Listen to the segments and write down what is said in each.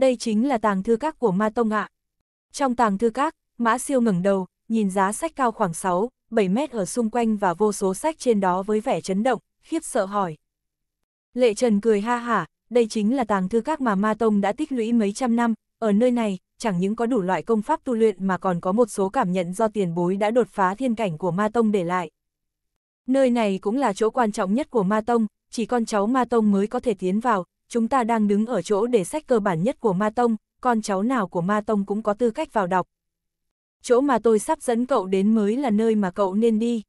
đây chính là tàng thư các của Ma Tông ạ. Trong tàng thư các, Mã Siêu ngẩng đầu, nhìn giá sách cao khoảng 6, 7 mét ở xung quanh và vô số sách trên đó với vẻ chấn động, khiếp sợ hỏi. Lệ Trần cười ha hả, đây chính là tàng thư các mà Ma Tông đã tích lũy mấy trăm năm, ở nơi này, chẳng những có đủ loại công pháp tu luyện mà còn có một số cảm nhận do tiền bối đã đột phá thiên cảnh của Ma Tông để lại. Nơi này cũng là chỗ quan trọng nhất của Ma Tông, chỉ con cháu Ma Tông mới có thể tiến vào, chúng ta đang đứng ở chỗ để sách cơ bản nhất của Ma Tông, con cháu nào của Ma Tông cũng có tư cách vào đọc. Chỗ mà tôi sắp dẫn cậu đến mới là nơi mà cậu nên đi.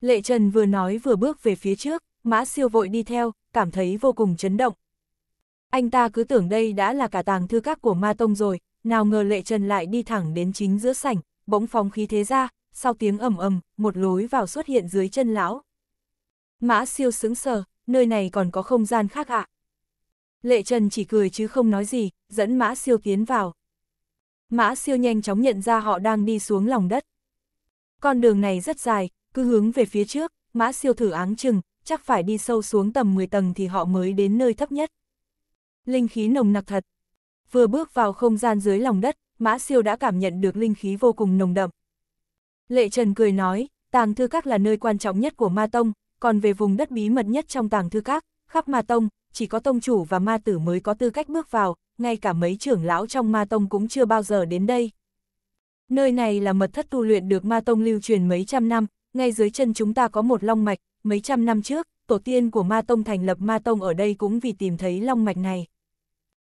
Lệ Trần vừa nói vừa bước về phía trước, Mã Siêu vội đi theo, cảm thấy vô cùng chấn động. Anh ta cứ tưởng đây đã là cả tàng thư các của Ma Tông rồi, nào ngờ Lệ Trần lại đi thẳng đến chính giữa sảnh, bỗng phóng khí thế ra, sau tiếng ầm ầm, một lối vào xuất hiện dưới chân lão. Mã Siêu sững sờ, nơi này còn có không gian khác ạ. À? Lệ Trần chỉ cười chứ không nói gì, dẫn mã siêu tiến vào. Mã siêu nhanh chóng nhận ra họ đang đi xuống lòng đất. Con đường này rất dài, cứ hướng về phía trước, mã siêu thử áng chừng, chắc phải đi sâu xuống tầm 10 tầng thì họ mới đến nơi thấp nhất. Linh khí nồng nặc thật. Vừa bước vào không gian dưới lòng đất, mã siêu đã cảm nhận được linh khí vô cùng nồng đậm. Lệ Trần cười nói, tàng thư các là nơi quan trọng nhất của ma tông, còn về vùng đất bí mật nhất trong tàng thư các, khắp ma tông, chỉ có tông chủ và ma tử mới có tư cách bước vào, ngay cả mấy trưởng lão trong ma tông cũng chưa bao giờ đến đây. Nơi này là mật thất tu luyện được ma tông lưu truyền mấy trăm năm, ngay dưới chân chúng ta có một long mạch, mấy trăm năm trước, tổ tiên của ma tông thành lập ma tông ở đây cũng vì tìm thấy long mạch này.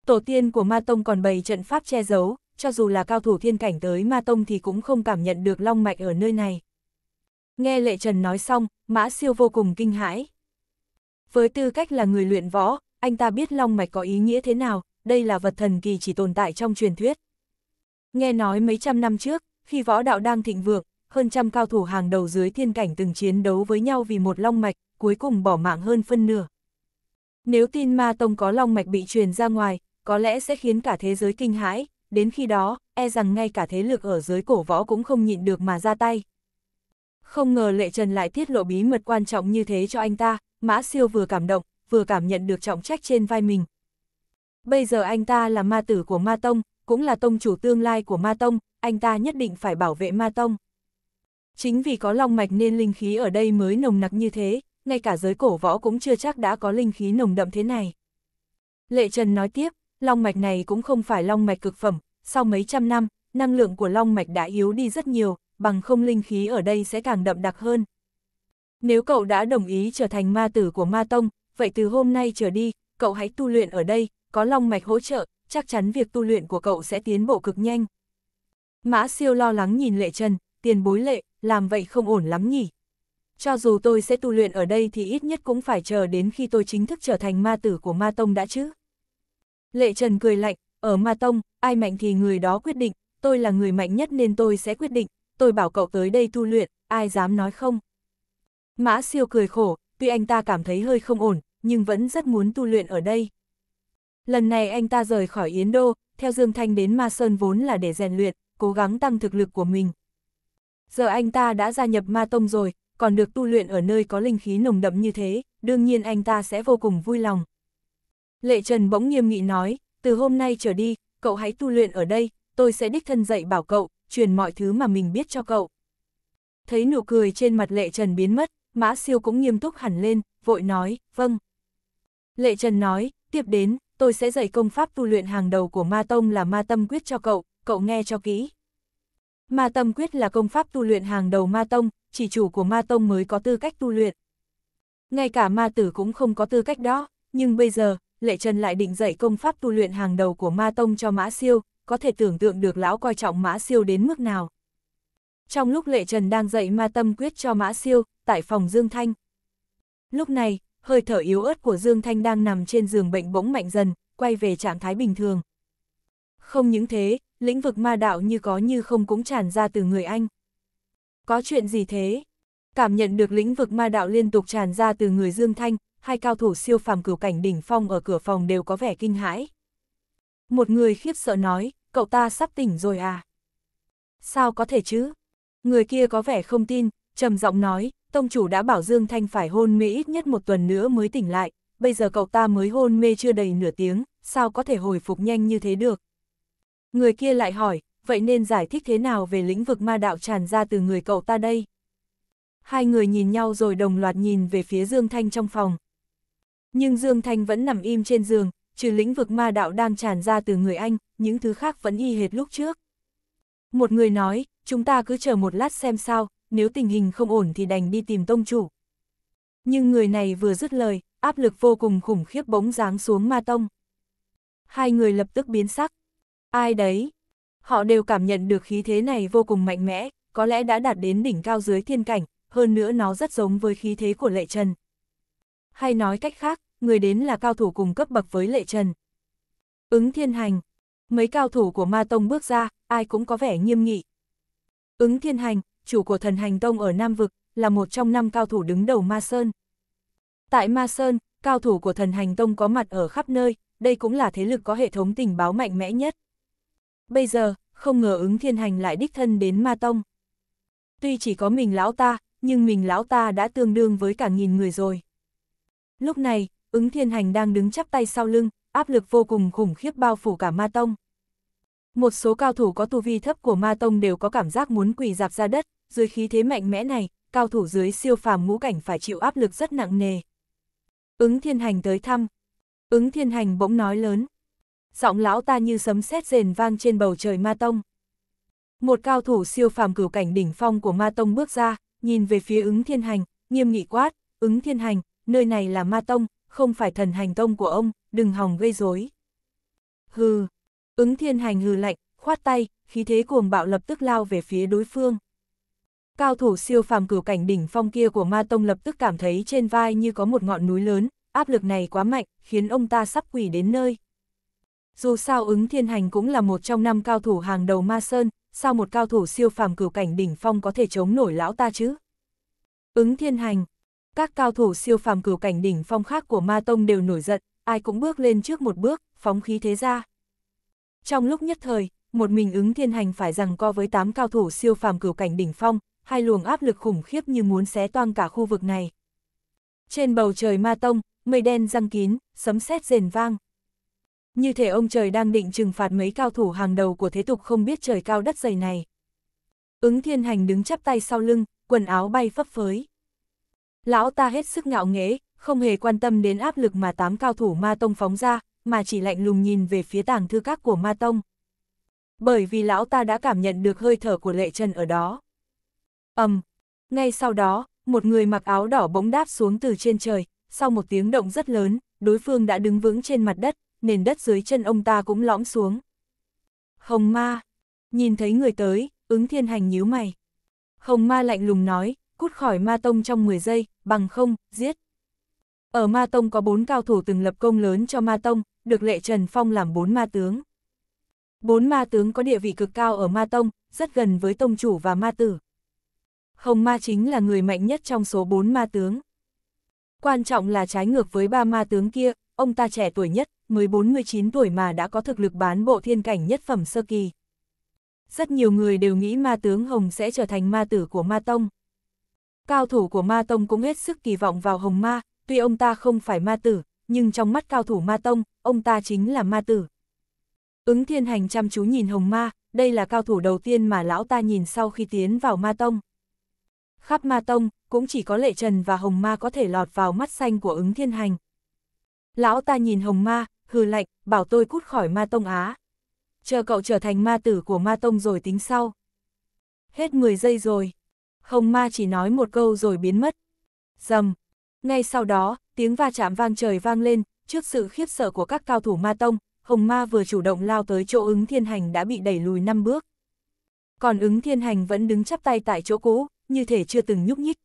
Tổ tiên của ma tông còn bày trận pháp che giấu, cho dù là cao thủ thiên cảnh tới ma tông thì cũng không cảm nhận được long mạch ở nơi này. Nghe lệ trần nói xong, mã siêu vô cùng kinh hãi. Với tư cách là người luyện võ, anh ta biết long mạch có ý nghĩa thế nào, đây là vật thần kỳ chỉ tồn tại trong truyền thuyết. Nghe nói mấy trăm năm trước, khi võ đạo đang thịnh vượng, hơn trăm cao thủ hàng đầu dưới thiên cảnh từng chiến đấu với nhau vì một long mạch, cuối cùng bỏ mạng hơn phân nửa. Nếu tin ma tông có long mạch bị truyền ra ngoài, có lẽ sẽ khiến cả thế giới kinh hãi, đến khi đó, e rằng ngay cả thế lực ở giới cổ võ cũng không nhịn được mà ra tay. Không ngờ Lệ Trần lại tiết lộ bí mật quan trọng như thế cho anh ta, Mã Siêu vừa cảm động, vừa cảm nhận được trọng trách trên vai mình. Bây giờ anh ta là ma tử của Ma Tông, cũng là tông chủ tương lai của Ma Tông, anh ta nhất định phải bảo vệ Ma Tông. Chính vì có long mạch nên linh khí ở đây mới nồng nặc như thế, ngay cả giới cổ võ cũng chưa chắc đã có linh khí nồng đậm thế này. Lệ Trần nói tiếp, long mạch này cũng không phải long mạch cực phẩm, sau mấy trăm năm, năng lượng của long mạch đã yếu đi rất nhiều, bằng không linh khí ở đây sẽ càng đậm đặc hơn. Nếu cậu đã đồng ý trở thành ma tử của ma tông, vậy từ hôm nay trở đi, cậu hãy tu luyện ở đây, có long mạch hỗ trợ, chắc chắn việc tu luyện của cậu sẽ tiến bộ cực nhanh. Mã siêu lo lắng nhìn lệ trần, tiền bối lệ, làm vậy không ổn lắm nhỉ. Cho dù tôi sẽ tu luyện ở đây thì ít nhất cũng phải chờ đến khi tôi chính thức trở thành ma tử của ma tông đã chứ. Lệ trần cười lạnh, ở ma tông, ai mạnh thì người đó quyết định, tôi là người mạnh nhất nên tôi sẽ quyết định, tôi bảo cậu tới đây tu luyện, ai dám nói không? Mã siêu cười khổ, tuy anh ta cảm thấy hơi không ổn, nhưng vẫn rất muốn tu luyện ở đây. Lần này anh ta rời khỏi Yến Đô, theo Dương Thanh đến Ma Sơn vốn là để rèn luyện, cố gắng tăng thực lực của mình. Giờ anh ta đã gia nhập Ma Tông rồi, còn được tu luyện ở nơi có linh khí nồng đậm như thế, đương nhiên anh ta sẽ vô cùng vui lòng. Lệ Trần bỗng nghiêm nghị nói, từ hôm nay trở đi, cậu hãy tu luyện ở đây, tôi sẽ đích thân dạy bảo cậu, truyền mọi thứ mà mình biết cho cậu. Thấy nụ cười trên mặt Lệ Trần biến mất, Mã Siêu cũng nghiêm túc hẳn lên, vội nói, vâng. Lệ Trần nói, tiếp đến, tôi sẽ dạy công pháp tu luyện hàng đầu của Ma Tông là Ma Tâm Quyết cho cậu, cậu nghe cho kỹ. Ma Tâm Quyết là công pháp tu luyện hàng đầu Ma Tông, chỉ chủ của Ma Tông mới có tư cách tu luyện. Ngay cả ma tử cũng không có tư cách đó, nhưng bây giờ, Lệ Trần lại định dạy công pháp tu luyện hàng đầu của Ma Tông cho Mã Siêu, có thể tưởng tượng được lão coi trọng Mã Siêu đến mức nào. Trong lúc Lệ Trần đang dạy ma tâm quyết cho Mã Siêu, tại phòng Dương Thanh. Lúc này, hơi thở yếu ớt của Dương Thanh đang nằm trên giường bệnh bỗng mạnh dần, quay về trạng thái bình thường. Không những thế, lĩnh vực ma đạo như có như không cũng tràn ra từ người anh. Có chuyện gì thế? Cảm nhận được lĩnh vực ma đạo liên tục tràn ra từ người Dương Thanh, hai cao thủ siêu phàm cửu cảnh đỉnh phong ở cửa phòng đều có vẻ kinh hãi. Một người khiếp sợ nói, cậu ta sắp tỉnh rồi à? Sao có thể chứ? Người kia có vẻ không tin, trầm giọng nói, tông chủ đã bảo Dương Thanh phải hôn mê ít nhất một tuần nữa mới tỉnh lại, bây giờ cậu ta mới hôn mê chưa đầy nửa tiếng, sao có thể hồi phục nhanh như thế được? Người kia lại hỏi, vậy nên giải thích thế nào về lĩnh vực ma đạo tràn ra từ người cậu ta đây? Hai người nhìn nhau rồi đồng loạt nhìn về phía Dương Thanh trong phòng. Nhưng Dương Thanh vẫn nằm im trên giường, trừ lĩnh vực ma đạo đang tràn ra từ người anh, những thứ khác vẫn y hệt lúc trước. Một người nói, chúng ta cứ chờ một lát xem sao, nếu tình hình không ổn thì đành đi tìm tông chủ. Nhưng người này vừa dứt lời, áp lực vô cùng khủng khiếp bỗng dáng xuống ma tông. Hai người lập tức biến sắc. Ai đấy? Họ đều cảm nhận được khí thế này vô cùng mạnh mẽ, có lẽ đã đạt đến đỉnh cao dưới thiên cảnh, hơn nữa nó rất giống với khí thế của lệ trần. Hay nói cách khác, người đến là cao thủ cùng cấp bậc với lệ trần. Ứng thiên hành, mấy cao thủ của ma tông bước ra, ai cũng có vẻ nghiêm nghị. Ứng thiên hành, chủ của thần hành tông ở Nam Vực, là một trong năm cao thủ đứng đầu ma sơn. Tại ma sơn, cao thủ của thần hành tông có mặt ở khắp nơi, đây cũng là thế lực có hệ thống tình báo mạnh mẽ nhất. Bây giờ, không ngờ ứng thiên hành lại đích thân đến ma tông. Tuy chỉ có mình lão ta, nhưng mình lão ta đã tương đương với cả nghìn người rồi. Lúc này, ứng thiên hành đang đứng chắp tay sau lưng, áp lực vô cùng khủng khiếp bao phủ cả ma tông. Một số cao thủ có tu vi thấp của ma tông đều có cảm giác muốn quỳ dạp ra đất, dưới khí thế mạnh mẽ này, cao thủ dưới siêu phàm ngũ cảnh phải chịu áp lực rất nặng nề. Ứng thiên hành tới thăm. Ứng thiên hành bỗng nói lớn. Giọng lão ta như sấm sét rền vang trên bầu trời ma tông. Một cao thủ siêu phàm cửu cảnh đỉnh phong của ma tông bước ra, nhìn về phía ứng thiên hành, nghiêm nghị quát, ứng thiên hành, nơi này là ma tông, không phải thần hành tông của ông, đừng hòng gây rối. Hừ, ứng thiên hành hừ lạnh, khoát tay, khí thế cuồng bạo lập tức lao về phía đối phương. Cao thủ siêu phàm cửu cảnh đỉnh phong kia của ma tông lập tức cảm thấy trên vai như có một ngọn núi lớn, áp lực này quá mạnh, khiến ông ta sắp quỷ đến nơi. Dù sao ứng thiên hành cũng là một trong năm cao thủ hàng đầu ma sơn, sao một cao thủ siêu phàm cửu cảnh đỉnh phong có thể chống nổi lão ta chứ? Ứng thiên hành, các cao thủ siêu phàm cửu cảnh đỉnh phong khác của Ma Tông đều nổi giận, ai cũng bước lên trước một bước, phóng khí thế ra. Trong lúc nhất thời, một mình ứng thiên hành phải rằng co với tám cao thủ siêu phàm cửu cảnh đỉnh phong, hai luồng áp lực khủng khiếp như muốn xé toang cả khu vực này. Trên bầu trời Ma Tông, mây đen răng kín, sấm sét rền vang. Như thể ông trời đang định trừng phạt mấy cao thủ hàng đầu của thế tục không biết trời cao đất dày này. Ứng thiên hành đứng chắp tay sau lưng, quần áo bay phấp phới. Lão ta hết sức ngạo nghễ, không hề quan tâm đến áp lực mà tám cao thủ ma tông phóng ra, mà chỉ lạnh lùng nhìn về phía tàng thư các của ma tông. Bởi vì lão ta đã cảm nhận được hơi thở của lệ trần ở đó. ầm, um, ngay sau đó, một người mặc áo đỏ bỗng đáp xuống từ trên trời, sau một tiếng động rất lớn, đối phương đã đứng vững trên mặt đất, nền đất dưới chân ông ta cũng lõm xuống. Hồng ma, nhìn thấy người tới, ứng thiên hành nhíu mày. Hồng ma lạnh lùng nói, cút khỏi ma tông trong 10 giây, bằng không, giết. Ở Ma Tông có bốn cao thủ từng lập công lớn cho Ma Tông, được Lệ Trần Phong làm bốn ma tướng. Bốn ma tướng có địa vị cực cao ở Ma Tông, rất gần với Tông Chủ và Ma Tử. Hồng Ma chính là người mạnh nhất trong số bốn ma tướng. Quan trọng là trái ngược với ba ma tướng kia, ông ta trẻ tuổi nhất, 14-19 tuổi mà đã có thực lực bán bộ thiên cảnh nhất phẩm sơ kỳ. Rất nhiều người đều nghĩ ma tướng Hồng sẽ trở thành ma tử của ma tông. Cao thủ của Ma Tông cũng hết sức kỳ vọng vào Hồng Ma, tuy ông ta không phải ma tử, nhưng trong mắt cao thủ Ma Tông, ông ta chính là ma tử. Ứng thiên hành chăm chú nhìn Hồng Ma, đây là cao thủ đầu tiên mà lão ta nhìn sau khi tiến vào Ma Tông. Khắp Ma Tông, cũng chỉ có Lệ Trần và Hồng Ma có thể lọt vào mắt xanh của ứng thiên hành. Lão ta nhìn Hồng Ma, hừ lạnh, bảo tôi cút khỏi Ma Tông Á. Chờ cậu trở thành ma tử của Ma Tông rồi tính sau. Hết 10 giây rồi. Hồng ma chỉ nói một câu rồi biến mất. Dầm. Ngay sau đó, tiếng va chạm vang trời vang lên, trước sự khiếp sợ của các cao thủ ma tông, Hồng ma vừa chủ động lao tới chỗ ứng thiên hành đã bị đẩy lùi năm bước. Còn ứng thiên hành vẫn đứng chắp tay tại chỗ cũ, như thể chưa từng nhúc nhích.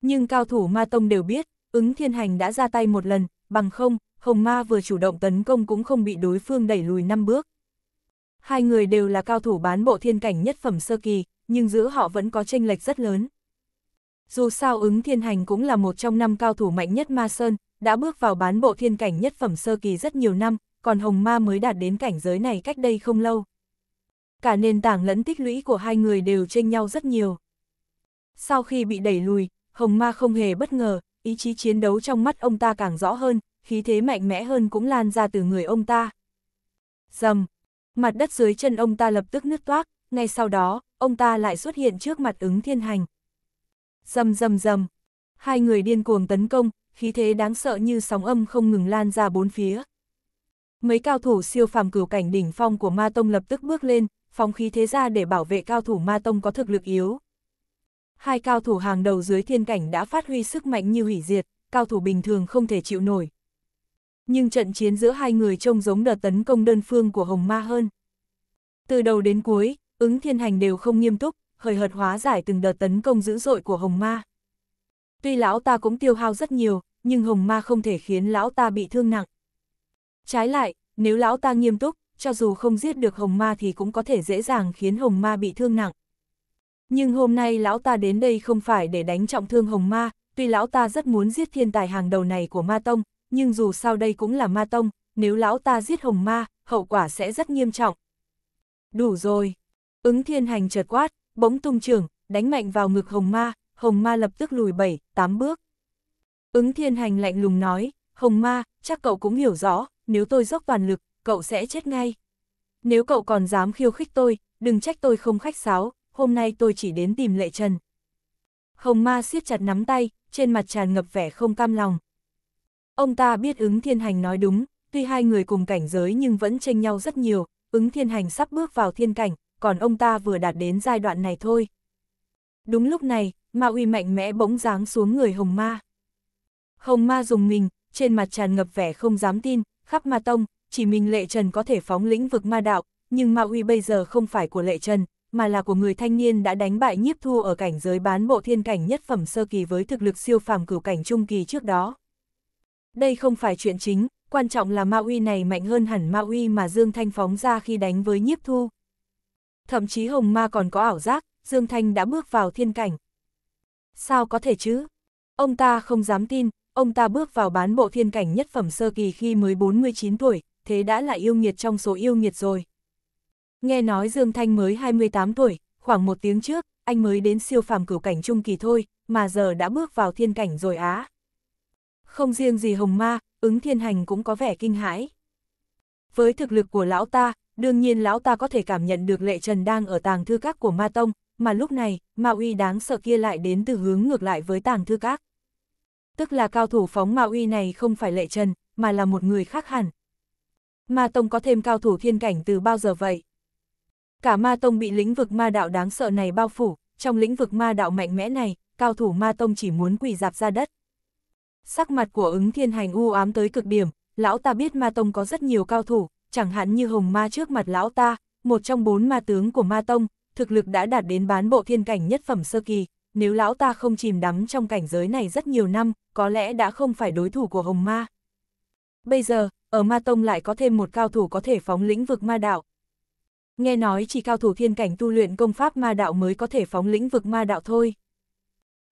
Nhưng cao thủ ma tông đều biết, ứng thiên hành đã ra tay một lần, bằng không, Hồng ma vừa chủ động tấn công cũng không bị đối phương đẩy lùi năm bước. Hai người đều là cao thủ bán bộ thiên cảnh nhất phẩm sơ kỳ, nhưng giữa họ vẫn có tranh lệch rất lớn. Dù sao ứng thiên hành cũng là một trong năm cao thủ mạnh nhất Ma Sơn, đã bước vào bán bộ thiên cảnh nhất phẩm sơ kỳ rất nhiều năm, còn Hồng Ma mới đạt đến cảnh giới này cách đây không lâu. Cả nền tảng lẫn tích lũy của hai người đều tranh nhau rất nhiều. Sau khi bị đẩy lùi, Hồng Ma không hề bất ngờ, ý chí chiến đấu trong mắt ông ta càng rõ hơn, khí thế mạnh mẽ hơn cũng lan ra từ người ông ta. Dầm! Mặt đất dưới chân ông ta lập tức nứt toác, ngay sau đó, ông ta lại xuất hiện trước mặt ứng thiên hành. Dầm dầm dầm, hai người điên cuồng tấn công, khí thế đáng sợ như sóng âm không ngừng lan ra bốn phía. Mấy cao thủ siêu phàm cửu cảnh đỉnh phong của Ma Tông lập tức bước lên, phóng khí thế ra để bảo vệ cao thủ Ma Tông có thực lực yếu. Hai cao thủ hàng đầu dưới thiên cảnh đã phát huy sức mạnh như hủy diệt, cao thủ bình thường không thể chịu nổi. Nhưng trận chiến giữa hai người trông giống đợt tấn công đơn phương của Hồng Ma hơn. Từ đầu đến cuối, ứng thiên hành đều không nghiêm túc, hời hợt hóa giải từng đợt tấn công dữ dội của hồng ma. Tuy lão ta cũng tiêu hao rất nhiều, nhưng hồng ma không thể khiến lão ta bị thương nặng. Trái lại, nếu lão ta nghiêm túc, cho dù không giết được hồng ma thì cũng có thể dễ dàng khiến hồng ma bị thương nặng. Nhưng hôm nay lão ta đến đây không phải để đánh trọng thương hồng ma, tuy lão ta rất muốn giết thiên tài hàng đầu này của ma tông, nhưng dù sao đây cũng là ma tông, nếu lão ta giết hồng ma, hậu quả sẽ rất nghiêm trọng. Đủ rồi. Ứng thiên hành chợt quát, bỗng tung trưởng, đánh mạnh vào ngực hồng ma, hồng ma lập tức lùi 7, 8 bước. Ứng thiên hành lạnh lùng nói, hồng ma, chắc cậu cũng hiểu rõ, nếu tôi dốc toàn lực, cậu sẽ chết ngay. Nếu cậu còn dám khiêu khích tôi, đừng trách tôi không khách sáo, hôm nay tôi chỉ đến tìm lệ trần. Hồng ma siết chặt nắm tay, trên mặt tràn ngập vẻ không cam lòng. Ông ta biết ứng thiên hành nói đúng, tuy hai người cùng cảnh giới nhưng vẫn tranh nhau rất nhiều, ứng thiên hành sắp bước vào thiên cảnh, còn ông ta vừa đạt đến giai đoạn này thôi. Đúng lúc này, ma uy mạnh mẽ bỗng giáng xuống người hồng ma. Hồng ma dùng mình, trên mặt tràn ngập vẻ không dám tin, khắp ma tông, chỉ mình lệ trần có thể phóng lĩnh vực ma đạo, nhưng ma uy bây giờ không phải của lệ trần, mà là của người thanh niên đã đánh bại nhiếp thu ở cảnh giới bán bộ thiên cảnh nhất phẩm sơ kỳ với thực lực siêu phàm cửu cảnh trung kỳ trước đó. Đây không phải chuyện chính, quan trọng là ma uy này mạnh hơn hẳn ma uy mà Dương Thanh phóng ra khi đánh với nhiếp thu, thậm chí Hồng Ma còn có ảo giác, Dương Thanh đã bước vào thiên cảnh. Sao có thể chứ? Ông ta không dám tin, ông ta bước vào bán bộ thiên cảnh nhất phẩm sơ kỳ khi mới 49 tuổi, thế đã là yêu nghiệt trong số yêu nghiệt rồi. Nghe nói Dương Thanh mới 28 tuổi, khoảng một tiếng trước, anh mới đến siêu phàm cửu cảnh trung kỳ thôi, mà giờ đã bước vào thiên cảnh rồi á. Không riêng gì Hồng Ma, ứng thiên hành cũng có vẻ kinh hãi. Với thực lực của lão ta, Đương nhiên lão ta có thể cảm nhận được lệ trần đang ở tàng thư các của ma tông, mà lúc này, ma uy đáng sợ kia lại đến từ hướng ngược lại với tàng thư các. Tức là cao thủ phóng ma uy này không phải lệ trần, mà là một người khác hẳn. Ma tông có thêm cao thủ thiên cảnh từ bao giờ vậy? Cả ma tông bị lĩnh vực ma đạo đáng sợ này bao phủ, trong lĩnh vực ma đạo mạnh mẽ này, cao thủ ma tông chỉ muốn quỳ dạp ra đất. Sắc mặt của ứng thiên hành u ám tới cực điểm, lão ta biết ma tông có rất nhiều cao thủ, chẳng hạn như hồng ma trước mặt lão ta, một trong bốn ma tướng của ma tông, thực lực đã đạt đến bán bộ thiên cảnh nhất phẩm sơ kỳ, nếu lão ta không chìm đắm trong cảnh giới này rất nhiều năm, có lẽ đã không phải đối thủ của hồng ma. Bây giờ, ở ma tông lại có thêm một cao thủ có thể phóng lĩnh vực ma đạo. Nghe nói chỉ cao thủ thiên cảnh tu luyện công pháp ma đạo mới có thể phóng lĩnh vực ma đạo thôi.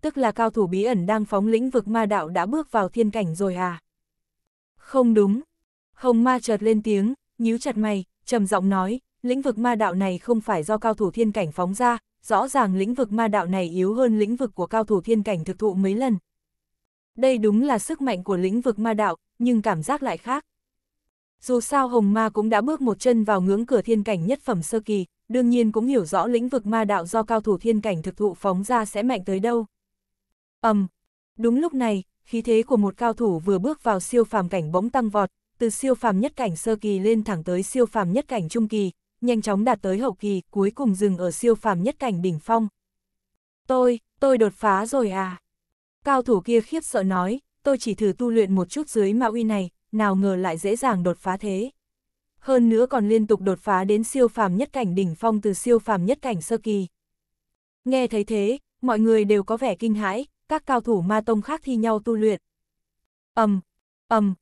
Tức là cao thủ bí ẩn đang phóng lĩnh vực ma đạo đã bước vào thiên cảnh rồi à? Không đúng. Hồng ma chợt lên tiếng, nhíu chặt mày, trầm giọng nói, lĩnh vực ma đạo này không phải do cao thủ thiên cảnh phóng ra, rõ ràng lĩnh vực ma đạo này yếu hơn lĩnh vực của cao thủ thiên cảnh thực thụ mấy lần. Đây đúng là sức mạnh của lĩnh vực ma đạo, nhưng cảm giác lại khác. Dù sao Hồng Ma cũng đã bước một chân vào ngưỡng cửa thiên cảnh nhất phẩm sơ kỳ, đương nhiên cũng hiểu rõ lĩnh vực ma đạo do cao thủ thiên cảnh thực thụ phóng ra sẽ mạnh tới đâu. ầm, um, đúng lúc này, khí thế của một cao thủ vừa bước vào siêu phàm cảnh bỗng tăng vọt, từ siêu phàm nhất cảnh sơ kỳ lên thẳng tới siêu phàm nhất cảnh trung kỳ, nhanh chóng đạt tới hậu kỳ, cuối cùng dừng ở siêu phàm nhất cảnh đỉnh phong. Tôi, tôi đột phá rồi à? Cao thủ kia khiếp sợ nói, tôi chỉ thử tu luyện một chút dưới ma uy này, nào ngờ lại dễ dàng đột phá thế. Hơn nữa còn liên tục đột phá đến siêu phàm nhất cảnh đỉnh phong từ siêu phàm nhất cảnh sơ kỳ. Nghe thấy thế, mọi người đều có vẻ kinh hãi, các cao thủ ma tông khác thi nhau tu luyện. ầm, ầm,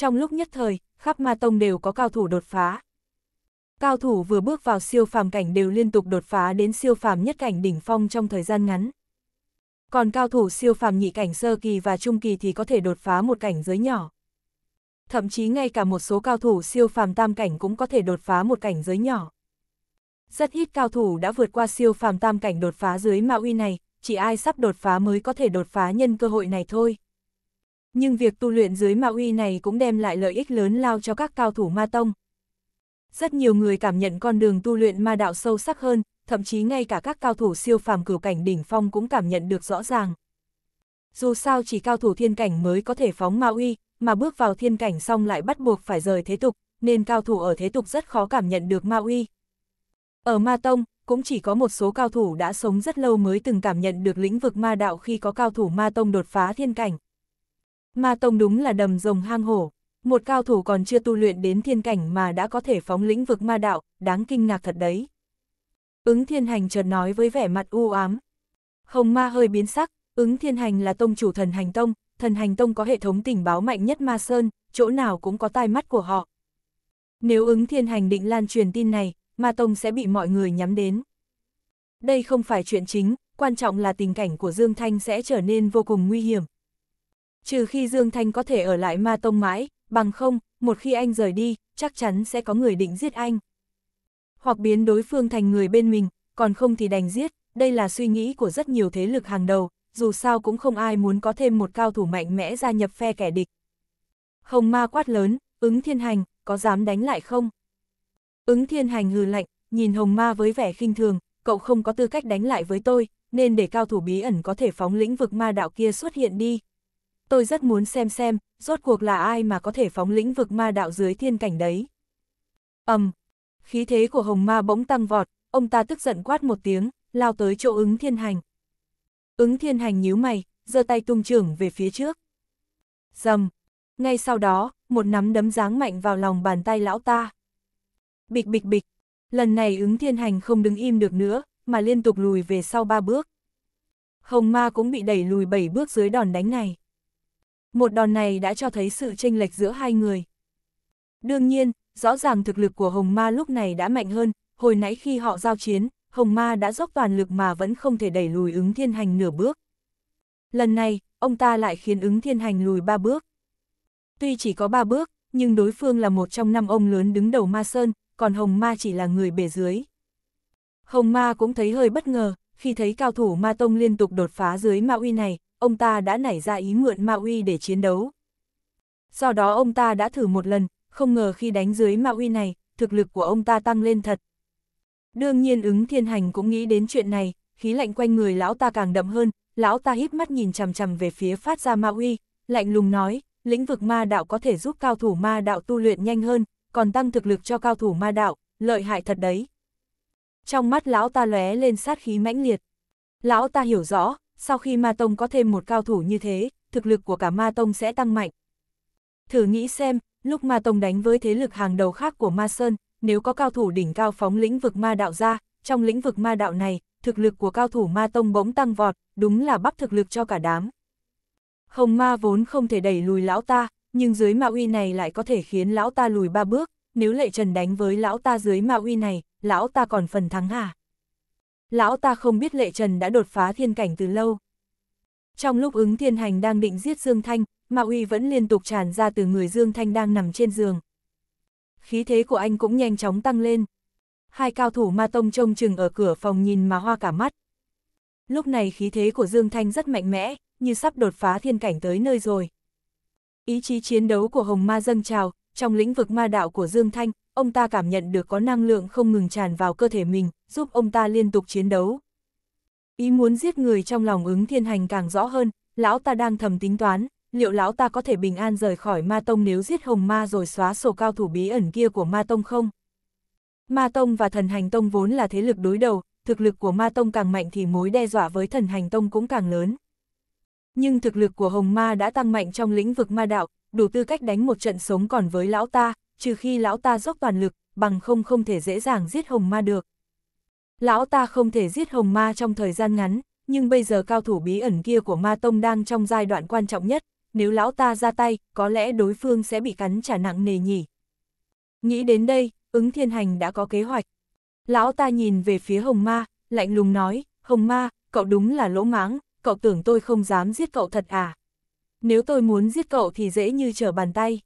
trong lúc nhất thời, khắp ma tông đều có cao thủ đột phá. Cao thủ vừa bước vào siêu phàm cảnh đều liên tục đột phá đến siêu phàm nhất cảnh đỉnh phong trong thời gian ngắn. Còn cao thủ siêu phàm nhị cảnh sơ kỳ và trung kỳ thì có thể đột phá một cảnh giới nhỏ. Thậm chí ngay cả một số cao thủ siêu phàm tam cảnh cũng có thể đột phá một cảnh giới nhỏ. Rất ít cao thủ đã vượt qua siêu phàm tam cảnh đột phá dưới ma uy này, chỉ ai sắp đột phá mới có thể đột phá nhân cơ hội này thôi. Nhưng việc tu luyện dưới ma uy này cũng đem lại lợi ích lớn lao cho các cao thủ ma tông. Rất nhiều người cảm nhận con đường tu luyện ma đạo sâu sắc hơn, thậm chí ngay cả các cao thủ siêu phàm cửu cảnh đỉnh phong cũng cảm nhận được rõ ràng. Dù sao chỉ cao thủ thiên cảnh mới có thể phóng ma uy, mà bước vào thiên cảnh xong lại bắt buộc phải rời thế tục, nên cao thủ ở thế tục rất khó cảm nhận được ma uy. Ở ma tông, cũng chỉ có một số cao thủ đã sống rất lâu mới từng cảm nhận được lĩnh vực ma đạo khi có cao thủ ma tông đột phá thiên cảnh. Ma Tông đúng là đầm rồng hang hổ, một cao thủ còn chưa tu luyện đến thiên cảnh mà đã có thể phóng lĩnh vực ma đạo, đáng kinh ngạc thật đấy. Ứng thiên hành chợt nói với vẻ mặt u ám. Hồng ma hơi biến sắc, ứng thiên hành là tông chủ thần hành tông, thần hành tông có hệ thống tình báo mạnh nhất ma sơn, chỗ nào cũng có tai mắt của họ. Nếu ứng thiên hành định lan truyền tin này, ma tông sẽ bị mọi người nhắm đến. Đây không phải chuyện chính, quan trọng là tình cảnh của Dương Thanh sẽ trở nên vô cùng nguy hiểm, Trừ khi Dương Thanh có thể ở lại ma tông mãi, bằng không, một khi anh rời đi, chắc chắn sẽ có người định giết anh. Hoặc biến đối phương thành người bên mình, còn không thì đành giết, đây là suy nghĩ của rất nhiều thế lực hàng đầu, dù sao cũng không ai muốn có thêm một cao thủ mạnh mẽ gia nhập phe kẻ địch. Hồng ma quát lớn, ứng thiên hành, có dám đánh lại không? Ứng thiên hành hừ lạnh, nhìn hồng ma với vẻ khinh thường, cậu không có tư cách đánh lại với tôi, nên để cao thủ bí ẩn có thể phóng lĩnh vực ma đạo kia xuất hiện đi tôi rất muốn xem xem, rốt cuộc là ai mà có thể phóng lĩnh vực ma đạo dưới thiên cảnh đấy. ầm, um, khí thế của hồng ma bỗng tăng vọt, ông ta tức giận quát một tiếng, lao tới chỗ ứng thiên hành. Ứng thiên hành nhíu mày, giơ tay tung trưởng về phía trước. Dầm, ngay sau đó, một nắm đấm giáng mạnh vào lòng bàn tay lão ta. Bịch bịch bịch, lần này ứng thiên hành không đứng im được nữa, mà liên tục lùi về sau ba bước. Hồng ma cũng bị đẩy lùi bảy bước dưới đòn đánh này. Một đòn này đã cho thấy sự chênh lệch giữa hai người. Đương nhiên, rõ ràng thực lực của Hồng Ma lúc này đã mạnh hơn, hồi nãy khi họ giao chiến, Hồng Ma đã dốc toàn lực mà vẫn không thể đẩy lùi ứng thiên hành nửa bước. Lần này, ông ta lại khiến ứng thiên hành lùi ba bước. Tuy chỉ có ba bước, nhưng đối phương là một trong năm ông lớn đứng đầu Ma Sơn, còn Hồng Ma chỉ là người bể dưới. Hồng Ma cũng thấy hơi bất ngờ, khi thấy cao thủ Ma Tông liên tục đột phá dưới Ma Uy này, ông ta đã nảy ra ý mượn Ma Uy để chiến đấu. Do đó ông ta đã thử một lần, không ngờ khi đánh dưới Ma Uy này, thực lực của ông ta tăng lên thật. Đương nhiên ứng thiên hành cũng nghĩ đến chuyện này, khí lạnh quanh người lão ta càng đậm hơn, lão ta híp mắt nhìn chằm chằm về phía phát ra Ma Uy, lạnh lùng nói, lĩnh vực ma đạo có thể giúp cao thủ ma đạo tu luyện nhanh hơn, còn tăng thực lực cho cao thủ ma đạo, lợi hại thật đấy. Trong mắt lão ta lóe lên sát khí mãnh liệt. Lão ta hiểu rõ, sau khi Ma Tông có thêm một cao thủ như thế, thực lực của cả Ma Tông sẽ tăng mạnh. Thử nghĩ xem, lúc Ma Tông đánh với thế lực hàng đầu khác của Ma Sơn, nếu có cao thủ đỉnh cao phóng lĩnh vực ma đạo ra, trong lĩnh vực ma đạo này, thực lực của cao thủ Ma Tông bỗng tăng vọt, đúng là bắp thực lực cho cả đám. không Ma vốn không thể đẩy lùi lão ta, nhưng dưới ma uy này lại có thể khiến lão ta lùi ba bước, nếu lệ trần đánh với lão ta dưới ma uy này, lão ta còn phần thắng hả? À? lão ta không biết lệ trần đã đột phá thiên cảnh từ lâu. Trong lúc ứng thiên hành đang định giết Dương Thanh, ma uy vẫn liên tục tràn ra từ người Dương Thanh đang nằm trên giường. Khí thế của anh cũng nhanh chóng tăng lên. Hai cao thủ ma tông trông chừng ở cửa phòng nhìn mà hoa cả mắt. Lúc này khí thế của Dương Thanh rất mạnh mẽ, như sắp đột phá thiên cảnh tới nơi rồi. Ý chí chiến đấu của Hồng Ma dâng trào, trong lĩnh vực ma đạo của Dương Thanh, ông ta cảm nhận được có năng lượng không ngừng tràn vào cơ thể mình, giúp ông ta liên tục chiến đấu. Ý muốn giết người trong lòng ứng thiên hành càng rõ hơn, lão ta đang thầm tính toán, liệu lão ta có thể bình an rời khỏi ma tông nếu giết hồng ma rồi xóa sổ cao thủ bí ẩn kia của ma tông không? Ma tông và thần hành tông vốn là thế lực đối đầu, thực lực của ma tông càng mạnh thì mối đe dọa với thần hành tông cũng càng lớn. Nhưng thực lực của hồng ma đã tăng mạnh trong lĩnh vực ma đạo, đủ tư cách đánh một trận sống còn với lão ta, trừ khi lão ta dốc toàn lực, bằng không không thể dễ dàng giết hồng ma được lão ta không thể giết hồng ma trong thời gian ngắn, nhưng bây giờ cao thủ bí ẩn kia của ma tông đang trong giai đoạn quan trọng nhất, nếu lão ta ra tay, có lẽ đối phương sẽ bị cắn trả nặng nề nhỉ. Nghĩ đến đây, ứng thiên hành đã có kế hoạch. Lão ta nhìn về phía hồng ma, lạnh lùng nói, hồng ma, cậu đúng là lỗ mãng, cậu tưởng tôi không dám giết cậu thật à. Nếu tôi muốn giết cậu thì dễ như trở bàn tay.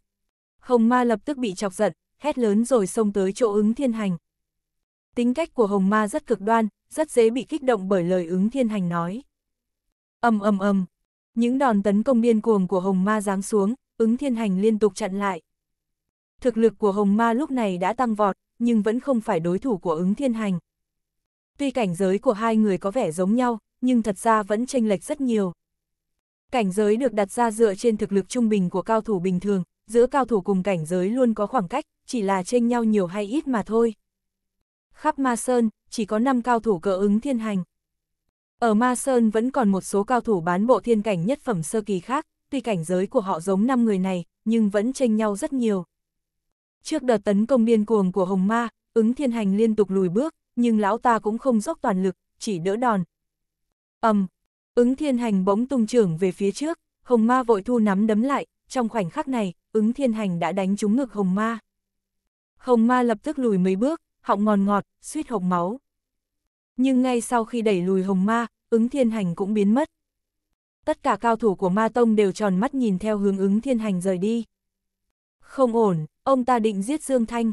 Hồng ma lập tức bị chọc giận, hét lớn rồi xông tới chỗ ứng thiên hành tính cách của Hồng Ma rất cực đoan, rất dễ bị kích động bởi lời ứng thiên hành nói. Âm âm âm, những đòn tấn công điên cuồng của Hồng Ma giáng xuống, ứng thiên hành liên tục chặn lại. Thực lực của Hồng Ma lúc này đã tăng vọt, nhưng vẫn không phải đối thủ của ứng thiên hành. Tuy cảnh giới của hai người có vẻ giống nhau, nhưng thật ra vẫn chênh lệch rất nhiều. Cảnh giới được đặt ra dựa trên thực lực trung bình của cao thủ bình thường, giữa cao thủ cùng cảnh giới luôn có khoảng cách, chỉ là chênh nhau nhiều hay ít mà thôi khắp Ma Sơn, chỉ có 5 cao thủ cỡ ứng thiên hành. Ở Ma Sơn vẫn còn một số cao thủ bán bộ thiên cảnh nhất phẩm sơ kỳ khác, tuy cảnh giới của họ giống 5 người này, nhưng vẫn tranh nhau rất nhiều. Trước đợt tấn công điên cuồng của Hồng Ma, ứng thiên hành liên tục lùi bước, nhưng lão ta cũng không dốc toàn lực, chỉ đỡ đòn. ầm, um, ứng thiên hành bỗng tung trưởng về phía trước, Hồng Ma vội thu nắm đấm lại, trong khoảnh khắc này, ứng thiên hành đã đánh trúng ngực Hồng Ma. Hồng Ma lập tức lùi mấy bước, họng ngòn ngọt, suýt hộc máu. Nhưng ngay sau khi đẩy lùi hồng ma, ứng thiên hành cũng biến mất. Tất cả cao thủ của ma tông đều tròn mắt nhìn theo hướng ứng thiên hành rời đi. Không ổn, ông ta định giết Dương Thanh.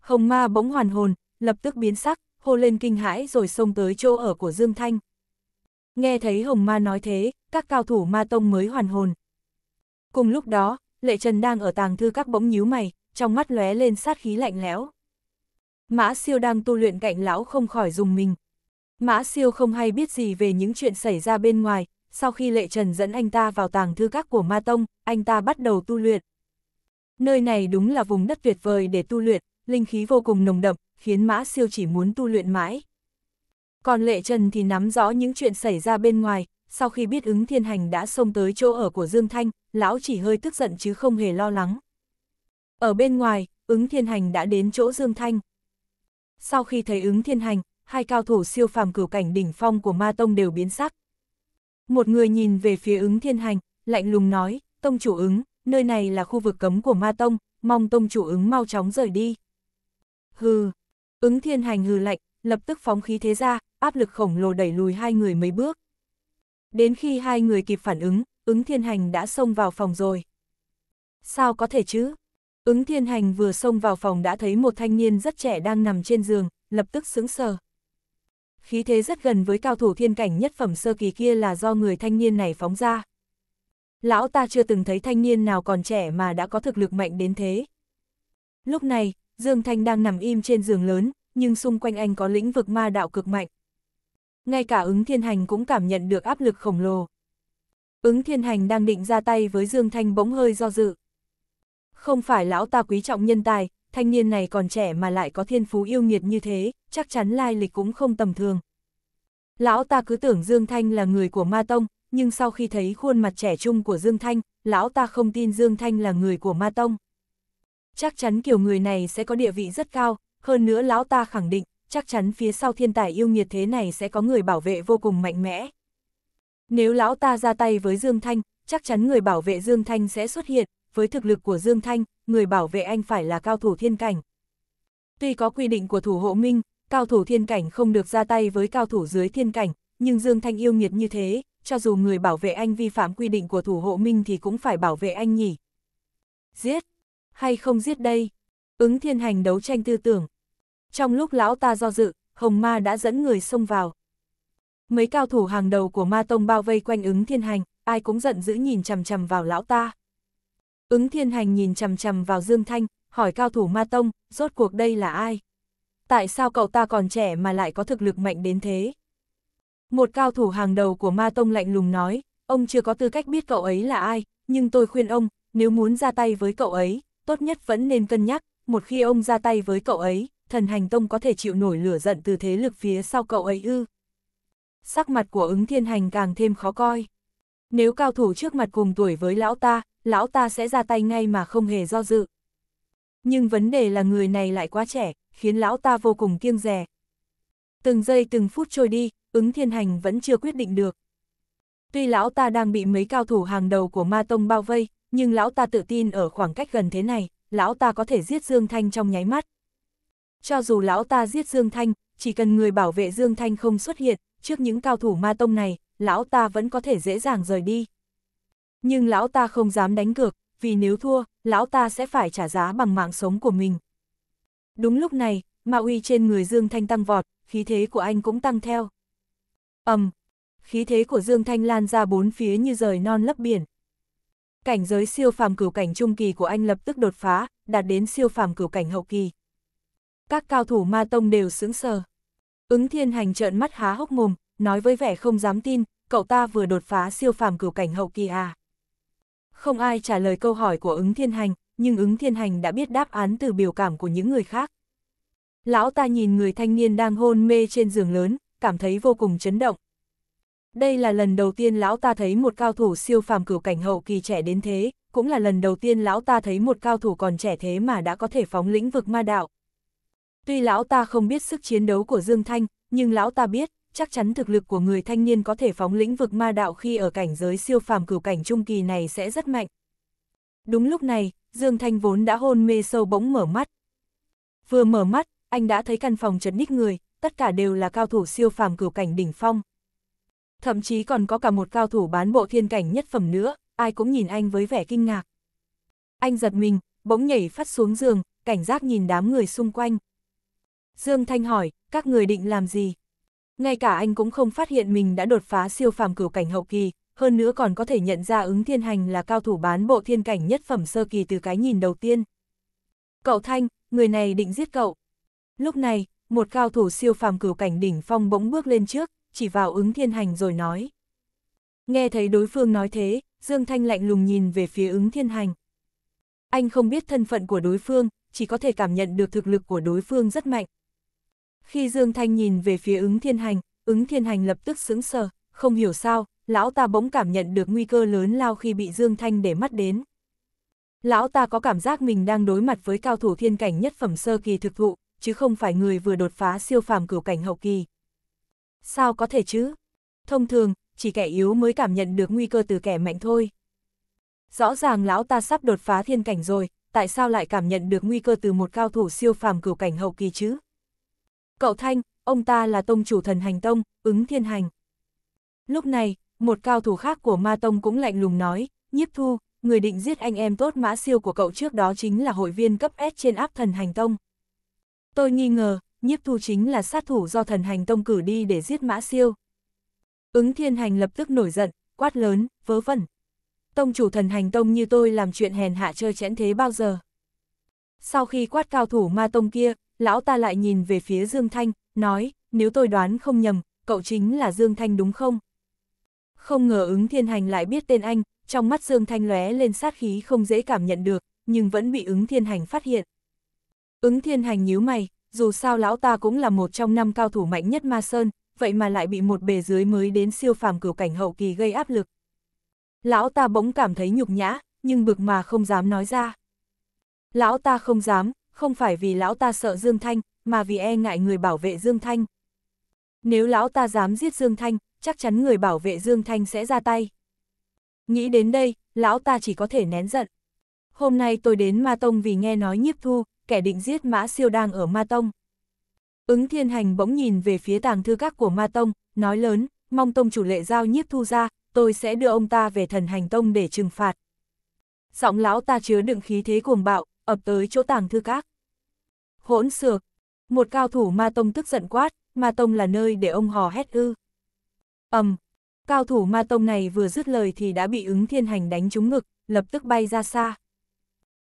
Hồng ma bỗng hoàn hồn, lập tức biến sắc, hô lên kinh hãi rồi xông tới chỗ ở của Dương Thanh. Nghe thấy hồng ma nói thế, các cao thủ ma tông mới hoàn hồn. Cùng lúc đó, Lệ Trần đang ở tàng thư các bỗng nhíu mày, trong mắt lóe lên sát khí lạnh lẽo. Mã siêu đang tu luyện cạnh lão không khỏi dùng mình. Mã siêu không hay biết gì về những chuyện xảy ra bên ngoài, sau khi lệ trần dẫn anh ta vào tàng thư các của ma tông, anh ta bắt đầu tu luyện. Nơi này đúng là vùng đất tuyệt vời để tu luyện, linh khí vô cùng nồng đậm, khiến mã siêu chỉ muốn tu luyện mãi. Còn lệ trần thì nắm rõ những chuyện xảy ra bên ngoài, sau khi biết ứng thiên hành đã xông tới chỗ ở của Dương Thanh, lão chỉ hơi tức giận chứ không hề lo lắng. Ở bên ngoài, ứng thiên hành đã đến chỗ Dương Thanh sau khi thấy ứng thiên hành, hai cao thủ siêu phàm cửu cảnh đỉnh phong của ma tông đều biến sắc. Một người nhìn về phía ứng thiên hành, lạnh lùng nói, tông chủ ứng, nơi này là khu vực cấm của ma tông, mong tông chủ ứng mau chóng rời đi. Hừ, ứng thiên hành hừ lạnh, lập tức phóng khí thế ra, áp lực khổng lồ đẩy lùi hai người mấy bước. Đến khi hai người kịp phản ứng, ứng thiên hành đã xông vào phòng rồi. Sao có thể chứ? Ứng thiên hành vừa xông vào phòng đã thấy một thanh niên rất trẻ đang nằm trên giường, lập tức sững sờ. Khí thế rất gần với cao thủ thiên cảnh nhất phẩm sơ kỳ kia là do người thanh niên này phóng ra. Lão ta chưa từng thấy thanh niên nào còn trẻ mà đã có thực lực mạnh đến thế. Lúc này, Dương Thanh đang nằm im trên giường lớn, nhưng xung quanh anh có lĩnh vực ma đạo cực mạnh. Ngay cả ứng thiên hành cũng cảm nhận được áp lực khổng lồ. Ứng thiên hành đang định ra tay với Dương Thanh bỗng hơi do dự. Không phải lão ta quý trọng nhân tài, thanh niên này còn trẻ mà lại có thiên phú yêu nghiệt như thế, chắc chắn lai lịch cũng không tầm thường. Lão ta cứ tưởng Dương Thanh là người của Ma Tông, nhưng sau khi thấy khuôn mặt trẻ trung của Dương Thanh, lão ta không tin Dương Thanh là người của Ma Tông. Chắc chắn kiểu người này sẽ có địa vị rất cao, hơn nữa lão ta khẳng định, chắc chắn phía sau thiên tài yêu nghiệt thế này sẽ có người bảo vệ vô cùng mạnh mẽ. Nếu lão ta ra tay với Dương Thanh, chắc chắn người bảo vệ Dương Thanh sẽ xuất hiện, với thực lực của Dương Thanh, người bảo vệ anh phải là cao thủ thiên cảnh. Tuy có quy định của thủ hộ minh, cao thủ thiên cảnh không được ra tay với cao thủ dưới thiên cảnh, nhưng Dương Thanh yêu nghiệt như thế, cho dù người bảo vệ anh vi phạm quy định của thủ hộ minh thì cũng phải bảo vệ anh nhỉ. Giết! Hay không giết đây? Ứng thiên hành đấu tranh tư tưởng. Trong lúc lão ta do dự, Hồng Ma đã dẫn người xông vào. Mấy cao thủ hàng đầu của Ma Tông bao vây quanh ứng thiên hành, ai cũng giận dữ nhìn chằm chằm vào lão ta. Ứng thiên hành nhìn chầm chầm vào Dương Thanh, hỏi cao thủ ma tông, rốt cuộc đây là ai? Tại sao cậu ta còn trẻ mà lại có thực lực mạnh đến thế? Một cao thủ hàng đầu của ma tông lạnh lùng nói, ông chưa có tư cách biết cậu ấy là ai, nhưng tôi khuyên ông, nếu muốn ra tay với cậu ấy, tốt nhất vẫn nên cân nhắc, một khi ông ra tay với cậu ấy, thần hành tông có thể chịu nổi lửa giận từ thế lực phía sau cậu ấy ư. Sắc mặt của ứng thiên hành càng thêm khó coi. Nếu cao thủ trước mặt cùng tuổi với lão ta, lão ta sẽ ra tay ngay mà không hề do dự. Nhưng vấn đề là người này lại quá trẻ, khiến lão ta vô cùng kiêng rè. Từng giây từng phút trôi đi, ứng thiên hành vẫn chưa quyết định được. Tuy lão ta đang bị mấy cao thủ hàng đầu của ma tông bao vây, nhưng lão ta tự tin ở khoảng cách gần thế này, lão ta có thể giết Dương Thanh trong nháy mắt. Cho dù lão ta giết Dương Thanh, chỉ cần người bảo vệ Dương Thanh không xuất hiện, trước những cao thủ ma tông này, lão ta vẫn có thể dễ dàng rời đi. Nhưng lão ta không dám đánh cược, vì nếu thua, lão ta sẽ phải trả giá bằng mạng sống của mình. Đúng lúc này, ma uy trên người Dương Thanh tăng vọt, khí thế của anh cũng tăng theo. ầm, khí thế của Dương Thanh lan ra bốn phía như rời non lấp biển. Cảnh giới siêu phàm cửu cảnh trung kỳ của anh lập tức đột phá, đạt đến siêu phàm cửu cảnh hậu kỳ. Các cao thủ ma tông đều sững sờ. Ứng thiên hành trợn mắt há hốc mồm, nói với vẻ không dám tin, cậu ta vừa đột phá siêu phàm cửu cảnh hậu kỳ à. Không ai trả lời câu hỏi của ứng thiên hành, nhưng ứng thiên hành đã biết đáp án từ biểu cảm của những người khác. Lão ta nhìn người thanh niên đang hôn mê trên giường lớn, cảm thấy vô cùng chấn động. Đây là lần đầu tiên lão ta thấy một cao thủ siêu phàm cửu cảnh hậu kỳ trẻ đến thế, cũng là lần đầu tiên lão ta thấy một cao thủ còn trẻ thế mà đã có thể phóng lĩnh vực ma đạo. Tuy lão ta không biết sức chiến đấu của Dương Thanh, nhưng lão ta biết, chắc chắn thực lực của người thanh niên có thể phóng lĩnh vực ma đạo khi ở cảnh giới siêu phàm cửu cảnh trung kỳ này sẽ rất mạnh. Đúng lúc này, Dương Thanh vốn đã hôn mê sâu bỗng mở mắt. Vừa mở mắt, anh đã thấy căn phòng chật ních người, tất cả đều là cao thủ siêu phàm cửu cảnh đỉnh phong. Thậm chí còn có cả một cao thủ bán bộ thiên cảnh nhất phẩm nữa, ai cũng nhìn anh với vẻ kinh ngạc. Anh giật mình, bỗng nhảy phát xuống giường, cảnh giác nhìn đám người xung quanh. Dương Thanh hỏi, các người định làm gì? ngay cả anh cũng không phát hiện mình đã đột phá siêu phàm cửu cảnh hậu kỳ, hơn nữa còn có thể nhận ra ứng thiên hành là cao thủ bán bộ thiên cảnh nhất phẩm sơ kỳ từ cái nhìn đầu tiên. Cậu Thanh, người này định giết cậu. Lúc này, một cao thủ siêu phàm cửu cảnh đỉnh phong bỗng bước lên trước, chỉ vào ứng thiên hành rồi nói. Nghe thấy đối phương nói thế, Dương Thanh lạnh lùng nhìn về phía ứng thiên hành. Anh không biết thân phận của đối phương, chỉ có thể cảm nhận được thực lực của đối phương rất mạnh. Khi Dương Thanh nhìn về phía ứng thiên hành, ứng thiên hành lập tức sững sờ, không hiểu sao, lão ta bỗng cảm nhận được nguy cơ lớn lao khi bị Dương Thanh để mắt đến. Lão ta có cảm giác mình đang đối mặt với cao thủ thiên cảnh nhất phẩm sơ kỳ thực thụ, chứ không phải người vừa đột phá siêu phàm cửu cảnh hậu kỳ. Sao có thể chứ? Thông thường, chỉ kẻ yếu mới cảm nhận được nguy cơ từ kẻ mạnh thôi. Rõ ràng lão ta sắp đột phá thiên cảnh rồi, tại sao lại cảm nhận được nguy cơ từ một cao thủ siêu phàm cửu cảnh hậu kỳ chứ? cậu Thanh, ông ta là tông chủ thần hành tông, ứng thiên hành. Lúc này, một cao thủ khác của ma tông cũng lạnh lùng nói, nhiếp thu, người định giết anh em tốt mã siêu của cậu trước đó chính là hội viên cấp S trên áp thần hành tông. Tôi nghi ngờ, nhiếp thu chính là sát thủ do thần hành tông cử đi để giết mã siêu. Ứng thiên hành lập tức nổi giận, quát lớn, vớ vẩn. Tông chủ thần hành tông như tôi làm chuyện hèn hạ chơi chẽn thế bao giờ. Sau khi quát cao thủ ma tông kia, lão ta lại nhìn về phía Dương Thanh, nói, nếu tôi đoán không nhầm, cậu chính là Dương Thanh đúng không? Không ngờ ứng thiên hành lại biết tên anh, trong mắt Dương Thanh lóe lên sát khí không dễ cảm nhận được, nhưng vẫn bị ứng thiên hành phát hiện. Ứng thiên hành nhíu mày, dù sao lão ta cũng là một trong năm cao thủ mạnh nhất Ma Sơn, vậy mà lại bị một bề dưới mới đến siêu phàm cửu cảnh hậu kỳ gây áp lực. Lão ta bỗng cảm thấy nhục nhã, nhưng bực mà không dám nói ra. Lão ta không dám, không phải vì lão ta sợ Dương Thanh, mà vì e ngại người bảo vệ Dương Thanh. Nếu lão ta dám giết Dương Thanh, chắc chắn người bảo vệ Dương Thanh sẽ ra tay. Nghĩ đến đây, lão ta chỉ có thể nén giận. Hôm nay tôi đến Ma Tông vì nghe nói nhiếp thu, kẻ định giết mã siêu đang ở Ma Tông. Ứng thiên hành bỗng nhìn về phía tàng thư các của Ma Tông, nói lớn, mong Tông chủ lệ giao nhiếp thu ra, tôi sẽ đưa ông ta về thần hành Tông để trừng phạt. Giọng lão ta chứa đựng khí thế cuồng bạo, ập tới chỗ tàng thư các. Hỗn xược, một cao thủ ma tông tức giận quát, ma tông là nơi để ông hò hét ư. ầm, um, cao thủ ma tông này vừa dứt lời thì đã bị ứng thiên hành đánh trúng ngực, lập tức bay ra xa.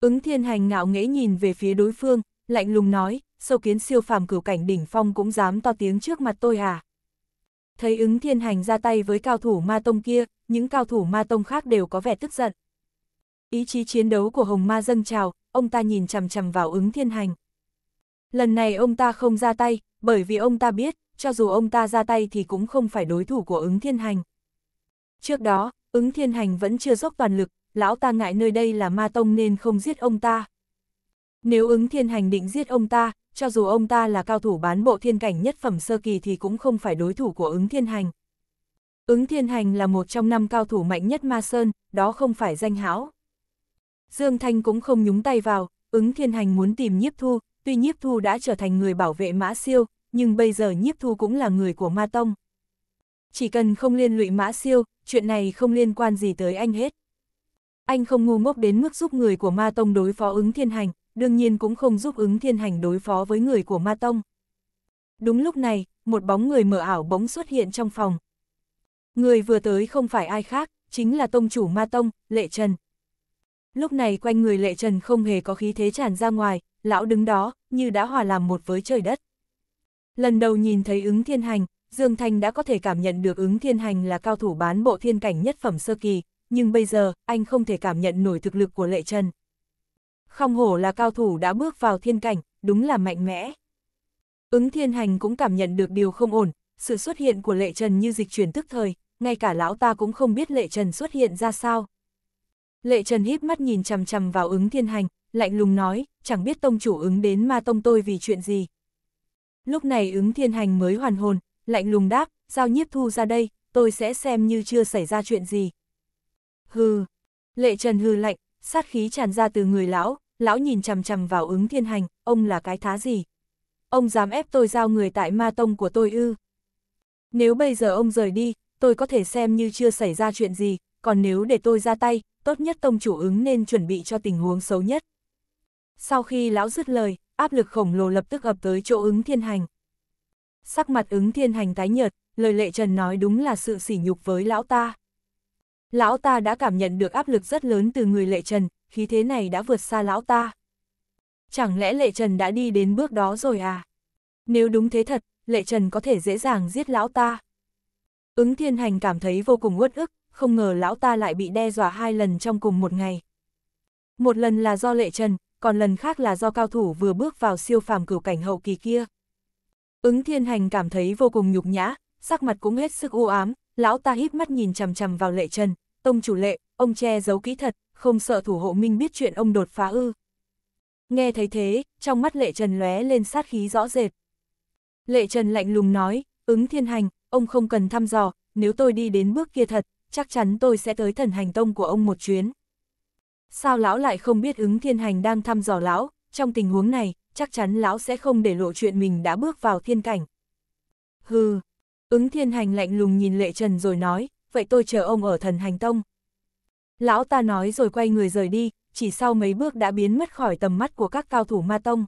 Ứng thiên hành ngạo nghễ nhìn về phía đối phương, lạnh lùng nói, sâu kiến siêu phàm cửu cảnh đỉnh phong cũng dám to tiếng trước mặt tôi à. Thấy ứng thiên hành ra tay với cao thủ ma tông kia, những cao thủ ma tông khác đều có vẻ tức giận. Ý chí chiến đấu của Hồng Ma dâng trào, ông ta nhìn chằm chằm vào ứng thiên hành. Lần này ông ta không ra tay, bởi vì ông ta biết, cho dù ông ta ra tay thì cũng không phải đối thủ của ứng thiên hành. Trước đó, ứng thiên hành vẫn chưa dốc toàn lực, lão ta ngại nơi đây là ma tông nên không giết ông ta. Nếu ứng thiên hành định giết ông ta, cho dù ông ta là cao thủ bán bộ thiên cảnh nhất phẩm sơ kỳ thì cũng không phải đối thủ của ứng thiên hành. Ứng thiên hành là một trong năm cao thủ mạnh nhất ma sơn, đó không phải danh hão. Dương Thanh cũng không nhúng tay vào, ứng thiên hành muốn tìm nhiếp thu, tuy nhiếp thu đã trở thành người bảo vệ mã siêu, nhưng bây giờ nhiếp thu cũng là người của ma tông. Chỉ cần không liên lụy mã siêu, chuyện này không liên quan gì tới anh hết. Anh không ngu ngốc đến mức giúp người của ma tông đối phó ứng thiên hành, đương nhiên cũng không giúp ứng thiên hành đối phó với người của ma tông. Đúng lúc này, một bóng người mở ảo bóng xuất hiện trong phòng. Người vừa tới không phải ai khác, chính là tông chủ ma tông, Lệ Trần lúc này quanh người lệ trần không hề có khí thế tràn ra ngoài, lão đứng đó, như đã hòa làm một với trời đất. Lần đầu nhìn thấy ứng thiên hành, Dương Thanh đã có thể cảm nhận được ứng thiên hành là cao thủ bán bộ thiên cảnh nhất phẩm sơ kỳ, nhưng bây giờ, anh không thể cảm nhận nổi thực lực của lệ trần. Không hổ là cao thủ đã bước vào thiên cảnh, đúng là mạnh mẽ. Ứng thiên hành cũng cảm nhận được điều không ổn, sự xuất hiện của lệ trần như dịch chuyển tức thời, ngay cả lão ta cũng không biết lệ trần xuất hiện ra sao. Lệ Trần híp mắt nhìn chằm chằm vào ứng thiên hành, lạnh lùng nói, chẳng biết tông chủ ứng đến ma tông tôi vì chuyện gì. Lúc này ứng thiên hành mới hoàn hồn, lạnh lùng đáp, giao nhiếp thu ra đây, tôi sẽ xem như chưa xảy ra chuyện gì. Hừ, lệ trần hư lạnh, sát khí tràn ra từ người lão, lão nhìn chằm chằm vào ứng thiên hành, ông là cái thá gì? Ông dám ép tôi giao người tại ma tông của tôi ư? Nếu bây giờ ông rời đi, tôi có thể xem như chưa xảy ra chuyện gì, còn nếu để tôi ra tay, tốt nhất tông chủ ứng nên chuẩn bị cho tình huống xấu nhất. Sau khi lão dứt lời, áp lực khổng lồ lập tức ập tới chỗ ứng thiên hành. Sắc mặt ứng thiên hành tái nhợt, lời lệ trần nói đúng là sự sỉ nhục với lão ta. Lão ta đã cảm nhận được áp lực rất lớn từ người lệ trần, khí thế này đã vượt xa lão ta. Chẳng lẽ lệ trần đã đi đến bước đó rồi à? Nếu đúng thế thật, lệ trần có thể dễ dàng giết lão ta. Ứng thiên hành cảm thấy vô cùng uất ức, không ngờ lão ta lại bị đe dọa hai lần trong cùng một ngày. Một lần là do lệ trần, còn lần khác là do cao thủ vừa bước vào siêu phàm cửu cảnh hậu kỳ kia. Ứng thiên hành cảm thấy vô cùng nhục nhã, sắc mặt cũng hết sức u ám, lão ta hít mắt nhìn chằm chằm vào lệ trần, tông chủ lệ, ông che giấu kỹ thật, không sợ thủ hộ minh biết chuyện ông đột phá ư. Nghe thấy thế, trong mắt lệ trần lóe lên sát khí rõ rệt. Lệ trần lạnh lùng nói, ứng thiên hành, ông không cần thăm dò, nếu tôi đi đến bước kia thật, chắc chắn tôi sẽ tới thần hành tông của ông một chuyến. Sao lão lại không biết ứng thiên hành đang thăm dò lão, trong tình huống này, chắc chắn lão sẽ không để lộ chuyện mình đã bước vào thiên cảnh. Hừ, ứng thiên hành lạnh lùng nhìn lệ trần rồi nói, vậy tôi chờ ông ở thần hành tông. Lão ta nói rồi quay người rời đi, chỉ sau mấy bước đã biến mất khỏi tầm mắt của các cao thủ ma tông.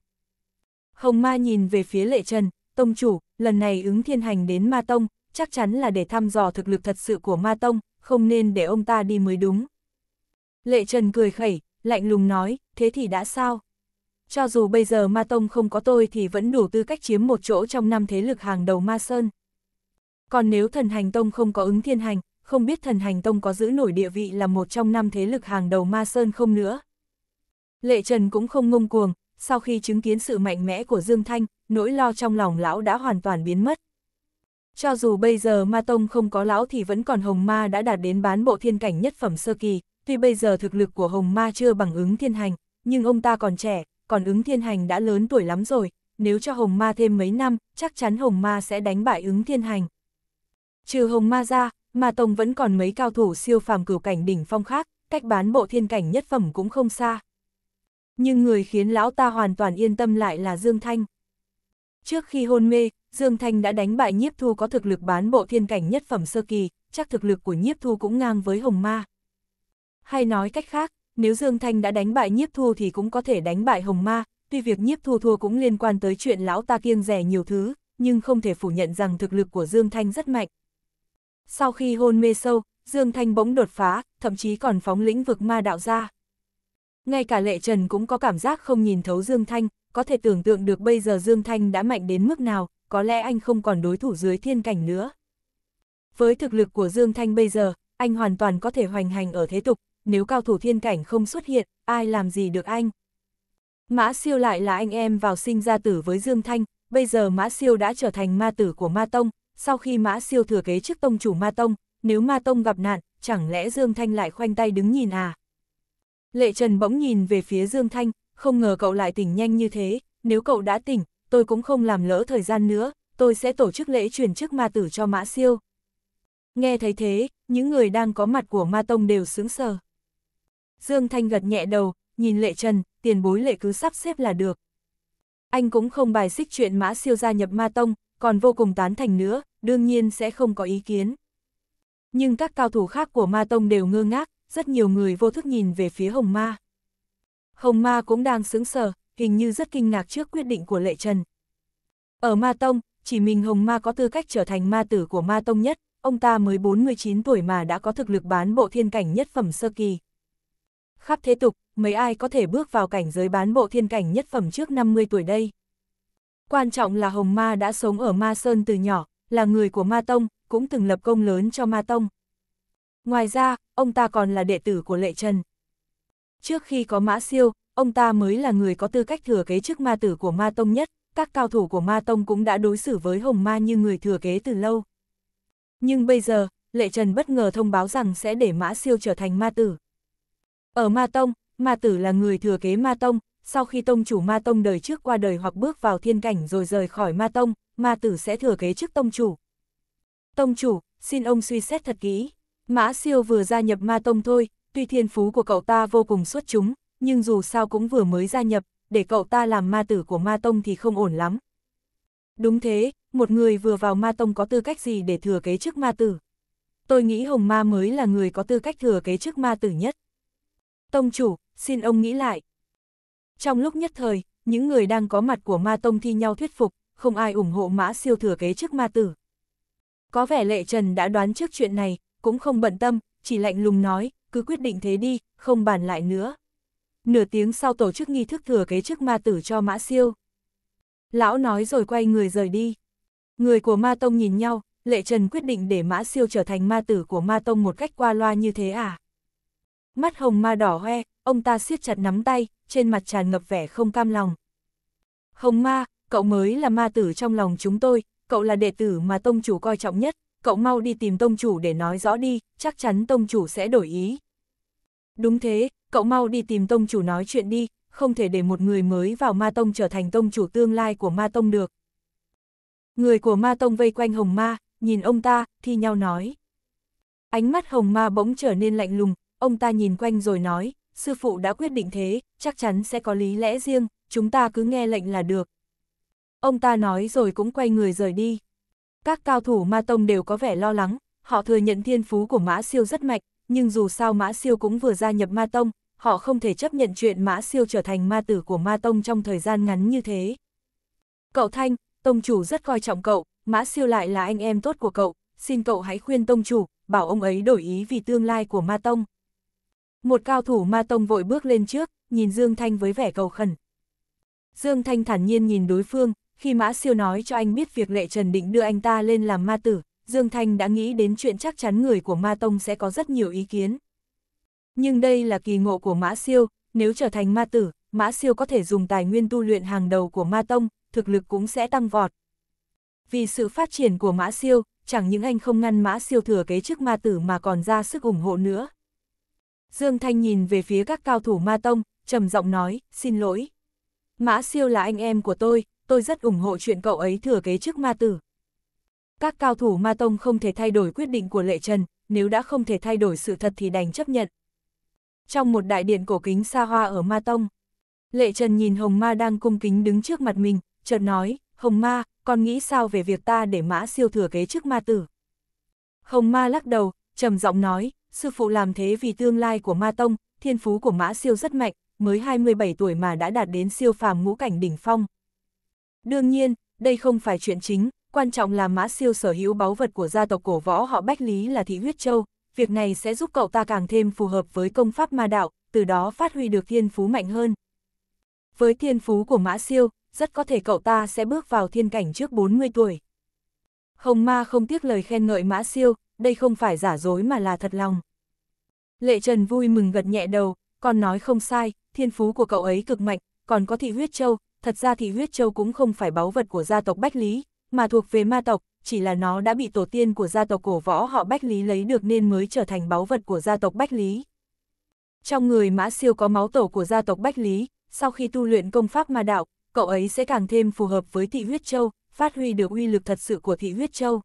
Hồng ma nhìn về phía lệ trần, tông chủ, lần này ứng thiên hành đến ma tông, chắc chắn là để thăm dò thực lực thật sự của Ma Tông, không nên để ông ta đi mới đúng. Lệ Trần cười khẩy, lạnh lùng nói, thế thì đã sao? Cho dù bây giờ Ma Tông không có tôi thì vẫn đủ tư cách chiếm một chỗ trong năm thế lực hàng đầu Ma Sơn. Còn nếu thần hành Tông không có ứng thiên hành, không biết thần hành Tông có giữ nổi địa vị là một trong năm thế lực hàng đầu Ma Sơn không nữa. Lệ Trần cũng không ngông cuồng, sau khi chứng kiến sự mạnh mẽ của Dương Thanh, nỗi lo trong lòng lão đã hoàn toàn biến mất. Cho dù bây giờ ma tông không có lão thì vẫn còn hồng ma đã đạt đến bán bộ thiên cảnh nhất phẩm sơ kỳ, tuy bây giờ thực lực của hồng ma chưa bằng ứng thiên hành, nhưng ông ta còn trẻ, còn ứng thiên hành đã lớn tuổi lắm rồi, nếu cho hồng ma thêm mấy năm, chắc chắn hồng ma sẽ đánh bại ứng thiên hành. Trừ hồng ma ra, ma tông vẫn còn mấy cao thủ siêu phàm cửu cảnh đỉnh phong khác, cách bán bộ thiên cảnh nhất phẩm cũng không xa. Nhưng người khiến lão ta hoàn toàn yên tâm lại là Dương Thanh. Trước khi hôn mê, Dương Thanh đã đánh bại nhiếp thu có thực lực bán bộ thiên cảnh nhất phẩm sơ kỳ, chắc thực lực của nhiếp thu cũng ngang với hồng ma. Hay nói cách khác, nếu Dương Thanh đã đánh bại nhiếp thu thì cũng có thể đánh bại hồng ma, tuy việc nhiếp thu thua cũng liên quan tới chuyện lão ta kiêng rẻ nhiều thứ, nhưng không thể phủ nhận rằng thực lực của Dương Thanh rất mạnh. Sau khi hôn mê sâu, Dương Thanh bỗng đột phá, thậm chí còn phóng lĩnh vực ma đạo ra. Ngay cả lệ trần cũng có cảm giác không nhìn thấu Dương Thanh, có thể tưởng tượng được bây giờ Dương Thanh đã mạnh đến mức nào, có lẽ anh không còn đối thủ dưới thiên cảnh nữa. Với thực lực của Dương Thanh bây giờ, anh hoàn toàn có thể hoành hành ở thế tục, nếu cao thủ thiên cảnh không xuất hiện, ai làm gì được anh. Mã siêu lại là anh em vào sinh ra tử với Dương Thanh, bây giờ Mã siêu đã trở thành ma tử của Ma Tông, sau khi Mã siêu thừa kế chức tông chủ Ma Tông, nếu Ma Tông gặp nạn, chẳng lẽ Dương Thanh lại khoanh tay đứng nhìn à? Lệ Trần bỗng nhìn về phía Dương Thanh, không ngờ cậu lại tỉnh nhanh như thế, nếu cậu đã tỉnh, tôi cũng không làm lỡ thời gian nữa, tôi sẽ tổ chức lễ truyền chức ma tử cho Mã Siêu. Nghe thấy thế, những người đang có mặt của ma tông đều sướng sờ. Dương Thanh gật nhẹ đầu, nhìn lệ trần, tiền bối lệ cứ sắp xếp là được. Anh cũng không bài xích chuyện Mã Siêu gia nhập ma tông, còn vô cùng tán thành nữa, đương nhiên sẽ không có ý kiến. Nhưng các cao thủ khác của ma tông đều ngơ ngác, rất nhiều người vô thức nhìn về phía hồng ma. Hồng Ma cũng đang sững sờ, hình như rất kinh ngạc trước quyết định của Lệ Trần. Ở Ma Tông, chỉ mình Hồng Ma có tư cách trở thành ma tử của Ma Tông nhất, ông ta mới 49 tuổi mà đã có thực lực bán bộ thiên cảnh nhất phẩm sơ kỳ. Khắp thế tục, mấy ai có thể bước vào cảnh giới bán bộ thiên cảnh nhất phẩm trước 50 tuổi đây? Quan trọng là Hồng Ma đã sống ở Ma Sơn từ nhỏ, là người của Ma Tông, cũng từng lập công lớn cho Ma Tông. Ngoài ra, ông ta còn là đệ tử của Lệ Trần. Trước khi có Mã Siêu, ông ta mới là người có tư cách thừa kế chức ma tử của Ma Tông nhất, các cao thủ của Ma Tông cũng đã đối xử với Hồng Ma như người thừa kế từ lâu. Nhưng bây giờ, Lệ Trần bất ngờ thông báo rằng sẽ để Mã Siêu trở thành ma tử. Ở Ma Tông, ma tử là người thừa kế Ma Tông, sau khi tông chủ Ma Tông đời trước qua đời hoặc bước vào thiên cảnh rồi rời khỏi Ma Tông, ma tử sẽ thừa kế chức tông chủ. Tông chủ, xin ông suy xét thật kỹ. Mã Siêu vừa gia nhập Ma Tông thôi, Tuy thiên phú của cậu ta vô cùng xuất chúng, nhưng dù sao cũng vừa mới gia nhập, để cậu ta làm ma tử của ma tông thì không ổn lắm. Đúng thế, một người vừa vào ma tông có tư cách gì để thừa kế chức ma tử? Tôi nghĩ Hồng Ma mới là người có tư cách thừa kế chức ma tử nhất. Tông chủ, xin ông nghĩ lại. Trong lúc nhất thời, những người đang có mặt của ma tông thi nhau thuyết phục, không ai ủng hộ mã siêu thừa kế chức ma tử. Có vẻ lệ trần đã đoán trước chuyện này, cũng không bận tâm, chỉ lạnh lùng nói, cứ quyết định thế đi, không bàn lại nữa. Nửa tiếng sau tổ chức nghi thức thừa kế chức ma tử cho mã siêu. Lão nói rồi quay người rời đi. Người của ma tông nhìn nhau, lệ trần quyết định để mã siêu trở thành ma tử của ma tông một cách qua loa như thế à. Mắt hồng ma đỏ hoe, ông ta siết chặt nắm tay, trên mặt tràn ngập vẻ không cam lòng. Hồng ma, cậu mới là ma tử trong lòng chúng tôi, cậu là đệ tử mà tông chủ coi trọng nhất, cậu mau đi tìm tông chủ để nói rõ đi, chắc chắn tông chủ sẽ đổi ý. Đúng thế, cậu mau đi tìm tông chủ nói chuyện đi, không thể để một người mới vào ma tông trở thành tông chủ tương lai của ma tông được. Người của ma tông vây quanh hồng ma, nhìn ông ta, thi nhau nói. Ánh mắt hồng ma bỗng trở nên lạnh lùng, ông ta nhìn quanh rồi nói, sư phụ đã quyết định thế, chắc chắn sẽ có lý lẽ riêng, chúng ta cứ nghe lệnh là được. Ông ta nói rồi cũng quay người rời đi. Các cao thủ ma tông đều có vẻ lo lắng, họ thừa nhận thiên phú của Mã Siêu rất mạnh, nhưng dù sao Mã Siêu cũng vừa gia nhập ma tông, họ không thể chấp nhận chuyện Mã Siêu trở thành ma tử của ma tông trong thời gian ngắn như thế. Cậu Thanh, tông chủ rất coi trọng cậu, Mã Siêu lại là anh em tốt của cậu, xin cậu hãy khuyên tông chủ, bảo ông ấy đổi ý vì tương lai của ma tông. Một cao thủ ma tông vội bước lên trước, nhìn Dương Thanh với vẻ cầu khẩn. Dương Thanh thản nhiên nhìn đối phương, khi Mã Siêu nói cho anh biết việc Lệ Trần định đưa anh ta lên làm ma tử, Dương Thanh đã nghĩ đến chuyện chắc chắn người của ma tông sẽ có rất nhiều ý kiến. Nhưng đây là kỳ ngộ của Mã Siêu, nếu trở thành ma tử, Mã Siêu có thể dùng tài nguyên tu luyện hàng đầu của ma tông, thực lực cũng sẽ tăng vọt. Vì sự phát triển của Mã Siêu, chẳng những anh không ngăn Mã Siêu thừa kế chức ma tử mà còn ra sức ủng hộ nữa. Dương Thanh nhìn về phía các cao thủ ma tông, trầm giọng nói, xin lỗi. Mã Siêu là anh em của tôi, tôi rất ủng hộ chuyện cậu ấy thừa kế chức ma tử. Các cao thủ ma tông không thể thay đổi quyết định của lệ trần, nếu đã không thể thay đổi sự thật thì đành chấp nhận. Trong một đại điện cổ kính xa hoa ở ma tông, lệ trần nhìn hồng ma đang cung kính đứng trước mặt mình, chợt nói, hồng ma, con nghĩ sao về việc ta để mã siêu thừa kế chức ma tử. Hồng ma lắc đầu, trầm giọng nói, sư phụ làm thế vì tương lai của ma tông, thiên phú của mã siêu rất mạnh, mới 27 tuổi mà đã đạt đến siêu phàm ngũ cảnh đỉnh phong. Đương nhiên, đây không phải chuyện chính, quan trọng là Mã Siêu sở hữu báu vật của gia tộc cổ võ họ Bách Lý là Thị Huyết Châu, việc này sẽ giúp cậu ta càng thêm phù hợp với công pháp ma đạo, từ đó phát huy được thiên phú mạnh hơn. Với thiên phú của Mã Siêu, rất có thể cậu ta sẽ bước vào thiên cảnh trước 40 tuổi. Hồng Ma không tiếc lời khen ngợi Mã Siêu, đây không phải giả dối mà là thật lòng. Lệ Trần vui mừng gật nhẹ đầu, còn nói không sai, thiên phú của cậu ấy cực mạnh, còn có thị huyết châu, thật ra thì huyết châu cũng không phải báu vật của gia tộc Bách Lý, mà thuộc về ma tộc, chỉ là nó đã bị tổ tiên của gia tộc cổ võ họ Bách Lý lấy được nên mới trở thành báu vật của gia tộc Bách Lý. Trong người mã siêu có máu tổ của gia tộc Bách Lý, sau khi tu luyện công pháp ma đạo, cậu ấy sẽ càng thêm phù hợp với thị huyết châu, phát huy được uy lực thật sự của thị huyết châu.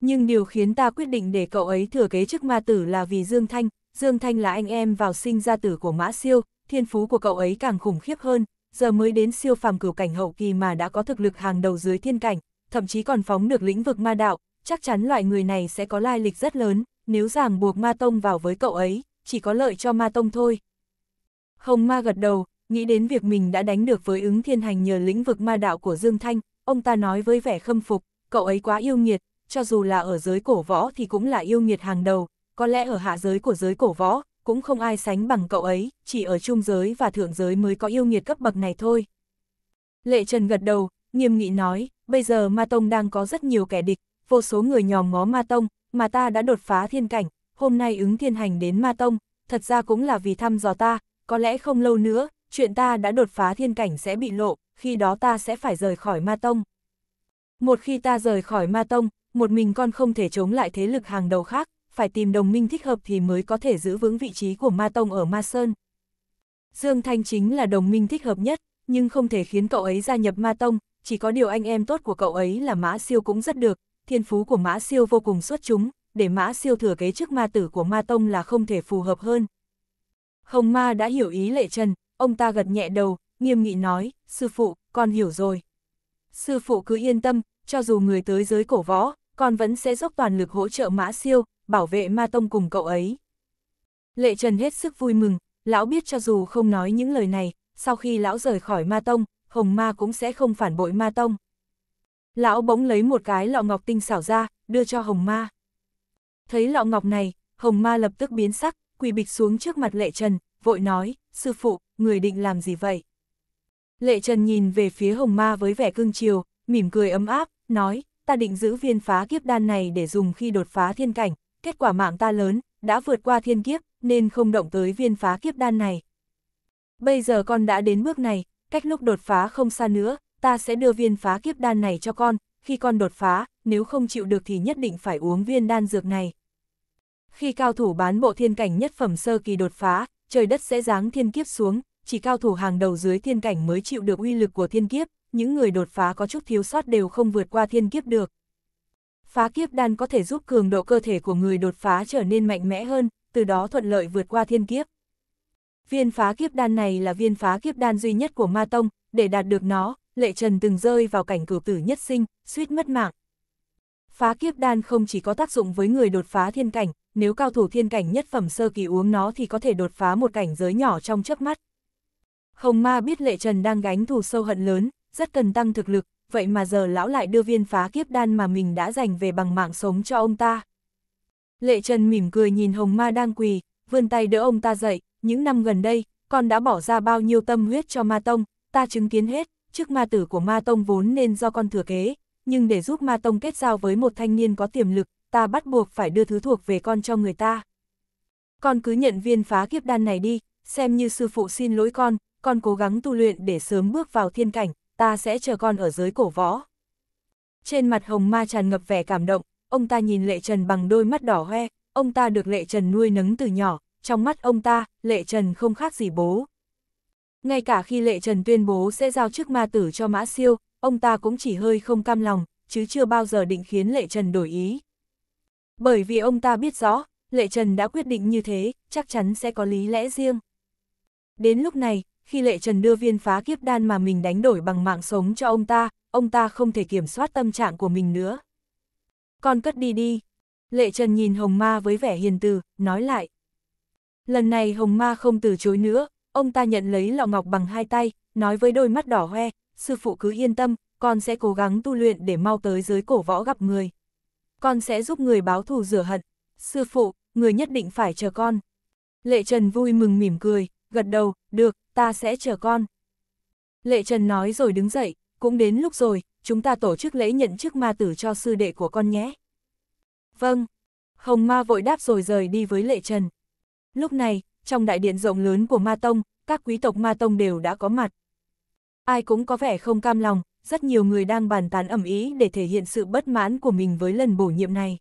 Nhưng điều khiến ta quyết định để cậu ấy thừa kế chức ma tử là vì Dương Thanh, Dương Thanh là anh em vào sinh ra tử của mã siêu, thiên phú của cậu ấy càng khủng khiếp hơn, giờ mới đến siêu phàm cửu cảnh hậu kỳ mà đã có thực lực hàng đầu dưới thiên cảnh, thậm chí còn phóng được lĩnh vực ma đạo, chắc chắn loại người này sẽ có lai lịch rất lớn, nếu ràng buộc ma tông vào với cậu ấy, chỉ có lợi cho ma tông thôi. Hồng ma gật đầu, nghĩ đến việc mình đã đánh được với ứng thiên hành nhờ lĩnh vực ma đạo của Dương Thanh, ông ta nói với vẻ khâm phục, cậu ấy quá yêu nghiệt, cho dù là ở giới cổ võ thì cũng là yêu nghiệt hàng đầu, có lẽ ở hạ giới của giới cổ võ, cũng không ai sánh bằng cậu ấy, chỉ ở trung giới và thượng giới mới có yêu nghiệt cấp bậc này thôi. Lệ Trần gật đầu, nghiêm nghị nói, bây giờ Ma Tông đang có rất nhiều kẻ địch, vô số người nhòm ngó Ma Tông, mà ta đã đột phá thiên cảnh, hôm nay ứng thiên hành đến Ma Tông, thật ra cũng là vì thăm dò ta, có lẽ không lâu nữa, chuyện ta đã đột phá thiên cảnh sẽ bị lộ, khi đó ta sẽ phải rời khỏi Ma Tông. Một khi ta rời khỏi Ma Tông, một mình con không thể chống lại thế lực hàng đầu khác, phải tìm đồng minh thích hợp thì mới có thể giữ vững vị trí của Ma Tông ở Ma Sơn. Dương Thanh chính là đồng minh thích hợp nhất, nhưng không thể khiến cậu ấy gia nhập Ma Tông, chỉ có điều anh em tốt của cậu ấy là Mã Siêu cũng rất được, thiên phú của Mã Siêu vô cùng xuất chúng, để Mã Siêu thừa kế chức ma tử của Ma Tông là không thể phù hợp hơn. Hồng Ma đã hiểu ý Lệ Trần, ông ta gật nhẹ đầu, nghiêm nghị nói, sư phụ, con hiểu rồi. Sư phụ cứ yên tâm, cho dù người tới giới cổ võ, con vẫn sẽ dốc toàn lực hỗ trợ Mã Siêu, bảo vệ ma tông cùng cậu ấy. Lệ Trần hết sức vui mừng, lão biết cho dù không nói những lời này, sau khi lão rời khỏi ma tông, hồng ma cũng sẽ không phản bội ma tông. Lão bỗng lấy một cái lọ ngọc tinh xảo ra, đưa cho hồng ma. Thấy lọ ngọc này, hồng ma lập tức biến sắc, quỳ bịch xuống trước mặt Lệ Trần, vội nói, sư phụ, người định làm gì vậy? Lệ Trần nhìn về phía hồng ma với vẻ cương chiều, mỉm cười ấm áp, nói, ta định giữ viên phá kiếp đan này để dùng khi đột phá thiên cảnh, kết quả mạng ta lớn, đã vượt qua thiên kiếp, nên không động tới viên phá kiếp đan này. Bây giờ con đã đến bước này, cách lúc đột phá không xa nữa, ta sẽ đưa viên phá kiếp đan này cho con, khi con đột phá, nếu không chịu được thì nhất định phải uống viên đan dược này. Khi cao thủ bán bộ thiên cảnh nhất phẩm sơ kỳ đột phá, trời đất sẽ giáng thiên kiếp xuống, chỉ cao thủ hàng đầu dưới thiên cảnh mới chịu được uy lực của thiên kiếp, những người đột phá có chút thiếu sót đều không vượt qua thiên kiếp được. Phá kiếp đan có thể giúp cường độ cơ thể của người đột phá trở nên mạnh mẽ hơn, từ đó thuận lợi vượt qua thiên kiếp. Viên phá kiếp đan này là viên phá kiếp đan duy nhất của Ma Tông, để đạt được nó, Lệ Trần từng rơi vào cảnh cửu tử nhất sinh, suýt mất mạng. Phá kiếp đan không chỉ có tác dụng với người đột phá thiên cảnh, nếu cao thủ thiên cảnh nhất phẩm sơ kỳ uống nó thì có thể đột phá một cảnh giới nhỏ trong chớp mắt. Hồng Ma biết Lệ Trần đang gánh thù sâu hận lớn, rất cần tăng thực lực, vậy mà giờ lão lại đưa viên phá kiếp đan mà mình đã dành về bằng mạng sống cho ông ta. Lệ Trần mỉm cười nhìn Hồng Ma đang quỳ, vươn tay đỡ ông ta dậy, những năm gần đây, con đã bỏ ra bao nhiêu tâm huyết cho Ma Tông, ta chứng kiến hết, trước ma tử của Ma Tông vốn nên do con thừa kế, nhưng để giúp Ma Tông kết giao với một thanh niên có tiềm lực, ta bắt buộc phải đưa thứ thuộc về con cho người ta. Con cứ nhận viên phá kiếp đan này đi, xem như sư phụ xin lỗi con, con cố gắng tu luyện để sớm bước vào thiên cảnh, ta sẽ chờ con ở dưới cổ võ. Trên mặt hồng ma tràn ngập vẻ cảm động, ông ta nhìn lệ trần bằng đôi mắt đỏ hoe, ông ta được lệ trần nuôi nấng từ nhỏ, trong mắt ông ta, lệ trần không khác gì bố. Ngay cả khi lệ trần tuyên bố sẽ giao chức ma tử cho mã siêu, ông ta cũng chỉ hơi không cam lòng, chứ chưa bao giờ định khiến lệ trần đổi ý. Bởi vì ông ta biết rõ, lệ trần đã quyết định như thế, chắc chắn sẽ có lý lẽ riêng. Đến lúc này, khi Lệ Trần đưa viên phá kiếp đan mà mình đánh đổi bằng mạng sống cho ông ta, ông ta không thể kiểm soát tâm trạng của mình nữa. Con cất đi đi. Lệ Trần nhìn Hồng Ma với vẻ hiền từ, nói lại. Lần này Hồng Ma không từ chối nữa, ông ta nhận lấy lọ ngọc bằng hai tay, nói với đôi mắt đỏ hoe, sư phụ cứ yên tâm, con sẽ cố gắng tu luyện để mau tới giới cổ võ gặp người. Con sẽ giúp người báo thù rửa hận. Sư phụ, người nhất định phải chờ con. Lệ Trần vui mừng mỉm cười, gật đầu, được, ta sẽ chờ con. Lệ Trần nói rồi đứng dậy, cũng đến lúc rồi, chúng ta tổ chức lễ nhận chức ma tử cho sư đệ của con nhé. Vâng, Hồng Ma vội đáp rồi rời đi với Lệ Trần. Lúc này, trong đại điện rộng lớn của Ma Tông, các quý tộc Ma Tông đều đã có mặt. Ai cũng có vẻ không cam lòng, rất nhiều người đang bàn tán ẩm ý để thể hiện sự bất mãn của mình với lần bổ nhiệm này.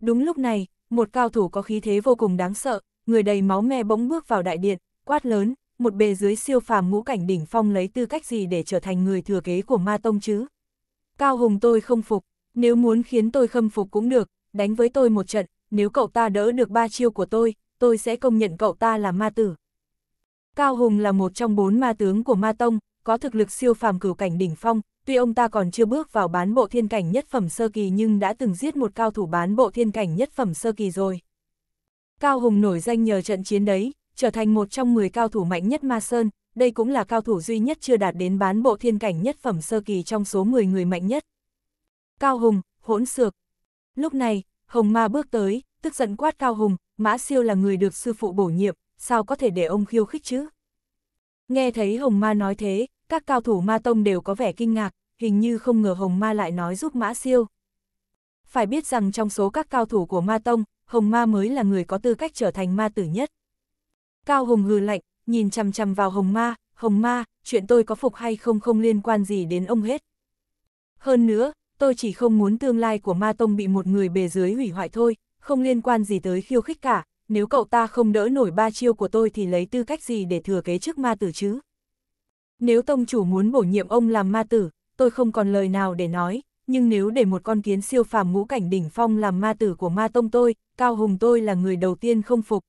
Đúng lúc này, một cao thủ có khí thế vô cùng đáng sợ, người đầy máu me bỗng bước vào đại điện, quát lớn, một bề dưới siêu phàm ngũ cảnh đỉnh phong lấy tư cách gì để trở thành người thừa kế của ma tông chứ? Cao Hùng tôi không phục, nếu muốn khiến tôi khâm phục cũng được, đánh với tôi một trận, nếu cậu ta đỡ được ba chiêu của tôi, tôi sẽ công nhận cậu ta là ma tử. Cao Hùng là một trong bốn ma tướng của ma tông, có thực lực siêu phàm cửu cảnh đỉnh phong, tuy ông ta còn chưa bước vào bán bộ thiên cảnh nhất phẩm sơ kỳ nhưng đã từng giết một cao thủ bán bộ thiên cảnh nhất phẩm sơ kỳ rồi. Cao Hùng nổi danh nhờ trận chiến đấy, trở thành một trong 10 cao thủ mạnh nhất Ma Sơn, đây cũng là cao thủ duy nhất chưa đạt đến bán bộ thiên cảnh nhất phẩm sơ kỳ trong số 10 người mạnh nhất. Cao Hùng, hỗn xược. Lúc này, Hồng Ma bước tới, tức giận quát Cao Hùng, Mã Siêu là người được sư phụ bổ nhiệm, sao có thể để ông khiêu khích chứ? Nghe thấy Hồng Ma nói thế, các cao thủ Ma Tông đều có vẻ kinh ngạc, hình như không ngờ Hồng Ma lại nói giúp Mã Siêu. Phải biết rằng trong số các cao thủ của Ma Tông, Hồng Ma mới là người có tư cách trở thành ma tử nhất. Cao Hùng hừ lạnh, nhìn chằm chằm vào Hồng Ma, Hồng Ma, chuyện tôi có phục hay không không liên quan gì đến ông hết. Hơn nữa, tôi chỉ không muốn tương lai của Ma Tông bị một người bề dưới hủy hoại thôi, không liên quan gì tới khiêu khích cả, nếu cậu ta không đỡ nổi ba chiêu của tôi thì lấy tư cách gì để thừa kế chức ma tử chứ. Nếu Tông chủ muốn bổ nhiệm ông làm ma tử, tôi không còn lời nào để nói, nhưng nếu để một con kiến siêu phàm ngũ cảnh đỉnh phong làm ma tử của ma tông tôi, Cao Hùng tôi là người đầu tiên không phục,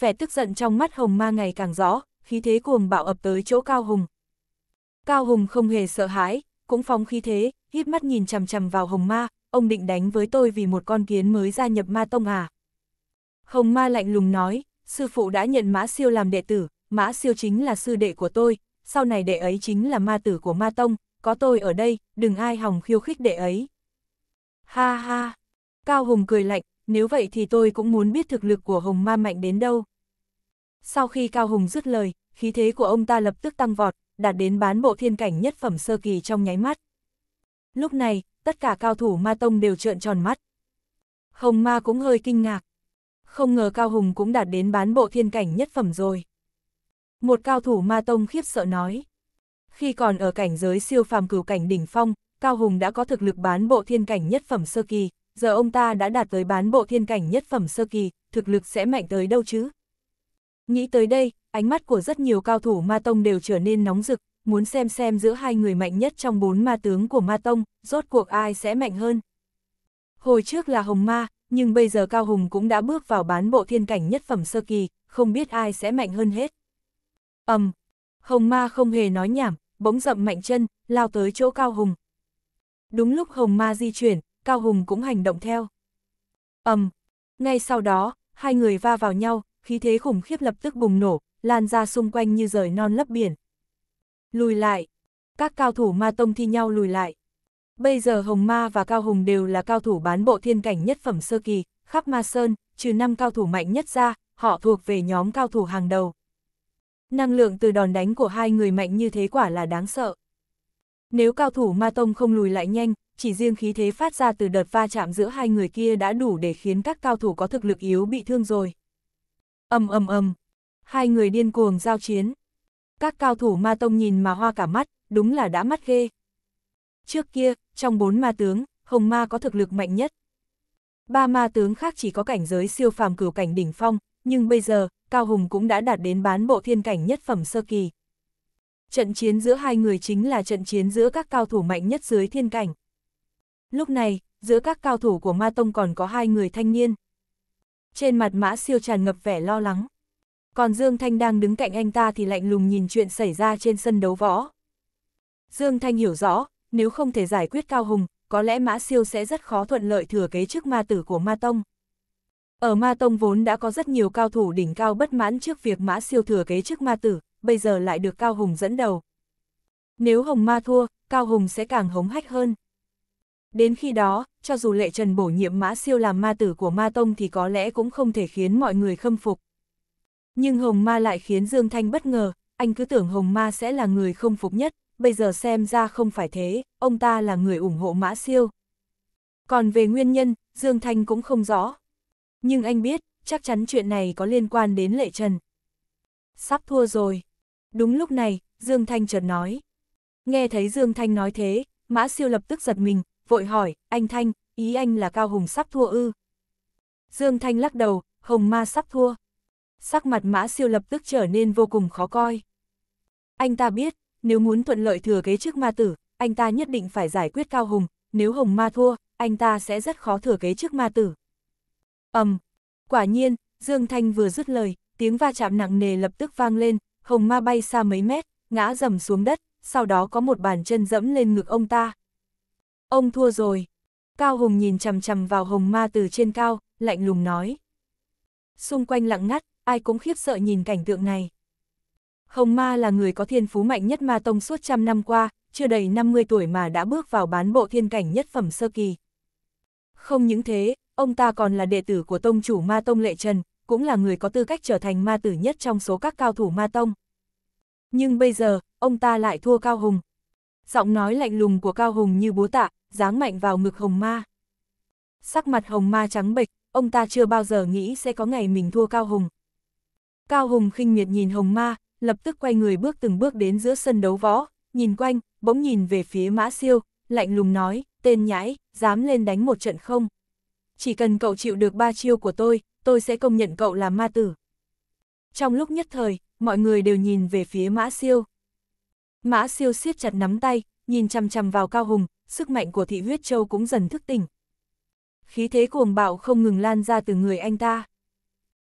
vẻ tức giận trong mắt Hồng Ma ngày càng rõ, khí thế cuồng bạo ập tới chỗ Cao Hùng. Cao Hùng không hề sợ hãi, cũng phóng khí thế, híp mắt nhìn chằm chằm vào Hồng Ma, ông định đánh với tôi vì một con kiến mới gia nhập Ma Tông à. Hồng Ma lạnh lùng nói, sư phụ đã nhận Mã Siêu làm đệ tử, Mã Siêu chính là sư đệ của tôi, sau này đệ ấy chính là ma tử của Ma Tông, có tôi ở đây, đừng ai hòng khiêu khích đệ ấy. Ha ha, Cao Hùng cười lạnh, nếu vậy thì tôi cũng muốn biết thực lực của Hồng Ma mạnh đến đâu. Sau khi Cao Hùng dứt lời, khí thế của ông ta lập tức tăng vọt, đạt đến bán bộ thiên cảnh nhất phẩm sơ kỳ trong nháy mắt. Lúc này, tất cả cao thủ ma tông đều trợn tròn mắt. Hồng ma cũng hơi kinh ngạc. Không ngờ Cao Hùng cũng đạt đến bán bộ thiên cảnh nhất phẩm rồi. Một cao thủ ma tông khiếp sợ nói. Khi còn ở cảnh giới siêu phàm cửu cảnh đỉnh phong, Cao Hùng đã có thực lực bán bộ thiên cảnh nhất phẩm sơ kỳ, giờ ông ta đã đạt tới bán bộ thiên cảnh nhất phẩm sơ kỳ, thực lực sẽ mạnh tới đâu chứ? Nghĩ tới đây, ánh mắt của rất nhiều cao thủ ma tông đều trở nên nóng rực, muốn xem xem giữa hai người mạnh nhất trong bốn ma tướng của ma tông, rốt cuộc ai sẽ mạnh hơn. Hồi trước là Hồng Ma, nhưng bây giờ Cao Hùng cũng đã bước vào bán bộ thiên cảnh nhất phẩm sơ kỳ, không biết ai sẽ mạnh hơn hết. ầm, um, Hồng Ma không hề nói nhảm, bỗng dậm mạnh chân, lao tới chỗ Cao Hùng. Đúng lúc Hồng Ma di chuyển, Cao Hùng cũng hành động theo. ầm um, Ngay sau đó, hai người va vào nhau, khí thế khủng khiếp lập tức bùng nổ, lan ra xung quanh như rời non lấp biển. Lùi lại. Các cao thủ ma tông thi nhau lùi lại. Bây giờ Hồng Ma và Cao Hùng đều là cao thủ bán bộ thiên cảnh nhất phẩm sơ kỳ, khắp Ma Sơn, trừ năm cao thủ mạnh nhất ra, họ thuộc về nhóm cao thủ hàng đầu. Năng lượng từ đòn đánh của hai người mạnh như thế quả là đáng sợ. Nếu cao thủ Ma Tông không lùi lại nhanh, chỉ riêng khí thế phát ra từ đợt va chạm giữa hai người kia đã đủ để khiến các cao thủ có thực lực yếu bị thương rồi. Ầm ầm ầm, hai người điên cuồng giao chiến. Các cao thủ ma tông nhìn mà hoa cả mắt, đúng là đã mắt ghê. Trước kia, trong bốn ma tướng, hồng ma có thực lực mạnh nhất. Ba ma tướng khác chỉ có cảnh giới siêu phàm cửu cảnh đỉnh phong, nhưng bây giờ, Cao Hùng cũng đã đạt đến bán bộ thiên cảnh nhất phẩm sơ kỳ. Trận chiến giữa hai người chính là trận chiến giữa các cao thủ mạnh nhất dưới thiên cảnh. Lúc này, giữa các cao thủ của Ma Tông còn có hai người thanh niên. Trên mặt Mã Siêu tràn ngập vẻ lo lắng. Còn Dương Thanh đang đứng cạnh anh ta thì lạnh lùng nhìn chuyện xảy ra trên sân đấu võ. Dương Thanh hiểu rõ, nếu không thể giải quyết Cao Hùng, có lẽ Mã Siêu sẽ rất khó thuận lợi thừa kế chức ma tử của Ma Tông. Ở Ma Tông vốn đã có rất nhiều cao thủ đỉnh cao bất mãn trước việc Mã Siêu thừa kế chức ma tử, bây giờ lại được Cao Hùng dẫn đầu. Nếu Hồng Ma thua, Cao Hùng sẽ càng hống hách hơn. Đến khi đó, cho dù lệ trần bổ nhiệm mã siêu làm ma tử của ma tông thì có lẽ cũng không thể khiến mọi người khâm phục. Nhưng Hồng Ma lại khiến Dương Thanh bất ngờ, anh cứ tưởng Hồng Ma sẽ là người không phục nhất, bây giờ xem ra không phải thế, ông ta là người ủng hộ mã siêu. Còn về nguyên nhân, Dương Thanh cũng không rõ. Nhưng anh biết, chắc chắn chuyện này có liên quan đến lệ trần. Sắp thua rồi. Đúng lúc này, Dương Thanh chợt nói. Nghe thấy Dương Thanh nói thế, Mã Siêu lập tức giật mình, vội hỏi, anh Thanh, ý anh là Cao Hùng sắp thua ư. Dương Thanh lắc đầu, Hồng Ma sắp thua. Sắc mặt mã siêu lập tức trở nên vô cùng khó coi. Anh ta biết, nếu muốn thuận lợi thừa kế chức ma tử, anh ta nhất định phải giải quyết Cao Hùng, nếu Hồng Ma thua, anh ta sẽ rất khó thừa kế chức ma tử. ầm, um, quả nhiên, Dương Thanh vừa dứt lời, tiếng va chạm nặng nề lập tức vang lên, Hồng Ma bay xa mấy mét, ngã dầm xuống đất, sau đó có một bàn chân dẫm lên ngực ông ta. Ông thua rồi. Cao Hùng nhìn chầm chầm vào Hồng Ma từ trên cao, lạnh lùng nói. Xung quanh lặng ngắt, ai cũng khiếp sợ nhìn cảnh tượng này. Hồng Ma là người có thiên phú mạnh nhất Ma Tông suốt trăm năm qua, chưa đầy 50 tuổi mà đã bước vào bán bộ thiên cảnh nhất phẩm sơ kỳ. Không những thế, ông ta còn là đệ tử của tông chủ Ma Tông Lệ Trần, cũng là người có tư cách trở thành ma tử nhất trong số các cao thủ Ma Tông. Nhưng bây giờ, ông ta lại thua Cao Hùng. Giọng nói lạnh lùng của Cao Hùng như búa tạ, giáng mạnh vào ngực hồng ma. Sắc mặt hồng ma trắng bệch, ông ta chưa bao giờ nghĩ sẽ có ngày mình thua Cao Hùng. Cao Hùng khinh miệt nhìn hồng ma, lập tức quay người bước từng bước đến giữa sân đấu võ, nhìn quanh, bỗng nhìn về phía mã siêu, lạnh lùng nói, tên nhãi, dám lên đánh một trận không? Chỉ cần cậu chịu được ba chiêu của tôi, tôi sẽ công nhận cậu là ma tử. Trong lúc nhất thời, mọi người đều nhìn về phía mã siêu. Mã siêu siết chặt nắm tay, nhìn chằm chằm vào Cao Hùng, sức mạnh của thị huyết châu cũng dần thức tỉnh. Khí thế cuồng bạo không ngừng lan ra từ người anh ta.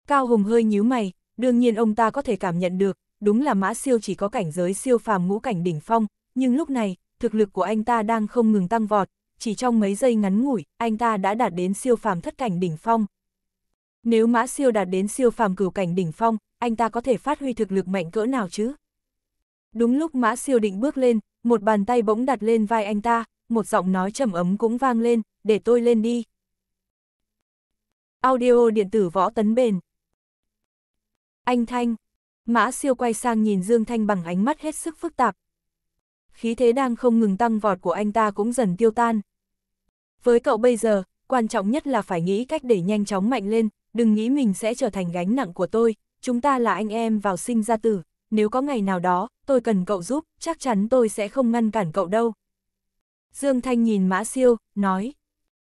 Cao Hùng hơi nhíu mày, đương nhiên ông ta có thể cảm nhận được, đúng là mã siêu chỉ có cảnh giới siêu phàm ngũ cảnh đỉnh phong, nhưng lúc này, thực lực của anh ta đang không ngừng tăng vọt, chỉ trong mấy giây ngắn ngủi, anh ta đã đạt đến siêu phàm thất cảnh đỉnh phong. Nếu mã siêu đạt đến siêu phàm cửu cảnh đỉnh phong, anh ta có thể phát huy thực lực mạnh cỡ nào chứ? Đúng lúc mã siêu định bước lên, một bàn tay bỗng đặt lên vai anh ta, một giọng nói trầm ấm cũng vang lên, để tôi lên đi. Audio điện tử võ tấn bền. Anh Thanh. Mã siêu quay sang nhìn Dương Thanh bằng ánh mắt hết sức phức tạp. Khí thế đang không ngừng tăng vọt của anh ta cũng dần tiêu tan. Với cậu bây giờ, quan trọng nhất là phải nghĩ cách để nhanh chóng mạnh lên, đừng nghĩ mình sẽ trở thành gánh nặng của tôi, chúng ta là anh em vào sinh ra tử, nếu có ngày nào đó, tôi cần cậu giúp, chắc chắn tôi sẽ không ngăn cản cậu đâu, Dương Thanh nhìn Mã Siêu, nói.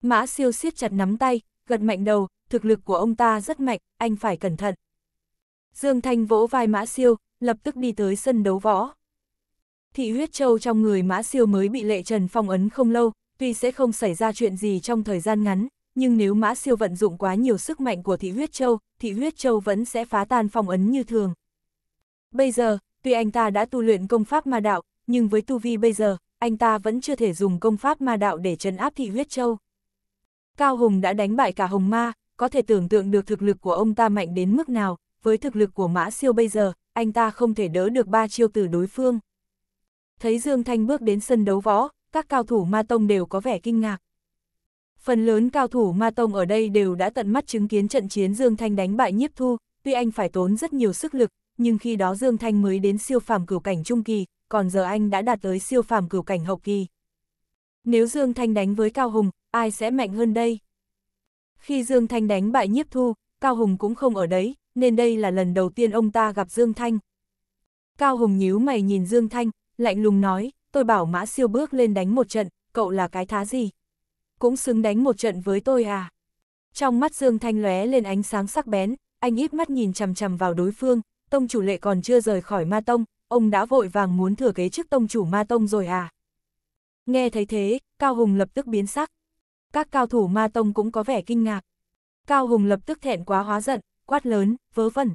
Mã Siêu siết chặt nắm tay, gật mạnh đầu, thực lực của ông ta rất mạnh, anh phải cẩn thận. Dương Thanh vỗ vai Mã Siêu, lập tức đi tới sân đấu võ. Thị huyết châu trong người Mã Siêu mới bị lệ trần phong ấn không lâu, tuy sẽ không xảy ra chuyện gì trong thời gian ngắn, nhưng nếu Mã Siêu vận dụng quá nhiều sức mạnh của thị huyết châu, thị huyết châu vẫn sẽ phá tan phong ấn như thường. Bây giờ, tuy anh ta đã tu luyện công pháp ma đạo, nhưng với tu vi bây giờ, anh ta vẫn chưa thể dùng công pháp ma đạo để trấn áp thị huyết châu. Cao Hùng đã đánh bại cả Hồng Ma, có thể tưởng tượng được thực lực của ông ta mạnh đến mức nào, với thực lực của Mã Siêu bây giờ, anh ta không thể đỡ được ba chiêu từ đối phương. Thấy Dương Thanh bước đến sân đấu võ, các cao thủ Ma Tông đều có vẻ kinh ngạc. Phần lớn cao thủ Ma Tông ở đây đều đã tận mắt chứng kiến trận chiến Dương Thanh đánh bại Nhiếp Thu, tuy anh phải tốn rất nhiều sức lực, nhưng khi đó Dương Thanh mới đến siêu phàm cửu cảnh trung kỳ, còn giờ anh đã đạt tới siêu phàm cửu cảnh hậu kỳ. Nếu Dương Thanh đánh với Cao Hùng, ai sẽ mạnh hơn đây? Khi Dương Thanh đánh bại Nhiếp Thu, Cao Hùng cũng không ở đấy, nên đây là lần đầu tiên ông ta gặp Dương Thanh. Cao Hùng nhíu mày nhìn Dương Thanh, lạnh lùng nói, tôi bảo mã siêu bước lên đánh một trận, cậu là cái thá gì? Cũng xứng đánh một trận với tôi à? Trong mắt Dương Thanh lóe lên ánh sáng sắc bén, anh ít mắt nhìn chằm chằm vào đối phương, tông chủ lệ còn chưa rời khỏi ma tông, ông đã vội vàng muốn thừa kế chức tông chủ ma tông rồi à? Nghe thấy thế, Cao Hùng lập tức biến sắc. Các cao thủ ma tông cũng có vẻ kinh ngạc. Cao Hùng lập tức thẹn quá hóa giận, quát lớn, vớ vẩn.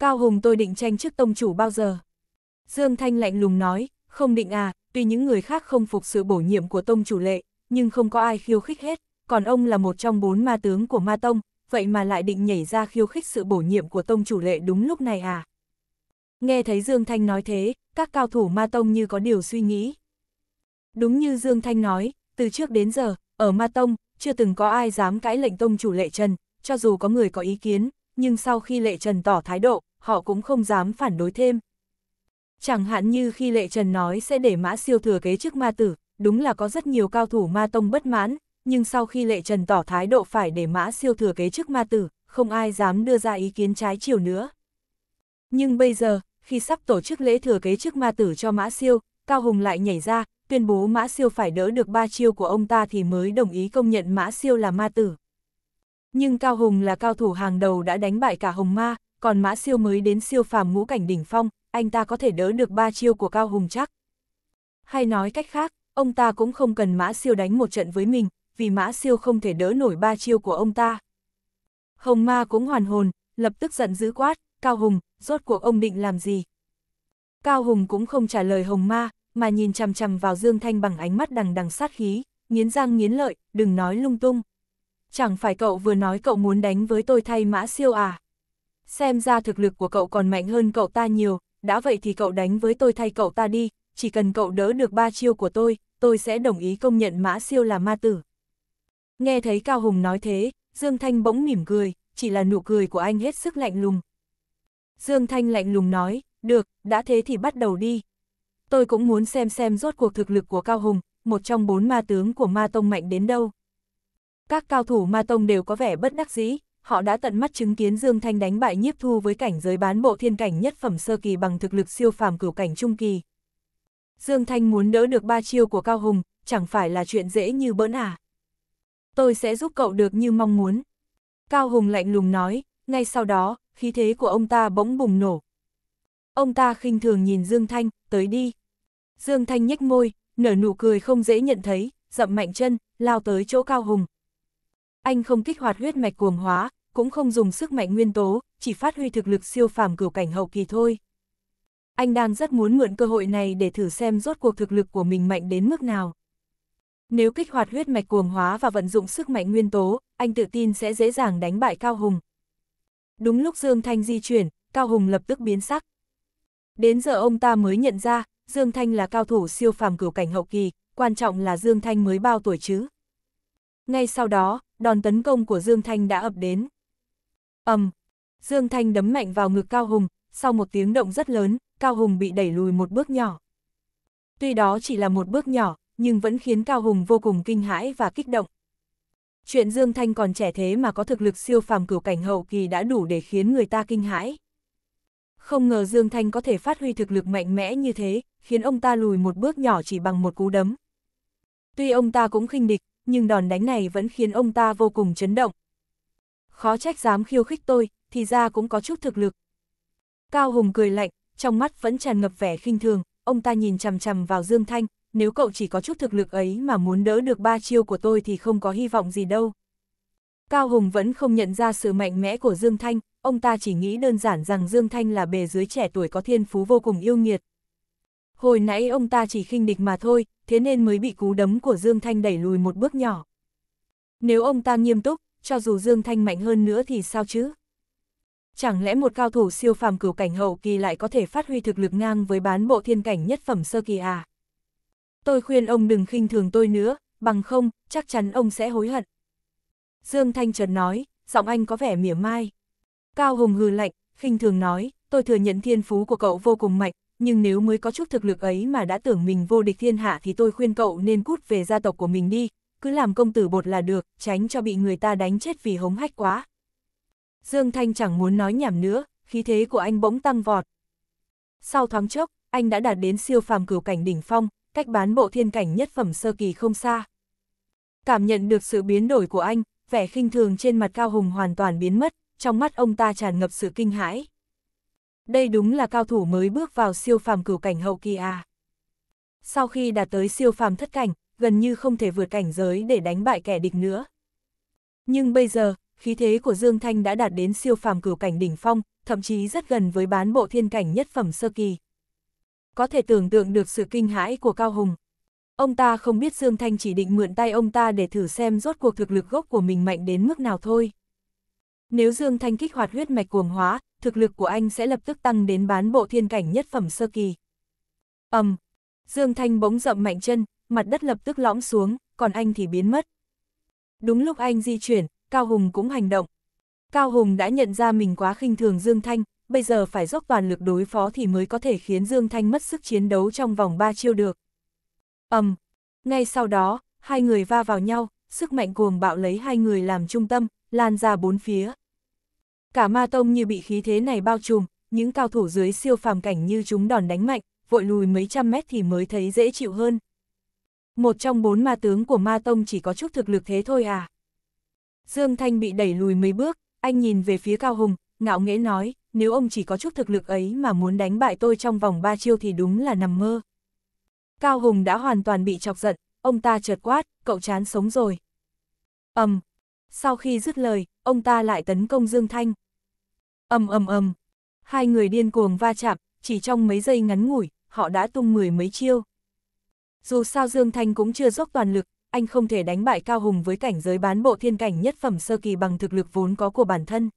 Cao Hùng tôi định tranh chức tông chủ bao giờ? Dương Thanh lạnh lùng nói, không định à, tuy những người khác không phục sự bổ nhiệm của tông chủ lệ, nhưng không có ai khiêu khích hết, còn ông là một trong bốn ma tướng của ma tông, vậy mà lại định nhảy ra khiêu khích sự bổ nhiệm của tông chủ lệ đúng lúc này à? Nghe thấy Dương Thanh nói thế, các cao thủ ma tông như có điều suy nghĩ. Đúng như Dương Thanh nói, từ trước đến giờ, ở ma tông, chưa từng có ai dám cãi lệnh tông chủ lệ trần, cho dù có người có ý kiến, nhưng sau khi lệ trần tỏ thái độ, họ cũng không dám phản đối thêm. Chẳng hạn như khi lệ trần nói sẽ để mã siêu thừa kế chức ma tử, đúng là có rất nhiều cao thủ ma tông bất mãn, nhưng sau khi lệ trần tỏ thái độ phải để mã siêu thừa kế chức ma tử, không ai dám đưa ra ý kiến trái chiều nữa. Nhưng bây giờ, khi sắp tổ chức lễ thừa kế chức ma tử cho Mã Siêu, Cao Hùng lại nhảy ra, tuyên bố Mã Siêu phải đỡ được ba chiêu của ông ta thì mới đồng ý công nhận Mã Siêu là ma tử. Nhưng Cao Hùng là cao thủ hàng đầu đã đánh bại cả Hồng Ma, còn Mã Siêu mới đến siêu phàm ngũ cảnh đỉnh phong, anh ta có thể đỡ được ba chiêu của Cao Hùng chắc. Hay nói cách khác, ông ta cũng không cần Mã Siêu đánh một trận với mình, vì Mã Siêu không thể đỡ nổi ba chiêu của ông ta. Hồng Ma cũng hoàn hồn, lập tức giận dữ quát, Cao Hùng, rốt cuộc ông định làm gì? Cao Hùng cũng không trả lời Hồng Ma, mà nhìn chằm chằm vào Dương Thanh bằng ánh mắt đằng đằng sát khí, nghiến răng nghiến lợi, đừng nói lung tung. Chẳng phải cậu vừa nói cậu muốn đánh với tôi thay mã siêu à? Xem ra thực lực của cậu còn mạnh hơn cậu ta nhiều, đã vậy thì cậu đánh với tôi thay cậu ta đi, chỉ cần cậu đỡ được ba chiêu của tôi, tôi sẽ đồng ý công nhận mã siêu là ma tử. Nghe thấy Cao Hùng nói thế, Dương Thanh bỗng mỉm cười, chỉ là nụ cười của anh hết sức lạnh lùng, Dương Thanh lạnh lùng nói, được, đã thế thì bắt đầu đi. Tôi cũng muốn xem xem rốt cuộc thực lực của Cao Hùng, một trong bốn ma tướng của ma tông mạnh đến đâu. Các cao thủ ma tông đều có vẻ bất đắc dĩ, họ đã tận mắt chứng kiến Dương Thanh đánh bại nhiếp thu với cảnh giới bán bộ thiên cảnh nhất phẩm sơ kỳ bằng thực lực siêu phàm cửu cảnh trung kỳ. Dương Thanh muốn đỡ được ba chiêu của Cao Hùng, chẳng phải là chuyện dễ như bỡn à. Tôi sẽ giúp cậu được như mong muốn. Cao Hùng lạnh lùng nói, ngay sau đó, khí thế của ông ta bỗng bùng nổ. Ông ta khinh thường nhìn Dương Thanh, tới đi. Dương Thanh nhếch môi, nở nụ cười không dễ nhận thấy, dậm mạnh chân, lao tới chỗ Cao Hùng. Anh không kích hoạt huyết mạch cuồng hóa, cũng không dùng sức mạnh nguyên tố, chỉ phát huy thực lực siêu phàm cửu cảnh hậu kỳ thôi. Anh đang rất muốn mượn cơ hội này để thử xem rốt cuộc thực lực của mình mạnh đến mức nào. Nếu kích hoạt huyết mạch cuồng hóa và vận dụng sức mạnh nguyên tố, anh tự tin sẽ dễ dàng đánh bại Cao Hùng. Đúng lúc Dương Thanh di chuyển, Cao Hùng lập tức biến sắc. Đến giờ ông ta mới nhận ra, Dương Thanh là cao thủ siêu phàm cửu cảnh hậu kỳ, quan trọng là Dương Thanh mới bao tuổi chứ. Ngay sau đó, đòn tấn công của Dương Thanh đã ập đến. ầm, um, Dương Thanh đấm mạnh vào ngực Cao Hùng, sau một tiếng động rất lớn, Cao Hùng bị đẩy lùi một bước nhỏ. Tuy đó chỉ là một bước nhỏ, nhưng vẫn khiến Cao Hùng vô cùng kinh hãi và kích động. Chuyện Dương Thanh còn trẻ thế mà có thực lực siêu phàm cửu cảnh hậu kỳ đã đủ để khiến người ta kinh hãi. Không ngờ Dương Thanh có thể phát huy thực lực mạnh mẽ như thế, khiến ông ta lùi một bước nhỏ chỉ bằng một cú đấm. Tuy ông ta cũng khinh địch, nhưng đòn đánh này vẫn khiến ông ta vô cùng chấn động. Khó trách dám khiêu khích tôi, thì ra cũng có chút thực lực. Cao Hùng cười lạnh, trong mắt vẫn tràn ngập vẻ khinh thường, ông ta nhìn chằm chằm vào Dương Thanh, nếu cậu chỉ có chút thực lực ấy mà muốn đỡ được ba chiêu của tôi thì không có hy vọng gì đâu. Cao Hùng vẫn không nhận ra sự mạnh mẽ của Dương Thanh, ông ta chỉ nghĩ đơn giản rằng Dương Thanh là bề dưới trẻ tuổi có thiên phú vô cùng yêu nghiệt. Hồi nãy ông ta chỉ khinh địch mà thôi, thế nên mới bị cú đấm của Dương Thanh đẩy lùi một bước nhỏ. Nếu ông ta nghiêm túc, cho dù Dương Thanh mạnh hơn nữa thì sao chứ? Chẳng lẽ một cao thủ siêu phàm cửu cảnh hậu kỳ lại có thể phát huy thực lực ngang với bán bộ thiên cảnh nhất phẩm sơ kỳ à? tôi khuyên ông đừng khinh thường tôi nữa, bằng không, chắc chắn ông sẽ hối hận. Dương Thanh Trần nói, giọng anh có vẻ mỉa mai. Cao Hùng hừ lạnh, khinh thường nói, tôi thừa nhận thiên phú của cậu vô cùng mạnh, nhưng nếu mới có chút thực lực ấy mà đã tưởng mình vô địch thiên hạ thì tôi khuyên cậu nên cút về gia tộc của mình đi, cứ làm công tử bột là được, tránh cho bị người ta đánh chết vì hống hách quá. Dương Thanh chẳng muốn nói nhảm nữa, khí thế của anh bỗng tăng vọt. Sau thoáng chốc, anh đã đạt đến siêu phàm cửu cảnh đỉnh phong, cách bán bộ thiên cảnh nhất phẩm sơ kỳ không xa. Cảm nhận được sự biến đổi của anh, vẻ khinh thường trên mặt Cao Hùng hoàn toàn biến mất, trong mắt ông ta tràn ngập sự kinh hãi. Đây đúng là cao thủ mới bước vào siêu phàm cửu cảnh hậu kỳ à. Sau khi đạt tới siêu phàm thất cảnh, gần như không thể vượt cảnh giới để đánh bại kẻ địch nữa. Nhưng bây giờ, khí thế của Dương Thanh đã đạt đến siêu phàm cửu cảnh đỉnh phong, thậm chí rất gần với bán bộ thiên cảnh nhất phẩm sơ kỳ, có thể tưởng tượng được sự kinh hãi của Cao Hùng. Ông ta không biết Dương Thanh chỉ định mượn tay ông ta để thử xem rốt cuộc thực lực gốc của mình mạnh đến mức nào thôi. Nếu Dương Thanh kích hoạt huyết mạch cuồng hóa, thực lực của anh sẽ lập tức tăng đến bán bộ thiên cảnh nhất phẩm sơ kỳ. ầm, um, Dương Thanh bỗng rậm mạnh chân, mặt đất lập tức lõm xuống, còn anh thì biến mất. Đúng lúc anh di chuyển, Cao Hùng cũng hành động. Cao Hùng đã nhận ra mình quá khinh thường Dương Thanh, bây giờ phải dốc toàn lực đối phó thì mới có thể khiến Dương Thanh mất sức chiến đấu trong vòng 3 chiêu được. ầm um, Ngay sau đó, hai người va vào nhau, sức mạnh cuồng bạo lấy hai người làm trung tâm, lan ra bốn phía. Cả ma tông như bị khí thế này bao trùm, những cao thủ dưới siêu phàm cảnh như chúng đòn đánh mạnh, vội lùi mấy trăm mét thì mới thấy dễ chịu hơn. Một trong bốn ma tướng của ma tông chỉ có chút thực lực thế thôi à. Dương Thanh bị đẩy lùi mấy bước, anh nhìn về phía Cao Hùng, ngạo nghễ nói, nếu ông chỉ có chút thực lực ấy mà muốn đánh bại tôi trong vòng ba chiêu thì đúng là nằm mơ. Cao Hùng đã hoàn toàn bị chọc giận, ông ta chợt quát, cậu chán sống rồi. ầm, um, sau khi dứt lời, ông ta lại tấn công Dương Thanh. ầm ầm ầm, hai người điên cuồng va chạm, chỉ trong mấy giây ngắn ngủi, họ đã tung mười mấy chiêu. Dù sao Dương Thanh cũng chưa dốc toàn lực, anh không thể đánh bại Cao Hùng với cảnh giới bán bộ thiên cảnh nhất phẩm sơ kỳ bằng thực lực vốn có của bản thân.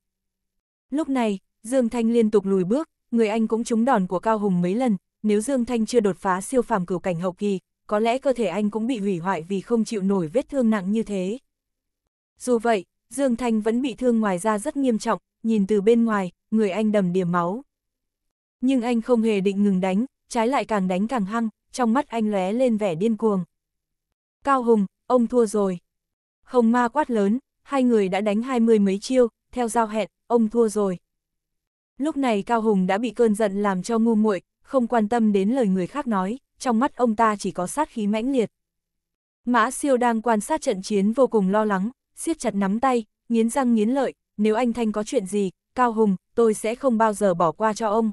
Lúc này, Dương Thanh liên tục lùi bước, người anh cũng trúng đòn của Cao Hùng mấy lần, nếu Dương Thanh chưa đột phá siêu phàm cửu cảnh hậu kỳ, có lẽ cơ thể anh cũng bị hủy hoại vì không chịu nổi vết thương nặng như thế. Dù vậy, Dương Thanh vẫn bị thương ngoài da rất nghiêm trọng, nhìn từ bên ngoài, người anh đầm điểm máu. Nhưng anh không hề định ngừng đánh, trái lại càng đánh càng hăng, trong mắt anh lóe lên vẻ điên cuồng. Cao Hùng, ông thua rồi. Hồng ma quát lớn, hai người đã đánh hai mươi mấy chiêu, theo giao hẹn, ông thua rồi, Lúc này Cao Hùng đã bị cơn giận làm cho ngu muội, không quan tâm đến lời người khác nói, trong mắt ông ta chỉ có sát khí mãnh liệt. Mã siêu đang quan sát trận chiến vô cùng lo lắng, siết chặt nắm tay, nghiến răng nghiến lợi, nếu anh Thanh có chuyện gì, Cao Hùng, tôi sẽ không bao giờ bỏ qua cho ông.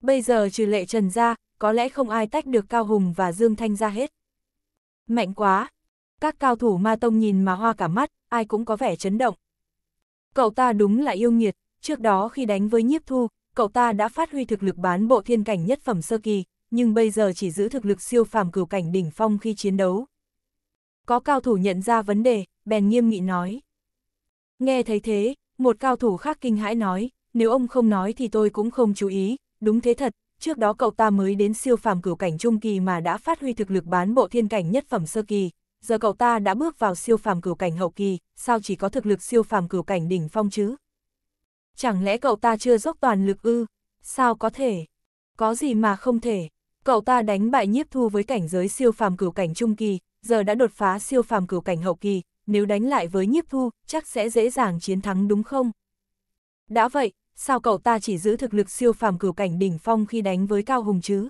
Bây giờ trừ lệ trần ra, có lẽ không ai tách được Cao Hùng và Dương Thanh ra hết. Mạnh quá! Các cao thủ ma tông nhìn mà hoa cả mắt, ai cũng có vẻ chấn động. Cậu ta đúng là yêu nghiệt, Trước đó khi đánh với nhiếp thu, cậu ta đã phát huy thực lực bán bộ thiên cảnh nhất phẩm sơ kỳ, nhưng bây giờ chỉ giữ thực lực siêu phàm cửu cảnh đỉnh phong khi chiến đấu. Có cao thủ nhận ra vấn đề, bèn nghiêm nghị nói. Nghe thấy thế, một cao thủ khác kinh hãi nói, nếu ông không nói thì tôi cũng không chú ý, đúng thế thật, trước đó cậu ta mới đến siêu phàm cửu cảnh trung kỳ mà đã phát huy thực lực bán bộ thiên cảnh nhất phẩm sơ kỳ, giờ cậu ta đã bước vào siêu phàm cửu cảnh hậu kỳ, sao chỉ có thực lực siêu phàm cửu cảnh đỉnh phong chứ? Chẳng lẽ cậu ta chưa dốc toàn lực ư? Sao có thể? Có gì mà không thể? Cậu ta đánh bại nhiếp thu với cảnh giới siêu phàm cửu cảnh trung kỳ, giờ đã đột phá siêu phàm cửu cảnh hậu kỳ, nếu đánh lại với nhiếp thu, chắc sẽ dễ dàng chiến thắng đúng không? Đã vậy, sao cậu ta chỉ giữ thực lực siêu phàm cửu cảnh đỉnh phong khi đánh với Cao Hùng chứ?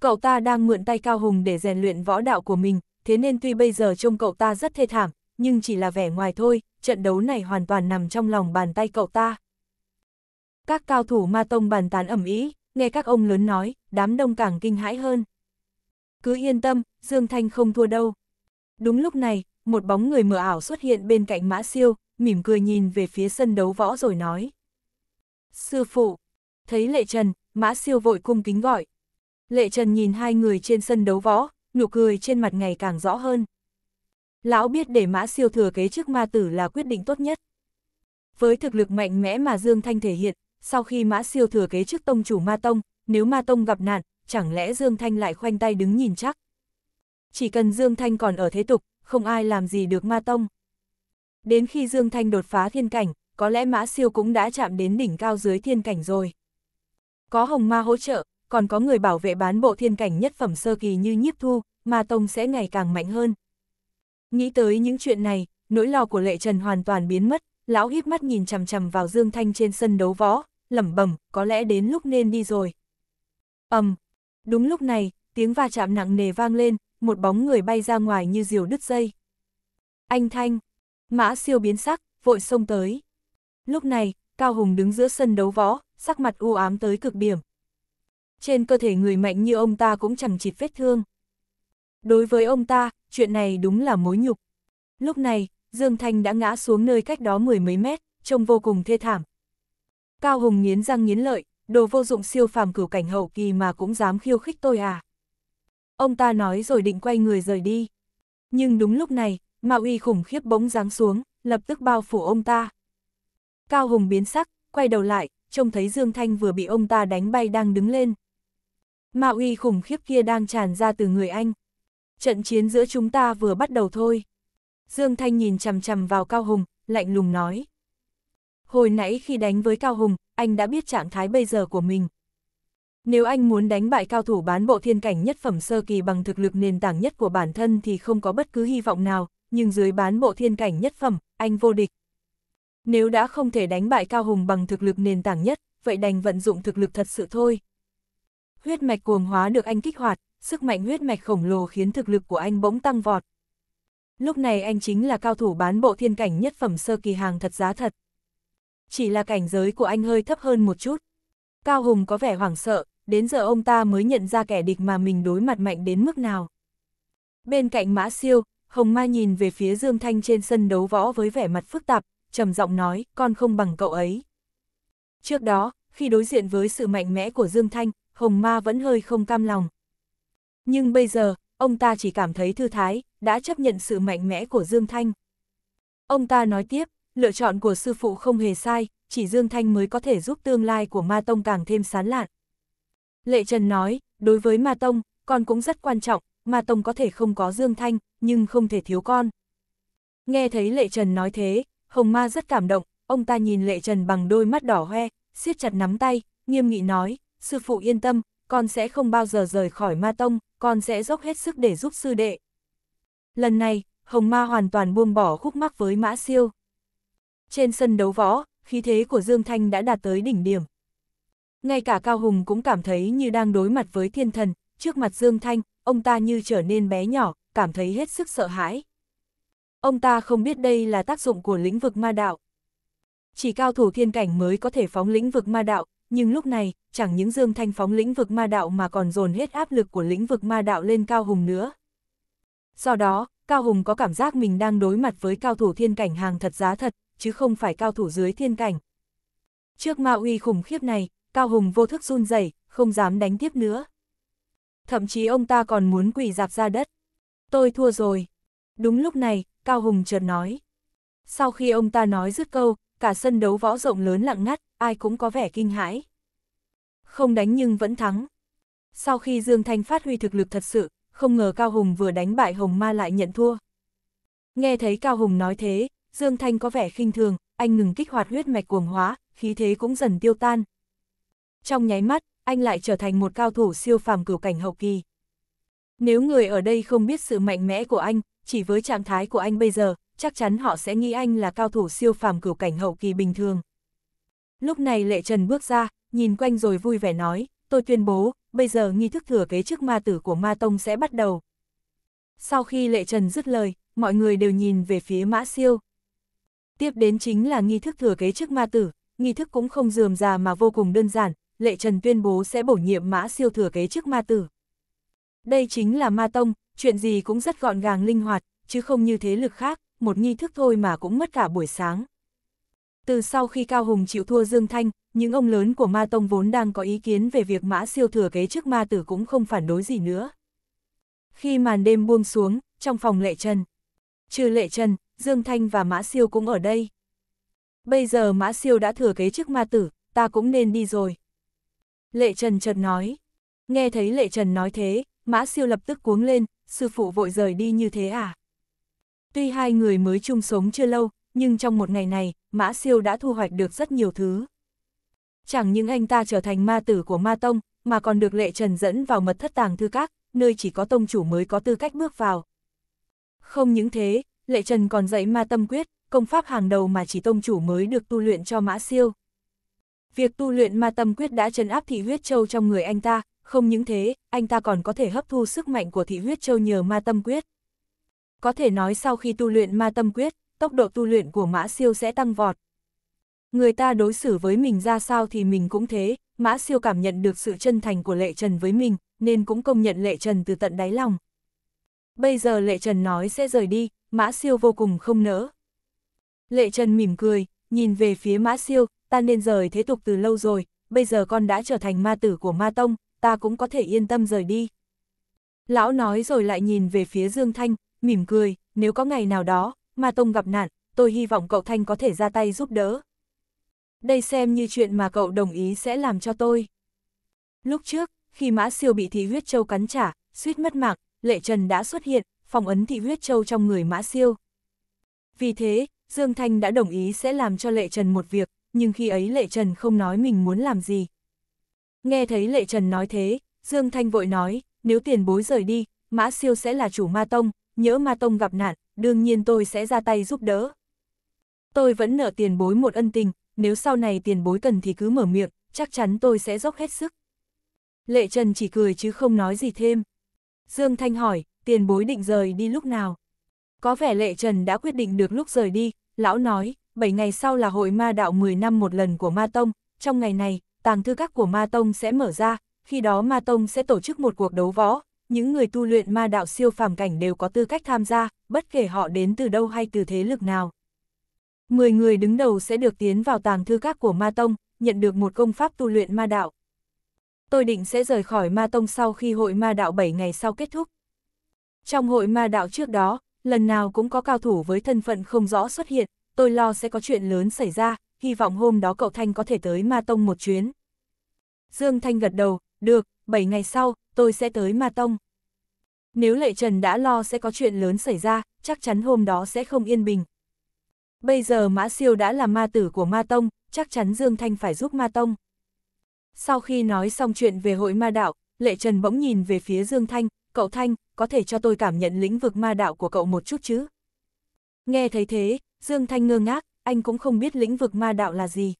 Cậu ta đang mượn tay Cao Hùng để rèn luyện võ đạo của mình, thế nên tuy bây giờ trông cậu ta rất thê thảm, nhưng chỉ là vẻ ngoài thôi, trận đấu này hoàn toàn nằm trong lòng bàn tay cậu ta. Các cao thủ ma tông bàn tán ẩm ý, nghe các ông lớn nói, đám đông càng kinh hãi hơn. Cứ yên tâm, Dương Thanh không thua đâu. Đúng lúc này, một bóng người mờ ảo xuất hiện bên cạnh Mã Siêu, mỉm cười nhìn về phía sân đấu võ rồi nói. Sư phụ, thấy Lệ Trần, Mã Siêu vội cung kính gọi. Lệ Trần nhìn hai người trên sân đấu võ, nụ cười trên mặt ngày càng rõ hơn lão biết để mã siêu thừa kế trước ma tử là quyết định tốt nhất. Với thực lực mạnh mẽ mà Dương Thanh thể hiện, sau khi mã siêu thừa kế trước tông chủ ma tông, nếu ma tông gặp nạn, chẳng lẽ Dương Thanh lại khoanh tay đứng nhìn chắc. Chỉ cần Dương Thanh còn ở thế tục, không ai làm gì được ma tông. Đến khi Dương Thanh đột phá thiên cảnh, có lẽ mã siêu cũng đã chạm đến đỉnh cao dưới thiên cảnh rồi. Có hồng ma hỗ trợ, còn có người bảo vệ bán bộ thiên cảnh nhất phẩm sơ kỳ như nhiếp thu, ma tông sẽ ngày càng mạnh hơn. Nghĩ tới những chuyện này, nỗi lo của Lệ Trần hoàn toàn biến mất, lão híp mắt nhìn chằm chằm vào Dương Thanh trên sân đấu võ, lẩm bẩm, có lẽ đến lúc nên đi rồi. Ầm. đúng lúc này, tiếng va chạm nặng nề vang lên, một bóng người bay ra ngoài như diều đứt dây. Anh Thanh, Mã Siêu biến sắc, vội xông tới. Lúc này, Cao Hùng đứng giữa sân đấu võ, sắc mặt u ám tới cực điểm. Trên cơ thể người mạnh như ông ta cũng chẳng chịt vết thương. Đối với ông ta, chuyện này đúng là mối nhục. Lúc này, Dương Thanh đã ngã xuống nơi cách đó mười mấy mét, trông vô cùng thê thảm. Cao Hùng nghiến răng nghiến lợi, đồ vô dụng siêu phàm cửu cảnh hậu kỳ mà cũng dám khiêu khích tôi à. Ông ta nói rồi định quay người rời đi. Nhưng đúng lúc này, mạo uy khủng khiếp bỗng giáng xuống, lập tức bao phủ ông ta. Cao Hùng biến sắc, quay đầu lại, trông thấy Dương Thanh vừa bị ông ta đánh bay đang đứng lên. mạo uy khủng khiếp kia đang tràn ra từ người anh trận chiến giữa chúng ta vừa bắt đầu thôi. Dương Thanh nhìn chằm chằm vào Cao Hùng, lạnh lùng nói. Hồi nãy khi đánh với Cao Hùng, anh đã biết trạng thái bây giờ của mình. Nếu anh muốn đánh bại cao thủ bán bộ thiên cảnh nhất phẩm sơ kỳ bằng thực lực nền tảng nhất của bản thân thì không có bất cứ hy vọng nào, nhưng dưới bán bộ thiên cảnh nhất phẩm, anh vô địch. Nếu đã không thể đánh bại Cao Hùng bằng thực lực nền tảng nhất, vậy đành vận dụng thực lực thật sự thôi. Huyết mạch cuồng hóa được anh kích hoạt, sức mạnh huyết mạch khổng lồ khiến thực lực của anh bỗng tăng vọt. Lúc này anh chính là cao thủ bán bộ thiên cảnh nhất phẩm sơ kỳ hàng thật giá thật. Chỉ là cảnh giới của anh hơi thấp hơn một chút. Cao Hùng có vẻ hoảng sợ, đến giờ ông ta mới nhận ra kẻ địch mà mình đối mặt mạnh đến mức nào. Bên cạnh Mã Siêu, Hồng ma nhìn về phía Dương Thanh trên sân đấu võ với vẻ mặt phức tạp, trầm giọng nói, con không bằng cậu ấy. Trước đó, khi đối diện với sự mạnh mẽ của Dương Thanh, Hồng Ma vẫn hơi không cam lòng, nhưng bây giờ, ông ta chỉ cảm thấy thư thái, đã chấp nhận sự mạnh mẽ của Dương Thanh. Ông ta nói tiếp, lựa chọn của sư phụ không hề sai, chỉ Dương Thanh mới có thể giúp tương lai của Ma Tông càng thêm sán lạn. Lệ Trần nói, đối với Ma Tông, con cũng rất quan trọng, Ma Tông có thể không có Dương Thanh, nhưng không thể thiếu con. Nghe thấy Lệ Trần nói thế, Hồng Ma rất cảm động, ông ta nhìn Lệ Trần bằng đôi mắt đỏ hoe, siết chặt nắm tay, nghiêm nghị nói, sư phụ yên tâm, con sẽ không bao giờ rời khỏi Ma Tông, con sẽ dốc hết sức để giúp sư đệ. Lần này, Hồng Ma hoàn toàn buông bỏ khúc mắc với Mã Siêu. Trên sân đấu võ, khí thế của Dương Thanh đã đạt tới đỉnh điểm. Ngay cả Cao Hùng cũng cảm thấy như đang đối mặt với thiên thần, trước mặt Dương Thanh, ông ta như trở nên bé nhỏ, cảm thấy hết sức sợ hãi. Ông ta không biết đây là tác dụng của lĩnh vực ma đạo. Chỉ cao thủ thiên cảnh mới có thể phóng lĩnh vực ma đạo, nhưng lúc này, chẳng những Dương Thanh phóng lĩnh vực ma đạo mà còn dồn hết áp lực của lĩnh vực ma đạo lên Cao Hùng nữa. Do đó, Cao Hùng có cảm giác mình đang đối mặt với cao thủ thiên cảnh hàng thật giá thật, chứ không phải cao thủ dưới thiên cảnh. Trước ma uy khủng khiếp này, Cao Hùng vô thức run rẩy, không dám đánh tiếp nữa. Thậm chí ông ta còn muốn quỳ dạp ra đất. Tôi thua rồi. Đúng lúc này, Cao Hùng chợt nói. Sau khi ông ta nói dứt câu, cả sân đấu võ rộng lớn lặng ngắt, ai cũng có vẻ kinh hãi. Không đánh nhưng vẫn thắng. Sau khi Dương Thanh phát huy thực lực thật sự, không ngờ Cao Hùng vừa đánh bại Hồng Ma lại nhận thua. Nghe thấy Cao Hùng nói thế, Dương Thanh có vẻ khinh thường, anh ngừng kích hoạt huyết mạch cuồng hóa, khí thế cũng dần tiêu tan. Trong nháy mắt, anh lại trở thành một cao thủ siêu phàm cửu cảnh hậu kỳ. Nếu người ở đây không biết sự mạnh mẽ của anh, chỉ với trạng thái của anh bây giờ, chắc chắn họ sẽ nghĩ anh là cao thủ siêu phàm cửu cảnh hậu kỳ bình thường. Lúc này Lệ Trần bước ra, nhìn quanh rồi vui vẻ nói, tôi tuyên bố, bây giờ nghi thức thừa kế chức ma tử của ma tông sẽ bắt đầu. Sau khi Lệ Trần dứt lời, mọi người đều nhìn về phía mã siêu. Tiếp đến chính là nghi thức thừa kế chức ma tử, nghi thức cũng không dườm già mà vô cùng đơn giản, Lệ Trần tuyên bố sẽ bổ nhiệm mã siêu thừa kế chức ma tử. Đây chính là ma tông, chuyện gì cũng rất gọn gàng linh hoạt, chứ không như thế lực khác, một nghi thức thôi mà cũng mất cả buổi sáng. Từ sau khi Cao Hùng chịu thua Dương Thanh, những ông lớn của Ma Tông vốn đang có ý kiến về việc mã siêu thừa kế trước ma tử cũng không phản đối gì nữa. Khi màn đêm buông xuống, trong phòng Lệ Trần, trừ Lệ Trần, Dương Thanh và mã siêu cũng ở đây. Bây giờ mã siêu đã thừa kế trước ma tử, ta cũng nên đi rồi. Lệ Trần chợt nói. Nghe thấy Lệ Trần nói thế, mã siêu lập tức cuống lên, sư phụ vội rời đi như thế à? Tuy hai người mới chung sống chưa lâu, nhưng trong một ngày này, Mã Siêu đã thu hoạch được rất nhiều thứ. Chẳng những anh ta trở thành ma tử của ma tông, mà còn được lệ trần dẫn vào mật thất tàng thư các, nơi chỉ có tông chủ mới có tư cách bước vào. Không những thế, lệ trần còn dạy ma tâm quyết, công pháp hàng đầu mà chỉ tông chủ mới được tu luyện cho Mã Siêu. Việc tu luyện ma tâm quyết đã trấn áp thị huyết châu trong người anh ta, không những thế, anh ta còn có thể hấp thu sức mạnh của thị huyết châu nhờ ma tâm quyết có thể nói sau khi tu luyện ma tâm quyết, tốc độ tu luyện của mã siêu sẽ tăng vọt. Người ta đối xử với mình ra sao thì mình cũng thế, mã siêu cảm nhận được sự chân thành của lệ trần với mình, nên cũng công nhận lệ trần từ tận đáy lòng. Bây giờ lệ trần nói sẽ rời đi, mã siêu vô cùng không nỡ. Lệ trần mỉm cười, nhìn về phía mã siêu, ta nên rời thế tục từ lâu rồi, bây giờ con đã trở thành ma tử của ma tông, ta cũng có thể yên tâm rời đi. Lão nói rồi lại nhìn về phía Dương Thanh, mỉm cười, nếu có ngày nào đó, mà Tông gặp nạn, tôi hy vọng cậu Thanh có thể ra tay giúp đỡ. Đây xem như chuyện mà cậu đồng ý sẽ làm cho tôi. Lúc trước, khi mã siêu bị thị huyết châu cắn trả, suýt mất mạng, lệ trần đã xuất hiện, phòng ấn thị huyết châu trong người mã siêu. Vì thế, Dương Thanh đã đồng ý sẽ làm cho lệ trần một việc, nhưng khi ấy lệ trần không nói mình muốn làm gì. Nghe thấy lệ trần nói thế, Dương Thanh vội nói, nếu tiền bối rời đi, mã siêu sẽ là chủ ma tông, nhỡ ma tông gặp nạn, đương nhiên tôi sẽ ra tay giúp đỡ. Tôi vẫn nợ tiền bối một ân tình, nếu sau này tiền bối cần thì cứ mở miệng, chắc chắn tôi sẽ dốc hết sức. Lệ Trần chỉ cười chứ không nói gì thêm. Dương Thanh hỏi, tiền bối định rời đi lúc nào? Có vẻ Lệ Trần đã quyết định được lúc rời đi, lão nói, 7 ngày sau là hội ma đạo 10 năm một lần của Ma Tông, trong ngày này, tàng thư các của Ma Tông sẽ mở ra, khi đó Ma Tông sẽ tổ chức một cuộc đấu võ, những người tu luyện ma đạo siêu phàm cảnh đều có tư cách tham gia, bất kể họ đến từ đâu hay từ thế lực nào. Mười người đứng đầu sẽ được tiến vào tàng thư các của Ma Tông, nhận được một công pháp tu luyện ma đạo. Tôi định sẽ rời khỏi Ma Tông sau khi hội ma đạo 7 ngày sau kết thúc. Trong hội ma đạo trước đó, lần nào cũng có cao thủ với thân phận không rõ xuất hiện, tôi lo sẽ có chuyện lớn xảy ra, hy vọng hôm đó cậu Thanh có thể tới Ma Tông một chuyến. Dương Thanh gật đầu, được, 7 ngày sau, tôi sẽ tới Ma Tông. Nếu Lệ Trần đã lo sẽ có chuyện lớn xảy ra, chắc chắn hôm đó sẽ không yên bình. Bây giờ Mã Siêu đã là ma tử của Ma Tông, chắc chắn Dương Thanh phải giúp Ma Tông. Sau khi nói xong chuyện về hội ma đạo, Lệ Trần bỗng nhìn về phía Dương Thanh, cậu Thanh, có thể cho tôi cảm nhận lĩnh vực ma đạo của cậu một chút chứ? Nghe thấy thế, Dương Thanh ngơ ngác, anh cũng không biết lĩnh vực ma đạo là gì.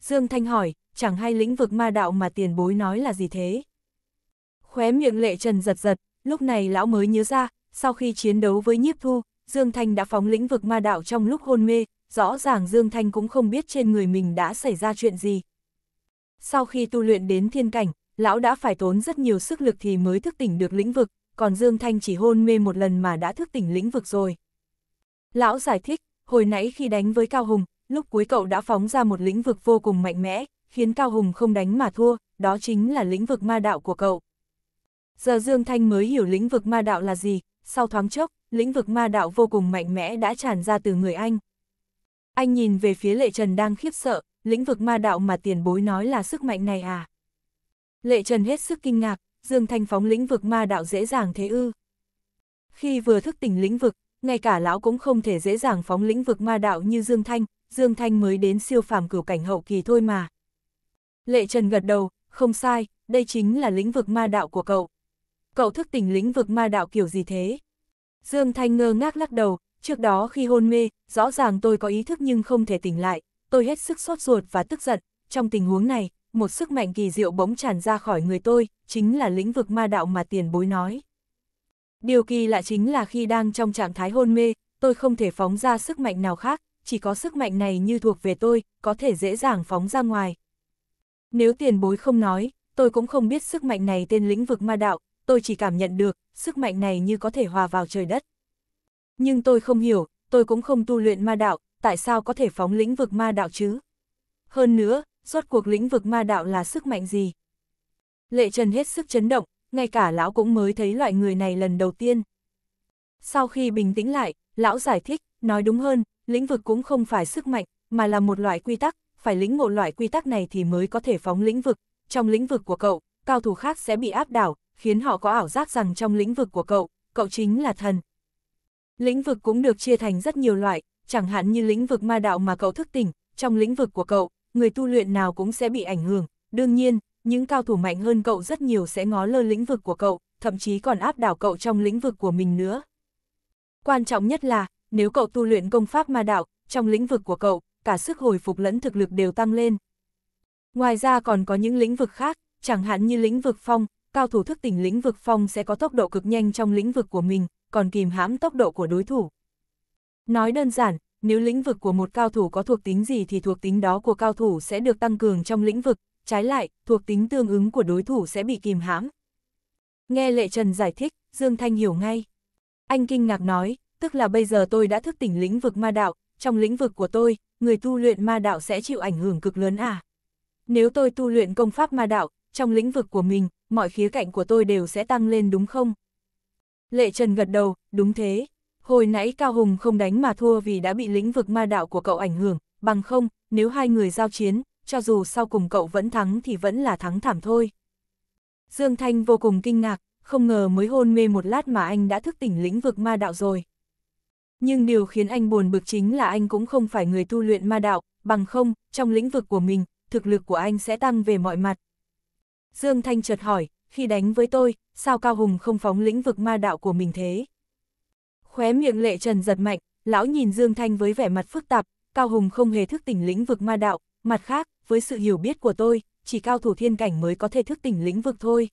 Dương Thanh hỏi, chẳng hay lĩnh vực ma đạo mà tiền bối nói là gì thế? Khóe miệng lệ trần giật giật, lúc này lão mới nhớ ra, sau khi chiến đấu với nhiếp thu, Dương Thanh đã phóng lĩnh vực ma đạo trong lúc hôn mê, rõ ràng Dương Thanh cũng không biết trên người mình đã xảy ra chuyện gì. Sau khi tu luyện đến thiên cảnh, lão đã phải tốn rất nhiều sức lực thì mới thức tỉnh được lĩnh vực, còn Dương Thanh chỉ hôn mê một lần mà đã thức tỉnh lĩnh vực rồi. Lão giải thích, hồi nãy khi đánh với Cao Hùng, lúc cuối cậu đã phóng ra một lĩnh vực vô cùng mạnh mẽ, khiến Cao Hùng không đánh mà thua, đó chính là lĩnh vực ma đạo của cậu. Giờ Dương Thanh mới hiểu lĩnh vực ma đạo là gì, sau thoáng chốc, lĩnh vực ma đạo vô cùng mạnh mẽ đã tràn ra từ người anh. Anh nhìn về phía Lệ Trần đang khiếp sợ, lĩnh vực ma đạo mà tiền bối nói là sức mạnh này à? Lệ Trần hết sức kinh ngạc, Dương Thanh phóng lĩnh vực ma đạo dễ dàng thế ư. Khi vừa thức tỉnh lĩnh vực, ngay cả lão cũng không thể dễ dàng phóng lĩnh vực ma đạo như Dương Thanh, Dương Thanh mới đến siêu phàm cửu cảnh hậu kỳ thôi mà. Lệ Trần gật đầu, không sai, đây chính là lĩnh vực ma đạo của cậu cậu thức tỉnh lĩnh vực ma đạo kiểu gì thế? Dương Thanh ngơ ngác lắc đầu, trước đó khi hôn mê, rõ ràng tôi có ý thức nhưng không thể tỉnh lại, tôi hết sức sốt ruột và tức giận, trong tình huống này, một sức mạnh kỳ diệu bỗng tràn ra khỏi người tôi, chính là lĩnh vực ma đạo mà tiền bối nói. Điều kỳ lạ chính là khi đang trong trạng thái hôn mê, tôi không thể phóng ra sức mạnh nào khác, chỉ có sức mạnh này như thuộc về tôi, có thể dễ dàng phóng ra ngoài. Nếu tiền bối không nói, tôi cũng không biết sức mạnh này tên lĩnh vực ma đạo, tôi chỉ cảm nhận được, sức mạnh này như có thể hòa vào trời đất. Nhưng tôi không hiểu, tôi cũng không tu luyện ma đạo, tại sao có thể phóng lĩnh vực ma đạo chứ? Hơn nữa, rốt cuộc lĩnh vực ma đạo là sức mạnh gì? Lệ Trần hết sức chấn động, ngay cả lão cũng mới thấy loại người này lần đầu tiên. Sau khi bình tĩnh lại, lão giải thích, nói đúng hơn, lĩnh vực cũng không phải sức mạnh, mà là một loại quy tắc, phải lĩnh ngộ loại quy tắc này thì mới có thể phóng lĩnh vực. Trong lĩnh vực của cậu, cao thủ khác sẽ bị áp đảo, khiến họ có ảo giác rằng trong lĩnh vực của cậu, cậu chính là thần. Lĩnh vực cũng được chia thành rất nhiều loại, chẳng hạn như lĩnh vực ma đạo mà cậu thức tỉnh, trong lĩnh vực của cậu, người tu luyện nào cũng sẽ bị ảnh hưởng, đương nhiên, những cao thủ mạnh hơn cậu rất nhiều sẽ ngó lơ lĩnh vực của cậu, thậm chí còn áp đảo cậu trong lĩnh vực của mình nữa. Quan trọng nhất là, nếu cậu tu luyện công pháp ma đạo, trong lĩnh vực của cậu, cả sức hồi phục lẫn thực lực đều tăng lên. Ngoài ra còn có những lĩnh vực khác, chẳng hạn như lĩnh vực phong, cao thủ thức tỉnh lĩnh vực phong sẽ có tốc độ cực nhanh trong lĩnh vực của mình, còn kìm hãm tốc độ của đối thủ. Nói đơn giản, nếu lĩnh vực của một cao thủ có thuộc tính gì thì thuộc tính đó của cao thủ sẽ được tăng cường trong lĩnh vực, trái lại, thuộc tính tương ứng của đối thủ sẽ bị kìm hãm. Nghe Lệ Trần giải thích, Dương Thanh hiểu ngay. Anh kinh ngạc nói, tức là bây giờ tôi đã thức tỉnh lĩnh vực ma đạo, trong lĩnh vực của tôi, người tu luyện ma đạo sẽ chịu ảnh hưởng cực lớn à? Nếu tôi tu luyện công pháp ma đạo, trong lĩnh vực của mình, mọi khía cạnh của tôi đều sẽ tăng lên đúng không? Lệ Trần gật đầu, đúng thế. Hồi nãy Cao Hùng không đánh mà thua vì đã bị lĩnh vực ma đạo của cậu ảnh hưởng, bằng không, nếu hai người giao chiến, cho dù sau cùng cậu vẫn thắng thì vẫn là thắng thảm thôi. Dương Thanh vô cùng kinh ngạc, không ngờ mới hôn mê một lát mà anh đã thức tỉnh lĩnh vực ma đạo rồi. Nhưng điều khiến anh buồn bực chính là anh cũng không phải người tu luyện ma đạo, bằng không, trong lĩnh vực của mình, thực lực của anh sẽ tăng về mọi mặt, Dương Thanh chợt hỏi, khi đánh với tôi, sao Cao Hùng không phóng lĩnh vực ma đạo của mình thế? Khóe miệng lệ trần giật mạnh, lão nhìn Dương Thanh với vẻ mặt phức tạp, Cao Hùng không hề thức tỉnh lĩnh vực ma đạo, mặt khác, với sự hiểu biết của tôi, chỉ cao thủ thiên cảnh mới có thể thức tỉnh lĩnh vực thôi.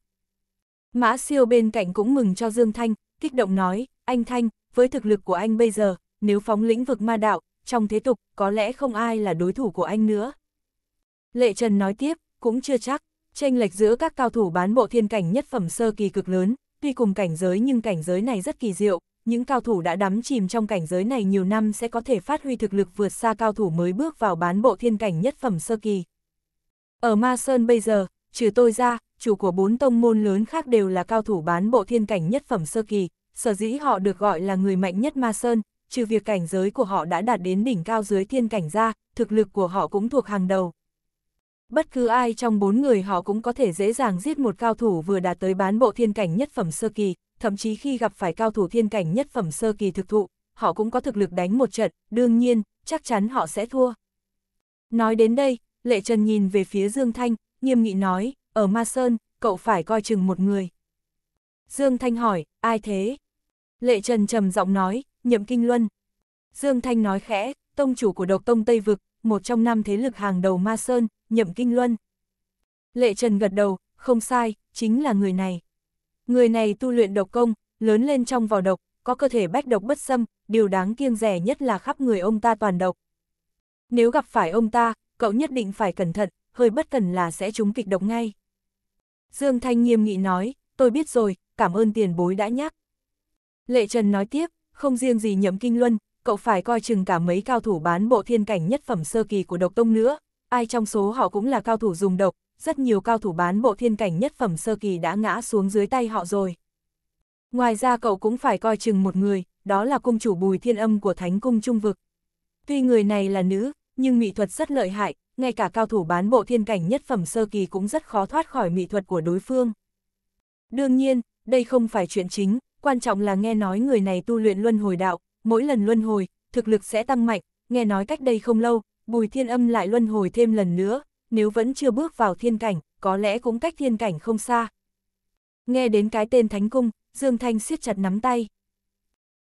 Mã siêu bên cạnh cũng mừng cho Dương Thanh, kích động nói, anh Thanh, với thực lực của anh bây giờ, nếu phóng lĩnh vực ma đạo, trong thế tục, có lẽ không ai là đối thủ của anh nữa. Lệ Trần nói tiếp, cũng chưa chắc, Tranh lệch giữa các cao thủ bán bộ thiên cảnh nhất phẩm sơ kỳ cực lớn, tuy cùng cảnh giới nhưng cảnh giới này rất kỳ diệu, những cao thủ đã đắm chìm trong cảnh giới này nhiều năm sẽ có thể phát huy thực lực vượt xa cao thủ mới bước vào bán bộ thiên cảnh nhất phẩm sơ kỳ. Ở Ma Sơn bây giờ, trừ tôi ra, chủ của bốn tông môn lớn khác đều là cao thủ bán bộ thiên cảnh nhất phẩm sơ kỳ, sở dĩ họ được gọi là người mạnh nhất Ma Sơn, trừ việc cảnh giới của họ đã đạt đến đỉnh cao dưới thiên cảnh ra, thực lực của họ cũng thuộc hàng đầu, Bất cứ ai trong bốn người họ cũng có thể dễ dàng giết một cao thủ vừa đạt tới bán bộ thiên cảnh nhất phẩm sơ kỳ, thậm chí khi gặp phải cao thủ thiên cảnh nhất phẩm sơ kỳ thực thụ, họ cũng có thực lực đánh một trận, đương nhiên, chắc chắn họ sẽ thua. Nói đến đây, Lệ Trần nhìn về phía Dương Thanh, nghiêm nghị nói, ở Ma Sơn, cậu phải coi chừng một người. Dương Thanh hỏi, ai thế? Lệ Trần trầm giọng nói, nhậm kinh luân. Dương Thanh nói khẽ, tông chủ của độc tông Tây Vực, một trong năm thế lực hàng đầu Ma Sơn, Nhậm Kinh Luân. Lệ Trần gật đầu, không sai, chính là người này. Người này tu luyện độc công, lớn lên trong vỏ độc, có cơ thể bách độc bất xâm, điều đáng kiêng rẻ nhất là khắp người ông ta toàn độc. Nếu gặp phải ông ta, cậu nhất định phải cẩn thận, hơi bất cần là sẽ trúng kịch độc ngay. Dương Thanh nghiêm nghị nói, tôi biết rồi, cảm ơn tiền bối đã nhắc. Lệ Trần nói tiếp, không riêng gì nhậm kinh luân, cậu phải coi chừng cả mấy cao thủ bán bộ thiên cảnh nhất phẩm sơ kỳ của độc tông nữa, ai trong số họ cũng là cao thủ dùng độc, rất nhiều cao thủ bán bộ thiên cảnh nhất phẩm sơ kỳ đã ngã xuống dưới tay họ rồi. Ngoài ra cậu cũng phải coi chừng một người, đó là cung chủ bùi thiên âm của Thánh Cung Trung Vực. Tuy người này là nữ, nhưng mỹ thuật rất lợi hại, ngay cả cao thủ bán bộ thiên cảnh nhất phẩm sơ kỳ cũng rất khó thoát khỏi mỹ thuật của đối phương. Đương nhiên, đây không phải chuyện chính, quan trọng là nghe nói người này tu luyện luân hồi đạo, mỗi lần luân hồi, thực lực sẽ tăng mạnh, nghe nói cách đây không lâu, Bùi thiên âm lại luân hồi thêm lần nữa, nếu vẫn chưa bước vào thiên cảnh, có lẽ cũng cách thiên cảnh không xa. Nghe đến cái tên Thánh Cung, Dương Thanh siết chặt nắm tay.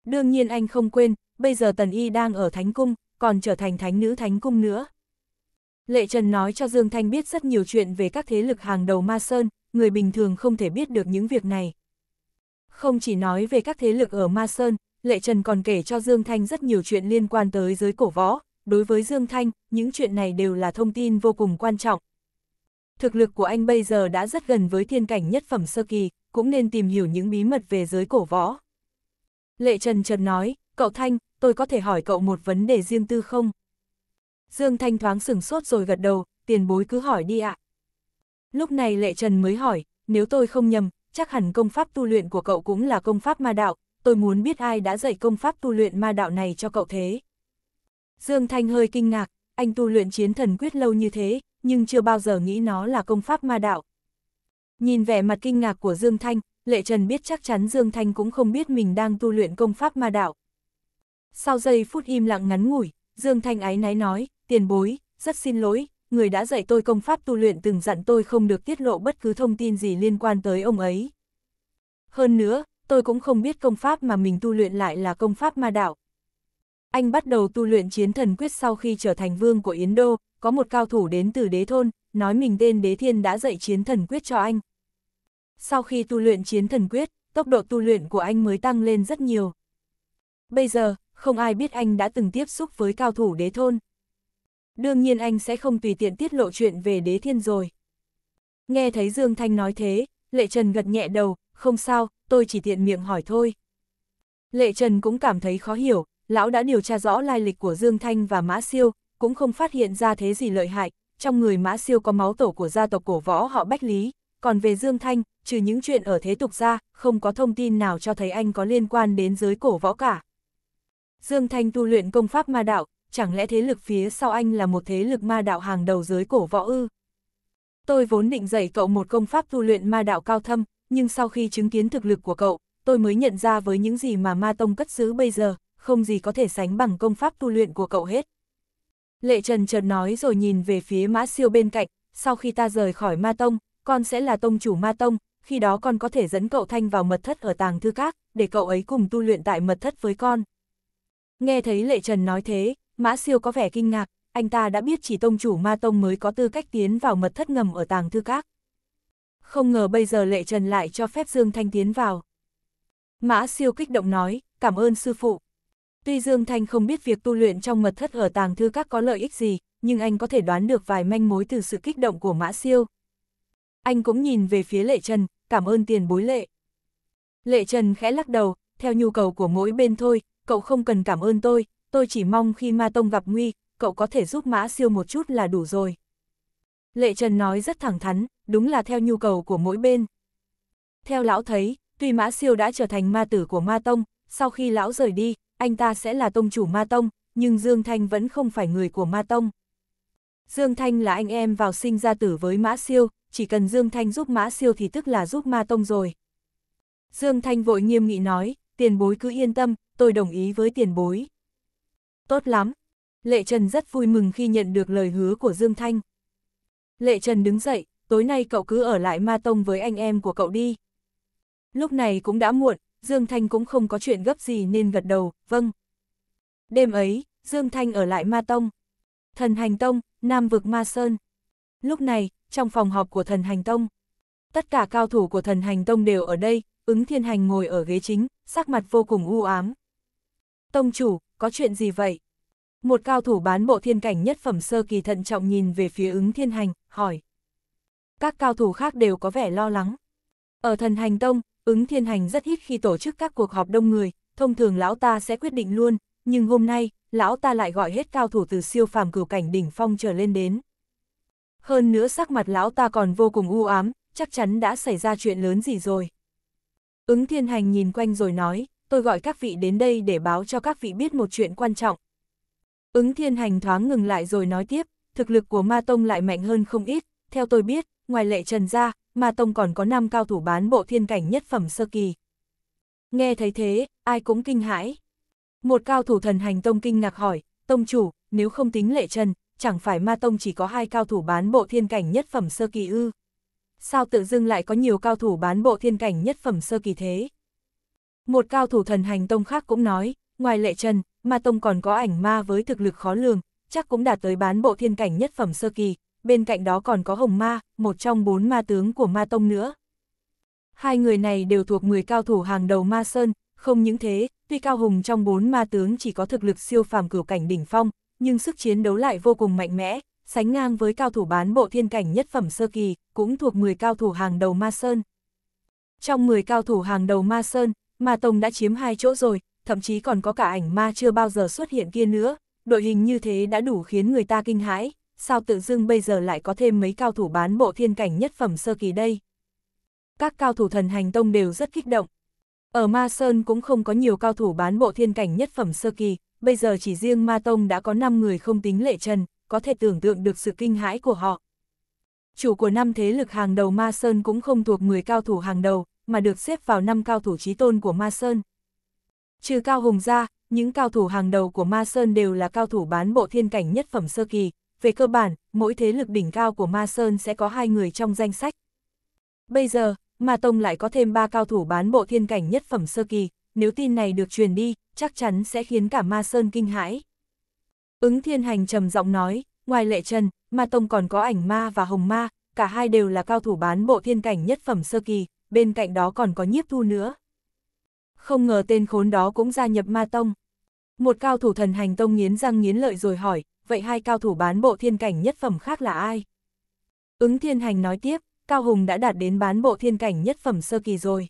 Đương nhiên anh không quên, bây giờ Tần Y đang ở Thánh Cung, còn trở thành Thánh Nữ Thánh Cung nữa. Lệ Trần nói cho Dương Thanh biết rất nhiều chuyện về các thế lực hàng đầu Ma Sơn, người bình thường không thể biết được những việc này. Không chỉ nói về các thế lực ở Ma Sơn, Lệ Trần còn kể cho Dương Thanh rất nhiều chuyện liên quan tới giới cổ võ, đối với Dương Thanh, những chuyện này đều là thông tin vô cùng quan trọng. Thực lực của anh bây giờ đã rất gần với thiên cảnh nhất phẩm sơ kỳ, cũng nên tìm hiểu những bí mật về giới cổ võ. Lệ Trần Trần nói, cậu Thanh, tôi có thể hỏi cậu một vấn đề riêng tư không? Dương Thanh thoáng sửng sốt rồi gật đầu, tiền bối cứ hỏi đi ạ. Lúc này Lệ Trần mới hỏi, nếu tôi không nhầm, chắc hẳn công pháp tu luyện của cậu cũng là công pháp ma đạo, tôi muốn biết ai đã dạy công pháp tu luyện ma đạo này cho cậu thế. Dương Thanh hơi kinh ngạc, anh tu luyện chiến thần quyết lâu như thế, nhưng chưa bao giờ nghĩ nó là công pháp ma đạo. Nhìn vẻ mặt kinh ngạc của Dương Thanh, Lệ Trần biết chắc chắn Dương Thanh cũng không biết mình đang tu luyện công pháp ma đạo. Sau giây phút im lặng ngắn ngủi, Dương Thanh ái náy nói, tiền bối, rất xin lỗi, người đã dạy tôi công pháp tu luyện từng dặn tôi không được tiết lộ bất cứ thông tin gì liên quan tới ông ấy. Hơn nữa, tôi cũng không biết công pháp mà mình tu luyện lại là công pháp ma đạo. Anh bắt đầu tu luyện chiến thần quyết sau khi trở thành vương của Yến Đô, có một cao thủ đến từ đế thôn, nói mình tên đế thiên đã dạy chiến thần quyết cho anh. Sau khi tu luyện chiến thần quyết, tốc độ tu luyện của anh mới tăng lên rất nhiều. Bây giờ, không ai biết anh đã từng tiếp xúc với cao thủ đế thôn. Đương nhiên anh sẽ không tùy tiện tiết lộ chuyện về đế thiên rồi. Nghe thấy Dương Thanh nói thế, Lệ Trần gật nhẹ đầu, không sao, tôi chỉ tiện miệng hỏi thôi. Lệ Trần cũng cảm thấy khó hiểu, lão đã điều tra rõ lai lịch của Dương Thanh và Mã Siêu, cũng không phát hiện ra thế gì lợi hại, trong người Mã Siêu có máu tổ của gia tộc cổ võ họ Bách Lý, còn về Dương Thanh, trừ những chuyện ở thế tục ra, không có thông tin nào cho thấy anh có liên quan đến giới cổ võ cả. Dương Thanh tu luyện công pháp ma đạo, chẳng lẽ thế lực phía sau anh là một thế lực ma đạo hàng đầu giới cổ võ ư? Tôi vốn định dạy cậu một công pháp tu luyện ma đạo cao thâm, nhưng sau khi chứng kiến thực lực của cậu, tôi mới nhận ra với những gì mà ma tông cất giữ bây giờ, không gì có thể sánh bằng công pháp tu luyện của cậu hết. Lệ Trần chợt nói rồi nhìn về phía mã siêu bên cạnh, sau khi ta rời khỏi ma tông, con sẽ là tông chủ ma tông, khi đó con có thể dẫn cậu Thanh vào mật thất ở tàng thư các, để cậu ấy cùng tu luyện tại mật thất với con. Nghe thấy Lệ Trần nói thế, mã siêu có vẻ kinh ngạc, anh ta đã biết chỉ tông chủ ma tông mới có tư cách tiến vào mật thất ngầm ở tàng thư các. Không ngờ bây giờ Lệ Trần lại cho phép Dương Thanh tiến vào. Mã siêu kích động nói, cảm ơn sư phụ. Tuy Dương Thanh không biết việc tu luyện trong mật thất ở tàng thư các có lợi ích gì, nhưng anh có thể đoán được vài manh mối từ sự kích động của Mã Siêu. Anh cũng nhìn về phía Lệ Trần, cảm ơn tiền bối lệ. Lệ Trần khẽ lắc đầu, theo nhu cầu của mỗi bên thôi, cậu không cần cảm ơn tôi, tôi chỉ mong khi Ma Tông gặp nguy, cậu có thể giúp Mã Siêu một chút là đủ rồi. Lệ Trần nói rất thẳng thắn, đúng là theo nhu cầu của mỗi bên. Theo lão thấy, tuy Mã Siêu đã trở thành ma tử của Ma Tông, sau khi lão rời đi, anh ta sẽ là tông chủ Ma Tông, nhưng Dương Thanh vẫn không phải người của Ma Tông. Dương Thanh là anh em vào sinh ra tử với Mã Siêu, chỉ cần Dương Thanh giúp Mã Siêu thì tức là giúp Ma Tông rồi. Dương Thanh vội nghiêm nghị nói, tiền bối cứ yên tâm, tôi đồng ý với tiền bối. Tốt lắm. Lệ Trần rất vui mừng khi nhận được lời hứa của Dương Thanh. Lệ Trần đứng dậy, tối nay cậu cứ ở lại Ma Tông với anh em của cậu đi. Lúc này cũng đã muộn, Dương Thanh cũng không có chuyện gấp gì nên gật đầu, vâng. Đêm ấy, Dương Thanh ở lại Ma Tông. Thần Hành Tông, Nam Vực Ma Sơn. Lúc này, trong phòng họp của Thần Hành Tông, tất cả cao thủ của Thần Hành Tông đều ở đây, ứng thiên hành ngồi ở ghế chính, sắc mặt vô cùng u ám. Tông chủ, có chuyện gì vậy? Một cao thủ bán bộ thiên cảnh nhất phẩm sơ kỳ thận trọng nhìn về phía ứng thiên hành, hỏi. Các cao thủ khác đều có vẻ lo lắng. Ở thần hành tông, Ứng thiên hành rất ít khi tổ chức các cuộc họp đông người, thông thường lão ta sẽ quyết định luôn, nhưng hôm nay, lão ta lại gọi hết cao thủ từ siêu phàm cửu cảnh đỉnh phong trở lên đến. Hơn nữa sắc mặt lão ta còn vô cùng u ám, chắc chắn đã xảy ra chuyện lớn gì rồi. Ứng thiên hành nhìn quanh rồi nói, tôi gọi các vị đến đây để báo cho các vị biết một chuyện quan trọng. Ứng thiên hành thoáng ngừng lại rồi nói tiếp, thực lực của ma tông lại mạnh hơn không ít, theo tôi biết, ngoài lệ trần ra, ma Tông còn có 5 cao thủ bán bộ thiên cảnh nhất phẩm sơ kỳ. Nghe thấy thế, ai cũng kinh hãi. Một cao thủ thần hành Tông kinh ngạc hỏi, Tông chủ, nếu không tính lệ trần, chẳng phải ma Tông chỉ có hai cao thủ bán bộ thiên cảnh nhất phẩm sơ kỳ ư? Sao tự dưng lại có nhiều cao thủ bán bộ thiên cảnh nhất phẩm sơ kỳ thế? Một cao thủ thần hành Tông khác cũng nói, ngoài lệ trần, ma Tông còn có ảnh ma với thực lực khó lường, chắc cũng đạt tới bán bộ thiên cảnh nhất phẩm sơ kỳ, bên cạnh đó còn có Hồng Ma, một trong bốn ma tướng của ma tông nữa. Hai người này đều thuộc 10 cao thủ hàng đầu ma sơn, không những thế, tuy Cao Hùng trong bốn ma tướng chỉ có thực lực siêu phàm cửu cảnh đỉnh phong, nhưng sức chiến đấu lại vô cùng mạnh mẽ, sánh ngang với cao thủ bán bộ thiên cảnh nhất phẩm sơ kỳ, cũng thuộc 10 cao thủ hàng đầu ma sơn. Trong 10 cao thủ hàng đầu ma sơn, ma tông đã chiếm hai chỗ rồi, thậm chí còn có cả ảnh ma chưa bao giờ xuất hiện kia nữa, đội hình như thế đã đủ khiến người ta kinh hãi, sao tự dưng bây giờ lại có thêm mấy cao thủ bán bộ thiên cảnh nhất phẩm sơ kỳ đây? Các cao thủ thần hành tông đều rất kích động. Ở Ma Sơn cũng không có nhiều cao thủ bán bộ thiên cảnh nhất phẩm sơ kỳ, bây giờ chỉ riêng Ma Tông đã có 5 người không tính lệ trần, có thể tưởng tượng được sự kinh hãi của họ. Chủ của năm thế lực hàng đầu Ma Sơn cũng không thuộc 10 cao thủ hàng đầu, mà được xếp vào năm cao thủ trí tôn của Ma Sơn. Trừ Cao Hùng ra, những cao thủ hàng đầu của Ma Sơn đều là cao thủ bán bộ thiên cảnh nhất phẩm sơ kỳ, về cơ bản, mỗi thế lực đỉnh cao của Ma Sơn sẽ có hai người trong danh sách. Bây giờ, Ma Tông lại có thêm ba cao thủ bán bộ thiên cảnh nhất phẩm sơ kỳ, nếu tin này được truyền đi, chắc chắn sẽ khiến cả Ma Sơn kinh hãi. Ứng thiên hành trầm giọng nói, ngoài lệ trần, Ma Tông còn có ảnh ma và hồng ma, cả hai đều là cao thủ bán bộ thiên cảnh nhất phẩm sơ kỳ, bên cạnh đó còn có nhiếp thu nữa. Không ngờ tên khốn đó cũng gia nhập Ma Tông. Một cao thủ thần hành tông nghiến răng nghiến lợi rồi hỏi, vậy hai cao thủ bán bộ thiên cảnh nhất phẩm khác là ai? Ứng thiên hành nói tiếp, Cao Hùng đã đạt đến bán bộ thiên cảnh nhất phẩm sơ kỳ rồi.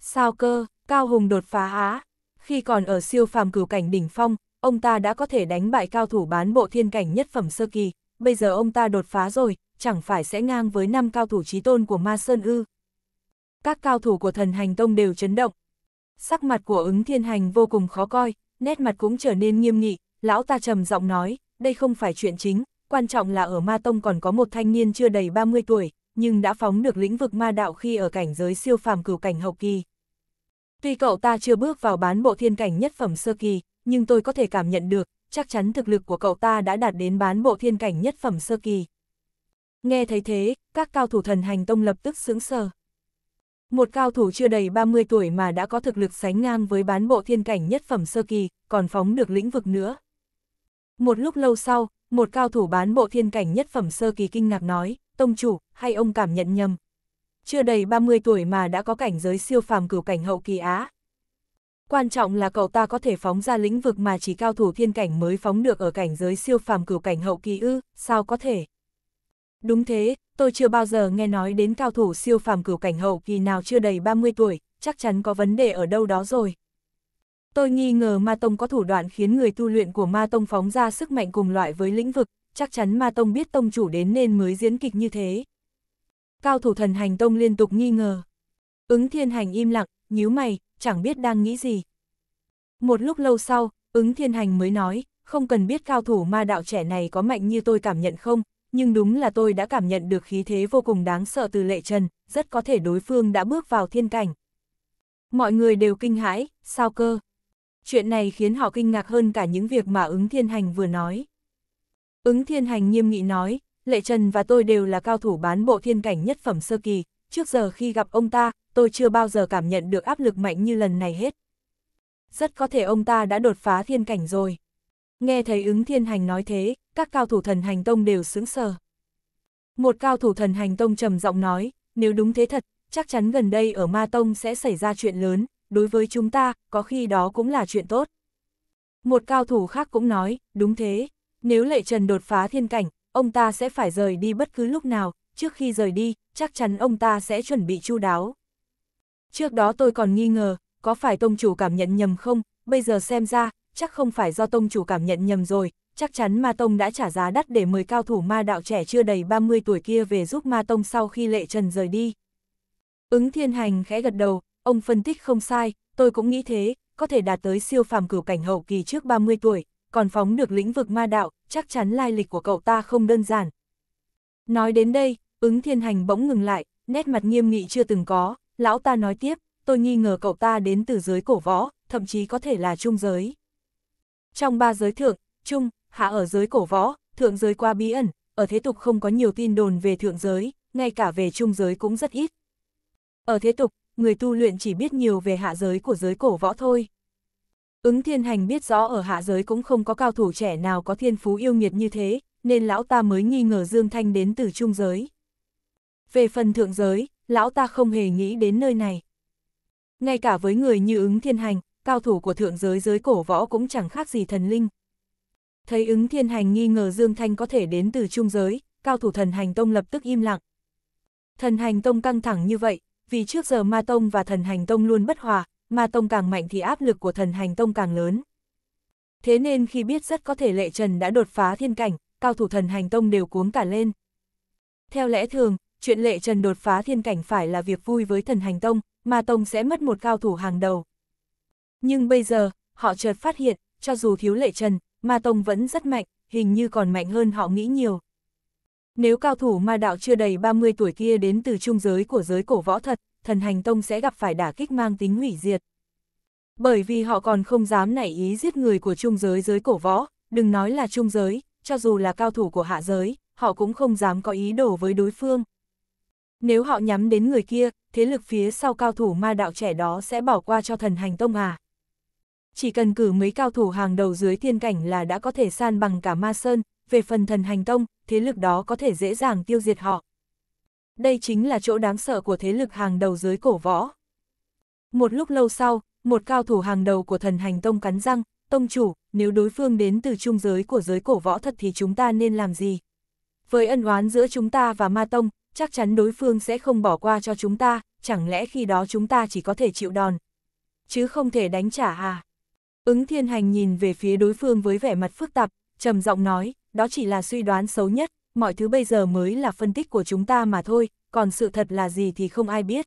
Sao cơ, Cao Hùng đột phá á? Khi còn ở siêu phàm cửu cảnh đỉnh phong, ông ta đã có thể đánh bại cao thủ bán bộ thiên cảnh nhất phẩm sơ kỳ, bây giờ ông ta đột phá rồi, chẳng phải sẽ ngang với năm cao thủ trí tôn của Ma Sơn Ư. Các cao thủ của thần hành tông đều chấn động. Sắc mặt của ứng thiên hành vô cùng khó coi, nét mặt cũng trở nên nghiêm nghị, lão ta trầm giọng nói, đây không phải chuyện chính, quan trọng là ở ma tông còn có một thanh niên chưa đầy 30 tuổi, nhưng đã phóng được lĩnh vực ma đạo khi ở cảnh giới siêu phàm cửu cảnh hậu kỳ. Tuy cậu ta chưa bước vào bán bộ thiên cảnh nhất phẩm sơ kỳ, nhưng tôi có thể cảm nhận được, chắc chắn thực lực của cậu ta đã đạt đến bán bộ thiên cảnh nhất phẩm sơ kỳ. Nghe thấy thế, các cao thủ thần hành tông lập tức sững sờ. Một cao thủ chưa đầy 30 tuổi mà đã có thực lực sánh ngang với bán bộ thiên cảnh nhất phẩm sơ kỳ, còn phóng được lĩnh vực nữa. Một lúc lâu sau, một cao thủ bán bộ thiên cảnh nhất phẩm sơ kỳ kinh ngạc nói, tông chủ, hay ông cảm nhận nhầm. Chưa đầy 30 tuổi mà đã có cảnh giới siêu phàm cửu cảnh hậu kỳ Á. Quan trọng là cậu ta có thể phóng ra lĩnh vực mà chỉ cao thủ thiên cảnh mới phóng được ở cảnh giới siêu phàm cửu cảnh hậu kỳ ư, sao có thể? Đúng thế, tôi chưa bao giờ nghe nói đến cao thủ siêu phàm cửu cảnh hậu kỳ nào chưa đầy 30 tuổi, chắc chắn có vấn đề ở đâu đó rồi. Tôi nghi ngờ Ma Tông có thủ đoạn khiến người tu luyện của Ma Tông phóng ra sức mạnh cùng loại với lĩnh vực, chắc chắn Ma Tông biết Tông chủ đến nên mới diễn kịch như thế. Cao thủ thần hành Tông liên tục nghi ngờ. Ứng thiên hành im lặng, nhíu mày, chẳng biết đang nghĩ gì. Một lúc lâu sau, ứng thiên hành mới nói, không cần biết cao thủ ma đạo trẻ này có mạnh như tôi cảm nhận không, nhưng đúng là tôi đã cảm nhận được khí thế vô cùng đáng sợ từ lệ trần, rất có thể đối phương đã bước vào thiên cảnh. Mọi người đều kinh hãi, sao cơ? chuyện này khiến họ kinh ngạc hơn cả những việc mà ứng thiên hành vừa nói. Ứng thiên hành nghiêm nghị nói, Lệ Trần và tôi đều là cao thủ bán bộ thiên cảnh nhất phẩm sơ kỳ, trước giờ khi gặp ông ta, tôi chưa bao giờ cảm nhận được áp lực mạnh như lần này hết. Rất có thể ông ta đã đột phá thiên cảnh rồi. Nghe thấy ứng thiên hành nói thế, các cao thủ thần hành tông đều sững sờ. Một cao thủ thần hành tông trầm giọng nói, nếu đúng thế thật, chắc chắn gần đây ở Ma Tông sẽ xảy ra chuyện lớn, đối với chúng ta, có khi đó cũng là chuyện tốt. Một cao thủ khác cũng nói, đúng thế, nếu lệ trần đột phá thiên cảnh, ông ta sẽ phải rời đi bất cứ lúc nào, trước khi rời đi, chắc chắn ông ta sẽ chuẩn bị chu đáo. Trước đó tôi còn nghi ngờ, có phải tông chủ cảm nhận nhầm không, bây giờ xem ra, chắc không phải do tông chủ cảm nhận nhầm rồi, chắc chắn ma tông đã trả giá đắt để mời cao thủ ma đạo trẻ chưa đầy 30 tuổi kia về giúp ma tông sau khi lệ trần rời đi. Ứng thiên hành khẽ gật đầu, ông phân tích không sai, tôi cũng nghĩ thế, có thể đạt tới siêu phàm cửu cảnh hậu kỳ trước 30 tuổi, còn phóng được lĩnh vực ma đạo, chắc chắn lai lịch của cậu ta không đơn giản. Nói đến đây, ứng thiên hành bỗng ngừng lại, nét mặt nghiêm nghị chưa từng có, lão ta nói tiếp, tôi nghi ngờ cậu ta đến từ giới cổ võ, thậm chí có thể là trung giới. Trong ba giới thượng, trung, hạ ở giới cổ võ, thượng giới qua bí ẩn, ở thế tục không có nhiều tin đồn về thượng giới, ngay cả về trung giới cũng rất ít. Ở thế tục, người tu luyện chỉ biết nhiều về hạ giới của giới cổ võ thôi. Ứng thiên hành biết rõ ở hạ giới cũng không có cao thủ trẻ nào có thiên phú yêu nghiệt như thế, nên lão ta mới nghi ngờ Dương Thanh đến từ trung giới. Về phần thượng giới, lão ta không hề nghĩ đến nơi này. Ngay cả với người như ứng thiên hành, cao thủ của thượng giới giới cổ võ cũng chẳng khác gì thần linh. Thấy ứng thiên hành nghi ngờ Dương Thanh có thể đến từ trung giới, cao thủ thần hành tông lập tức im lặng. Thần hành tông căng thẳng như vậy, vì trước giờ Ma Tông và Thần Hành Tông luôn bất hòa, Ma Tông càng mạnh thì áp lực của Thần Hành Tông càng lớn. Thế nên khi biết rất có thể Lệ Trần đã đột phá thiên cảnh, cao thủ Thần Hành Tông đều cuống cả lên. Theo lẽ thường, chuyện Lệ Trần đột phá thiên cảnh phải là việc vui với Thần Hành Tông, Ma Tông sẽ mất một cao thủ hàng đầu. Nhưng bây giờ, họ chợt phát hiện, cho dù thiếu Lệ Trần, Ma Tông vẫn rất mạnh, hình như còn mạnh hơn họ nghĩ nhiều. Nếu cao thủ ma đạo chưa đầy 30 tuổi kia đến từ trung giới của giới cổ võ thật, thần hành tông sẽ gặp phải đả kích mang tính hủy diệt. Bởi vì họ còn không dám nảy ý giết người của trung giới giới cổ võ, đừng nói là trung giới, cho dù là cao thủ của hạ giới, họ cũng không dám có ý đồ với đối phương. Nếu họ nhắm đến người kia, thế lực phía sau cao thủ ma đạo trẻ đó sẽ bỏ qua cho thần hành tông à. Chỉ cần cử mấy cao thủ hàng đầu dưới thiên cảnh là đã có thể san bằng cả ma sơn, về phần thần hành tông, thế lực đó có thể dễ dàng tiêu diệt họ. Đây chính là chỗ đáng sợ của thế lực hàng đầu dưới cổ võ. Một lúc lâu sau, một cao thủ hàng đầu của thần hành tông cắn răng, tông chủ, nếu đối phương đến từ trung giới của giới cổ võ thật thì chúng ta nên làm gì? Với ân oán giữa chúng ta và ma tông, chắc chắn đối phương sẽ không bỏ qua cho chúng ta, chẳng lẽ khi đó chúng ta chỉ có thể chịu đòn, chứ không thể đánh trả à? Ứng thiên hành nhìn về phía đối phương với vẻ mặt phức tạp, trầm giọng nói, đó chỉ là suy đoán xấu nhất, mọi thứ bây giờ mới là phân tích của chúng ta mà thôi, còn sự thật là gì thì không ai biết.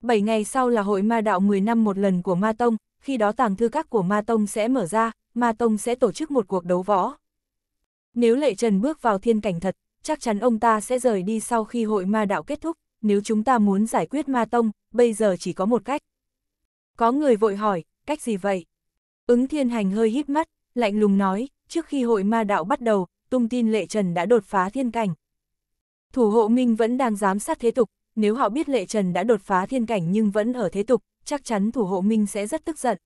Bảy ngày sau là hội ma đạo 10 năm một lần của Ma Tông, khi đó tàng thư các của Ma Tông sẽ mở ra, Ma Tông sẽ tổ chức một cuộc đấu võ. Nếu Lệ Trần bước vào thiên cảnh thật, chắc chắn ông ta sẽ rời đi sau khi hội ma đạo kết thúc, nếu chúng ta muốn giải quyết Ma Tông, bây giờ chỉ có một cách. Có người vội hỏi, cách gì vậy? Ứng thiên hành hơi híp mắt, lạnh lùng nói, trước khi hội ma đạo bắt đầu, tung tin Lệ Trần đã đột phá thiên cảnh. Thủ hộ Minh vẫn đang giám sát thế tục, nếu họ biết Lệ Trần đã đột phá thiên cảnh nhưng vẫn ở thế tục, chắc chắn thủ hộ Minh sẽ rất tức giận.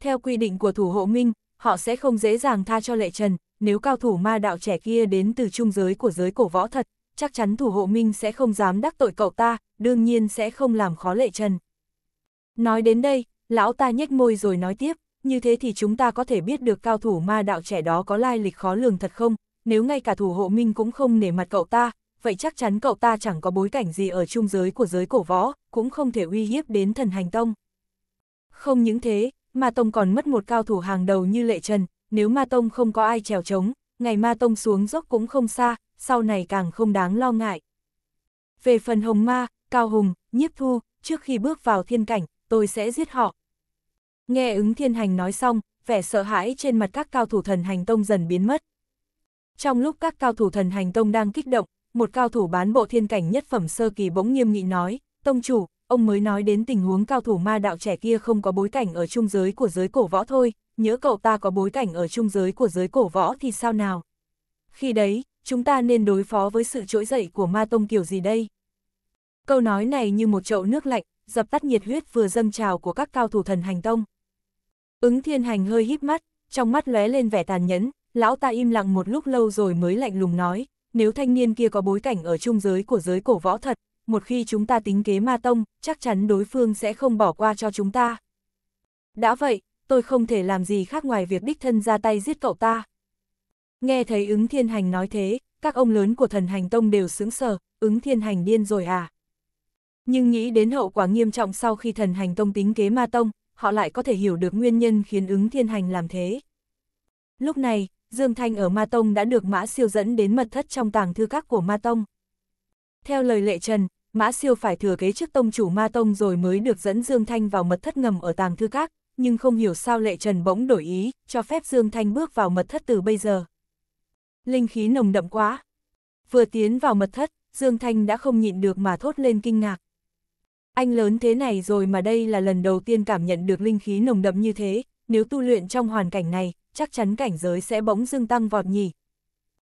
Theo quy định của thủ hộ Minh, họ sẽ không dễ dàng tha cho Lệ Trần, nếu cao thủ ma đạo trẻ kia đến từ trung giới của giới cổ võ thật, chắc chắn thủ hộ Minh sẽ không dám đắc tội cậu ta, đương nhiên sẽ không làm khó Lệ Trần. Nói đến đây, lão ta nhếch môi rồi nói tiếp như thế thì chúng ta có thể biết được cao thủ ma đạo trẻ đó có lai lịch khó lường thật không, nếu ngay cả thủ hộ minh cũng không nể mặt cậu ta, vậy chắc chắn cậu ta chẳng có bối cảnh gì ở trung giới của giới cổ võ, cũng không thể uy hiếp đến thần hành tông. Không những thế, Ma Tông còn mất một cao thủ hàng đầu như Lệ Trần, nếu Ma Tông không có ai trèo trống, ngày Ma Tông xuống dốc cũng không xa, sau này càng không đáng lo ngại. Về phần Hồng Ma, Cao Hùng, Nhiếp Thu, trước khi bước vào thiên cảnh, tôi sẽ giết họ, Nghe ứng thiên hành nói xong, vẻ sợ hãi trên mặt các cao thủ thần hành tông dần biến mất. Trong lúc các cao thủ thần hành tông đang kích động, một cao thủ bán bộ thiên cảnh nhất phẩm sơ kỳ bỗng nghiêm nghị nói, tông chủ, ông mới nói đến tình huống cao thủ ma đạo trẻ kia không có bối cảnh ở trung giới của giới cổ võ thôi, nhớ cậu ta có bối cảnh ở trung giới của giới cổ võ thì sao nào? Khi đấy, chúng ta nên đối phó với sự trỗi dậy của ma tông kiểu gì đây? Câu nói này như một chậu nước lạnh, dập tắt nhiệt huyết vừa dâng trào của các cao thủ thần hành tông. Ứng thiên hành hơi híp mắt, trong mắt lóe lên vẻ tàn nhẫn, lão ta im lặng một lúc lâu rồi mới lạnh lùng nói, nếu thanh niên kia có bối cảnh ở trung giới của giới cổ võ thật, một khi chúng ta tính kế ma tông, chắc chắn đối phương sẽ không bỏ qua cho chúng ta. Đã vậy, tôi không thể làm gì khác ngoài việc đích thân ra tay giết cậu ta. Nghe thấy ứng thiên hành nói thế, các ông lớn của thần hành tông đều sững sờ, ứng thiên hành điên rồi à. Nhưng nghĩ đến hậu quả nghiêm trọng sau khi thần hành tông tính kế ma tông, họ lại có thể hiểu được nguyên nhân khiến ứng thiên hành làm thế. Lúc này, Dương Thanh ở Ma Tông đã được Mã Siêu dẫn đến mật thất trong tàng thư các của Ma Tông. Theo lời lệ trần, Mã Siêu phải thừa kế chức tông chủ Ma Tông rồi mới được dẫn Dương Thanh vào mật thất ngầm ở tàng thư các, nhưng không hiểu sao lệ trần bỗng đổi ý, cho phép Dương Thanh bước vào mật thất từ bây giờ. Linh khí nồng đậm quá. Vừa tiến vào mật thất, Dương Thanh đã không nhịn được mà thốt lên kinh ngạc. Anh lớn thế này rồi mà đây là lần đầu tiên cảm nhận được linh khí nồng đậm như thế, nếu tu luyện trong hoàn cảnh này, chắc chắn cảnh giới sẽ bỗng dưng tăng vọt nhỉ.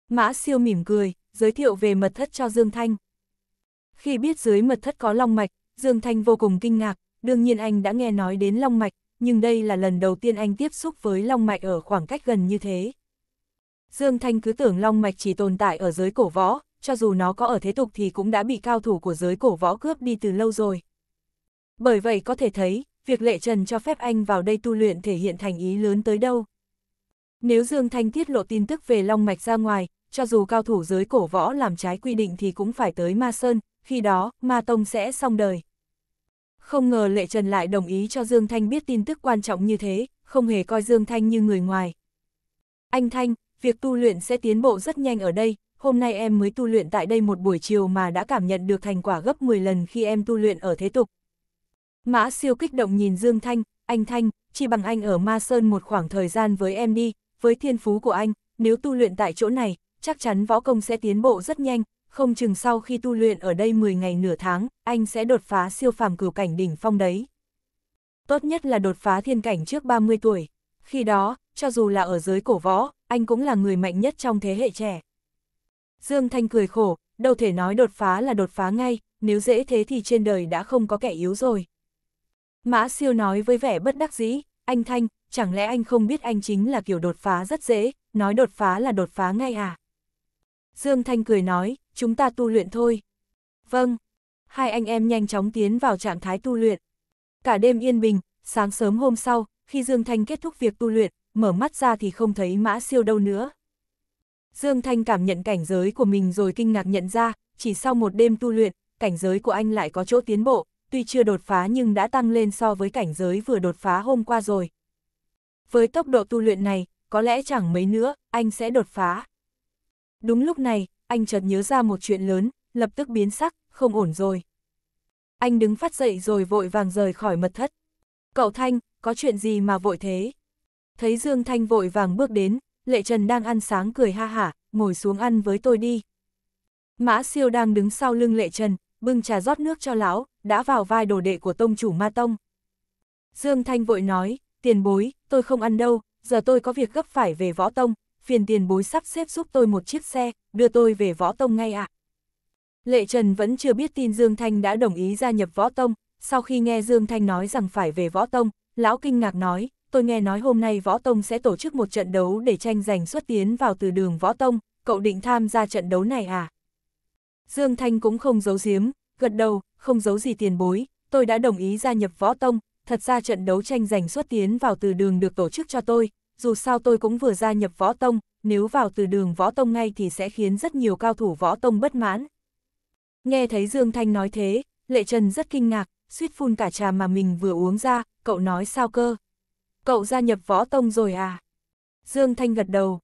Mã siêu mỉm cười, giới thiệu về mật thất cho Dương Thanh. Khi biết dưới mật thất có long mạch, Dương Thanh vô cùng kinh ngạc, đương nhiên anh đã nghe nói đến long mạch, nhưng đây là lần đầu tiên anh tiếp xúc với long mạch ở khoảng cách gần như thế. Dương Thanh cứ tưởng long mạch chỉ tồn tại ở giới cổ võ, cho dù nó có ở thế tục thì cũng đã bị cao thủ của giới cổ võ cướp đi từ lâu rồi. Bởi vậy có thể thấy, việc lệ trần cho phép anh vào đây tu luyện thể hiện thành ý lớn tới đâu. Nếu Dương Thanh tiết lộ tin tức về Long Mạch ra ngoài, cho dù cao thủ giới cổ võ làm trái quy định thì cũng phải tới Ma Sơn, khi đó, Ma Tông sẽ xong đời. Không ngờ Lệ Trần lại đồng ý cho Dương Thanh biết tin tức quan trọng như thế, không hề coi Dương Thanh như người ngoài. Anh Thanh, việc tu luyện sẽ tiến bộ rất nhanh ở đây, hôm nay em mới tu luyện tại đây một buổi chiều mà đã cảm nhận được thành quả gấp 10 lần khi em tu luyện ở thế tục. Mã siêu kích động nhìn Dương Thanh, anh Thanh, chỉ bằng anh ở Ma Sơn một khoảng thời gian với em đi, với thiên phú của anh, nếu tu luyện tại chỗ này, chắc chắn võ công sẽ tiến bộ rất nhanh, không chừng sau khi tu luyện ở đây 10 ngày nửa tháng, anh sẽ đột phá siêu phàm cửu cảnh đỉnh phong đấy. Tốt nhất là đột phá thiên cảnh trước 30 tuổi, khi đó, cho dù là ở giới cổ võ, anh cũng là người mạnh nhất trong thế hệ trẻ. Dương Thanh cười khổ, đâu thể nói đột phá là đột phá ngay, nếu dễ thế thì trên đời đã không có kẻ yếu rồi. Mã siêu nói với vẻ bất đắc dĩ, anh Thanh, chẳng lẽ anh không biết anh chính là kiểu đột phá rất dễ, nói đột phá là đột phá ngay à? Dương Thanh cười nói, chúng ta tu luyện thôi. Vâng, hai anh em nhanh chóng tiến vào trạng thái tu luyện. Cả đêm yên bình, sáng sớm hôm sau, khi Dương Thanh kết thúc việc tu luyện, mở mắt ra thì không thấy mã siêu đâu nữa. Dương Thanh cảm nhận cảnh giới của mình rồi kinh ngạc nhận ra, chỉ sau một đêm tu luyện, cảnh giới của anh lại có chỗ tiến bộ, tuy chưa đột phá nhưng đã tăng lên so với cảnh giới vừa đột phá hôm qua rồi. Với tốc độ tu luyện này, có lẽ chẳng mấy nữa, anh sẽ đột phá. Đúng lúc này, anh chợt nhớ ra một chuyện lớn, lập tức biến sắc, không ổn rồi. Anh đứng phát dậy rồi vội vàng rời khỏi mật thất. Cậu Thanh, có chuyện gì mà vội thế? Thấy Dương Thanh vội vàng bước đến, Lệ Trần đang ăn sáng cười ha hả, ngồi xuống ăn với tôi đi. Mã siêu đang đứng sau lưng Lệ Trần, bưng trà rót nước cho lão, đã vào vai đồ đệ của tông chủ ma tông. Dương Thanh vội nói, tiền bối, tôi không ăn đâu, giờ tôi có việc gấp phải về võ tông, phiền tiền bối sắp xếp giúp tôi một chiếc xe, đưa tôi về võ tông ngay ạ. À. Lệ Trần vẫn chưa biết tin Dương Thanh đã đồng ý gia nhập võ tông, sau khi nghe Dương Thanh nói rằng phải về võ tông, lão kinh ngạc nói, tôi nghe nói hôm nay Võ Tông sẽ tổ chức một trận đấu để tranh giành xuất tiến vào từ đường Võ Tông, cậu định tham gia trận đấu này à? Dương Thanh cũng không giấu giếm, gật đầu, không giấu gì tiền bối, tôi đã đồng ý gia nhập Võ Tông, thật ra trận đấu tranh giành xuất tiến vào từ đường được tổ chức cho tôi, dù sao tôi cũng vừa gia nhập Võ Tông, nếu vào từ đường Võ Tông ngay thì sẽ khiến rất nhiều cao thủ Võ Tông bất mãn. Nghe thấy Dương Thanh nói thế, Lệ Trần rất kinh ngạc, suýt phun cả trà mà mình vừa uống ra, cậu nói sao cơ, cậu gia nhập võ tông rồi à? Dương Thanh gật đầu.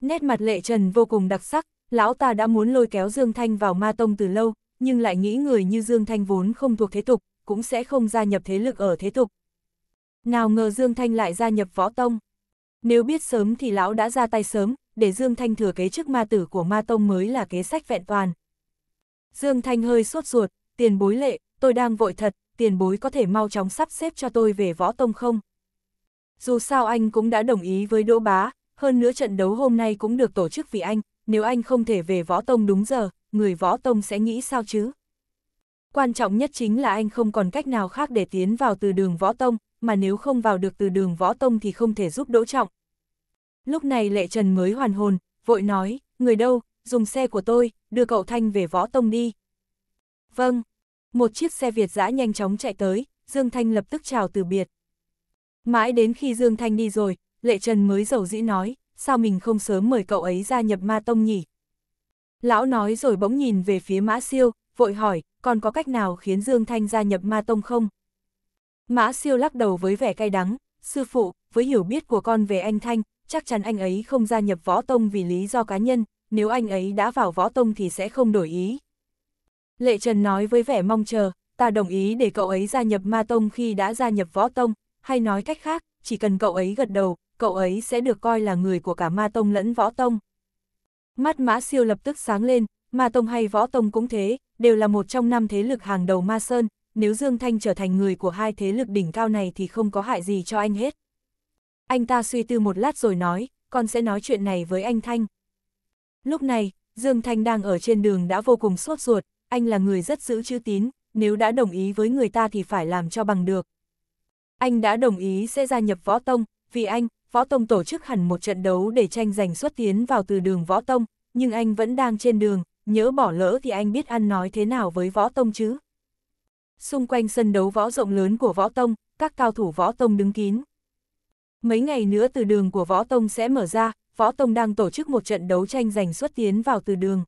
Nét mặt lệ trần vô cùng đặc sắc, lão ta đã muốn lôi kéo Dương Thanh vào ma tông từ lâu, nhưng lại nghĩ người như Dương Thanh vốn không thuộc thế tục, cũng sẽ không gia nhập thế lực ở thế tục. Nào ngờ Dương Thanh lại gia nhập võ tông. Nếu biết sớm thì lão đã ra tay sớm, để Dương Thanh thừa kế chức ma tử của ma tông mới là kế sách vẹn toàn. Dương Thanh hơi sốt ruột, tiền bối lệ, tôi đang vội thật, tiền bối có thể mau chóng sắp xếp cho tôi về võ tông không? Dù sao anh cũng đã đồng ý với Đỗ Bá, hơn nữa trận đấu hôm nay cũng được tổ chức vì anh, nếu anh không thể về Võ Tông đúng giờ, người Võ Tông sẽ nghĩ sao chứ? Quan trọng nhất chính là anh không còn cách nào khác để tiến vào từ đường Võ Tông, mà nếu không vào được từ đường Võ Tông thì không thể giúp Đỗ Trọng. Lúc này Lệ Trần mới hoàn hồn, vội nói, người đâu, dùng xe của tôi, đưa cậu Thanh về Võ Tông đi. Vâng, một chiếc xe Việt dã nhanh chóng chạy tới, Dương Thanh lập tức chào từ biệt. Mãi đến khi Dương Thanh đi rồi, Lệ Trần mới dầu dĩ nói, sao mình không sớm mời cậu ấy gia nhập ma tông nhỉ? Lão nói rồi bỗng nhìn về phía Mã Siêu, vội hỏi, còn có cách nào khiến Dương Thanh gia nhập ma tông không? Mã Siêu lắc đầu với vẻ cay đắng, sư phụ, với hiểu biết của con về anh Thanh, chắc chắn anh ấy không gia nhập võ tông vì lý do cá nhân, nếu anh ấy đã vào võ tông thì sẽ không đổi ý. Lệ Trần nói với vẻ mong chờ, ta đồng ý để cậu ấy gia nhập ma tông khi đã gia nhập võ tông, hay nói cách khác, chỉ cần cậu ấy gật đầu, cậu ấy sẽ được coi là người của cả ma tông lẫn võ tông. Mắt mã siêu lập tức sáng lên, ma tông hay võ tông cũng thế, đều là một trong năm thế lực hàng đầu ma sơn, nếu Dương Thanh trở thành người của hai thế lực đỉnh cao này thì không có hại gì cho anh hết. Anh ta suy tư một lát rồi nói, con sẽ nói chuyện này với anh Thanh. Lúc này, Dương Thanh đang ở trên đường đã vô cùng sốt ruột, anh là người rất giữ chữ tín, nếu đã đồng ý với người ta thì phải làm cho bằng được. Anh đã đồng ý sẽ gia nhập võ tông, vì anh, võ tông tổ chức hẳn một trận đấu để tranh giành xuất tiến vào từ đường võ tông, nhưng anh vẫn đang trên đường, nhớ bỏ lỡ thì anh biết ăn nói thế nào với võ tông chứ. Xung quanh sân đấu võ rộng lớn của võ tông, các cao thủ võ tông đứng kín. Mấy ngày nữa từ đường của võ tông sẽ mở ra, võ tông đang tổ chức một trận đấu tranh giành xuất tiến vào từ đường.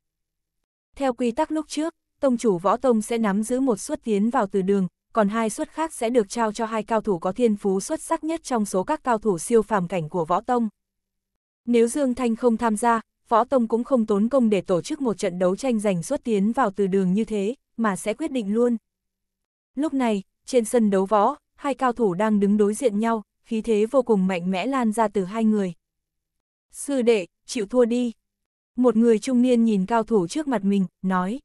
Theo quy tắc lúc trước, tông chủ võ tông sẽ nắm giữ một xuất tiến vào từ đường, còn hai suất khác sẽ được trao cho hai cao thủ có thiên phú xuất sắc nhất trong số các cao thủ siêu phàm cảnh của Võ Tông. Nếu Dương Thanh không tham gia, Võ Tông cũng không tốn công để tổ chức một trận đấu tranh giành xuất tiến vào từ đường như thế, mà sẽ quyết định luôn. Lúc này, trên sân đấu võ, hai cao thủ đang đứng đối diện nhau, khí thế vô cùng mạnh mẽ lan ra từ hai người. Sư đệ, chịu thua đi. Một người trung niên nhìn cao thủ trước mặt mình, nói.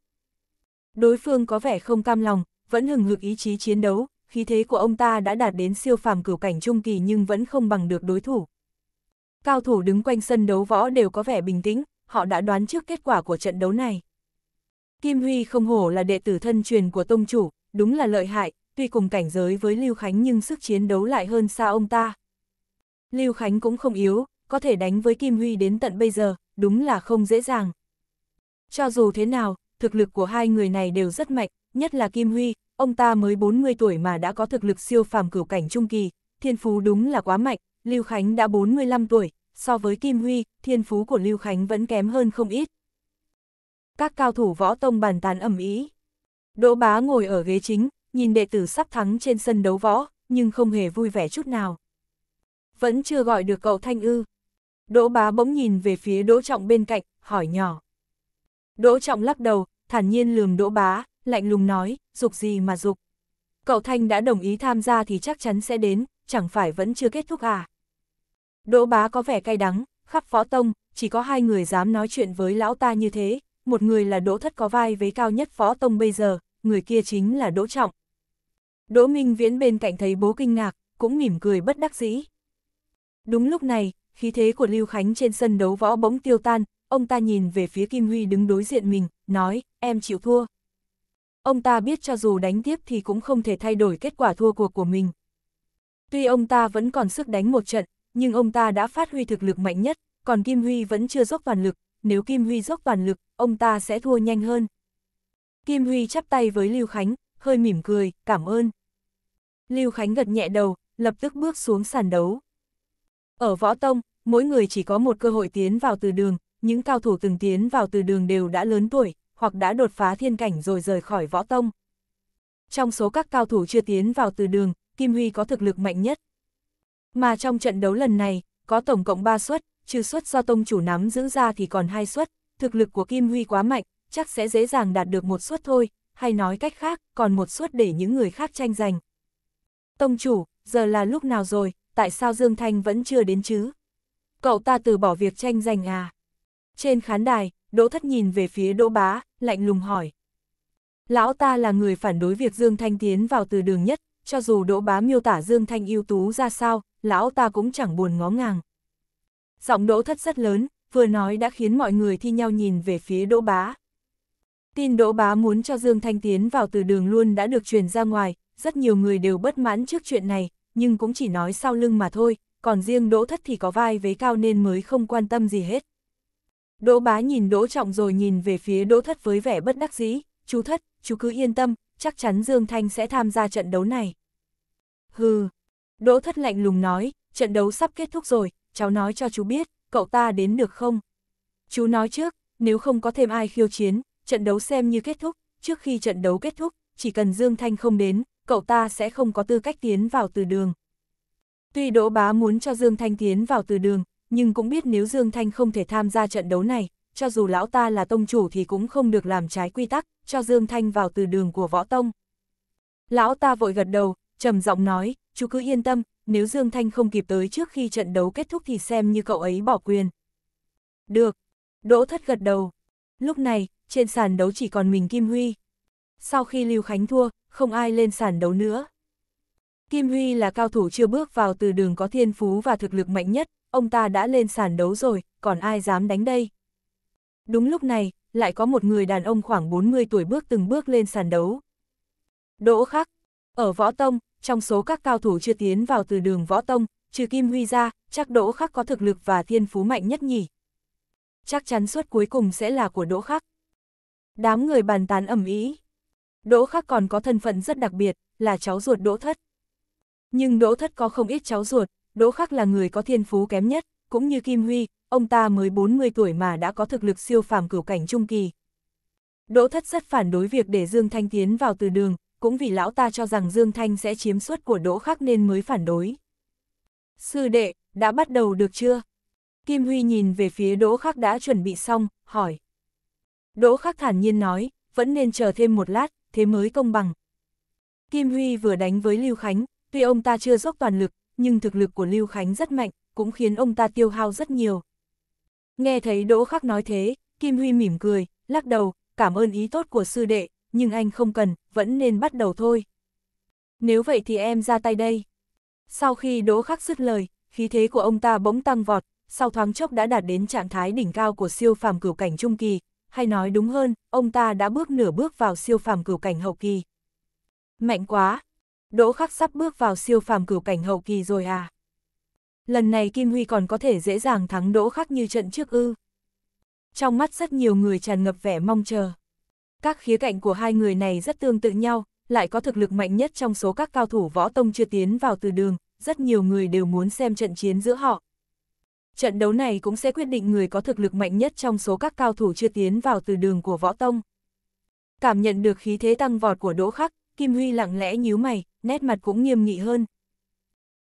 Đối phương có vẻ không cam lòng, vẫn hừng hực ý chí chiến đấu, khí thế của ông ta đã đạt đến siêu phàm cửu cảnh trung kỳ nhưng vẫn không bằng được đối thủ. Cao thủ đứng quanh sân đấu võ đều có vẻ bình tĩnh, họ đã đoán trước kết quả của trận đấu này. Kim Huy không hổ là đệ tử thân truyền của tông chủ, đúng là lợi hại, tuy cùng cảnh giới với Lưu Khánh nhưng sức chiến đấu lại hơn xa ông ta. Lưu Khánh cũng không yếu, có thể đánh với Kim Huy đến tận bây giờ, đúng là không dễ dàng. Cho dù thế nào, thực lực của hai người này đều rất mạnh, nhất là Kim Huy, ông ta mới 40 tuổi mà đã có thực lực siêu phàm cửu cảnh trung kỳ, thiên phú đúng là quá mạnh, Lưu Khánh đã 45 tuổi, so với Kim Huy, thiên phú của Lưu Khánh vẫn kém hơn không ít. Các cao thủ võ tông bàn tán ẩm ý. Đỗ bá ngồi ở ghế chính, nhìn đệ tử sắp thắng trên sân đấu võ, nhưng không hề vui vẻ chút nào. Vẫn chưa gọi được cậu Thanh Ư. Đỗ bá bỗng nhìn về phía Đỗ Trọng bên cạnh, hỏi nhỏ. Đỗ Trọng lắc đầu, thản nhiên lườm Đỗ bá, lạnh lùng nói, dục gì mà dục. Cậu Thanh đã đồng ý tham gia thì chắc chắn sẽ đến, chẳng phải vẫn chưa kết thúc à. Đỗ bá có vẻ cay đắng, khắp phó tông, chỉ có hai người dám nói chuyện với lão ta như thế, một người là Đỗ Thất có vai với cao nhất phó tông bây giờ, người kia chính là Đỗ Trọng. Đỗ Minh Viễn bên cạnh thấy bố kinh ngạc, cũng mỉm cười bất đắc dĩ. Đúng lúc này, khí thế của Lưu Khánh trên sân đấu võ bỗng tiêu tan, ông ta nhìn về phía Kim Huy đứng đối diện mình, nói, em chịu thua ông ta biết cho dù đánh tiếp thì cũng không thể thay đổi kết quả thua cuộc của mình. Tuy ông ta vẫn còn sức đánh một trận, nhưng ông ta đã phát huy thực lực mạnh nhất, còn Kim Huy vẫn chưa dốc toàn lực, nếu Kim Huy dốc toàn lực, ông ta sẽ thua nhanh hơn. Kim Huy chắp tay với Lưu Khánh, hơi mỉm cười, cảm ơn. Lưu Khánh gật nhẹ đầu, lập tức bước xuống sàn đấu. Ở võ tông, mỗi người chỉ có một cơ hội tiến vào từ đường, những cao thủ từng tiến vào từ đường đều đã lớn tuổi, hoặc đã đột phá thiên cảnh rồi rời khỏi võ tông. Trong số các cao thủ chưa tiến vào từ đường, Kim Huy có thực lực mạnh nhất. Mà trong trận đấu lần này, có tổng cộng 3 suất, trừ suất do tông chủ nắm giữ ra thì còn hai suất, thực lực của Kim Huy quá mạnh, chắc sẽ dễ dàng đạt được một suất thôi, hay nói cách khác, còn một suất để những người khác tranh giành. Tông chủ, giờ là lúc nào rồi, tại sao Dương Thanh vẫn chưa đến chứ? Cậu ta từ bỏ việc tranh giành à? Trên khán đài, Đỗ Thất nhìn về phía Đỗ Bá, lạnh lùng hỏi. Lão ta là người phản đối việc Dương Thanh tiến vào từ đường nhất, cho dù Đỗ Bá miêu tả Dương Thanh ưu tú ra sao, lão ta cũng chẳng buồn ngó ngàng. Giọng Đỗ Thất rất lớn, vừa nói đã khiến mọi người thi nhau nhìn về phía Đỗ Bá. Tin Đỗ Bá muốn cho Dương Thanh tiến vào từ đường luôn đã được truyền ra ngoài, rất nhiều người đều bất mãn trước chuyện này, nhưng cũng chỉ nói sau lưng mà thôi, còn riêng Đỗ Thất thì có vai vế cao nên mới không quan tâm gì hết. Đỗ bá nhìn Đỗ Trọng rồi nhìn về phía Đỗ Thất với vẻ bất đắc dĩ, chú Thất, chú cứ yên tâm, chắc chắn Dương Thanh sẽ tham gia trận đấu này. Hừ, Đỗ Thất lạnh lùng nói, trận đấu sắp kết thúc rồi, cháu nói cho chú biết, cậu ta đến được không? Chú nói trước, nếu không có thêm ai khiêu chiến, trận đấu xem như kết thúc, trước khi trận đấu kết thúc, chỉ cần Dương Thanh không đến, cậu ta sẽ không có tư cách tiến vào từ đường. Tuy Đỗ Bá muốn cho Dương Thanh tiến vào từ đường, nhưng cũng biết nếu Dương Thanh không thể tham gia trận đấu này, cho dù lão ta là tông chủ thì cũng không được làm trái quy tắc, cho Dương Thanh vào từ đường của võ tông. Lão ta vội gật đầu, trầm giọng nói, chú cứ yên tâm, nếu Dương Thanh không kịp tới trước khi trận đấu kết thúc thì xem như cậu ấy bỏ quyền. Được. Đỗ thất gật đầu. Lúc này, trên sàn đấu chỉ còn mình Kim Huy. Sau khi Lưu Khánh thua, không ai lên sàn đấu nữa. Kim Huy là cao thủ chưa bước vào từ đường có thiên phú và thực lực mạnh nhất, ông ta đã lên sàn đấu rồi, còn ai dám đánh đây? Đúng lúc này, lại có một người đàn ông khoảng 40 tuổi bước từng bước lên sàn đấu. Đỗ Khắc, ở Võ Tông, trong số các cao thủ chưa tiến vào từ đường Võ Tông, trừ Kim Huy ra, chắc Đỗ Khắc có thực lực và thiên phú mạnh nhất nhỉ. Chắc chắn suất cuối cùng sẽ là của Đỗ Khắc. Đám người bàn tán ầm ĩ. Đỗ Khắc còn có thân phận rất đặc biệt, là cháu ruột Đỗ Thất. Nhưng Đỗ Thất có không ít cháu ruột, Đỗ Khắc là người có thiên phú kém nhất, cũng như Kim Huy, ông ta mới 40 tuổi mà đã có thực lực siêu phàm cửu cảnh trung kỳ. Đỗ Thất rất phản đối việc để Dương Thanh tiến vào từ đường, cũng vì lão ta cho rằng Dương Thanh sẽ chiếm suất của Đỗ Khắc nên mới phản đối. Sư đệ, đã bắt đầu được chưa? Kim Huy nhìn về phía Đỗ Khắc đã chuẩn bị xong, hỏi. Đỗ Khắc thản nhiên nói, vẫn nên chờ thêm một lát, thế mới công bằng. Kim Huy vừa đánh với Lưu Khánh, tuy ông ta chưa dốc toàn lực, nhưng thực lực của Lưu Khánh rất mạnh, cũng khiến ông ta tiêu hao rất nhiều. Nghe thấy Đỗ Khắc nói thế, Kim Huy mỉm cười, lắc đầu, cảm ơn ý tốt của sư đệ, nhưng anh không cần, vẫn nên bắt đầu thôi. Nếu vậy thì em ra tay đây. Sau khi Đỗ Khắc dứt lời, khí thế của ông ta bỗng tăng vọt, sau thoáng chốc đã đạt đến trạng thái đỉnh cao của siêu phàm cửu cảnh trung kỳ, hay nói đúng hơn, ông ta đã bước nửa bước vào siêu phàm cửu cảnh hậu kỳ. Mạnh quá, Đỗ Khắc sắp bước vào siêu phàm cửu cảnh hậu kỳ rồi à? Lần này Kim Huy còn có thể dễ dàng thắng Đỗ Khắc như trận trước ư? Trong mắt rất nhiều người tràn ngập vẻ mong chờ. Các khía cạnh của hai người này rất tương tự nhau, lại có thực lực mạnh nhất trong số các cao thủ võ tông chưa tiến vào từ đường, rất nhiều người đều muốn xem trận chiến giữa họ. Trận đấu này cũng sẽ quyết định người có thực lực mạnh nhất trong số các cao thủ chưa tiến vào từ đường của võ tông. Cảm nhận được khí thế tăng vọt của Đỗ Khắc, Kim Huy lặng lẽ nhíu mày, nét mặt cũng nghiêm nghị hơn.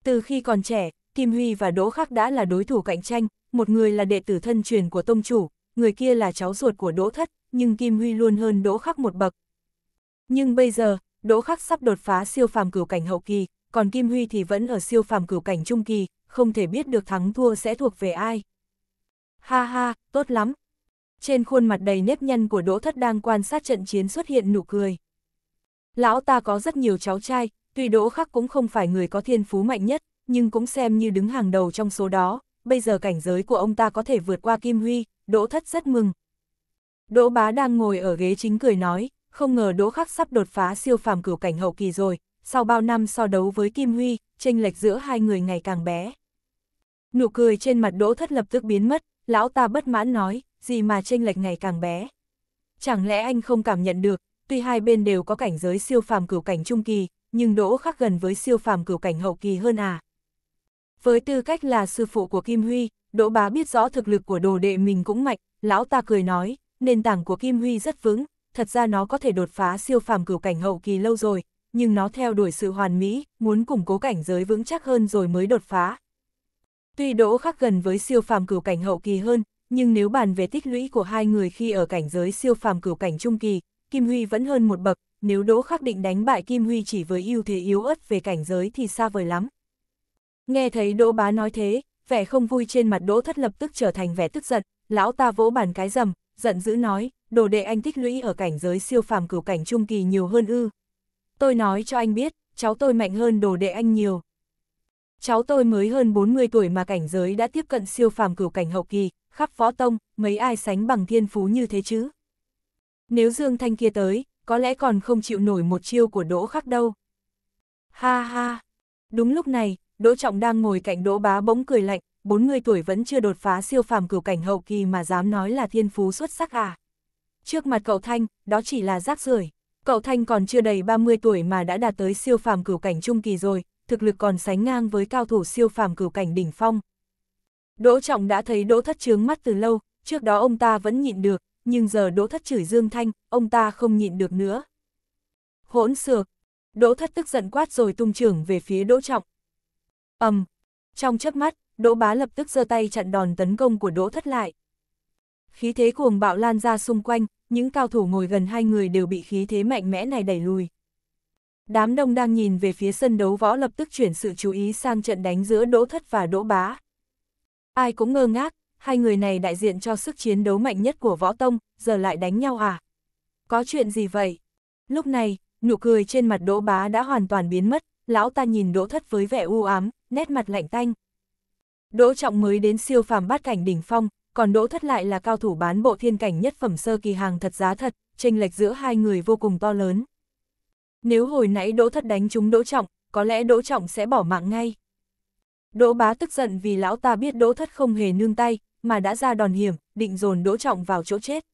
Từ khi còn trẻ, Kim Huy và Đỗ Khắc đã là đối thủ cạnh tranh, một người là đệ tử thân truyền của tông chủ, người kia là cháu ruột của Đỗ Thất, nhưng Kim Huy luôn hơn Đỗ Khắc một bậc. Nhưng bây giờ, Đỗ Khắc sắp đột phá siêu phàm cửu cảnh hậu kỳ, còn Kim Huy thì vẫn ở siêu phàm cửu cảnh trung kỳ, không thể biết được thắng thua sẽ thuộc về ai. Ha ha, tốt lắm. Trên khuôn mặt đầy nếp nhăn của Đỗ Thất đang quan sát trận chiến xuất hiện nụ cười. Lão ta có rất nhiều cháu trai, tuy Đỗ Khắc cũng không phải người có thiên phú mạnh nhất, nhưng cũng xem như đứng hàng đầu trong số đó, bây giờ cảnh giới của ông ta có thể vượt qua Kim Huy, Đỗ Thất rất mừng. Đỗ Bá đang ngồi ở ghế chính cười nói, không ngờ Đỗ Khắc sắp đột phá siêu phàm cửu cảnh hậu kỳ rồi, sau bao năm so đấu với Kim Huy, chênh lệch giữa hai người ngày càng bé. Nụ cười trên mặt Đỗ Thất lập tức biến mất, lão ta bất mãn nói, gì mà chênh lệch ngày càng bé. Chẳng lẽ anh không cảm nhận được, tuy hai bên đều có cảnh giới siêu phàm cửu cảnh trung kỳ, nhưng Đỗ Khắc gần với siêu phàm cửu cảnh hậu kỳ hơn à. Với tư cách là sư phụ của Kim Huy, Đỗ Bá biết rõ thực lực của đồ đệ mình cũng mạnh, lão ta cười nói, nền tảng của Kim Huy rất vững, thật ra nó có thể đột phá siêu phàm cửu cảnh hậu kỳ lâu rồi, nhưng nó theo đuổi sự hoàn mỹ, muốn củng cố cảnh giới vững chắc hơn rồi mới đột phá. Tuy Đỗ Khắc gần với siêu phàm cửu cảnh hậu kỳ hơn, nhưng nếu bàn về tích lũy của hai người khi ở cảnh giới siêu phàm cửu cảnh trung kỳ, Kim Huy vẫn hơn một bậc, nếu Đỗ Khắc Định đánh bại Kim Huy chỉ với ưu thế yếu ớt về cảnh giới thì xa vời lắm. Nghe thấy Đỗ Bá nói thế, vẻ không vui trên mặt Đỗ Thất lập tức trở thành vẻ tức giận, lão ta vỗ bàn cái rầm, giận dữ nói, đồ đệ anh tích lũy ở cảnh giới siêu phàm cửu cảnh trung kỳ nhiều hơn ư. Tôi nói cho anh biết, cháu tôi mạnh hơn đồ đệ anh nhiều. Cháu tôi mới hơn 40 tuổi mà cảnh giới đã tiếp cận siêu phàm cửu cảnh hậu kỳ, khắp võ tông, mấy ai sánh bằng thiên phú như thế chứ. Nếu Dương Thanh kia tới, có lẽ còn không chịu nổi một chiêu của Đỗ Khắc đâu. Ha ha! Đúng lúc này, Đỗ Trọng đang ngồi cạnh Đỗ Bá bỗng cười lạnh, 40 tuổi vẫn chưa đột phá siêu phàm cửu cảnh hậu kỳ mà dám nói là thiên phú xuất sắc à. Trước mặt cậu Thanh, đó chỉ là rác rưởi. Cậu Thanh còn chưa đầy 30 tuổi mà đã đạt tới siêu phàm cửu cảnh trung kỳ rồi, thực lực còn sánh ngang với cao thủ siêu phàm cửu cảnh đỉnh phong. Đỗ Trọng đã thấy Đỗ Thất Trướng mắt từ lâu, trước đó ông ta vẫn nhịn được, nhưng giờ Đỗ Thất chửi Dương Thanh, ông ta không nhịn được nữa. Hỗn xược! Đỗ Thất tức giận quát rồi tung trưởng về phía Đỗ Trọng. ầm, Trong chớp mắt, Đỗ Bá lập tức giơ tay chặn đòn tấn công của Đỗ Thất lại. Khí thế cuồng bạo lan ra xung quanh, những cao thủ ngồi gần hai người đều bị khí thế mạnh mẽ này đẩy lùi. Đám đông đang nhìn về phía sân đấu võ lập tức chuyển sự chú ý sang trận đánh giữa Đỗ Thất và Đỗ Bá. Ai cũng ngơ ngác, hai người này đại diện cho sức chiến đấu mạnh nhất của võ tông, giờ lại đánh nhau à? Có chuyện gì vậy? Lúc này, nụ cười trên mặt đỗ bá đã hoàn toàn biến mất, lão ta nhìn đỗ thất với vẻ u ám, nét mặt lạnh tanh. Đỗ trọng mới đến siêu phàm bát cảnh đỉnh phong, còn đỗ thất lại là cao thủ bán bộ thiên cảnh nhất phẩm sơ kỳ hàng thật giá thật, chênh lệch giữa hai người vô cùng to lớn. Nếu hồi nãy đỗ thất đánh chúng đỗ trọng, có lẽ đỗ trọng sẽ bỏ mạng ngay. Đỗ bá tức giận vì lão ta biết đỗ thất không hề nương tay, mà đã ra đòn hiểm, định dồn Đỗ Trọng vào chỗ chết.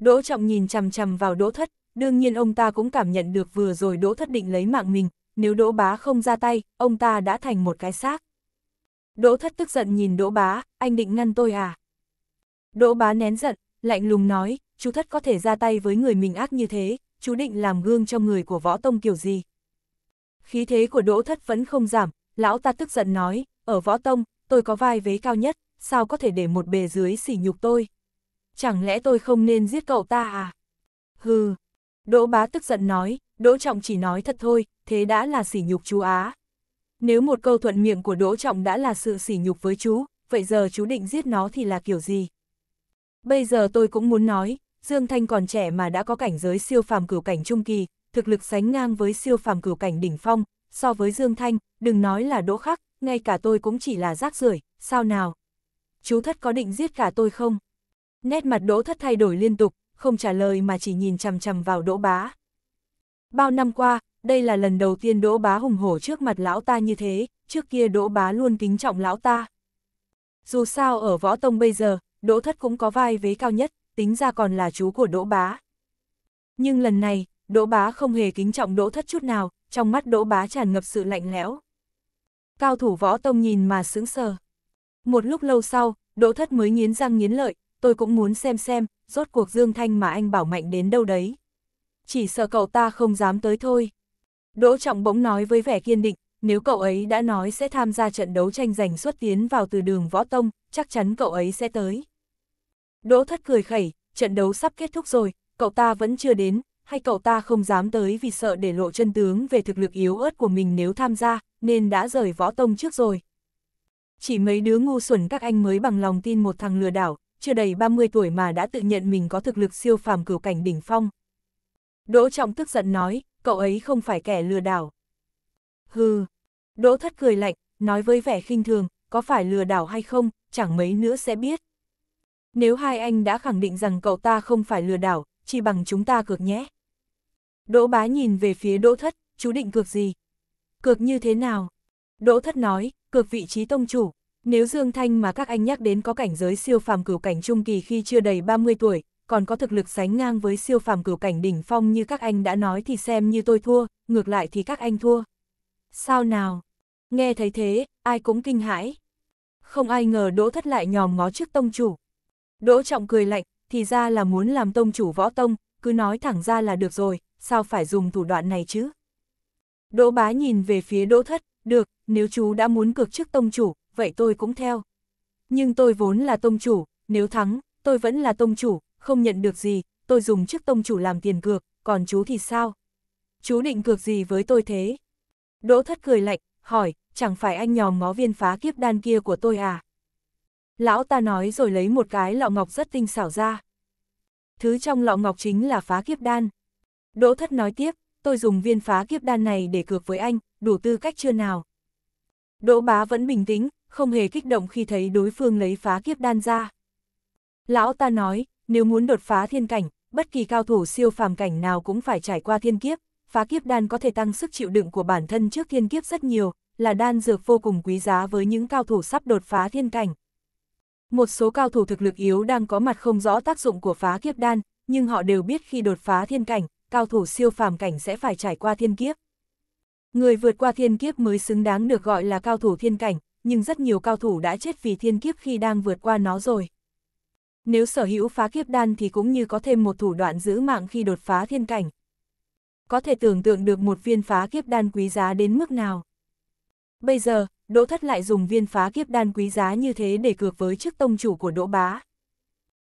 Đỗ Trọng nhìn chằm chằm vào Đỗ Thất, đương nhiên ông ta cũng cảm nhận được vừa rồi Đỗ Thất định lấy mạng mình, nếu Đỗ Bá không ra tay, ông ta đã thành một cái xác. Đỗ Thất tức giận nhìn Đỗ Bá, anh định ngăn tôi à? Đỗ Bá nén giận, lạnh lùng nói, chú Thất có thể ra tay với người mình ác như thế, chú định làm gương cho người của võ tông kiểu gì? Khí thế của Đỗ Thất vẫn không giảm, lão ta tức giận nói, ở võ tông, tôi có vai vế cao nhất, sao có thể để một bề dưới sỉ nhục tôi? Chẳng lẽ tôi không nên giết cậu ta à? Hừ, Đỗ bá tức giận nói, Đỗ Trọng chỉ nói thật thôi, thế đã là sỉ nhục chú Á. Nếu một câu thuận miệng của Đỗ Trọng đã là sự sỉ nhục với chú, vậy giờ chú định giết nó thì là kiểu gì? Bây giờ tôi cũng muốn nói, Dương Thanh còn trẻ mà đã có cảnh giới siêu phàm cửu cảnh trung kỳ, thực lực sánh ngang với siêu phàm cửu cảnh đỉnh phong, so với Dương Thanh, đừng nói là Đỗ Khắc, ngay cả tôi cũng chỉ là rác rưởi, sao nào? chú thất có định giết cả tôi không? Nét mặt đỗ thất thay đổi liên tục, không trả lời mà chỉ nhìn chằm chằm vào đỗ bá. Bao năm qua, đây là lần đầu tiên đỗ bá hùng hổ trước mặt lão ta như thế, trước kia đỗ bá luôn kính trọng lão ta. Dù sao ở võ tông bây giờ, đỗ thất cũng có vai vế cao nhất, tính ra còn là chú của đỗ bá. Nhưng lần này, đỗ bá không hề kính trọng đỗ thất chút nào, trong mắt đỗ bá tràn ngập sự lạnh lẽo. Cao thủ võ tông nhìn mà sững sờ. Một lúc lâu sau, Đỗ Thất mới nghiến răng nghiến lợi, tôi cũng muốn xem xem, rốt cuộc Dương Thanh mà anh bảo mạnh đến đâu đấy. Chỉ sợ cậu ta không dám tới thôi. Đỗ Trọng bỗng nói với vẻ kiên định, nếu cậu ấy đã nói sẽ tham gia trận đấu tranh giành xuất tiến vào từ đường Võ Tông, chắc chắn cậu ấy sẽ tới. Đỗ Thất cười khẩy, trận đấu sắp kết thúc rồi, cậu ta vẫn chưa đến, hay cậu ta không dám tới vì sợ để lộ chân tướng về thực lực yếu ớt của mình nếu tham gia, nên đã rời Võ Tông trước rồi chỉ mấy đứa ngu xuẩn các anh mới bằng lòng tin một thằng lừa đảo, chưa đầy 30 tuổi mà đã tự nhận mình có thực lực siêu phàm cửu cảnh đỉnh phong. Đỗ Trọng tức giận nói, cậu ấy không phải kẻ lừa đảo. Hừ, Đỗ Thất cười lạnh, nói với vẻ khinh thường, có phải lừa đảo hay không, chẳng mấy nữa sẽ biết. Nếu hai anh đã khẳng định rằng cậu ta không phải lừa đảo, chỉ bằng chúng ta cược nhé. Đỗ bá nhìn về phía Đỗ Thất, chú định cược gì? Cược như thế nào? Đỗ Thất nói, cược vị trí tông chủ. Nếu Dương Thanh mà các anh nhắc đến có cảnh giới siêu phàm cửu cảnh trung kỳ khi chưa đầy 30 tuổi, còn có thực lực sánh ngang với siêu phàm cửu cảnh đỉnh phong như các anh đã nói thì xem như tôi thua, ngược lại thì các anh thua. Sao nào? Nghe thấy thế, ai cũng kinh hãi. Không ai ngờ Đỗ Thất lại nhòm ngó trước tông chủ. Đỗ Trọng cười lạnh, thì ra là muốn làm tông chủ võ tông, cứ nói thẳng ra là được rồi, sao phải dùng thủ đoạn này chứ? Đỗ Bá nhìn về phía Đỗ Thất, được, nếu chú đã muốn cược trước tông chủ, vậy tôi cũng theo. Nhưng tôi vốn là tông chủ, nếu thắng, tôi vẫn là tông chủ, không nhận được gì, tôi dùng trước tông chủ làm tiền cược, còn chú thì sao? Chú định cược gì với tôi thế? Đỗ thất cười lạnh, hỏi, chẳng phải anh nhòm ngó viên phá kiếp đan kia của tôi à? Lão ta nói rồi lấy một cái lọ ngọc rất tinh xảo ra. Thứ trong lọ ngọc chính là phá kiếp đan. Đỗ thất nói tiếp, tôi dùng viên phá kiếp đan này để cược với anh, đủ tư cách chưa nào. Đỗ bá vẫn bình tĩnh, không hề kích động khi thấy đối phương lấy phá kiếp đan ra. Lão ta nói, nếu muốn đột phá thiên cảnh, bất kỳ cao thủ siêu phàm cảnh nào cũng phải trải qua thiên kiếp, phá kiếp đan có thể tăng sức chịu đựng của bản thân trước thiên kiếp rất nhiều, là đan dược vô cùng quý giá với những cao thủ sắp đột phá thiên cảnh. Một số cao thủ thực lực yếu đang có mặt không rõ tác dụng của phá kiếp đan, nhưng họ đều biết khi đột phá thiên cảnh, cao thủ siêu phàm cảnh sẽ phải trải qua thiên kiếp. Người vượt qua thiên kiếp mới xứng đáng được gọi là cao thủ thiên cảnh, nhưng rất nhiều cao thủ đã chết vì thiên kiếp khi đang vượt qua nó rồi. Nếu sở hữu phá kiếp đan thì cũng như có thêm một thủ đoạn giữ mạng khi đột phá thiên cảnh. Có thể tưởng tượng được một viên phá kiếp đan quý giá đến mức nào. Bây giờ, Đỗ Thất lại dùng viên phá kiếp đan quý giá như thế để cược với chức tông chủ của Đỗ Bá.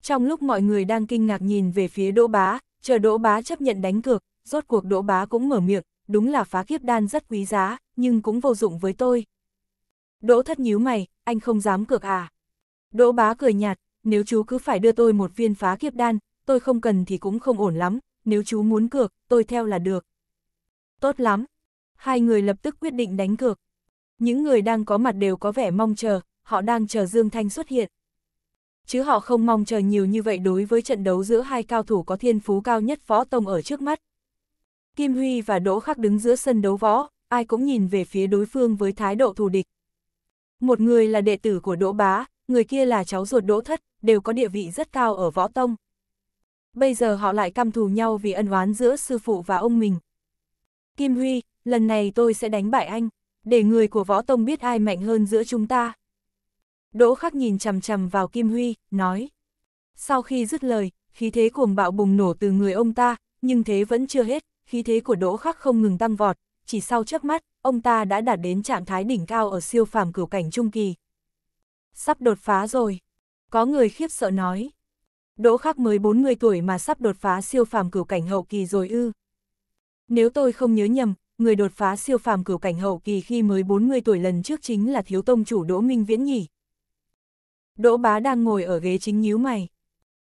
Trong lúc mọi người đang kinh ngạc nhìn về phía Đỗ Bá, chờ Đỗ Bá chấp nhận đánh cược, rốt cuộc Đỗ Bá cũng mở miệng, đúng là phá kiếp đan rất quý giá, nhưng cũng vô dụng với tôi. Đỗ thất nhíu mày, anh không dám cược à? Đỗ bá cười nhạt, nếu chú cứ phải đưa tôi một viên phá kiếp đan, tôi không cần thì cũng không ổn lắm, nếu chú muốn cược, tôi theo là được. Tốt lắm. Hai người lập tức quyết định đánh cược. Những người đang có mặt đều có vẻ mong chờ, họ đang chờ Dương Thanh xuất hiện. Chứ họ không mong chờ nhiều như vậy đối với trận đấu giữa hai cao thủ có thiên phú cao nhất phó Tông ở trước mắt. Kim Huy và Đỗ Khắc đứng giữa sân đấu võ, ai cũng nhìn về phía đối phương với thái độ thù địch. Một người là đệ tử của Đỗ Bá, người kia là cháu ruột Đỗ Thất, đều có địa vị rất cao ở võ tông. Bây giờ họ lại căm thù nhau vì ân oán giữa sư phụ và ông mình. Kim Huy, lần này tôi sẽ đánh bại anh, để người của võ tông biết ai mạnh hơn giữa chúng ta. Đỗ Khắc nhìn chằm chằm vào Kim Huy, nói. Sau khi dứt lời, khí thế cuồng bạo bùng nổ từ người ông ta, nhưng thế vẫn chưa hết khí thế của Đỗ Khắc không ngừng tăng vọt, chỉ sau chớp mắt, ông ta đã đạt đến trạng thái đỉnh cao ở siêu phàm cửu cảnh trung kỳ. Sắp đột phá rồi. Có người khiếp sợ nói. Đỗ Khắc mới 40 tuổi mà sắp đột phá siêu phàm cửu cảnh hậu kỳ rồi ư. Nếu tôi không nhớ nhầm, người đột phá siêu phàm cửu cảnh hậu kỳ khi mới 40 tuổi lần trước chính là thiếu tông chủ Đỗ Minh Viễn nhỉ. Đỗ Bá đang ngồi ở ghế chính nhíu mày.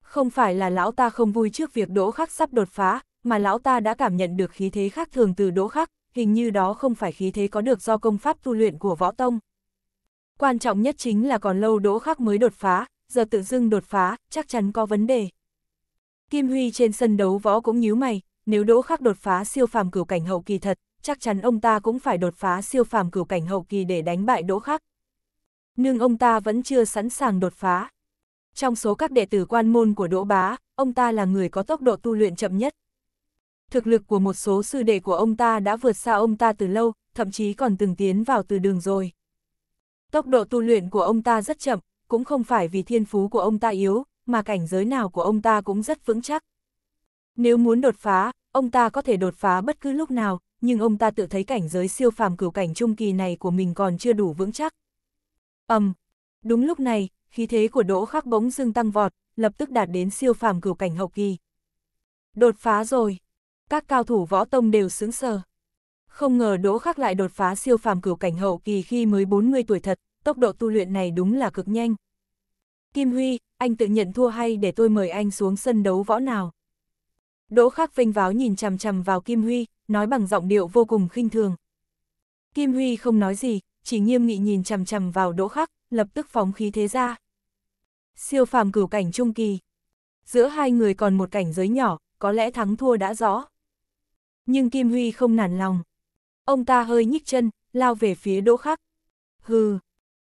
Không phải là lão ta không vui trước việc Đỗ Khắc sắp đột phá, mà lão ta đã cảm nhận được khí thế khác thường từ đỗ khắc, hình như đó không phải khí thế có được do công pháp tu luyện của võ tông. Quan trọng nhất chính là còn lâu đỗ khắc mới đột phá, giờ tự dưng đột phá, chắc chắn có vấn đề. Kim Huy trên sân đấu võ cũng nhíu mày, nếu đỗ khắc đột phá siêu phàm cửu cảnh hậu kỳ thật, chắc chắn ông ta cũng phải đột phá siêu phàm cửu cảnh hậu kỳ để đánh bại đỗ khắc. Nhưng ông ta vẫn chưa sẵn sàng đột phá. Trong số các đệ tử quan môn của đỗ bá, ông ta là người có tốc độ tu luyện chậm nhất, thực lực của một số sư đệ của ông ta đã vượt xa ông ta từ lâu, thậm chí còn từng tiến vào từ đường rồi. Tốc độ tu luyện của ông ta rất chậm, cũng không phải vì thiên phú của ông ta yếu, mà cảnh giới nào của ông ta cũng rất vững chắc. Nếu muốn đột phá, ông ta có thể đột phá bất cứ lúc nào, nhưng ông ta tự thấy cảnh giới siêu phàm cửu cảnh trung kỳ này của mình còn chưa đủ vững chắc. Ầm, um, đúng lúc này, khí thế của Đỗ Khắc bỗng dưng tăng vọt, lập tức đạt đến siêu phàm cửu cảnh hậu kỳ. Đột phá rồi các cao thủ võ tông đều sướng sờ. Không ngờ Đỗ Khắc lại đột phá siêu phàm cửu cảnh hậu kỳ khi mới 40 tuổi thật, tốc độ tu luyện này đúng là cực nhanh. Kim Huy, anh tự nhận thua hay để tôi mời anh xuống sân đấu võ nào? Đỗ Khắc vinh váo nhìn chằm chằm vào Kim Huy, nói bằng giọng điệu vô cùng khinh thường. Kim Huy không nói gì, chỉ nghiêm nghị nhìn chằm chằm vào Đỗ Khắc, lập tức phóng khí thế ra. Siêu phàm cửu cảnh trung kỳ. Giữa hai người còn một cảnh giới nhỏ, có lẽ thắng thua đã rõ nhưng Kim Huy không nản lòng. Ông ta hơi nhích chân, lao về phía Đỗ Khắc. Hừ.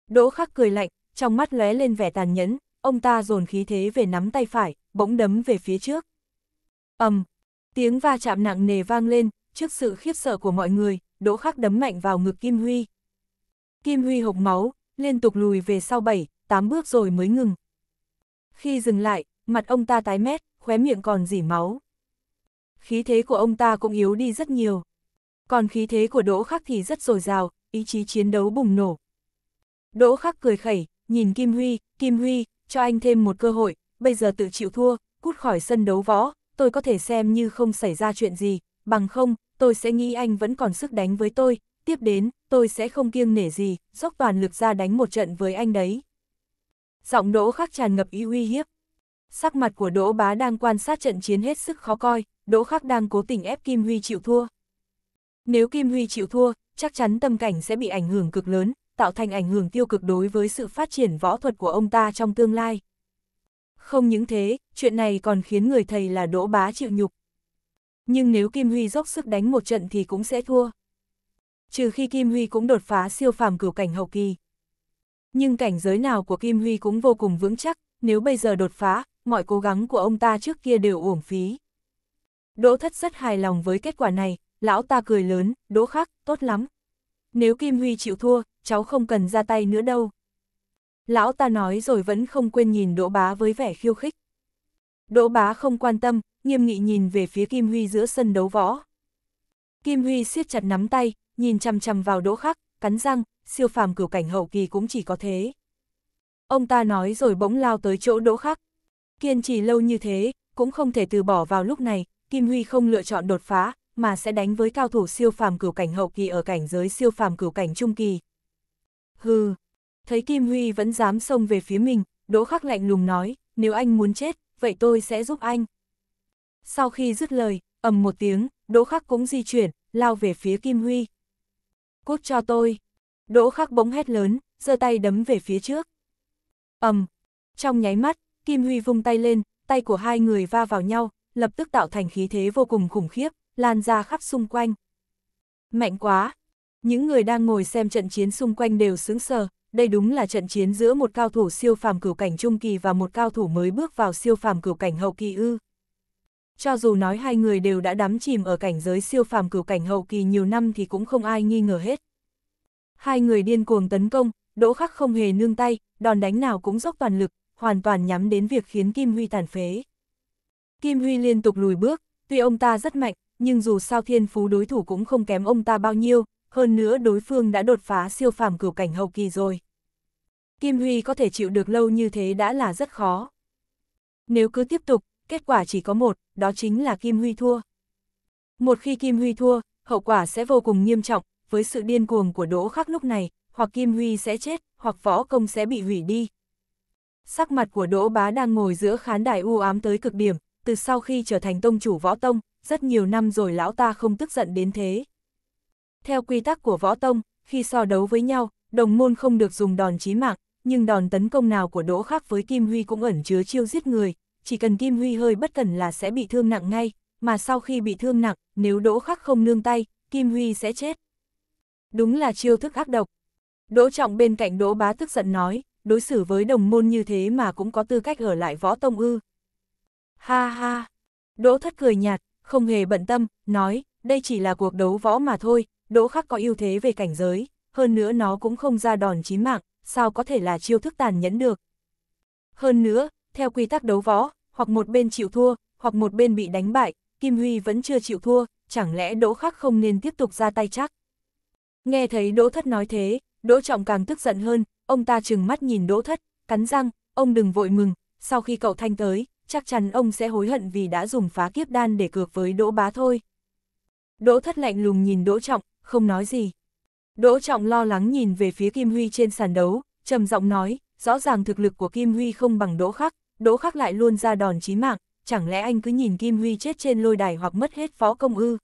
Đỗ Khắc cười lạnh, trong mắt lóe lên vẻ tàn nhẫn, ông ta dồn khí thế về nắm tay phải, bỗng đấm về phía trước. ầm, tiếng va chạm nặng nề vang lên, trước sự khiếp sợ của mọi người, Đỗ Khắc đấm mạnh vào ngực Kim Huy. Kim Huy hộc máu, liên tục lùi về sau bảy, tám bước rồi mới ngừng. Khi dừng lại, mặt ông ta tái mét, khóe miệng còn dỉ máu khí thế của ông ta cũng yếu đi rất nhiều. Còn khí thế của Đỗ Khắc thì rất dồi dào, ý chí chiến đấu bùng nổ. Đỗ Khắc cười khẩy, nhìn Kim Huy, Kim Huy, cho anh thêm một cơ hội, bây giờ tự chịu thua, cút khỏi sân đấu võ, tôi có thể xem như không xảy ra chuyện gì, bằng không, tôi sẽ nghĩ anh vẫn còn sức đánh với tôi, tiếp đến, tôi sẽ không kiêng nể gì, dốc toàn lực ra đánh một trận với anh đấy. Giọng Đỗ Khắc tràn ngập ý uy hiếp. Sắc mặt của Đỗ Bá đang quan sát trận chiến hết sức khó coi, Đỗ Khắc đang cố tình ép Kim Huy chịu thua. Nếu Kim Huy chịu thua, chắc chắn tâm cảnh sẽ bị ảnh hưởng cực lớn, tạo thành ảnh hưởng tiêu cực đối với sự phát triển võ thuật của ông ta trong tương lai. Không những thế, chuyện này còn khiến người thầy là Đỗ Bá chịu nhục. Nhưng nếu Kim Huy dốc sức đánh một trận thì cũng sẽ thua. Trừ khi Kim Huy cũng đột phá siêu phàm cửu cảnh hậu kỳ. Nhưng cảnh giới nào của Kim Huy cũng vô cùng vững chắc, nếu bây giờ đột phá, mọi cố gắng của ông ta trước kia đều uổng phí. Đỗ Thất rất hài lòng với kết quả này, lão ta cười lớn, Đỗ Khắc, tốt lắm. Nếu Kim Huy chịu thua, cháu không cần ra tay nữa đâu. Lão ta nói rồi vẫn không quên nhìn Đỗ Bá với vẻ khiêu khích. Đỗ Bá không quan tâm, nghiêm nghị nhìn về phía Kim Huy giữa sân đấu võ. Kim Huy siết chặt nắm tay, nhìn chằm chằm vào Đỗ Khắc, cắn răng, siêu phàm cửu cảnh hậu kỳ cũng chỉ có thế. Ông ta nói rồi bỗng lao tới chỗ Đỗ Khắc. Kiên trì lâu như thế, cũng không thể từ bỏ vào lúc này, Kim Huy không lựa chọn đột phá, mà sẽ đánh với cao thủ siêu phàm cửu cảnh hậu kỳ ở cảnh giới siêu phàm cửu cảnh trung kỳ. Hừ, thấy Kim Huy vẫn dám xông về phía mình, Đỗ Khắc lạnh lùng nói, nếu anh muốn chết, vậy tôi sẽ giúp anh. Sau khi dứt lời, ầm một tiếng, Đỗ Khắc cũng di chuyển, lao về phía Kim Huy. Cút cho tôi. Đỗ Khắc bỗng hét lớn, giơ tay đấm về phía trước. Ầm. Trong nháy mắt, Kim Huy vung tay lên, tay của hai người va vào nhau, lập tức tạo thành khí thế vô cùng khủng khiếp, lan ra khắp xung quanh. Mạnh quá! Những người đang ngồi xem trận chiến xung quanh đều sướng sờ, đây đúng là trận chiến giữa một cao thủ siêu phàm cửu cảnh trung kỳ và một cao thủ mới bước vào siêu phàm cửu cảnh hậu kỳ ư. Cho dù nói hai người đều đã đắm chìm ở cảnh giới siêu phàm cửu cảnh hậu kỳ nhiều năm thì cũng không ai nghi ngờ hết. Hai người điên cuồng tấn công, Đỗ Khắc không hề nương tay, đòn đánh nào cũng dốc toàn lực, hoàn toàn nhắm đến việc khiến Kim Huy tàn phế. Kim Huy liên tục lùi bước, tuy ông ta rất mạnh, nhưng dù sao thiên phú đối thủ cũng không kém ông ta bao nhiêu, hơn nữa đối phương đã đột phá siêu phàm cửu cảnh hậu kỳ rồi. Kim Huy có thể chịu được lâu như thế đã là rất khó. Nếu cứ tiếp tục, kết quả chỉ có một, đó chính là Kim Huy thua. Một khi Kim Huy thua, hậu quả sẽ vô cùng nghiêm trọng, với sự điên cuồng của Đỗ Khắc lúc này, hoặc Kim Huy sẽ chết, hoặc võ công sẽ bị hủy đi. Sắc mặt của Đỗ Bá đang ngồi giữa khán đài u ám tới cực điểm, từ sau khi trở thành tông chủ võ tông, rất nhiều năm rồi lão ta không tức giận đến thế. Theo quy tắc của võ tông, khi so đấu với nhau, đồng môn không được dùng đòn chí mạng, nhưng đòn tấn công nào của Đỗ Khắc với Kim Huy cũng ẩn chứa chiêu giết người, chỉ cần Kim Huy hơi bất cẩn là sẽ bị thương nặng ngay, mà sau khi bị thương nặng, nếu Đỗ Khắc không nương tay, Kim Huy sẽ chết. Đúng là chiêu thức ác độc. Đỗ Trọng bên cạnh Đỗ Bá tức giận nói, đối xử với đồng môn như thế mà cũng có tư cách ở lại võ tông ư. Ha ha! Đỗ thất cười nhạt, không hề bận tâm, nói, đây chỉ là cuộc đấu võ mà thôi, đỗ khắc có ưu thế về cảnh giới, hơn nữa nó cũng không ra đòn chí mạng, sao có thể là chiêu thức tàn nhẫn được. Hơn nữa, theo quy tắc đấu võ, hoặc một bên chịu thua, hoặc một bên bị đánh bại, Kim Huy vẫn chưa chịu thua, chẳng lẽ Đỗ Khắc không nên tiếp tục ra tay chắc? Nghe thấy Đỗ Thất nói thế, Đỗ Trọng càng tức giận hơn, ông ta chừng mắt nhìn Đỗ Thất, cắn răng, ông đừng vội mừng, sau khi cậu Thanh tới, chắc chắn ông sẽ hối hận vì đã dùng phá kiếp đan để cược với Đỗ Bá thôi. Đỗ thất lạnh lùng nhìn Đỗ Trọng, không nói gì. Đỗ Trọng lo lắng nhìn về phía Kim Huy trên sàn đấu, trầm giọng nói, rõ ràng thực lực của Kim Huy không bằng Đỗ Khắc, Đỗ Khắc lại luôn ra đòn chí mạng, chẳng lẽ anh cứ nhìn Kim Huy chết trên lôi đài hoặc mất hết phó công ư?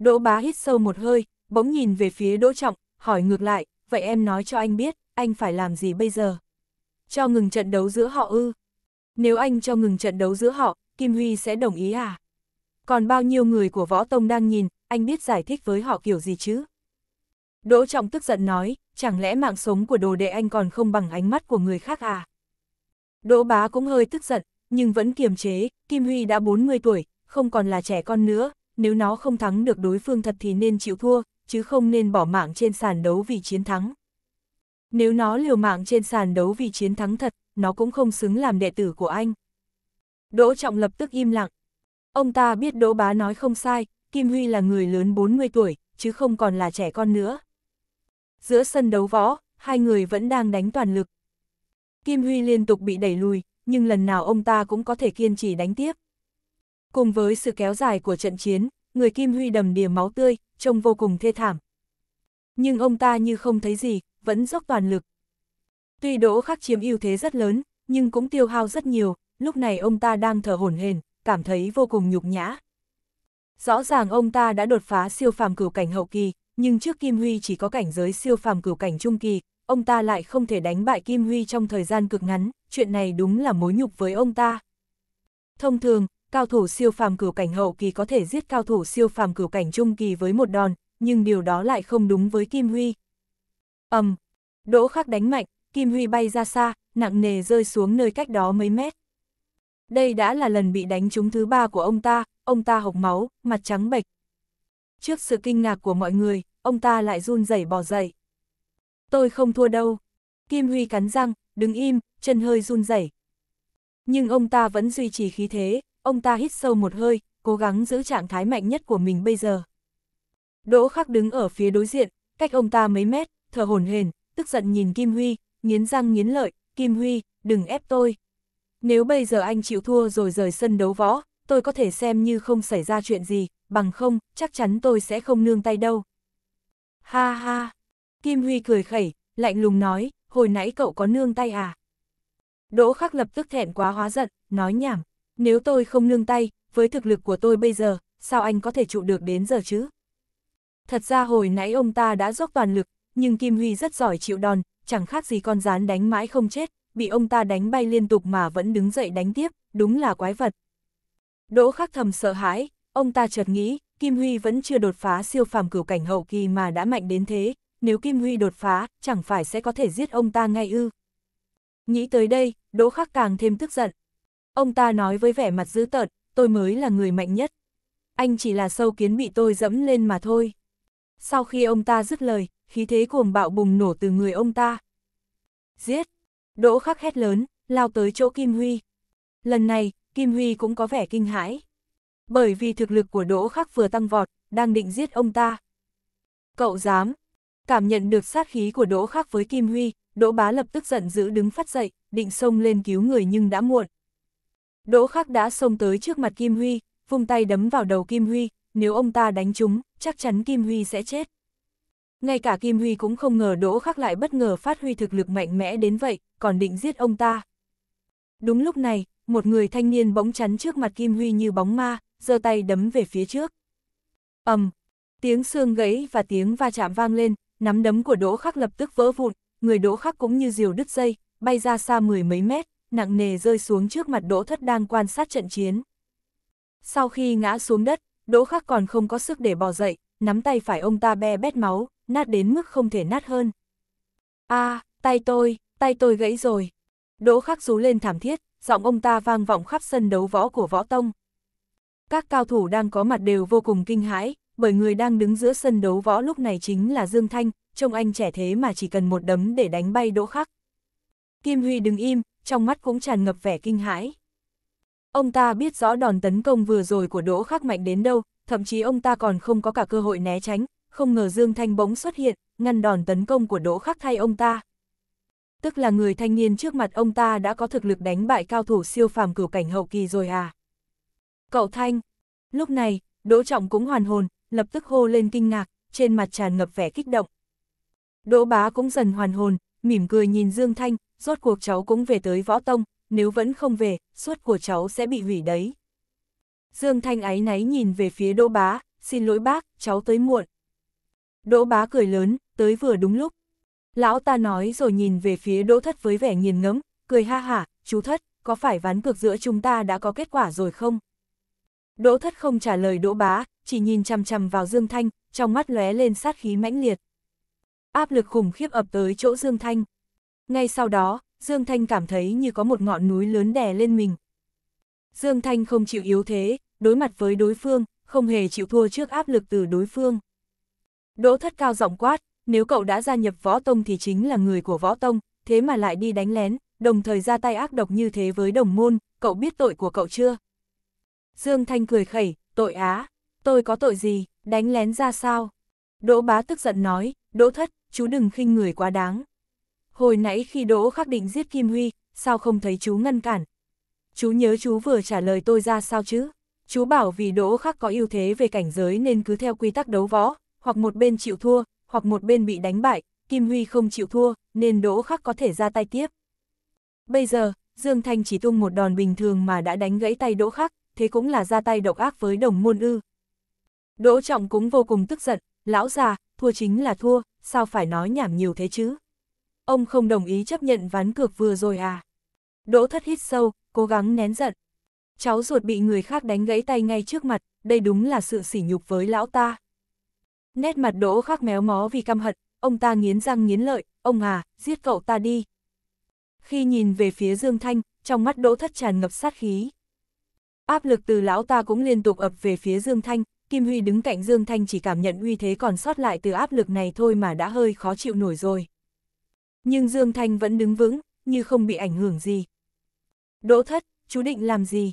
Đỗ Bá hít sâu một hơi, bỗng nhìn về phía Đỗ Trọng, hỏi ngược lại, vậy em nói cho anh biết, anh phải làm gì bây giờ? Cho ngừng trận đấu giữa họ ư? Nếu anh cho ngừng trận đấu giữa họ, Kim Huy sẽ đồng ý à? Còn bao nhiêu người của Võ Tông đang nhìn, anh biết giải thích với họ kiểu gì chứ? Đỗ Trọng tức giận nói, chẳng lẽ mạng sống của đồ đệ anh còn không bằng ánh mắt của người khác à? Đỗ Bá cũng hơi tức giận, nhưng vẫn kiềm chế, Kim Huy đã 40 tuổi, không còn là trẻ con nữa, nếu nó không thắng được đối phương thật thì nên chịu thua, chứ không nên bỏ mạng trên sàn đấu vì chiến thắng. Nếu nó liều mạng trên sàn đấu vì chiến thắng thật, nó cũng không xứng làm đệ tử của anh. Đỗ Trọng lập tức im lặng. Ông ta biết Đỗ Bá nói không sai, Kim Huy là người lớn 40 tuổi, chứ không còn là trẻ con nữa. Giữa sân đấu võ, hai người vẫn đang đánh toàn lực. Kim Huy liên tục bị đẩy lùi, nhưng lần nào ông ta cũng có thể kiên trì đánh tiếp. Cùng với sự kéo dài của trận chiến, người Kim Huy đầm đìa máu tươi, trông vô cùng thê thảm. Nhưng ông ta như không thấy gì, vẫn dốc toàn lực. Tuy Đỗ Khắc chiếm ưu thế rất lớn, nhưng cũng tiêu hao rất nhiều, lúc này ông ta đang thở hổn hển, cảm thấy vô cùng nhục nhã. Rõ ràng ông ta đã đột phá siêu phàm cửu cảnh hậu kỳ, nhưng trước Kim Huy chỉ có cảnh giới siêu phàm cửu cảnh trung kỳ, ông ta lại không thể đánh bại Kim Huy trong thời gian cực ngắn, chuyện này đúng là mối nhục với ông ta. Thông thường, cao thủ siêu phàm cửu cảnh hậu kỳ có thể giết cao thủ siêu phàm cửu cảnh trung kỳ với một đòn, nhưng điều đó lại không đúng với Kim Huy. Ầm, um, Đỗ Khắc đánh mạnh, Kim Huy bay ra xa, nặng nề rơi xuống nơi cách đó mấy mét. Đây đã là lần bị đánh trúng thứ ba của ông ta, ông ta hộc máu, mặt trắng bệch. Trước sự kinh ngạc của mọi người, ông ta lại run rẩy bò dậy. Tôi không thua đâu. Kim Huy cắn răng, đứng im, chân hơi run rẩy. Nhưng ông ta vẫn duy trì khí thế, ông ta hít sâu một hơi, cố gắng giữ trạng thái mạnh nhất của mình bây giờ. Đỗ Khắc đứng ở phía đối diện, cách ông ta mấy mét, thở hổn hển, tức giận nhìn Kim Huy, nghiến răng nghiến lợi, Kim Huy, đừng ép tôi. Nếu bây giờ anh chịu thua rồi rời sân đấu võ, tôi có thể xem như không xảy ra chuyện gì, bằng không, chắc chắn tôi sẽ không nương tay đâu. Ha ha, Kim Huy cười khẩy, lạnh lùng nói, hồi nãy cậu có nương tay à? Đỗ khắc lập tức thẹn quá hóa giận, nói nhảm, nếu tôi không nương tay, với thực lực của tôi bây giờ, sao anh có thể trụ được đến giờ chứ? Thật ra hồi nãy ông ta đã dốc toàn lực, nhưng Kim Huy rất giỏi chịu đòn, chẳng khác gì con rán đánh mãi không chết, bị ông ta đánh bay liên tục mà vẫn đứng dậy đánh tiếp, đúng là quái vật. Đỗ khắc thầm sợ hãi, ông ta chợt nghĩ, Kim Huy vẫn chưa đột phá siêu phàm cửu cảnh hậu kỳ mà đã mạnh đến thế, nếu Kim Huy đột phá, chẳng phải sẽ có thể giết ông ta ngay ư. Nghĩ tới đây, Đỗ khắc càng thêm tức giận. Ông ta nói với vẻ mặt dữ tợn, tôi mới là người mạnh nhất. Anh chỉ là sâu kiến bị tôi dẫm lên mà thôi sau khi ông ta dứt lời, khí thế cuồng bạo bùng nổ từ người ông ta. Giết! Đỗ khắc hét lớn, lao tới chỗ Kim Huy. Lần này, Kim Huy cũng có vẻ kinh hãi. Bởi vì thực lực của Đỗ khắc vừa tăng vọt, đang định giết ông ta. Cậu dám! Cảm nhận được sát khí của Đỗ khắc với Kim Huy, Đỗ bá lập tức giận dữ đứng phát dậy, định xông lên cứu người nhưng đã muộn. Đỗ khắc đã xông tới trước mặt Kim Huy, vung tay đấm vào đầu Kim Huy, nếu ông ta đánh chúng, chắc chắn Kim Huy sẽ chết. Ngay cả Kim Huy cũng không ngờ Đỗ Khắc lại bất ngờ phát huy thực lực mạnh mẽ đến vậy, còn định giết ông ta. Đúng lúc này, một người thanh niên bỗng chắn trước mặt Kim Huy như bóng ma, giơ tay đấm về phía trước. ầm, um, tiếng xương gãy và tiếng va chạm vang lên, nắm đấm của Đỗ Khắc lập tức vỡ vụn, người Đỗ Khắc cũng như diều đứt dây, bay ra xa mười mấy mét, nặng nề rơi xuống trước mặt Đỗ Thất đang quan sát trận chiến. Sau khi ngã xuống đất, Đỗ Khắc còn không có sức để bò dậy, nắm tay phải ông ta be bét máu, nát đến mức không thể nát hơn. a tay tôi, tay tôi gãy rồi. Đỗ Khắc rú lên thảm thiết, giọng ông ta vang vọng khắp sân đấu võ của võ tông. Các cao thủ đang có mặt đều vô cùng kinh hãi, bởi người đang đứng giữa sân đấu võ lúc này chính là Dương Thanh, trông anh trẻ thế mà chỉ cần một đấm để đánh bay Đỗ Khắc. Kim Huy đứng im, trong mắt cũng tràn ngập vẻ kinh hãi. Ông ta biết rõ đòn tấn công vừa rồi của Đỗ Khắc Mạnh đến đâu, thậm chí ông ta còn không có cả cơ hội né tránh, không ngờ Dương Thanh bỗng xuất hiện, ngăn đòn tấn công của Đỗ Khắc thay ông ta. Tức là người thanh niên trước mặt ông ta đã có thực lực đánh bại cao thủ siêu phàm cửu cảnh hậu kỳ rồi à? Cậu Thanh! Lúc này, Đỗ Trọng cũng hoàn hồn, lập tức hô lên kinh ngạc, trên mặt tràn ngập vẻ kích động. Đỗ Bá cũng dần hoàn hồn, mỉm cười nhìn Dương Thanh, rốt cuộc cháu cũng về tới võ tông, nếu vẫn không về, suất của cháu sẽ bị hủy đấy. Dương Thanh áy náy nhìn về phía Đỗ Bá, xin lỗi bác, cháu tới muộn. Đỗ Bá cười lớn, tới vừa đúng lúc. Lão ta nói rồi nhìn về phía Đỗ Thất với vẻ nghiền ngẫm, cười ha hả, chú Thất, có phải ván cược giữa chúng ta đã có kết quả rồi không? Đỗ Thất không trả lời Đỗ Bá, chỉ nhìn chằm chằm vào Dương Thanh, trong mắt lóe lên sát khí mãnh liệt. Áp lực khủng khiếp ập tới chỗ Dương Thanh. Ngay sau đó, Dương Thanh cảm thấy như có một ngọn núi lớn đè lên mình. Dương Thanh không chịu yếu thế, đối mặt với đối phương, không hề chịu thua trước áp lực từ đối phương. Đỗ thất cao giọng quát, nếu cậu đã gia nhập võ tông thì chính là người của võ tông, thế mà lại đi đánh lén, đồng thời ra tay ác độc như thế với đồng môn, cậu biết tội của cậu chưa? Dương Thanh cười khẩy, tội á, tôi có tội gì, đánh lén ra sao? Đỗ bá tức giận nói, đỗ thất, chú đừng khinh người quá đáng hồi nãy khi Đỗ Khắc Định giết Kim Huy, sao không thấy chú ngăn cản? Chú nhớ chú vừa trả lời tôi ra sao chứ? Chú bảo vì Đỗ Khắc có ưu thế về cảnh giới nên cứ theo quy tắc đấu võ, hoặc một bên chịu thua, hoặc một bên bị đánh bại, Kim Huy không chịu thua, nên Đỗ Khắc có thể ra tay tiếp. Bây giờ, Dương Thanh chỉ tung một đòn bình thường mà đã đánh gãy tay Đỗ Khắc, thế cũng là ra tay độc ác với đồng môn ư. Đỗ Trọng cũng vô cùng tức giận, lão già, thua chính là thua, sao phải nói nhảm nhiều thế chứ? ông không đồng ý chấp nhận ván cược vừa rồi à? Đỗ thất hít sâu, cố gắng nén giận. Cháu ruột bị người khác đánh gãy tay ngay trước mặt, đây đúng là sự sỉ nhục với lão ta. Nét mặt đỗ khắc méo mó vì căm hận, ông ta nghiến răng nghiến lợi, ông à, giết cậu ta đi. Khi nhìn về phía Dương Thanh, trong mắt đỗ thất tràn ngập sát khí. Áp lực từ lão ta cũng liên tục ập về phía Dương Thanh, Kim Huy đứng cạnh Dương Thanh chỉ cảm nhận uy thế còn sót lại từ áp lực này thôi mà đã hơi khó chịu nổi rồi. Nhưng Dương Thanh vẫn đứng vững, như không bị ảnh hưởng gì. Đỗ thất, chú định làm gì?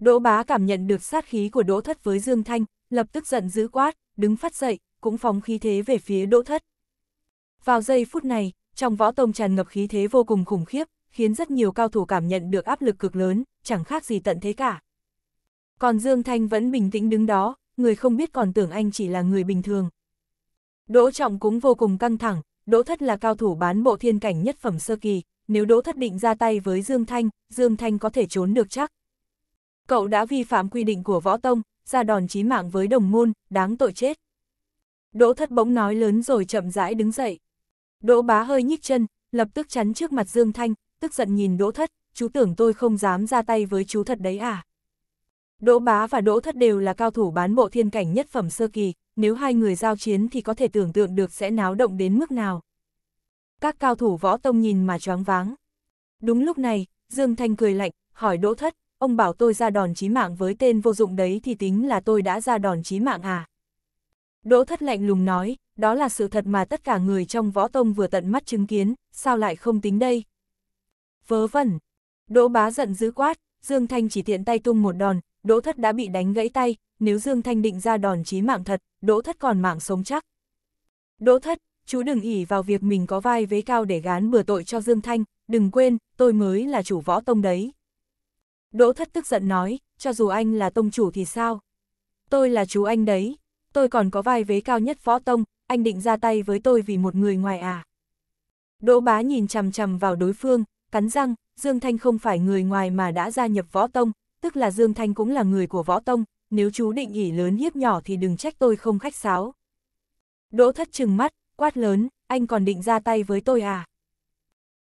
Đỗ bá cảm nhận được sát khí của Đỗ thất với Dương Thanh, lập tức giận dữ quát, đứng phát dậy, cũng phóng khí thế về phía Đỗ thất. Vào giây phút này, trong võ tông tràn ngập khí thế vô cùng khủng khiếp, khiến rất nhiều cao thủ cảm nhận được áp lực cực lớn, chẳng khác gì tận thế cả. Còn Dương Thanh vẫn bình tĩnh đứng đó, người không biết còn tưởng anh chỉ là người bình thường. Đỗ Trọng cũng vô cùng căng thẳng, Đỗ Thất là cao thủ bán bộ thiên cảnh nhất phẩm sơ kỳ, nếu Đỗ Thất định ra tay với Dương Thanh, Dương Thanh có thể trốn được chắc. Cậu đã vi phạm quy định của võ tông, ra đòn chí mạng với đồng môn, đáng tội chết. Đỗ Thất bỗng nói lớn rồi chậm rãi đứng dậy. Đỗ Bá hơi nhích chân, lập tức chắn trước mặt Dương Thanh, tức giận nhìn Đỗ Thất, chú tưởng tôi không dám ra tay với chú thật đấy à? Đỗ Bá và Đỗ Thất đều là cao thủ bán bộ thiên cảnh nhất phẩm sơ kỳ, nếu hai người giao chiến thì có thể tưởng tượng được sẽ náo động đến mức nào. Các cao thủ võ tông nhìn mà choáng váng. Đúng lúc này, Dương Thanh cười lạnh, hỏi Đỗ Thất, ông bảo tôi ra đòn chí mạng với tên vô dụng đấy thì tính là tôi đã ra đòn chí mạng à? Đỗ Thất lạnh lùng nói, đó là sự thật mà tất cả người trong võ tông vừa tận mắt chứng kiến, sao lại không tính đây? Vớ vẩn! Đỗ bá giận dữ quát, Dương Thanh chỉ tiện tay tung một đòn, Đỗ Thất đã bị đánh gãy tay, nếu Dương Thanh định ra đòn chí mạng thật, Đỗ Thất còn mạng sống chắc. Đỗ Thất, chú đừng ỉ vào việc mình có vai vế cao để gán bừa tội cho Dương Thanh, đừng quên, tôi mới là chủ võ tông đấy. Đỗ Thất tức giận nói, cho dù anh là tông chủ thì sao? Tôi là chú anh đấy, tôi còn có vai vế cao nhất võ tông, anh định ra tay với tôi vì một người ngoài à? Đỗ bá nhìn chằm chằm vào đối phương, cắn răng, Dương Thanh không phải người ngoài mà đã gia nhập võ tông, tức là Dương Thanh cũng là người của võ tông, nếu chú định nghỉ lớn hiếp nhỏ thì đừng trách tôi không khách sáo. Đỗ thất trừng mắt, quát lớn, anh còn định ra tay với tôi à?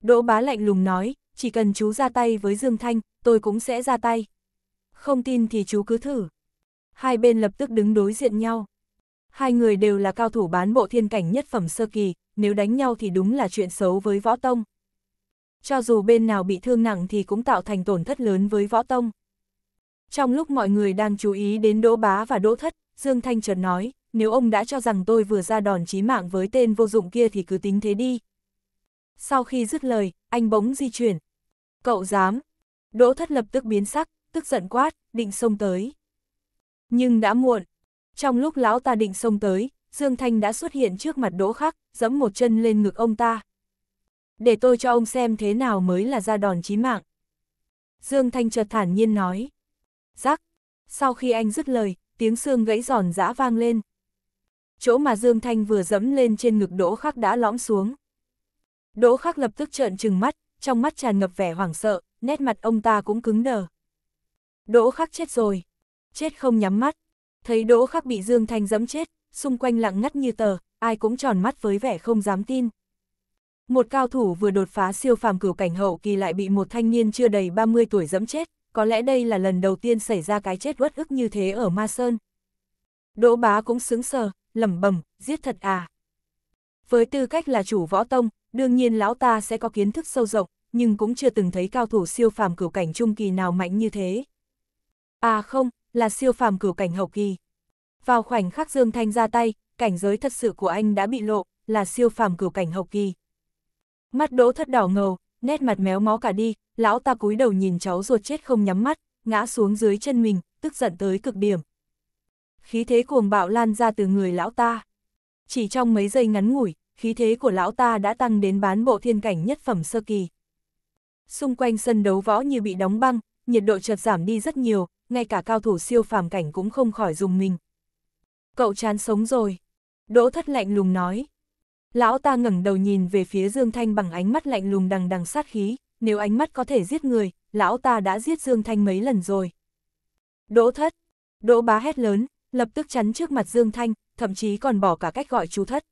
Đỗ bá lạnh lùng nói, chỉ cần chú ra tay với Dương Thanh, tôi cũng sẽ ra tay. Không tin thì chú cứ thử. Hai bên lập tức đứng đối diện nhau. Hai người đều là cao thủ bán bộ thiên cảnh nhất phẩm sơ kỳ, nếu đánh nhau thì đúng là chuyện xấu với võ tông. Cho dù bên nào bị thương nặng thì cũng tạo thành tổn thất lớn với võ tông. Trong lúc mọi người đang chú ý đến Đỗ Bá và Đỗ Thất, Dương Thanh chợt nói, nếu ông đã cho rằng tôi vừa ra đòn chí mạng với tên vô dụng kia thì cứ tính thế đi. Sau khi dứt lời, anh bỗng di chuyển. Cậu dám. Đỗ Thất lập tức biến sắc, tức giận quát, định xông tới. Nhưng đã muộn. Trong lúc lão ta định xông tới, Dương Thanh đã xuất hiện trước mặt Đỗ Khắc, giẫm một chân lên ngực ông ta. Để tôi cho ông xem thế nào mới là ra đòn chí mạng. Dương Thanh chợt thản nhiên nói. Rắc! Sau khi anh dứt lời, tiếng xương gãy giòn giã vang lên. Chỗ mà Dương Thanh vừa dẫm lên trên ngực Đỗ Khắc đã lõm xuống. Đỗ Khắc lập tức trợn trừng mắt, trong mắt tràn ngập vẻ hoảng sợ, nét mặt ông ta cũng cứng đờ. Đỗ Khắc chết rồi. Chết không nhắm mắt. Thấy Đỗ Khắc bị Dương Thanh dẫm chết, xung quanh lặng ngắt như tờ, ai cũng tròn mắt với vẻ không dám tin. Một cao thủ vừa đột phá siêu phàm cửu cảnh hậu kỳ lại bị một thanh niên chưa đầy 30 tuổi dẫm chết, có lẽ đây là lần đầu tiên xảy ra cái chết uất ức như thế ở Ma Sơn. Đỗ bá cũng xứng sờ, lẩm bẩm, giết thật à. Với tư cách là chủ võ tông, đương nhiên lão ta sẽ có kiến thức sâu rộng, nhưng cũng chưa từng thấy cao thủ siêu phàm cửu cảnh trung kỳ nào mạnh như thế. À không, là siêu phàm cửu cảnh hậu kỳ. Vào khoảnh khắc Dương Thanh ra tay, cảnh giới thật sự của anh đã bị lộ, là siêu phàm cửu cảnh hậu kỳ. Mắt đỗ thất đỏ ngầu, nét mặt méo mó cả đi, lão ta cúi đầu nhìn cháu ruột chết không nhắm mắt, ngã xuống dưới chân mình, tức giận tới cực điểm. Khí thế cuồng bạo lan ra từ người lão ta. Chỉ trong mấy giây ngắn ngủi, khí thế của lão ta đã tăng đến bán bộ thiên cảnh nhất phẩm sơ kỳ. Xung quanh sân đấu võ như bị đóng băng, nhiệt độ chợt giảm đi rất nhiều, ngay cả cao thủ siêu phàm cảnh cũng không khỏi dùng mình. Cậu chán sống rồi. Đỗ thất lạnh lùng nói. Lão ta ngẩng đầu nhìn về phía Dương Thanh bằng ánh mắt lạnh lùng đằng đằng sát khí, nếu ánh mắt có thể giết người, lão ta đã giết Dương Thanh mấy lần rồi. Đỗ thất, đỗ bá hét lớn, lập tức chắn trước mặt Dương Thanh, thậm chí còn bỏ cả cách gọi chú thất.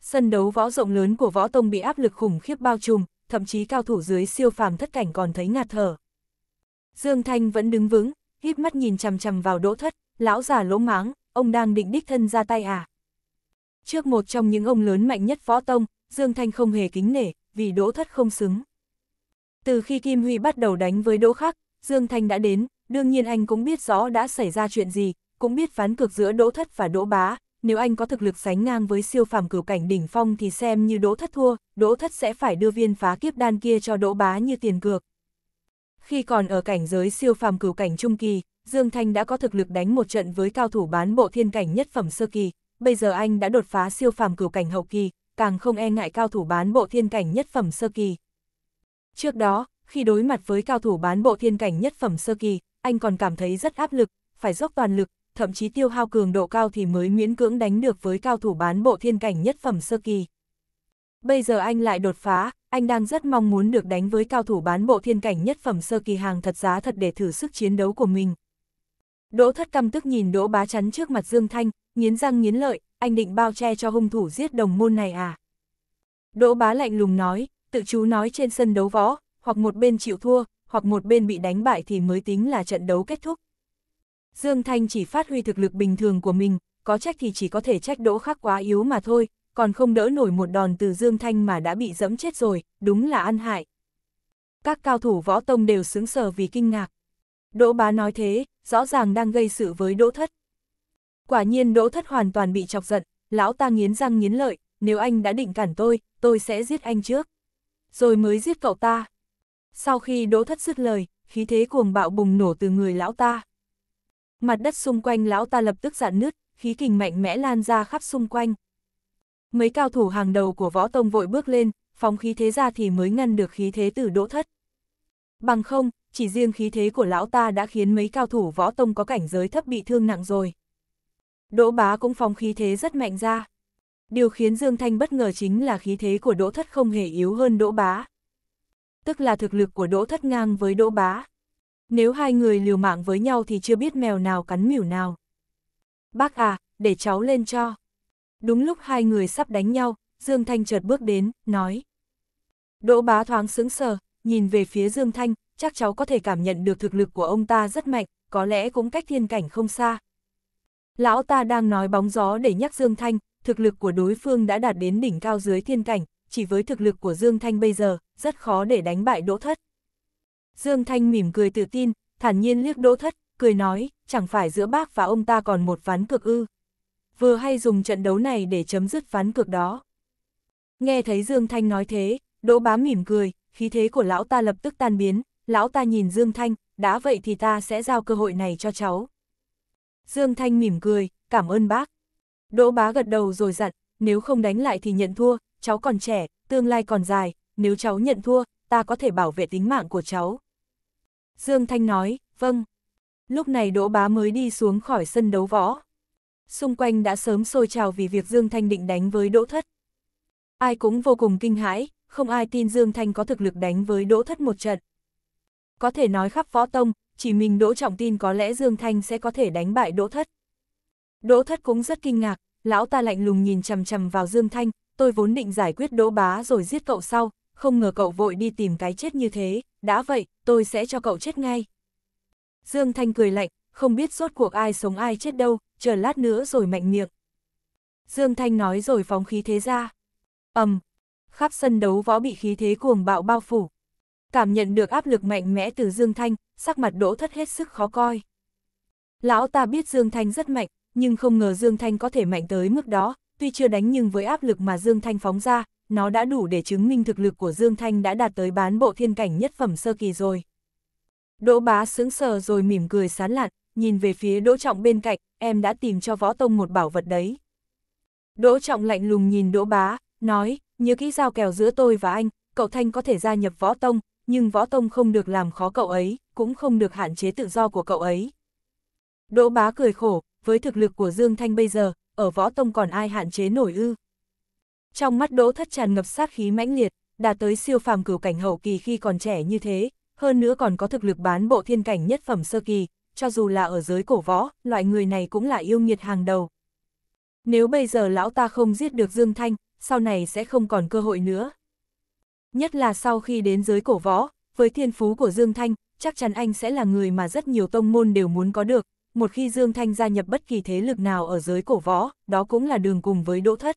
Sân đấu võ rộng lớn của võ tông bị áp lực khủng khiếp bao trùm, thậm chí cao thủ dưới siêu phàm thất cảnh còn thấy ngạt thở. Dương Thanh vẫn đứng vững, hít mắt nhìn chằm chằm vào đỗ thất, lão già lỗ máng, ông đang định đích thân ra tay à. Trước một trong những ông lớn mạnh nhất võ tông, Dương Thanh không hề kính nể, vì đỗ thất không xứng. Từ khi Kim Huy bắt đầu đánh với đỗ khắc, Dương Thanh đã đến, đương nhiên anh cũng biết rõ đã xảy ra chuyện gì, cũng biết phán cược giữa đỗ thất và đỗ bá, nếu anh có thực lực sánh ngang với siêu phàm cửu cảnh đỉnh phong thì xem như đỗ thất thua, đỗ thất sẽ phải đưa viên phá kiếp đan kia cho đỗ bá như tiền cược. Khi còn ở cảnh giới siêu phàm cửu cảnh trung kỳ, Dương Thanh đã có thực lực đánh một trận với cao thủ bán bộ thiên cảnh nhất phẩm sơ kỳ, bây giờ anh đã đột phá siêu phàm cửu cảnh hậu kỳ, càng không e ngại cao thủ bán bộ thiên cảnh nhất phẩm sơ kỳ. Trước đó, khi đối mặt với cao thủ bán bộ thiên cảnh nhất phẩm sơ kỳ, anh còn cảm thấy rất áp lực, phải dốc toàn lực, thậm chí tiêu hao cường độ cao thì mới miễn cưỡng đánh được với cao thủ bán bộ thiên cảnh nhất phẩm sơ kỳ. Bây giờ anh lại đột phá, anh đang rất mong muốn được đánh với cao thủ bán bộ thiên cảnh nhất phẩm sơ kỳ hàng thật giá thật để thử sức chiến đấu của mình. Đỗ thất căm tức nhìn Đỗ bá chắn trước mặt Dương Thanh, nghiến răng nghiến lợi, anh định bao che cho hung thủ giết đồng môn này à? Đỗ bá lạnh lùng nói, tự chú nói trên sân đấu võ, hoặc một bên chịu thua, hoặc một bên bị đánh bại thì mới tính là trận đấu kết thúc. Dương Thanh chỉ phát huy thực lực bình thường của mình, có trách thì chỉ có thể trách đỗ khắc quá yếu mà thôi, còn không đỡ nổi một đòn từ Dương Thanh mà đã bị dẫm chết rồi, đúng là ăn hại. Các cao thủ võ tông đều sướng sờ vì kinh ngạc. Đỗ bá nói thế, rõ ràng đang gây sự với Đỗ Thất. Quả nhiên Đỗ Thất hoàn toàn bị chọc giận, lão ta nghiến răng nghiến lợi, nếu anh đã định cản tôi, tôi sẽ giết anh trước. Rồi mới giết cậu ta. Sau khi Đỗ Thất dứt lời, khí thế cuồng bạo bùng nổ từ người lão ta. Mặt đất xung quanh lão ta lập tức giãn nứt, khí kình mạnh mẽ lan ra khắp xung quanh. Mấy cao thủ hàng đầu của võ tông vội bước lên, phóng khí thế ra thì mới ngăn được khí thế từ Đỗ Thất. Bằng không, chỉ riêng khí thế của lão ta đã khiến mấy cao thủ võ tông có cảnh giới thấp bị thương nặng rồi. Đỗ bá cũng phóng khí thế rất mạnh ra. Điều khiến Dương Thanh bất ngờ chính là khí thế của Đỗ Thất không hề yếu hơn Đỗ bá. Tức là thực lực của Đỗ Thất ngang với Đỗ bá. Nếu hai người liều mạng với nhau thì chưa biết mèo nào cắn mỉu nào. Bác à, để cháu lên cho. Đúng lúc hai người sắp đánh nhau, Dương Thanh chợt bước đến, nói. Đỗ bá thoáng sững sờ, nhìn về phía Dương Thanh, chắc cháu có thể cảm nhận được thực lực của ông ta rất mạnh, có lẽ cũng cách thiên cảnh không xa. Lão ta đang nói bóng gió để nhắc Dương Thanh, thực lực của đối phương đã đạt đến đỉnh cao dưới thiên cảnh, chỉ với thực lực của Dương Thanh bây giờ, rất khó để đánh bại Đỗ Thất. Dương Thanh mỉm cười tự tin, thản nhiên liếc Đỗ Thất, cười nói, chẳng phải giữa bác và ông ta còn một ván cực ư. Vừa hay dùng trận đấu này để chấm dứt ván cực đó. Nghe thấy Dương Thanh nói thế, Đỗ bá mỉm cười, khí thế của lão ta lập tức tan biến, lão ta nhìn Dương Thanh, đã vậy thì ta sẽ giao cơ hội này cho cháu. Dương Thanh mỉm cười, cảm ơn bác. Đỗ bá gật đầu rồi dặn, nếu không đánh lại thì nhận thua, cháu còn trẻ, tương lai còn dài, nếu cháu nhận thua, ta có thể bảo vệ tính mạng của cháu. Dương Thanh nói, vâng. Lúc này Đỗ Bá mới đi xuống khỏi sân đấu võ. Xung quanh đã sớm sôi trào vì việc Dương Thanh định đánh với Đỗ Thất. Ai cũng vô cùng kinh hãi, không ai tin Dương Thanh có thực lực đánh với Đỗ Thất một trận. Có thể nói khắp võ tông, chỉ mình Đỗ Trọng tin có lẽ Dương Thanh sẽ có thể đánh bại Đỗ Thất. Đỗ Thất cũng rất kinh ngạc, lão ta lạnh lùng nhìn chầm chầm vào Dương Thanh, tôi vốn định giải quyết Đỗ Bá rồi giết cậu sau, không ngờ cậu vội đi tìm cái chết như thế, đã vậy, tôi sẽ cho cậu chết ngay. Dương Thanh cười lạnh, không biết rốt cuộc ai sống ai chết đâu, chờ lát nữa rồi mạnh miệng. Dương Thanh nói rồi phóng khí thế ra. ầm, khắp sân đấu võ bị khí thế cuồng bạo bao phủ cảm nhận được áp lực mạnh mẽ từ Dương Thanh, sắc mặt đỗ thất hết sức khó coi. Lão ta biết Dương Thanh rất mạnh, nhưng không ngờ Dương Thanh có thể mạnh tới mức đó, tuy chưa đánh nhưng với áp lực mà Dương Thanh phóng ra, nó đã đủ để chứng minh thực lực của Dương Thanh đã đạt tới bán bộ thiên cảnh nhất phẩm sơ kỳ rồi. Đỗ bá sững sờ rồi mỉm cười sán lạn, nhìn về phía Đỗ Trọng bên cạnh, em đã tìm cho Võ Tông một bảo vật đấy. Đỗ Trọng lạnh lùng nhìn Đỗ bá, nói, nhớ kỹ giao kèo giữa tôi và anh, cậu Thanh có thể gia nhập Võ Tông, nhưng võ tông không được làm khó cậu ấy, cũng không được hạn chế tự do của cậu ấy. Đỗ bá cười khổ, với thực lực của Dương Thanh bây giờ, ở võ tông còn ai hạn chế nổi ư. Trong mắt đỗ thất tràn ngập sát khí mãnh liệt, đã tới siêu phàm cửu cảnh hậu kỳ khi còn trẻ như thế, hơn nữa còn có thực lực bán bộ thiên cảnh nhất phẩm sơ kỳ, cho dù là ở giới cổ võ, loại người này cũng là yêu nghiệt hàng đầu. Nếu bây giờ lão ta không giết được Dương Thanh, sau này sẽ không còn cơ hội nữa. Nhất là sau khi đến giới cổ võ, với thiên phú của Dương Thanh, chắc chắn anh sẽ là người mà rất nhiều tông môn đều muốn có được. Một khi Dương Thanh gia nhập bất kỳ thế lực nào ở giới cổ võ, đó cũng là đường cùng với Đỗ Thất.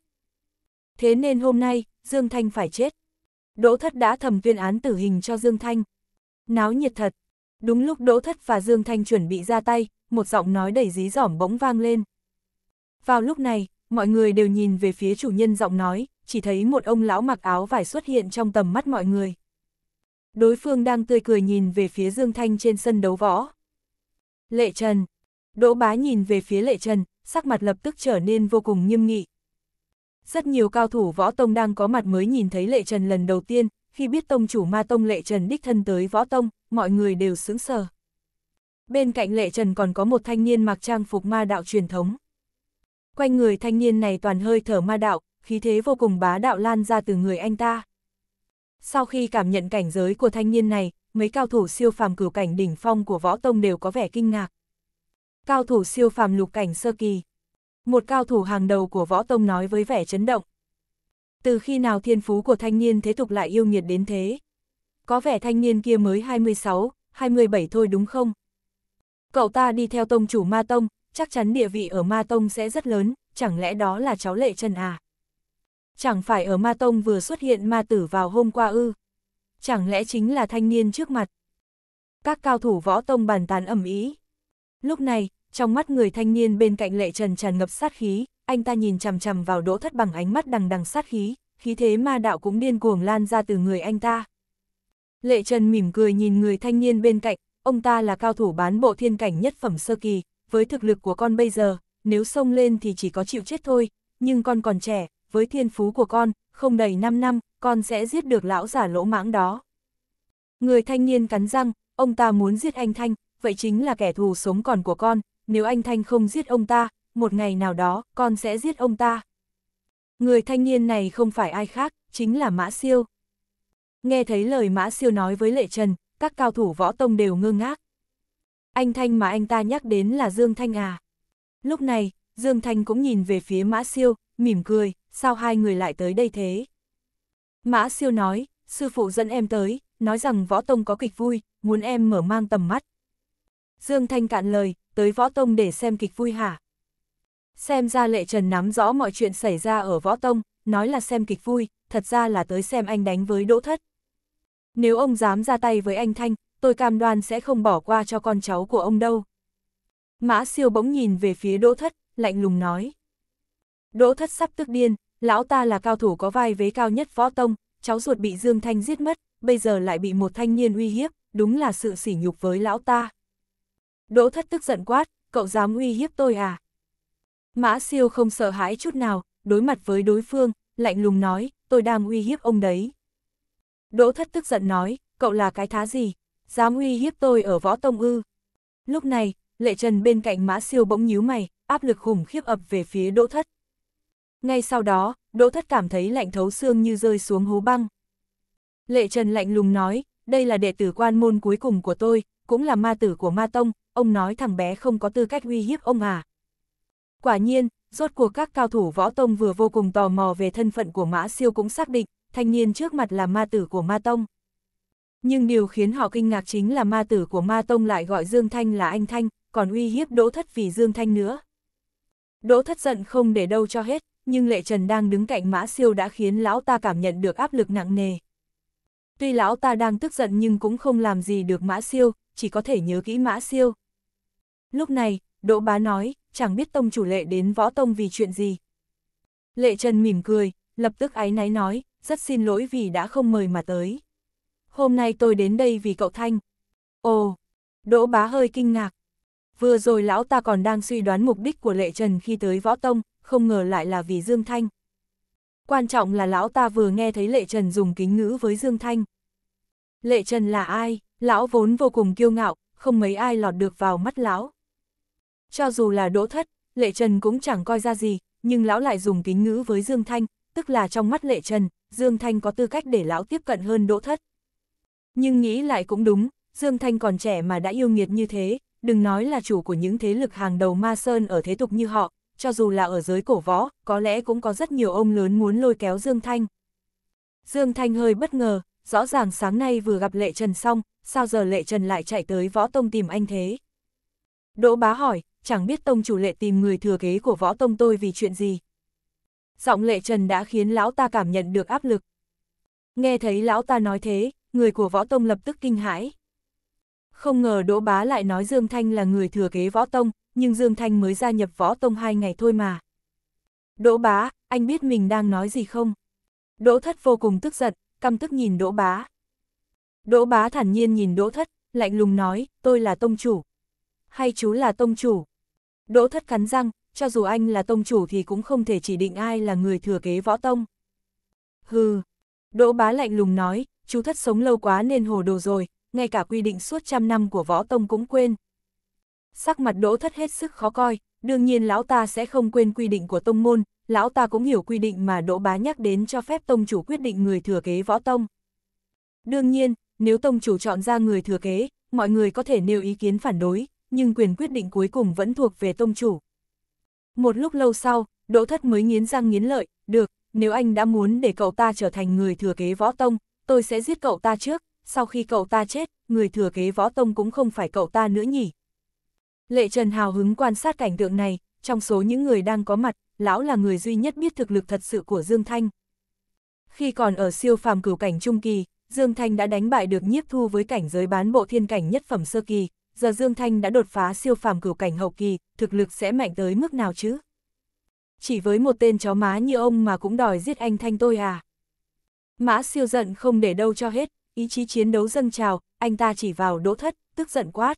Thế nên hôm nay, Dương Thanh phải chết. Đỗ Thất đã thầm tuyên án tử hình cho Dương Thanh. Náo nhiệt thật. Đúng lúc Đỗ Thất và Dương Thanh chuẩn bị ra tay, một giọng nói đầy dí dỏm bỗng vang lên. Vào lúc này, mọi người đều nhìn về phía chủ nhân giọng nói, chỉ thấy một ông lão mặc áo vải xuất hiện trong tầm mắt mọi người. Đối phương đang tươi cười nhìn về phía Dương Thanh trên sân đấu võ. Lệ Trần. Đỗ bá nhìn về phía Lệ Trần, sắc mặt lập tức trở nên vô cùng nghiêm nghị. Rất nhiều cao thủ võ tông đang có mặt mới nhìn thấy Lệ Trần lần đầu tiên, khi biết tông chủ ma tông Lệ Trần đích thân tới võ tông, mọi người đều sững sờ. Bên cạnh Lệ Trần còn có một thanh niên mặc trang phục ma đạo truyền thống. Quanh người thanh niên này toàn hơi thở ma đạo, khí thế vô cùng bá đạo lan ra từ người anh ta. Sau khi cảm nhận cảnh giới của thanh niên này, mấy cao thủ siêu phàm cửu cảnh đỉnh phong của võ tông đều có vẻ kinh ngạc. Cao thủ siêu phàm lục cảnh sơ kỳ. Một cao thủ hàng đầu của võ tông nói với vẻ chấn động. Từ khi nào thiên phú của thanh niên thế tục lại yêu nghiệt đến thế? Có vẻ thanh niên kia mới 26, 27 thôi đúng không? Cậu ta đi theo tông chủ ma tông, chắc chắn địa vị ở ma tông sẽ rất lớn, chẳng lẽ đó là cháu lệ chân à? chẳng phải ở ma tông vừa xuất hiện ma tử vào hôm qua ư. Chẳng lẽ chính là thanh niên trước mặt. Các cao thủ võ tông bàn tán ẩm ý. Lúc này, trong mắt người thanh niên bên cạnh lệ trần tràn ngập sát khí, anh ta nhìn chằm chằm vào đỗ thất bằng ánh mắt đằng đằng sát khí, khí thế ma đạo cũng điên cuồng lan ra từ người anh ta. Lệ Trần mỉm cười nhìn người thanh niên bên cạnh, ông ta là cao thủ bán bộ thiên cảnh nhất phẩm sơ kỳ, với thực lực của con bây giờ, nếu xông lên thì chỉ có chịu chết thôi, nhưng con còn trẻ, với thiên phú của con, không đầy 5 năm, con sẽ giết được lão giả lỗ mãng đó. Người thanh niên cắn răng, ông ta muốn giết anh Thanh, vậy chính là kẻ thù sống còn của con, nếu anh Thanh không giết ông ta, một ngày nào đó, con sẽ giết ông ta. Người thanh niên này không phải ai khác, chính là Mã Siêu. Nghe thấy lời Mã Siêu nói với Lệ Trần, các cao thủ võ tông đều ngơ ngác. Anh Thanh mà anh ta nhắc đến là Dương Thanh à. Lúc này, Dương Thanh cũng nhìn về phía Mã Siêu, mỉm cười sao hai người lại tới đây thế? Mã siêu nói, sư phụ dẫn em tới, nói rằng võ tông có kịch vui, muốn em mở mang tầm mắt. Dương Thanh cạn lời, tới võ tông để xem kịch vui hả? Xem ra lệ trần nắm rõ mọi chuyện xảy ra ở võ tông, nói là xem kịch vui, thật ra là tới xem anh đánh với đỗ thất. Nếu ông dám ra tay với anh Thanh, tôi cam đoan sẽ không bỏ qua cho con cháu của ông đâu. Mã siêu bỗng nhìn về phía đỗ thất, lạnh lùng nói. Đỗ thất sắp tức điên, lão ta là cao thủ có vai vế cao nhất võ tông, cháu ruột bị Dương Thanh giết mất, bây giờ lại bị một thanh niên uy hiếp, đúng là sự sỉ nhục với lão ta. Đỗ thất tức giận quát, cậu dám uy hiếp tôi à? Mã siêu không sợ hãi chút nào, đối mặt với đối phương, lạnh lùng nói, tôi đang uy hiếp ông đấy. Đỗ thất tức giận nói, cậu là cái thá gì, dám uy hiếp tôi ở võ tông ư. Lúc này, lệ trần bên cạnh mã siêu bỗng nhíu mày, áp lực khủng khiếp ập về phía đỗ thất. Ngay sau đó, Đỗ Thất cảm thấy lạnh thấu xương như rơi xuống hố băng. Lệ Trần lạnh lùng nói, đây là đệ tử quan môn cuối cùng của tôi, cũng là ma tử của ma tông, ông nói thằng bé không có tư cách uy hiếp ông à. Quả nhiên, rốt cuộc các cao thủ võ tông vừa vô cùng tò mò về thân phận của mã siêu cũng xác định, thanh niên trước mặt là ma tử của ma tông. Nhưng điều khiến họ kinh ngạc chính là ma tử của ma tông lại gọi Dương Thanh là anh Thanh, còn uy hiếp Đỗ Thất vì Dương Thanh nữa. Đỗ Thất giận không để đâu cho hết, nhưng Lệ Trần đang đứng cạnh Mã Siêu đã khiến lão ta cảm nhận được áp lực nặng nề. Tuy lão ta đang tức giận nhưng cũng không làm gì được Mã Siêu, chỉ có thể nhớ kỹ Mã Siêu. Lúc này, Đỗ Bá nói, chẳng biết tông chủ lệ đến võ tông vì chuyện gì. Lệ Trần mỉm cười, lập tức áy náy nói, rất xin lỗi vì đã không mời mà tới. Hôm nay tôi đến đây vì cậu Thanh. Ồ, Đỗ Bá hơi kinh ngạc, Vừa rồi lão ta còn đang suy đoán mục đích của Lệ Trần khi tới Võ Tông, không ngờ lại là vì Dương Thanh. Quan trọng là lão ta vừa nghe thấy Lệ Trần dùng kính ngữ với Dương Thanh. Lệ Trần là ai? Lão vốn vô cùng kiêu ngạo, không mấy ai lọt được vào mắt lão. Cho dù là đỗ thất, Lệ Trần cũng chẳng coi ra gì, nhưng lão lại dùng kính ngữ với Dương Thanh, tức là trong mắt Lệ Trần, Dương Thanh có tư cách để lão tiếp cận hơn đỗ thất. Nhưng nghĩ lại cũng đúng, Dương Thanh còn trẻ mà đã yêu nghiệt như thế, đừng nói là chủ của những thế lực hàng đầu ma sơn ở thế tục như họ, cho dù là ở giới cổ võ, có lẽ cũng có rất nhiều ông lớn muốn lôi kéo Dương Thanh. Dương Thanh hơi bất ngờ, rõ ràng sáng nay vừa gặp Lệ Trần xong, sao giờ Lệ Trần lại chạy tới võ tông tìm anh thế? Đỗ bá hỏi, chẳng biết tông chủ lệ tìm người thừa kế của võ tông tôi vì chuyện gì. Giọng Lệ Trần đã khiến lão ta cảm nhận được áp lực. Nghe thấy lão ta nói thế, người của võ tông lập tức kinh hãi. Không ngờ Đỗ Bá lại nói Dương Thanh là người thừa kế võ tông, nhưng Dương Thanh mới gia nhập võ tông hai ngày thôi mà. Đỗ Bá, anh biết mình đang nói gì không? Đỗ Thất vô cùng tức giận, căm tức nhìn Đỗ Bá. Đỗ Bá thản nhiên nhìn Đỗ Thất, lạnh lùng nói, tôi là tông chủ. Hay chú là tông chủ? Đỗ Thất cắn răng, cho dù anh là tông chủ thì cũng không thể chỉ định ai là người thừa kế võ tông. Hừ, Đỗ Bá lạnh lùng nói, chú Thất sống lâu quá nên hồ đồ rồi, ngay cả quy định suốt trăm năm của võ tông cũng quên. Sắc mặt đỗ thất hết sức khó coi, đương nhiên lão ta sẽ không quên quy định của tông môn, lão ta cũng hiểu quy định mà đỗ bá nhắc đến cho phép tông chủ quyết định người thừa kế võ tông. Đương nhiên, nếu tông chủ chọn ra người thừa kế, mọi người có thể nêu ý kiến phản đối, nhưng quyền quyết định cuối cùng vẫn thuộc về tông chủ. Một lúc lâu sau, Đỗ Thất mới nghiến răng nghiến lợi, được, nếu anh đã muốn để cậu ta trở thành người thừa kế võ tông, tôi sẽ giết cậu ta trước, sau khi cậu ta chết, người thừa kế võ tông cũng không phải cậu ta nữa nhỉ. Lệ Trần hào hứng quan sát cảnh tượng này, trong số những người đang có mặt, lão là người duy nhất biết thực lực thật sự của Dương Thanh. Khi còn ở siêu phàm cửu cảnh trung kỳ, Dương Thanh đã đánh bại được nhiếp thu với cảnh giới bán bộ thiên cảnh nhất phẩm sơ kỳ, giờ Dương Thanh đã đột phá siêu phàm cửu cảnh hậu kỳ, thực lực sẽ mạnh tới mức nào chứ? Chỉ với một tên chó má như ông mà cũng đòi giết anh Thanh tôi à? Mã siêu giận không để đâu cho hết, ý chí chiến đấu dâng trào, anh ta chỉ vào đỗ thất, tức giận quát.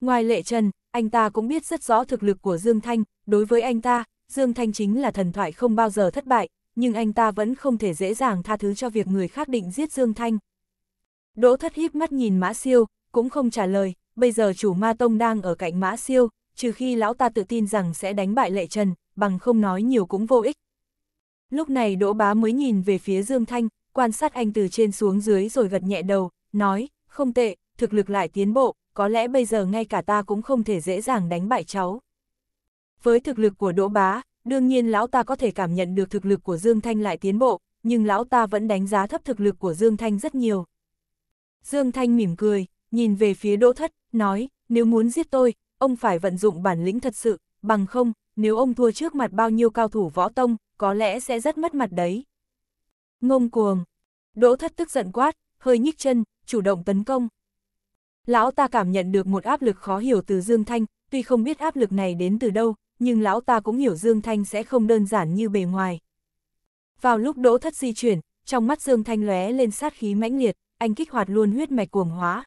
Ngoài lệ trần, anh ta cũng biết rất rõ thực lực của Dương Thanh, đối với anh ta, Dương Thanh chính là thần thoại không bao giờ thất bại, nhưng anh ta vẫn không thể dễ dàng tha thứ cho việc người khác định giết Dương Thanh. Đỗ thất híp mắt nhìn Mã Siêu, cũng không trả lời, bây giờ chủ Ma Tông đang ở cạnh Mã Siêu, trừ khi lão ta tự tin rằng sẽ đánh bại lệ trần, bằng không nói nhiều cũng vô ích. Lúc này Đỗ Bá mới nhìn về phía Dương Thanh, quan sát anh từ trên xuống dưới rồi gật nhẹ đầu, nói, không tệ, thực lực lại tiến bộ, có lẽ bây giờ ngay cả ta cũng không thể dễ dàng đánh bại cháu. Với thực lực của Đỗ Bá, đương nhiên lão ta có thể cảm nhận được thực lực của Dương Thanh lại tiến bộ, nhưng lão ta vẫn đánh giá thấp thực lực của Dương Thanh rất nhiều. Dương Thanh mỉm cười, nhìn về phía Đỗ Thất, nói, nếu muốn giết tôi, ông phải vận dụng bản lĩnh thật sự, bằng không, nếu ông thua trước mặt bao nhiêu cao thủ võ tông, có lẽ sẽ rất mất mặt đấy. Ngông cuồng. Đỗ thất tức giận quát, hơi nhích chân, chủ động tấn công. Lão ta cảm nhận được một áp lực khó hiểu từ Dương Thanh, tuy không biết áp lực này đến từ đâu, nhưng lão ta cũng hiểu Dương Thanh sẽ không đơn giản như bề ngoài. Vào lúc đỗ thất di chuyển, trong mắt Dương Thanh lóe lên sát khí mãnh liệt, anh kích hoạt luôn huyết mạch cuồng hóa.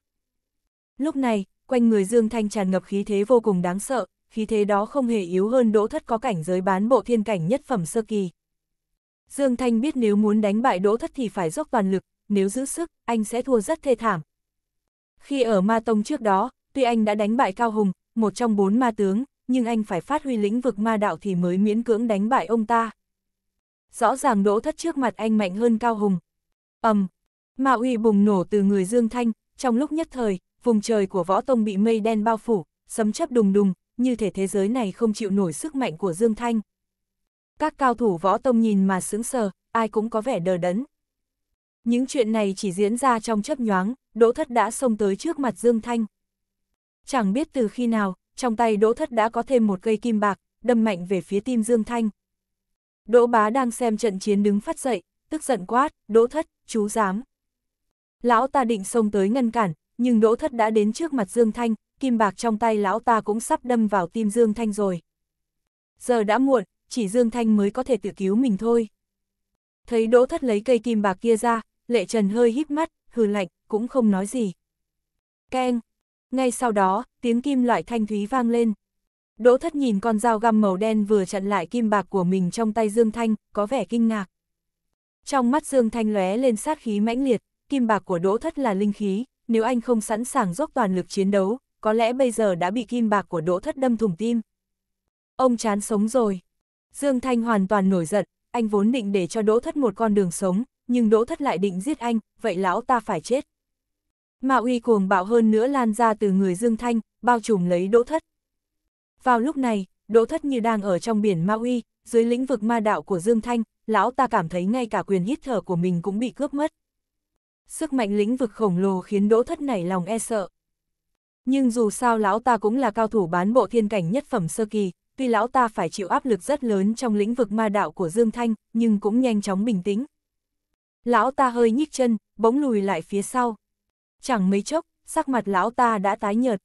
Lúc này, quanh người Dương Thanh tràn ngập khí thế vô cùng đáng sợ, khí thế đó không hề yếu hơn đỗ thất có cảnh giới bán bộ thiên cảnh nhất phẩm sơ kỳ, Dương Thanh biết nếu muốn đánh bại Đỗ Thất thì phải dốc toàn lực, nếu giữ sức, anh sẽ thua rất thê thảm. Khi ở Ma Tông trước đó, tuy anh đã đánh bại Cao Hùng, một trong bốn ma tướng, nhưng anh phải phát huy lĩnh vực ma đạo thì mới miễn cưỡng đánh bại ông ta. Rõ ràng Đỗ Thất trước mặt anh mạnh hơn Cao Hùng. ầm, ma uy bùng nổ từ người Dương Thanh, trong lúc nhất thời, vùng trời của võ tông bị mây đen bao phủ, sấm chấp đùng đùng, như thể thế giới này không chịu nổi sức mạnh của Dương Thanh các cao thủ võ tông nhìn mà sướng sờ, ai cũng có vẻ đờ đẫn. Những chuyện này chỉ diễn ra trong chấp nhoáng, Đỗ Thất đã xông tới trước mặt Dương Thanh. Chẳng biết từ khi nào, trong tay Đỗ Thất đã có thêm một cây kim bạc, đâm mạnh về phía tim Dương Thanh. Đỗ Bá đang xem trận chiến đứng phát dậy, tức giận quát, Đỗ Thất, chú dám. Lão ta định xông tới ngăn cản, nhưng Đỗ Thất đã đến trước mặt Dương Thanh, kim bạc trong tay lão ta cũng sắp đâm vào tim Dương Thanh rồi. Giờ đã muộn, chỉ Dương Thanh mới có thể tự cứu mình thôi. Thấy Đỗ Thất lấy cây kim bạc kia ra, Lệ Trần hơi híp mắt, hừ lạnh, cũng không nói gì. Keng! Ngay sau đó, tiếng kim loại thanh thúy vang lên. Đỗ Thất nhìn con dao găm màu đen vừa chặn lại kim bạc của mình trong tay Dương Thanh, có vẻ kinh ngạc. Trong mắt Dương Thanh lóe lên sát khí mãnh liệt, kim bạc của Đỗ Thất là linh khí, nếu anh không sẵn sàng dốc toàn lực chiến đấu, có lẽ bây giờ đã bị kim bạc của Đỗ Thất đâm thủng tim. Ông chán sống rồi. Dương Thanh hoàn toàn nổi giận, anh vốn định để cho Đỗ Thất một con đường sống, nhưng Đỗ Thất lại định giết anh, vậy lão ta phải chết. Mà uy cuồng bạo hơn nữa lan ra từ người Dương Thanh, bao trùm lấy Đỗ Thất. Vào lúc này, Đỗ Thất như đang ở trong biển Ma Uy, dưới lĩnh vực ma đạo của Dương Thanh, lão ta cảm thấy ngay cả quyền hít thở của mình cũng bị cướp mất. Sức mạnh lĩnh vực khổng lồ khiến Đỗ Thất nảy lòng e sợ. Nhưng dù sao lão ta cũng là cao thủ bán bộ thiên cảnh nhất phẩm sơ kỳ, tuy lão ta phải chịu áp lực rất lớn trong lĩnh vực ma đạo của Dương Thanh, nhưng cũng nhanh chóng bình tĩnh. Lão ta hơi nhích chân, bỗng lùi lại phía sau. Chẳng mấy chốc, sắc mặt lão ta đã tái nhợt.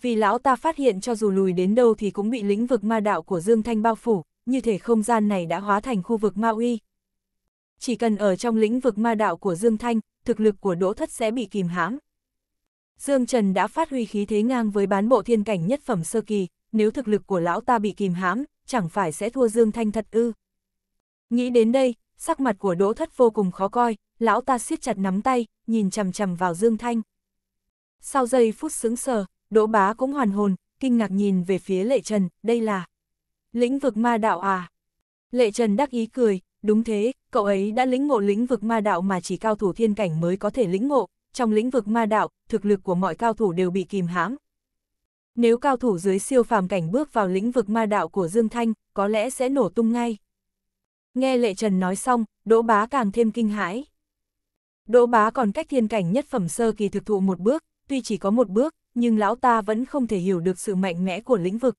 Vì lão ta phát hiện cho dù lùi đến đâu thì cũng bị lĩnh vực ma đạo của Dương Thanh bao phủ, như thể không gian này đã hóa thành khu vực ma uy. Chỉ cần ở trong lĩnh vực ma đạo của Dương Thanh, thực lực của Đỗ Thất sẽ bị kìm hãm. Dương Trần đã phát huy khí thế ngang với bán bộ thiên cảnh nhất phẩm sơ kỳ, nếu thực lực của lão ta bị kìm hãm, chẳng phải sẽ thua Dương Thanh thật ư. Nghĩ đến đây, sắc mặt của Đỗ Thất vô cùng khó coi, lão ta siết chặt nắm tay, nhìn chằm chằm vào Dương Thanh. Sau giây phút sững sờ, Đỗ Bá cũng hoàn hồn, kinh ngạc nhìn về phía Lệ Trần, đây là lĩnh vực ma đạo à? Lệ Trần đắc ý cười, đúng thế, cậu ấy đã lĩnh ngộ lĩnh vực ma đạo mà chỉ cao thủ thiên cảnh mới có thể lĩnh ngộ, trong lĩnh vực ma đạo, thực lực của mọi cao thủ đều bị kìm hãm, nếu cao thủ dưới siêu phàm cảnh bước vào lĩnh vực ma đạo của Dương Thanh, có lẽ sẽ nổ tung ngay. Nghe Lệ Trần nói xong, Đỗ Bá càng thêm kinh hãi. Đỗ Bá còn cách thiên cảnh nhất phẩm sơ kỳ thực thụ một bước, tuy chỉ có một bước, nhưng lão ta vẫn không thể hiểu được sự mạnh mẽ của lĩnh vực.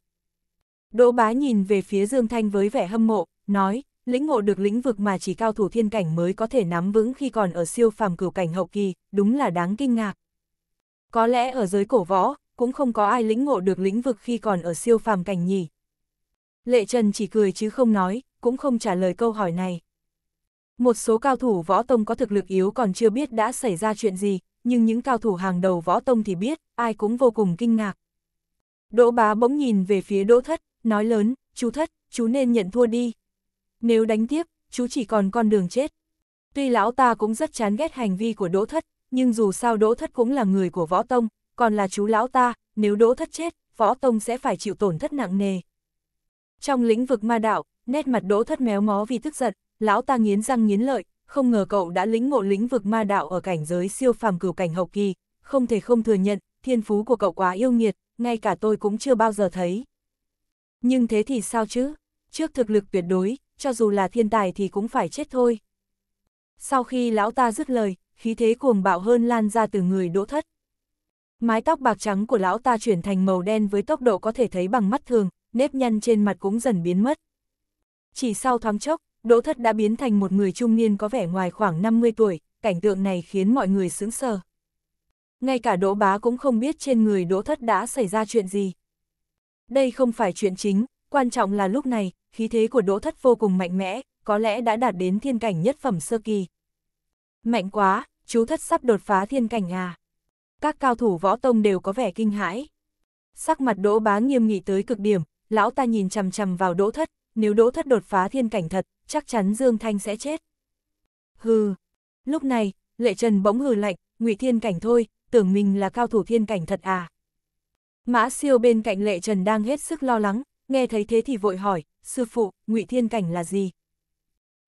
Đỗ Bá nhìn về phía Dương Thanh với vẻ hâm mộ, nói, lĩnh ngộ được lĩnh vực mà chỉ cao thủ thiên cảnh mới có thể nắm vững khi còn ở siêu phàm cửu cảnh hậu kỳ, đúng là đáng kinh ngạc. Có lẽ ở giới cổ võ, cũng không có ai lĩnh ngộ được lĩnh vực khi còn ở siêu phàm cảnh nhỉ. Lệ Trần chỉ cười chứ không nói, cũng không trả lời câu hỏi này. Một số cao thủ võ tông có thực lực yếu còn chưa biết đã xảy ra chuyện gì, nhưng những cao thủ hàng đầu võ tông thì biết, ai cũng vô cùng kinh ngạc. Đỗ bá bỗng nhìn về phía đỗ thất, nói lớn, chú thất, chú nên nhận thua đi. Nếu đánh tiếp, chú chỉ còn con đường chết. Tuy lão ta cũng rất chán ghét hành vi của đỗ thất, nhưng dù sao đỗ thất cũng là người của võ tông, còn là chú lão ta, nếu đỗ thất chết, võ tông sẽ phải chịu tổn thất nặng nề. Trong lĩnh vực ma đạo, nét mặt đỗ thất méo mó vì tức giận, lão ta nghiến răng nghiến lợi, không ngờ cậu đã lĩnh ngộ lĩnh vực ma đạo ở cảnh giới siêu phàm cửu cảnh hậu kỳ, không thể không thừa nhận, thiên phú của cậu quá yêu nghiệt, ngay cả tôi cũng chưa bao giờ thấy. Nhưng thế thì sao chứ? Trước thực lực tuyệt đối, cho dù là thiên tài thì cũng phải chết thôi. Sau khi lão ta dứt lời, khí thế cuồng bạo hơn lan ra từ người đỗ thất. Mái tóc bạc trắng của lão ta chuyển thành màu đen với tốc độ có thể thấy bằng mắt thường, nếp nhăn trên mặt cũng dần biến mất. Chỉ sau thoáng chốc, Đỗ Thất đã biến thành một người trung niên có vẻ ngoài khoảng 50 tuổi, cảnh tượng này khiến mọi người sững sờ. Ngay cả Đỗ Bá cũng không biết trên người Đỗ Thất đã xảy ra chuyện gì. Đây không phải chuyện chính, quan trọng là lúc này, khí thế của Đỗ Thất vô cùng mạnh mẽ, có lẽ đã đạt đến thiên cảnh nhất phẩm sơ kỳ. Mạnh quá, chú Thất sắp đột phá thiên cảnh à các cao thủ võ tông đều có vẻ kinh hãi. Sắc mặt đỗ bá nghiêm nghị tới cực điểm, lão ta nhìn chằm chằm vào đỗ thất, nếu đỗ thất đột phá thiên cảnh thật, chắc chắn Dương Thanh sẽ chết. Hừ, lúc này, lệ trần bỗng hừ lạnh, ngụy thiên cảnh thôi, tưởng mình là cao thủ thiên cảnh thật à. Mã siêu bên cạnh lệ trần đang hết sức lo lắng, nghe thấy thế thì vội hỏi, sư phụ, ngụy thiên cảnh là gì?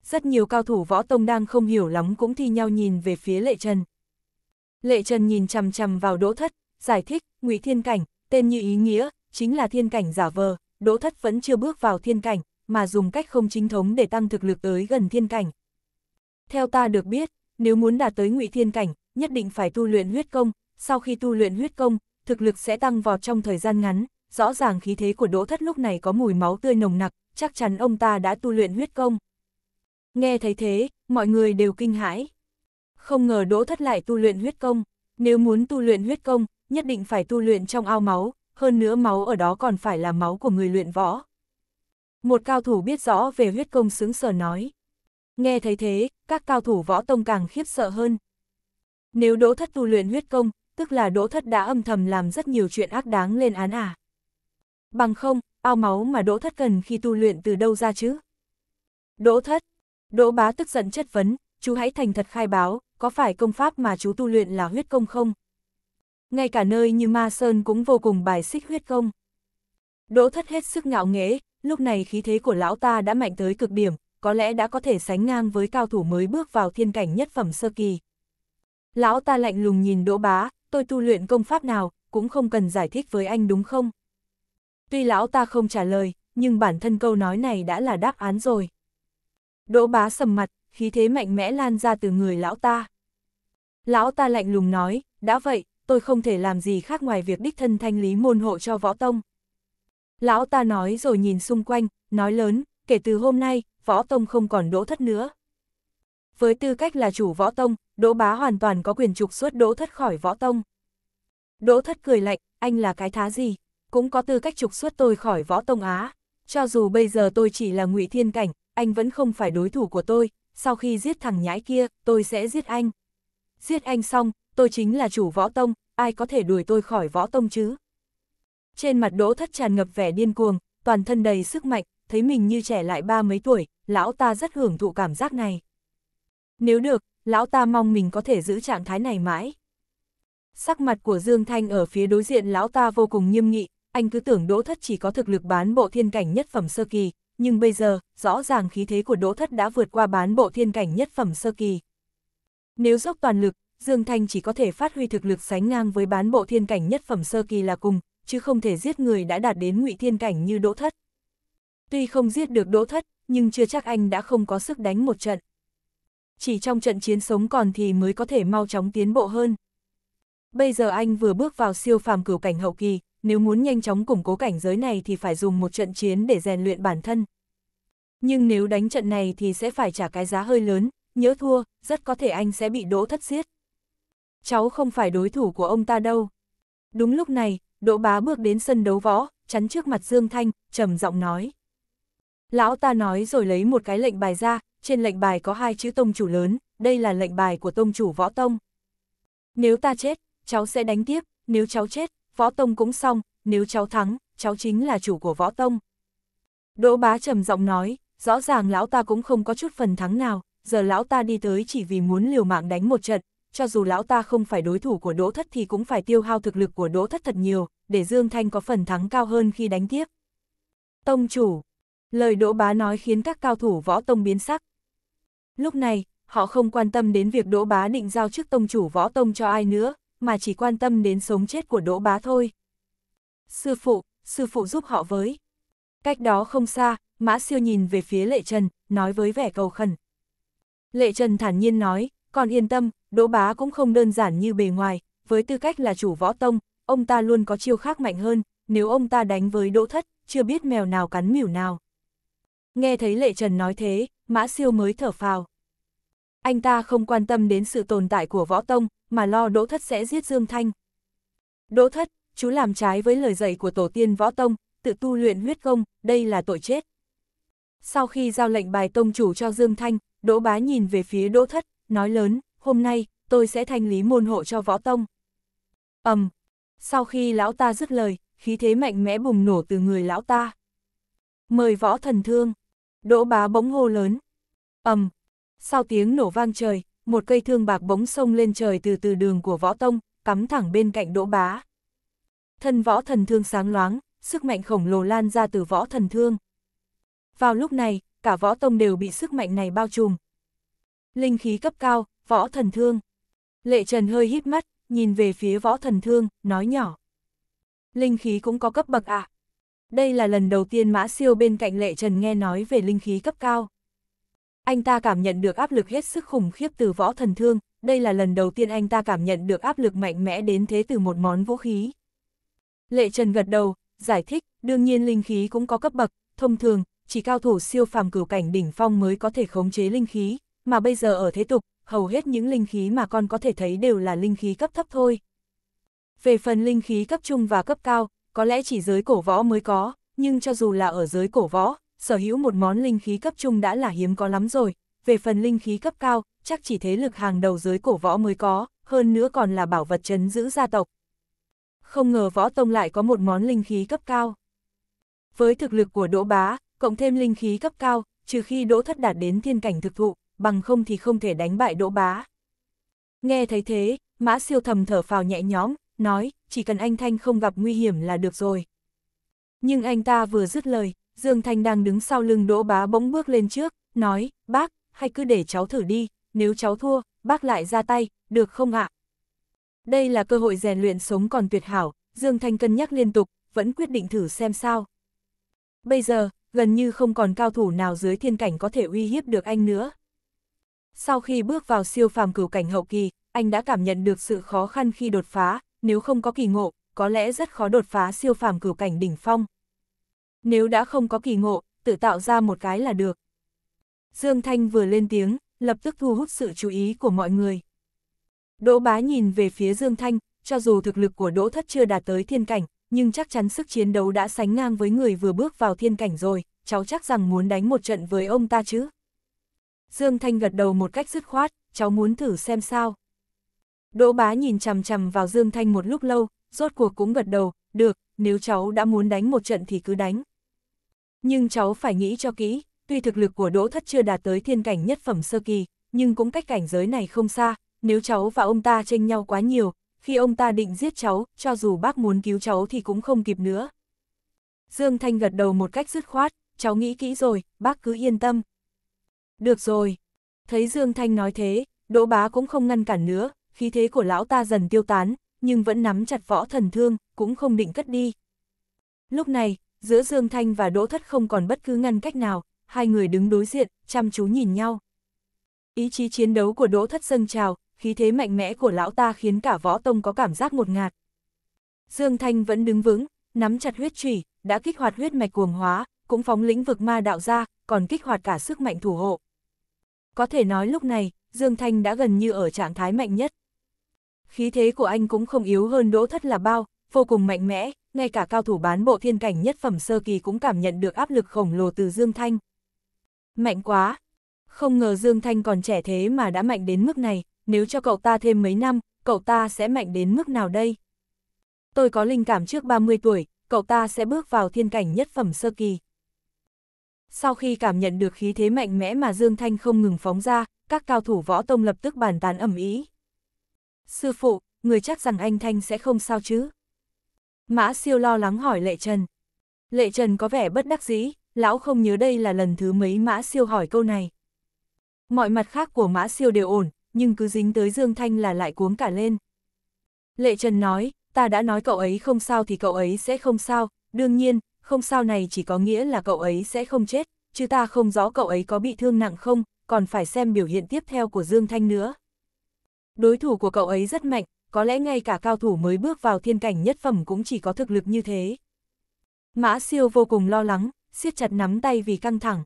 Rất nhiều cao thủ võ tông đang không hiểu lắm cũng thi nhau nhìn về phía lệ trần. Lệ Trần nhìn chằm chằm vào Đỗ Thất, giải thích, Ngụy Thiên Cảnh, tên như ý nghĩa, chính là Thiên Cảnh giả vờ, Đỗ Thất vẫn chưa bước vào Thiên Cảnh, mà dùng cách không chính thống để tăng thực lực tới gần Thiên Cảnh. Theo ta được biết, nếu muốn đạt tới Ngụy Thiên Cảnh, nhất định phải tu luyện huyết công, sau khi tu luyện huyết công, thực lực sẽ tăng vọt trong thời gian ngắn, rõ ràng khí thế của Đỗ Thất lúc này có mùi máu tươi nồng nặc, chắc chắn ông ta đã tu luyện huyết công. Nghe thấy thế, mọi người đều kinh hãi. Không ngờ Đỗ Thất lại tu luyện huyết công, nếu muốn tu luyện huyết công, nhất định phải tu luyện trong ao máu, hơn nữa máu ở đó còn phải là máu của người luyện võ. Một cao thủ biết rõ về huyết công xứng sở nói. Nghe thấy thế, các cao thủ võ tông càng khiếp sợ hơn. Nếu Đỗ Thất tu luyện huyết công, tức là Đỗ Thất đã âm thầm làm rất nhiều chuyện ác đáng lên án à. Bằng không, ao máu mà Đỗ Thất cần khi tu luyện từ đâu ra chứ? Đỗ Thất, Đỗ Bá tức giận chất vấn, chú hãy thành thật khai báo, có phải công pháp mà chú tu luyện là huyết công không? Ngay cả nơi như Ma Sơn cũng vô cùng bài xích huyết công. Đỗ thất hết sức ngạo nghễ, lúc này khí thế của lão ta đã mạnh tới cực điểm, có lẽ đã có thể sánh ngang với cao thủ mới bước vào thiên cảnh nhất phẩm sơ kỳ. Lão ta lạnh lùng nhìn đỗ bá, tôi tu luyện công pháp nào, cũng không cần giải thích với anh đúng không? Tuy lão ta không trả lời, nhưng bản thân câu nói này đã là đáp án rồi. Đỗ bá sầm mặt, khí thế mạnh mẽ lan ra từ người lão ta. Lão ta lạnh lùng nói, đã vậy, tôi không thể làm gì khác ngoài việc đích thân thanh lý môn hộ cho võ tông. Lão ta nói rồi nhìn xung quanh, nói lớn, kể từ hôm nay, võ tông không còn đỗ thất nữa. Với tư cách là chủ võ tông, đỗ bá hoàn toàn có quyền trục xuất đỗ thất khỏi võ tông. Đỗ thất cười lạnh, anh là cái thá gì, cũng có tư cách trục xuất tôi khỏi võ tông Á. Cho dù bây giờ tôi chỉ là ngụy thiên cảnh, anh vẫn không phải đối thủ của tôi, sau khi giết thằng nhãi kia, tôi sẽ giết anh. Giết anh xong, tôi chính là chủ võ tông, ai có thể đuổi tôi khỏi võ tông chứ? Trên mặt đỗ thất tràn ngập vẻ điên cuồng, toàn thân đầy sức mạnh, thấy mình như trẻ lại ba mấy tuổi, lão ta rất hưởng thụ cảm giác này. Nếu được, lão ta mong mình có thể giữ trạng thái này mãi. Sắc mặt của Dương Thanh ở phía đối diện lão ta vô cùng nghiêm nghị, anh cứ tưởng đỗ thất chỉ có thực lực bán bộ thiên cảnh nhất phẩm sơ kỳ, nhưng bây giờ, rõ ràng khí thế của Đỗ Thất đã vượt qua bán bộ thiên cảnh nhất phẩm sơ kỳ. Nếu dốc toàn lực, Dương Thanh chỉ có thể phát huy thực lực sánh ngang với bán bộ thiên cảnh nhất phẩm sơ kỳ là cùng, chứ không thể giết người đã đạt đến ngụy thiên cảnh như Đỗ Thất. Tuy không giết được Đỗ Thất, nhưng chưa chắc anh đã không có sức đánh một trận. Chỉ trong trận chiến sống còn thì mới có thể mau chóng tiến bộ hơn. Bây giờ anh vừa bước vào siêu phàm cửu cảnh hậu kỳ, nếu muốn nhanh chóng củng cố cảnh giới này thì phải dùng một trận chiến để rèn luyện bản thân. Nhưng nếu đánh trận này thì sẽ phải trả cái giá hơi lớn, nhớ thua, rất có thể anh sẽ bị đỗ thất giết. Cháu không phải đối thủ của ông ta đâu. Đúng lúc này, Đỗ Bá bước đến sân đấu võ, chắn trước mặt Dương Thanh, trầm giọng nói. Lão ta nói rồi lấy một cái lệnh bài ra, trên lệnh bài có hai chữ tông chủ lớn, đây là lệnh bài của tông chủ võ tông. Nếu ta chết, cháu sẽ đánh tiếp, nếu cháu chết, võ tông cũng xong, nếu cháu thắng, cháu chính là chủ của võ tông. Đỗ bá trầm giọng nói, rõ ràng lão ta cũng không có chút phần thắng nào, giờ lão ta đi tới chỉ vì muốn liều mạng đánh một trận, cho dù lão ta không phải đối thủ của đỗ thất thì cũng phải tiêu hao thực lực của đỗ thất thật nhiều, để Dương Thanh có phần thắng cao hơn khi đánh tiếp. Tông chủ, lời đỗ bá nói khiến các cao thủ võ tông biến sắc. Lúc này, họ không quan tâm đến việc đỗ bá định giao chức tông chủ võ tông cho ai nữa, mà chỉ quan tâm đến sống chết của Đỗ Bá thôi. Sư phụ, sư phụ giúp họ với. Cách đó không xa, Mã Siêu nhìn về phía Lệ Trần, nói với vẻ cầu khẩn. Lệ Trần thản nhiên nói, còn yên tâm, Đỗ Bá cũng không đơn giản như bề ngoài, với tư cách là chủ võ tông, ông ta luôn có chiêu khác mạnh hơn, nếu ông ta đánh với Đỗ Thất, chưa biết mèo nào cắn mỉu nào. Nghe thấy Lệ Trần nói thế, Mã Siêu mới thở phào. Anh ta không quan tâm đến sự tồn tại của võ tông, mà lo Đỗ Thất sẽ giết Dương Thanh. Đỗ Thất, chú làm trái với lời dạy của tổ tiên võ tông, tự tu luyện huyết công, đây là tội chết. Sau khi giao lệnh bài tông chủ cho Dương Thanh, Đỗ Bá nhìn về phía Đỗ Thất, nói lớn, hôm nay, tôi sẽ thanh lý môn hộ cho võ tông. ầm, um, sau khi lão ta dứt lời, khí thế mạnh mẽ bùng nổ từ người lão ta. Mời võ thần thương, Đỗ Bá bỗng hô lớn. ầm, um, sau tiếng nổ vang trời, một cây thương bạc bóng sông lên trời từ từ đường của võ tông, cắm thẳng bên cạnh đỗ bá. Thân võ thần thương sáng loáng, sức mạnh khổng lồ lan ra từ võ thần thương. Vào lúc này, cả võ tông đều bị sức mạnh này bao trùm. Linh khí cấp cao, võ thần thương. Lệ Trần hơi hít mắt, nhìn về phía võ thần thương, nói nhỏ. Linh khí cũng có cấp bậc ạ. À? Đây là lần đầu tiên Mã Siêu bên cạnh Lệ Trần nghe nói về linh khí cấp cao anh ta cảm nhận được áp lực hết sức khủng khiếp từ võ thần thương, đây là lần đầu tiên anh ta cảm nhận được áp lực mạnh mẽ đến thế từ một món vũ khí. Lệ Trần gật đầu, giải thích, đương nhiên linh khí cũng có cấp bậc, thông thường, chỉ cao thủ siêu phàm cửu cảnh đỉnh phong mới có thể khống chế linh khí, mà bây giờ ở thế tục, hầu hết những linh khí mà con có thể thấy đều là linh khí cấp thấp thôi. Về phần linh khí cấp trung và cấp cao, có lẽ chỉ giới cổ võ mới có, nhưng cho dù là ở giới cổ võ, sở hữu một món linh khí cấp trung đã là hiếm có lắm rồi, về phần linh khí cấp cao, chắc chỉ thế lực hàng đầu giới cổ võ mới có, hơn nữa còn là bảo vật chấn giữ gia tộc. Không ngờ võ tông lại có một món linh khí cấp cao. Với thực lực của đỗ bá, cộng thêm linh khí cấp cao, trừ khi đỗ thất đạt đến thiên cảnh thực thụ, bằng không thì không thể đánh bại đỗ bá. Nghe thấy thế, mã siêu thầm thở phào nhẹ nhõm, nói, chỉ cần anh Thanh không gặp nguy hiểm là được rồi. Nhưng anh ta vừa dứt lời, Dương Thanh đang đứng sau lưng Đỗ Bá bỗng bước lên trước, nói, bác, hay cứ để cháu thử đi, nếu cháu thua, bác lại ra tay, được không ạ? Đây là cơ hội rèn luyện sống còn tuyệt hảo, Dương Thanh cân nhắc liên tục, vẫn quyết định thử xem sao. Bây giờ, gần như không còn cao thủ nào dưới thiên cảnh có thể uy hiếp được anh nữa. Sau khi bước vào siêu phàm cửu cảnh hậu kỳ, anh đã cảm nhận được sự khó khăn khi đột phá, nếu không có kỳ ngộ, có lẽ rất khó đột phá siêu phàm cửu cảnh đỉnh phong. Nếu đã không có kỳ ngộ, tự tạo ra một cái là được. Dương Thanh vừa lên tiếng, lập tức thu hút sự chú ý của mọi người. Đỗ bá nhìn về phía Dương Thanh, cho dù thực lực của Đỗ Thất chưa đạt tới thiên cảnh, nhưng chắc chắn sức chiến đấu đã sánh ngang với người vừa bước vào thiên cảnh rồi, cháu chắc rằng muốn đánh một trận với ông ta chứ. Dương Thanh gật đầu một cách dứt khoát, cháu muốn thử xem sao. Đỗ bá nhìn chằm chằm vào Dương Thanh một lúc lâu, rốt cuộc cũng gật đầu, được, nếu cháu đã muốn đánh một trận thì cứ đánh. Nhưng cháu phải nghĩ cho kỹ, tuy thực lực của Đỗ Thất chưa đạt tới thiên cảnh nhất phẩm sơ kỳ, nhưng cũng cách cảnh giới này không xa, nếu cháu và ông ta tranh nhau quá nhiều, khi ông ta định giết cháu, cho dù bác muốn cứu cháu thì cũng không kịp nữa. Dương Thanh gật đầu một cách dứt khoát, cháu nghĩ kỹ rồi, bác cứ yên tâm. Được rồi. Thấy Dương Thanh nói thế, Đỗ Bá cũng không ngăn cản nữa, khí thế của lão ta dần tiêu tán, nhưng vẫn nắm chặt võ thần thương, cũng không định cất đi. Lúc này, giữa Dương Thanh và Đỗ Thất không còn bất cứ ngăn cách nào, hai người đứng đối diện, chăm chú nhìn nhau. Ý chí chiến đấu của Đỗ Thất dâng trào, khí thế mạnh mẽ của lão ta khiến cả võ tông có cảm giác một ngạt. Dương Thanh vẫn đứng vững, nắm chặt huyết trùy, đã kích hoạt huyết mạch cuồng hóa, cũng phóng lĩnh vực ma đạo ra, còn kích hoạt cả sức mạnh thủ hộ. Có thể nói lúc này, Dương Thanh đã gần như ở trạng thái mạnh nhất khí thế của anh cũng không yếu hơn đỗ thất là bao, vô cùng mạnh mẽ, ngay cả cao thủ bán bộ thiên cảnh nhất phẩm sơ kỳ cũng cảm nhận được áp lực khổng lồ từ Dương Thanh. Mạnh quá! Không ngờ Dương Thanh còn trẻ thế mà đã mạnh đến mức này, nếu cho cậu ta thêm mấy năm, cậu ta sẽ mạnh đến mức nào đây? Tôi có linh cảm trước 30 tuổi, cậu ta sẽ bước vào thiên cảnh nhất phẩm sơ kỳ. Sau khi cảm nhận được khí thế mạnh mẽ mà Dương Thanh không ngừng phóng ra, các cao thủ võ tông lập tức bàn tán ẩm ý. Sư phụ, người chắc rằng anh Thanh sẽ không sao chứ? Mã siêu lo lắng hỏi Lệ Trần. Lệ Trần có vẻ bất đắc dĩ, lão không nhớ đây là lần thứ mấy Mã siêu hỏi câu này. Mọi mặt khác của Mã siêu đều ổn, nhưng cứ dính tới Dương Thanh là lại cuống cả lên. Lệ Trần nói, ta đã nói cậu ấy không sao thì cậu ấy sẽ không sao, đương nhiên, không sao này chỉ có nghĩa là cậu ấy sẽ không chết, chứ ta không rõ cậu ấy có bị thương nặng không, còn phải xem biểu hiện tiếp theo của Dương Thanh nữa. Đối thủ của cậu ấy rất mạnh, có lẽ ngay cả cao thủ mới bước vào thiên cảnh nhất phẩm cũng chỉ có thực lực như thế. Mã siêu vô cùng lo lắng, siết chặt nắm tay vì căng thẳng.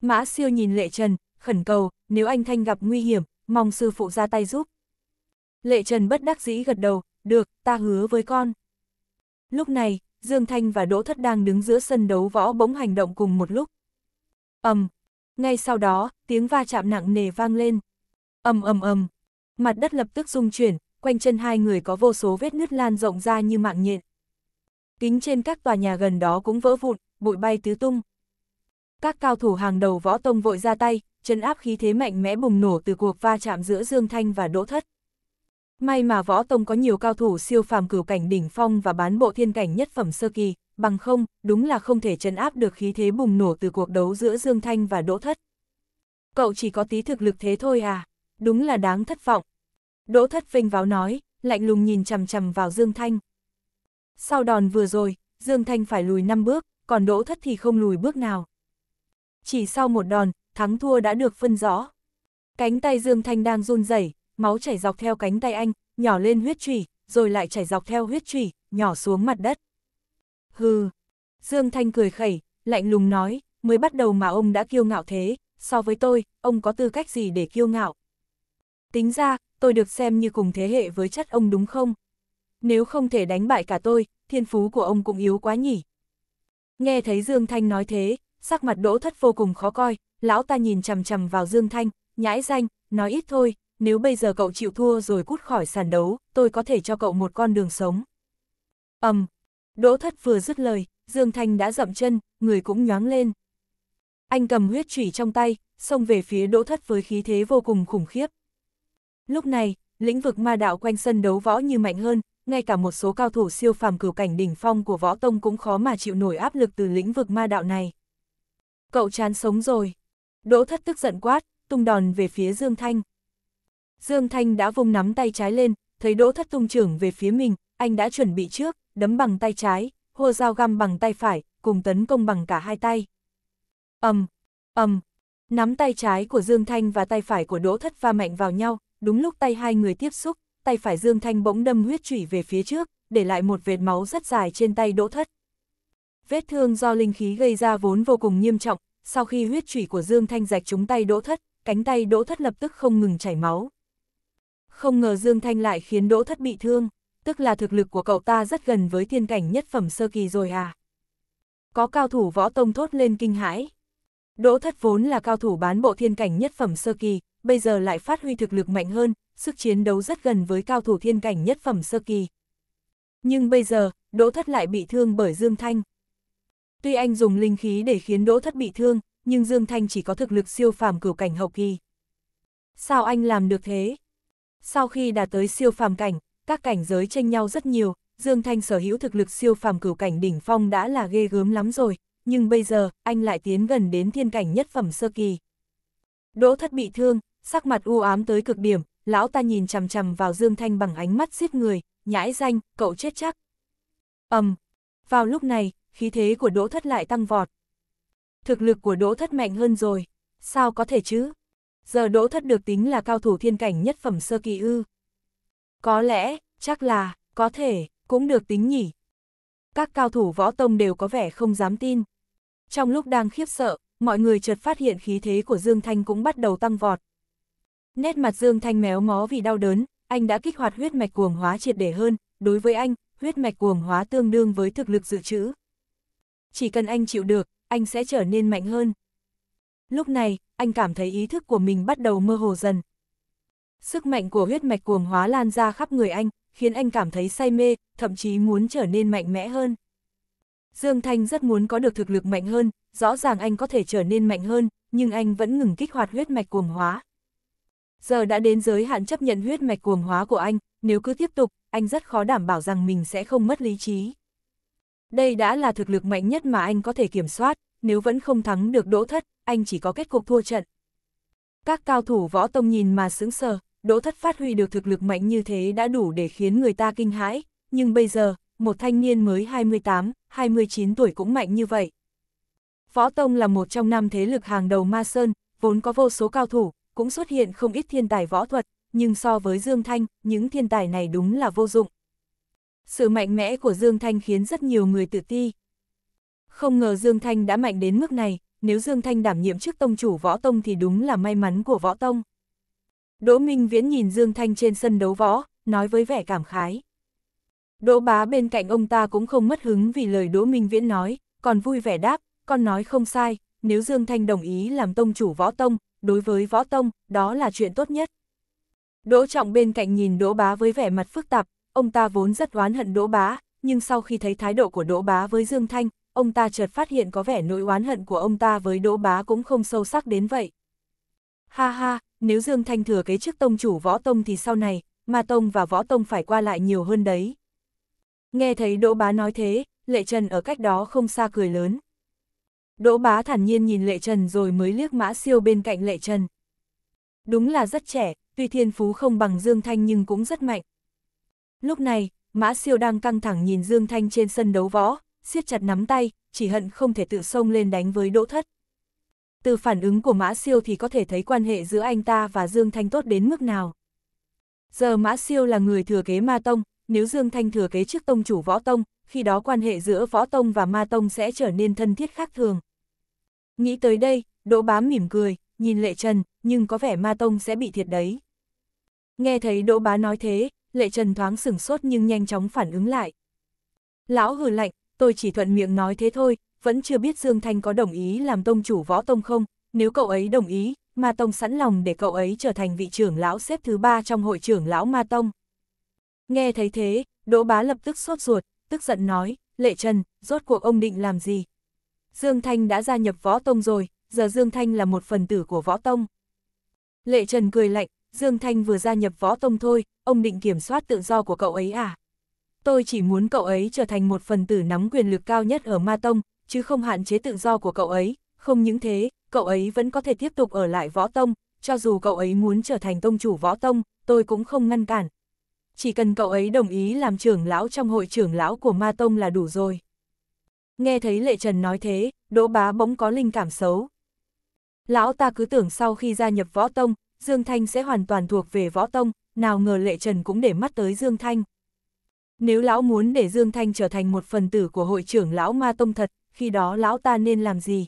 Mã siêu nhìn lệ trần, khẩn cầu, nếu anh Thanh gặp nguy hiểm, mong sư phụ ra tay giúp. Lệ trần bất đắc dĩ gật đầu, được, ta hứa với con. Lúc này, Dương Thanh và Đỗ Thất đang đứng giữa sân đấu võ bỗng hành động cùng một lúc. ầm, ngay sau đó, tiếng va chạm nặng nề vang lên. ầm ầm ầm mặt đất lập tức rung chuyển, quanh chân hai người có vô số vết nứt lan rộng ra như mạng nhện. Kính trên các tòa nhà gần đó cũng vỡ vụn, bụi bay tứ tung. Các cao thủ hàng đầu võ tông vội ra tay, chân áp khí thế mạnh mẽ bùng nổ từ cuộc va chạm giữa Dương Thanh và Đỗ Thất. May mà võ tông có nhiều cao thủ siêu phàm cửu cảnh đỉnh phong và bán bộ thiên cảnh nhất phẩm sơ kỳ, bằng không, đúng là không thể chân áp được khí thế bùng nổ từ cuộc đấu giữa Dương Thanh và Đỗ Thất. Cậu chỉ có tí thực lực thế thôi à? đúng là đáng thất vọng. Đỗ Thất Vinh váo nói, lạnh lùng nhìn chằm chằm vào Dương Thanh. Sau đòn vừa rồi, Dương Thanh phải lùi 5 bước, còn Đỗ Thất thì không lùi bước nào. Chỉ sau một đòn, thắng thua đã được phân rõ. Cánh tay Dương Thanh đang run rẩy, máu chảy dọc theo cánh tay anh, nhỏ lên huyết trùy, rồi lại chảy dọc theo huyết trùy, nhỏ xuống mặt đất. Hừ, Dương Thanh cười khẩy, lạnh lùng nói, mới bắt đầu mà ông đã kiêu ngạo thế, so với tôi, ông có tư cách gì để kiêu ngạo. Tính ra, tôi được xem như cùng thế hệ với chất ông đúng không? Nếu không thể đánh bại cả tôi, thiên phú của ông cũng yếu quá nhỉ. Nghe thấy Dương Thanh nói thế, sắc mặt đỗ thất vô cùng khó coi, lão ta nhìn chầm chầm vào Dương Thanh, nhãi danh, nói ít thôi, nếu bây giờ cậu chịu thua rồi cút khỏi sàn đấu, tôi có thể cho cậu một con đường sống. ầm, um, Đỗ Thất vừa dứt lời, Dương Thanh đã dậm chân, người cũng nhoáng lên. Anh cầm huyết chủy trong tay, xông về phía Đỗ Thất với khí thế vô cùng khủng khiếp. Lúc này, lĩnh vực ma đạo quanh sân đấu võ như mạnh hơn, ngay cả một số cao thủ siêu phàm cửu cảnh đỉnh phong của võ tông cũng khó mà chịu nổi áp lực từ lĩnh vực ma đạo này. Cậu chán sống rồi. Đỗ thất tức giận quát, tung đòn về phía Dương Thanh. Dương Thanh đã vung nắm tay trái lên, thấy đỗ thất tung trưởng về phía mình, anh đã chuẩn bị trước, đấm bằng tay trái, hô dao găm bằng tay phải, cùng tấn công bằng cả hai tay. ầm, ầm, nắm tay trái của Dương Thanh và tay phải của đỗ thất va mạnh vào nhau, đúng lúc tay hai người tiếp xúc, tay phải Dương Thanh bỗng đâm huyết chủy về phía trước, để lại một vệt máu rất dài trên tay Đỗ Thất. Vết thương do linh khí gây ra vốn vô cùng nghiêm trọng, sau khi huyết chủy của Dương Thanh rạch trúng tay Đỗ Thất, cánh tay Đỗ Thất lập tức không ngừng chảy máu. Không ngờ Dương Thanh lại khiến Đỗ Thất bị thương, tức là thực lực của cậu ta rất gần với thiên cảnh nhất phẩm sơ kỳ rồi à. Có cao thủ võ tông thốt lên kinh hãi. Đỗ Thất vốn là cao thủ bán bộ thiên cảnh nhất phẩm sơ kỳ, bây giờ lại phát huy thực lực mạnh hơn, sức chiến đấu rất gần với cao thủ thiên cảnh nhất phẩm sơ kỳ. Nhưng bây giờ, Đỗ Thất lại bị thương bởi Dương Thanh. Tuy anh dùng linh khí để khiến Đỗ Thất bị thương, nhưng Dương Thanh chỉ có thực lực siêu phàm cửu cảnh hậu kỳ. Sao anh làm được thế? Sau khi đã tới siêu phàm cảnh, các cảnh giới tranh nhau rất nhiều, Dương Thanh sở hữu thực lực siêu phàm cửu cảnh đỉnh phong đã là ghê gớm lắm rồi, nhưng bây giờ, anh lại tiến gần đến thiên cảnh nhất phẩm sơ kỳ. Đỗ Thất bị thương, sắc mặt u ám tới cực điểm, lão ta nhìn chằm chằm vào Dương Thanh bằng ánh mắt giết người, nhãi danh, cậu chết chắc. Ầm. vào lúc này, khí thế của Đỗ Thất lại tăng vọt. Thực lực của Đỗ Thất mạnh hơn rồi, sao có thể chứ? Giờ Đỗ Thất được tính là cao thủ thiên cảnh nhất phẩm sơ kỳ ư? Có lẽ, chắc là, có thể, cũng được tính nhỉ. Các cao thủ võ tông đều có vẻ không dám tin. Trong lúc đang khiếp sợ, mọi người chợt phát hiện khí thế của Dương Thanh cũng bắt đầu tăng vọt, Nét mặt Dương Thanh méo mó vì đau đớn, anh đã kích hoạt huyết mạch cuồng hóa triệt để hơn, đối với anh, huyết mạch cuồng hóa tương đương với thực lực dự trữ. Chỉ cần anh chịu được, anh sẽ trở nên mạnh hơn. Lúc này, anh cảm thấy ý thức của mình bắt đầu mơ hồ dần. Sức mạnh của huyết mạch cuồng hóa lan ra khắp người anh, khiến anh cảm thấy say mê, thậm chí muốn trở nên mạnh mẽ hơn. Dương Thanh rất muốn có được thực lực mạnh hơn, rõ ràng anh có thể trở nên mạnh hơn, nhưng anh vẫn ngừng kích hoạt huyết mạch cuồng hóa. Giờ đã đến giới hạn chấp nhận huyết mạch cuồng hóa của anh, nếu cứ tiếp tục, anh rất khó đảm bảo rằng mình sẽ không mất lý trí. Đây đã là thực lực mạnh nhất mà anh có thể kiểm soát, nếu vẫn không thắng được đỗ thất, anh chỉ có kết cục thua trận. Các cao thủ võ tông nhìn mà sững sờ, đỗ thất phát huy được thực lực mạnh như thế đã đủ để khiến người ta kinh hãi, nhưng bây giờ, một thanh niên mới 28, 29 tuổi cũng mạnh như vậy. Võ Tông là một trong năm thế lực hàng đầu Ma Sơn, vốn có vô số cao thủ, cũng xuất hiện không ít thiên tài võ thuật, nhưng so với Dương Thanh, những thiên tài này đúng là vô dụng. Sự mạnh mẽ của Dương Thanh khiến rất nhiều người tự ti. Không ngờ Dương Thanh đã mạnh đến mức này, nếu Dương Thanh đảm nhiệm chức tông chủ võ tông thì đúng là may mắn của võ tông. Đỗ Minh Viễn nhìn Dương Thanh trên sân đấu võ, nói với vẻ cảm khái. Đỗ bá bên cạnh ông ta cũng không mất hứng vì lời Đỗ Minh Viễn nói, còn vui vẻ đáp, con nói không sai, nếu Dương Thanh đồng ý làm tông chủ võ tông, đối với võ tông, đó là chuyện tốt nhất. Đỗ Trọng bên cạnh nhìn Đỗ Bá với vẻ mặt phức tạp, ông ta vốn rất oán hận Đỗ Bá, nhưng sau khi thấy thái độ của Đỗ Bá với Dương Thanh, ông ta chợt phát hiện có vẻ nỗi oán hận của ông ta với Đỗ Bá cũng không sâu sắc đến vậy. Ha ha, nếu Dương Thanh thừa kế chức tông chủ võ tông thì sau này, ma tông và võ tông phải qua lại nhiều hơn đấy. Nghe thấy Đỗ Bá nói thế, Lệ Trần ở cách đó không xa cười lớn. Đỗ bá thản nhiên nhìn Lệ Trần rồi mới liếc mã siêu bên cạnh Lệ Trần. Đúng là rất trẻ, tuy thiên phú không bằng Dương Thanh nhưng cũng rất mạnh. Lúc này, mã siêu đang căng thẳng nhìn Dương Thanh trên sân đấu võ, siết chặt nắm tay, chỉ hận không thể tự xông lên đánh với Đỗ Thất. Từ phản ứng của Mã Siêu thì có thể thấy quan hệ giữa anh ta và Dương Thanh tốt đến mức nào. Giờ Mã Siêu là người thừa kế Ma Tông, nếu Dương Thanh thừa kế chức tông chủ Võ Tông, khi đó quan hệ giữa Võ Tông và Ma Tông sẽ trở nên thân thiết khác thường. Nghĩ tới đây, Đỗ Bá mỉm cười, nhìn Lệ Trần, nhưng có vẻ Ma Tông sẽ bị thiệt đấy. Nghe thấy Đỗ Bá nói thế, Lệ Trần thoáng sửng sốt nhưng nhanh chóng phản ứng lại. Lão hừ lạnh, tôi chỉ thuận miệng nói thế thôi, vẫn chưa biết Dương Thanh có đồng ý làm tông chủ võ tông không, nếu cậu ấy đồng ý, Ma Tông sẵn lòng để cậu ấy trở thành vị trưởng lão xếp thứ ba trong hội trưởng lão Ma Tông. Nghe thấy thế, Đỗ Bá lập tức sốt ruột, tức giận nói, Lệ Trần, rốt cuộc ông định làm gì, Dương Thanh đã gia nhập võ tông rồi, giờ Dương Thanh là một phần tử của võ tông. Lệ Trần cười lạnh, Dương Thanh vừa gia nhập võ tông thôi, ông định kiểm soát tự do của cậu ấy à? Tôi chỉ muốn cậu ấy trở thành một phần tử nắm quyền lực cao nhất ở Ma Tông, chứ không hạn chế tự do của cậu ấy. Không những thế, cậu ấy vẫn có thể tiếp tục ở lại võ tông, cho dù cậu ấy muốn trở thành tông chủ võ tông, tôi cũng không ngăn cản. Chỉ cần cậu ấy đồng ý làm trưởng lão trong hội trưởng lão của Ma Tông là đủ rồi. Nghe thấy Lệ Trần nói thế, Đỗ Bá bỗng có linh cảm xấu. Lão ta cứ tưởng sau khi gia nhập Võ Tông, Dương Thanh sẽ hoàn toàn thuộc về Võ Tông, nào ngờ Lệ Trần cũng để mắt tới Dương Thanh. Nếu lão muốn để Dương Thanh trở thành một phần tử của hội trưởng lão Ma Tông thật, khi đó lão ta nên làm gì?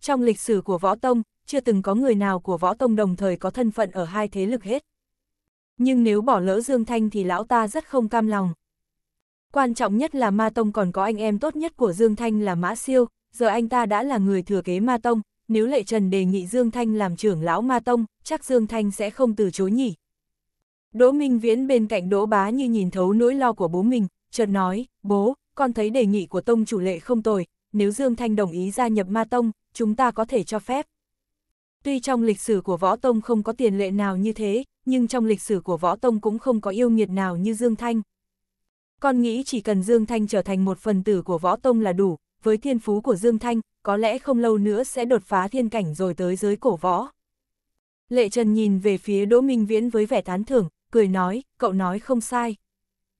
Trong lịch sử của Võ Tông, chưa từng có người nào của Võ Tông đồng thời có thân phận ở hai thế lực hết. Nhưng nếu bỏ lỡ Dương Thanh thì lão ta rất không cam lòng. Quan trọng nhất là Ma Tông còn có anh em tốt nhất của Dương Thanh là Mã Siêu, giờ anh ta đã là người thừa kế Ma Tông, nếu Lệ Trần đề nghị Dương Thanh làm trưởng lão Ma Tông, chắc Dương Thanh sẽ không từ chối nhỉ. Đỗ Minh Viễn bên cạnh Đỗ Bá như nhìn thấu nỗi lo của bố mình, chợt nói, bố, con thấy đề nghị của Tông chủ lệ không tồi, nếu Dương Thanh đồng ý gia nhập Ma Tông, chúng ta có thể cho phép. Tuy trong lịch sử của Võ Tông không có tiền lệ nào như thế, nhưng trong lịch sử của Võ Tông cũng không có yêu nghiệt nào như Dương Thanh, con nghĩ chỉ cần Dương Thanh trở thành một phần tử của võ tông là đủ, với thiên phú của Dương Thanh, có lẽ không lâu nữa sẽ đột phá thiên cảnh rồi tới giới cổ võ. Lệ Trần nhìn về phía Đỗ Minh Viễn với vẻ tán thưởng, cười nói, cậu nói không sai.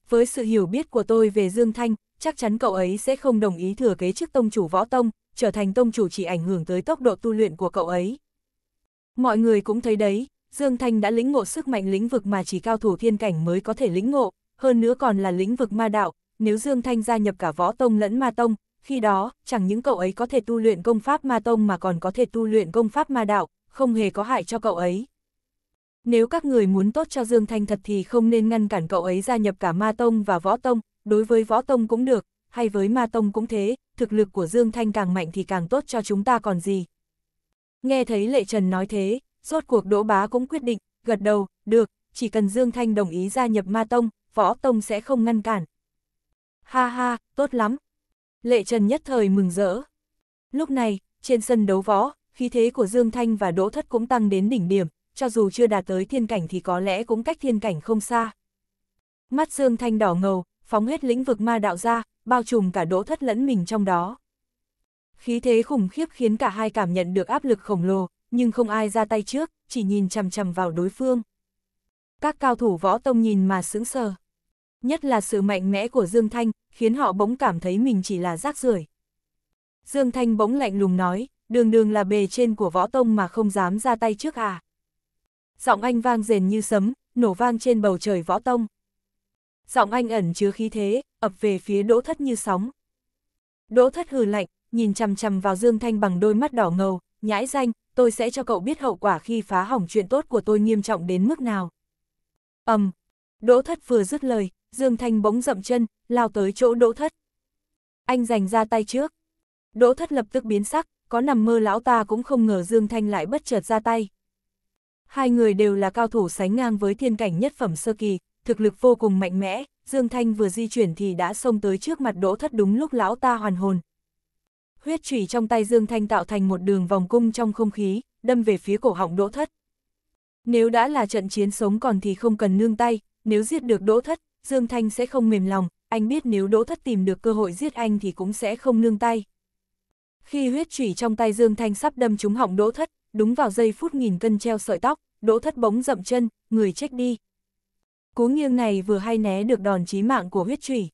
Với sự hiểu biết của tôi về Dương Thanh, chắc chắn cậu ấy sẽ không đồng ý thừa kế chức tông chủ võ tông, trở thành tông chủ chỉ ảnh hưởng tới tốc độ tu luyện của cậu ấy. Mọi người cũng thấy đấy, Dương Thanh đã lĩnh ngộ sức mạnh lĩnh vực mà chỉ cao thủ thiên cảnh mới có thể lĩnh ngộ, hơn nữa còn là lĩnh vực ma đạo, nếu Dương Thanh gia nhập cả võ tông lẫn ma tông, khi đó, chẳng những cậu ấy có thể tu luyện công pháp ma tông mà còn có thể tu luyện công pháp ma đạo, không hề có hại cho cậu ấy. Nếu các người muốn tốt cho Dương Thanh thật thì không nên ngăn cản cậu ấy gia nhập cả ma tông và võ tông, đối với võ tông cũng được, hay với ma tông cũng thế, thực lực của Dương Thanh càng mạnh thì càng tốt cho chúng ta còn gì. Nghe thấy Lệ Trần nói thế, rốt cuộc Đỗ Bá cũng quyết định, gật đầu, được, chỉ cần Dương Thanh đồng ý gia nhập ma tông, võ tông sẽ không ngăn cản. Ha ha, tốt lắm. Lệ Trần nhất thời mừng rỡ. Lúc này, trên sân đấu võ, khí thế của Dương Thanh và Đỗ Thất cũng tăng đến đỉnh điểm, cho dù chưa đạt tới thiên cảnh thì có lẽ cũng cách thiên cảnh không xa. Mắt Dương Thanh đỏ ngầu, phóng hết lĩnh vực ma đạo ra, bao trùm cả Đỗ Thất lẫn mình trong đó. Khí thế khủng khiếp khiến cả hai cảm nhận được áp lực khổng lồ, nhưng không ai ra tay trước, chỉ nhìn chằm chằm vào đối phương. Các cao thủ võ tông nhìn mà sững sờ nhất là sự mạnh mẽ của Dương Thanh, khiến họ bỗng cảm thấy mình chỉ là rác rưởi. Dương Thanh bỗng lạnh lùng nói, đường đường là bề trên của võ tông mà không dám ra tay trước à. Giọng anh vang rền như sấm, nổ vang trên bầu trời võ tông. Giọng anh ẩn chứa khí thế, ập về phía đỗ thất như sóng. Đỗ thất hừ lạnh, nhìn chằm chằm vào Dương Thanh bằng đôi mắt đỏ ngầu, nhãi danh, tôi sẽ cho cậu biết hậu quả khi phá hỏng chuyện tốt của tôi nghiêm trọng đến mức nào. ầm, um, Đỗ thất vừa dứt lời, Dương Thanh bỗng dậm chân, lao tới chỗ đỗ thất. Anh giành ra tay trước. Đỗ thất lập tức biến sắc, có nằm mơ lão ta cũng không ngờ Dương Thanh lại bất chợt ra tay. Hai người đều là cao thủ sánh ngang với thiên cảnh nhất phẩm sơ kỳ, thực lực vô cùng mạnh mẽ, Dương Thanh vừa di chuyển thì đã xông tới trước mặt đỗ thất đúng lúc lão ta hoàn hồn. Huyết chủy trong tay Dương Thanh tạo thành một đường vòng cung trong không khí, đâm về phía cổ họng đỗ thất. Nếu đã là trận chiến sống còn thì không cần nương tay, nếu giết được đỗ thất, Dương Thanh sẽ không mềm lòng, anh biết nếu Đỗ Thất tìm được cơ hội giết anh thì cũng sẽ không nương tay. Khi huyết chủy trong tay Dương Thanh sắp đâm trúng họng Đỗ Thất, đúng vào giây phút nghìn cân treo sợi tóc, Đỗ Thất bỗng dậm chân, người chết đi. Cú nghiêng này vừa hay né được đòn chí mạng của huyết chủy.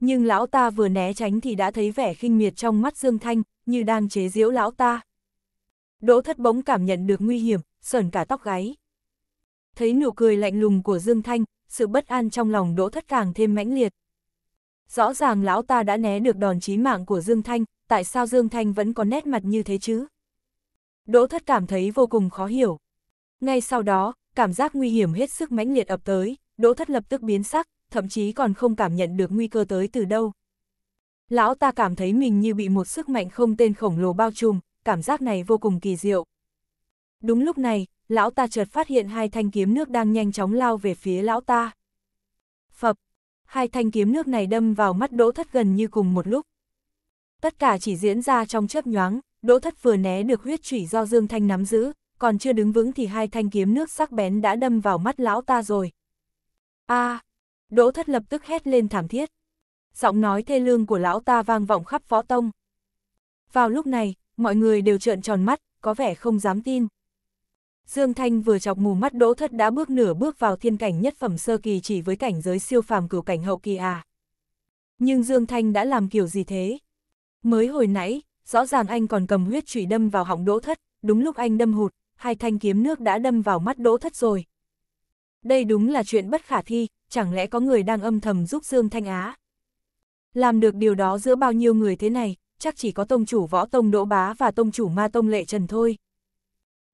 Nhưng lão ta vừa né tránh thì đã thấy vẻ khinh miệt trong mắt Dương Thanh, như đang chế giễu lão ta. Đỗ Thất bỗng cảm nhận được nguy hiểm, sờn cả tóc gáy. Thấy nụ cười lạnh lùng của Dương Thanh, sự bất an trong lòng đỗ thất càng thêm mãnh liệt. Rõ ràng lão ta đã né được đòn chí mạng của Dương Thanh, tại sao Dương Thanh vẫn có nét mặt như thế chứ? Đỗ thất cảm thấy vô cùng khó hiểu. Ngay sau đó, cảm giác nguy hiểm hết sức mãnh liệt ập tới, đỗ thất lập tức biến sắc, thậm chí còn không cảm nhận được nguy cơ tới từ đâu. Lão ta cảm thấy mình như bị một sức mạnh không tên khổng lồ bao trùm, cảm giác này vô cùng kỳ diệu. Đúng lúc này, lão ta chợt phát hiện hai thanh kiếm nước đang nhanh chóng lao về phía lão ta. Phập, hai thanh kiếm nước này đâm vào mắt đỗ thất gần như cùng một lúc. Tất cả chỉ diễn ra trong chớp nhoáng, đỗ thất vừa né được huyết chủy do Dương Thanh nắm giữ, còn chưa đứng vững thì hai thanh kiếm nước sắc bén đã đâm vào mắt lão ta rồi. a à, đỗ thất lập tức hét lên thảm thiết. Giọng nói thê lương của lão ta vang vọng khắp võ tông. Vào lúc này, mọi người đều trợn tròn mắt, có vẻ không dám tin. Dương Thanh vừa chọc mù mắt đỗ thất đã bước nửa bước vào thiên cảnh nhất phẩm sơ kỳ chỉ với cảnh giới siêu phàm cửu cảnh hậu kỳ à. Nhưng Dương Thanh đã làm kiểu gì thế? Mới hồi nãy, rõ ràng anh còn cầm huyết trụy đâm vào họng đỗ thất, đúng lúc anh đâm hụt, hai thanh kiếm nước đã đâm vào mắt đỗ thất rồi. Đây đúng là chuyện bất khả thi, chẳng lẽ có người đang âm thầm giúp Dương Thanh Á? Làm được điều đó giữa bao nhiêu người thế này, chắc chỉ có tông chủ võ tông đỗ bá và tông chủ ma tông lệ trần thôi.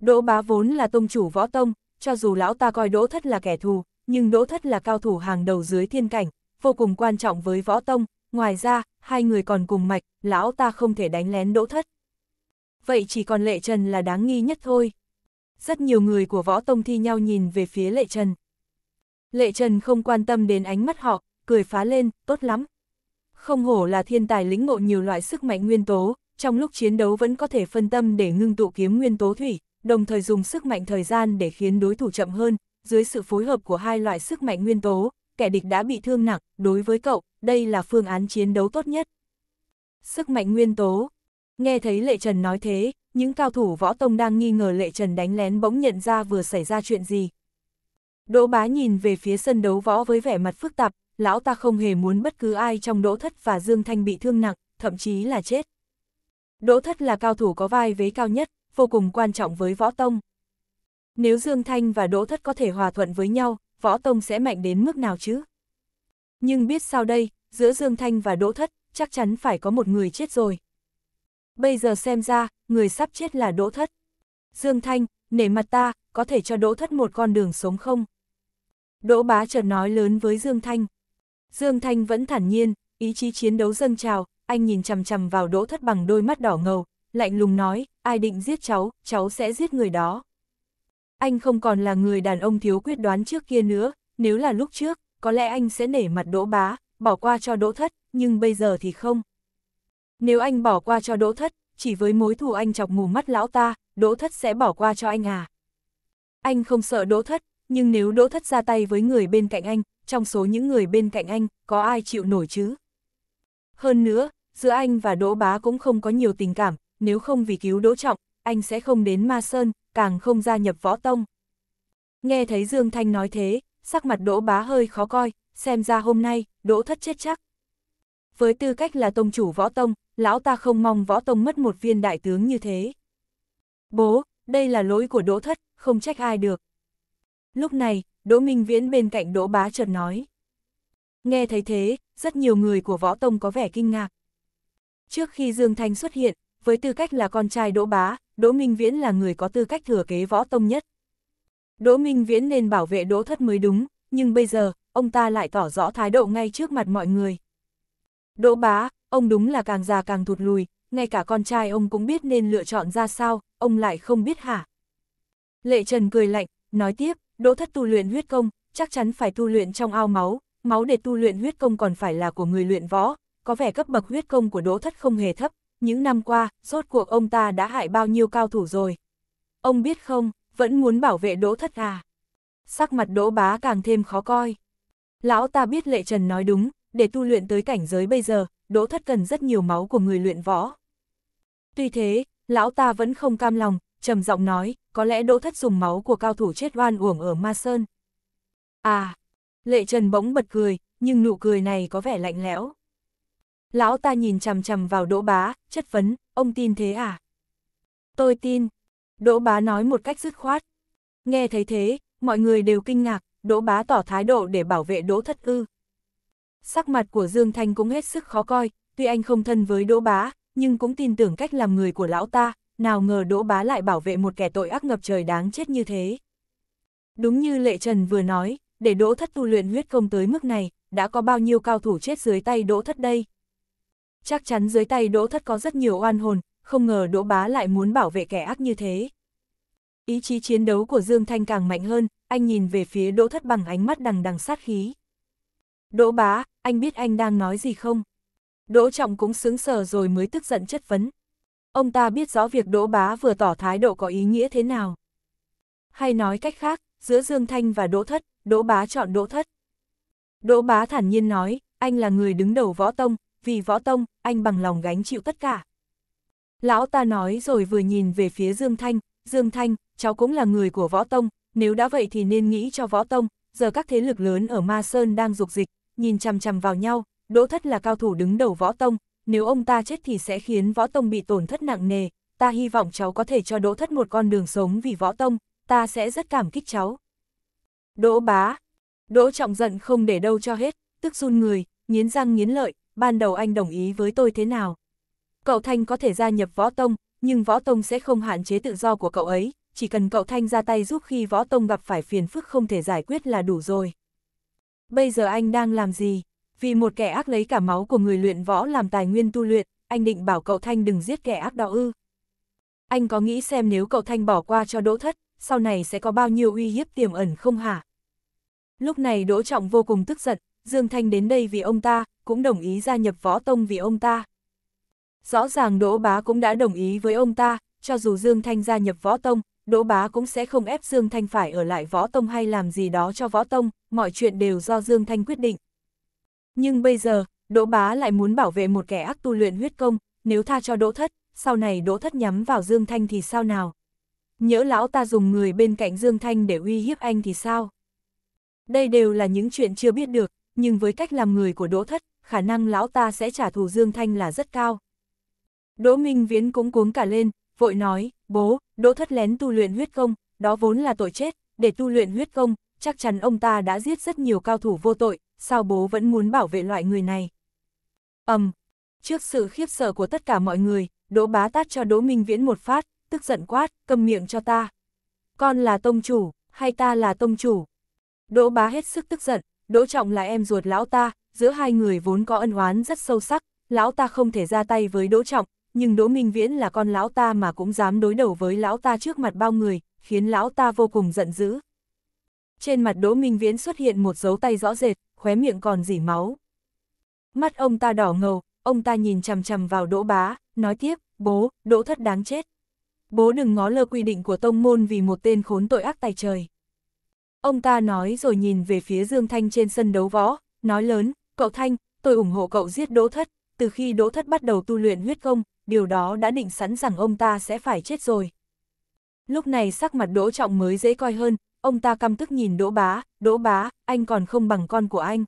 Đỗ bá vốn là tông chủ võ tông, cho dù lão ta coi đỗ thất là kẻ thù, nhưng đỗ thất là cao thủ hàng đầu dưới thiên cảnh, vô cùng quan trọng với võ tông, ngoài ra, hai người còn cùng mạch, lão ta không thể đánh lén đỗ thất. Vậy chỉ còn lệ trần là đáng nghi nhất thôi. Rất nhiều người của võ tông thi nhau nhìn về phía lệ trần. Lệ trần không quan tâm đến ánh mắt họ, cười phá lên, tốt lắm. Không hổ là thiên tài lĩnh ngộ nhiều loại sức mạnh nguyên tố, trong lúc chiến đấu vẫn có thể phân tâm để ngưng tụ kiếm nguyên tố thủy, đồng thời dùng sức mạnh thời gian để khiến đối thủ chậm hơn, dưới sự phối hợp của hai loại sức mạnh nguyên tố, kẻ địch đã bị thương nặng, đối với cậu, đây là phương án chiến đấu tốt nhất. Sức mạnh nguyên tố Nghe thấy Lệ Trần nói thế, những cao thủ võ tông đang nghi ngờ Lệ Trần đánh lén bỗng nhận ra vừa xảy ra chuyện gì. Đỗ bá nhìn về phía sân đấu võ với vẻ mặt phức tạp, lão ta không hề muốn bất cứ ai trong Đỗ Thất và Dương Thanh bị thương nặng, thậm chí là chết. Đỗ Thất là cao thủ có vai vế cao nhất, vô cùng quan trọng với võ tông. Nếu Dương Thanh và Đỗ Thất có thể hòa thuận với nhau, võ tông sẽ mạnh đến mức nào chứ? Nhưng biết sao đây, giữa Dương Thanh và Đỗ Thất, chắc chắn phải có một người chết rồi. Bây giờ xem ra, người sắp chết là Đỗ Thất. Dương Thanh, nể mặt ta, có thể cho Đỗ Thất một con đường sống không? Đỗ Bá chợt nói lớn với Dương Thanh. Dương Thanh vẫn thản nhiên, ý chí chiến đấu dâng trào, anh nhìn chằm chằm vào Đỗ Thất bằng đôi mắt đỏ ngầu, lạnh lùng nói, ai định giết cháu, cháu sẽ giết người đó. Anh không còn là người đàn ông thiếu quyết đoán trước kia nữa, nếu là lúc trước, có lẽ anh sẽ nể mặt đỗ bá, bỏ qua cho đỗ thất, nhưng bây giờ thì không. Nếu anh bỏ qua cho đỗ thất, chỉ với mối thù anh chọc mù mắt lão ta, đỗ thất sẽ bỏ qua cho anh à. Anh không sợ đỗ thất, nhưng nếu đỗ thất ra tay với người bên cạnh anh, trong số những người bên cạnh anh, có ai chịu nổi chứ? Hơn nữa, giữa anh và đỗ bá cũng không có nhiều tình cảm, nếu không vì cứu Đỗ Trọng, anh sẽ không đến Ma Sơn, càng không gia nhập võ tông. Nghe thấy Dương Thanh nói thế, sắc mặt Đỗ Bá hơi khó coi, xem ra hôm nay, Đỗ thất chết chắc. Với tư cách là tông chủ võ tông, lão ta không mong võ tông mất một viên đại tướng như thế. Bố, đây là lỗi của Đỗ thất, không trách ai được. Lúc này, Đỗ Minh Viễn bên cạnh Đỗ Bá chợt nói. Nghe thấy thế, rất nhiều người của võ tông có vẻ kinh ngạc. Trước khi Dương Thanh xuất hiện, với tư cách là con trai Đỗ Bá, Đỗ Minh Viễn là người có tư cách thừa kế võ tông nhất. Đỗ Minh Viễn nên bảo vệ Đỗ Thất mới đúng, nhưng bây giờ, ông ta lại tỏ rõ thái độ ngay trước mặt mọi người. Đỗ Bá, ông đúng là càng già càng thụt lùi, ngay cả con trai ông cũng biết nên lựa chọn ra sao, ông lại không biết hả? Lệ Trần cười lạnh, nói tiếp, Đỗ Thất tu luyện huyết công, chắc chắn phải tu luyện trong ao máu, máu để tu luyện huyết công còn phải là của người luyện võ, có vẻ cấp bậc huyết công của Đỗ Thất không hề thấp, những năm qua, rốt cuộc ông ta đã hại bao nhiêu cao thủ rồi. Ông biết không, vẫn muốn bảo vệ đỗ thất à. Sắc mặt đỗ bá càng thêm khó coi. Lão ta biết lệ trần nói đúng, để tu luyện tới cảnh giới bây giờ, đỗ thất cần rất nhiều máu của người luyện võ. Tuy thế, lão ta vẫn không cam lòng, trầm giọng nói, có lẽ đỗ thất dùng máu của cao thủ chết oan uổng ở Ma Sơn. À, lệ trần bỗng bật cười, nhưng nụ cười này có vẻ lạnh lẽo lão ta nhìn chằm chằm vào đỗ bá, chất vấn, ông tin thế à? Tôi tin. Đỗ bá nói một cách dứt khoát. Nghe thấy thế, mọi người đều kinh ngạc, đỗ bá tỏ thái độ để bảo vệ đỗ thất ư. Sắc mặt của Dương Thanh cũng hết sức khó coi, tuy anh không thân với đỗ bá, nhưng cũng tin tưởng cách làm người của lão ta, nào ngờ đỗ bá lại bảo vệ một kẻ tội ác ngập trời đáng chết như thế. Đúng như Lệ Trần vừa nói, để đỗ thất tu luyện huyết công tới mức này, đã có bao nhiêu cao thủ chết dưới tay đỗ thất đây, chắc chắn dưới tay đỗ thất có rất nhiều oan hồn, không ngờ đỗ bá lại muốn bảo vệ kẻ ác như thế. Ý chí chiến đấu của Dương Thanh càng mạnh hơn, anh nhìn về phía đỗ thất bằng ánh mắt đằng đằng sát khí. Đỗ bá, anh biết anh đang nói gì không? Đỗ trọng cũng sướng sờ rồi mới tức giận chất vấn. Ông ta biết rõ việc đỗ bá vừa tỏ thái độ có ý nghĩa thế nào. Hay nói cách khác, giữa Dương Thanh và đỗ thất, đỗ bá chọn đỗ thất. Đỗ bá thản nhiên nói, anh là người đứng đầu võ tông, vì võ tông, anh bằng lòng gánh chịu tất cả. Lão ta nói rồi vừa nhìn về phía Dương Thanh, Dương Thanh, cháu cũng là người của võ tông, nếu đã vậy thì nên nghĩ cho võ tông, giờ các thế lực lớn ở Ma Sơn đang dục dịch, nhìn chằm chằm vào nhau, Đỗ Thất là cao thủ đứng đầu võ tông, nếu ông ta chết thì sẽ khiến võ tông bị tổn thất nặng nề, ta hy vọng cháu có thể cho Đỗ Thất một con đường sống vì võ tông, ta sẽ rất cảm kích cháu. Đỗ bá, Đỗ trọng giận không để đâu cho hết, tức run người, nghiến răng nghiến lợi, ban đầu anh đồng ý với tôi thế nào? Cậu Thanh có thể gia nhập võ tông, nhưng võ tông sẽ không hạn chế tự do của cậu ấy, chỉ cần cậu Thanh ra tay giúp khi võ tông gặp phải phiền phức không thể giải quyết là đủ rồi. Bây giờ anh đang làm gì? Vì một kẻ ác lấy cả máu của người luyện võ làm tài nguyên tu luyện, anh định bảo cậu Thanh đừng giết kẻ ác đó ư. Anh có nghĩ xem nếu cậu Thanh bỏ qua cho Đỗ Thất, sau này sẽ có bao nhiêu uy hiếp tiềm ẩn không hả? Lúc này Đỗ Trọng vô cùng tức giận, Dương Thanh đến đây vì ông ta, cũng đồng ý gia nhập võ tông vì ông ta. Rõ ràng Đỗ Bá cũng đã đồng ý với ông ta, cho dù Dương Thanh gia nhập võ tông, Đỗ Bá cũng sẽ không ép Dương Thanh phải ở lại võ tông hay làm gì đó cho võ tông, mọi chuyện đều do Dương Thanh quyết định. Nhưng bây giờ, Đỗ Bá lại muốn bảo vệ một kẻ ác tu luyện huyết công, nếu tha cho Đỗ Thất, sau này Đỗ Thất nhắm vào Dương Thanh thì sao nào? Nhớ lão ta dùng người bên cạnh Dương Thanh để uy hiếp anh thì sao? Đây đều là những chuyện chưa biết được, nhưng với cách làm người của Đỗ Thất, khả năng lão ta sẽ trả thù Dương Thanh là rất cao. Đỗ Minh Viễn cũng cuống cả lên, vội nói, bố, Đỗ Thất lén tu luyện huyết công, đó vốn là tội chết, để tu luyện huyết công, chắc chắn ông ta đã giết rất nhiều cao thủ vô tội, sao bố vẫn muốn bảo vệ loại người này. ầm, trước sự khiếp sợ của tất cả mọi người, Đỗ Bá tát cho Đỗ Minh Viễn một phát, tức giận quát, cầm miệng cho ta. Con là tông chủ, hay ta là tông chủ? Đỗ Bá hết sức tức giận, Đỗ Trọng là em ruột lão ta, giữa hai người vốn có ân oán rất sâu sắc, lão ta không thể ra tay với Đỗ Trọng, nhưng Đỗ Minh Viễn là con lão ta mà cũng dám đối đầu với lão ta trước mặt bao người, khiến lão ta vô cùng giận dữ. Trên mặt Đỗ Minh Viễn xuất hiện một dấu tay rõ rệt, khóe miệng còn dỉ máu. Mắt ông ta đỏ ngầu, ông ta nhìn chằm chằm vào Đỗ Bá, nói tiếp, bố, Đỗ Thất đáng chết. Bố đừng ngó lơ quy định của tông môn vì một tên khốn tội ác tài trời. Ông ta nói rồi nhìn về phía Dương Thanh trên sân đấu võ, nói lớn, cậu Thanh, tôi ủng hộ cậu giết Đỗ Thất, từ khi Đỗ Thất bắt đầu tu luyện huyết công, điều đó đã định sẵn rằng ông ta sẽ phải chết rồi. Lúc này sắc mặt Đỗ Trọng mới dễ coi hơn, ông ta căm tức nhìn Đỗ Bá, Đỗ Bá, anh còn không bằng con của anh.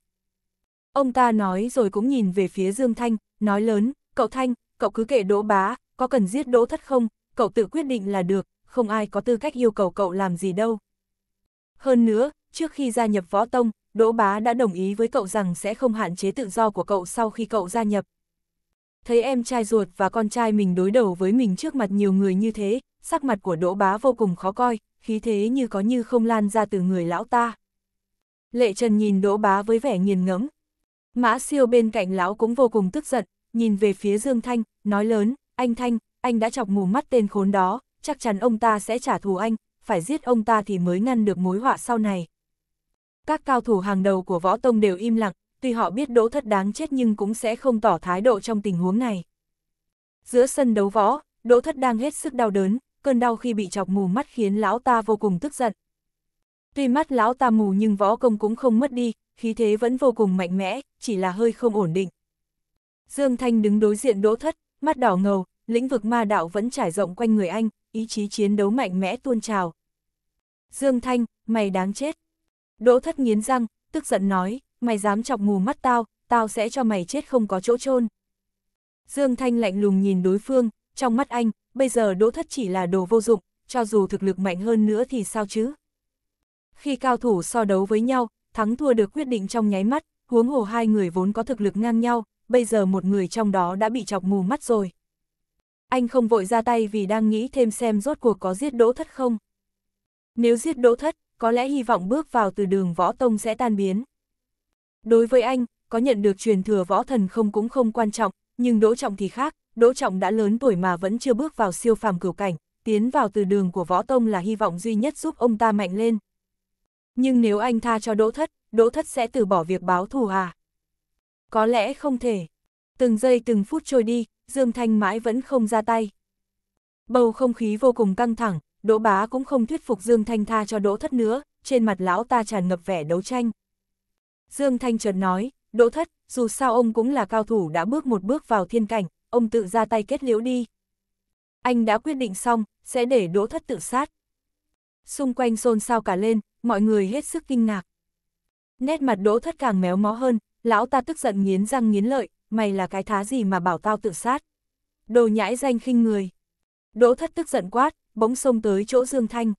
Ông ta nói rồi cũng nhìn về phía Dương Thanh, nói lớn, cậu Thanh, cậu cứ kệ Đỗ Bá, có cần giết Đỗ Thất không, cậu tự quyết định là được, không ai có tư cách yêu cầu cậu làm gì đâu. Hơn nữa, trước khi gia nhập võ tông, Đỗ Bá đã đồng ý với cậu rằng sẽ không hạn chế tự do của cậu sau khi cậu gia nhập. Thấy em trai ruột và con trai mình đối đầu với mình trước mặt nhiều người như thế, sắc mặt của Đỗ Bá vô cùng khó coi, khí thế như có như không lan ra từ người lão ta. Lệ Trần nhìn Đỗ Bá với vẻ nghiền ngẫm. Mã siêu bên cạnh lão cũng vô cùng tức giận, nhìn về phía Dương Thanh, nói lớn, anh Thanh, anh đã chọc mù mắt tên khốn đó, chắc chắn ông ta sẽ trả thù anh, phải giết ông ta thì mới ngăn được mối họa sau này. Các cao thủ hàng đầu của võ tông đều im lặng, tuy họ biết đỗ thất đáng chết nhưng cũng sẽ không tỏ thái độ trong tình huống này. Giữa sân đấu võ, đỗ thất đang hết sức đau đớn, cơn đau khi bị chọc mù mắt khiến lão ta vô cùng tức giận. Tuy mắt lão ta mù nhưng võ công cũng không mất đi, khí thế vẫn vô cùng mạnh mẽ, chỉ là hơi không ổn định. Dương Thanh đứng đối diện đỗ thất, mắt đỏ ngầu, lĩnh vực ma đạo vẫn trải rộng quanh người anh, ý chí chiến đấu mạnh mẽ tuôn trào. Dương Thanh, mày đáng chết. Đỗ thất nghiến răng, tức giận nói, mày dám chọc mù mắt tao, tao sẽ cho mày chết không có chỗ chôn. Dương Thanh lạnh lùng nhìn đối phương, trong mắt anh, bây giờ đỗ thất chỉ là đồ vô dụng, cho dù thực lực mạnh hơn nữa thì sao chứ. Khi cao thủ so đấu với nhau, thắng thua được quyết định trong nháy mắt, huống hồ hai người vốn có thực lực ngang nhau, bây giờ một người trong đó đã bị chọc mù mắt rồi anh không vội ra tay vì đang nghĩ thêm xem rốt cuộc có giết đỗ thất không. Nếu giết đỗ thất, có lẽ hy vọng bước vào từ đường võ tông sẽ tan biến. Đối với anh, có nhận được truyền thừa võ thần không cũng không quan trọng, nhưng đỗ trọng thì khác, đỗ trọng đã lớn tuổi mà vẫn chưa bước vào siêu phàm cửu cảnh, tiến vào từ đường của võ tông là hy vọng duy nhất giúp ông ta mạnh lên. Nhưng nếu anh tha cho đỗ thất, đỗ thất sẽ từ bỏ việc báo thù à? Có lẽ không thể. Từng giây từng phút trôi đi, Dương Thanh mãi vẫn không ra tay. Bầu không khí vô cùng căng thẳng, Đỗ Bá cũng không thuyết phục Dương Thanh tha cho Đỗ Thất nữa, trên mặt lão ta tràn ngập vẻ đấu tranh. Dương Thanh chợt nói, Đỗ Thất, dù sao ông cũng là cao thủ đã bước một bước vào thiên cảnh, ông tự ra tay kết liễu đi. Anh đã quyết định xong, sẽ để Đỗ Thất tự sát. Xung quanh xôn xao cả lên, mọi người hết sức kinh ngạc. Nét mặt Đỗ Thất càng méo mó hơn, lão ta tức giận nghiến răng nghiến lợi, mày là cái thá gì mà bảo tao tự sát. Đồ nhãi danh khinh người. Đỗ thất tức giận quát, bỗng xông tới chỗ Dương Thanh.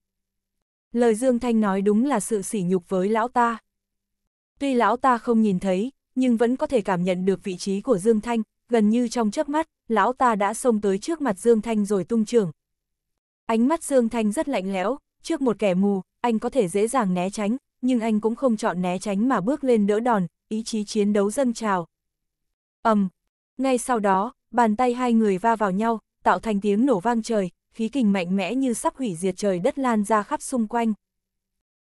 Lời Dương Thanh nói đúng là sự sỉ nhục với lão ta. Tuy lão ta không nhìn thấy, nhưng vẫn có thể cảm nhận được vị trí của Dương Thanh, gần như trong chớp mắt, lão ta đã xông tới trước mặt Dương Thanh rồi tung trưởng. Ánh mắt Dương Thanh rất lạnh lẽo, trước một kẻ mù, anh có thể dễ dàng né tránh, nhưng anh cũng không chọn né tránh mà bước lên đỡ đòn, ý chí chiến đấu dâng trào, ầm. Ngay sau đó, bàn tay hai người va vào nhau, tạo thành tiếng nổ vang trời, khí kình mạnh mẽ như sắp hủy diệt trời đất lan ra khắp xung quanh.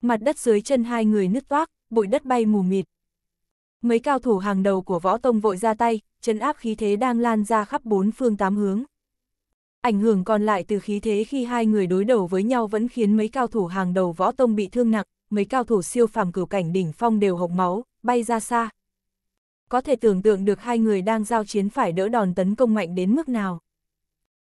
Mặt đất dưới chân hai người nứt toác, bụi đất bay mù mịt. Mấy cao thủ hàng đầu của võ tông vội ra tay, chân áp khí thế đang lan ra khắp bốn phương tám hướng. Ảnh hưởng còn lại từ khí thế khi hai người đối đầu với nhau vẫn khiến mấy cao thủ hàng đầu võ tông bị thương nặng, mấy cao thủ siêu phàm cửu cảnh đỉnh phong đều hộc máu, bay ra xa, có thể tưởng tượng được hai người đang giao chiến phải đỡ đòn tấn công mạnh đến mức nào.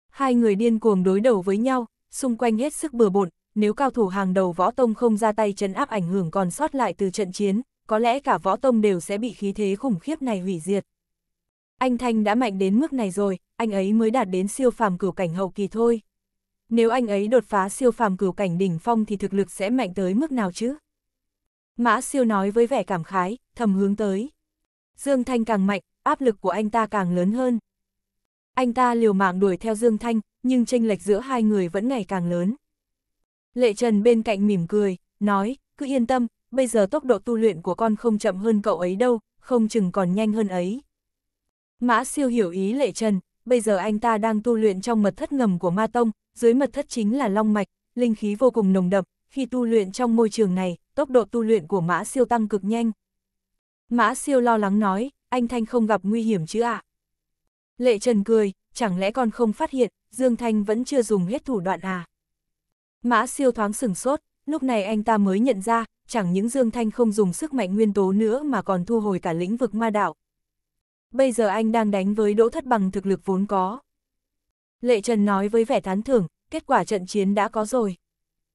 Hai người điên cuồng đối đầu với nhau, xung quanh hết sức bừa bộn, nếu cao thủ hàng đầu võ tông không ra tay chấn áp ảnh hưởng còn sót lại từ trận chiến, có lẽ cả võ tông đều sẽ bị khí thế khủng khiếp này hủy diệt. Anh Thanh đã mạnh đến mức này rồi, anh ấy mới đạt đến siêu phàm cửu cảnh hậu kỳ thôi. Nếu anh ấy đột phá siêu phàm cửu cảnh đỉnh phong thì thực lực sẽ mạnh tới mức nào chứ? Mã siêu nói với vẻ cảm khái, thầm hướng tới. Dương Thanh càng mạnh, áp lực của anh ta càng lớn hơn. Anh ta liều mạng đuổi theo Dương Thanh, nhưng tranh lệch giữa hai người vẫn ngày càng lớn. Lệ Trần bên cạnh mỉm cười, nói, cứ yên tâm, bây giờ tốc độ tu luyện của con không chậm hơn cậu ấy đâu, không chừng còn nhanh hơn ấy. Mã siêu hiểu ý Lệ Trần, bây giờ anh ta đang tu luyện trong mật thất ngầm của Ma Tông, dưới mật thất chính là Long Mạch, linh khí vô cùng nồng đậm, khi tu luyện trong môi trường này, tốc độ tu luyện của Mã siêu tăng cực nhanh. Mã siêu lo lắng nói, anh Thanh không gặp nguy hiểm chứ ạ. À? Lệ Trần cười, chẳng lẽ con không phát hiện, Dương Thanh vẫn chưa dùng hết thủ đoạn à. Mã siêu thoáng sửng sốt, lúc này anh ta mới nhận ra, chẳng những Dương Thanh không dùng sức mạnh nguyên tố nữa mà còn thu hồi cả lĩnh vực ma đạo. Bây giờ anh đang đánh với đỗ thất bằng thực lực vốn có. Lệ Trần nói với vẻ tán thưởng, kết quả trận chiến đã có rồi.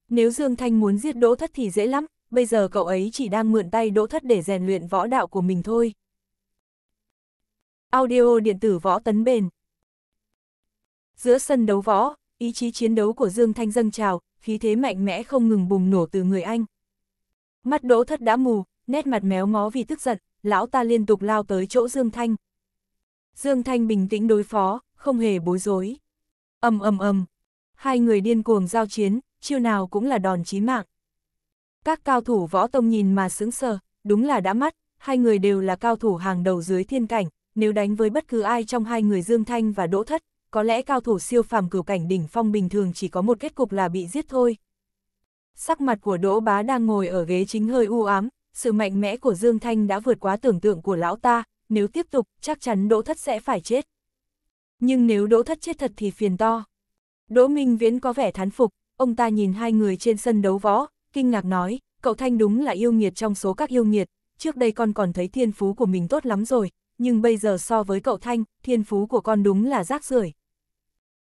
Nếu Dương Thanh muốn giết đỗ thất thì dễ lắm, bây giờ cậu ấy chỉ đang mượn tay đỗ thất để rèn luyện võ đạo của mình thôi. Audio điện tử võ tấn bền Giữa sân đấu võ, ý chí chiến đấu của Dương Thanh dâng trào, khí thế mạnh mẽ không ngừng bùng nổ từ người anh. Mắt đỗ thất đã mù, nét mặt méo mó vì tức giận, lão ta liên tục lao tới chỗ Dương Thanh. Dương Thanh bình tĩnh đối phó, không hề bối rối. ầm ầm ầm, hai người điên cuồng giao chiến, chiêu nào cũng là đòn chí mạng. Các cao thủ võ tông nhìn mà sướng sờ, đúng là đã mắt, hai người đều là cao thủ hàng đầu dưới thiên cảnh, nếu đánh với bất cứ ai trong hai người Dương Thanh và Đỗ Thất, có lẽ cao thủ siêu phàm cửu cảnh đỉnh phong bình thường chỉ có một kết cục là bị giết thôi. Sắc mặt của Đỗ Bá đang ngồi ở ghế chính hơi u ám, sự mạnh mẽ của Dương Thanh đã vượt quá tưởng tượng của lão ta, nếu tiếp tục chắc chắn Đỗ Thất sẽ phải chết. Nhưng nếu Đỗ Thất chết thật thì phiền to. Đỗ Minh Viễn có vẻ thán phục, ông ta nhìn hai người trên sân đấu võ, kinh ngạc nói, cậu Thanh đúng là yêu nghiệt trong số các yêu nghiệt, trước đây con còn thấy thiên phú của mình tốt lắm rồi, nhưng bây giờ so với cậu Thanh, thiên phú của con đúng là rác rưởi.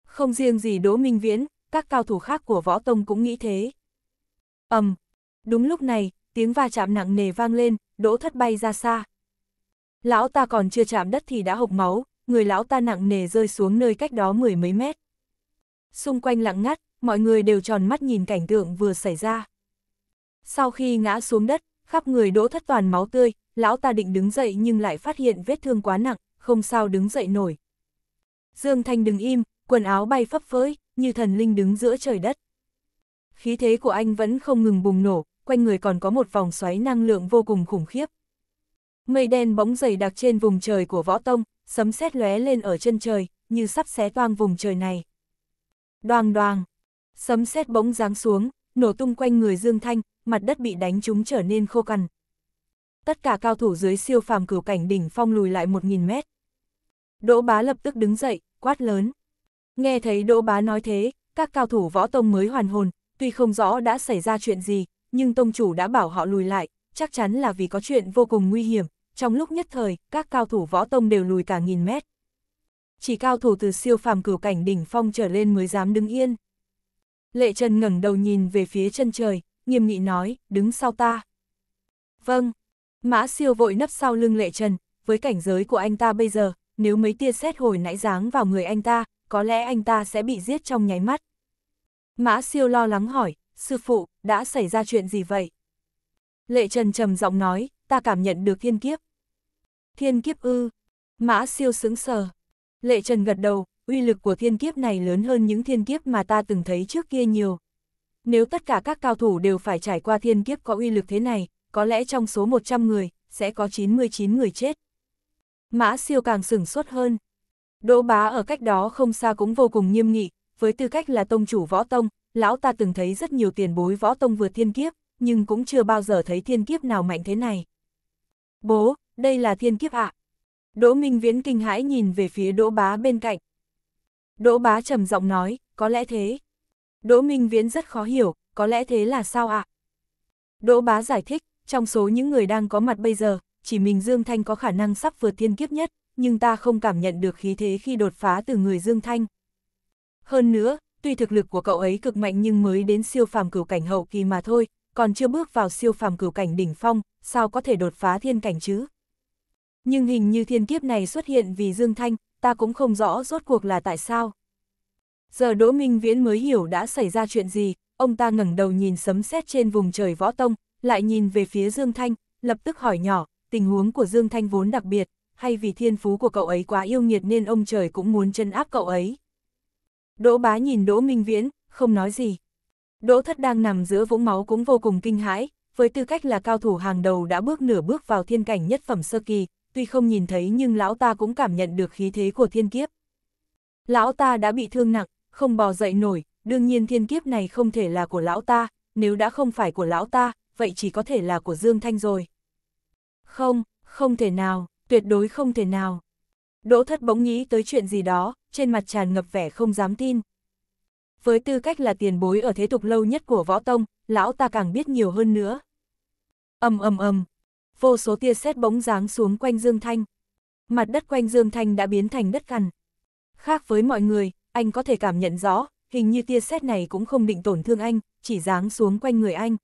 Không riêng gì Đỗ Minh Viễn, các cao thủ khác của Võ Tông cũng nghĩ thế. ầm, um, đúng lúc này, tiếng va chạm nặng nề vang lên, Đỗ thất bay ra xa. Lão ta còn chưa chạm đất thì đã hộc máu, người lão ta nặng nề rơi xuống nơi cách đó mười mấy mét. Xung quanh lặng ngắt, mọi người đều tròn mắt nhìn cảnh tượng vừa xảy ra. Sau khi ngã xuống đất, khắp người đỗ thất toàn máu tươi, lão ta định đứng dậy nhưng lại phát hiện vết thương quá nặng, không sao đứng dậy nổi. Dương Thanh đứng im, quần áo bay phấp phới, như thần linh đứng giữa trời đất. Khí thế của anh vẫn không ngừng bùng nổ, quanh người còn có một vòng xoáy năng lượng vô cùng khủng khiếp. Mây đen bóng dày đặc trên vùng trời của võ tông, sấm sét lóe lên ở chân trời, như sắp xé toang vùng trời này. Đoàng đoàng, sấm sét bỗng giáng xuống, nổ tung quanh người Dương Thanh, mặt đất bị đánh chúng trở nên khô cằn. Tất cả cao thủ dưới siêu phàm cửu cảnh đỉnh phong lùi lại 1.000 mét. Đỗ bá lập tức đứng dậy, quát lớn. Nghe thấy đỗ bá nói thế, các cao thủ võ tông mới hoàn hồn, tuy không rõ đã xảy ra chuyện gì, nhưng tông chủ đã bảo họ lùi lại, chắc chắn là vì có chuyện vô cùng nguy hiểm. Trong lúc nhất thời, các cao thủ võ tông đều lùi cả nghìn mét. Chỉ cao thủ từ siêu phàm cửu cảnh đỉnh phong trở lên mới dám đứng yên. Lệ Trần ngẩng đầu nhìn về phía chân trời, nghiêm nghị nói, đứng sau ta. Vâng, mã siêu vội nấp sau lưng lệ trần, với cảnh giới của anh ta bây giờ, nếu mấy tia xét hồi nãy giáng vào người anh ta, có lẽ anh ta sẽ bị giết trong nháy mắt. Mã siêu lo lắng hỏi, sư phụ, đã xảy ra chuyện gì vậy? Lệ Trần trầm giọng nói, ta cảm nhận được thiên kiếp. Thiên kiếp ư, mã siêu sững sờ. Lệ Trần gật đầu, uy lực của thiên kiếp này lớn hơn những thiên kiếp mà ta từng thấy trước kia nhiều. Nếu tất cả các cao thủ đều phải trải qua thiên kiếp có uy lực thế này, có lẽ trong số 100 người, sẽ có 99 người chết. Mã siêu càng sửng sốt hơn. Đỗ bá ở cách đó không xa cũng vô cùng nghiêm nghị, với tư cách là tông chủ võ tông, lão ta từng thấy rất nhiều tiền bối võ tông vượt thiên kiếp, nhưng cũng chưa bao giờ thấy thiên kiếp nào mạnh thế này. Bố, đây là thiên kiếp ạ. Đỗ Minh Viễn kinh hãi nhìn về phía đỗ bá bên cạnh. Đỗ bá trầm giọng nói, có lẽ thế. Đỗ Minh Viễn rất khó hiểu, có lẽ thế là sao ạ? Đỗ Bá giải thích, trong số những người đang có mặt bây giờ, chỉ mình Dương Thanh có khả năng sắp vượt thiên kiếp nhất, nhưng ta không cảm nhận được khí thế khi đột phá từ người Dương Thanh. Hơn nữa, tuy thực lực của cậu ấy cực mạnh nhưng mới đến siêu phàm cửu cảnh hậu kỳ mà thôi, còn chưa bước vào siêu phàm cửu cảnh đỉnh phong, sao có thể đột phá thiên cảnh chứ? Nhưng hình như thiên kiếp này xuất hiện vì Dương Thanh, ta cũng không rõ rốt cuộc là tại sao. Giờ Đỗ Minh Viễn mới hiểu đã xảy ra chuyện gì, ông ta ngẩng đầu nhìn sấm sét trên vùng trời võ tông, lại nhìn về phía Dương Thanh, lập tức hỏi nhỏ, tình huống của Dương Thanh vốn đặc biệt, hay vì thiên phú của cậu ấy quá yêu nghiệt nên ông trời cũng muốn chân áp cậu ấy. Đỗ bá nhìn Đỗ Minh Viễn, không nói gì. Đỗ thất đang nằm giữa vũng máu cũng vô cùng kinh hãi, với tư cách là cao thủ hàng đầu đã bước nửa bước vào thiên cảnh nhất phẩm sơ kỳ, tuy không nhìn thấy nhưng lão ta cũng cảm nhận được khí thế của thiên kiếp. Lão ta đã bị thương nặng, không bò dậy nổi, đương nhiên thiên kiếp này không thể là của lão ta, nếu đã không phải của lão ta, vậy chỉ có thể là của Dương Thanh rồi. Không, không thể nào, tuyệt đối không thể nào. Đỗ thất bỗng nghĩ tới chuyện gì đó, trên mặt tràn ngập vẻ không dám tin. Với tư cách là tiền bối ở thế tục lâu nhất của võ tông, lão ta càng biết nhiều hơn nữa. ầm ầm ầm, vô số tia sét bóng dáng xuống quanh Dương Thanh. Mặt đất quanh Dương Thanh đã biến thành đất cằn. Khác với mọi người, anh có thể cảm nhận rõ, hình như tia sét này cũng không định tổn thương anh, chỉ giáng xuống quanh người anh.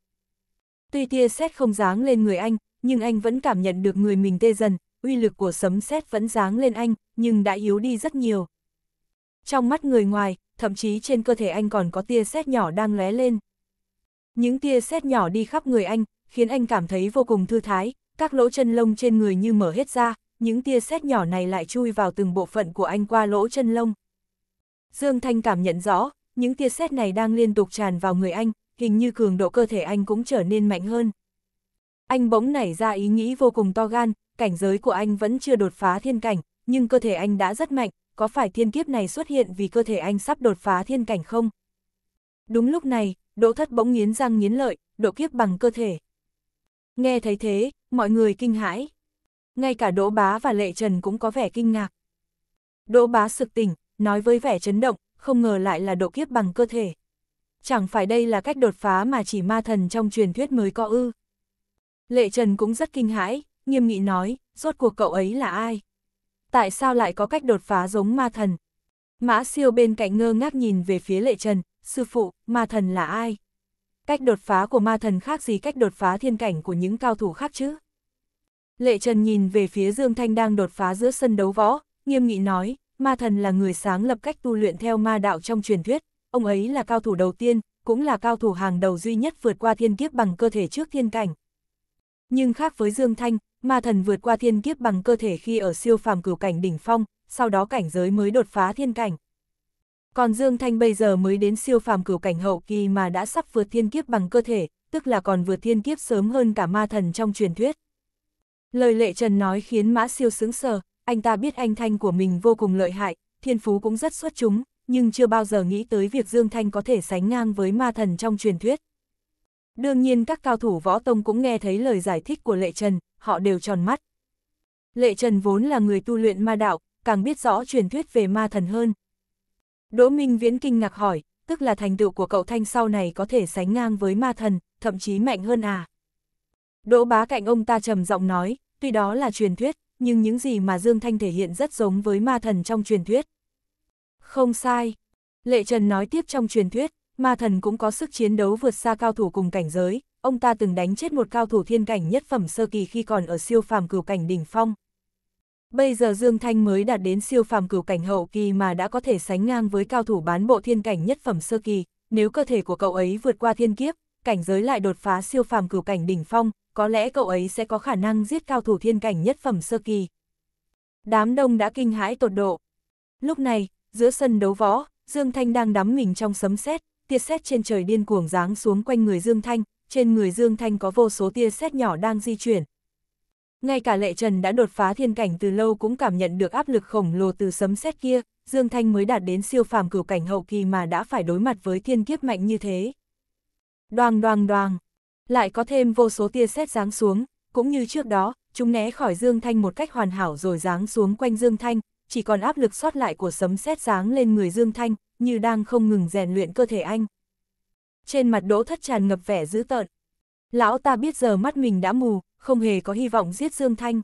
Tuy tia sét không giáng lên người anh, nhưng anh vẫn cảm nhận được người mình tê dần, uy lực của sấm sét vẫn giáng lên anh, nhưng đã yếu đi rất nhiều. Trong mắt người ngoài, thậm chí trên cơ thể anh còn có tia sét nhỏ đang lóe lên. Những tia sét nhỏ đi khắp người anh, khiến anh cảm thấy vô cùng thư thái, các lỗ chân lông trên người như mở hết ra, những tia sét nhỏ này lại chui vào từng bộ phận của anh qua lỗ chân lông. Dương Thanh cảm nhận rõ, những tia sét này đang liên tục tràn vào người anh, hình như cường độ cơ thể anh cũng trở nên mạnh hơn. Anh bỗng nảy ra ý nghĩ vô cùng to gan, cảnh giới của anh vẫn chưa đột phá thiên cảnh, nhưng cơ thể anh đã rất mạnh, có phải thiên kiếp này xuất hiện vì cơ thể anh sắp đột phá thiên cảnh không? Đúng lúc này, Đỗ Thất bỗng nghiến răng nghiến lợi, độ kiếp bằng cơ thể. Nghe thấy thế, mọi người kinh hãi. Ngay cả Đỗ Bá và Lệ Trần cũng có vẻ kinh ngạc. Đỗ Bá sực tỉnh, nói với vẻ chấn động, không ngờ lại là độ kiếp bằng cơ thể. Chẳng phải đây là cách đột phá mà chỉ ma thần trong truyền thuyết mới có ư. Lệ Trần cũng rất kinh hãi, nghiêm nghị nói, rốt cuộc cậu ấy là ai? Tại sao lại có cách đột phá giống ma thần? Mã siêu bên cạnh ngơ ngác nhìn về phía Lệ Trần, sư phụ, ma thần là ai? Cách đột phá của ma thần khác gì cách đột phá thiên cảnh của những cao thủ khác chứ? Lệ Trần nhìn về phía Dương Thanh đang đột phá giữa sân đấu võ, nghiêm nghị nói, ma thần là người sáng lập cách tu luyện theo ma đạo trong truyền thuyết, ông ấy là cao thủ đầu tiên, cũng là cao thủ hàng đầu duy nhất vượt qua thiên kiếp bằng cơ thể trước thiên cảnh. Nhưng khác với Dương Thanh, ma thần vượt qua thiên kiếp bằng cơ thể khi ở siêu phàm cửu cảnh đỉnh phong, sau đó cảnh giới mới đột phá thiên cảnh. Còn Dương Thanh bây giờ mới đến siêu phàm cửu cảnh hậu kỳ mà đã sắp vượt thiên kiếp bằng cơ thể, tức là còn vượt thiên kiếp sớm hơn cả ma thần trong truyền thuyết. Lời lệ trần nói khiến mã siêu sướng sờ, anh ta biết anh Thanh của mình vô cùng lợi hại, thiên phú cũng rất xuất chúng, nhưng chưa bao giờ nghĩ tới việc Dương Thanh có thể sánh ngang với ma thần trong truyền thuyết. Đương nhiên các cao thủ võ tông cũng nghe thấy lời giải thích của Lệ Trần, họ đều tròn mắt. Lệ Trần vốn là người tu luyện ma đạo, càng biết rõ truyền thuyết về ma thần hơn. Đỗ Minh Viễn kinh ngạc hỏi, tức là thành tựu của cậu Thanh sau này có thể sánh ngang với ma thần, thậm chí mạnh hơn à. Đỗ bá cạnh ông ta trầm giọng nói, tuy đó là truyền thuyết, nhưng những gì mà Dương Thanh thể hiện rất giống với ma thần trong truyền thuyết. Không sai. Lệ Trần nói tiếp trong truyền thuyết, ma thần cũng có sức chiến đấu vượt xa cao thủ cùng cảnh giới, ông ta từng đánh chết một cao thủ thiên cảnh nhất phẩm sơ kỳ khi còn ở siêu phàm cửu cảnh đỉnh phong. Bây giờ Dương Thanh mới đạt đến siêu phàm cửu cảnh hậu kỳ mà đã có thể sánh ngang với cao thủ bán bộ thiên cảnh nhất phẩm sơ kỳ, nếu cơ thể của cậu ấy vượt qua thiên kiếp, cảnh giới lại đột phá siêu phàm cửu cảnh đỉnh phong, có lẽ cậu ấy sẽ có khả năng giết cao thủ thiên cảnh nhất phẩm sơ kỳ. Đám đông đã kinh hãi tột độ. Lúc này, giữa sân đấu võ, Dương Thanh đang đắm mình trong sấm sét, tia sét trên trời điên cuồng giáng xuống quanh người Dương Thanh, trên người Dương Thanh có vô số tia sét nhỏ đang di chuyển. Ngay cả Lệ Trần đã đột phá thiên cảnh từ lâu cũng cảm nhận được áp lực khổng lồ từ sấm sét kia, Dương Thanh mới đạt đến siêu phàm cửu cảnh hậu kỳ mà đã phải đối mặt với thiên kiếp mạnh như thế. Đoàng đoàng đoàng, lại có thêm vô số tia sét giáng xuống, cũng như trước đó, chúng né khỏi Dương Thanh một cách hoàn hảo rồi giáng xuống quanh Dương Thanh, chỉ còn áp lực sót lại của sấm sét giáng lên người Dương Thanh, như đang không ngừng rèn luyện cơ thể anh. Trên mặt đỗ thất tràn ngập vẻ dữ tợn. Lão ta biết giờ mắt mình đã mù, không hề có hy vọng giết Dương Thanh.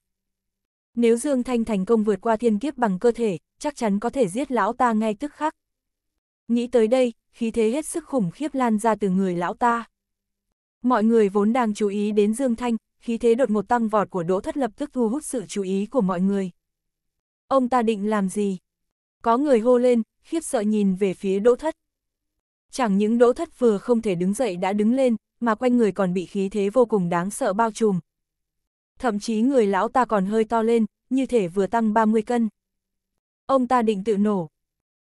Nếu Dương Thanh thành công vượt qua thiên kiếp bằng cơ thể, chắc chắn có thể giết lão ta ngay tức khắc. Nghĩ tới đây, khí thế hết sức khủng khiếp lan ra từ người lão ta. Mọi người vốn đang chú ý đến Dương Thanh, khí thế đột ngột tăng vọt của Đỗ Thất lập tức thu hút sự chú ý của mọi người. Ông ta định làm gì? Có người hô lên, khiếp sợ nhìn về phía Đỗ Thất. Chẳng những Đỗ Thất vừa không thể đứng dậy đã đứng lên, mà quanh người còn bị khí thế vô cùng đáng sợ bao trùm. Thậm chí người lão ta còn hơi to lên, như thể vừa tăng 30 cân. Ông ta định tự nổ.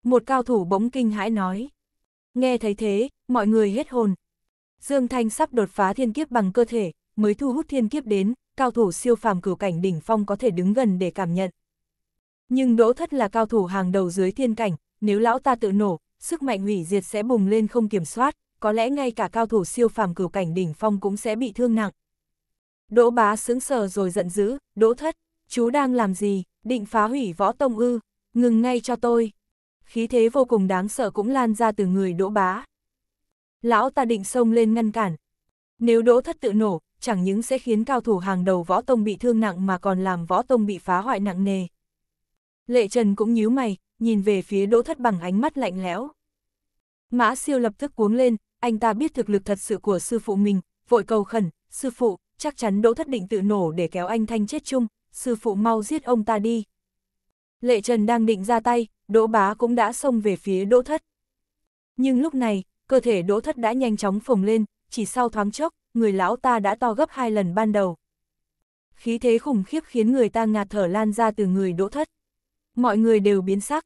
Một cao thủ bỗng kinh hãi nói. Nghe thấy thế, mọi người hết hồn. Dương Thanh sắp đột phá thiên kiếp bằng cơ thể, mới thu hút thiên kiếp đến, cao thủ siêu phàm cửu cảnh đỉnh phong có thể đứng gần để cảm nhận. Nhưng Đỗ Thất là cao thủ hàng đầu dưới thiên cảnh, nếu lão ta tự nổ, sức mạnh hủy diệt sẽ bùng lên không kiểm soát, có lẽ ngay cả cao thủ siêu phàm cửu cảnh đỉnh phong cũng sẽ bị thương nặng. Đỗ bá sững sờ rồi giận dữ, Đỗ Thất, chú đang làm gì, định phá hủy võ tông ư, ngừng ngay cho tôi khí thế vô cùng đáng sợ cũng lan ra từ người đỗ bá. Lão ta định xông lên ngăn cản. Nếu đỗ thất tự nổ, chẳng những sẽ khiến cao thủ hàng đầu võ tông bị thương nặng mà còn làm võ tông bị phá hoại nặng nề. Lệ Trần cũng nhíu mày, nhìn về phía đỗ thất bằng ánh mắt lạnh lẽo. Mã siêu lập tức cuống lên, anh ta biết thực lực thật sự của sư phụ mình, vội cầu khẩn, sư phụ, chắc chắn đỗ thất định tự nổ để kéo anh thanh chết chung, sư phụ mau giết ông ta đi. Lệ Trần đang định ra tay, Đỗ Bá cũng đã xông về phía Đỗ Thất. Nhưng lúc này, cơ thể Đỗ Thất đã nhanh chóng phồng lên, chỉ sau thoáng chốc, người lão ta đã to gấp hai lần ban đầu. Khí thế khủng khiếp khiến người ta ngạt thở lan ra từ người Đỗ Thất. Mọi người đều biến sắc.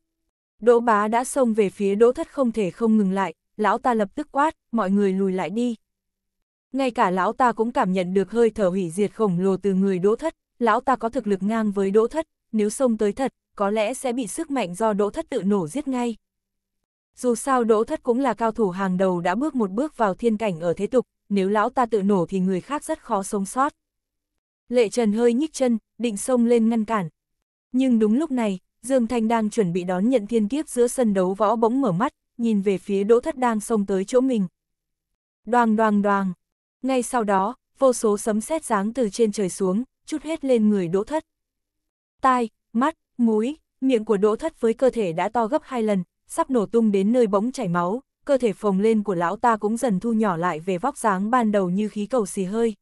Đỗ Bá đã xông về phía Đỗ Thất không thể không ngừng lại, lão ta lập tức quát, mọi người lùi lại đi. Ngay cả lão ta cũng cảm nhận được hơi thở hủy diệt khổng lồ từ người Đỗ Thất, lão ta có thực lực ngang với Đỗ Thất, nếu xông tới thật, có lẽ sẽ bị sức mạnh do đỗ thất tự nổ giết ngay. Dù sao đỗ thất cũng là cao thủ hàng đầu đã bước một bước vào thiên cảnh ở thế tục, nếu lão ta tự nổ thì người khác rất khó sống sót. Lệ Trần hơi nhích chân, định xông lên ngăn cản. Nhưng đúng lúc này, Dương Thanh đang chuẩn bị đón nhận thiên kiếp giữa sân đấu võ bỗng mở mắt, nhìn về phía đỗ thất đang xông tới chỗ mình. Đoàng đoàng đoàng. Ngay sau đó, vô số sấm sét giáng từ trên trời xuống, chút hết lên người đỗ thất. Tai, mắt, mũi, miệng của đỗ thất với cơ thể đã to gấp hai lần, sắp nổ tung đến nơi bỗng chảy máu, cơ thể phồng lên của lão ta cũng dần thu nhỏ lại về vóc dáng ban đầu như khí cầu xì hơi.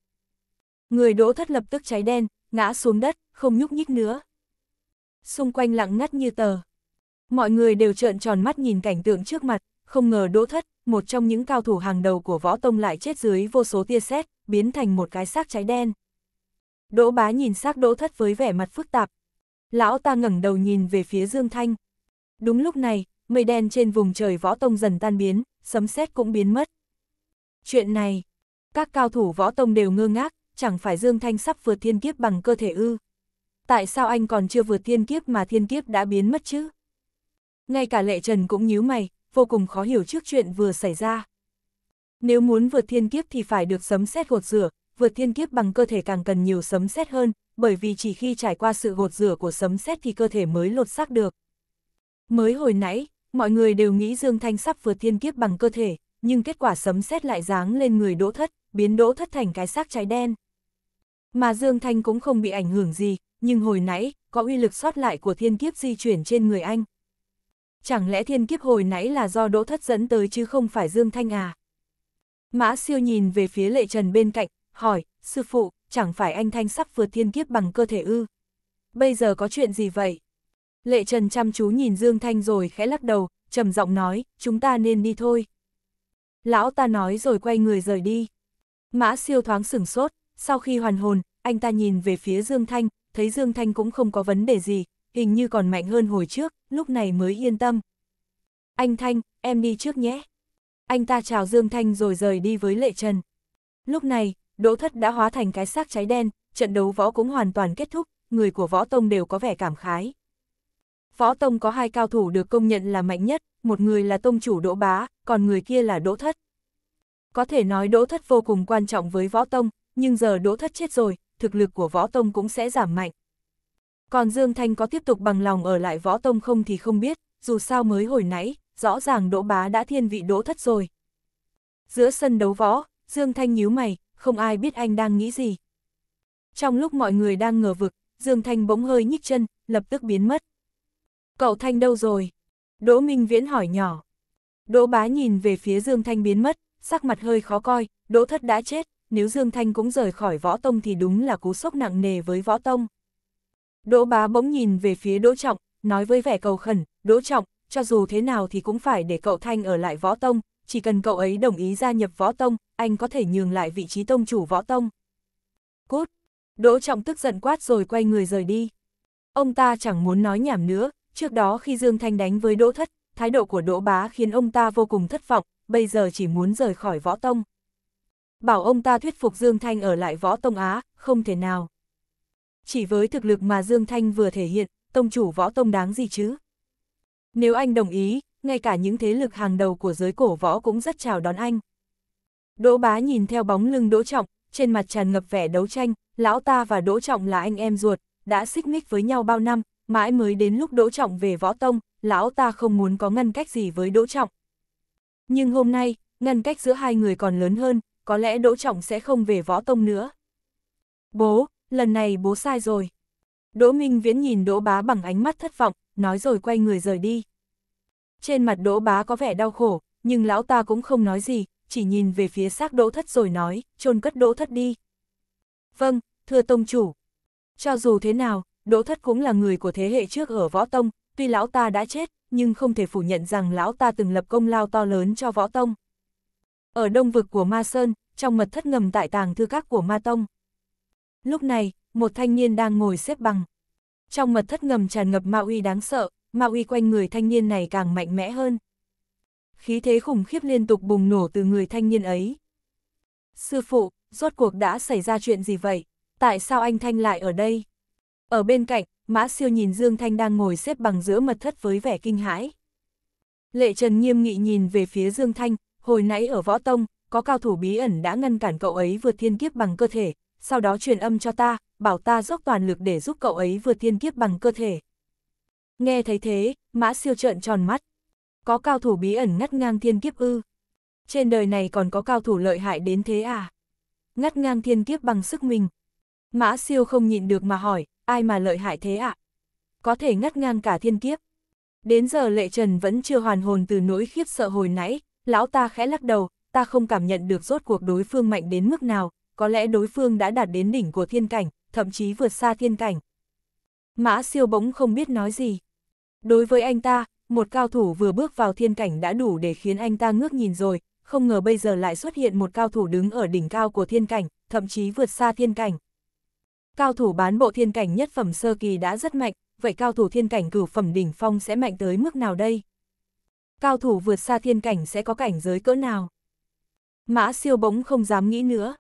Người đỗ thất lập tức cháy đen, ngã xuống đất, không nhúc nhích nữa. Xung quanh lặng ngắt như tờ. Mọi người đều trợn tròn mắt nhìn cảnh tượng trước mặt, không ngờ đỗ thất, một trong những cao thủ hàng đầu của võ tông lại chết dưới vô số tia sét, biến thành một cái xác cháy đen. Đỗ bá nhìn xác đỗ thất với vẻ mặt phức tạp, Lão ta ngẩng đầu nhìn về phía Dương Thanh. Đúng lúc này, mây đen trên vùng trời võ tông dần tan biến, sấm sét cũng biến mất. Chuyện này, các cao thủ võ tông đều ngơ ngác, chẳng phải Dương Thanh sắp vượt thiên kiếp bằng cơ thể ư. Tại sao anh còn chưa vượt thiên kiếp mà thiên kiếp đã biến mất chứ? Ngay cả lệ trần cũng nhíu mày, vô cùng khó hiểu trước chuyện vừa xảy ra. Nếu muốn vượt thiên kiếp thì phải được sấm sét gột rửa, vượt thiên kiếp bằng cơ thể càng cần nhiều sấm sét hơn, bởi vì chỉ khi trải qua sự gột rửa của sấm sét thì cơ thể mới lột xác được. Mới hồi nãy, mọi người đều nghĩ Dương Thanh sắp vượt thiên kiếp bằng cơ thể, nhưng kết quả sấm sét lại giáng lên người Đỗ Thất, biến Đỗ Thất thành cái xác cháy đen. Mà Dương Thanh cũng không bị ảnh hưởng gì, nhưng hồi nãy, có uy lực sót lại của thiên kiếp di chuyển trên người anh. Chẳng lẽ thiên kiếp hồi nãy là do Đỗ Thất dẫn tới chứ không phải Dương Thanh à? Mã siêu nhìn về phía lệ trần bên cạnh, hỏi, sư phụ, chẳng phải anh Thanh sắp vượt thiên kiếp bằng cơ thể ư? Bây giờ có chuyện gì vậy? Lệ Trần chăm chú nhìn Dương Thanh rồi khẽ lắc đầu, trầm giọng nói, chúng ta nên đi thôi. Lão ta nói rồi quay người rời đi. Mã siêu thoáng sửng sốt, sau khi hoàn hồn, anh ta nhìn về phía Dương Thanh, thấy Dương Thanh cũng không có vấn đề gì, hình như còn mạnh hơn hồi trước, lúc này mới yên tâm. Anh Thanh, em đi trước nhé. Anh ta chào Dương Thanh rồi rời đi với Lệ Trần. Lúc này, Đỗ Thất đã hóa thành cái xác cháy đen, trận đấu võ cũng hoàn toàn kết thúc, người của võ tông đều có vẻ cảm khái. Võ tông có hai cao thủ được công nhận là mạnh nhất, một người là tông chủ Đỗ Bá, còn người kia là Đỗ Thất. Có thể nói Đỗ Thất vô cùng quan trọng với võ tông, nhưng giờ Đỗ Thất chết rồi, thực lực của võ tông cũng sẽ giảm mạnh. Còn Dương Thanh có tiếp tục bằng lòng ở lại võ tông không thì không biết, dù sao mới hồi nãy, rõ ràng Đỗ Bá đã thiên vị Đỗ Thất rồi. Giữa sân đấu võ, Dương Thanh nhíu mày, không ai biết anh đang nghĩ gì. Trong lúc mọi người đang ngờ vực, Dương Thanh bỗng hơi nhích chân, lập tức biến mất. Cậu Thanh đâu rồi? Đỗ Minh Viễn hỏi nhỏ. Đỗ Bá nhìn về phía Dương Thanh biến mất, sắc mặt hơi khó coi, Đỗ Thất đã chết, nếu Dương Thanh cũng rời khỏi võ tông thì đúng là cú sốc nặng nề với võ tông. Đỗ Bá bỗng nhìn về phía Đỗ Trọng, nói với vẻ cầu khẩn, Đỗ Trọng, cho dù thế nào thì cũng phải để cậu Thanh ở lại võ tông, chỉ cần cậu ấy đồng ý gia nhập võ tông, anh có thể nhường lại vị trí tông chủ võ tông. Cút! Đỗ Trọng tức giận quát rồi quay người rời đi. Ông ta chẳng muốn nói nhảm nữa, trước đó khi Dương Thanh đánh với Đỗ Thất, thái độ của Đỗ Bá khiến ông ta vô cùng thất vọng, bây giờ chỉ muốn rời khỏi võ tông. Bảo ông ta thuyết phục Dương Thanh ở lại võ tông Á, không thể nào. Chỉ với thực lực mà Dương Thanh vừa thể hiện, tông chủ võ tông đáng gì chứ? Nếu anh đồng ý, ngay cả những thế lực hàng đầu của giới cổ võ cũng rất chào đón anh. Đỗ bá nhìn theo bóng lưng Đỗ Trọng, trên mặt tràn ngập vẻ đấu tranh, lão ta và Đỗ Trọng là anh em ruột, đã xích mích với nhau bao năm, mãi mới đến lúc Đỗ Trọng về võ tông, lão ta không muốn có ngăn cách gì với Đỗ Trọng. Nhưng hôm nay, ngăn cách giữa hai người còn lớn hơn, có lẽ Đỗ Trọng sẽ không về võ tông nữa. Bố, lần này bố sai rồi. Đỗ Minh Viễn nhìn Đỗ Bá bằng ánh mắt thất vọng, nói rồi quay người rời đi. Trên mặt đỗ bá có vẻ đau khổ, nhưng lão ta cũng không nói gì, chỉ nhìn về phía xác đỗ thất rồi nói, chôn cất đỗ thất đi. Vâng, thưa tông chủ. Cho dù thế nào, đỗ thất cũng là người của thế hệ trước ở võ tông, tuy lão ta đã chết, nhưng không thể phủ nhận rằng lão ta từng lập công lao to lớn cho võ tông. Ở đông vực của Ma Sơn, trong mật thất ngầm tại tàng thư các của Ma Tông. Lúc này, một thanh niên đang ngồi xếp bằng. Trong mật thất ngầm tràn ngập ma uy đáng sợ, ma uy quanh người thanh niên này càng mạnh mẽ hơn. Khí thế khủng khiếp liên tục bùng nổ từ người thanh niên ấy. Sư phụ, rốt cuộc đã xảy ra chuyện gì vậy? Tại sao anh Thanh lại ở đây? Ở bên cạnh, Mã Siêu nhìn Dương Thanh đang ngồi xếp bằng giữa mật thất với vẻ kinh hãi. Lệ Trần nghiêm nghị nhìn về phía Dương Thanh, hồi nãy ở Võ Tông, có cao thủ bí ẩn đã ngăn cản cậu ấy vượt thiên kiếp bằng cơ thể, sau đó truyền âm cho ta, bảo ta dốc toàn lực để giúp cậu ấy vượt thiên kiếp bằng cơ thể. Nghe thấy thế, mã siêu trợn tròn mắt. Có cao thủ bí ẩn ngắt ngang thiên kiếp ư. Trên đời này còn có cao thủ lợi hại đến thế à? Ngắt ngang thiên kiếp bằng sức mình. Mã siêu không nhịn được mà hỏi, ai mà lợi hại thế ạ? Có thể ngắt ngang cả thiên kiếp. Đến giờ lệ trần vẫn chưa hoàn hồn từ nỗi khiếp sợ hồi nãy, lão ta khẽ lắc đầu, ta không cảm nhận được rốt cuộc đối phương mạnh đến mức nào, có lẽ đối phương đã đạt đến đỉnh của thiên cảnh, thậm chí vượt xa thiên cảnh. Mã siêu bỗng không biết nói gì. Đối với anh ta, một cao thủ vừa bước vào thiên cảnh đã đủ để khiến anh ta ngước nhìn rồi, không ngờ bây giờ lại xuất hiện một cao thủ đứng ở đỉnh cao của thiên cảnh, thậm chí vượt xa thiên cảnh. Cao thủ bán bộ thiên cảnh nhất phẩm sơ kỳ đã rất mạnh, vậy cao thủ thiên cảnh cửu phẩm đỉnh phong sẽ mạnh tới mức nào đây? Cao thủ vượt xa thiên cảnh sẽ có cảnh giới cỡ nào? Mã siêu bỗng không dám nghĩ nữa.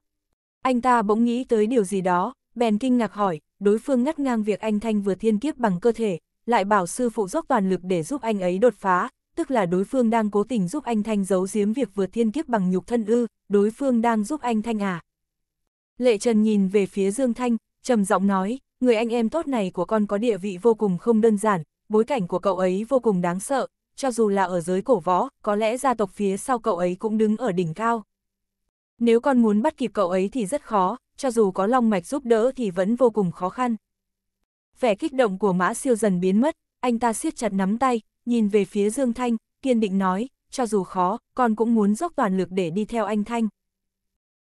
Anh ta bỗng nghĩ tới điều gì đó, bèn kinh ngạc hỏi, đối phương ngắt ngang việc anh Thanh vừa thiên kiếp bằng cơ thể, lại bảo sư phụ dốc toàn lực để giúp anh ấy đột phá, tức là đối phương đang cố tình giúp anh Thanh giấu giếm việc vượt thiên kiếp bằng nhục thân ư, đối phương đang giúp anh Thanh à. Lệ Trần nhìn về phía Dương Thanh, trầm giọng nói, người anh em tốt này của con có địa vị vô cùng không đơn giản, bối cảnh của cậu ấy vô cùng đáng sợ, cho dù là ở giới cổ võ, có lẽ gia tộc phía sau cậu ấy cũng đứng ở đỉnh cao. Nếu con muốn bắt kịp cậu ấy thì rất khó, cho dù có long mạch giúp đỡ thì vẫn vô cùng khó khăn vẻ kích động của mã siêu dần biến mất, anh ta siết chặt nắm tay, nhìn về phía Dương Thanh, kiên định nói, cho dù khó, con cũng muốn dốc toàn lực để đi theo anh Thanh.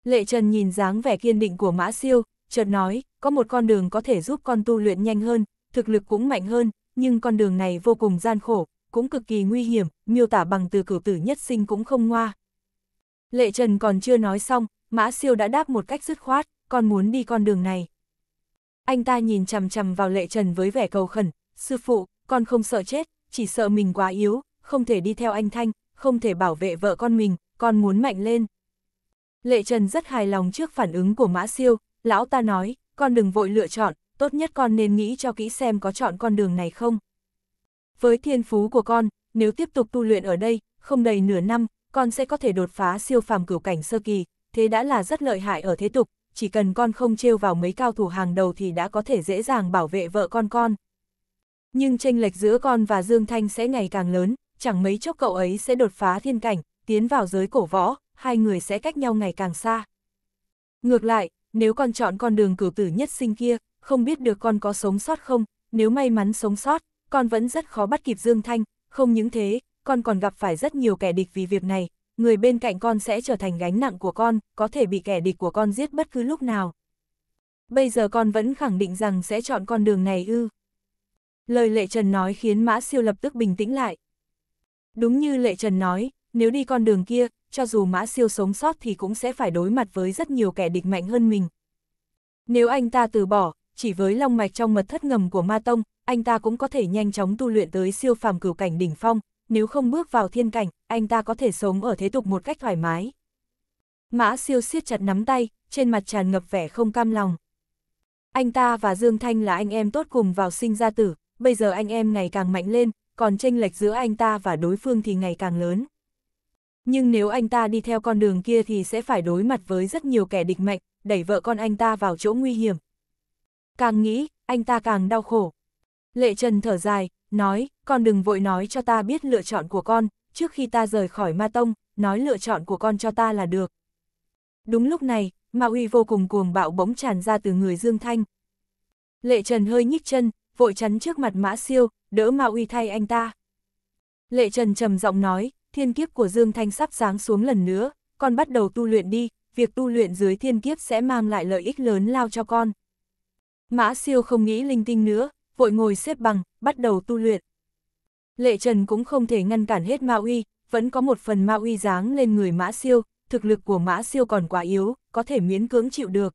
Lệ Trần nhìn dáng vẻ kiên định của mã siêu, chợt nói, có một con đường có thể giúp con tu luyện nhanh hơn, thực lực cũng mạnh hơn, nhưng con đường này vô cùng gian khổ, cũng cực kỳ nguy hiểm, miêu tả bằng từ cửu tử nhất sinh cũng không ngoa. Lệ Trần còn chưa nói xong, Mã Siêu đã đáp một cách dứt khoát, con muốn đi con đường này. Anh ta nhìn chằm chằm vào lệ trần với vẻ cầu khẩn, sư phụ, con không sợ chết, chỉ sợ mình quá yếu, không thể đi theo anh Thanh, không thể bảo vệ vợ con mình, con muốn mạnh lên. Lệ Trần rất hài lòng trước phản ứng của Mã Siêu, lão ta nói, con đừng vội lựa chọn, tốt nhất con nên nghĩ cho kỹ xem có chọn con đường này không. Với thiên phú của con, nếu tiếp tục tu luyện ở đây, không đầy nửa năm, con sẽ có thể đột phá siêu phàm cửu cảnh sơ kỳ, thế đã là rất lợi hại ở thế tục, chỉ cần con không trêu vào mấy cao thủ hàng đầu thì đã có thể dễ dàng bảo vệ vợ con con. Nhưng tranh lệch giữa con và Dương Thanh sẽ ngày càng lớn, chẳng mấy chốc cậu ấy sẽ đột phá thiên cảnh, tiến vào giới cổ võ, hai người sẽ cách nhau ngày càng xa. Ngược lại, nếu con chọn con đường cử tử nhất sinh kia, không biết được con có sống sót không, nếu may mắn sống sót, con vẫn rất khó bắt kịp Dương Thanh, không những thế, con còn gặp phải rất nhiều kẻ địch vì việc này, người bên cạnh con sẽ trở thành gánh nặng của con, có thể bị kẻ địch của con giết bất cứ lúc nào. Bây giờ con vẫn khẳng định rằng sẽ chọn con đường này ư. Lời Lệ Trần nói khiến Mã Siêu lập tức bình tĩnh lại. Đúng như Lệ Trần nói, nếu đi con đường kia, cho dù Mã Siêu sống sót thì cũng sẽ phải đối mặt với rất nhiều kẻ địch mạnh hơn mình. Nếu anh ta từ bỏ, chỉ với long mạch trong mật thất ngầm của Ma Tông, anh ta cũng có thể nhanh chóng tu luyện tới siêu phàm cửu cảnh đỉnh phong, nếu không bước vào thiên cảnh, anh ta có thể sống ở thế tục một cách thoải mái. Mã siêu siết chặt nắm tay, trên mặt tràn ngập vẻ không cam lòng. Anh ta và Dương Thanh là anh em tốt cùng vào sinh ra tử, bây giờ anh em ngày càng mạnh lên, còn tranh lệch giữa anh ta và đối phương thì ngày càng lớn. Nhưng nếu anh ta đi theo con đường kia thì sẽ phải đối mặt với rất nhiều kẻ địch mạnh, đẩy vợ con anh ta vào chỗ nguy hiểm. Càng nghĩ, anh ta càng đau khổ. Lệ Trần thở dài, nói, con đừng vội nói cho ta biết lựa chọn của con, trước khi ta rời khỏi ma tông, nói lựa chọn của con cho ta là được. Đúng lúc này, ma uy vô cùng cuồng bạo bỗng tràn ra từ người Dương Thanh. Lệ Trần hơi nhích chân, vội chắn trước mặt mã siêu, đỡ ma uy thay anh ta. Lệ Trần trầm giọng nói, thiên kiếp của Dương Thanh sắp sáng xuống lần nữa, con bắt đầu tu luyện đi, việc tu luyện dưới thiên kiếp sẽ mang lại lợi ích lớn lao cho con. Mã siêu không nghĩ linh tinh nữa, vội ngồi xếp bằng, bắt đầu tu luyện. Lệ Trần cũng không thể ngăn cản hết ma uy, vẫn có một phần ma uy dáng lên người mã siêu, thực lực của mã siêu còn quá yếu, có thể miễn cưỡng chịu được.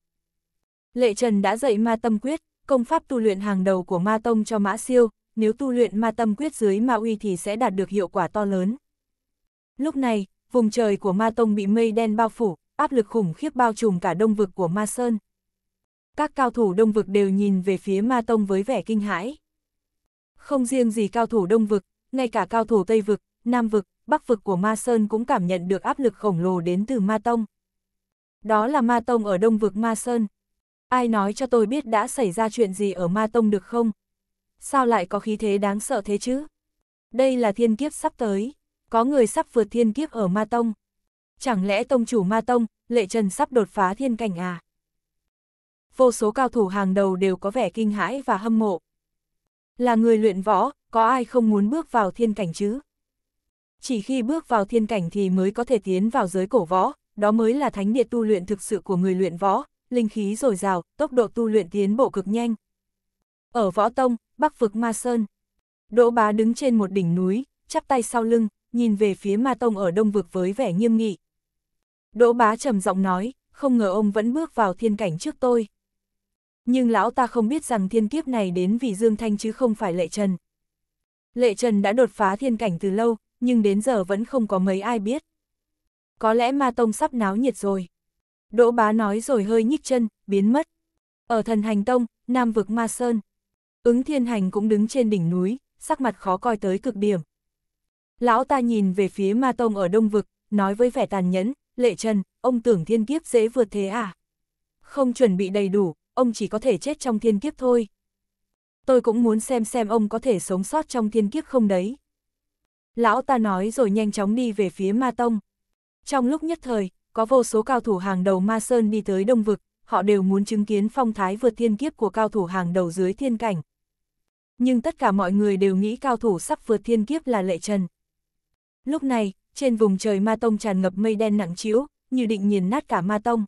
Lệ Trần đã dạy ma tâm quyết, công pháp tu luyện hàng đầu của ma tông cho mã siêu, nếu tu luyện ma tâm quyết dưới ma uy thì sẽ đạt được hiệu quả to lớn. Lúc này, vùng trời của ma tông bị mây đen bao phủ, áp lực khủng khiếp bao trùm cả đông vực của ma sơn các cao thủ đông vực đều nhìn về phía ma tông với vẻ kinh hãi. Không riêng gì cao thủ đông vực, ngay cả cao thủ tây vực, nam vực, bắc vực của ma sơn cũng cảm nhận được áp lực khổng lồ đến từ ma tông. Đó là ma tông ở đông vực ma sơn. Ai nói cho tôi biết đã xảy ra chuyện gì ở ma tông được không? Sao lại có khí thế đáng sợ thế chứ? Đây là thiên kiếp sắp tới, có người sắp vượt thiên kiếp ở ma tông. Chẳng lẽ tông chủ ma tông, lệ trần sắp đột phá thiên cảnh à? vô số cao thủ hàng đầu đều có vẻ kinh hãi và hâm mộ. Là người luyện võ, có ai không muốn bước vào thiên cảnh chứ? Chỉ khi bước vào thiên cảnh thì mới có thể tiến vào giới cổ võ, đó mới là thánh địa tu luyện thực sự của người luyện võ, linh khí dồi dào, tốc độ tu luyện tiến bộ cực nhanh. Ở võ tông, bắc vực Ma Sơn, Đỗ Bá đứng trên một đỉnh núi, chắp tay sau lưng, nhìn về phía Ma Tông ở đông vực với vẻ nghiêm nghị. Đỗ Bá trầm giọng nói, không ngờ ông vẫn bước vào thiên cảnh trước tôi. Nhưng lão ta không biết rằng thiên kiếp này đến vì Dương Thanh chứ không phải Lệ Trần. Lệ Trần đã đột phá thiên cảnh từ lâu, nhưng đến giờ vẫn không có mấy ai biết. Có lẽ Ma Tông sắp náo nhiệt rồi. Đỗ bá nói rồi hơi nhích chân, biến mất. Ở thần hành tông, Nam vực Ma Sơn. Ứng thiên hành cũng đứng trên đỉnh núi, sắc mặt khó coi tới cực điểm. Lão ta nhìn về phía Ma Tông ở Đông Vực, nói với vẻ tàn nhẫn, Lệ Trần, ông tưởng thiên kiếp dễ vượt thế à? Không chuẩn bị đầy đủ, ông chỉ có thể chết trong thiên kiếp thôi. Tôi cũng muốn xem xem ông có thể sống sót trong thiên kiếp không đấy. Lão ta nói rồi nhanh chóng đi về phía ma tông. Trong lúc nhất thời, có vô số cao thủ hàng đầu ma sơn đi tới đông vực, họ đều muốn chứng kiến phong thái vượt thiên kiếp của cao thủ hàng đầu dưới thiên cảnh. Nhưng tất cả mọi người đều nghĩ cao thủ sắp vượt thiên kiếp là lệ trần. Lúc này, trên vùng trời ma tông tràn ngập mây đen nặng chiếu, như định nghiền nát cả ma tông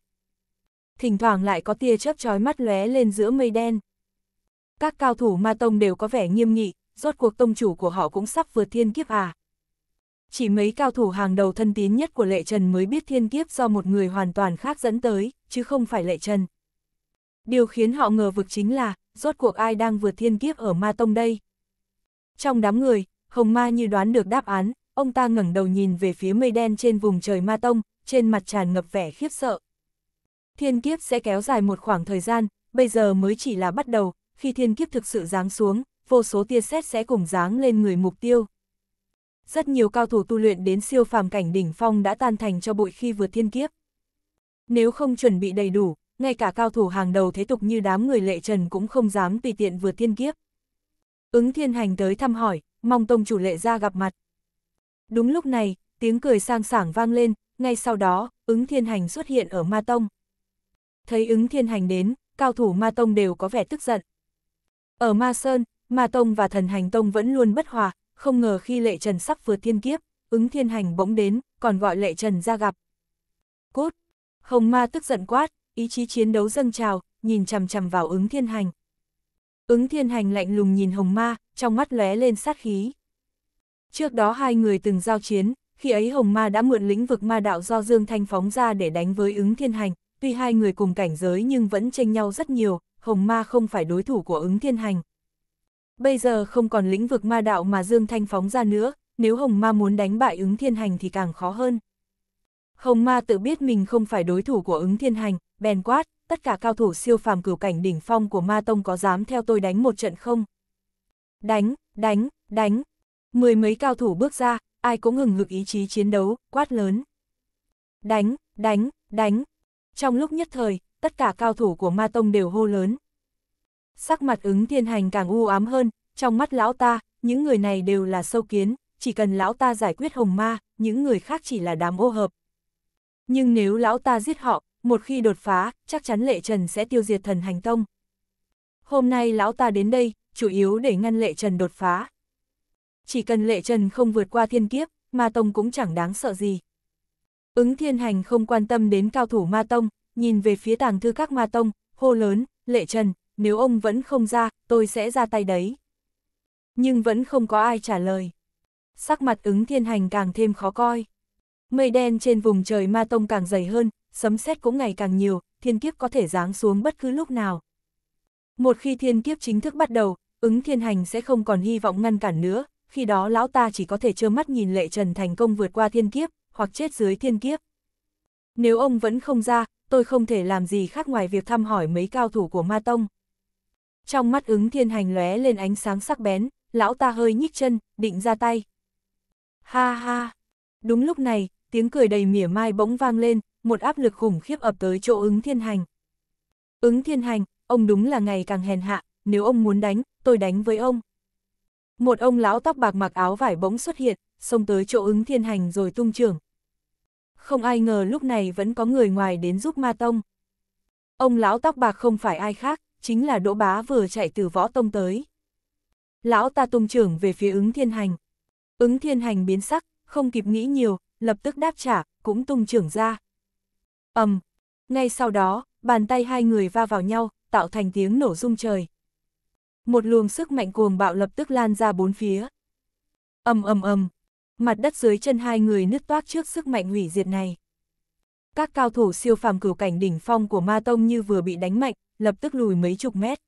thỉnh thoảng lại có tia chớp chói mắt lóe lên giữa mây đen. Các cao thủ ma tông đều có vẻ nghiêm nghị, rốt cuộc tông chủ của họ cũng sắp vượt thiên kiếp à. Chỉ mấy cao thủ hàng đầu thân tín nhất của Lệ Trần mới biết thiên kiếp do một người hoàn toàn khác dẫn tới, chứ không phải Lệ Trần. Điều khiến họ ngờ vực chính là, rốt cuộc ai đang vượt thiên kiếp ở ma tông đây. Trong đám người, Hồng Ma như đoán được đáp án, ông ta ngẩng đầu nhìn về phía mây đen trên vùng trời ma tông, trên mặt tràn ngập vẻ khiếp sợ, Thiên kiếp sẽ kéo dài một khoảng thời gian, bây giờ mới chỉ là bắt đầu, khi thiên kiếp thực sự giáng xuống, vô số tia sét sẽ cùng giáng lên người mục tiêu. Rất nhiều cao thủ tu luyện đến siêu phàm cảnh đỉnh phong đã tan thành cho bụi khi vượt thiên kiếp. Nếu không chuẩn bị đầy đủ, ngay cả cao thủ hàng đầu thế tục như đám người lệ trần cũng không dám tùy tiện vượt thiên kiếp. Ứng thiên hành tới thăm hỏi, mong tông chủ lệ ra gặp mặt. Đúng lúc này, tiếng cười sang sảng vang lên, ngay sau đó, ứng thiên hành xuất hiện ở ma tông thấy ứng thiên hành đến, cao thủ ma tông đều có vẻ tức giận. Ở ma sơn, ma tông và thần hành tông vẫn luôn bất hòa, không ngờ khi lệ trần sắp vượt thiên kiếp, ứng thiên hành bỗng đến, còn gọi lệ trần ra gặp. Cút! Hồng ma tức giận quát, ý chí chiến đấu dâng trào, nhìn chằm chằm vào ứng thiên hành. Ứng thiên hành lạnh lùng nhìn hồng ma, trong mắt lóe lên sát khí. Trước đó hai người từng giao chiến, khi ấy hồng ma đã mượn lĩnh vực ma đạo do Dương Thanh phóng ra để đánh với ứng thiên hành, tuy hai người cùng cảnh giới nhưng vẫn tranh nhau rất nhiều, Hồng Ma không phải đối thủ của ứng thiên hành. Bây giờ không còn lĩnh vực ma đạo mà Dương Thanh phóng ra nữa, nếu Hồng Ma muốn đánh bại ứng thiên hành thì càng khó hơn. Hồng Ma tự biết mình không phải đối thủ của ứng thiên hành, bèn quát, tất cả cao thủ siêu phàm cửu cảnh đỉnh phong của Ma Tông có dám theo tôi đánh một trận không? Đánh, đánh, đánh. Mười mấy cao thủ bước ra, ai cũng ngừng ngực ý chí chiến đấu, quát lớn. Đánh, đánh, đánh, trong lúc nhất thời, tất cả cao thủ của ma tông đều hô lớn. Sắc mặt ứng thiên hành càng u ám hơn, trong mắt lão ta, những người này đều là sâu kiến, chỉ cần lão ta giải quyết hồng ma, những người khác chỉ là đám ô hợp. Nhưng nếu lão ta giết họ, một khi đột phá, chắc chắn lệ trần sẽ tiêu diệt thần hành tông. Hôm nay lão ta đến đây, chủ yếu để ngăn lệ trần đột phá. Chỉ cần lệ trần không vượt qua thiên kiếp, ma tông cũng chẳng đáng sợ gì. Ứng thiên hành không quan tâm đến cao thủ ma tông, nhìn về phía tàng thư các ma tông, hô lớn, lệ trần, nếu ông vẫn không ra, tôi sẽ ra tay đấy. Nhưng vẫn không có ai trả lời. Sắc mặt ứng thiên hành càng thêm khó coi. Mây đen trên vùng trời ma tông càng dày hơn, sấm sét cũng ngày càng nhiều, thiên kiếp có thể giáng xuống bất cứ lúc nào. Một khi thiên kiếp chính thức bắt đầu, ứng thiên hành sẽ không còn hy vọng ngăn cản nữa, khi đó lão ta chỉ có thể trơ mắt nhìn lệ trần thành công vượt qua thiên kiếp, hoặc chết dưới thiên kiếp. Nếu ông vẫn không ra, tôi không thể làm gì khác ngoài việc thăm hỏi mấy cao thủ của Ma Tông. Trong mắt ứng thiên hành lóe lên ánh sáng sắc bén, lão ta hơi nhích chân, định ra tay. Ha ha! Đúng lúc này, tiếng cười đầy mỉa mai bỗng vang lên, một áp lực khủng khiếp ập tới chỗ ứng thiên hành. Ứng thiên hành, ông đúng là ngày càng hèn hạ, nếu ông muốn đánh, tôi đánh với ông. Một ông lão tóc bạc mặc áo vải bỗng xuất hiện, xông tới chỗ ứng thiên hành rồi tung trưởng. Không ai ngờ lúc này vẫn có người ngoài đến giúp ma tông. Ông lão tóc bạc không phải ai khác, chính là đỗ bá vừa chạy từ võ tông tới. Lão ta tung trưởng về phía ứng thiên hành. Ứng thiên hành biến sắc, không kịp nghĩ nhiều, lập tức đáp trả, cũng tung trưởng ra. ầm um, Ngay sau đó, bàn tay hai người va vào nhau, tạo thành tiếng nổ rung trời. Một luồng sức mạnh cuồng bạo lập tức lan ra bốn phía. ầm ầm ầm mặt đất dưới chân hai người nứt toác trước sức mạnh hủy diệt này. Các cao thủ siêu phàm cửu cảnh đỉnh phong của Ma Tông như vừa bị đánh mạnh, lập tức lùi mấy chục mét.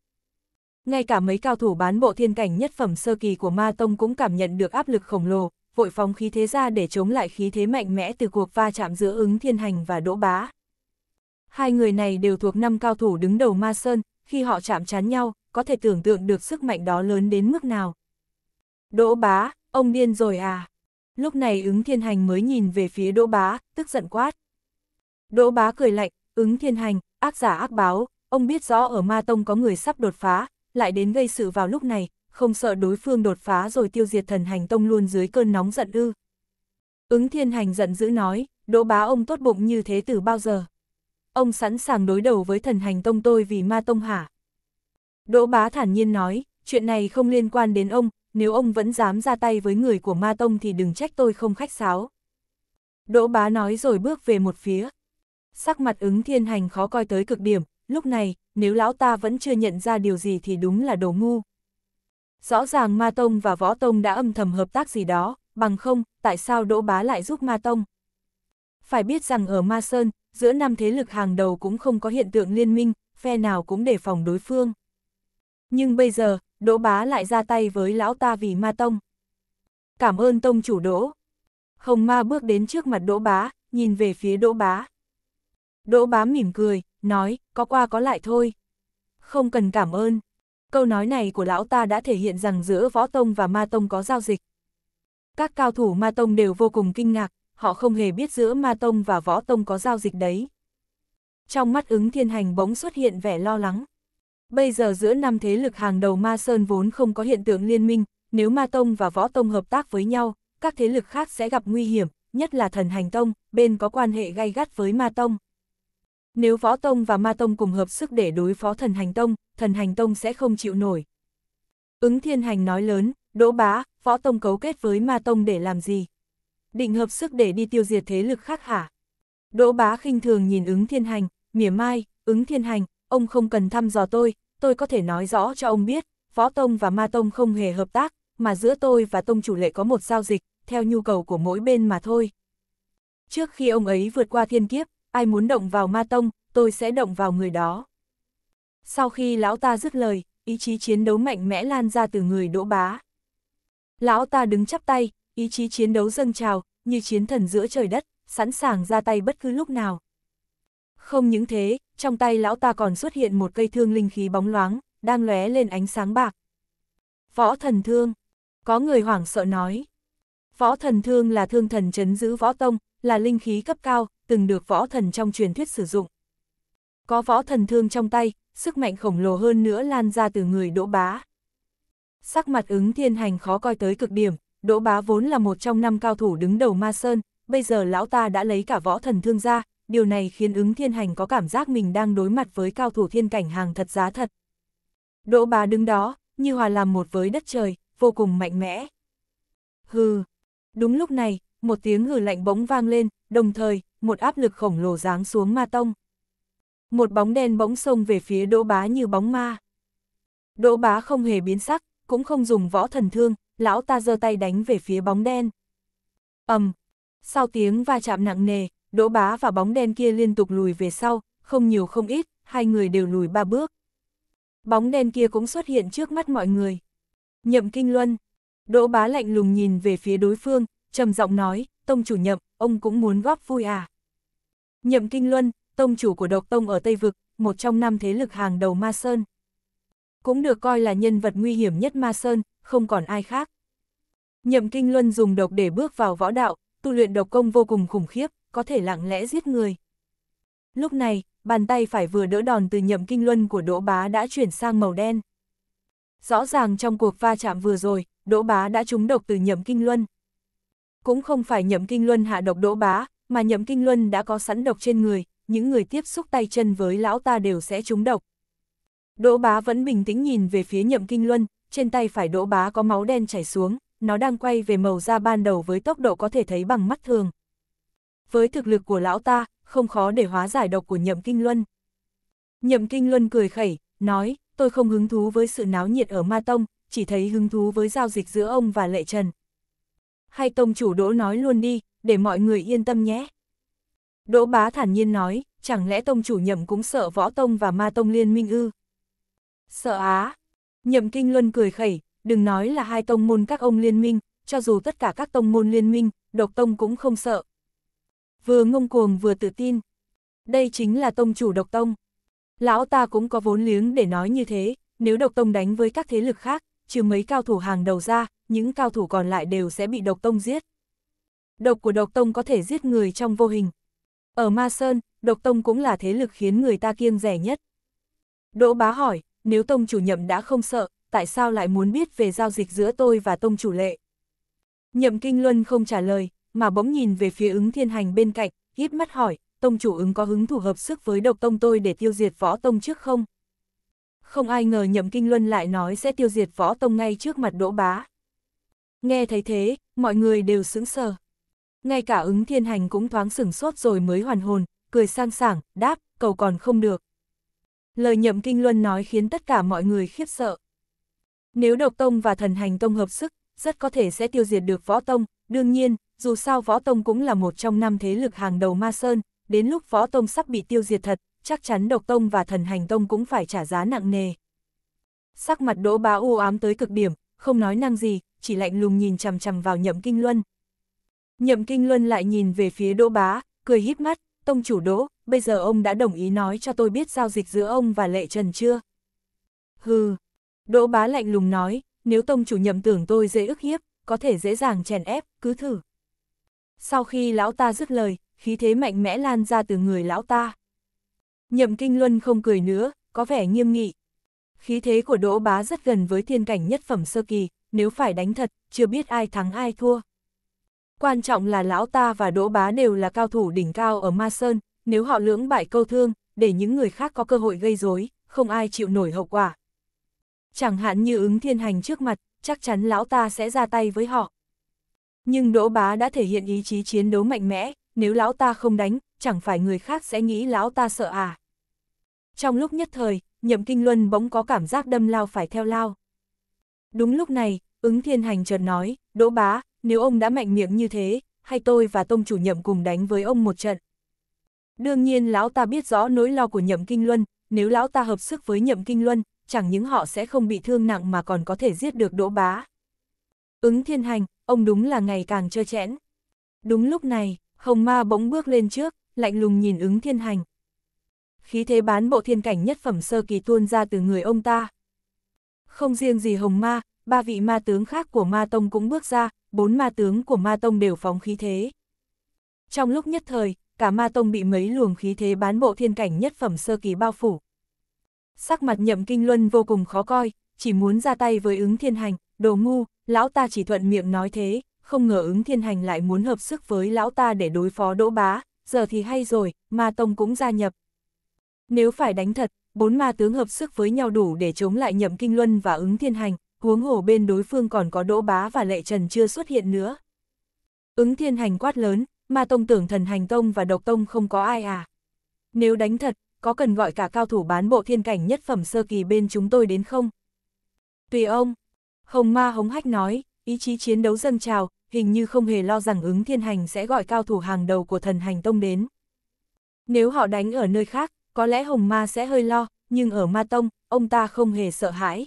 Ngay cả mấy cao thủ bán bộ thiên cảnh nhất phẩm sơ kỳ của Ma Tông cũng cảm nhận được áp lực khổng lồ, vội phóng khí thế ra để chống lại khí thế mạnh mẽ từ cuộc va chạm giữa ứng thiên hành và đỗ bá. Hai người này đều thuộc năm cao thủ đứng đầu Ma Sơn, khi họ chạm chán nhau, có thể tưởng tượng được sức mạnh đó lớn đến mức nào. Đỗ bá, ông điên rồi à? Lúc này ứng thiên hành mới nhìn về phía đỗ bá, tức giận quát. Đỗ bá cười lạnh, ứng thiên hành, ác giả ác báo, ông biết rõ ở ma tông có người sắp đột phá, lại đến gây sự vào lúc này, không sợ đối phương đột phá rồi tiêu diệt thần hành tông luôn dưới cơn nóng giận ư. Ứng thiên hành giận dữ nói, đỗ bá ông tốt bụng như thế từ bao giờ? Ông sẵn sàng đối đầu với thần hành tông tôi vì ma tông hả? Đỗ bá thản nhiên nói, chuyện này không liên quan đến ông, nếu ông vẫn dám ra tay với người của ma tông thì đừng trách tôi không khách sáo. Đỗ bá nói rồi bước về một phía. Sắc mặt ứng thiên hành khó coi tới cực điểm, lúc này, nếu lão ta vẫn chưa nhận ra điều gì thì đúng là đồ ngu. Rõ ràng ma tông và võ tông đã âm thầm hợp tác gì đó, bằng không, tại sao đỗ bá lại giúp ma tông? Phải biết rằng ở ma sơn, giữa năm thế lực hàng đầu cũng không có hiện tượng liên minh, phe nào cũng đề phòng đối phương. Nhưng bây giờ, Đỗ Bá lại ra tay với lão ta vì ma tông. Cảm ơn tông chủ Đỗ. Hồng ma bước đến trước mặt Đỗ Bá, nhìn về phía Đỗ Bá. Đỗ Bá mỉm cười, nói, có qua có lại thôi. Không cần cảm ơn. Câu nói này của lão ta đã thể hiện rằng giữa võ tông và ma tông có giao dịch. Các cao thủ ma tông đều vô cùng kinh ngạc, họ không hề biết giữa ma tông và võ tông có giao dịch đấy. Trong mắt ứng thiên hành bỗng xuất hiện vẻ lo lắng. Bây giờ giữa năm thế lực hàng đầu Ma Sơn vốn không có hiện tượng liên minh, nếu Ma Tông và Võ Tông hợp tác với nhau, các thế lực khác sẽ gặp nguy hiểm, nhất là thần hành tông, bên có quan hệ gay gắt với ma tông. Nếu võ tông và ma tông cùng hợp sức để đối phó thần hành tông, thần hành tông sẽ không chịu nổi. Ứng thiên hành nói lớn, đỗ bá, võ tông cấu kết với ma tông để làm gì? Định hợp sức để đi tiêu diệt thế lực khác hả? Đỗ bá khinh thường nhìn ứng thiên hành, mỉa mai, ứng thiên hành, ông không cần thăm dò tôi, tôi có thể nói rõ cho ông biết, Võ Tông và Ma Tông không hề hợp tác, mà giữa tôi và Tông chủ lệ có một giao dịch, theo nhu cầu của mỗi bên mà thôi. Trước khi ông ấy vượt qua thiên kiếp, ai muốn động vào Ma Tông, tôi sẽ động vào người đó. Sau khi lão ta dứt lời, ý chí chiến đấu mạnh mẽ lan ra từ người đỗ bá. Lão ta đứng chắp tay, ý chí chiến đấu dâng trào, như chiến thần giữa trời đất, sẵn sàng ra tay bất cứ lúc nào, không những thế, trong tay lão ta còn xuất hiện một cây thương linh khí bóng loáng, đang lóe lên ánh sáng bạc. Võ thần thương. Có người hoảng sợ nói. Võ thần thương là thương thần chấn giữ võ tông, là linh khí cấp cao, từng được võ thần trong truyền thuyết sử dụng. Có võ thần thương trong tay, sức mạnh khổng lồ hơn nữa lan ra từ người đỗ bá. Sắc mặt ứng thiên hành khó coi tới cực điểm, đỗ bá vốn là một trong năm cao thủ đứng đầu ma sơn, bây giờ lão ta đã lấy cả võ thần thương ra, điều này khiến ứng thiên hành có cảm giác mình đang đối mặt với cao thủ thiên cảnh hàng thật giá thật. Đỗ bá đứng đó, như hòa làm một với đất trời, vô cùng mạnh mẽ. Hừ, đúng lúc này, một tiếng hừ lạnh bỗng vang lên, đồng thời, một áp lực khổng lồ giáng xuống ma tông. Một bóng đen bỗng xông về phía đỗ bá như bóng ma. Đỗ bá không hề biến sắc, cũng không dùng võ thần thương, lão ta giơ tay đánh về phía bóng đen. ầm, sau tiếng va chạm nặng nề, Đỗ Bá và bóng đen kia liên tục lùi về sau, không nhiều không ít, hai người đều lùi ba bước. Bóng đen kia cũng xuất hiện trước mắt mọi người. Nhậm Kinh Luân. Đỗ Bá lạnh lùng nhìn về phía đối phương, trầm giọng nói, tông chủ nhậm, ông cũng muốn góp vui à. Nhậm Kinh Luân, tông chủ của độc tông ở Tây Vực, một trong năm thế lực hàng đầu Ma Sơn. Cũng được coi là nhân vật nguy hiểm nhất Ma Sơn, không còn ai khác. Nhậm Kinh Luân dùng độc để bước vào võ đạo, tu luyện độc công vô cùng khủng khiếp, có thể lặng lẽ giết người. Lúc này, bàn tay phải vừa đỡ đòn từ nhậm kinh luân của Đỗ Bá đã chuyển sang màu đen. Rõ ràng trong cuộc va chạm vừa rồi, Đỗ Bá đã trúng độc từ nhậm kinh luân. Cũng không phải nhậm kinh luân hạ độc Đỗ Bá, mà nhậm kinh luân đã có sẵn độc trên người, những người tiếp xúc tay chân với lão ta đều sẽ trúng độc. Đỗ Bá vẫn bình tĩnh nhìn về phía nhậm kinh luân, trên tay phải Đỗ Bá có máu đen chảy xuống, nó đang quay về màu da ban đầu với tốc độ có thể thấy bằng mắt thường. Với thực lực của lão ta, không khó để hóa giải độc của Nhậm Kinh Luân. Nhậm Kinh Luân cười khẩy, nói, tôi không hứng thú với sự náo nhiệt ở Ma Tông, chỉ thấy hứng thú với giao dịch giữa ông và Lệ Trần. Hay Tông chủ Đỗ nói luôn đi, để mọi người yên tâm nhé. Đỗ Bá thản nhiên nói, chẳng lẽ Tông chủ Nhậm cũng sợ Võ Tông và Ma Tông liên minh ư? Sợ á? Nhậm Kinh Luân cười khẩy, đừng nói là hai tông môn các ông liên minh, cho dù tất cả các tông môn liên minh, độc tông cũng không sợ, vừa ngông cuồng vừa tự tin. Đây chính là tông chủ độc tông. Lão ta cũng có vốn liếng để nói như thế, nếu độc tông đánh với các thế lực khác, trừ mấy cao thủ hàng đầu ra, những cao thủ còn lại đều sẽ bị độc tông giết. Độc của độc tông có thể giết người trong vô hình. Ở Ma Sơn, độc tông cũng là thế lực khiến người ta kiêng rẻ nhất. Đỗ bá hỏi, nếu tông chủ nhậm đã không sợ, tại sao lại muốn biết về giao dịch giữa tôi và tông chủ lệ? Nhậm Kinh Luân không trả lời, mà bỗng nhìn về phía ứng thiên hành bên cạnh, hít mắt hỏi, tông chủ ứng có hứng thủ hợp sức với độc tông tôi để tiêu diệt võ tông trước không? Không ai ngờ nhậm kinh luân lại nói sẽ tiêu diệt võ tông ngay trước mặt đỗ bá. Nghe thấy thế, mọi người đều sững sờ. Ngay cả ứng thiên hành cũng thoáng sửng sốt rồi mới hoàn hồn, cười sang sảng, đáp, cầu còn không được. Lời nhậm kinh luân nói khiến tất cả mọi người khiếp sợ. Nếu độc tông và thần hành tông hợp sức, rất có thể sẽ tiêu diệt được võ tông, đương nhiên, dù sao Võ Tông cũng là một trong năm thế lực hàng đầu Ma Sơn, đến lúc Võ Tông sắp bị tiêu diệt thật, chắc chắn Độc Tông và Thần Hành Tông cũng phải trả giá nặng nề. Sắc mặt Đỗ Bá u ám tới cực điểm, không nói năng gì, chỉ lạnh lùng nhìn chằm chằm vào Nhậm Kinh Luân. Nhậm Kinh Luân lại nhìn về phía Đỗ Bá, cười híp mắt, "Tông chủ Đỗ, bây giờ ông đã đồng ý nói cho tôi biết giao dịch giữa ông và Lệ Trần chưa?" "Hừ." Đỗ Bá lạnh lùng nói, "Nếu tông chủ nhậm tưởng tôi dễ ức hiếp, có thể dễ dàng chèn ép, cứ thử." Sau khi lão ta dứt lời, khí thế mạnh mẽ lan ra từ người lão ta. Nhậm Kinh Luân không cười nữa, có vẻ nghiêm nghị. Khí thế của Đỗ Bá rất gần với thiên cảnh nhất phẩm sơ kỳ, nếu phải đánh thật, chưa biết ai thắng ai thua. Quan trọng là lão ta và Đỗ Bá đều là cao thủ đỉnh cao ở Ma Sơn, nếu họ lưỡng bại câu thương, để những người khác có cơ hội gây rối, không ai chịu nổi hậu quả. Chẳng hạn như ứng thiên hành trước mặt, chắc chắn lão ta sẽ ra tay với họ. Nhưng Đỗ Bá đã thể hiện ý chí chiến đấu mạnh mẽ, nếu lão ta không đánh, chẳng phải người khác sẽ nghĩ lão ta sợ à. Trong lúc nhất thời, Nhậm Kinh Luân bỗng có cảm giác đâm lao phải theo lao. Đúng lúc này, ứng thiên hành chợt nói, Đỗ Bá, nếu ông đã mạnh miệng như thế, hay tôi và Tông chủ nhậm cùng đánh với ông một trận. Đương nhiên lão ta biết rõ nỗi lo của nhậm kinh luân, nếu lão ta hợp sức với nhậm kinh luân, chẳng những họ sẽ không bị thương nặng mà còn có thể giết được đỗ bá. Ứng thiên hành, ông đúng là ngày càng trơ chẽn. Đúng lúc này, Hồng Ma bỗng bước lên trước, lạnh lùng nhìn ứng thiên hành. Khí thế bán bộ thiên cảnh nhất phẩm sơ kỳ tuôn ra từ người ông ta. Không riêng gì Hồng Ma, ba vị ma tướng khác của Ma Tông cũng bước ra, bốn ma tướng của Ma Tông đều phóng khí thế. Trong lúc nhất thời, cả Ma Tông bị mấy luồng khí thế bán bộ thiên cảnh nhất phẩm sơ kỳ bao phủ. Sắc mặt nhậm kinh luân vô cùng khó coi, chỉ muốn ra tay với ứng thiên hành, đồ ngu, lão ta chỉ thuận miệng nói thế, không ngờ ứng thiên hành lại muốn hợp sức với lão ta để đối phó đỗ bá, giờ thì hay rồi, ma tông cũng gia nhập. Nếu phải đánh thật, bốn ma tướng hợp sức với nhau đủ để chống lại nhậm kinh luân và ứng thiên hành, huống hồ bên đối phương còn có đỗ bá và lệ trần chưa xuất hiện nữa. Ứng thiên hành quát lớn, ma tông tưởng thần hành tông và độc tông không có ai à. Nếu đánh thật, có cần gọi cả cao thủ bán bộ thiên cảnh nhất phẩm sơ kỳ bên chúng tôi đến không? Tùy ông, Hồng Ma hống hách nói, ý chí chiến đấu dâng trào, hình như không hề lo rằng ứng thiên hành sẽ gọi cao thủ hàng đầu của thần hành tông đến. Nếu họ đánh ở nơi khác, có lẽ Hồng Ma sẽ hơi lo, nhưng ở Ma Tông, ông ta không hề sợ hãi.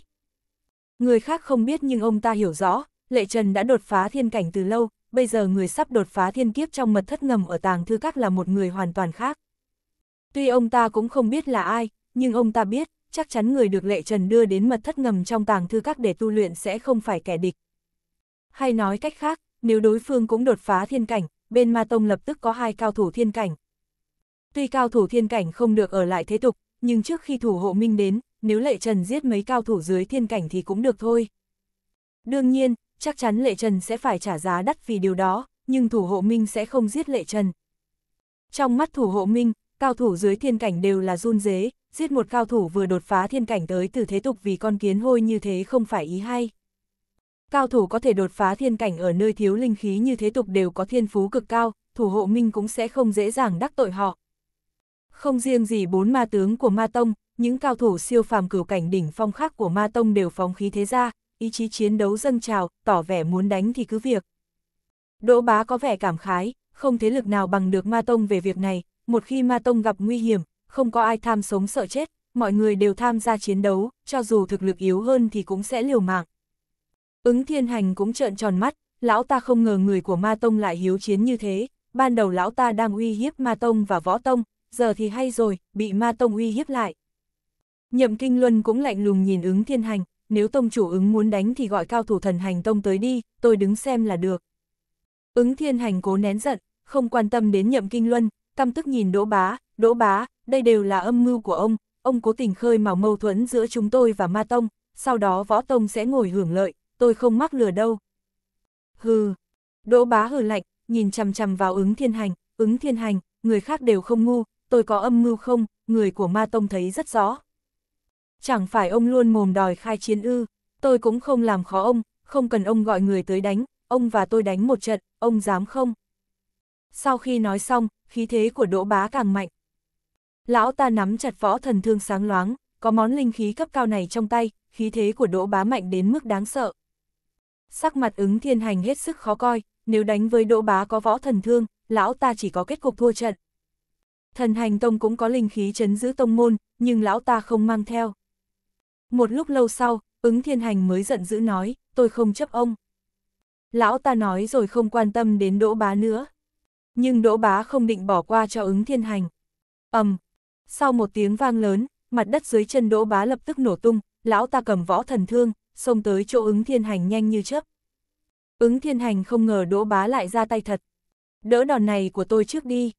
Người khác không biết nhưng ông ta hiểu rõ, Lệ Trần đã đột phá thiên cảnh từ lâu, bây giờ người sắp đột phá thiên kiếp trong mật thất ngầm ở tàng thư các là một người hoàn toàn khác. Tuy ông ta cũng không biết là ai, nhưng ông ta biết, chắc chắn người được lệ trần đưa đến mật thất ngầm trong tàng thư các để tu luyện sẽ không phải kẻ địch. Hay nói cách khác, nếu đối phương cũng đột phá thiên cảnh, bên ma tông lập tức có hai cao thủ thiên cảnh. Tuy cao thủ thiên cảnh không được ở lại thế tục, nhưng trước khi thủ hộ minh đến, nếu lệ trần giết mấy cao thủ dưới thiên cảnh thì cũng được thôi. Đương nhiên, chắc chắn lệ trần sẽ phải trả giá đắt vì điều đó, nhưng thủ hộ minh sẽ không giết lệ trần. Trong mắt thủ hộ minh, cao thủ dưới thiên cảnh đều là run dế, giết một cao thủ vừa đột phá thiên cảnh tới từ thế tục vì con kiến hôi như thế không phải ý hay. Cao thủ có thể đột phá thiên cảnh ở nơi thiếu linh khí như thế tục đều có thiên phú cực cao, thủ hộ minh cũng sẽ không dễ dàng đắc tội họ. Không riêng gì bốn ma tướng của ma tông, những cao thủ siêu phàm cửu cảnh đỉnh phong khác của ma tông đều phóng khí thế ra, ý chí chiến đấu dâng trào, tỏ vẻ muốn đánh thì cứ việc. Đỗ bá có vẻ cảm khái, không thế lực nào bằng được ma tông về việc này, một khi ma tông gặp nguy hiểm, không có ai tham sống sợ chết, mọi người đều tham gia chiến đấu, cho dù thực lực yếu hơn thì cũng sẽ liều mạng. Ứng thiên hành cũng trợn tròn mắt, lão ta không ngờ người của ma tông lại hiếu chiến như thế, ban đầu lão ta đang uy hiếp ma tông và võ tông, giờ thì hay rồi, bị ma tông uy hiếp lại. Nhậm Kinh Luân cũng lạnh lùng nhìn ứng thiên hành, nếu tông chủ ứng muốn đánh thì gọi cao thủ thần hành tông tới đi, tôi đứng xem là được. Ứng thiên hành cố nén giận, không quan tâm đến nhậm kinh luân, căm tức nhìn Đỗ Bá, Đỗ Bá, đây đều là âm mưu của ông, ông cố tình khơi mào mâu thuẫn giữa chúng tôi và Ma Tông, sau đó Võ Tông sẽ ngồi hưởng lợi, tôi không mắc lừa đâu. Hừ, Đỗ Bá hừ lạnh, nhìn chằm chằm vào ứng thiên hành, ứng thiên hành, người khác đều không ngu, tôi có âm mưu không, người của Ma Tông thấy rất rõ. Chẳng phải ông luôn mồm đòi khai chiến ư, tôi cũng không làm khó ông, không cần ông gọi người tới đánh, ông và tôi đánh một trận, ông dám không? sau khi nói xong, khí thế của đỗ bá càng mạnh. Lão ta nắm chặt võ thần thương sáng loáng, có món linh khí cấp cao này trong tay, khí thế của đỗ bá mạnh đến mức đáng sợ. Sắc mặt ứng thiên hành hết sức khó coi, nếu đánh với đỗ bá có võ thần thương, lão ta chỉ có kết cục thua trận. Thần hành tông cũng có linh khí chấn giữ tông môn, nhưng lão ta không mang theo. Một lúc lâu sau, ứng thiên hành mới giận dữ nói, tôi không chấp ông. Lão ta nói rồi không quan tâm đến đỗ bá nữa nhưng Đỗ Bá không định bỏ qua cho ứng thiên hành. ầm, um, sau một tiếng vang lớn, mặt đất dưới chân Đỗ Bá lập tức nổ tung, lão ta cầm võ thần thương, xông tới chỗ ứng thiên hành nhanh như chớp. Ứng thiên hành không ngờ Đỗ Bá lại ra tay thật. Đỡ đòn này của tôi trước đi.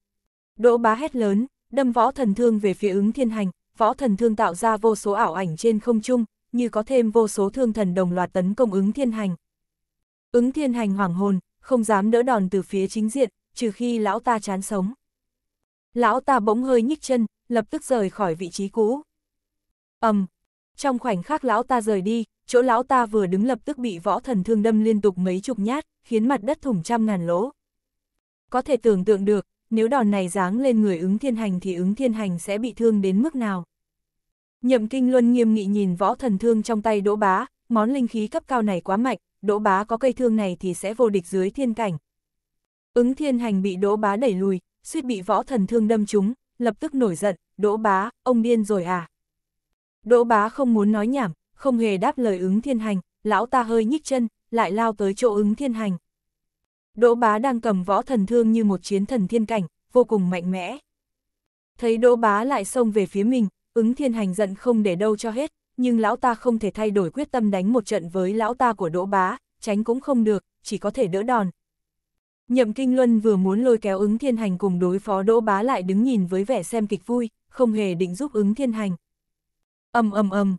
Đỗ Bá hét lớn, đâm võ thần thương về phía ứng thiên hành, võ thần thương tạo ra vô số ảo ảnh trên không trung, như có thêm vô số thương thần đồng loạt tấn công ứng thiên hành. Ứng thiên hành hoảng hồn, không dám đỡ đòn từ phía chính diện, trừ khi lão ta chán sống. Lão ta bỗng hơi nhích chân, lập tức rời khỏi vị trí cũ. ầm, trong khoảnh khắc lão ta rời đi, chỗ lão ta vừa đứng lập tức bị võ thần thương đâm liên tục mấy chục nhát, khiến mặt đất thủng trăm ngàn lỗ. Có thể tưởng tượng được, nếu đòn này giáng lên người ứng thiên hành thì ứng thiên hành sẽ bị thương đến mức nào. Nhậm Kinh Luân nghiêm nghị nhìn võ thần thương trong tay Đỗ Bá, món linh khí cấp cao này quá mạnh, Đỗ Bá có cây thương này thì sẽ vô địch dưới thiên cảnh, Ứng thiên hành bị đỗ bá đẩy lùi, suýt bị võ thần thương đâm trúng, lập tức nổi giận, đỗ bá, ông điên rồi à. Đỗ bá không muốn nói nhảm, không hề đáp lời ứng thiên hành, lão ta hơi nhích chân, lại lao tới chỗ ứng thiên hành. Đỗ bá đang cầm võ thần thương như một chiến thần thiên cảnh, vô cùng mạnh mẽ. Thấy đỗ bá lại xông về phía mình, ứng thiên hành giận không để đâu cho hết, nhưng lão ta không thể thay đổi quyết tâm đánh một trận với lão ta của đỗ bá, tránh cũng không được, chỉ có thể đỡ đòn, Nhậm Kinh Luân vừa muốn lôi kéo ứng thiên hành cùng đối phó đỗ bá lại đứng nhìn với vẻ xem kịch vui, không hề định giúp ứng thiên hành. ầm ầm ầm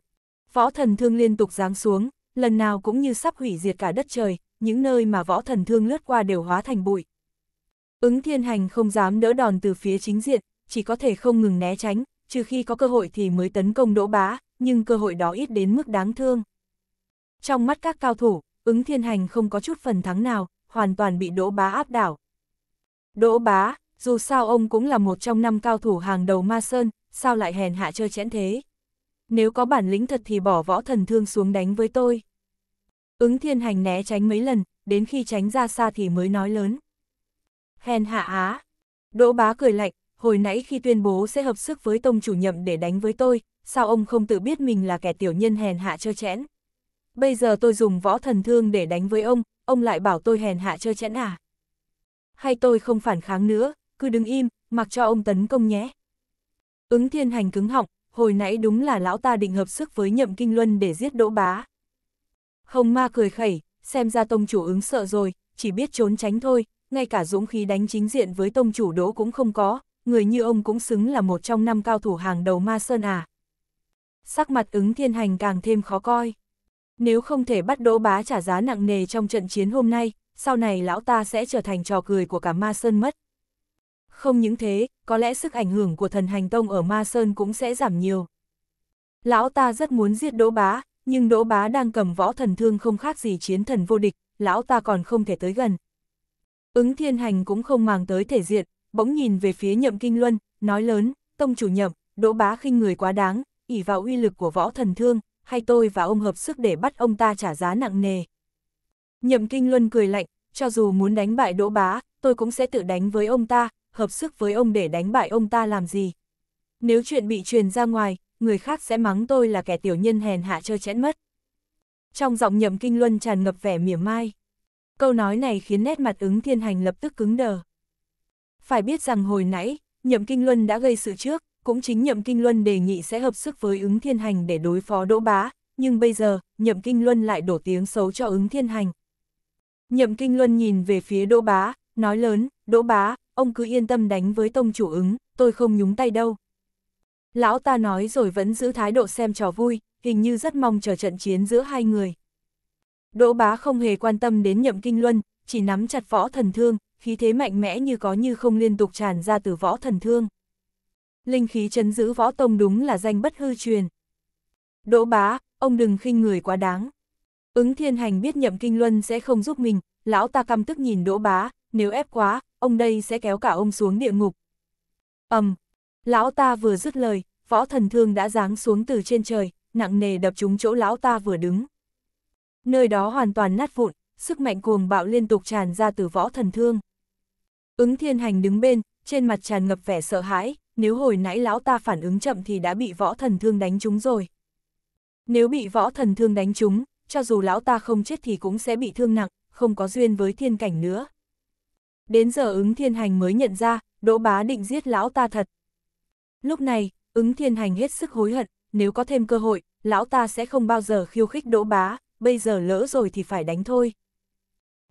võ thần thương liên tục giáng xuống, lần nào cũng như sắp hủy diệt cả đất trời, những nơi mà võ thần thương lướt qua đều hóa thành bụi. Ứng thiên hành không dám đỡ đòn từ phía chính diện, chỉ có thể không ngừng né tránh, trừ khi có cơ hội thì mới tấn công đỗ bá, nhưng cơ hội đó ít đến mức đáng thương. Trong mắt các cao thủ, ứng thiên hành không có chút phần thắng nào, hoàn toàn bị Đỗ Bá áp đảo. Đỗ Bá, dù sao ông cũng là một trong năm cao thủ hàng đầu Ma Sơn, sao lại hèn hạ chơi chẽn thế? Nếu có bản lĩnh thật thì bỏ võ thần thương xuống đánh với tôi. Ứng thiên hành né tránh mấy lần, đến khi tránh ra xa thì mới nói lớn. Hèn hạ á. Đỗ bá cười lạnh, hồi nãy khi tuyên bố sẽ hợp sức với tông chủ nhậm để đánh với tôi, sao ông không tự biết mình là kẻ tiểu nhân hèn hạ chơi chẽn? Bây giờ tôi dùng võ thần thương để đánh với ông, ông lại bảo tôi hèn hạ chơi chẽn à. Hay tôi không phản kháng nữa, cứ đứng im, mặc cho ông tấn công nhé. Ứng thiên hành cứng họng, hồi nãy đúng là lão ta định hợp sức với nhậm kinh luân để giết đỗ bá. Hồng ma cười khẩy, xem ra tông chủ ứng sợ rồi, chỉ biết trốn tránh thôi, ngay cả dũng khí đánh chính diện với tông chủ đỗ cũng không có, người như ông cũng xứng là một trong năm cao thủ hàng đầu ma sơn à. Sắc mặt ứng thiên hành càng thêm khó coi nếu không thể bắt Đỗ Bá trả giá nặng nề trong trận chiến hôm nay, sau này lão ta sẽ trở thành trò cười của cả Ma Sơn mất. Không những thế, có lẽ sức ảnh hưởng của thần hành tông ở Ma Sơn cũng sẽ giảm nhiều. Lão ta rất muốn giết Đỗ Bá, nhưng Đỗ Bá đang cầm võ thần thương không khác gì chiến thần vô địch, lão ta còn không thể tới gần. Ứng thiên hành cũng không màng tới thể diện, bỗng nhìn về phía nhậm kinh luân, nói lớn, tông chủ nhậm, Đỗ Bá khinh người quá đáng, ỉ vào uy lực của võ thần thương, hay tôi và ông hợp sức để bắt ông ta trả giá nặng nề. Nhậm Kinh Luân cười lạnh, cho dù muốn đánh bại Đỗ Bá, tôi cũng sẽ tự đánh với ông ta, hợp sức với ông để đánh bại ông ta làm gì. Nếu chuyện bị truyền ra ngoài, người khác sẽ mắng tôi là kẻ tiểu nhân hèn hạ chơ chẽn mất. Trong giọng Nhậm Kinh Luân tràn ngập vẻ mỉa mai. Câu nói này khiến nét mặt ứng thiên hành lập tức cứng đờ. Phải biết rằng hồi nãy, Nhậm Kinh Luân đã gây sự trước, cũng chính Nhậm Kinh Luân đề nghị sẽ hợp sức với ứng thiên hành để đối phó Đỗ Bá, nhưng bây giờ, Nhậm Kinh Luân lại đổ tiếng xấu cho ứng thiên hành. Nhậm Kinh Luân nhìn về phía Đỗ Bá, nói lớn, Đỗ Bá, ông cứ yên tâm đánh với tông chủ ứng, tôi không nhúng tay đâu. Lão ta nói rồi vẫn giữ thái độ xem trò vui, hình như rất mong chờ trận chiến giữa hai người. Đỗ Bá không hề quan tâm đến Nhậm Kinh Luân, chỉ nắm chặt võ thần thương, khí thế mạnh mẽ như có như không liên tục tràn ra từ võ thần thương linh khí chấn giữ võ tông đúng là danh bất hư truyền. Đỗ bá, ông đừng khinh người quá đáng. Ứng thiên hành biết nhậm kinh luân sẽ không giúp mình, lão ta căm tức nhìn đỗ bá, nếu ép quá, ông đây sẽ kéo cả ông xuống địa ngục. ầm, um, lão ta vừa dứt lời, võ thần thương đã giáng xuống từ trên trời, nặng nề đập trúng chỗ lão ta vừa đứng. Nơi đó hoàn toàn nát vụn, sức mạnh cuồng bạo liên tục tràn ra từ võ thần thương. Ứng thiên hành đứng bên, trên mặt tràn ngập vẻ sợ hãi, nếu hồi nãy lão ta phản ứng chậm thì đã bị võ thần thương đánh trúng rồi. Nếu bị võ thần thương đánh trúng, cho dù lão ta không chết thì cũng sẽ bị thương nặng, không có duyên với thiên cảnh nữa. Đến giờ ứng thiên hành mới nhận ra, đỗ bá định giết lão ta thật. Lúc này, ứng thiên hành hết sức hối hận, nếu có thêm cơ hội, lão ta sẽ không bao giờ khiêu khích đỗ bá, bây giờ lỡ rồi thì phải đánh thôi.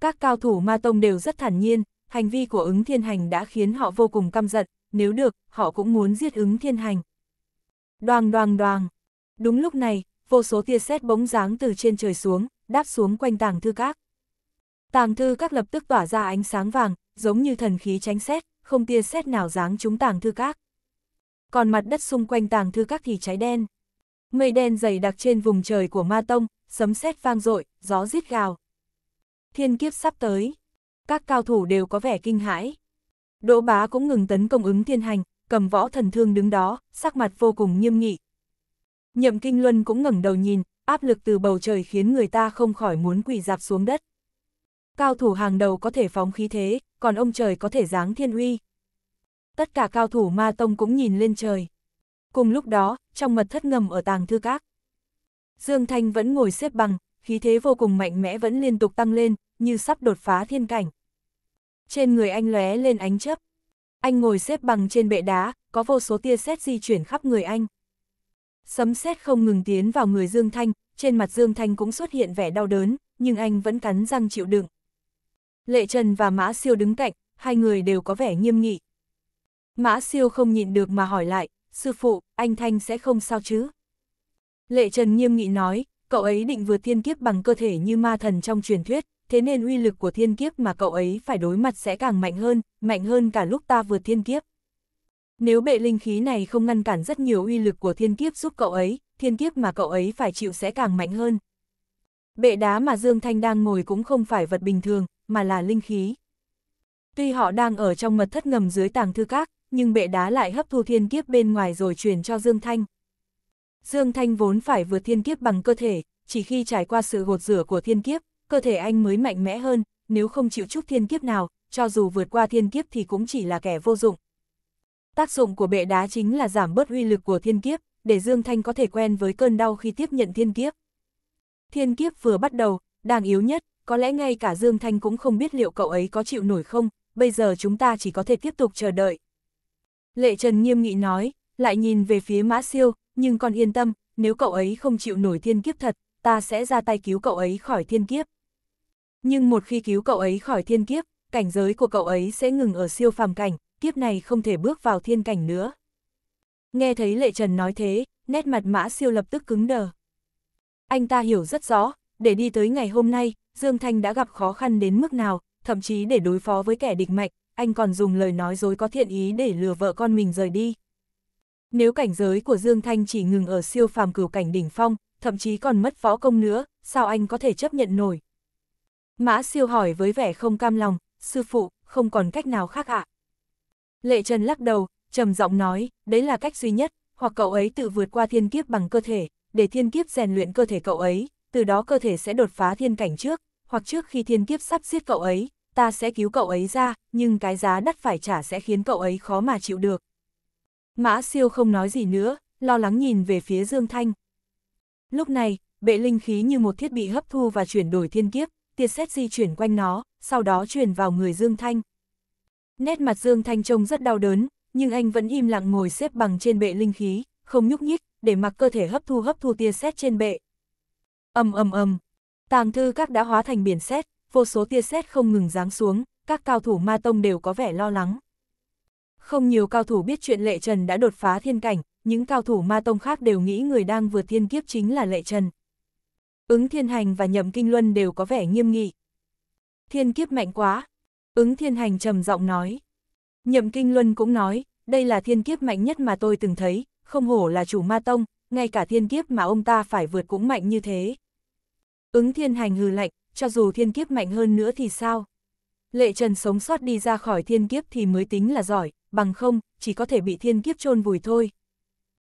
Các cao thủ ma tông đều rất thản nhiên, hành vi của ứng thiên hành đã khiến họ vô cùng căm giận, nếu được, họ cũng muốn giết ứng thiên hành. Đoàng đoàng đoàng. Đúng lúc này, vô số tia sét bóng dáng từ trên trời xuống, đáp xuống quanh tàng thư các. Tàng thư các lập tức tỏa ra ánh sáng vàng, giống như thần khí tránh xét, không tia sét nào dáng chúng tàng thư các. Còn mặt đất xung quanh tàng thư các thì cháy đen. Mây đen dày đặc trên vùng trời của Ma Tông, sấm sét vang dội, gió rít gào. Thiên kiếp sắp tới. Các cao thủ đều có vẻ kinh hãi. Đỗ bá cũng ngừng tấn công ứng thiên hành, cầm võ thần thương đứng đó, sắc mặt vô cùng nghiêm nghị. Nhậm Kinh Luân cũng ngẩng đầu nhìn, áp lực từ bầu trời khiến người ta không khỏi muốn quỳ dạp xuống đất. Cao thủ hàng đầu có thể phóng khí thế, còn ông trời có thể giáng thiên uy. Tất cả cao thủ ma tông cũng nhìn lên trời. Cùng lúc đó, trong mật thất ngầm ở tàng thư các. Dương Thanh vẫn ngồi xếp bằng, khí thế vô cùng mạnh mẽ vẫn liên tục tăng lên, như sắp đột phá thiên cảnh trên người anh lóe lên ánh chấp. Anh ngồi xếp bằng trên bệ đá, có vô số tia sét di chuyển khắp người anh. Sấm sét không ngừng tiến vào người Dương Thanh, trên mặt Dương Thanh cũng xuất hiện vẻ đau đớn, nhưng anh vẫn cắn răng chịu đựng. Lệ Trần và Mã Siêu đứng cạnh, hai người đều có vẻ nghiêm nghị. Mã Siêu không nhịn được mà hỏi lại, sư phụ, anh Thanh sẽ không sao chứ? Lệ Trần nghiêm nghị nói, cậu ấy định vượt thiên kiếp bằng cơ thể như ma thần trong truyền thuyết, thế nên uy lực của thiên kiếp mà cậu ấy phải đối mặt sẽ càng mạnh hơn, mạnh hơn cả lúc ta vượt thiên kiếp. Nếu bệ linh khí này không ngăn cản rất nhiều uy lực của thiên kiếp giúp cậu ấy, thiên kiếp mà cậu ấy phải chịu sẽ càng mạnh hơn. Bệ đá mà Dương Thanh đang ngồi cũng không phải vật bình thường, mà là linh khí. Tuy họ đang ở trong mật thất ngầm dưới tàng thư các, nhưng bệ đá lại hấp thu thiên kiếp bên ngoài rồi truyền cho Dương Thanh. Dương Thanh vốn phải vượt thiên kiếp bằng cơ thể, chỉ khi trải qua sự gột rửa của thiên kiếp, cơ thể anh mới mạnh mẽ hơn, nếu không chịu chút thiên kiếp nào, cho dù vượt qua thiên kiếp thì cũng chỉ là kẻ vô dụng. Tác dụng của bệ đá chính là giảm bớt uy lực của thiên kiếp, để Dương Thanh có thể quen với cơn đau khi tiếp nhận thiên kiếp. Thiên kiếp vừa bắt đầu, đang yếu nhất, có lẽ ngay cả Dương Thanh cũng không biết liệu cậu ấy có chịu nổi không, bây giờ chúng ta chỉ có thể tiếp tục chờ đợi. Lệ Trần nghiêm nghị nói, lại nhìn về phía Mã Siêu, nhưng còn yên tâm, nếu cậu ấy không chịu nổi thiên kiếp thật, ta sẽ ra tay cứu cậu ấy khỏi thiên kiếp. Nhưng một khi cứu cậu ấy khỏi thiên kiếp, cảnh giới của cậu ấy sẽ ngừng ở siêu phàm cảnh, kiếp này không thể bước vào thiên cảnh nữa. Nghe thấy Lệ Trần nói thế, nét mặt mã siêu lập tức cứng đờ. Anh ta hiểu rất rõ, để đi tới ngày hôm nay, Dương Thanh đã gặp khó khăn đến mức nào, thậm chí để đối phó với kẻ địch mạnh, anh còn dùng lời nói dối có thiện ý để lừa vợ con mình rời đi. Nếu cảnh giới của Dương Thanh chỉ ngừng ở siêu phàm cửu cảnh đỉnh phong, thậm chí còn mất võ công nữa, sao anh có thể chấp nhận nổi? Mã siêu hỏi với vẻ không cam lòng, sư phụ, không còn cách nào khác ạ. À? Lệ Trần lắc đầu, trầm giọng nói, đấy là cách duy nhất, hoặc cậu ấy tự vượt qua thiên kiếp bằng cơ thể, để thiên kiếp rèn luyện cơ thể cậu ấy, từ đó cơ thể sẽ đột phá thiên cảnh trước, hoặc trước khi thiên kiếp sắp giết cậu ấy, ta sẽ cứu cậu ấy ra, nhưng cái giá đắt phải trả sẽ khiến cậu ấy khó mà chịu được. Mã siêu không nói gì nữa, lo lắng nhìn về phía Dương Thanh. Lúc này, bệ linh khí như một thiết bị hấp thu và chuyển đổi thiên kiếp, tia sét di chuyển quanh nó, sau đó truyền vào người Dương Thanh. Nét mặt Dương Thanh trông rất đau đớn, nhưng anh vẫn im lặng ngồi xếp bằng trên bệ linh khí, không nhúc nhích, để mặc cơ thể hấp thu hấp thu tia sét trên bệ. Ầm ầm ầm, tàng thư các đã hóa thành biển sét, vô số tia sét không ngừng giáng xuống, các cao thủ ma tông đều có vẻ lo lắng. Không nhiều cao thủ biết chuyện Lệ Trần đã đột phá thiên cảnh, những cao thủ ma tông khác đều nghĩ người đang vượt thiên kiếp chính là Lệ Trần ứng thiên hành và nhậm kinh luân đều có vẻ nghiêm nghị. Thiên kiếp mạnh quá, ứng thiên hành trầm giọng nói. Nhậm kinh luân cũng nói, đây là thiên kiếp mạnh nhất mà tôi từng thấy, không hổ là chủ ma tông, ngay cả thiên kiếp mà ông ta phải vượt cũng mạnh như thế. Ứng thiên hành hừ lạnh, cho dù thiên kiếp mạnh hơn nữa thì sao? Lệ Trần sống sót đi ra khỏi thiên kiếp thì mới tính là giỏi, bằng không, chỉ có thể bị thiên kiếp chôn vùi thôi.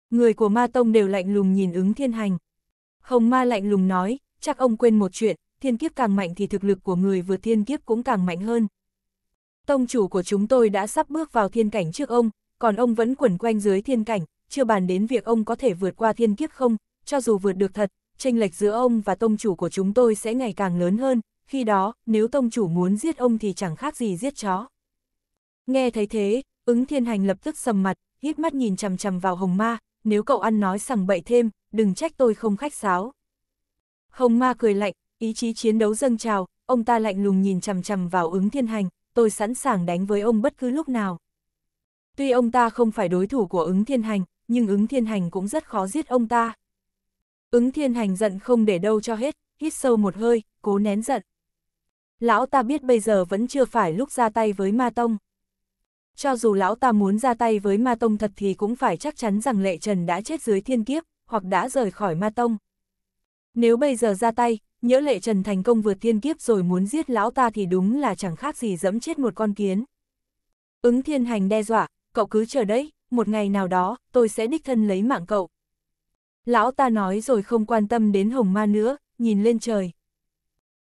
Người của ma tông đều lạnh lùng nhìn ứng thiên hành. Hồng Ma lạnh lùng nói, chắc ông quên một chuyện, thiên kiếp càng mạnh thì thực lực của người vừa thiên kiếp cũng càng mạnh hơn. Tông chủ của chúng tôi đã sắp bước vào thiên cảnh trước ông, còn ông vẫn quẩn quanh dưới thiên cảnh, chưa bàn đến việc ông có thể vượt qua thiên kiếp không, cho dù vượt được thật, tranh lệch giữa ông và tông chủ của chúng tôi sẽ ngày càng lớn hơn, khi đó, nếu tông chủ muốn giết ông thì chẳng khác gì giết chó. Nghe thấy thế, ứng thiên hành lập tức sầm mặt, hít mắt nhìn chằm chằm vào hồng ma, nếu cậu ăn nói sằng bậy thêm, đừng trách tôi không khách sáo. Hồng ma cười lạnh, ý chí chiến đấu dâng trào, ông ta lạnh lùng nhìn chằm chằm vào ứng thiên hành, tôi sẵn sàng đánh với ông bất cứ lúc nào. Tuy ông ta không phải đối thủ của ứng thiên hành, nhưng ứng thiên hành cũng rất khó giết ông ta. Ứng thiên hành giận không để đâu cho hết, hít sâu một hơi, cố nén giận. Lão ta biết bây giờ vẫn chưa phải lúc ra tay với ma tông. Cho dù lão ta muốn ra tay với ma tông thật thì cũng phải chắc chắn rằng lệ trần đã chết dưới thiên kiếp, hoặc đã rời khỏi ma tông. Nếu bây giờ ra tay, nhỡ lệ trần thành công vượt thiên kiếp rồi muốn giết lão ta thì đúng là chẳng khác gì dẫm chết một con kiến. Ứng thiên hành đe dọa, cậu cứ chờ đấy, một ngày nào đó, tôi sẽ đích thân lấy mạng cậu. Lão ta nói rồi không quan tâm đến hồng ma nữa, nhìn lên trời.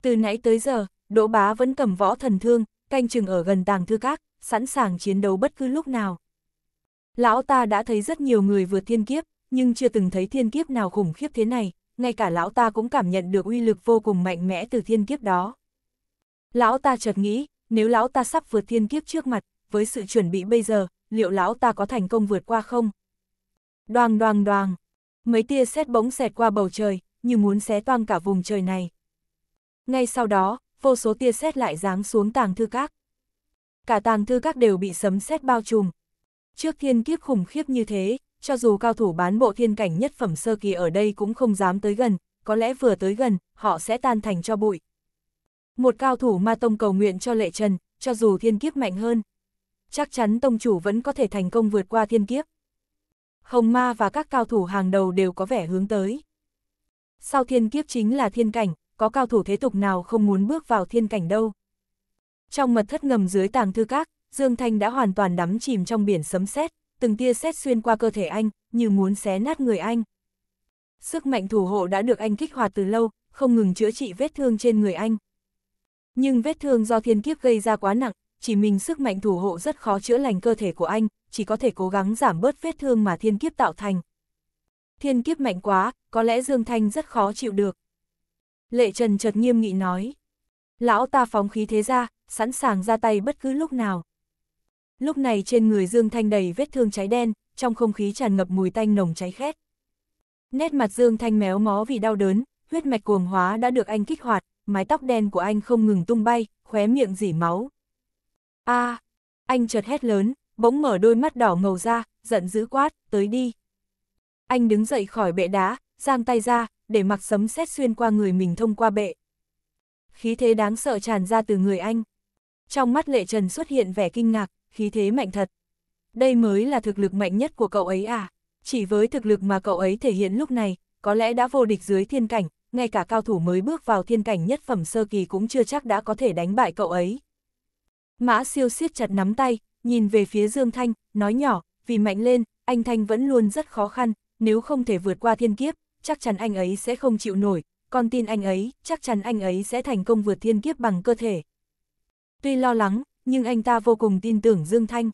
Từ nãy tới giờ, Đỗ Bá vẫn cầm võ thần thương, canh chừng ở gần tàng thư các, sẵn sàng chiến đấu bất cứ lúc nào. Lão ta đã thấy rất nhiều người vượt thiên kiếp, nhưng chưa từng thấy thiên kiếp nào khủng khiếp thế này, ngay cả lão ta cũng cảm nhận được uy lực vô cùng mạnh mẽ từ thiên kiếp đó. Lão ta chợt nghĩ, nếu lão ta sắp vượt thiên kiếp trước mặt, với sự chuẩn bị bây giờ, liệu lão ta có thành công vượt qua không? Đoàng đoàng đoàng, mấy tia sét bỗng xẹt qua bầu trời, như muốn xé toang cả vùng trời này. Ngay sau đó, vô số tia sét lại giáng xuống tàng thư các. Cả tàng thư các đều bị sấm sét bao trùm. Trước thiên kiếp khủng khiếp như thế, cho dù cao thủ bán bộ thiên cảnh nhất phẩm sơ kỳ ở đây cũng không dám tới gần, có lẽ vừa tới gần, họ sẽ tan thành cho bụi. Một cao thủ ma tông cầu nguyện cho lệ trần, cho dù thiên kiếp mạnh hơn. Chắc chắn tông chủ vẫn có thể thành công vượt qua thiên kiếp. Hồng ma và các cao thủ hàng đầu đều có vẻ hướng tới. Sau thiên kiếp chính là thiên cảnh, có cao thủ thế tục nào không muốn bước vào thiên cảnh đâu. Trong mật thất ngầm dưới tàng thư các, Dương Thanh đã hoàn toàn đắm chìm trong biển sấm sét từng tia xét xuyên qua cơ thể anh, như muốn xé nát người anh. Sức mạnh thủ hộ đã được anh kích hoạt từ lâu, không ngừng chữa trị vết thương trên người anh. Nhưng vết thương do thiên kiếp gây ra quá nặng, chỉ mình sức mạnh thủ hộ rất khó chữa lành cơ thể của anh, chỉ có thể cố gắng giảm bớt vết thương mà thiên kiếp tạo thành. Thiên kiếp mạnh quá, có lẽ Dương Thanh rất khó chịu được. Lệ Trần chợt nghiêm nghị nói. Lão ta phóng khí thế ra, sẵn sàng ra tay bất cứ lúc nào. Lúc này trên người Dương Thanh đầy vết thương cháy đen, trong không khí tràn ngập mùi tanh nồng cháy khét. Nét mặt Dương Thanh méo mó vì đau đớn, huyết mạch cuồng hóa đã được anh kích hoạt, mái tóc đen của anh không ngừng tung bay, khóe miệng dỉ máu. A! À, anh chợt hét lớn, bỗng mở đôi mắt đỏ ngầu ra, giận dữ quát, tới đi. Anh đứng dậy khỏi bệ đá, giang tay ra, để mặc sấm sét xuyên qua người mình thông qua bệ. Khí thế đáng sợ tràn ra từ người anh. Trong mắt lệ trần xuất hiện vẻ kinh ngạc, khí thế mạnh thật. Đây mới là thực lực mạnh nhất của cậu ấy à? Chỉ với thực lực mà cậu ấy thể hiện lúc này, có lẽ đã vô địch dưới thiên cảnh, ngay cả cao thủ mới bước vào thiên cảnh nhất phẩm sơ kỳ cũng chưa chắc đã có thể đánh bại cậu ấy. Mã siêu siết chặt nắm tay, nhìn về phía Dương Thanh, nói nhỏ, vì mạnh lên, anh Thanh vẫn luôn rất khó khăn, nếu không thể vượt qua thiên kiếp, chắc chắn anh ấy sẽ không chịu nổi, con tin anh ấy, chắc chắn anh ấy sẽ thành công vượt thiên kiếp bằng cơ thể. Tuy lo lắng, nhưng anh ta vô cùng tin tưởng Dương Thanh.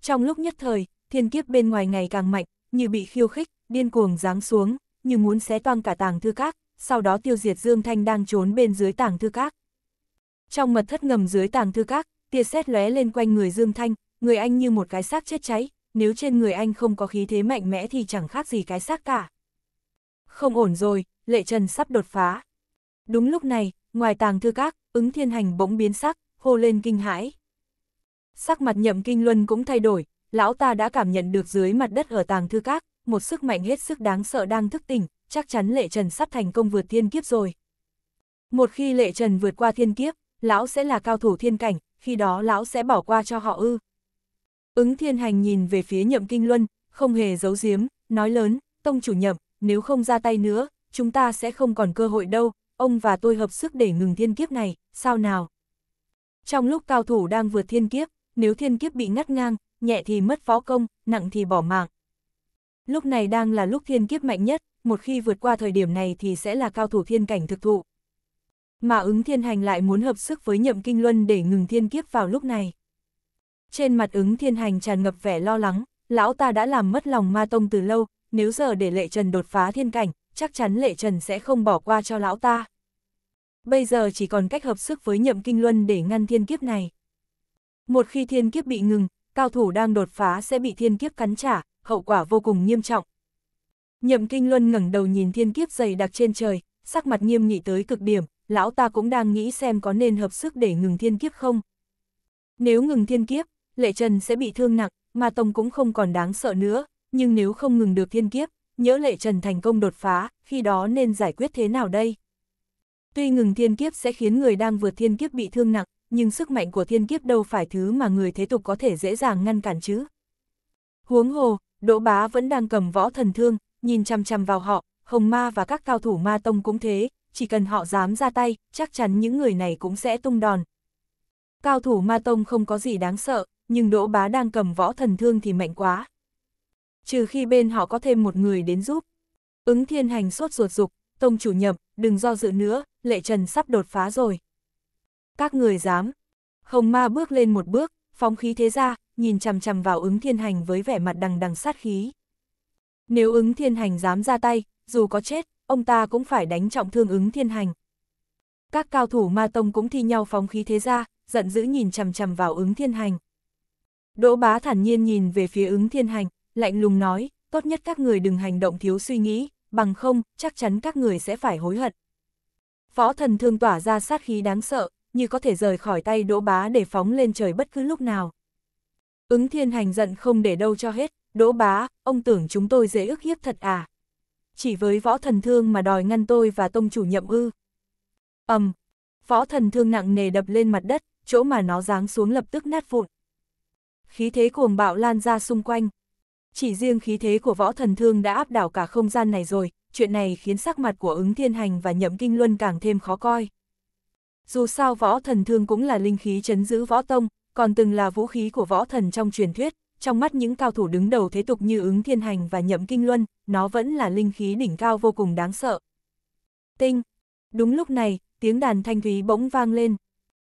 Trong lúc nhất thời, thiên kiếp bên ngoài ngày càng mạnh, như bị khiêu khích, điên cuồng giáng xuống, như muốn xé toang cả tàng thư các, sau đó tiêu diệt Dương Thanh đang trốn bên dưới tàng thư các. Trong mật thất ngầm dưới tàng thư các, tia sét lóe lên quanh người Dương Thanh, người anh như một cái xác chết cháy, nếu trên người anh không có khí thế mạnh mẽ thì chẳng khác gì cái xác cả. Không ổn rồi, Lệ Trần sắp đột phá. Đúng lúc này, ngoài tàng thư các, ứng thiên hành bỗng biến sắc, hô lên kinh hãi. Sắc mặt nhậm kinh luân cũng thay đổi, lão ta đã cảm nhận được dưới mặt đất ở tàng thư các, một sức mạnh hết sức đáng sợ đang thức tỉnh, chắc chắn lệ trần sắp thành công vượt thiên kiếp rồi. Một khi lệ trần vượt qua thiên kiếp, lão sẽ là cao thủ thiên cảnh, khi đó lão sẽ bỏ qua cho họ ư. Ứng thiên hành nhìn về phía nhậm kinh luân, không hề giấu giếm, nói lớn, tông chủ nhậm, nếu không ra tay nữa, chúng ta sẽ không còn cơ hội đâu, ông và tôi hợp sức để ngừng thiên kiếp này, sao nào? Trong lúc cao thủ đang vượt thiên kiếp, nếu thiên kiếp bị ngắt ngang, nhẹ thì mất phó công, nặng thì bỏ mạng. Lúc này đang là lúc thiên kiếp mạnh nhất, một khi vượt qua thời điểm này thì sẽ là cao thủ thiên cảnh thực thụ. Mà ứng thiên hành lại muốn hợp sức với nhậm kinh luân để ngừng thiên kiếp vào lúc này. Trên mặt ứng thiên hành tràn ngập vẻ lo lắng, lão ta đã làm mất lòng ma tông từ lâu, nếu giờ để lệ trần đột phá thiên cảnh, chắc chắn lệ trần sẽ không bỏ qua cho lão ta bây giờ chỉ còn cách hợp sức với nhậm kinh luân để ngăn thiên kiếp này. Một khi thiên kiếp bị ngừng, cao thủ đang đột phá sẽ bị thiên kiếp cắn trả, hậu quả vô cùng nghiêm trọng. Nhậm kinh luân ngẩng đầu nhìn thiên kiếp dày đặc trên trời, sắc mặt nghiêm nghị tới cực điểm, lão ta cũng đang nghĩ xem có nên hợp sức để ngừng thiên kiếp không. Nếu ngừng thiên kiếp, lệ trần sẽ bị thương nặng, mà tông cũng không còn đáng sợ nữa, nhưng nếu không ngừng được thiên kiếp, nhỡ lệ trần thành công đột phá, khi đó nên giải quyết thế nào đây? Tuy ngừng thiên kiếp sẽ khiến người đang vượt thiên kiếp bị thương nặng, nhưng sức mạnh của thiên kiếp đâu phải thứ mà người thế tục có thể dễ dàng ngăn cản chứ. Huống hồ, Đỗ Bá vẫn đang cầm võ thần thương, nhìn chăm chăm vào họ, Hồng Ma và các cao thủ Ma Tông cũng thế, chỉ cần họ dám ra tay, chắc chắn những người này cũng sẽ tung đòn. Cao thủ Ma Tông không có gì đáng sợ, nhưng Đỗ Bá đang cầm võ thần thương thì mạnh quá. Trừ khi bên họ có thêm một người đến giúp. Ứng thiên hành sốt ruột dục, tông chủ nhậm, đừng do dự nữa, lệ trần sắp đột phá rồi. Các người dám. Hồng ma bước lên một bước, phóng khí thế ra, nhìn chằm chằm vào ứng thiên hành với vẻ mặt đằng đằng sát khí. Nếu ứng thiên hành dám ra tay, dù có chết, ông ta cũng phải đánh trọng thương ứng thiên hành. Các cao thủ ma tông cũng thi nhau phóng khí thế ra, giận dữ nhìn chằm chằm vào ứng thiên hành. Đỗ bá thản nhiên nhìn về phía ứng thiên hành, lạnh lùng nói, tốt nhất các người đừng hành động thiếu suy nghĩ, bằng không, chắc chắn các người sẽ phải hối hận. Phó thần thương tỏa ra sát khí đáng sợ, như có thể rời khỏi tay đỗ bá để phóng lên trời bất cứ lúc nào. Ứng thiên hành giận không để đâu cho hết, đỗ bá, ông tưởng chúng tôi dễ ức hiếp thật à. Chỉ với võ thần thương mà đòi ngăn tôi và tông chủ nhậm ư. ầm um, võ thần thương nặng nề đập lên mặt đất, chỗ mà nó giáng xuống lập tức nát vụn. Khí thế cuồng bạo lan ra xung quanh, chỉ riêng khí thế của võ thần thương đã áp đảo cả không gian này rồi, chuyện này khiến sắc mặt của ứng thiên hành và nhậm kinh luân càng thêm khó coi. Dù sao võ thần thương cũng là linh khí chấn giữ võ tông, còn từng là vũ khí của võ thần trong truyền thuyết, trong mắt những cao thủ đứng đầu thế tục như ứng thiên hành và nhậm kinh luân, nó vẫn là linh khí đỉnh cao vô cùng đáng sợ. Tinh! Đúng lúc này, tiếng đàn thanh thúy bỗng vang lên.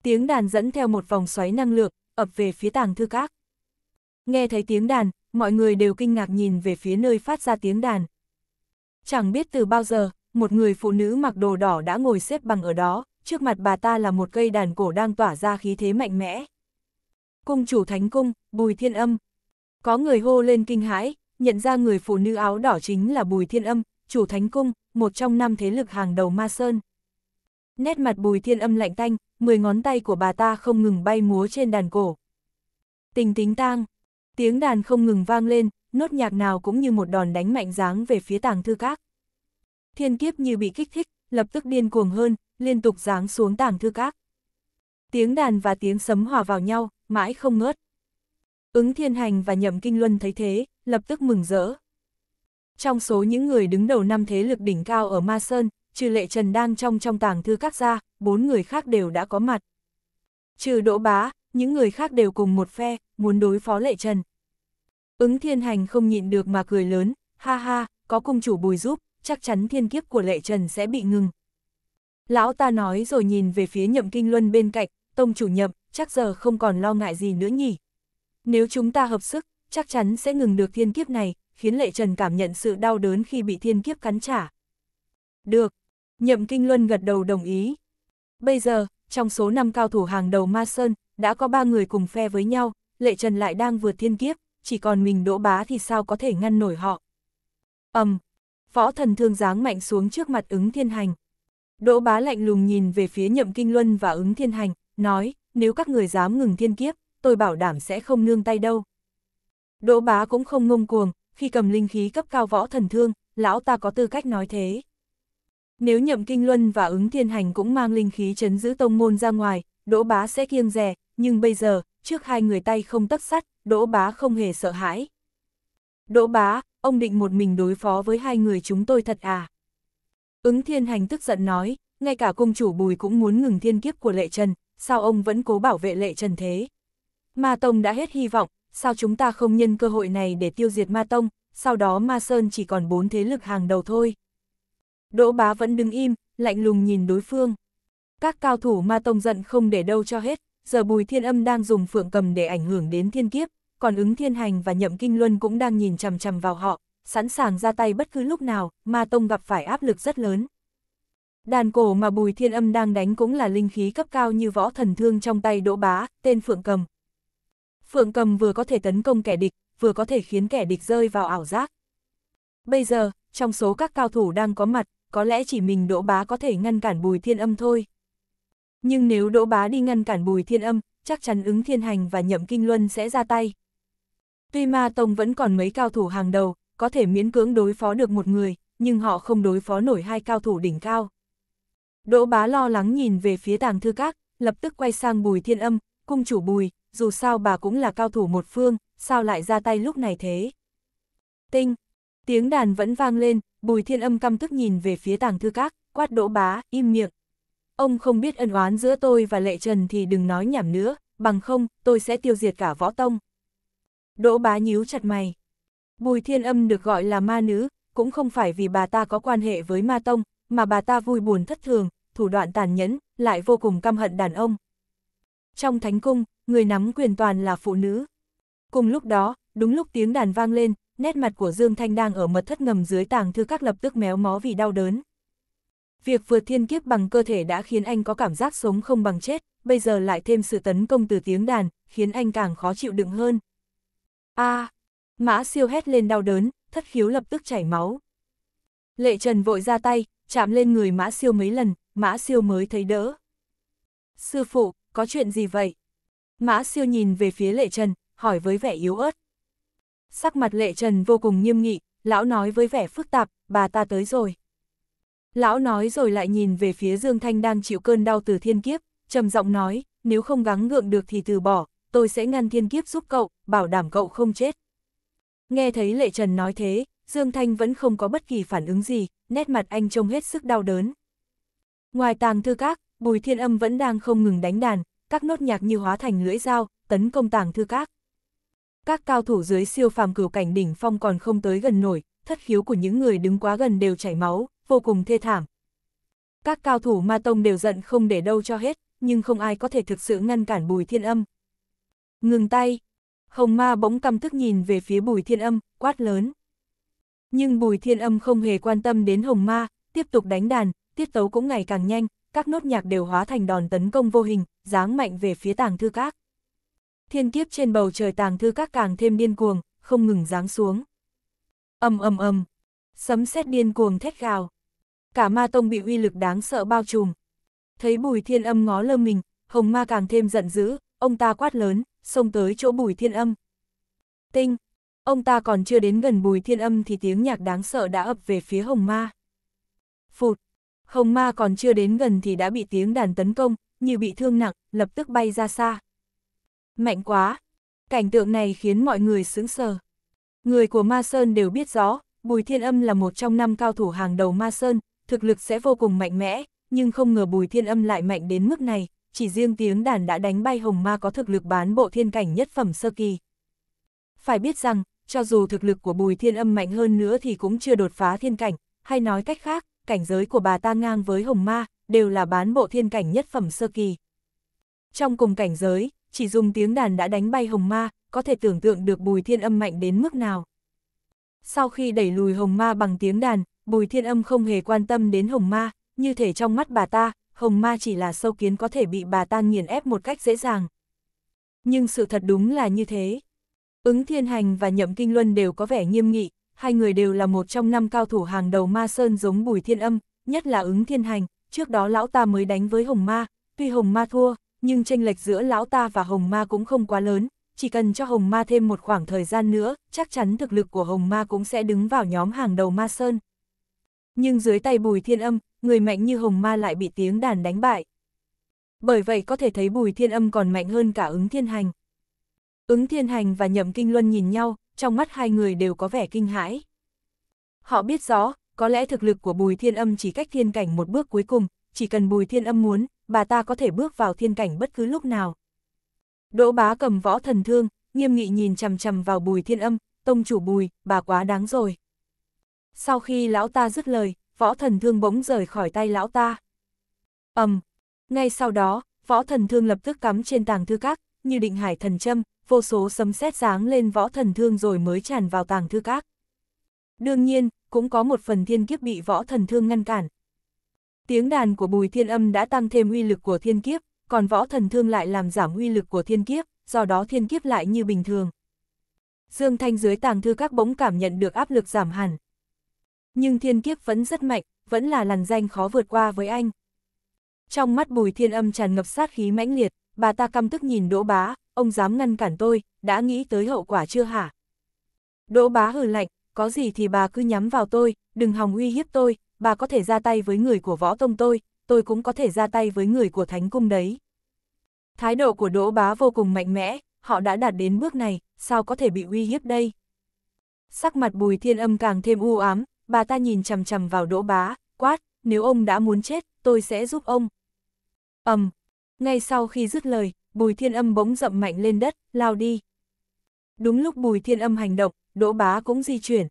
Tiếng đàn dẫn theo một vòng xoáy năng lượng, ập về phía tàng thư các. Nghe thấy tiếng đàn, mọi người đều kinh ngạc nhìn về phía nơi phát ra tiếng đàn. Chẳng biết từ bao giờ, một người phụ nữ mặc đồ đỏ đã ngồi xếp bằng ở đó, trước mặt bà ta là một cây đàn cổ đang tỏa ra khí thế mạnh mẽ. Cung chủ thánh cung, Bùi Thiên Âm. Có người hô lên kinh hãi, nhận ra người phụ nữ áo đỏ chính là Bùi Thiên Âm, chủ thánh cung, một trong năm thế lực hàng đầu Ma Sơn. Nét mặt Bùi Thiên Âm lạnh tanh, mười ngón tay của bà ta không ngừng bay múa trên đàn cổ. Tình tính tang, Tiếng đàn không ngừng vang lên, nốt nhạc nào cũng như một đòn đánh mạnh dáng về phía tàng thư các. Thiên kiếp như bị kích thích, lập tức điên cuồng hơn, liên tục giáng xuống tàng thư các. Tiếng đàn và tiếng sấm hòa vào nhau, mãi không ngớt. Ứng thiên hành và nhậm kinh luân thấy thế, lập tức mừng rỡ. Trong số những người đứng đầu năm thế lực đỉnh cao ở Ma Sơn, trừ lệ trần đang trong trong tàng thư các ra, bốn người khác đều đã có mặt. Trừ đỗ bá, những người khác đều cùng một phe, muốn đối phó lệ trần. Ứng thiên hành không nhịn được mà cười lớn, ha ha, có cung chủ bùi giúp, chắc chắn thiên kiếp của lệ trần sẽ bị ngừng. Lão ta nói rồi nhìn về phía nhậm kinh luân bên cạnh, tông chủ nhậm, chắc giờ không còn lo ngại gì nữa nhỉ. Nếu chúng ta hợp sức, chắc chắn sẽ ngừng được thiên kiếp này, khiến lệ trần cảm nhận sự đau đớn khi bị thiên kiếp cắn trả. Được, nhậm kinh luân gật đầu đồng ý. Bây giờ, trong số 5 cao thủ hàng đầu Ma Sơn, đã có 3 người cùng phe với nhau, lệ trần lại đang vượt thiên kiếp, chỉ còn mình đỗ bá thì sao có thể ngăn nổi họ. ầm um, võ thần thương giáng mạnh xuống trước mặt ứng thiên hành. Đỗ bá lạnh lùng nhìn về phía nhậm kinh luân và ứng thiên hành, nói, nếu các người dám ngừng thiên kiếp, tôi bảo đảm sẽ không nương tay đâu. Đỗ bá cũng không ngông cuồng, khi cầm linh khí cấp cao võ thần thương, lão ta có tư cách nói thế. Nếu nhậm kinh luân và ứng thiên hành cũng mang linh khí chấn giữ tông môn ra ngoài, đỗ bá sẽ kiêng rè, nhưng bây giờ, trước hai người tay không tất sắt, Đỗ Bá không hề sợ hãi. Đỗ Bá, ông định một mình đối phó với hai người chúng tôi thật à? Ứng Thiên Hành tức giận nói, ngay cả công chủ Bùi cũng muốn ngừng thiên kiếp của Lệ Trần, sao ông vẫn cố bảo vệ Lệ Trần thế? Ma Tông đã hết hy vọng, sao chúng ta không nhân cơ hội này để tiêu diệt Ma Tông, sau đó Ma Sơn chỉ còn bốn thế lực hàng đầu thôi. Đỗ Bá vẫn đứng im, lạnh lùng nhìn đối phương. Các cao thủ Ma Tông giận không để đâu cho hết, giờ bùi thiên âm đang dùng phượng cầm để ảnh hưởng đến thiên kiếp, còn ứng thiên hành và nhậm kinh luân cũng đang nhìn chằm chằm vào họ, sẵn sàng ra tay bất cứ lúc nào, ma tông gặp phải áp lực rất lớn. Đàn cổ mà bùi thiên âm đang đánh cũng là linh khí cấp cao như võ thần thương trong tay đỗ bá, tên phượng cầm. Phượng cầm vừa có thể tấn công kẻ địch, vừa có thể khiến kẻ địch rơi vào ảo giác. Bây giờ, trong số các cao thủ đang có mặt, có lẽ chỉ mình đỗ bá có thể ngăn cản bùi thiên âm thôi. Nhưng nếu Đỗ Bá đi ngăn cản Bùi Thiên Âm, chắc chắn ứng Thiên Hành và Nhậm Kinh Luân sẽ ra tay. Tuy Ma Tông vẫn còn mấy cao thủ hàng đầu, có thể miễn cưỡng đối phó được một người, nhưng họ không đối phó nổi hai cao thủ đỉnh cao. Đỗ Bá lo lắng nhìn về phía tàng thư các, lập tức quay sang Bùi Thiên Âm, cung chủ Bùi, dù sao bà cũng là cao thủ một phương, sao lại ra tay lúc này thế? Tinh, tiếng đàn vẫn vang lên, Bùi Thiên Âm căm tức nhìn về phía tàng thư các, quát Đỗ Bá, im miệng, ông không biết ân oán giữa tôi và lệ trần thì đừng nói nhảm nữa, bằng không, tôi sẽ tiêu diệt cả võ tông. Đỗ bá nhíu chặt mày. Bùi thiên âm được gọi là ma nữ, cũng không phải vì bà ta có quan hệ với ma tông, mà bà ta vui buồn thất thường, thủ đoạn tàn nhẫn, lại vô cùng căm hận đàn ông. Trong thánh cung, người nắm quyền toàn là phụ nữ. Cùng lúc đó, đúng lúc tiếng đàn vang lên, nét mặt của Dương Thanh đang ở mật thất ngầm dưới tàng thư các lập tức méo mó vì đau đớn. Việc vượt thiên kiếp bằng cơ thể đã khiến anh có cảm giác sống không bằng chết, bây giờ lại thêm sự tấn công từ tiếng đàn, khiến anh càng khó chịu đựng hơn. a à, Mã siêu hét lên đau đớn, thất khiếu lập tức chảy máu. Lệ Trần vội ra tay, chạm lên người mã siêu mấy lần, mã siêu mới thấy đỡ. Sư phụ, có chuyện gì vậy? Mã siêu nhìn về phía Lệ Trần, hỏi với vẻ yếu ớt. Sắc mặt Lệ Trần vô cùng nghiêm nghị, lão nói với vẻ phức tạp, bà ta tới rồi. Lão nói rồi lại nhìn về phía Dương Thanh đang chịu cơn đau từ thiên kiếp, trầm giọng nói, nếu không gắng gượng được thì từ bỏ, tôi sẽ ngăn thiên kiếp giúp cậu, bảo đảm cậu không chết. Nghe thấy Lệ Trần nói thế, Dương Thanh vẫn không có bất kỳ phản ứng gì, nét mặt anh trông hết sức đau đớn. Ngoài tàng thư các, Bùi Thiên Âm vẫn đang không ngừng đánh đàn, các nốt nhạc như hóa thành lưỡi dao, tấn công tàng thư các. Các cao thủ dưới siêu phàm cửu cảnh đỉnh phong còn không tới gần nổi, thất khiếu của những người đứng quá gần đều chảy máu, vô cùng thê thảm. Các cao thủ ma tông đều giận không để đâu cho hết, nhưng không ai có thể thực sự ngăn cản bùi thiên âm. Ngừng tay, hồng ma bỗng căm tức nhìn về phía bùi thiên âm, quát lớn. Nhưng bùi thiên âm không hề quan tâm đến hồng ma, tiếp tục đánh đàn, tiết tấu cũng ngày càng nhanh, các nốt nhạc đều hóa thành đòn tấn công vô hình, giáng mạnh về phía tàng thư các. Thiên kiếp trên bầu trời tàng thư các càng thêm điên cuồng, không ngừng giáng xuống. Âm âm âm, sấm sét điên cuồng thét gào cả ma tông bị uy lực đáng sợ bao trùm. Thấy bùi thiên âm ngó lơ mình, hồng ma càng thêm giận dữ, ông ta quát lớn, xông tới chỗ bùi thiên âm. Tinh, ông ta còn chưa đến gần bùi thiên âm thì tiếng nhạc đáng sợ đã ập về phía hồng ma. Phụt, hồng ma còn chưa đến gần thì đã bị tiếng đàn tấn công, như bị thương nặng, lập tức bay ra xa. Mạnh quá, cảnh tượng này khiến mọi người sững sờ. Người của Ma Sơn đều biết rõ, Bùi Thiên Âm là một trong năm cao thủ hàng đầu Ma Sơn, thực lực sẽ vô cùng mạnh mẽ, nhưng không ngờ bùi thiên âm lại mạnh đến mức này, chỉ riêng tiếng đàn đã đánh bay hồng ma có thực lực bán bộ thiên cảnh nhất phẩm sơ kỳ. Phải biết rằng, cho dù thực lực của bùi thiên âm mạnh hơn nữa thì cũng chưa đột phá thiên cảnh, hay nói cách khác, cảnh giới của bà ta ngang với hồng ma, đều là bán bộ thiên cảnh nhất phẩm sơ kỳ. Trong cùng cảnh giới, chỉ dùng tiếng đàn đã đánh bay hồng ma, có thể tưởng tượng được bùi thiên âm mạnh đến mức nào. Sau khi đẩy lùi hồng ma bằng tiếng đàn, Bùi Thiên Âm không hề quan tâm đến Hồng Ma, như thể trong mắt bà ta, Hồng Ma chỉ là sâu kiến có thể bị bà ta nghiền ép một cách dễ dàng. Nhưng sự thật đúng là như thế. Ứng Thiên Hành và Nhậm Kinh Luân đều có vẻ nghiêm nghị, hai người đều là một trong năm cao thủ hàng đầu Ma Sơn giống Bùi Thiên Âm, nhất là ứng Thiên Hành, trước đó lão ta mới đánh với Hồng Ma, tuy Hồng Ma thua, nhưng tranh lệch giữa lão ta và Hồng Ma cũng không quá lớn, chỉ cần cho Hồng Ma thêm một khoảng thời gian nữa, chắc chắn thực lực của Hồng Ma cũng sẽ đứng vào nhóm hàng đầu Ma Sơn nhưng dưới tay bùi thiên âm, người mạnh như hồng ma lại bị tiếng đàn đánh bại. Bởi vậy có thể thấy bùi thiên âm còn mạnh hơn cả ứng thiên hành. Ứng thiên hành và nhậm kinh luân nhìn nhau, trong mắt hai người đều có vẻ kinh hãi. Họ biết rõ, có lẽ thực lực của bùi thiên âm chỉ cách thiên cảnh một bước cuối cùng, chỉ cần bùi thiên âm muốn, bà ta có thể bước vào thiên cảnh bất cứ lúc nào. Đỗ bá cầm võ thần thương, nghiêm nghị nhìn chằm chằm vào bùi thiên âm, tông chủ bùi, bà quá đáng rồi. Sau khi lão ta dứt lời, võ thần thương bỗng rời khỏi tay lão ta. ầm um, Ngay sau đó, võ thần thương lập tức cắm trên tàng thư các, như định hải thần châm, vô số sấm sét giáng lên võ thần thương rồi mới tràn vào tàng thư các. Đương nhiên, cũng có một phần thiên kiếp bị võ thần thương ngăn cản. Tiếng đàn của bùi thiên âm đã tăng thêm uy lực của thiên kiếp, còn võ thần thương lại làm giảm uy lực của thiên kiếp, do đó thiên kiếp lại như bình thường. Dương Thanh dưới tàng thư các bỗng cảm nhận được áp lực giảm hẳn, nhưng thiên kiếp vẫn rất mạnh, vẫn là làn danh khó vượt qua với anh. Trong mắt bùi thiên âm tràn ngập sát khí mãnh liệt, bà ta căm tức nhìn đỗ bá, ông dám ngăn cản tôi, đã nghĩ tới hậu quả chưa hả? Đỗ bá hừ lạnh, có gì thì bà cứ nhắm vào tôi, đừng hòng uy hiếp tôi, bà có thể ra tay với người của võ tông tôi, tôi cũng có thể ra tay với người của thánh cung đấy. Thái độ của đỗ bá vô cùng mạnh mẽ, họ đã đạt đến bước này, sao có thể bị uy hiếp đây? Sắc mặt bùi thiên âm càng thêm u ám, bà ta nhìn chầm chầm vào đỗ bá, quát, nếu ông đã muốn chết, tôi sẽ giúp ông. ầm ngay sau khi dứt lời, bùi thiên âm bỗng rậm mạnh lên đất, lao đi. Đúng lúc bùi thiên âm hành động, đỗ bá cũng di chuyển.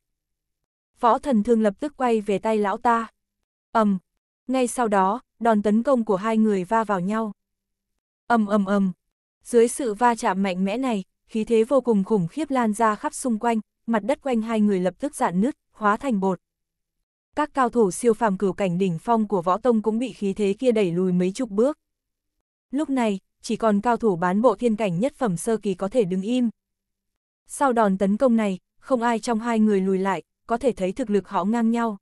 Võ thần thương lập tức quay về tay lão ta. ầm ngay sau đó, đòn tấn công của hai người va vào nhau. ầm ầm ầm dưới sự va chạm mạnh mẽ này, khí thế vô cùng khủng khiếp lan ra khắp xung quanh, mặt đất quanh hai người lập tức dạn nứt hóa thành bột. Các cao thủ siêu phàm cửu cảnh đỉnh phong của võ tông cũng bị khí thế kia đẩy lùi mấy chục bước. Lúc này, chỉ còn cao thủ bán bộ thiên cảnh nhất phẩm sơ kỳ có thể đứng im. Sau đòn tấn công này, không ai trong hai người lùi lại, có thể thấy thực lực họ ngang nhau.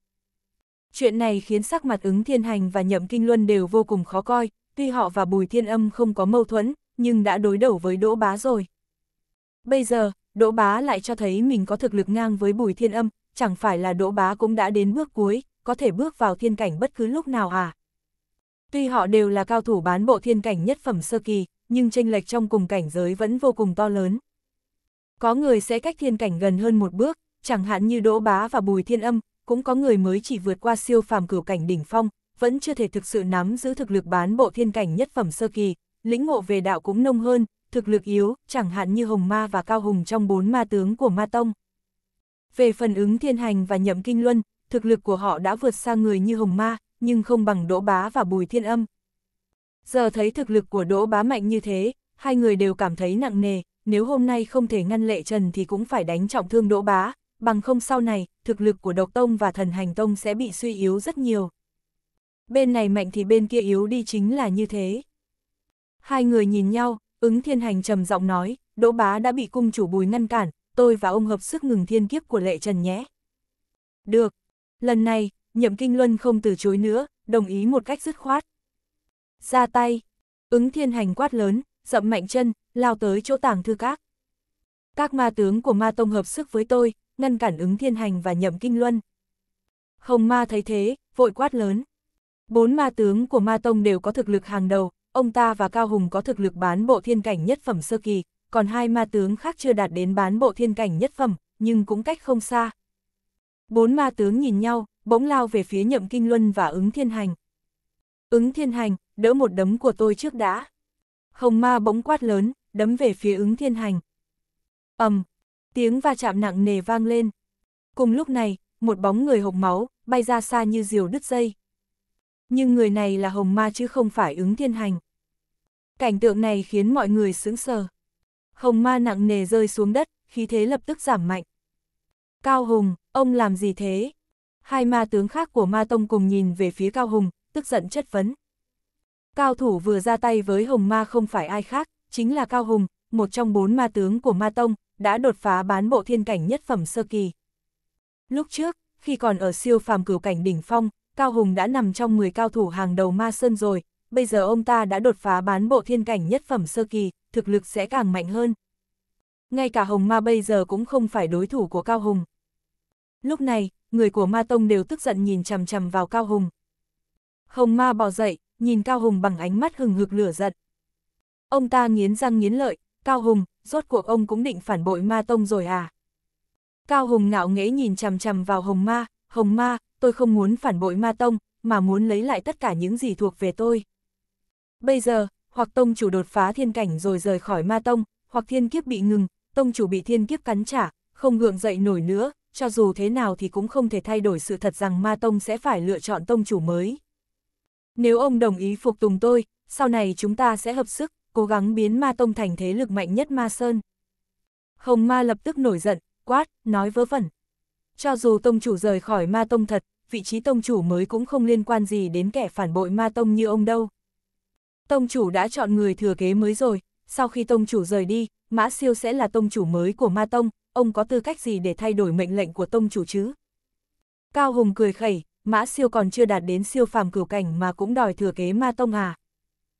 Chuyện này khiến sắc mặt ứng thiên hành và nhậm kinh luân đều vô cùng khó coi, tuy họ và bùi thiên âm không có mâu thuẫn, nhưng đã đối đầu với đỗ bá rồi. Bây giờ, đỗ bá lại cho thấy mình có thực lực ngang với bùi thiên âm, chẳng phải là đỗ bá cũng đã đến bước cuối, có thể bước vào thiên cảnh bất cứ lúc nào à. Tuy họ đều là cao thủ bán bộ thiên cảnh nhất phẩm sơ kỳ, nhưng tranh lệch trong cùng cảnh giới vẫn vô cùng to lớn. Có người sẽ cách thiên cảnh gần hơn một bước, chẳng hạn như Đỗ Bá và Bùi Thiên Âm, cũng có người mới chỉ vượt qua siêu phàm cửu cảnh đỉnh phong, vẫn chưa thể thực sự nắm giữ thực lực bán bộ thiên cảnh nhất phẩm sơ kỳ, lĩnh ngộ về đạo cũng nông hơn, thực lực yếu, chẳng hạn như Hồng Ma và Cao Hùng trong bốn ma tướng của Ma Tông. Về phần ứng thiên hành và nhậm kinh luân, thực lực của họ đã vượt xa người như Hồng Ma, nhưng không bằng Đỗ Bá và Bùi Thiên Âm. Giờ thấy thực lực của Đỗ Bá mạnh như thế, hai người đều cảm thấy nặng nề, nếu hôm nay không thể ngăn lệ trần thì cũng phải đánh trọng thương Đỗ Bá, bằng không sau này, thực lực của Độc Tông và Thần Hành Tông sẽ bị suy yếu rất nhiều. Bên này mạnh thì bên kia yếu đi chính là như thế. Hai người nhìn nhau, ứng thiên hành trầm giọng nói, Đỗ Bá đã bị cung chủ bùi ngăn cản, tôi và ông hợp sức ngừng thiên kiếp của lệ trần nhé. Được, lần này, nhậm kinh luân không từ chối nữa, đồng ý một cách dứt khoát. Ra tay, ứng thiên hành quát lớn, dậm mạnh chân, lao tới chỗ tàng thư các. Các ma tướng của ma tông hợp sức với tôi, ngăn cản ứng thiên hành và nhậm kinh luân. không ma thấy thế, vội quát lớn. Bốn ma tướng của ma tông đều có thực lực hàng đầu, ông ta và Cao Hùng có thực lực bán bộ thiên cảnh nhất phẩm sơ kỳ, còn hai ma tướng khác chưa đạt đến bán bộ thiên cảnh nhất phẩm, nhưng cũng cách không xa. Bốn ma tướng nhìn nhau, bỗng lao về phía nhậm kinh luân và ứng thiên hành. Ứng thiên hành, đỡ một đấm của tôi trước đã. Hồng ma bỗng quát lớn, đấm về phía ứng thiên hành. ầm, tiếng va chạm nặng nề vang lên. Cùng lúc này, một bóng người hộc máu, bay ra xa như diều đứt dây. Nhưng người này là hồng ma chứ không phải ứng thiên hành. Cảnh tượng này khiến mọi người sững sờ hồng ma nặng nề rơi xuống đất, khí thế lập tức giảm mạnh. Cao Hùng, ông làm gì thế? Hai ma tướng khác của ma tông cùng nhìn về phía Cao Hùng, tức giận chất vấn. Cao thủ vừa ra tay với hồng ma không phải ai khác, chính là Cao Hùng, một trong bốn ma tướng của ma tông, đã đột phá bán bộ thiên cảnh nhất phẩm sơ kỳ. Lúc trước, khi còn ở siêu phàm cửu cảnh đỉnh phong, Cao Hùng đã nằm trong 10 cao thủ hàng đầu ma sơn rồi, bây giờ ông ta đã đột phá bán bộ thiên cảnh nhất phẩm sơ kỳ, thực lực sẽ càng mạnh hơn. Ngay cả Hồng Ma bây giờ cũng không phải đối thủ của Cao Hùng. Lúc này, người của Ma Tông đều tức giận nhìn chằm chằm vào Cao Hùng. Hồng Ma bò dậy, nhìn Cao Hùng bằng ánh mắt hừng hực lửa giận. Ông ta nghiến răng nghiến lợi, Cao Hùng, rốt cuộc ông cũng định phản bội Ma Tông rồi à? Cao Hùng ngạo nghễ nhìn chằm chằm vào Hồng Ma, Hồng Ma, tôi không muốn phản bội Ma Tông, mà muốn lấy lại tất cả những gì thuộc về tôi. Bây giờ, hoặc tông chủ đột phá thiên cảnh rồi rời khỏi ma tông, hoặc thiên kiếp bị ngừng, tông chủ bị thiên kiếp cắn trả, không gượng dậy nổi nữa, cho dù thế nào thì cũng không thể thay đổi sự thật rằng ma tông sẽ phải lựa chọn tông chủ mới. Nếu ông đồng ý phục tùng tôi, sau này chúng ta sẽ hợp sức, cố gắng biến ma tông thành thế lực mạnh nhất ma sơn. Hồng ma lập tức nổi giận, quát, nói vớ vẩn. Cho dù tông chủ rời khỏi ma tông thật, vị trí tông chủ mới cũng không liên quan gì đến kẻ phản bội ma tông như ông đâu. Tông chủ đã chọn người thừa kế mới rồi, sau khi tông chủ rời đi, Mã Siêu sẽ là tông chủ mới của Ma Tông, ông có tư cách gì để thay đổi mệnh lệnh của tông chủ chứ? Cao Hùng cười khẩy, Mã Siêu còn chưa đạt đến siêu phàm cửu cảnh mà cũng đòi thừa kế Ma Tông à?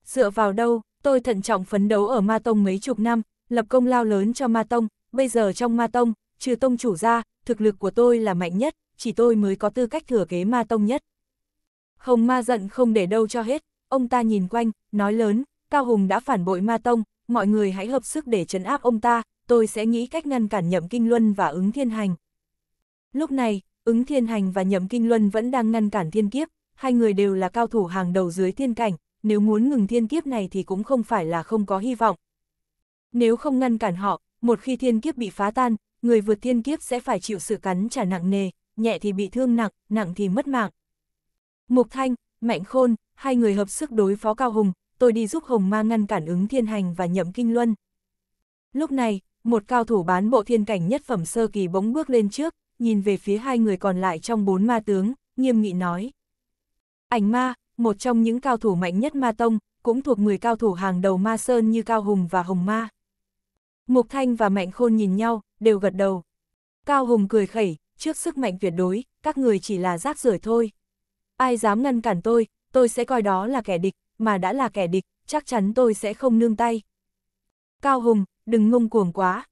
Dựa vào đâu, tôi thận trọng phấn đấu ở Ma Tông mấy chục năm, lập công lao lớn cho Ma Tông, bây giờ trong Ma Tông, trừ tông chủ ra, thực lực của tôi là mạnh nhất, chỉ tôi mới có tư cách thừa kế Ma Tông nhất. Không Ma giận không để đâu cho hết, Ông ta nhìn quanh, nói lớn, Cao Hùng đã phản bội Ma Tông, mọi người hãy hợp sức để trấn áp ông ta, tôi sẽ nghĩ cách ngăn cản Nhậm Kinh Luân và ứng thiên hành. Lúc này, ứng thiên hành và Nhậm Kinh Luân vẫn đang ngăn cản thiên kiếp, hai người đều là cao thủ hàng đầu dưới thiên cảnh, nếu muốn ngừng thiên kiếp này thì cũng không phải là không có hy vọng. Nếu không ngăn cản họ, một khi thiên kiếp bị phá tan, người vượt thiên kiếp sẽ phải chịu sự cắn trả nặng nề, nhẹ thì bị thương nặng, nặng thì mất mạng. Mục Thanh, Mạnh Khôn, hai người hợp sức đối phó Cao Hùng, tôi đi giúp Hồng Ma ngăn cản ứng thiên hành và nhậm kinh luân. Lúc này, một cao thủ bán bộ thiên cảnh nhất phẩm sơ kỳ bỗng bước lên trước, nhìn về phía hai người còn lại trong bốn ma tướng, nghiêm nghị nói. Ảnh ma, một trong những cao thủ mạnh nhất ma tông, cũng thuộc 10 cao thủ hàng đầu ma sơn như Cao Hùng và Hồng Ma. Mục Thanh và Mạnh Khôn nhìn nhau, đều gật đầu. Cao Hùng cười khẩy, trước sức mạnh tuyệt đối, các người chỉ là rác rưởi thôi. Ai dám ngăn cản tôi, tôi sẽ coi đó là kẻ địch, mà đã là kẻ địch, chắc chắn tôi sẽ không nương tay. Cao Hùng, đừng ngông cuồng quá.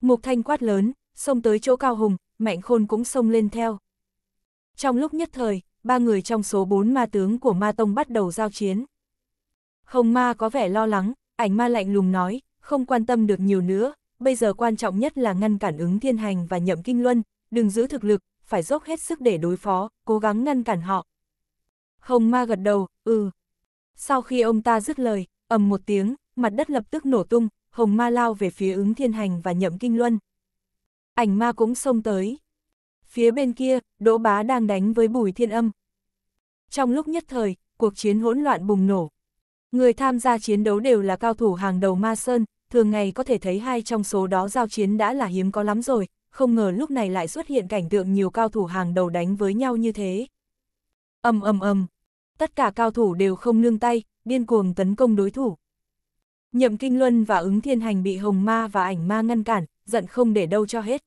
Mục Thanh quát lớn, xông tới chỗ Cao Hùng, Mạnh Khôn cũng xông lên theo. Trong lúc nhất thời, ba người trong số bốn ma tướng của ma tông bắt đầu giao chiến. Hồng ma có vẻ lo lắng, ảnh ma lạnh lùng nói, không quan tâm được nhiều nữa, bây giờ quan trọng nhất là ngăn cản ứng thiên hành và nhậm kinh luân, đừng giữ thực lực, phải dốc hết sức để đối phó, cố gắng ngăn cản họ, Hồng ma gật đầu, ừ. Sau khi ông ta dứt lời, ầm một tiếng, mặt đất lập tức nổ tung, hồng ma lao về phía ứng thiên hành và nhậm kinh luân. Ảnh ma cũng xông tới. Phía bên kia, đỗ bá đang đánh với bùi thiên âm. Trong lúc nhất thời, cuộc chiến hỗn loạn bùng nổ. Người tham gia chiến đấu đều là cao thủ hàng đầu ma sơn, thường ngày có thể thấy hai trong số đó giao chiến đã là hiếm có lắm rồi, không ngờ lúc này lại xuất hiện cảnh tượng nhiều cao thủ hàng đầu đánh với nhau như thế. ầm ầm ầm tất cả cao thủ đều không nương tay, điên cuồng tấn công đối thủ. Nhậm Kinh Luân và ứng thiên hành bị hồng ma và ảnh ma ngăn cản, giận không để đâu cho hết.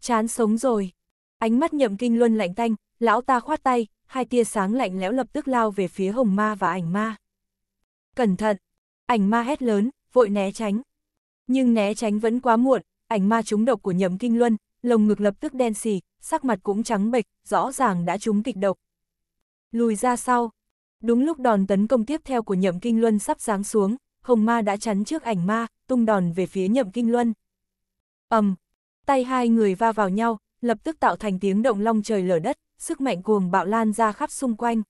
Chán sống rồi. Ánh mắt Nhậm Kinh Luân lạnh tanh, lão ta khoát tay, hai tia sáng lạnh lẽo lập tức lao về phía hồng ma và ảnh ma. Cẩn thận! Ảnh ma hét lớn, vội né tránh. Nhưng né tránh vẫn quá muộn, ảnh ma trúng độc của Nhậm Kinh Luân, lồng ngực lập tức đen xì, sắc mặt cũng trắng bệch, rõ ràng đã trúng kịch độc. Lùi ra sau. Đúng lúc đòn tấn công tiếp theo của nhậm kinh luân sắp giáng xuống, hồng ma đã chắn trước ảnh ma, tung đòn về phía nhậm kinh luân. ầm, tay hai người va vào nhau, lập tức tạo thành tiếng động long trời lở đất, sức mạnh cuồng bạo lan ra khắp xung quanh.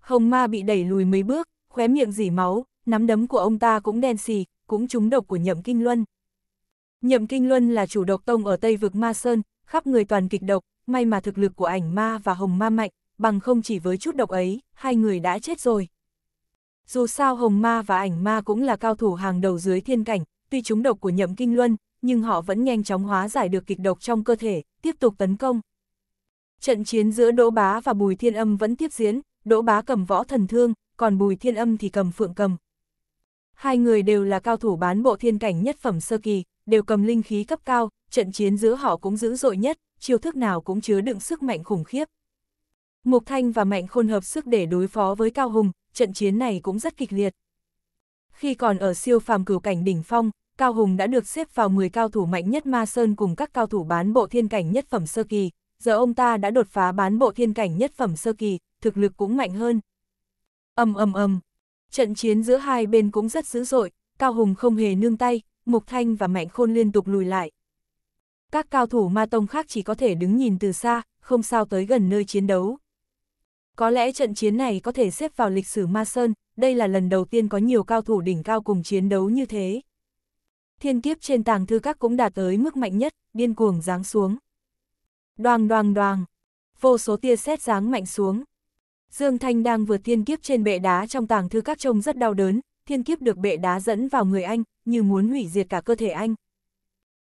Hồng ma bị đẩy lùi mấy bước, khóe miệng dỉ máu, nắm đấm của ông ta cũng đen xì, cũng trúng độc của nhậm kinh luân. Nhậm kinh luân là chủ độc tông ở Tây vực Ma Sơn, khắp người toàn kịch độc, may mà thực lực của ảnh ma và hồng ma mạnh, bằng không chỉ với chút độc ấy, hai người đã chết rồi. Dù sao Hồng Ma và Ảnh Ma cũng là cao thủ hàng đầu dưới thiên cảnh, tuy chúng độc của Nhậm Kinh Luân, nhưng họ vẫn nhanh chóng hóa giải được kịch độc trong cơ thể, tiếp tục tấn công. Trận chiến giữa Đỗ Bá và Bùi Thiên Âm vẫn tiếp diễn, Đỗ Bá cầm võ thần thương, còn Bùi Thiên Âm thì cầm phượng cầm. Hai người đều là cao thủ bán bộ thiên cảnh nhất phẩm sơ kỳ, đều cầm linh khí cấp cao, trận chiến giữa họ cũng dữ dội nhất, chiêu thức nào cũng chứa đựng sức mạnh khủng khiếp. Mục Thanh và Mạnh Khôn hợp sức để đối phó với Cao Hùng, trận chiến này cũng rất kịch liệt. Khi còn ở siêu phàm cửu cảnh đỉnh phong, Cao Hùng đã được xếp vào 10 cao thủ mạnh nhất Ma Sơn cùng các cao thủ bán bộ thiên cảnh nhất phẩm sơ kỳ, giờ ông ta đã đột phá bán bộ thiên cảnh nhất phẩm sơ kỳ, thực lực cũng mạnh hơn. Ầm ầm ầm, trận chiến giữa hai bên cũng rất dữ dội, Cao Hùng không hề nương tay, Mục Thanh và Mạnh Khôn liên tục lùi lại. Các cao thủ Ma Tông khác chỉ có thể đứng nhìn từ xa, không sao tới gần nơi chiến đấu. Có lẽ trận chiến này có thể xếp vào lịch sử Ma Sơn, đây là lần đầu tiên có nhiều cao thủ đỉnh cao cùng chiến đấu như thế. Thiên kiếp trên tàng thư các cũng đạt tới mức mạnh nhất, điên cuồng giáng xuống. Đoàng đoàng đoàng, vô số tia sét giáng mạnh xuống. Dương Thanh đang vượt thiên kiếp trên bệ đá trong tàng thư các trông rất đau đớn, thiên kiếp được bệ đá dẫn vào người anh, như muốn hủy diệt cả cơ thể anh.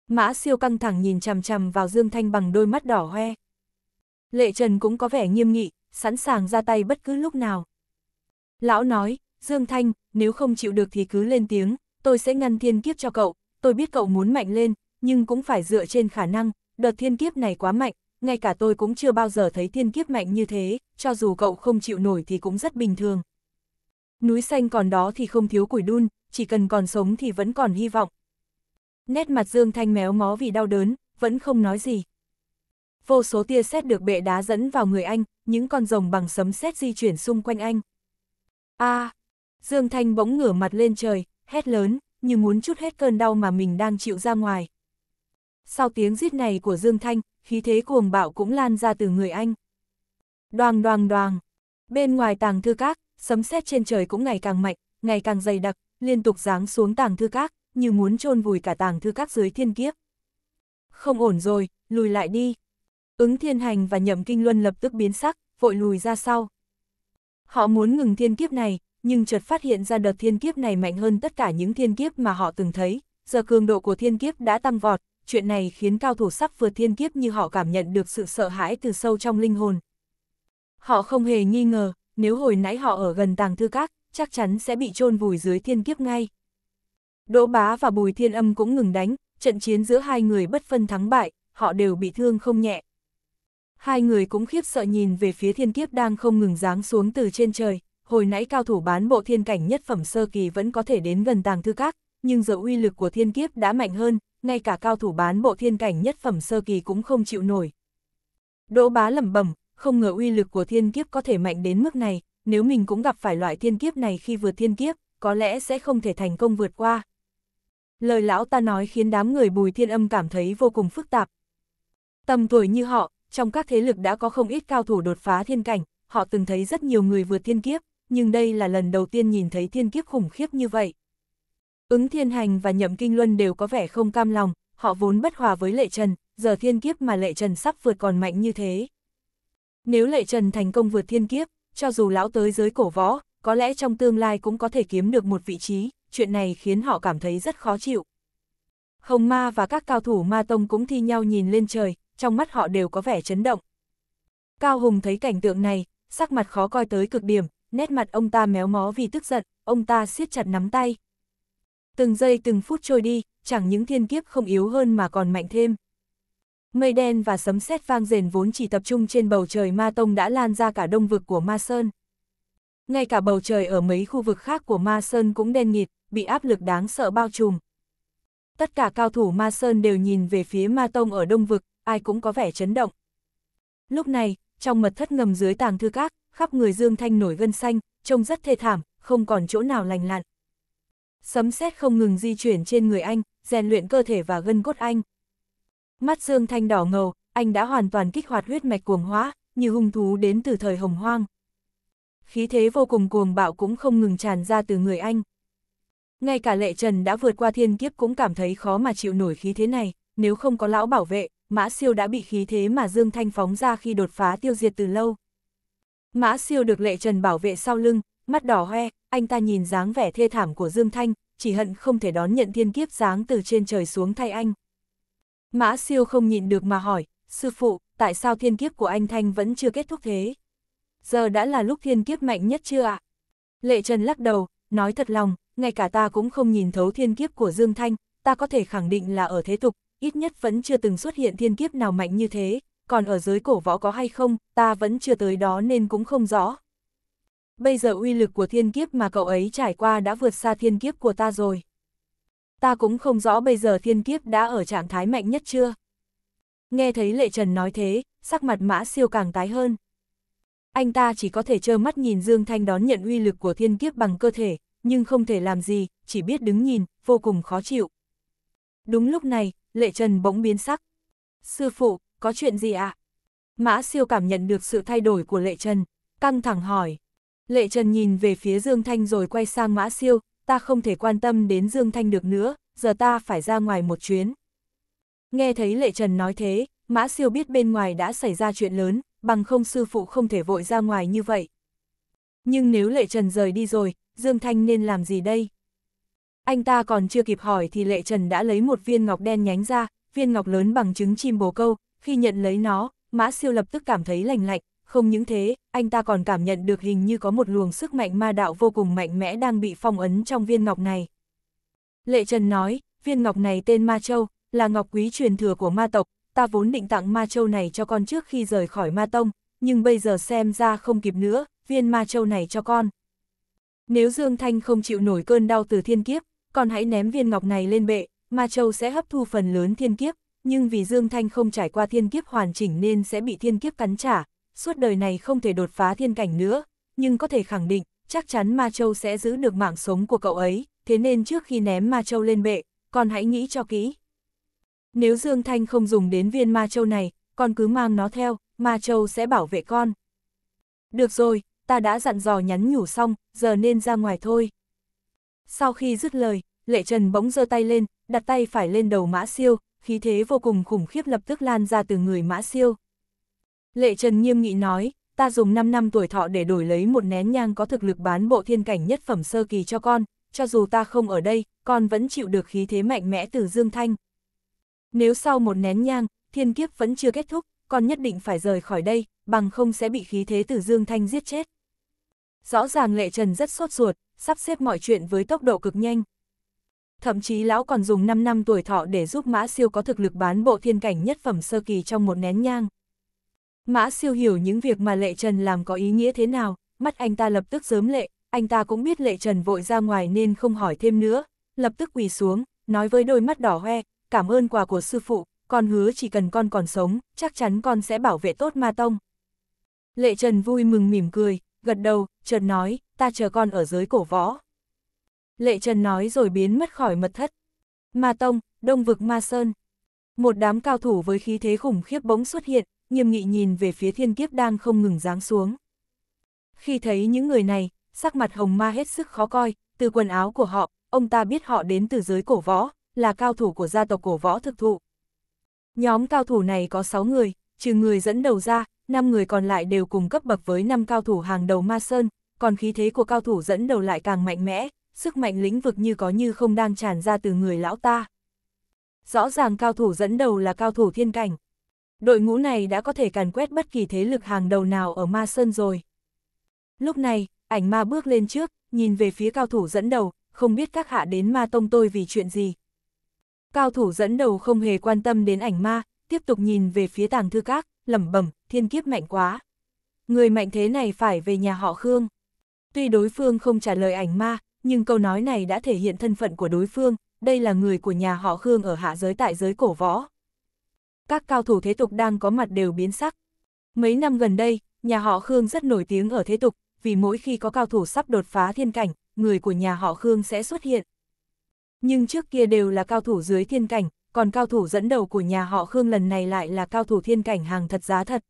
Mã siêu căng thẳng nhìn chằm chằm vào Dương Thanh bằng đôi mắt đỏ hoe. Lệ Trần cũng có vẻ nghiêm nghị, sẵn sàng ra tay bất cứ lúc nào. Lão nói, Dương Thanh, nếu không chịu được thì cứ lên tiếng, tôi sẽ ngăn thiên kiếp cho cậu, tôi biết cậu muốn mạnh lên, nhưng cũng phải dựa trên khả năng, đợt thiên kiếp này quá mạnh, ngay cả tôi cũng chưa bao giờ thấy thiên kiếp mạnh như thế, cho dù cậu không chịu nổi thì cũng rất bình thường. Núi xanh còn đó thì không thiếu củi đun, chỉ cần còn sống thì vẫn còn hy vọng. Nét mặt Dương Thanh méo mó vì đau đớn, vẫn không nói gì vô số tia sét được bệ đá dẫn vào người anh, những con rồng bằng sấm sét di chuyển xung quanh anh. A! À, Dương Thanh bỗng ngửa mặt lên trời, hét lớn, như muốn chút hết cơn đau mà mình đang chịu ra ngoài. Sau tiếng rít này của Dương Thanh, khí thế cuồng bạo cũng lan ra từ người anh. Đoàng đoàng đoàng. Bên ngoài tàng thư các, sấm sét trên trời cũng ngày càng mạnh, ngày càng dày đặc, liên tục giáng xuống tàng thư các, như muốn chôn vùi cả tàng thư các dưới thiên kiếp. Không ổn rồi, lùi lại đi. Ứng thiên hành và nhậm kinh luân lập tức biến sắc, vội lùi ra sau. Họ muốn ngừng thiên kiếp này, nhưng chợt phát hiện ra đợt thiên kiếp này mạnh hơn tất cả những thiên kiếp mà họ từng thấy, giờ cường độ của thiên kiếp đã tăng vọt, chuyện này khiến cao thủ sắp vượt thiên kiếp như họ cảm nhận được sự sợ hãi từ sâu trong linh hồn. Họ không hề nghi ngờ, nếu hồi nãy họ ở gần tàng thư các, chắc chắn sẽ bị chôn vùi dưới thiên kiếp ngay. Đỗ Bá và Bùi Thiên Âm cũng ngừng đánh, trận chiến giữa hai người bất phân thắng bại, họ đều bị thương không nhẹ. Hai người cũng khiếp sợ nhìn về phía thiên kiếp đang không ngừng giáng xuống từ trên trời, hồi nãy cao thủ bán bộ thiên cảnh nhất phẩm sơ kỳ vẫn có thể đến gần tàng thư các, nhưng giờ uy lực của thiên kiếp đã mạnh hơn, ngay cả cao thủ bán bộ thiên cảnh nhất phẩm sơ kỳ cũng không chịu nổi. Đỗ bá lẩm bẩm, không ngờ uy lực của thiên kiếp có thể mạnh đến mức này, nếu mình cũng gặp phải loại thiên kiếp này khi vượt thiên kiếp, có lẽ sẽ không thể thành công vượt qua. Lời lão ta nói khiến đám người bùi thiên âm cảm thấy vô cùng phức tạp. Tầm tuổi như họ, trong các thế lực đã có không ít cao thủ đột phá thiên cảnh, họ từng thấy rất nhiều người vượt thiên kiếp, nhưng đây là lần đầu tiên nhìn thấy thiên kiếp khủng khiếp như vậy. Ứng thiên hành và nhậm kinh luân đều có vẻ không cam lòng, họ vốn bất hòa với lệ trần, giờ thiên kiếp mà lệ trần sắp vượt còn mạnh như thế. Nếu lệ trần thành công vượt thiên kiếp, cho dù lão tới giới cổ võ, có lẽ trong tương lai cũng có thể kiếm được một vị trí, chuyện này khiến họ cảm thấy rất khó chịu. Hồng Ma và các cao thủ Ma Tông cũng thi nhau nhìn lên trời, trong mắt họ đều có vẻ chấn động. Cao Hùng thấy cảnh tượng này, sắc mặt khó coi tới cực điểm, nét mặt ông ta méo mó vì tức giận, ông ta siết chặt nắm tay. Từng giây từng phút trôi đi, chẳng những thiên kiếp không yếu hơn mà còn mạnh thêm. Mây đen và sấm sét vang rền vốn chỉ tập trung trên bầu trời Ma Tông đã lan ra cả đông vực của Ma Sơn. Ngay cả bầu trời ở mấy khu vực khác của Ma Sơn cũng đen nghịt, bị áp lực đáng sợ bao trùm. Tất cả cao thủ Ma Sơn đều nhìn về phía Ma Tông ở đông vực, ai cũng có vẻ chấn động. Lúc này, trong mật thất ngầm dưới tàng thư các, khắp người Dương Thanh nổi gân xanh, trông rất thê thảm, không còn chỗ nào lành lặn. Sấm sét không ngừng di chuyển trên người anh, rèn luyện cơ thể và gân cốt anh. Mắt Dương Thanh đỏ ngầu, anh đã hoàn toàn kích hoạt huyết mạch cuồng hóa, như hung thú đến từ thời hồng hoang. Khí thế vô cùng cuồng bạo cũng không ngừng tràn ra từ người anh. Ngay cả lệ trần đã vượt qua thiên kiếp cũng cảm thấy khó mà chịu nổi khí thế này, nếu không có lão bảo vệ, Mã siêu đã bị khí thế mà Dương Thanh phóng ra khi đột phá tiêu diệt từ lâu. Mã siêu được lệ trần bảo vệ sau lưng, mắt đỏ hoe, anh ta nhìn dáng vẻ thê thảm của Dương Thanh, chỉ hận không thể đón nhận thiên kiếp dáng từ trên trời xuống thay anh. Mã siêu không nhịn được mà hỏi, sư phụ, tại sao thiên kiếp của anh Thanh vẫn chưa kết thúc thế? Giờ đã là lúc thiên kiếp mạnh nhất chưa ạ? Lệ Trần lắc đầu, nói thật lòng, ngay cả ta cũng không nhìn thấu thiên kiếp của Dương Thanh, ta có thể khẳng định là ở thế tục, ít nhất vẫn chưa từng xuất hiện thiên kiếp nào mạnh như thế, còn ở giới cổ võ có hay không, ta vẫn chưa tới đó nên cũng không rõ. Bây giờ uy lực của thiên kiếp mà cậu ấy trải qua đã vượt xa thiên kiếp của ta rồi. Ta cũng không rõ bây giờ thiên kiếp đã ở trạng thái mạnh nhất chưa. Nghe thấy Lệ Trần nói thế, sắc mặt mã siêu càng tái hơn. Anh ta chỉ có thể trơ mắt nhìn Dương Thanh đón nhận uy lực của thiên kiếp bằng cơ thể, nhưng không thể làm gì, chỉ biết đứng nhìn, vô cùng khó chịu. Đúng lúc này, lệ trần bỗng biến sắc. Sư phụ, có chuyện gì ạ? À? Mã siêu cảm nhận được sự thay đổi của lệ trần, căng thẳng hỏi. Lệ trần nhìn về phía Dương Thanh rồi quay sang mã siêu, ta không thể quan tâm đến Dương Thanh được nữa, giờ ta phải ra ngoài một chuyến. Nghe thấy lệ trần nói thế, mã siêu biết bên ngoài đã xảy ra chuyện lớn, bằng không sư phụ không thể vội ra ngoài như vậy. Nhưng nếu lệ trần rời đi rồi, Dương Thanh nên làm gì đây? Anh ta còn chưa kịp hỏi thì Lệ Trần đã lấy một viên ngọc đen nhánh ra, viên ngọc lớn bằng trứng chim bồ câu, khi nhận lấy nó, Mã Siêu lập tức cảm thấy lành lạnh, không những thế, anh ta còn cảm nhận được hình như có một luồng sức mạnh ma đạo vô cùng mạnh mẽ đang bị phong ấn trong viên ngọc này. Lệ Trần nói, viên ngọc này tên Ma Châu, là ngọc quý truyền thừa của ma tộc, ta vốn định tặng Ma Châu này cho con trước khi rời khỏi ma tông, nhưng bây giờ xem ra không kịp nữa, viên Ma Châu này cho con. Nếu Dương Thanh không chịu nổi cơn đau từ thiên kiếp, còn hãy ném viên ngọc này lên bệ, Ma Châu sẽ hấp thu phần lớn thiên kiếp, nhưng vì Dương Thanh không trải qua thiên kiếp hoàn chỉnh nên sẽ bị thiên kiếp cắn trả, suốt đời này không thể đột phá thiên cảnh nữa, nhưng có thể khẳng định, chắc chắn Ma Châu sẽ giữ được mạng sống của cậu ấy, thế nên trước khi ném Ma Châu lên bệ, con hãy nghĩ cho kỹ. Nếu Dương Thanh không dùng đến viên Ma Châu này, con cứ mang nó theo, Ma Châu sẽ bảo vệ con. Được rồi, ta đã dặn dò nhắn nhủ xong, giờ nên ra ngoài thôi. Sau khi dứt lời, Lệ Trần bỗng giơ tay lên, đặt tay phải lên đầu Mã Siêu, khí thế vô cùng khủng khiếp lập tức lan ra từ người Mã Siêu. Lệ Trần nghiêm nghị nói, ta dùng 5 năm tuổi thọ để đổi lấy một nén nhang có thực lực bán bộ thiên cảnh nhất phẩm sơ kỳ cho con, cho dù ta không ở đây, con vẫn chịu được khí thế mạnh mẽ từ Dương Thanh. Nếu sau một nén nhang, thiên kiếp vẫn chưa kết thúc, con nhất định phải rời khỏi đây, bằng không sẽ bị khí thế từ Dương Thanh giết chết. Rõ ràng Lệ Trần rất sốt ruột, sắp xếp mọi chuyện với tốc độ cực nhanh. Thậm chí lão còn dùng 5 năm tuổi thọ để giúp Mã Siêu có thực lực bán bộ thiên cảnh nhất phẩm sơ kỳ trong một nén nhang. Mã Siêu hiểu những việc mà Lệ Trần làm có ý nghĩa thế nào, mắt anh ta lập tức giớm lệ, anh ta cũng biết Lệ Trần vội ra ngoài nên không hỏi thêm nữa, lập tức quỳ xuống, nói với đôi mắt đỏ hoe, cảm ơn quà của sư phụ, con hứa chỉ cần con còn sống, chắc chắn con sẽ bảo vệ tốt ma tông. Lệ Trần vui mừng mỉm cười, gật đầu, chợt nói, ta chờ con ở dưới cổ võ. Lệ Trần nói rồi biến mất khỏi mật thất. Ma Tông, Đông Vực Ma Sơn. Một đám cao thủ với khí thế khủng khiếp bỗng xuất hiện, nghiêm nghị nhìn về phía thiên kiếp đang không ngừng giáng xuống. Khi thấy những người này, sắc mặt hồng ma hết sức khó coi, từ quần áo của họ, ông ta biết họ đến từ giới cổ võ, là cao thủ của gia tộc cổ võ thực thụ. Nhóm cao thủ này có 6 người, trừ người dẫn đầu ra, 5 người còn lại đều cùng cấp bậc với 5 cao thủ hàng đầu Ma Sơn, còn khí thế của cao thủ dẫn đầu lại càng mạnh mẽ, sức mạnh lĩnh vực như có như không đang tràn ra từ người lão ta. Rõ ràng cao thủ dẫn đầu là cao thủ thiên cảnh. Đội ngũ này đã có thể càn quét bất kỳ thế lực hàng đầu nào ở Ma Sơn rồi. Lúc này, ảnh ma bước lên trước, nhìn về phía cao thủ dẫn đầu, không biết các hạ đến ma tông tôi vì chuyện gì. Cao thủ dẫn đầu không hề quan tâm đến ảnh ma, tiếp tục nhìn về phía tàng thư các, lẩm bẩm, thiên kiếp mạnh quá. Người mạnh thế này phải về nhà họ Khương. Tuy đối phương không trả lời ảnh ma, nhưng câu nói này đã thể hiện thân phận của đối phương, đây là người của nhà họ Khương ở hạ giới tại giới cổ võ. Các cao thủ thế tục đang có mặt đều biến sắc. Mấy năm gần đây, nhà họ Khương rất nổi tiếng ở thế tục, vì mỗi khi có cao thủ sắp đột phá thiên cảnh, người của nhà họ Khương sẽ xuất hiện. Nhưng trước kia đều là cao thủ dưới thiên cảnh, còn cao thủ dẫn đầu của nhà họ Khương lần này lại là cao thủ thiên cảnh hàng thật giá thật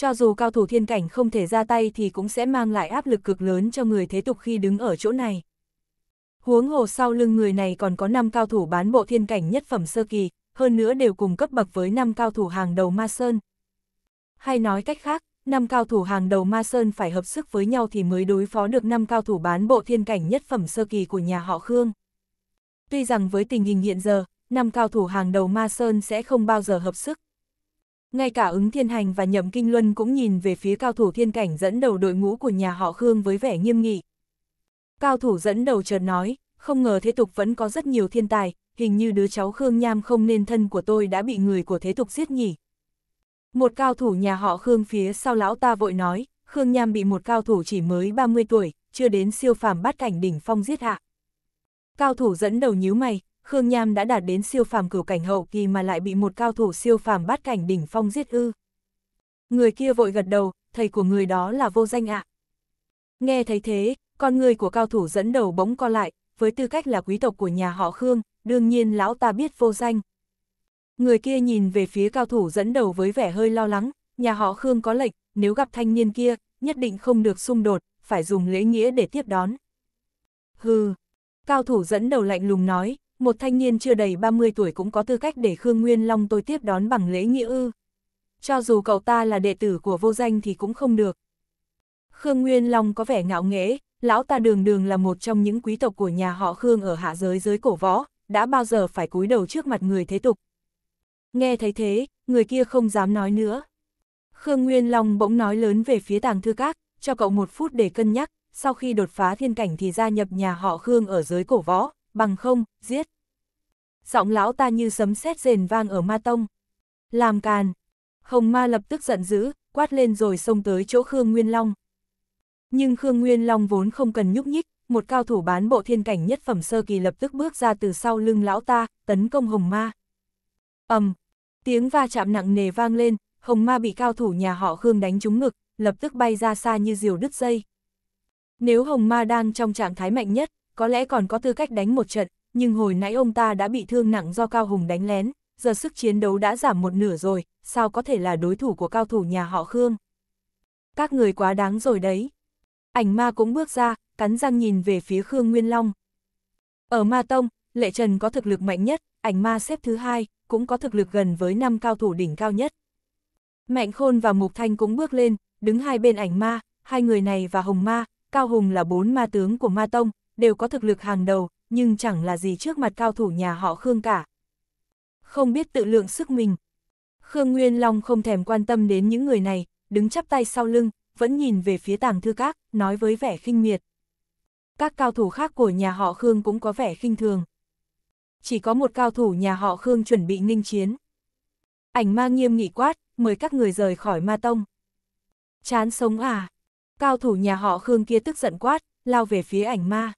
cho dù cao thủ thiên cảnh không thể ra tay thì cũng sẽ mang lại áp lực cực lớn cho người thế tục khi đứng ở chỗ này. Huống hồ sau lưng người này còn có 5 cao thủ bán bộ thiên cảnh nhất phẩm sơ kỳ, hơn nữa đều cùng cấp bậc với 5 cao thủ hàng đầu Ma Sơn. Hay nói cách khác, 5 cao thủ hàng đầu Ma Sơn phải hợp sức với nhau thì mới đối phó được 5 cao thủ bán bộ thiên cảnh nhất phẩm sơ kỳ của nhà họ Khương. Tuy rằng với tình hình hiện giờ, 5 cao thủ hàng đầu Ma Sơn sẽ không bao giờ hợp sức, ngay cả ứng thiên hành và nhậm kinh luân cũng nhìn về phía cao thủ thiên cảnh dẫn đầu đội ngũ của nhà họ Khương với vẻ nghiêm nghị. Cao thủ dẫn đầu chợt nói, không ngờ thế tục vẫn có rất nhiều thiên tài, hình như đứa cháu Khương Nham không nên thân của tôi đã bị người của thế tục giết nhỉ. Một cao thủ nhà họ Khương phía sau lão ta vội nói, Khương Nham bị một cao thủ chỉ mới 30 tuổi, chưa đến siêu phàm bát cảnh đỉnh phong giết hạ. Cao thủ dẫn đầu nhíu mày, Khương Nham đã đạt đến siêu phàm cửu cảnh hậu kỳ mà lại bị một cao thủ siêu phàm bát cảnh đỉnh phong giết ư. Người kia vội gật đầu, thầy của người đó là vô danh ạ. Nghe thấy thế, con người của cao thủ dẫn đầu bỗng co lại, với tư cách là quý tộc của nhà họ Khương, đương nhiên lão ta biết vô danh. Người kia nhìn về phía cao thủ dẫn đầu với vẻ hơi lo lắng, nhà họ Khương có lệnh, nếu gặp thanh niên kia, nhất định không được xung đột, phải dùng lễ nghĩa để tiếp đón. Hừ, cao thủ dẫn đầu lạnh lùng nói, một thanh niên chưa đầy 30 tuổi cũng có tư cách để Khương Nguyên Long tôi tiếp đón bằng lễ nghĩa ư. Cho dù cậu ta là đệ tử của vô danh thì cũng không được. Khương Nguyên Long có vẻ ngạo nghễ, lão ta đường đường là một trong những quý tộc của nhà họ Khương ở hạ giới giới cổ võ, đã bao giờ phải cúi đầu trước mặt người thế tục. Nghe thấy thế, người kia không dám nói nữa. Khương Nguyên Long bỗng nói lớn về phía tàng thư các, cho cậu một phút để cân nhắc, sau khi đột phá thiên cảnh thì gia nhập nhà họ Khương ở giới cổ võ, bằng không, giết. Giọng lão ta như sấm sét rền vang ở ma tông. Làm càn. Hồng ma lập tức giận dữ, quát lên rồi xông tới chỗ Khương Nguyên Long. Nhưng Khương Nguyên Long vốn không cần nhúc nhích, một cao thủ bán bộ thiên cảnh nhất phẩm sơ kỳ lập tức bước ra từ sau lưng lão ta, tấn công Hồng ma. ầm, tiếng va chạm nặng nề vang lên, Hồng ma bị cao thủ nhà họ Khương đánh trúng ngực, lập tức bay ra xa như diều đứt dây. Nếu Hồng Ma đang trong trạng thái mạnh nhất, có lẽ còn có tư cách đánh một trận, nhưng hồi nãy ông ta đã bị thương nặng do Cao Hùng đánh lén, giờ sức chiến đấu đã giảm một nửa rồi, sao có thể là đối thủ của cao thủ nhà họ Khương. Các người quá đáng rồi đấy. Ảnh ma cũng bước ra, cắn răng nhìn về phía Khương Nguyên Long. Ở ma tông, Lệ Trần có thực lực mạnh nhất, ảnh ma xếp thứ hai, cũng có thực lực gần với năm cao thủ đỉnh cao nhất. Mạnh Khôn và Mục Thanh cũng bước lên, đứng hai bên ảnh ma, hai người này và Hồng Ma, Cao Hùng là bốn ma tướng của ma tông, đều có thực lực hàng đầu, nhưng chẳng là gì trước mặt cao thủ nhà họ Khương cả. Không biết tự lượng sức mình. Khương Nguyên Long không thèm quan tâm đến những người này, đứng chắp tay sau lưng, vẫn nhìn về phía tàng thư các, nói với vẻ khinh miệt. Các cao thủ khác của nhà họ Khương cũng có vẻ khinh thường. Chỉ có một cao thủ nhà họ Khương chuẩn bị ninh chiến. Ảnh ma nghiêm nghị quát, mời các người rời khỏi ma tông. Chán sống à? Cao thủ nhà họ Khương kia tức giận quát, lao về phía ảnh ma.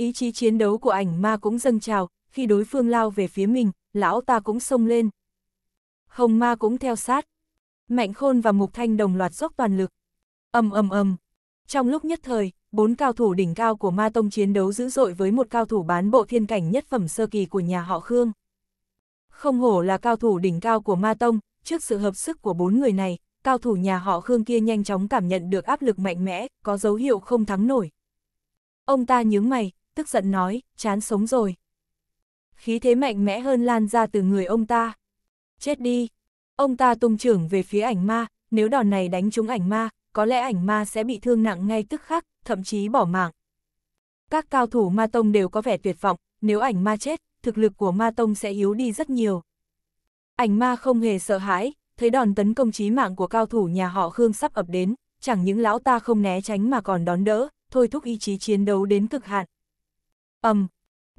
Ý chí chiến đấu của ảnh ma cũng dâng trào, khi đối phương lao về phía mình, lão ta cũng xông lên. Hồng ma cũng theo sát. Mạnh khôn và mục thanh đồng loạt dốc toàn lực. ầm ầm ầm. Trong lúc nhất thời, bốn cao thủ đỉnh cao của ma tông chiến đấu dữ dội với một cao thủ bán bộ thiên cảnh nhất phẩm sơ kỳ của nhà họ Khương. Không hổ là cao thủ đỉnh cao của ma tông, trước sự hợp sức của bốn người này, cao thủ nhà họ Khương kia nhanh chóng cảm nhận được áp lực mạnh mẽ, có dấu hiệu không thắng nổi. Ông ta nhướng mày, tức giận nói, chán sống rồi. Khí thế mạnh mẽ hơn lan ra từ người ông ta. Chết đi! Ông ta tung trưởng về phía ảnh ma, nếu đòn này đánh trúng ảnh ma, có lẽ ảnh ma sẽ bị thương nặng ngay tức khắc, thậm chí bỏ mạng. Các cao thủ ma tông đều có vẻ tuyệt vọng, nếu ảnh ma chết, thực lực của ma tông sẽ yếu đi rất nhiều. Ảnh ma không hề sợ hãi, thấy đòn tấn công chí mạng của cao thủ nhà họ Khương sắp ập đến, chẳng những lão ta không né tránh mà còn đón đỡ, thôi thúc ý chí chiến đấu đến cực hạn ầm um,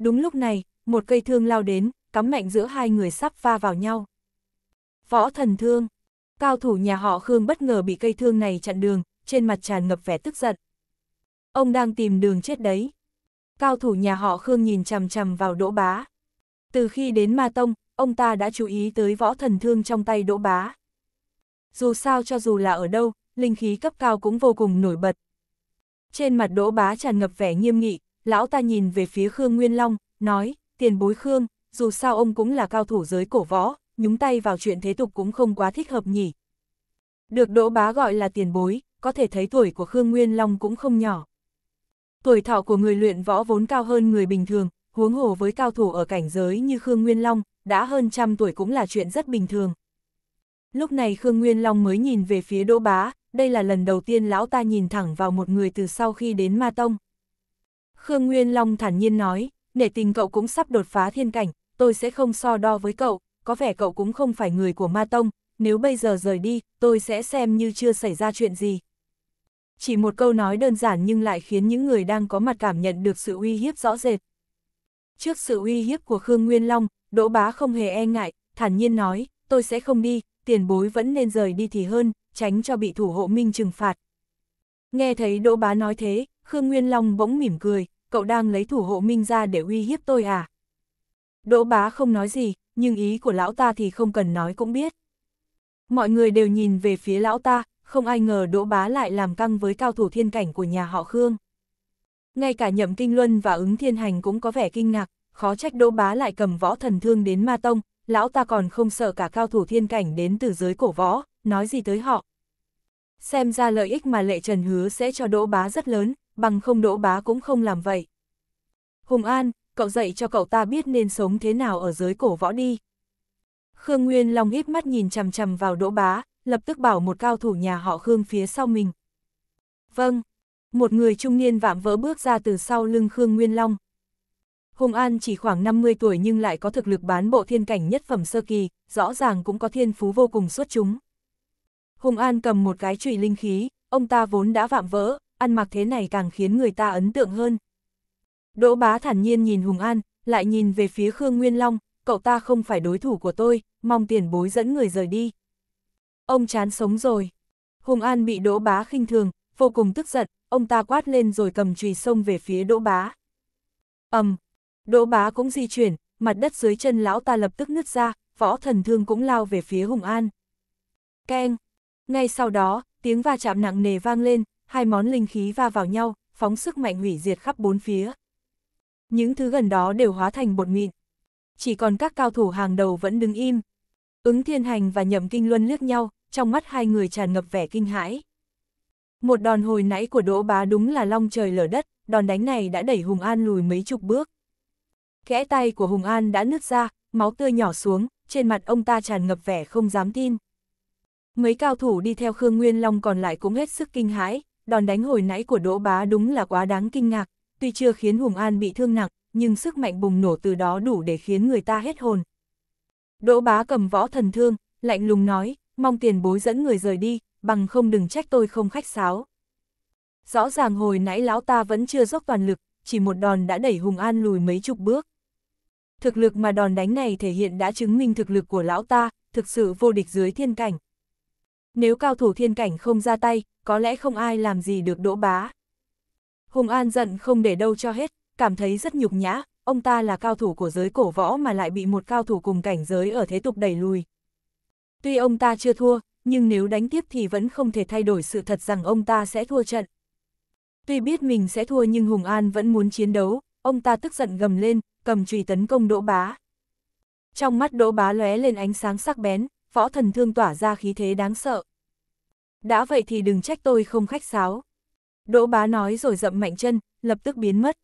Đúng lúc này, một cây thương lao đến, cắm mạnh giữa hai người sắp va vào nhau. Võ thần thương. Cao thủ nhà họ Khương bất ngờ bị cây thương này chặn đường, trên mặt tràn ngập vẻ tức giận. Ông đang tìm đường chết đấy. Cao thủ nhà họ Khương nhìn chằm chằm vào Đỗ Bá. Từ khi đến Ma Tông, ông ta đã chú ý tới võ thần thương trong tay Đỗ Bá. Dù sao cho dù là ở đâu, linh khí cấp cao cũng vô cùng nổi bật. Trên mặt Đỗ Bá tràn ngập vẻ nghiêm nghị, lão ta nhìn về phía Khương Nguyên Long, nói, tiền bối Khương, dù sao ông cũng là cao thủ giới cổ võ, nhúng tay vào chuyện thế tục cũng không quá thích hợp nhỉ. Được đỗ bá gọi là tiền bối, có thể thấy tuổi của Khương Nguyên Long cũng không nhỏ. Tuổi thọ của người luyện võ vốn cao hơn người bình thường, huống hồ với cao thủ ở cảnh giới như Khương Nguyên Long, đã hơn trăm tuổi cũng là chuyện rất bình thường. Lúc này Khương Nguyên Long mới nhìn về phía Đỗ Bá, đây là lần đầu tiên lão ta nhìn thẳng vào một người từ sau khi đến Ma Tông. Khương Nguyên Long thản nhiên nói, nể tình cậu cũng sắp đột phá thiên cảnh, tôi sẽ không so đo với cậu, có vẻ cậu cũng không phải người của ma tông, nếu bây giờ rời đi, tôi sẽ xem như chưa xảy ra chuyện gì. Chỉ một câu nói đơn giản nhưng lại khiến những người đang có mặt cảm nhận được sự uy hiếp rõ rệt. Trước sự uy hiếp của Khương Nguyên Long, Đỗ Bá không hề e ngại, thản nhiên nói, tôi sẽ không đi, tiền bối vẫn nên rời đi thì hơn, tránh cho bị thủ hộ minh trừng phạt. Nghe thấy Đỗ Bá nói thế, Khương Nguyên Long bỗng mỉm cười, cậu đang lấy thủ hộ minh ra để uy hiếp tôi à? Đỗ bá không nói gì, nhưng ý của lão ta thì không cần nói cũng biết. Mọi người đều nhìn về phía lão ta, không ai ngờ đỗ bá lại làm căng với cao thủ thiên cảnh của nhà họ Khương. Ngay cả nhậm kinh luân và ứng thiên hành cũng có vẻ kinh ngạc, khó trách đỗ bá lại cầm võ thần thương đến ma tông, lão ta còn không sợ cả cao thủ thiên cảnh đến từ giới cổ võ, nói gì tới họ. Xem ra lợi ích mà lệ trần hứa sẽ cho đỗ bá rất lớn, bằng không đỗ bá cũng không làm vậy. Hùng An, cậu dạy cho cậu ta biết nên sống thế nào ở giới cổ võ đi. Khương Nguyên Long híp mắt nhìn chằm chằm vào đỗ bá, lập tức bảo một cao thủ nhà họ Khương phía sau mình. Vâng, một người trung niên vạm vỡ bước ra từ sau lưng Khương Nguyên Long. Hùng An chỉ khoảng 50 tuổi nhưng lại có thực lực bán bộ thiên cảnh nhất phẩm sơ kỳ, rõ ràng cũng có thiên phú vô cùng xuất chúng. Hùng An cầm một cái chùy linh khí, ông ta vốn đã vạm vỡ, ăn mặc thế này càng khiến người ta ấn tượng hơn. Đỗ bá thản nhiên nhìn Hùng An, lại nhìn về phía Khương Nguyên Long, cậu ta không phải đối thủ của tôi, mong tiền bối dẫn người rời đi. Ông chán sống rồi. Hùng An bị đỗ bá khinh thường, vô cùng tức giận, ông ta quát lên rồi cầm chùy xông về phía đỗ bá. ầm, đỗ bá cũng di chuyển, mặt đất dưới chân lão ta lập tức nứt ra, võ thần thương cũng lao về phía Hùng An. Keng! Ngay sau đó, tiếng va chạm nặng nề vang lên, hai món linh khí va vào nhau, phóng sức mạnh hủy diệt khắp bốn phía. Những thứ gần đó đều hóa thành bột mịn. Chỉ còn các cao thủ hàng đầu vẫn đứng im. Ứng Thiên Hành và Nhậm Kinh Luân liếc nhau, trong mắt hai người tràn ngập vẻ kinh hãi. Một đòn hồi nãy của Đỗ Bá đúng là long trời lở đất, đòn đánh này đã đẩy Hùng An lùi mấy chục bước. Kẽ tay của Hùng An đã nứt ra, máu tươi nhỏ xuống, trên mặt ông ta tràn ngập vẻ không dám tin. Mấy cao thủ đi theo Khương Nguyên Long còn lại cũng hết sức kinh hãi, đòn đánh hồi nãy của Đỗ Bá đúng là quá đáng kinh ngạc, tuy chưa khiến Hùng An bị thương nặng, nhưng sức mạnh bùng nổ từ đó đủ để khiến người ta hết hồn. Đỗ Bá cầm võ thần thương, lạnh lùng nói, mong tiền bối dẫn người rời đi, bằng không đừng trách tôi không khách sáo. Rõ ràng hồi nãy lão ta vẫn chưa dốc toàn lực, chỉ một đòn đã đẩy Hùng An lùi mấy chục bước. Thực lực mà đòn đánh này thể hiện đã chứng minh thực lực của lão ta, thực sự vô địch dưới thiên cảnh. Nếu cao thủ thiên cảnh không ra tay, có lẽ không ai làm gì được đỗ bá. Hùng An giận không để đâu cho hết, cảm thấy rất nhục nhã, ông ta là cao thủ của giới cổ võ mà lại bị một cao thủ cùng cảnh giới ở thế tục đẩy lùi. Tuy ông ta chưa thua, nhưng nếu đánh tiếp thì vẫn không thể thay đổi sự thật rằng ông ta sẽ thua trận. Tuy biết mình sẽ thua nhưng Hùng An vẫn muốn chiến đấu, ông ta tức giận gầm lên, cầm chùy tấn công Đỗ Bá. Trong mắt Đỗ Bá lóe lên ánh sáng sắc bén, võ thần thương tỏa ra khí thế đáng sợ. Đã vậy thì đừng trách tôi không khách sáo. Đỗ bá nói rồi dậm mạnh chân, lập tức biến mất.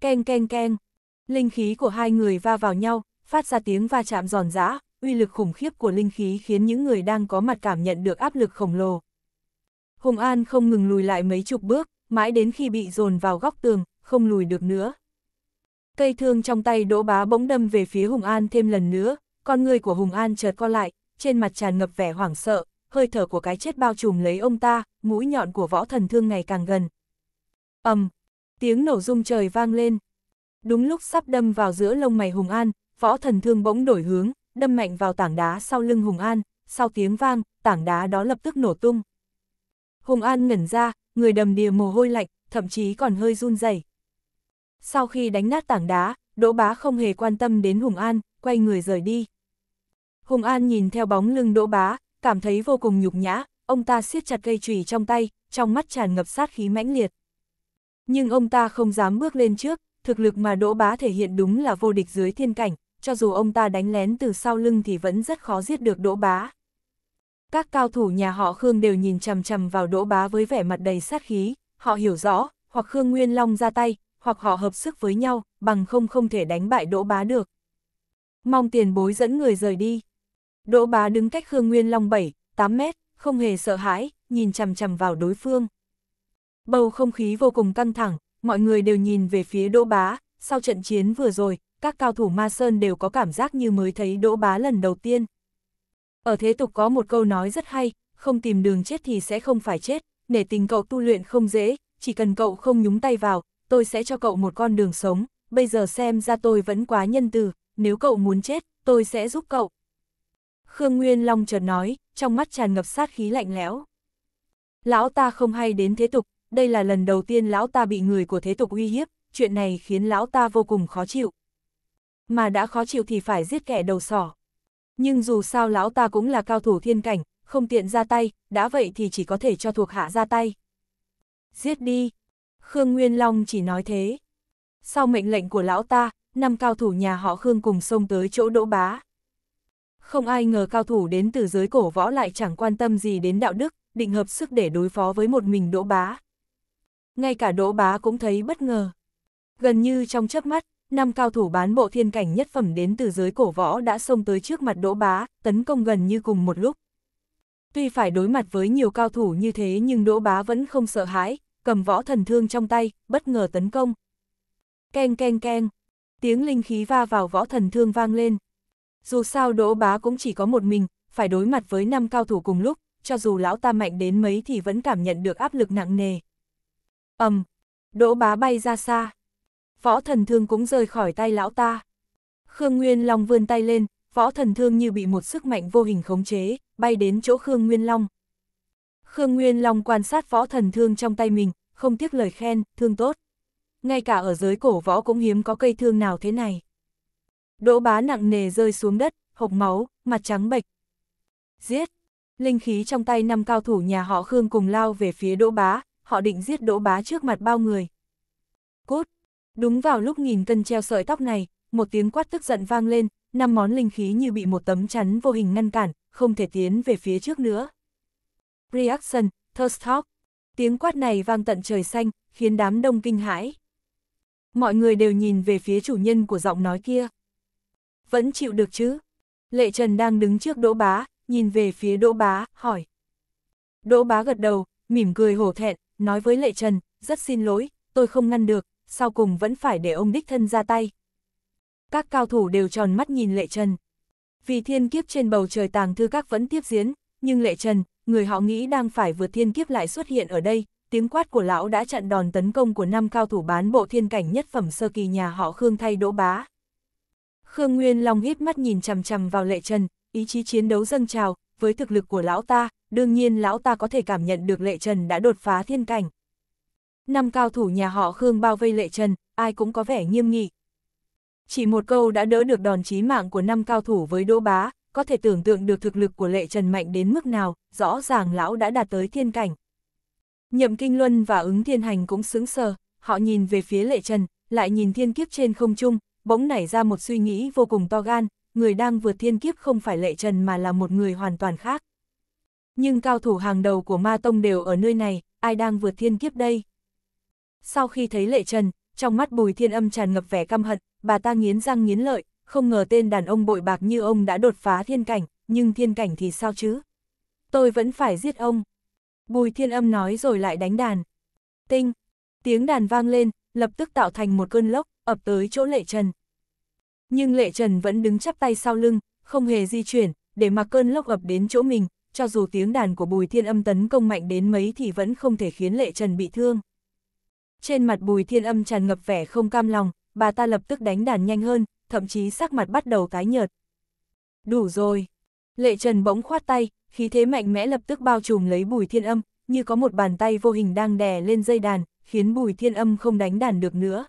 Keng keng keng. Linh khí của hai người va vào nhau, phát ra tiếng va chạm giòn giã, uy lực khủng khiếp của linh khí khiến những người đang có mặt cảm nhận được áp lực khổng lồ. Hùng An không ngừng lùi lại mấy chục bước, mãi đến khi bị dồn vào góc tường, không lùi được nữa. Cây thương trong tay đỗ bá bỗng đâm về phía Hùng An thêm lần nữa, con người của Hùng An chợt co lại, trên mặt tràn ngập vẻ hoảng sợ, hơi thở của cái chết bao trùm lấy ông ta, mũi nhọn của võ thần thương ngày càng gần. ầm, um, tiếng nổ rung trời vang lên. Đúng lúc sắp đâm vào giữa lông mày Hùng An, võ thần thương bỗng đổi hướng, đâm mạnh vào tảng đá sau lưng Hùng An, sau tiếng vang, tảng đá đó lập tức nổ tung. Hùng An ngẩn ra, người đầm đìa mồ hôi lạnh, thậm chí còn hơi run rẩy. Sau khi đánh nát tảng đá, Đỗ Bá không hề quan tâm đến Hùng An, quay người rời đi. Hùng An nhìn theo bóng lưng Đỗ Bá, cảm thấy vô cùng nhục nhã, ông ta siết chặt cây chùy trong tay, trong mắt tràn ngập sát khí mãnh liệt. Nhưng ông ta không dám bước lên trước, thực lực mà Đỗ Bá thể hiện đúng là vô địch dưới thiên cảnh, cho dù ông ta đánh lén từ sau lưng thì vẫn rất khó giết được Đỗ Bá. Các cao thủ nhà họ Khương đều nhìn chằm chằm vào Đỗ Bá với vẻ mặt đầy sát khí, họ hiểu rõ, hoặc Khương Nguyên Long ra tay, hoặc họ hợp sức với nhau, bằng không không thể đánh bại Đỗ Bá được. Mong tiền bối dẫn người rời đi. Đỗ bá đứng cách Khương Nguyên Long 7, 8 mét, không hề sợ hãi, nhìn chằm chằm vào đối phương. Bầu không khí vô cùng căng thẳng, mọi người đều nhìn về phía Đỗ bá, sau trận chiến vừa rồi, các cao thủ Ma Sơn đều có cảm giác như mới thấy Đỗ bá lần đầu tiên. Ở thế tục có một câu nói rất hay, không tìm đường chết thì sẽ không phải chết, nể tình cậu tu luyện không dễ, chỉ cần cậu không nhúng tay vào, tôi sẽ cho cậu một con đường sống, bây giờ xem ra tôi vẫn quá nhân từ, nếu cậu muốn chết, tôi sẽ giúp cậu. Khương Nguyên Long chợt nói, trong mắt tràn ngập sát khí lạnh lẽo. Lão ta không hay đến thế tục, đây là lần đầu tiên lão ta bị người của thế tục uy hiếp, chuyện này khiến lão ta vô cùng khó chịu. Mà đã khó chịu thì phải giết kẻ đầu sỏ. Nhưng dù sao lão ta cũng là cao thủ thiên cảnh, không tiện ra tay, đã vậy thì chỉ có thể cho thuộc hạ ra tay. Giết đi. Khương Nguyên Long chỉ nói thế. Sau mệnh lệnh của lão ta, năm cao thủ nhà họ Khương cùng xông tới chỗ Đỗ Bá, không ai ngờ cao thủ đến từ giới cổ võ lại chẳng quan tâm gì đến đạo đức, định hợp sức để đối phó với một mình Đỗ Bá. Ngay cả Đỗ Bá cũng thấy bất ngờ. Gần như trong chớp mắt, năm cao thủ bán bộ thiên cảnh nhất phẩm đến từ giới cổ võ đã xông tới trước mặt Đỗ Bá, tấn công gần như cùng một lúc. Tuy phải đối mặt với nhiều cao thủ như thế nhưng Đỗ Bá vẫn không sợ hãi, cầm võ thần thương trong tay, bất ngờ tấn công. Keng keng keng, tiếng linh khí va vào võ thần thương vang lên, dù sao Đỗ Bá cũng chỉ có một mình, phải đối mặt với năm cao thủ cùng lúc, cho dù lão ta mạnh đến mấy thì vẫn cảm nhận được áp lực nặng nề. ầm, um, Đỗ Bá bay ra xa. Võ thần thương cũng rời khỏi tay lão ta. Khương Nguyên Long vươn tay lên, võ thần thương như bị một sức mạnh vô hình khống chế, bay đến chỗ Khương Nguyên Long. Khương Nguyên Long quan sát võ thần thương trong tay mình, không tiếc lời khen, thương tốt. Ngay cả ở giới cổ võ cũng hiếm có cây thương nào thế này. Đỗ bá nặng nề rơi xuống đất, hộc máu, mặt trắng bệch. Giết! Linh khí trong tay năm cao thủ nhà họ Khương cùng lao về phía đỗ bá, họ định giết đỗ bá trước mặt bao người. Cốt! Đúng vào lúc nghìn cân treo sợi tóc này, một tiếng quát tức giận vang lên, năm món linh khí như bị một tấm chắn vô hình ngăn cản, không thể tiến về phía trước nữa. Reaction, Thirst Talk. Tiếng quát này vang tận trời xanh, khiến đám đông kinh hãi. Mọi người đều nhìn về phía chủ nhân của giọng nói kia vẫn chịu được chứ? Lệ Trần đang đứng trước Đỗ Bá, nhìn về phía Đỗ Bá, hỏi. Đỗ Bá gật đầu, mỉm cười hổ thẹn, nói với Lệ Trần, rất xin lỗi, tôi không ngăn được, sau cùng vẫn phải để ông đích thân ra tay. Các cao thủ đều tròn mắt nhìn Lệ Trần. Vì thiên kiếp trên bầu trời tàng thư các vẫn tiếp diễn, nhưng Lệ Trần, người họ nghĩ đang phải vượt thiên kiếp lại xuất hiện ở đây, tiếng quát của lão đã chặn đòn tấn công của năm cao thủ bán bộ thiên cảnh nhất phẩm sơ kỳ nhà họ Khương thay Đỗ Bá. Khương Nguyên Long hít mắt nhìn chằm chằm vào lệ trần, ý chí chiến đấu dâng trào, với thực lực của lão ta, đương nhiên lão ta có thể cảm nhận được lệ trần đã đột phá thiên cảnh. Năm cao thủ nhà họ Khương bao vây lệ trần, ai cũng có vẻ nghiêm nghị. Chỉ một câu đã đỡ được đòn chí mạng của năm cao thủ với đỗ bá, có thể tưởng tượng được thực lực của lệ trần mạnh đến mức nào, rõ ràng lão đã đạt tới thiên cảnh. Nhậm Kinh Luân và ứng thiên hành cũng sững sờ, họ nhìn về phía lệ trần, lại nhìn thiên kiếp trên không trung, bỗng nảy ra một suy nghĩ vô cùng to gan, người đang vượt thiên kiếp không phải lệ trần mà là một người hoàn toàn khác. Nhưng cao thủ hàng đầu của ma tông đều ở nơi này, ai đang vượt thiên kiếp đây? Sau khi thấy lệ trần, trong mắt bùi thiên âm tràn ngập vẻ căm hận, bà ta nghiến răng nghiến lợi, không ngờ tên đàn ông bội bạc như ông đã đột phá thiên cảnh, nhưng thiên cảnh thì sao chứ? Tôi vẫn phải giết ông. Bùi thiên âm nói rồi lại đánh đàn. Tinh, tiếng đàn vang lên, lập tức tạo thành một cơn lốc, ập tới chỗ Lệ Trần. Nhưng Lệ Trần vẫn đứng chắp tay sau lưng, không hề di chuyển, để mà cơn lốc ập đến chỗ mình, cho dù tiếng đàn của Bùi Thiên Âm tấn công mạnh đến mấy thì vẫn không thể khiến Lệ Trần bị thương. Trên mặt Bùi Thiên Âm tràn ngập vẻ không cam lòng, bà ta lập tức đánh đàn nhanh hơn, thậm chí sắc mặt bắt đầu tái nhợt. Đủ rồi. Lệ Trần bỗng khoát tay, khí thế mạnh mẽ lập tức bao trùm lấy Bùi Thiên Âm, như có một bàn tay vô hình đang đè lên dây đàn, khiến Bùi Thiên Âm không đánh đàn được nữa.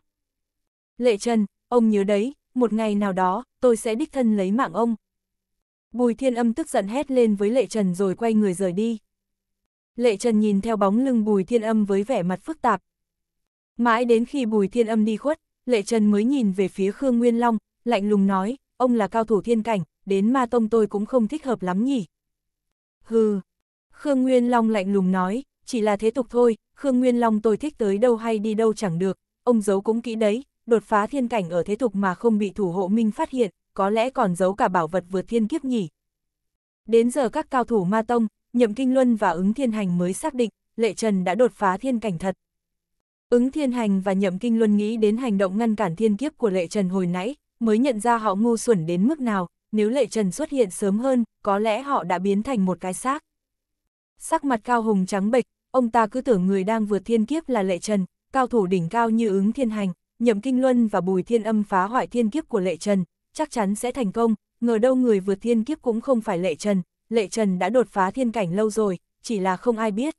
Lệ Trần, ông nhớ đấy, một ngày nào đó, tôi sẽ đích thân lấy mạng ông. Bùi thiên âm tức giận hét lên với Lệ Trần rồi quay người rời đi. Lệ Trần nhìn theo bóng lưng bùi thiên âm với vẻ mặt phức tạp. Mãi đến khi bùi thiên âm đi khuất, Lệ Trần mới nhìn về phía Khương Nguyên Long, lạnh lùng nói, ông là cao thủ thiên cảnh, đến ma tông tôi cũng không thích hợp lắm nhỉ. Hừ, Khương Nguyên Long lạnh lùng nói, chỉ là thế tục thôi, Khương Nguyên Long tôi thích tới đâu hay đi đâu chẳng được, ông giấu cũng kỹ đấy, đột phá thiên cảnh ở thế tục mà không bị thủ hộ minh phát hiện, có lẽ còn giấu cả bảo vật vượt thiên kiếp nhỉ. Đến giờ các cao thủ ma tông, nhậm kinh luân và ứng thiên hành mới xác định, lệ trần đã đột phá thiên cảnh thật. Ứng thiên hành và nhậm kinh luân nghĩ đến hành động ngăn cản thiên kiếp của lệ trần hồi nãy, mới nhận ra họ ngu xuẩn đến mức nào, nếu lệ trần xuất hiện sớm hơn, có lẽ họ đã biến thành một cái xác. Sắc mặt cao hùng trắng bệch, ông ta cứ tưởng người đang vượt thiên kiếp là lệ trần, cao thủ đỉnh cao như ứng thiên hành. Nhậm Kinh Luân và Bùi Thiên Âm phá hoại thiên kiếp của Lệ Trần, chắc chắn sẽ thành công, ngờ đâu người vượt thiên kiếp cũng không phải Lệ Trần, Lệ Trần đã đột phá thiên cảnh lâu rồi, chỉ là không ai biết.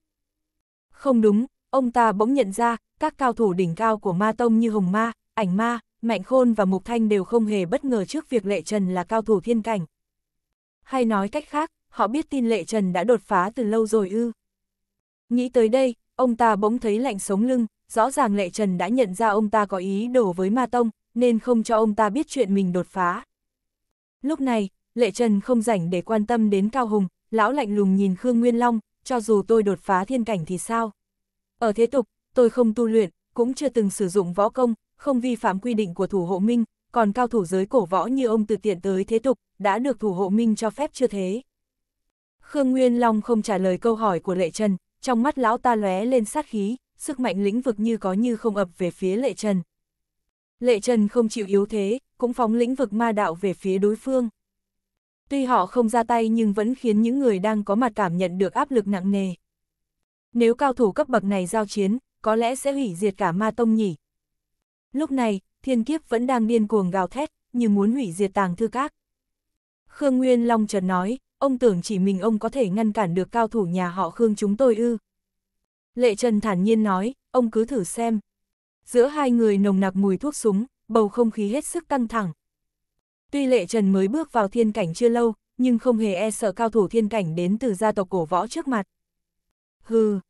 Không đúng, ông ta bỗng nhận ra, các cao thủ đỉnh cao của ma tông như Hồng Ma, Ảnh Ma, Mạnh Khôn và Mục Thanh đều không hề bất ngờ trước việc Lệ Trần là cao thủ thiên cảnh. Hay nói cách khác, họ biết tin Lệ Trần đã đột phá từ lâu rồi ư. Nghĩ tới đây, ông ta bỗng thấy lạnh sống lưng, rõ ràng Lệ Trần đã nhận ra ông ta có ý đổ với Ma Tông, nên không cho ông ta biết chuyện mình đột phá. Lúc này, Lệ Trần không rảnh để quan tâm đến Cao Hùng, lão lạnh lùng nhìn Khương Nguyên Long, cho dù tôi đột phá thiên cảnh thì sao? Ở thế tục, tôi không tu luyện, cũng chưa từng sử dụng võ công, không vi phạm quy định của thủ hộ minh, còn cao thủ giới cổ võ như ông từ tiện tới thế tục, đã được thủ hộ minh cho phép chưa thế? Khương Nguyên Long không trả lời câu hỏi của Lệ Trần, trong mắt lão ta lóe lên sát khí, sức mạnh lĩnh vực như có như không ập về phía Lệ Trần. Lệ Trần không chịu yếu thế, cũng phóng lĩnh vực ma đạo về phía đối phương. Tuy họ không ra tay nhưng vẫn khiến những người đang có mặt cảm nhận được áp lực nặng nề. Nếu cao thủ cấp bậc này giao chiến, có lẽ sẽ hủy diệt cả ma tông nhỉ. Lúc này, thiên kiếp vẫn đang điên cuồng gào thét, như muốn hủy diệt tàng thư các. Khương Nguyên Long trần nói, ông tưởng chỉ mình ông có thể ngăn cản được cao thủ nhà họ Khương chúng tôi ư. Lệ Trần thản nhiên nói, ông cứ thử xem. Giữa hai người nồng nặc mùi thuốc súng, bầu không khí hết sức căng thẳng. Tuy Lệ Trần mới bước vào thiên cảnh chưa lâu, nhưng không hề e sợ cao thủ thiên cảnh đến từ gia tộc cổ võ trước mặt. Hừ,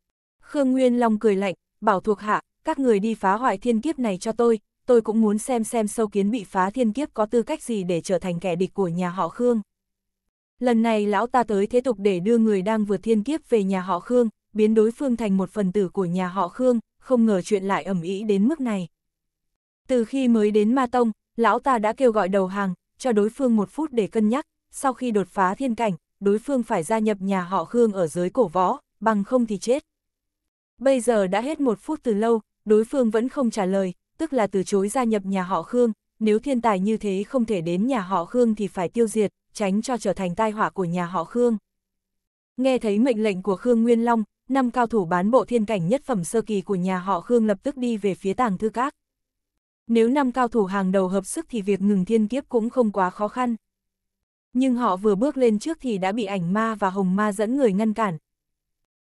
Khương Nguyên Long cười lạnh, bảo thuộc hạ, các người đi phá hoại thiên kiếp này cho tôi, tôi cũng muốn xem xem sâu kiến bị phá thiên kiếp có tư cách gì để trở thành kẻ địch của nhà họ Khương. Lần này lão ta tới thế tục để đưa người đang vượt thiên kiếp về nhà họ Khương, biến đối phương thành một phần tử của nhà họ Khương, không ngờ chuyện lại ẩm ý đến mức này. Từ khi mới đến Ma Tông, lão ta đã kêu gọi đầu hàng, cho đối phương một phút để cân nhắc, sau khi đột phá thiên cảnh, đối phương phải gia nhập nhà họ Khương ở dưới cổ võ, bằng không thì chết. Bây giờ đã hết một phút từ lâu, đối phương vẫn không trả lời, tức là từ chối gia nhập nhà họ Khương, nếu thiên tài như thế không thể đến nhà họ Khương thì phải tiêu diệt, tránh cho trở thành tai họa của nhà họ Khương. Nghe thấy mệnh lệnh của Khương Nguyên Long, năm cao thủ bán bộ thiên cảnh nhất phẩm sơ kỳ của nhà họ Khương lập tức đi về phía tàng thư các. Nếu năm cao thủ hàng đầu hợp sức thì việc ngừng thiên kiếp cũng không quá khó khăn. Nhưng họ vừa bước lên trước thì đã bị ảnh ma và hồng ma dẫn người ngăn cản.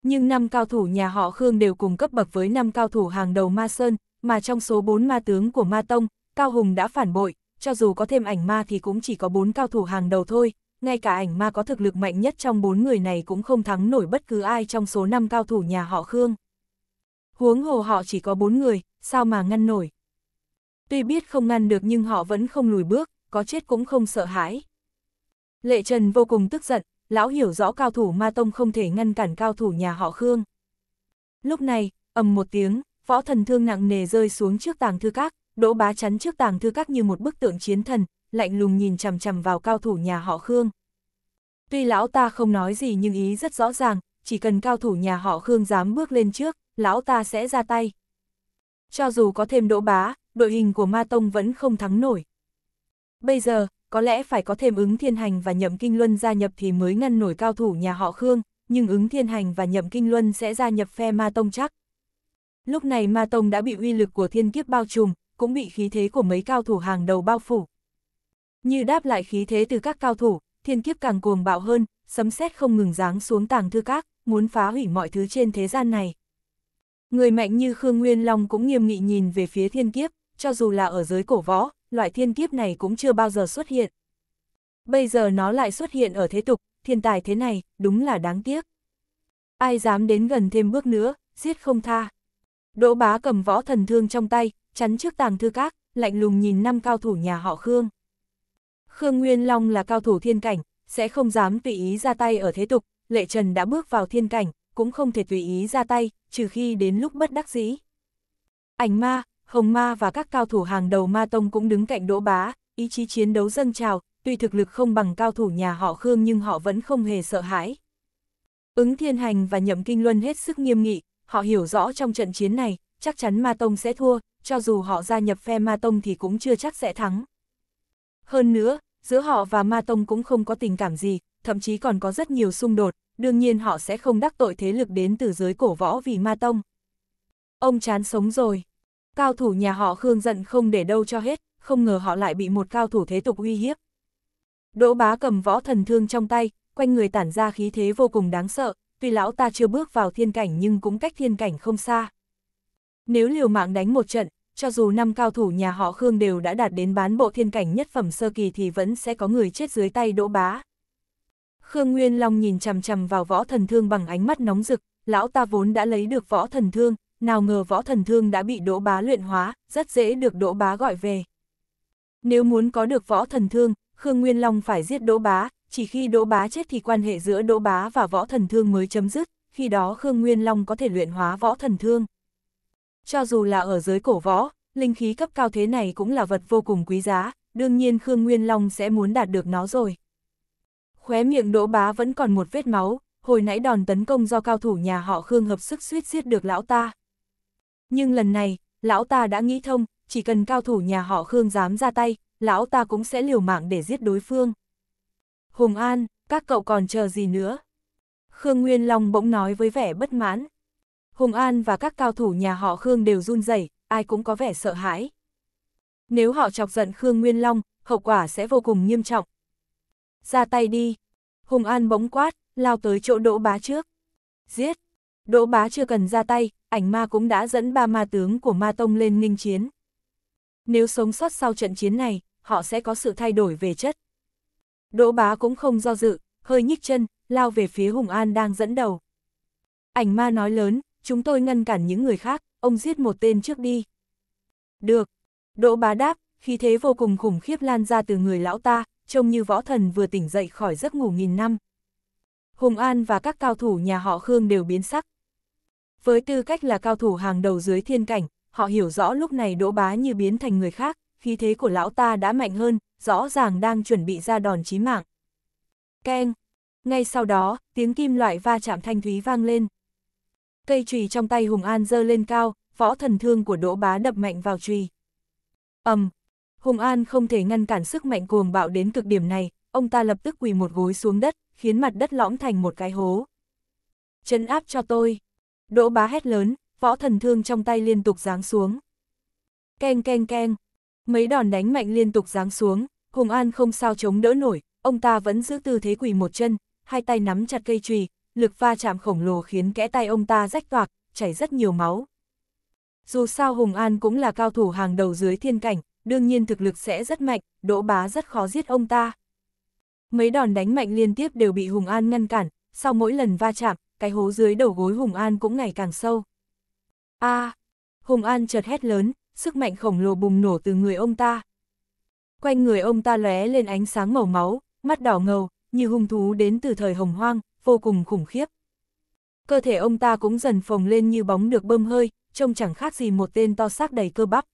Nhưng năm cao thủ nhà họ Khương đều cùng cấp bậc với năm cao thủ hàng đầu Ma Sơn, mà trong số 4 ma tướng của Ma Tông, Cao Hùng đã phản bội, cho dù có thêm ảnh ma thì cũng chỉ có 4 cao thủ hàng đầu thôi, ngay cả ảnh ma có thực lực mạnh nhất trong bốn người này cũng không thắng nổi bất cứ ai trong số năm cao thủ nhà họ Khương. Huống hồ họ chỉ có bốn người, sao mà ngăn nổi. Tuy biết không ngăn được nhưng họ vẫn không lùi bước, có chết cũng không sợ hãi. Lệ Trần vô cùng tức giận, lão hiểu rõ cao thủ ma tông không thể ngăn cản cao thủ nhà họ Khương. Lúc này, ầm một tiếng, võ thần thương nặng nề rơi xuống trước tàng thư các, đỗ bá chắn trước tàng thư các như một bức tượng chiến thần, lạnh lùng nhìn chằm chằm vào cao thủ nhà họ Khương. Tuy lão ta không nói gì nhưng ý rất rõ ràng, chỉ cần cao thủ nhà họ Khương dám bước lên trước, lão ta sẽ ra tay. Cho dù có thêm đỗ bá, đội hình của Ma Tông vẫn không thắng nổi. Bây giờ, có lẽ phải có thêm ứng thiên hành và nhậm kinh luân gia nhập thì mới ngăn nổi cao thủ nhà họ Khương, nhưng ứng thiên hành và nhậm kinh luân sẽ gia nhập phe Ma Tông chắc. Lúc này Ma Tông đã bị uy lực của thiên kiếp bao trùm, cũng bị khí thế của mấy cao thủ hàng đầu bao phủ. Như đáp lại khí thế từ các cao thủ, thiên kiếp càng cuồng bạo hơn, sấm sét không ngừng giáng xuống tàng thư các, muốn phá hủy mọi thứ trên thế gian này. Người mạnh như Khương Nguyên Long cũng nghiêm nghị nhìn về phía thiên kiếp, cho dù là ở giới cổ võ, loại thiên kiếp này cũng chưa bao giờ xuất hiện. Bây giờ nó lại xuất hiện ở thế tục, thiên tài thế này, đúng là đáng tiếc. Ai dám đến gần thêm bước nữa, giết không tha. Đỗ bá cầm võ thần thương trong tay, chắn trước tàng thư các, lạnh lùng nhìn năm cao thủ nhà họ Khương. Khương Nguyên Long là cao thủ thiên cảnh, sẽ không dám tùy ý ra tay ở thế tục, Lệ Trần đã bước vào thiên cảnh, cũng không thể tùy ý ra tay, trừ khi đến lúc bất đắc dĩ. Ảnh ma, Hồng ma và các cao thủ hàng đầu ma tông cũng đứng cạnh đỗ bá, ý chí chiến đấu dâng trào, tuy thực lực không bằng cao thủ nhà họ Khương nhưng họ vẫn không hề sợ hãi. Ứng Thiên Hành và Nhậm Kinh Luân hết sức nghiêm nghị, họ hiểu rõ trong trận chiến này, chắc chắn Ma Tông sẽ thua, cho dù họ gia nhập phe Ma Tông thì cũng chưa chắc sẽ thắng. Hơn nữa, Giữa họ và Ma Tông cũng không có tình cảm gì, thậm chí còn có rất nhiều xung đột, đương nhiên họ sẽ không đắc tội thế lực đến từ giới cổ võ vì Ma Tông. Ông chán sống rồi. Cao thủ nhà họ Khương giận không để đâu cho hết, không ngờ họ lại bị một cao thủ thế tục uy hiếp. Đỗ bá cầm võ thần thương trong tay, quanh người tản ra khí thế vô cùng đáng sợ, tuy lão ta chưa bước vào thiên cảnh nhưng cũng cách thiên cảnh không xa. Nếu liều mạng đánh một trận, cho dù năm cao thủ nhà họ Khương đều đã đạt đến bán bộ thiên cảnh nhất phẩm sơ kỳ thì vẫn sẽ có người chết dưới tay đỗ bá. Khương Nguyên Long nhìn chằm chằm vào võ thần thương bằng ánh mắt nóng rực, lão ta vốn đã lấy được võ thần thương, nào ngờ võ thần thương đã bị đỗ bá luyện hóa, rất dễ được đỗ bá gọi về. Nếu muốn có được võ thần thương, Khương Nguyên Long phải giết đỗ bá, chỉ khi đỗ bá chết thì quan hệ giữa đỗ bá và võ thần thương mới chấm dứt, khi đó Khương Nguyên Long có thể luyện hóa võ thần thương cho dù là ở giới cổ võ, linh khí cấp cao thế này cũng là vật vô cùng quý giá, đương nhiên Khương Nguyên Long sẽ muốn đạt được nó rồi. Khóe miệng đỗ bá vẫn còn một vết máu, hồi nãy đòn tấn công do cao thủ nhà họ Khương hợp sức suýt giết được lão ta. Nhưng lần này, lão ta đã nghĩ thông, chỉ cần cao thủ nhà họ Khương dám ra tay, lão ta cũng sẽ liều mạng để giết đối phương. Hùng An, các cậu còn chờ gì nữa? Khương Nguyên Long bỗng nói với vẻ bất mãn. Hùng An và các cao thủ nhà họ Khương đều run rẩy, ai cũng có vẻ sợ hãi. Nếu họ chọc giận Khương Nguyên Long, hậu quả sẽ vô cùng nghiêm trọng. Ra tay đi. Hùng An bỗng quát, lao tới chỗ Đỗ Bá trước. Giết. Đỗ Bá chưa cần ra tay, ảnh ma cũng đã dẫn ba ma tướng của ma tông lên ninh chiến. Nếu sống sót sau trận chiến này, họ sẽ có sự thay đổi về chất. Đỗ Bá cũng không do dự, hơi nhích chân, lao về phía Hùng An đang dẫn đầu. Ảnh ma nói lớn, chúng tôi ngăn cản những người khác, ông giết một tên trước đi. Được. Đỗ bá đáp, khí thế vô cùng khủng khiếp lan ra từ người lão ta, trông như võ thần vừa tỉnh dậy khỏi giấc ngủ nghìn năm. Hùng An và các cao thủ nhà họ Khương đều biến sắc. Với tư cách là cao thủ hàng đầu dưới thiên cảnh, họ hiểu rõ lúc này đỗ bá như biến thành người khác, khí thế của lão ta đã mạnh hơn, rõ ràng đang chuẩn bị ra đòn chí mạng. Keng! Ngay sau đó, tiếng kim loại va chạm thanh thúy vang lên. Cây chùy trong tay Hùng An giơ lên cao, võ thần thương của Đỗ Bá đập mạnh vào chùy. Ầm. Hùng An không thể ngăn cản sức mạnh cuồng bạo đến cực điểm này, ông ta lập tức quỳ một gối xuống đất, khiến mặt đất lõm thành một cái hố. chân áp cho tôi. Đỗ Bá hét lớn, võ thần thương trong tay liên tục giáng xuống. Keng keng keng. Mấy đòn đánh mạnh liên tục giáng xuống, Hùng An không sao chống đỡ nổi, ông ta vẫn giữ tư thế quỳ một chân, hai tay nắm chặt cây chùy, lực va chạm khổng lồ khiến kẽ tay ông ta rách toạc, chảy rất nhiều máu. Dù sao Hùng An cũng là cao thủ hàng đầu dưới thiên cảnh, đương nhiên thực lực sẽ rất mạnh, đỗ bá rất khó giết ông ta. Mấy đòn đánh mạnh liên tiếp đều bị Hùng An ngăn cản, sau mỗi lần va chạm, cái hố dưới đầu gối Hùng An cũng ngày càng sâu. A! À, Hùng An chợt hét lớn, sức mạnh khổng lồ bùng nổ từ người ông ta. Quanh người ông ta lóe lên ánh sáng màu máu, mắt đỏ ngầu, như hung thú đến từ thời hồng hoang, vô cùng khủng khiếp. Cơ thể ông ta cũng dần phồng lên như bóng được bơm hơi, trông chẳng khác gì một tên to xác đầy cơ bắp.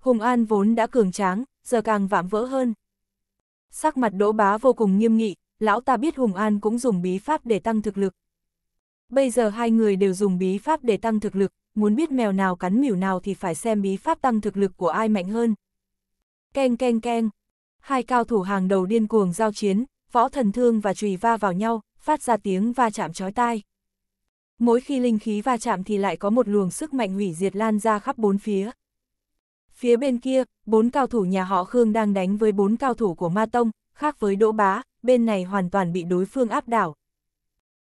Hùng An vốn đã cường tráng, giờ càng vạm vỡ hơn. Sắc mặt đỗ bá vô cùng nghiêm nghị, lão ta biết Hùng An cũng dùng bí pháp để tăng thực lực. Bây giờ hai người đều dùng bí pháp để tăng thực lực, muốn biết mèo nào cắn mỉu nào thì phải xem bí pháp tăng thực lực của ai mạnh hơn. Keng keng keng, hai cao thủ hàng đầu điên cuồng giao chiến, võ thần thương và chùy va vào nhau, phát ra tiếng va chạm chói tai. Mỗi khi linh khí va chạm thì lại có một luồng sức mạnh hủy diệt lan ra khắp bốn phía. Phía bên kia, bốn cao thủ nhà họ Khương đang đánh với bốn cao thủ của Ma Tông, khác với Đỗ Bá, bên này hoàn toàn bị đối phương áp đảo.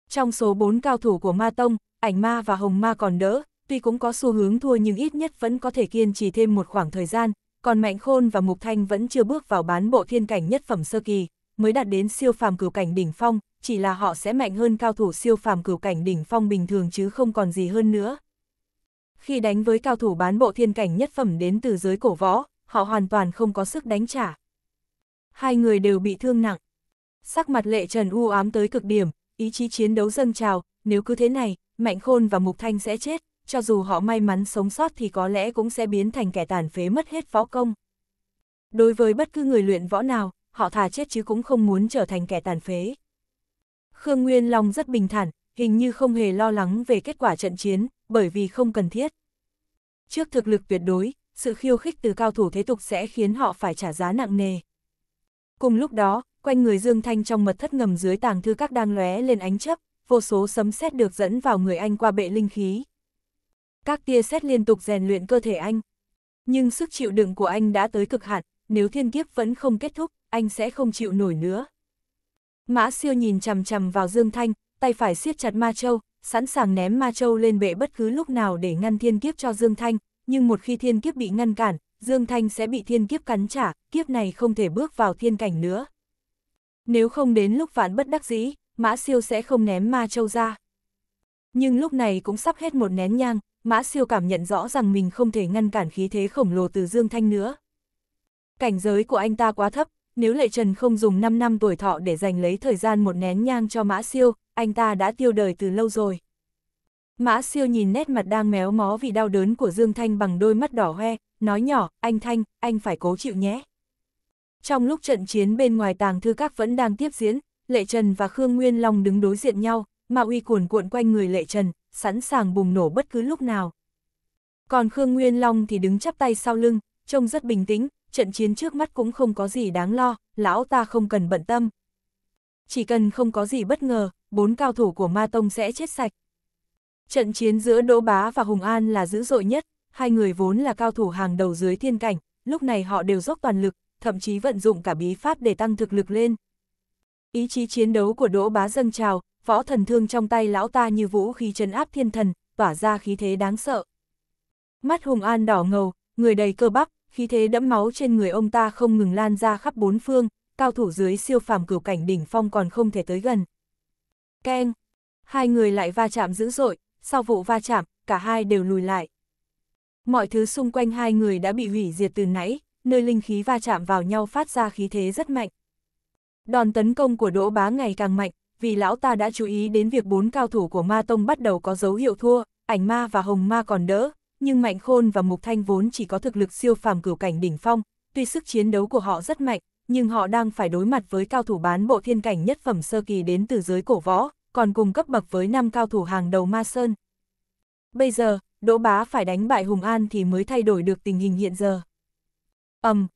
Trong số bốn cao thủ của Ma Tông, ảnh ma và hồng ma còn đỡ, tuy cũng có xu hướng thua nhưng ít nhất vẫn có thể kiên trì thêm một khoảng thời gian, còn Mạnh Khôn và Mục Thanh vẫn chưa bước vào bán bộ thiên cảnh nhất phẩm sơ kỳ, mới đạt đến siêu phàm cửu cảnh đỉnh phong, chỉ là họ sẽ mạnh hơn cao thủ siêu phàm cửu cảnh đỉnh phong bình thường chứ không còn gì hơn nữa. Khi đánh với cao thủ bán bộ thiên cảnh nhất phẩm đến từ giới cổ võ, họ hoàn toàn không có sức đánh trả. Hai người đều bị thương nặng. Sắc mặt lệ trần u ám tới cực điểm, ý chí chiến đấu dâng trào, nếu cứ thế này, Mạnh Khôn và Mục Thanh sẽ chết, cho dù họ may mắn sống sót thì có lẽ cũng sẽ biến thành kẻ tàn phế mất hết võ công. Đối với bất cứ người luyện võ nào, họ thà chết chứ cũng không muốn trở thành kẻ tàn phế. Khương Nguyên Long rất bình thản, hình như không hề lo lắng về kết quả trận chiến, bởi vì không cần thiết. Trước thực lực tuyệt đối, sự khiêu khích từ cao thủ thế tục sẽ khiến họ phải trả giá nặng nề. Cùng lúc đó, quanh người Dương Thanh trong mật thất ngầm dưới tàng thư các đang lóe lên ánh chấp, vô số sấm sét được dẫn vào người anh qua bệ linh khí. Các tia sét liên tục rèn luyện cơ thể anh. Nhưng sức chịu đựng của anh đã tới cực hạn, nếu thiên kiếp vẫn không kết thúc, anh sẽ không chịu nổi nữa. Mã siêu nhìn chằm chằm vào Dương Thanh, tay phải siết chặt Ma Châu, sẵn sàng ném Ma Châu lên bệ bất cứ lúc nào để ngăn thiên kiếp cho Dương Thanh, nhưng một khi thiên kiếp bị ngăn cản, Dương Thanh sẽ bị thiên kiếp cắn trả, kiếp này không thể bước vào thiên cảnh nữa. Nếu không đến lúc vạn bất đắc dĩ, Mã Siêu sẽ không ném Ma Châu ra. Nhưng lúc này cũng sắp hết một nén nhang, Mã Siêu cảm nhận rõ rằng mình không thể ngăn cản khí thế khổng lồ từ Dương Thanh nữa. Cảnh giới của anh ta quá thấp, nếu lệ trần không dùng 5 năm tuổi thọ để dành lấy thời gian một nén nhang cho mã siêu, anh ta đã tiêu đời từ lâu rồi. Mã siêu nhìn nét mặt đang méo mó vì đau đớn của Dương Thanh bằng đôi mắt đỏ hoe, nói nhỏ, anh Thanh, anh phải cố chịu nhé. Trong lúc trận chiến bên ngoài tàng thư các vẫn đang tiếp diễn, Lệ Trần và Khương Nguyên Long đứng đối diện nhau, mà uy cuồn cuộn quanh người Lệ Trần, sẵn sàng bùng nổ bất cứ lúc nào. Còn Khương Nguyên Long thì đứng chắp tay sau lưng, trông rất bình tĩnh, trận chiến trước mắt cũng không có gì đáng lo, lão ta không cần bận tâm. Chỉ cần không có gì bất ngờ, bốn cao thủ của Ma Tông sẽ chết sạch. Trận chiến giữa Đỗ Bá và Hùng An là dữ dội nhất, hai người vốn là cao thủ hàng đầu dưới thiên cảnh, lúc này họ đều dốc toàn lực, thậm chí vận dụng cả bí pháp để tăng thực lực lên. Ý chí chiến đấu của Đỗ Bá dâng trào, võ thần thương trong tay lão ta như vũ khí trấn áp thiên thần, tỏa ra khí thế đáng sợ. Mắt Hùng An đỏ ngầu, người đầy cơ bắp, khí thế đẫm máu trên người ông ta không ngừng lan ra khắp bốn phương, cao thủ dưới siêu phàm cửu cảnh đỉnh phong còn không thể tới gần. Keng! Hai người lại va chạm dữ dội, sau vụ va chạm, cả hai đều lùi lại. Mọi thứ xung quanh hai người đã bị hủy diệt từ nãy, nơi linh khí va chạm vào nhau phát ra khí thế rất mạnh. Đòn tấn công của Đỗ Bá ngày càng mạnh, vì lão ta đã chú ý đến việc bốn cao thủ của Ma Tông bắt đầu có dấu hiệu thua, ảnh ma và hồng ma còn đỡ, nhưng Mạnh Khôn và Mục Thanh vốn chỉ có thực lực siêu phàm cửu cảnh đỉnh phong, tuy sức chiến đấu của họ rất mạnh, nhưng họ đang phải đối mặt với cao thủ bán bộ thiên cảnh nhất phẩm sơ kỳ đến từ giới cổ võ, còn cùng cấp bậc với năm cao thủ hàng đầu Ma Sơn. Bây giờ, Đỗ Bá phải đánh bại Hùng An thì mới thay đổi được tình hình hiện giờ. Ầm, um,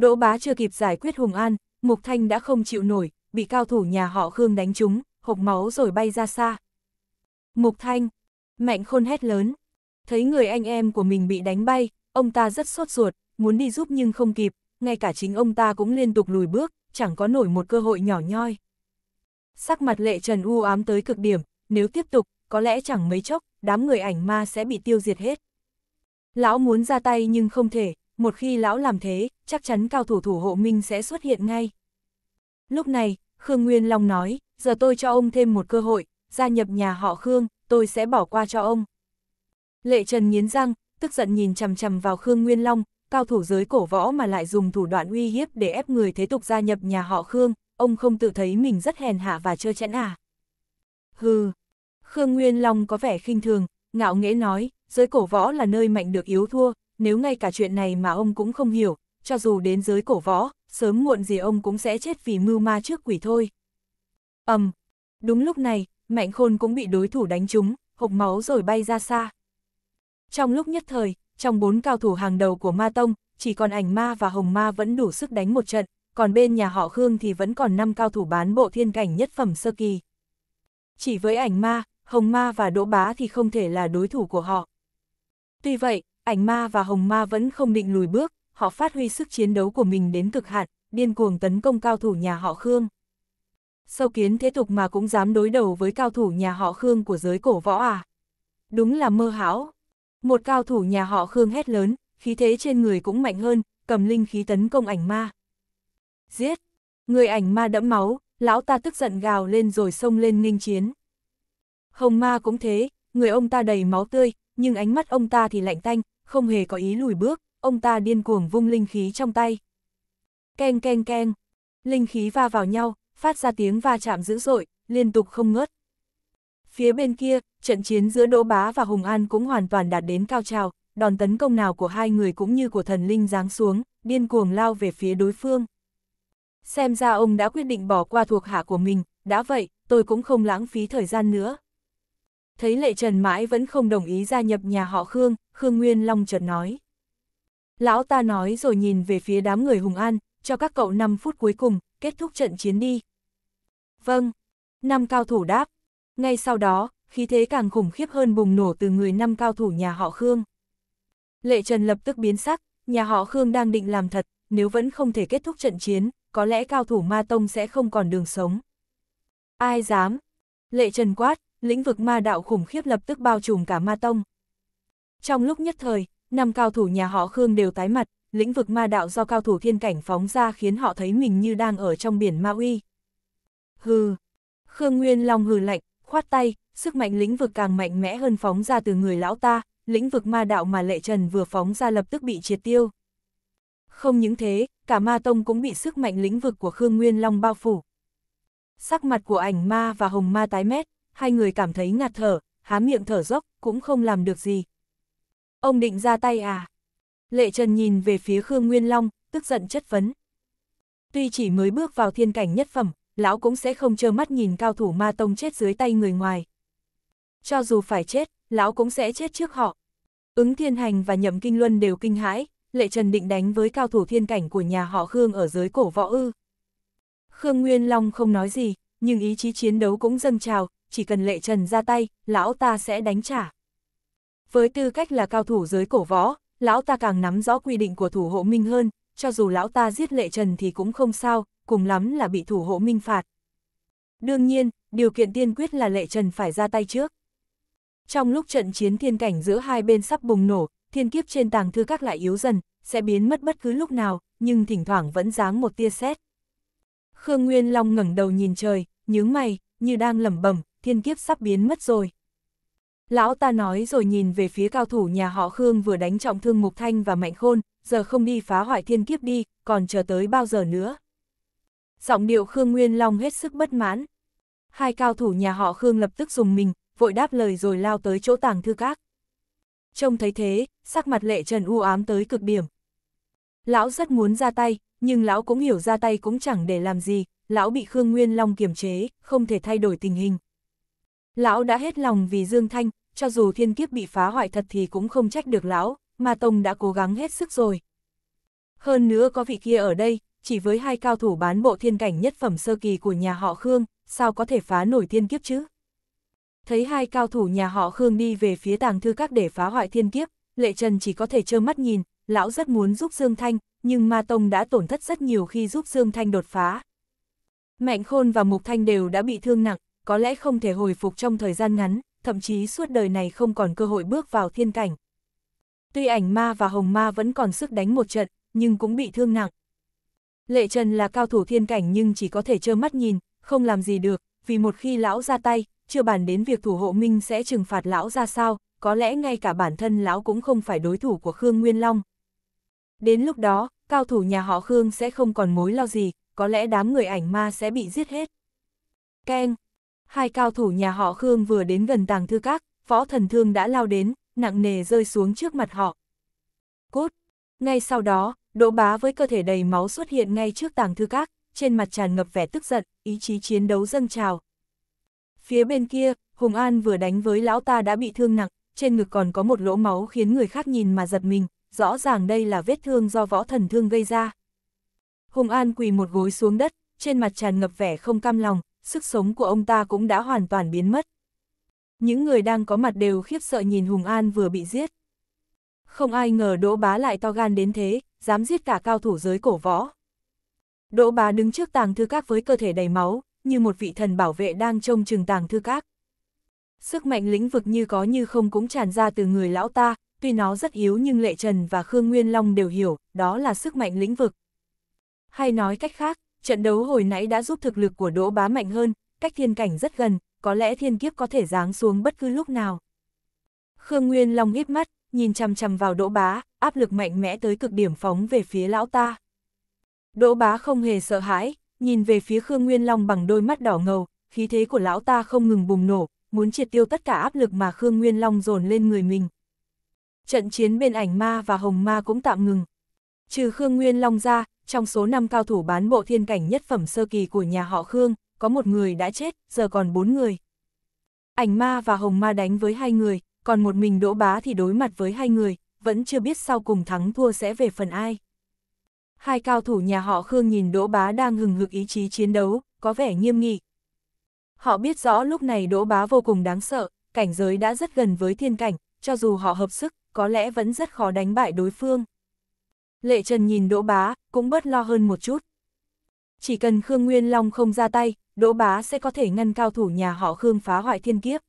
Đỗ Bá chưa kịp giải quyết Hùng An, Mục Thanh đã không chịu nổi, bị cao thủ nhà họ Khương đánh trúng, hộc máu rồi bay ra xa. Mục Thanh, Mạnh Khôn hét lớn. Thấy người anh em của mình bị đánh bay, ông ta rất sốt ruột, muốn đi giúp nhưng không kịp, ngay cả chính ông ta cũng liên tục lùi bước, chẳng có nổi một cơ hội nhỏ nhoi. Sắc mặt lệ trần u ám tới cực điểm, nếu tiếp tục, có lẽ chẳng mấy chốc, đám người ảnh ma sẽ bị tiêu diệt hết. Lão muốn ra tay nhưng không thể, một khi lão làm thế, chắc chắn cao thủ thủ hộ minh sẽ xuất hiện ngay. Lúc này, Khương Nguyên Long nói, giờ tôi cho ông thêm một cơ hội, gia nhập nhà họ Khương, tôi sẽ bỏ qua cho ông. Lệ Trần nghiến răng, tức giận nhìn chằm chằm vào Khương Nguyên Long, cao thủ giới cổ võ mà lại dùng thủ đoạn uy hiếp để ép người thế tục gia nhập nhà họ Khương, ông không tự thấy mình rất hèn hạ và trơ chẽn à. Hừ, Khương Nguyên Long có vẻ khinh thường, ngạo nghễ nói, giới cổ võ là nơi mạnh được yếu thua, nếu ngay cả chuyện này mà ông cũng không hiểu, cho dù đến giới cổ võ, sớm muộn gì ông cũng sẽ chết vì mưu ma trước quỷ thôi. ầm, um, đúng lúc này, Mạnh Khôn cũng bị đối thủ đánh trúng, hộc máu rồi bay ra xa. Trong lúc nhất thời, trong bốn cao thủ hàng đầu của Ma Tông, chỉ còn ảnh ma và hồng ma vẫn đủ sức đánh một trận, còn bên nhà họ Khương thì vẫn còn năm cao thủ bán bộ thiên cảnh nhất phẩm sơ kỳ. Chỉ với ảnh ma, hồng ma và đỗ bá thì không thể là đối thủ của họ. Tuy vậy, ảnh ma và hồng ma vẫn không định lùi bước, họ phát huy sức chiến đấu của mình đến cực hạn, điên cuồng tấn công cao thủ nhà họ Khương. Sâu kiến thế tục mà cũng dám đối đầu với cao thủ nhà họ Khương của giới cổ võ à. Đúng là mơ hão. Một cao thủ nhà họ Khương hét lớn, khí thế trên người cũng mạnh hơn, cầm linh khí tấn công ảnh ma. Giết! Người ảnh ma đẫm máu, lão ta tức giận gào lên rồi xông lên nghênh chiến. Hồng ma cũng thế, người ông ta đầy máu tươi, nhưng ánh mắt ông ta thì lạnh tanh, không hề có ý lùi bước, ông ta điên cuồng vung linh khí trong tay. Keng keng keng, linh khí va vào nhau, phát ra tiếng va chạm dữ dội, liên tục không ngớt. Phía bên kia, trận chiến giữa Đỗ Bá và Hùng An cũng hoàn toàn đạt đến cao trào, đòn tấn công nào của hai người cũng như của thần linh giáng xuống, điên cuồng lao về phía đối phương. Xem ra ông đã quyết định bỏ qua thuộc hạ của mình, đã vậy, tôi cũng không lãng phí thời gian nữa. Thấy Lệ Trần mãi vẫn không đồng ý gia nhập nhà họ Khương, Khương Nguyên Long chợt nói. Lão ta nói rồi nhìn về phía đám người Hùng An, cho các cậu 5 phút cuối cùng, kết thúc trận chiến đi. Vâng. Năm cao thủ đáp, ngay sau đó, khí thế càng khủng khiếp hơn bùng nổ từ người năm cao thủ nhà họ Khương. Lệ Trần lập tức biến sắc, nhà họ Khương đang định làm thật, nếu vẫn không thể kết thúc trận chiến, có lẽ cao thủ ma tông sẽ không còn đường sống. Ai dám? Lệ Trần quát, lĩnh vực ma đạo khủng khiếp lập tức bao trùm cả ma tông. Trong lúc nhất thời, năm cao thủ nhà họ Khương đều tái mặt, lĩnh vực ma đạo do cao thủ thiên cảnh phóng ra khiến họ thấy mình như đang ở trong biển ma uy. Hừ! Khương Nguyên Long hừ lạnh, khoát tay, sức mạnh lĩnh vực càng mạnh mẽ hơn phóng ra từ người lão ta, lĩnh vực ma đạo mà Lệ Trần vừa phóng ra lập tức bị triệt tiêu. Không những thế, cả ma tông cũng bị sức mạnh lĩnh vực của Khương Nguyên Long bao phủ. Sắc mặt của ảnh ma và hồng ma tái mét, hai người cảm thấy ngạt thở, há miệng thở dốc, cũng không làm được gì. Ông định ra tay à? Lệ Trần nhìn về phía Khương Nguyên Long, tức giận chất vấn. Tuy chỉ mới bước vào thiên cảnh nhất phẩm, lão cũng sẽ không trơ mắt nhìn cao thủ ma tông chết dưới tay người ngoài. Cho dù phải chết, lão cũng sẽ chết trước họ. Ứng thiên hành và nhậm kinh luân đều kinh hãi, lệ trần định đánh với cao thủ thiên cảnh của nhà họ Khương ở dưới cổ võ ư. Khương Nguyên Long không nói gì, nhưng ý chí chiến đấu cũng dâng trào, chỉ cần lệ trần ra tay, lão ta sẽ đánh trả. Với tư cách là cao thủ dưới cổ võ, lão ta càng nắm rõ quy định của thủ hộ minh hơn, cho dù lão ta giết lệ trần thì cũng không sao, cùng lắm là bị thủ hộ minh phạt. Đương nhiên, điều kiện tiên quyết là lệ trần phải ra tay trước. Trong lúc trận chiến thiên cảnh giữa hai bên sắp bùng nổ, thiên kiếp trên tàng thư các lại yếu dần, sẽ biến mất bất cứ lúc nào, nhưng thỉnh thoảng vẫn giáng một tia sét. Khương Nguyên Long ngẩng đầu nhìn trời, nhướng mày, như đang lẩm bẩm, thiên kiếp sắp biến mất rồi. Lão ta nói rồi nhìn về phía cao thủ nhà họ Khương vừa đánh trọng thương Mục Thanh và Mạnh Khôn, giờ không đi phá hoại thiên kiếp đi, còn chờ tới bao giờ nữa giọng điệu Khương Nguyên Long hết sức bất mãn. Hai cao thủ nhà họ Khương lập tức dùng mình, vội đáp lời rồi lao tới chỗ tàng thư các. Trông thấy thế, sắc mặt lệ trần u ám tới cực điểm. Lão rất muốn ra tay, nhưng lão cũng hiểu ra tay cũng chẳng để làm gì, lão bị Khương Nguyên Long kiềm chế, không thể thay đổi tình hình. Lão đã hết lòng vì Dương Thanh, cho dù thiên kiếp bị phá hoại thật thì cũng không trách được lão, mà Tông đã cố gắng hết sức rồi. Hơn nữa có vị kia ở đây, chỉ với hai cao thủ bán bộ thiên cảnh nhất phẩm sơ kỳ của nhà họ Khương, sao có thể phá nổi thiên kiếp chứ? Thấy hai cao thủ nhà họ Khương đi về phía tàng thư các để phá hoại thiên kiếp, Lệ Trần chỉ có thể trơ mắt nhìn, lão rất muốn giúp Dương Thanh, nhưng Ma Tông đã tổn thất rất nhiều khi giúp Dương Thanh đột phá. Mạnh Khôn và Mục Thanh đều đã bị thương nặng, có lẽ không thể hồi phục trong thời gian ngắn, thậm chí suốt đời này không còn cơ hội bước vào thiên cảnh. Tuy ảnh ma và hồng ma vẫn còn sức đánh một trận, nhưng cũng bị thương nặng. Lệ Trần là cao thủ thiên cảnh nhưng chỉ có thể trơ mắt nhìn, không làm gì được, vì một khi lão ra tay, chưa bàn đến việc thủ hộ minh sẽ trừng phạt lão ra sao, có lẽ ngay cả bản thân lão cũng không phải đối thủ của Khương Nguyên Long. Đến lúc đó, cao thủ nhà họ Khương sẽ không còn mối lo gì, có lẽ đám người ảnh ma sẽ bị giết hết. Keng! Hai cao thủ nhà họ Khương vừa đến gần tàng thư các, võ thần thương đã lao đến, nặng nề rơi xuống trước mặt họ. Cốt! Ngay sau đó, Đỗ bá với cơ thể đầy máu xuất hiện ngay trước tàng thư các, trên mặt tràn ngập vẻ tức giận, ý chí chiến đấu dâng trào. Phía bên kia, Hùng An vừa đánh với lão ta đã bị thương nặng, trên ngực còn có một lỗ máu khiến người khác nhìn mà giật mình, rõ ràng đây là vết thương do võ thần thương gây ra. Hùng An quỳ một gối xuống đất, trên mặt tràn ngập vẻ không cam lòng, sức sống của ông ta cũng đã hoàn toàn biến mất. Những người đang có mặt đều khiếp sợ nhìn Hùng An vừa bị giết. Không ai ngờ Đỗ Bá lại to gan đến thế, dám giết cả cao thủ giới cổ võ. Đỗ bá đứng trước tàng thư các với cơ thể đầy máu, như một vị thần bảo vệ đang trông chừng tàng thư các. Sức mạnh lĩnh vực như có như không cũng tràn ra từ người lão ta, tuy nó rất yếu nhưng Lệ Trần và Khương Nguyên Long đều hiểu, đó là sức mạnh lĩnh vực. Hay nói cách khác, trận đấu hồi nãy đã giúp thực lực của Đỗ Bá mạnh hơn, cách thiên cảnh rất gần, có lẽ thiên kiếp có thể giáng xuống bất cứ lúc nào. Khương Nguyên Long híp mắt, nhìn chằm chằm vào đỗ bá, áp lực mạnh mẽ tới cực điểm phóng về phía lão ta. Đỗ bá không hề sợ hãi, nhìn về phía Khương Nguyên Long bằng đôi mắt đỏ ngầu, khí thế của lão ta không ngừng bùng nổ, muốn triệt tiêu tất cả áp lực mà Khương Nguyên Long dồn lên người mình. Trận chiến bên ảnh ma và hồng ma cũng tạm ngừng. Trừ Khương Nguyên Long ra, trong số 5 cao thủ bán bộ thiên cảnh nhất phẩm sơ kỳ của nhà họ Khương, có một người đã chết, giờ còn 4 người. Ảnh ma và hồng ma đánh với hai người, còn một mình Đỗ Bá thì đối mặt với hai người, vẫn chưa biết sau cùng thắng thua sẽ về phần ai. Hai cao thủ nhà họ Khương nhìn Đỗ Bá đang hừng hực ý chí chiến đấu, có vẻ nghiêm nghị. Họ biết rõ lúc này Đỗ Bá vô cùng đáng sợ, cảnh giới đã rất gần với thiên cảnh, cho dù họ hợp sức, có lẽ vẫn rất khó đánh bại đối phương. Lệ Trần nhìn Đỗ Bá, cũng bớt lo hơn một chút. Chỉ cần Khương Nguyên Long không ra tay, Đỗ Bá sẽ có thể ngăn cao thủ nhà họ Khương phá hoại thiên kiếp.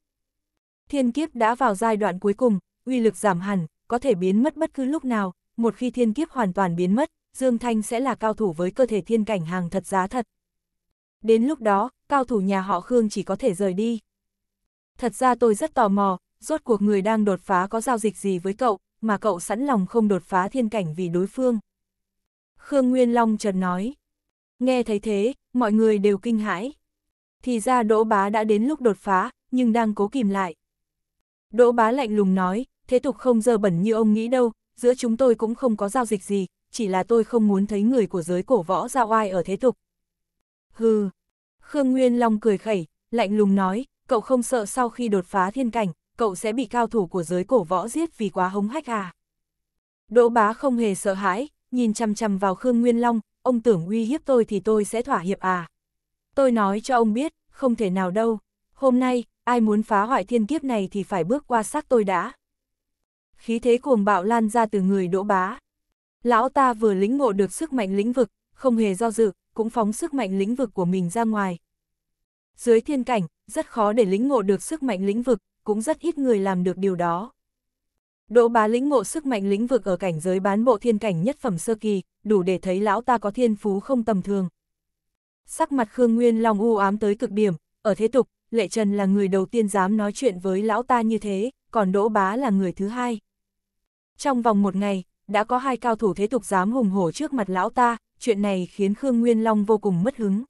Thiên kiếp đã vào giai đoạn cuối cùng, uy lực giảm hẳn, có thể biến mất bất cứ lúc nào, một khi thiên kiếp hoàn toàn biến mất, Dương Thanh sẽ là cao thủ với cơ thể thiên cảnh hàng thật giá thật. Đến lúc đó, cao thủ nhà họ Khương chỉ có thể rời đi. Thật ra tôi rất tò mò, rốt cuộc người đang đột phá có giao dịch gì với cậu, mà cậu sẵn lòng không đột phá thiên cảnh vì đối phương. Khương Nguyên Long chợt nói. Nghe thấy thế, mọi người đều kinh hãi. Thì ra Đỗ Bá đã đến lúc đột phá, nhưng đang cố kìm lại. Đỗ bá lạnh lùng nói, thế tục không dơ bẩn như ông nghĩ đâu, giữa chúng tôi cũng không có giao dịch gì, chỉ là tôi không muốn thấy người của giới cổ võ ra oai ở thế tục. Hừ, Khương Nguyên Long cười khẩy, lạnh lùng nói, cậu không sợ sau khi đột phá thiên cảnh, cậu sẽ bị cao thủ của giới cổ võ giết vì quá hống hách à. Đỗ bá không hề sợ hãi, nhìn chằm chằm vào Khương Nguyên Long, ông tưởng uy hiếp tôi thì tôi sẽ thỏa hiệp à. Tôi nói cho ông biết, không thể nào đâu, hôm nay, ai muốn phá hoại thiên kiếp này thì phải bước qua xác tôi đã. Khí thế cuồng bạo lan ra từ người đỗ bá. Lão ta vừa lĩnh ngộ được sức mạnh lĩnh vực, không hề do dự, cũng phóng sức mạnh lĩnh vực của mình ra ngoài. Dưới thiên cảnh, rất khó để lĩnh ngộ được sức mạnh lĩnh vực, cũng rất ít người làm được điều đó. Đỗ bá lĩnh ngộ sức mạnh lĩnh vực ở cảnh giới bán bộ thiên cảnh nhất phẩm sơ kỳ, đủ để thấy lão ta có thiên phú không tầm thường. Sắc mặt Khương Nguyên Long u ám tới cực điểm, ở thế tục, Lệ Trần là người đầu tiên dám nói chuyện với lão ta như thế, còn Đỗ Bá là người thứ hai. Trong vòng một ngày, đã có hai cao thủ thế tục dám hùng hổ trước mặt lão ta, chuyện này khiến Khương Nguyên Long vô cùng mất hứng.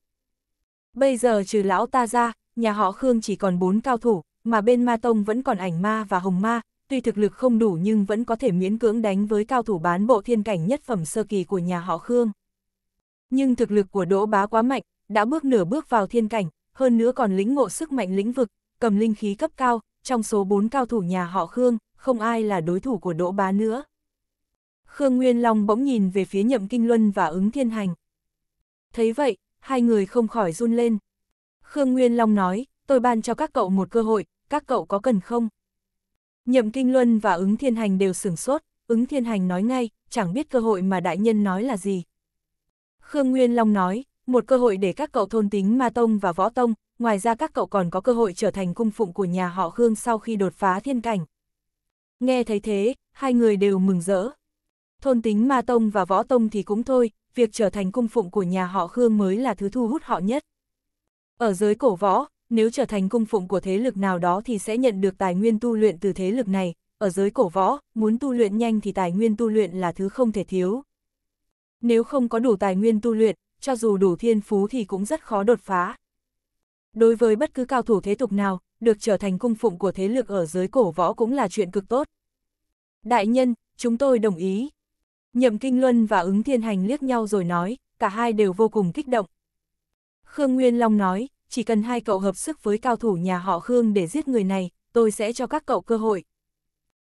Bây giờ trừ lão ta ra, nhà họ Khương chỉ còn bốn cao thủ, mà bên Ma Tông vẫn còn ảnh ma và hồng ma, tuy thực lực không đủ nhưng vẫn có thể miễn cưỡng đánh với cao thủ bán bộ thiên cảnh nhất phẩm sơ kỳ của nhà họ Khương. Nhưng thực lực của Đỗ Bá quá mạnh, đã bước nửa bước vào thiên cảnh, hơn nữa còn lĩnh ngộ sức mạnh lĩnh vực, cầm linh khí cấp cao, trong số 4 cao thủ nhà họ Khương, không ai là đối thủ của Đỗ Bá nữa. Khương Nguyên Long bỗng nhìn về phía Nhậm Kinh Luân và ứng thiên hành. Thấy vậy, hai người không khỏi run lên. Khương Nguyên Long nói, tôi ban cho các cậu một cơ hội, các cậu có cần không? Nhậm Kinh Luân và ứng thiên hành đều sửng sốt, ứng thiên hành nói ngay, chẳng biết cơ hội mà đại nhân nói là gì. Khương Nguyên Long nói, một cơ hội để các cậu thôn tính Ma Tông và Võ Tông, ngoài ra các cậu còn có cơ hội trở thành cung phụng của nhà họ Khương sau khi đột phá thiên cảnh. Nghe thấy thế, hai người đều mừng rỡ. Thôn tính Ma Tông và Võ Tông thì cũng thôi, việc trở thành cung phụng của nhà họ Khương mới là thứ thu hút họ nhất. Ở giới cổ võ, nếu trở thành cung phụng của thế lực nào đó thì sẽ nhận được tài nguyên tu luyện từ thế lực này, ở giới cổ võ, muốn tu luyện nhanh thì tài nguyên tu luyện là thứ không thể thiếu. Nếu không có đủ tài nguyên tu luyện, cho dù đủ thiên phú thì cũng rất khó đột phá. Đối với bất cứ cao thủ thế tục nào, được trở thành cung phụng của thế lực ở giới cổ võ cũng là chuyện cực tốt. Đại nhân, chúng tôi đồng ý. Nhậm Kinh Luân và ứng thiên hành liếc nhau rồi nói, cả hai đều vô cùng kích động. Khương Nguyên Long nói, chỉ cần hai cậu hợp sức với cao thủ nhà họ Khương để giết người này, tôi sẽ cho các cậu cơ hội.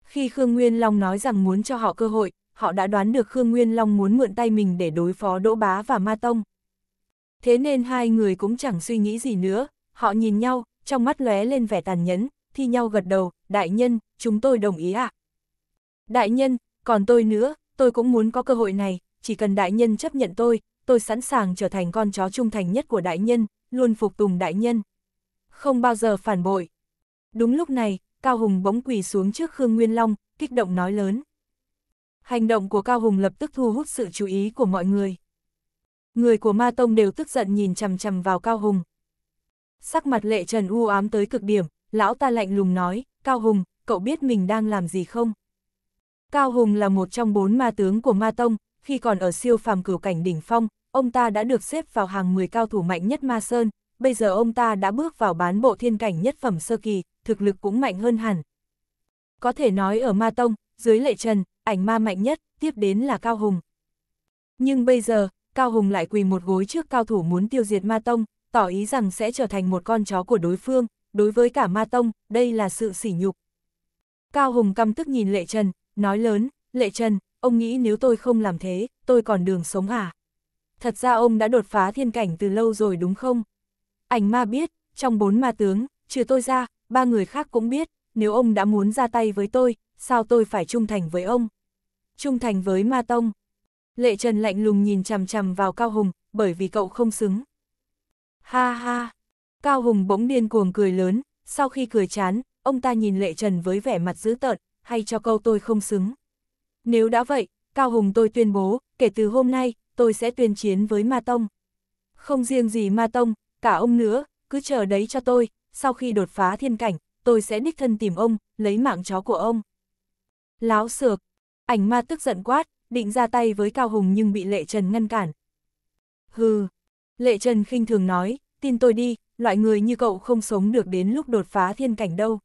Khi Khương Nguyên Long nói rằng muốn cho họ cơ hội, họ đã đoán được Khương Nguyên Long muốn mượn tay mình để đối phó Đỗ Bá và Ma Tông. Thế nên hai người cũng chẳng suy nghĩ gì nữa, họ nhìn nhau, trong mắt lóe lên vẻ tàn nhẫn, thi nhau gật đầu, đại nhân, chúng tôi đồng ý ạ. À? Đại nhân, còn tôi nữa, tôi cũng muốn có cơ hội này, chỉ cần đại nhân chấp nhận tôi, tôi sẵn sàng trở thành con chó trung thành nhất của đại nhân, luôn phục tùng đại nhân. Không bao giờ phản bội. Đúng lúc này, Cao Hùng bỗng quỳ xuống trước Khương Nguyên Long, kích động nói lớn. Hành động của Cao Hùng lập tức thu hút sự chú ý của mọi người. Người của Ma Tông đều tức giận nhìn chằm chằm vào Cao Hùng. Sắc mặt lệ trần u ám tới cực điểm, lão ta lạnh lùng nói, Cao Hùng, cậu biết mình đang làm gì không? Cao Hùng là một trong bốn ma tướng của Ma Tông, khi còn ở siêu phàm cửu cảnh đỉnh phong, ông ta đã được xếp vào hàng 10 cao thủ mạnh nhất Ma Sơn, bây giờ ông ta đã bước vào bán bộ thiên cảnh nhất phẩm sơ kỳ, thực lực cũng mạnh hơn hẳn. Có thể nói ở Ma Tông, dưới lệ trần, ảnh ma mạnh nhất, tiếp đến là Cao Hùng. Nhưng bây giờ, Cao Hùng lại quỳ một gối trước cao thủ muốn tiêu diệt ma tông, tỏ ý rằng sẽ trở thành một con chó của đối phương, đối với cả ma tông, đây là sự sỉ nhục. Cao Hùng căm tức nhìn Lệ Trần, nói lớn, Lệ Trần, ông nghĩ nếu tôi không làm thế, tôi còn đường sống à? Thật ra ông đã đột phá thiên cảnh từ lâu rồi đúng không? Ảnh ma biết, trong bốn ma tướng, trừ tôi ra, ba người khác cũng biết, nếu ông đã muốn ra tay với tôi, sao tôi phải trung thành với ông? Trung thành với Ma Tông. Lệ Trần lạnh lùng nhìn chằm chằm vào Cao Hùng, bởi vì cậu không xứng. Ha ha! Cao Hùng bỗng điên cuồng cười lớn, sau khi cười chán, ông ta nhìn Lệ Trần với vẻ mặt dữ tợn, hay cho câu tôi không xứng. Nếu đã vậy, Cao Hùng tôi tuyên bố, kể từ hôm nay, tôi sẽ tuyên chiến với Ma Tông. Không riêng gì Ma Tông, cả ông nữa, cứ chờ đấy cho tôi, sau khi đột phá thiên cảnh, tôi sẽ đích thân tìm ông, lấy mạng chó của ông. Láo sược ảnh ma tức giận quát, định ra tay với Cao Hùng nhưng bị Lệ Trần ngăn cản. Hừ, Lệ Trần khinh thường nói, tin tôi đi, loại người như cậu không sống được đến lúc đột phá thiên cảnh đâu.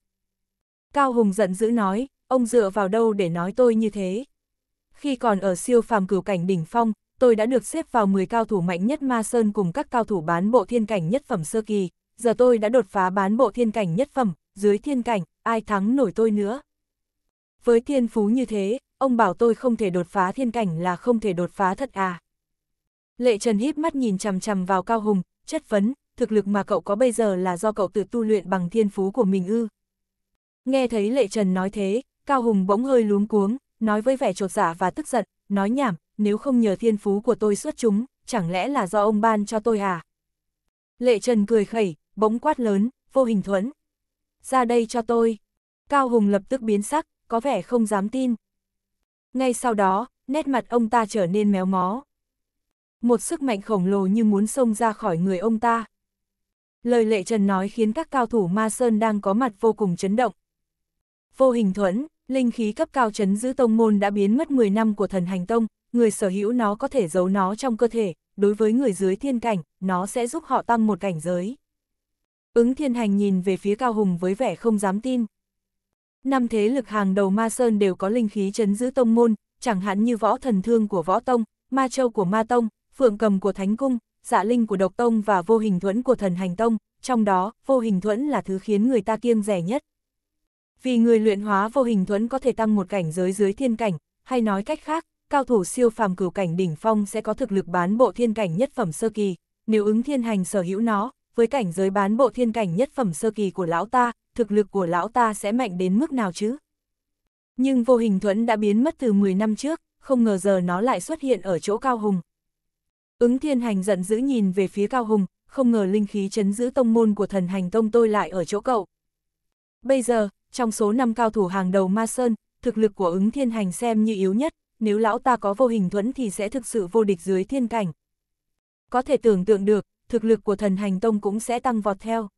Cao Hùng giận dữ nói, ông dựa vào đâu để nói tôi như thế. Khi còn ở siêu phàm cửu cảnh đỉnh phong, tôi đã được xếp vào 10 cao thủ mạnh nhất Ma Sơn cùng các cao thủ bán bộ thiên cảnh nhất phẩm sơ kỳ, giờ tôi đã đột phá bán bộ thiên cảnh nhất phẩm, dưới thiên cảnh, ai thắng nổi tôi nữa. Với thiên phú như thế, ông bảo tôi không thể đột phá thiên cảnh là không thể đột phá thật à. Lệ Trần híp mắt nhìn chằm chằm vào Cao Hùng, chất vấn, thực lực mà cậu có bây giờ là do cậu tự tu luyện bằng thiên phú của mình ư. Nghe thấy Lệ Trần nói thế, Cao Hùng bỗng hơi luống cuống, nói với vẻ trột dạ và tức giận, nói nhảm, nếu không nhờ thiên phú của tôi xuất chúng, chẳng lẽ là do ông ban cho tôi à? Lệ Trần cười khẩy, bỗng quát lớn, vô hình thuẫn. Ra đây cho tôi. Cao Hùng lập tức biến sắc, có vẻ không dám tin. Ngay sau đó, nét mặt ông ta trở nên méo mó. Một sức mạnh khổng lồ như muốn xông ra khỏi người ông ta. Lời lệ trần nói khiến các cao thủ ma sơn đang có mặt vô cùng chấn động. Vô hình thuẫn, linh khí cấp cao chấn giữ tông môn đã biến mất 10 năm của thần hành tông, người sở hữu nó có thể giấu nó trong cơ thể, đối với người dưới thiên cảnh, nó sẽ giúp họ tăng một cảnh giới. Ứng thiên hành nhìn về phía Cao Hùng với vẻ không dám tin năm thế lực hàng đầu Ma Sơn đều có linh khí chấn giữ tông môn, chẳng hạn như võ thần thương của võ tông, ma châu của ma tông, phượng cầm của thánh cung, dạ linh của độc tông và vô hình thuẫn của thần hành tông, trong đó, vô hình thuẫn là thứ khiến người ta kiêng rẻ nhất. Vì người luyện hóa vô hình thuẫn có thể tăng một cảnh giới dưới thiên cảnh, hay nói cách khác, cao thủ siêu phàm cửu cảnh đỉnh phong sẽ có thực lực bán bộ thiên cảnh nhất phẩm sơ kỳ, nếu ứng thiên hành sở hữu nó, với cảnh giới bán bộ thiên cảnh nhất phẩm sơ kỳ của lão ta, thực lực của lão ta sẽ mạnh đến mức nào chứ? Nhưng vô hình thuẫn đã biến mất từ 10 năm trước, không ngờ giờ nó lại xuất hiện ở chỗ Cao Hùng. Ứng thiên hành giận dữ nhìn về phía Cao Hùng, không ngờ linh khí chấn giữ tông môn của thần hành tông tôi lại ở chỗ cậu. Bây giờ, trong số 5 cao thủ hàng đầu Ma Sơn, thực lực của ứng thiên hành xem như yếu nhất, nếu lão ta có vô hình thuẫn thì sẽ thực sự vô địch dưới thiên cảnh. Có thể tưởng tượng được, thực lực của thần hành tông cũng sẽ tăng vọt theo.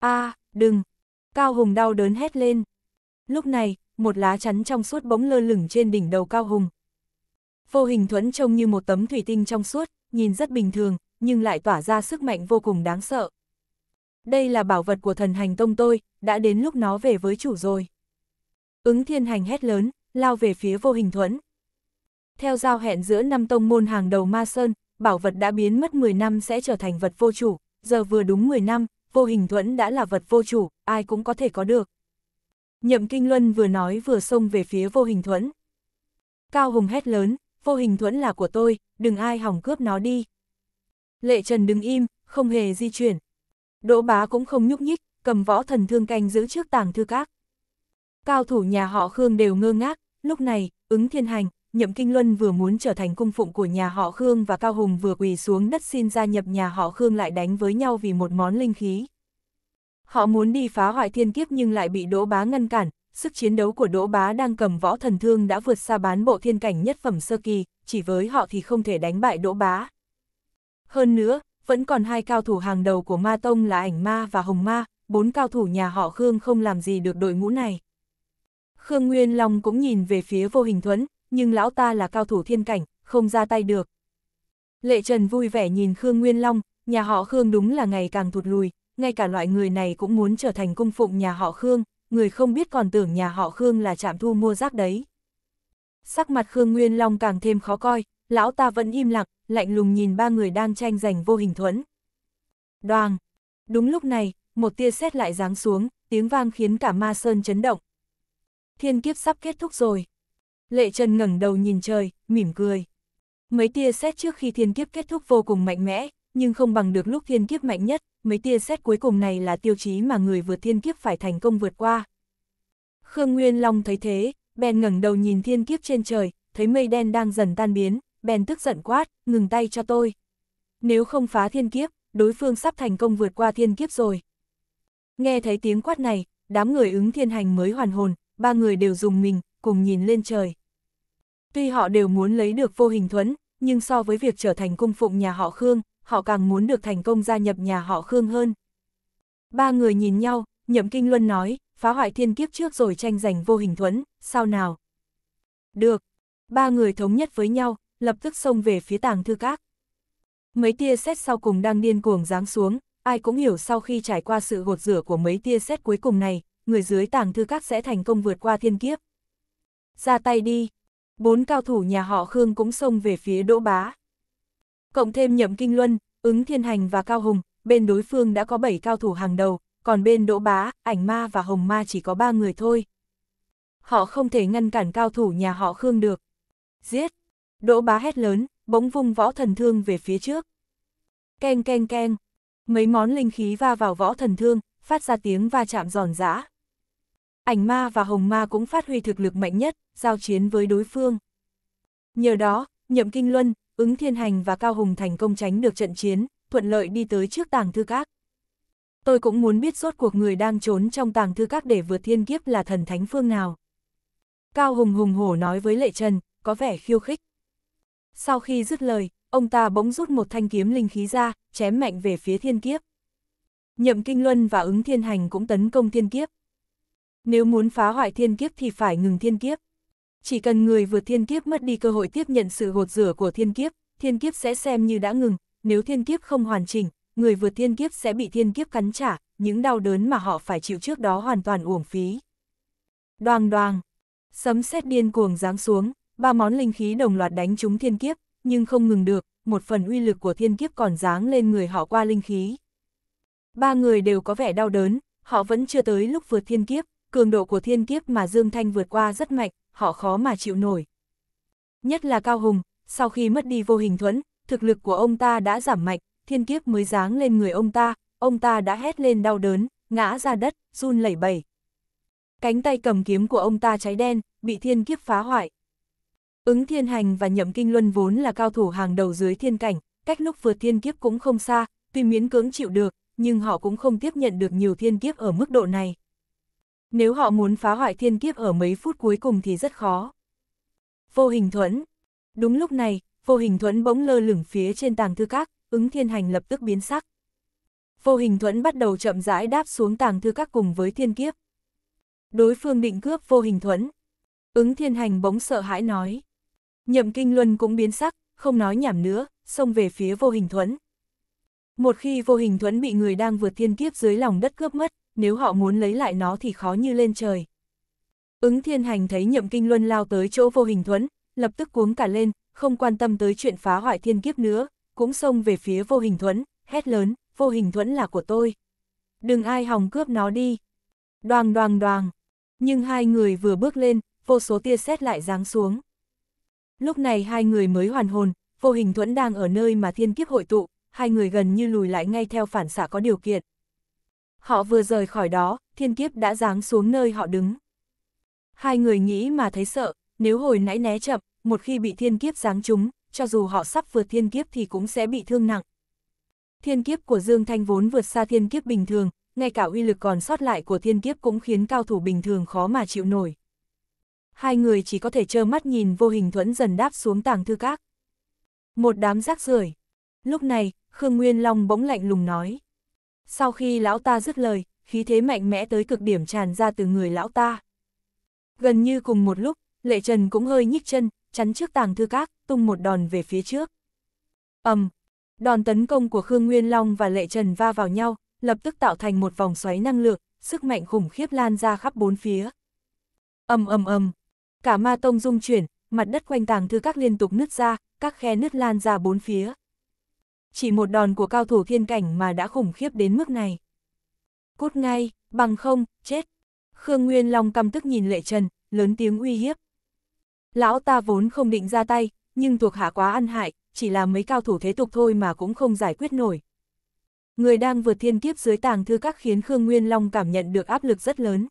a à, đừng, Cao Hùng đau đớn hét lên. Lúc này, một lá chắn trong suốt bỗng lơ lửng trên đỉnh đầu Cao Hùng. Vô hình thuẫn trông như một tấm thủy tinh trong suốt, nhìn rất bình thường, nhưng lại tỏa ra sức mạnh vô cùng đáng sợ. Đây là bảo vật của thần hành tông tôi, đã đến lúc nó về với chủ rồi. Ứng thiên hành hét lớn, lao về phía vô hình thuẫn. Theo giao hẹn giữa năm tông môn hàng đầu Ma Sơn, bảo vật đã biến mất 10 năm sẽ trở thành vật vô chủ, giờ vừa đúng 10 năm, vô hình thuẫn đã là vật vô chủ, ai cũng có thể có được. Nhậm Kinh Luân vừa nói vừa xông về phía vô hình thuẫn. Cao Hùng hét lớn, vô hình thuẫn là của tôi, đừng ai hỏng cướp nó đi. Lệ Trần đứng im, không hề di chuyển. Đỗ bá cũng không nhúc nhích, cầm võ thần thương canh giữ trước tàng thư các. Cao thủ nhà họ Khương đều ngơ ngác, lúc này, ứng thiên hành, Nhậm Kinh Luân vừa muốn trở thành cung phụng của nhà họ Khương và Cao Hùng vừa quỳ xuống đất xin gia nhập nhà họ Khương lại đánh với nhau vì một món linh khí. Họ muốn đi phá hoại thiên kiếp nhưng lại bị Đỗ Bá ngăn cản, sức chiến đấu của Đỗ Bá đang cầm võ thần thương đã vượt xa bán bộ thiên cảnh nhất phẩm sơ kỳ, chỉ với họ thì không thể đánh bại Đỗ Bá. Hơn nữa, vẫn còn hai cao thủ hàng đầu của Ma Tông là Ảnh Ma và Hồng Ma, bốn cao thủ nhà họ Khương không làm gì được đội ngũ này. Khương Nguyên Long cũng nhìn về phía vô hình thuẫn, nhưng lão ta là cao thủ thiên cảnh, không ra tay được. Lệ Trần vui vẻ nhìn Khương Nguyên Long, nhà họ Khương đúng là ngày càng thụt lùi, ngay cả loại người này cũng muốn trở thành cung phụng nhà họ Khương, người không biết còn tưởng nhà họ Khương là trạm thu mua rác đấy. Sắc mặt Khương Nguyên Long càng thêm khó coi, lão ta vẫn im lặng, lạnh lùng nhìn ba người đang tranh giành vô hình thuẫn. Đoàng! Đúng lúc này, một tia xét lại giáng xuống, tiếng vang khiến cả ma sơn chấn động. Thiên kiếp sắp kết thúc rồi. Lệ Trần ngẩng đầu nhìn trời, mỉm cười. Mấy tia xét trước khi thiên kiếp kết thúc vô cùng mạnh mẽ, nhưng không bằng được lúc thiên kiếp mạnh nhất, mấy tia xét cuối cùng này là tiêu chí mà người vượt thiên kiếp phải thành công vượt qua. Khương Nguyên Long thấy thế, bèn ngẩng đầu nhìn thiên kiếp trên trời, thấy mây đen đang dần tan biến, bèn tức giận quát, ngừng tay cho tôi. Nếu không phá thiên kiếp, đối phương sắp thành công vượt qua thiên kiếp rồi. Nghe thấy tiếng quát này, đám người ứng thiên hành mới hoàn hồn, ba người đều dùng mình, cùng nhìn lên trời. Tuy họ đều muốn lấy được vô hình thuẫn, nhưng so với việc trở thành cung phụng nhà họ Khương, họ càng muốn được thành công gia nhập nhà họ Khương hơn. Ba người nhìn nhau, Nhậm Kinh Luân nói, phá hoại thiên kiếp trước rồi tranh giành vô hình thuẫn, sao nào? Được. Ba người thống nhất với nhau, lập tức xông về phía tàng thư các. Mấy tia xét sau cùng đang điên cuồng giáng xuống, ai cũng hiểu sau khi trải qua sự gột rửa của mấy tia xét cuối cùng này, người dưới tàng thư các sẽ thành công vượt qua thiên kiếp, ra tay đi. Bốn cao thủ nhà họ Khương cũng xông về phía Đỗ Bá. Cộng thêm Nhậm Kinh Luân, ứng Thiên Hành và Cao Hùng, bên đối phương đã có bảy cao thủ hàng đầu, còn bên Đỗ Bá, Ảnh Ma và Hồng Ma chỉ có ba người thôi. Họ không thể ngăn cản cao thủ nhà họ Khương được. Giết! Đỗ Bá hét lớn, bỗng vung võ thần thương về phía trước. Keng keng keng! Mấy món linh khí va vào võ thần thương, phát ra tiếng va chạm giòn giã ảnh ma và hồng ma cũng phát huy thực lực mạnh nhất, giao chiến với đối phương. Nhờ đó, Nhậm Kinh Luân, ứng thiên hành và Cao Hùng thành công tránh được trận chiến, thuận lợi đi tới trước tàng thư các. Tôi cũng muốn biết rốt cuộc người đang trốn trong tàng thư các để vượt thiên kiếp là thần thánh phương nào. Cao Hùng hùng hổ nói với Lệ Trần, có vẻ khiêu khích. Sau khi dứt lời, ông ta bỗng rút một thanh kiếm linh khí ra, chém mạnh về phía thiên kiếp. Nhậm Kinh Luân và ứng thiên hành cũng tấn công thiên kiếp, nếu muốn phá hoại thiên kiếp thì phải ngừng thiên kiếp. Chỉ cần người vượt thiên kiếp mất đi cơ hội tiếp nhận sự gột rửa của thiên kiếp, thiên kiếp sẽ xem như đã ngừng, nếu thiên kiếp không hoàn chỉnh, người vượt thiên kiếp sẽ bị thiên kiếp cắn trả, những đau đớn mà họ phải chịu trước đó hoàn toàn uổng phí. Đoàng đoàng, sấm sét điên cuồng giáng xuống, ba món linh khí đồng loạt đánh trúng thiên kiếp, nhưng không ngừng được, một phần uy lực của thiên kiếp còn giáng lên người họ qua linh khí. Ba người đều có vẻ đau đớn, họ vẫn chưa tới lúc vượt thiên kiếp, cường độ của thiên kiếp mà Dương Thanh vượt qua rất mạnh, họ khó mà chịu nổi. Nhất là Cao Hùng, sau khi mất đi vô hình thuẫn, thực lực của ông ta đã giảm mạnh, thiên kiếp mới giáng lên người ông ta, ông ta đã hét lên đau đớn, ngã ra đất, run lẩy bẩy. Cánh tay cầm kiếm của ông ta cháy đen, bị thiên kiếp phá hoại. Ứng thiên hành và nhậm kinh luân vốn là cao thủ hàng đầu dưới thiên cảnh, cách lúc vượt thiên kiếp cũng không xa, tuy miễn cưỡng chịu được, nhưng họ cũng không tiếp nhận được nhiều thiên kiếp ở mức độ này. Nếu họ muốn phá hoại thiên kiếp ở mấy phút cuối cùng thì rất khó. Vô hình thuẫn. Đúng lúc này, vô hình thuẫn bỗng lơ lửng phía trên tàng thư các, ứng thiên hành lập tức biến sắc. Vô hình thuẫn bắt đầu chậm rãi đáp xuống tàng thư các cùng với thiên kiếp. Đối phương định cướp vô hình thuẫn. Ứng thiên hành bỗng sợ hãi nói. Nhậm kinh luân cũng biến sắc, không nói nhảm nữa, xông về phía vô hình thuẫn. Một khi vô hình thuẫn bị người đang vượt thiên kiếp dưới lòng đất cướp mất, nếu họ muốn lấy lại nó thì khó như lên trời. Ứng thiên hành thấy nhậm kinh luân lao tới chỗ vô hình thuẫn, lập tức cuống cả lên, không quan tâm tới chuyện phá hoại thiên kiếp nữa, cũng xông về phía vô hình thuẫn, hét lớn, vô hình thuẫn là của tôi. Đừng ai hòng cướp nó đi. Đoàng đoàng đoàng. Nhưng hai người vừa bước lên, vô số tia xét lại giáng xuống. Lúc này hai người mới hoàn hồn, vô hình thuẫn đang ở nơi mà thiên kiếp hội tụ, hai người gần như lùi lại ngay theo phản xạ có điều kiện. Họ vừa rời khỏi đó, thiên kiếp đã giáng xuống nơi họ đứng. Hai người nghĩ mà thấy sợ, nếu hồi nãy né chậm, một khi bị thiên kiếp giáng chúng, cho dù họ sắp vượt thiên kiếp thì cũng sẽ bị thương nặng. Thiên kiếp của Dương Thanh vốn vượt xa thiên kiếp bình thường, ngay cả uy lực còn sót lại của thiên kiếp cũng khiến cao thủ bình thường khó mà chịu nổi. Hai người chỉ có thể trơ mắt nhìn vô hình thuẫn dần đáp xuống tàng thư các. Một đám rác rưởi. Lúc này, Khương Nguyên Long bỗng lạnh lùng nói. Sau khi lão ta dứt lời, khí thế mạnh mẽ tới cực điểm tràn ra từ người lão ta. Gần như cùng một lúc, lệ trần cũng hơi nhích chân, chắn trước tàng thư các, tung một đòn về phía trước. ầm, um, đòn tấn công của Khương Nguyên Long và lệ trần va vào nhau, lập tức tạo thành một vòng xoáy năng lượng, sức mạnh khủng khiếp lan ra khắp bốn phía. ầm um, ầm ầm, cả ma tông rung chuyển, mặt đất quanh tàng thư các liên tục nứt ra, các khe nứt lan ra bốn phía chỉ một đòn của cao thủ thiên cảnh mà đã khủng khiếp đến mức này. Cút ngay, bằng không, chết. Khương Nguyên Long căm tức nhìn Lệ Trần, lớn tiếng uy hiếp. Lão ta vốn không định ra tay, nhưng thuộc hạ quá ăn hại, chỉ là mấy cao thủ thế tục thôi mà cũng không giải quyết nổi. Người đang vượt thiên kiếp dưới tàng thư các khiến Khương Nguyên Long cảm nhận được áp lực rất lớn.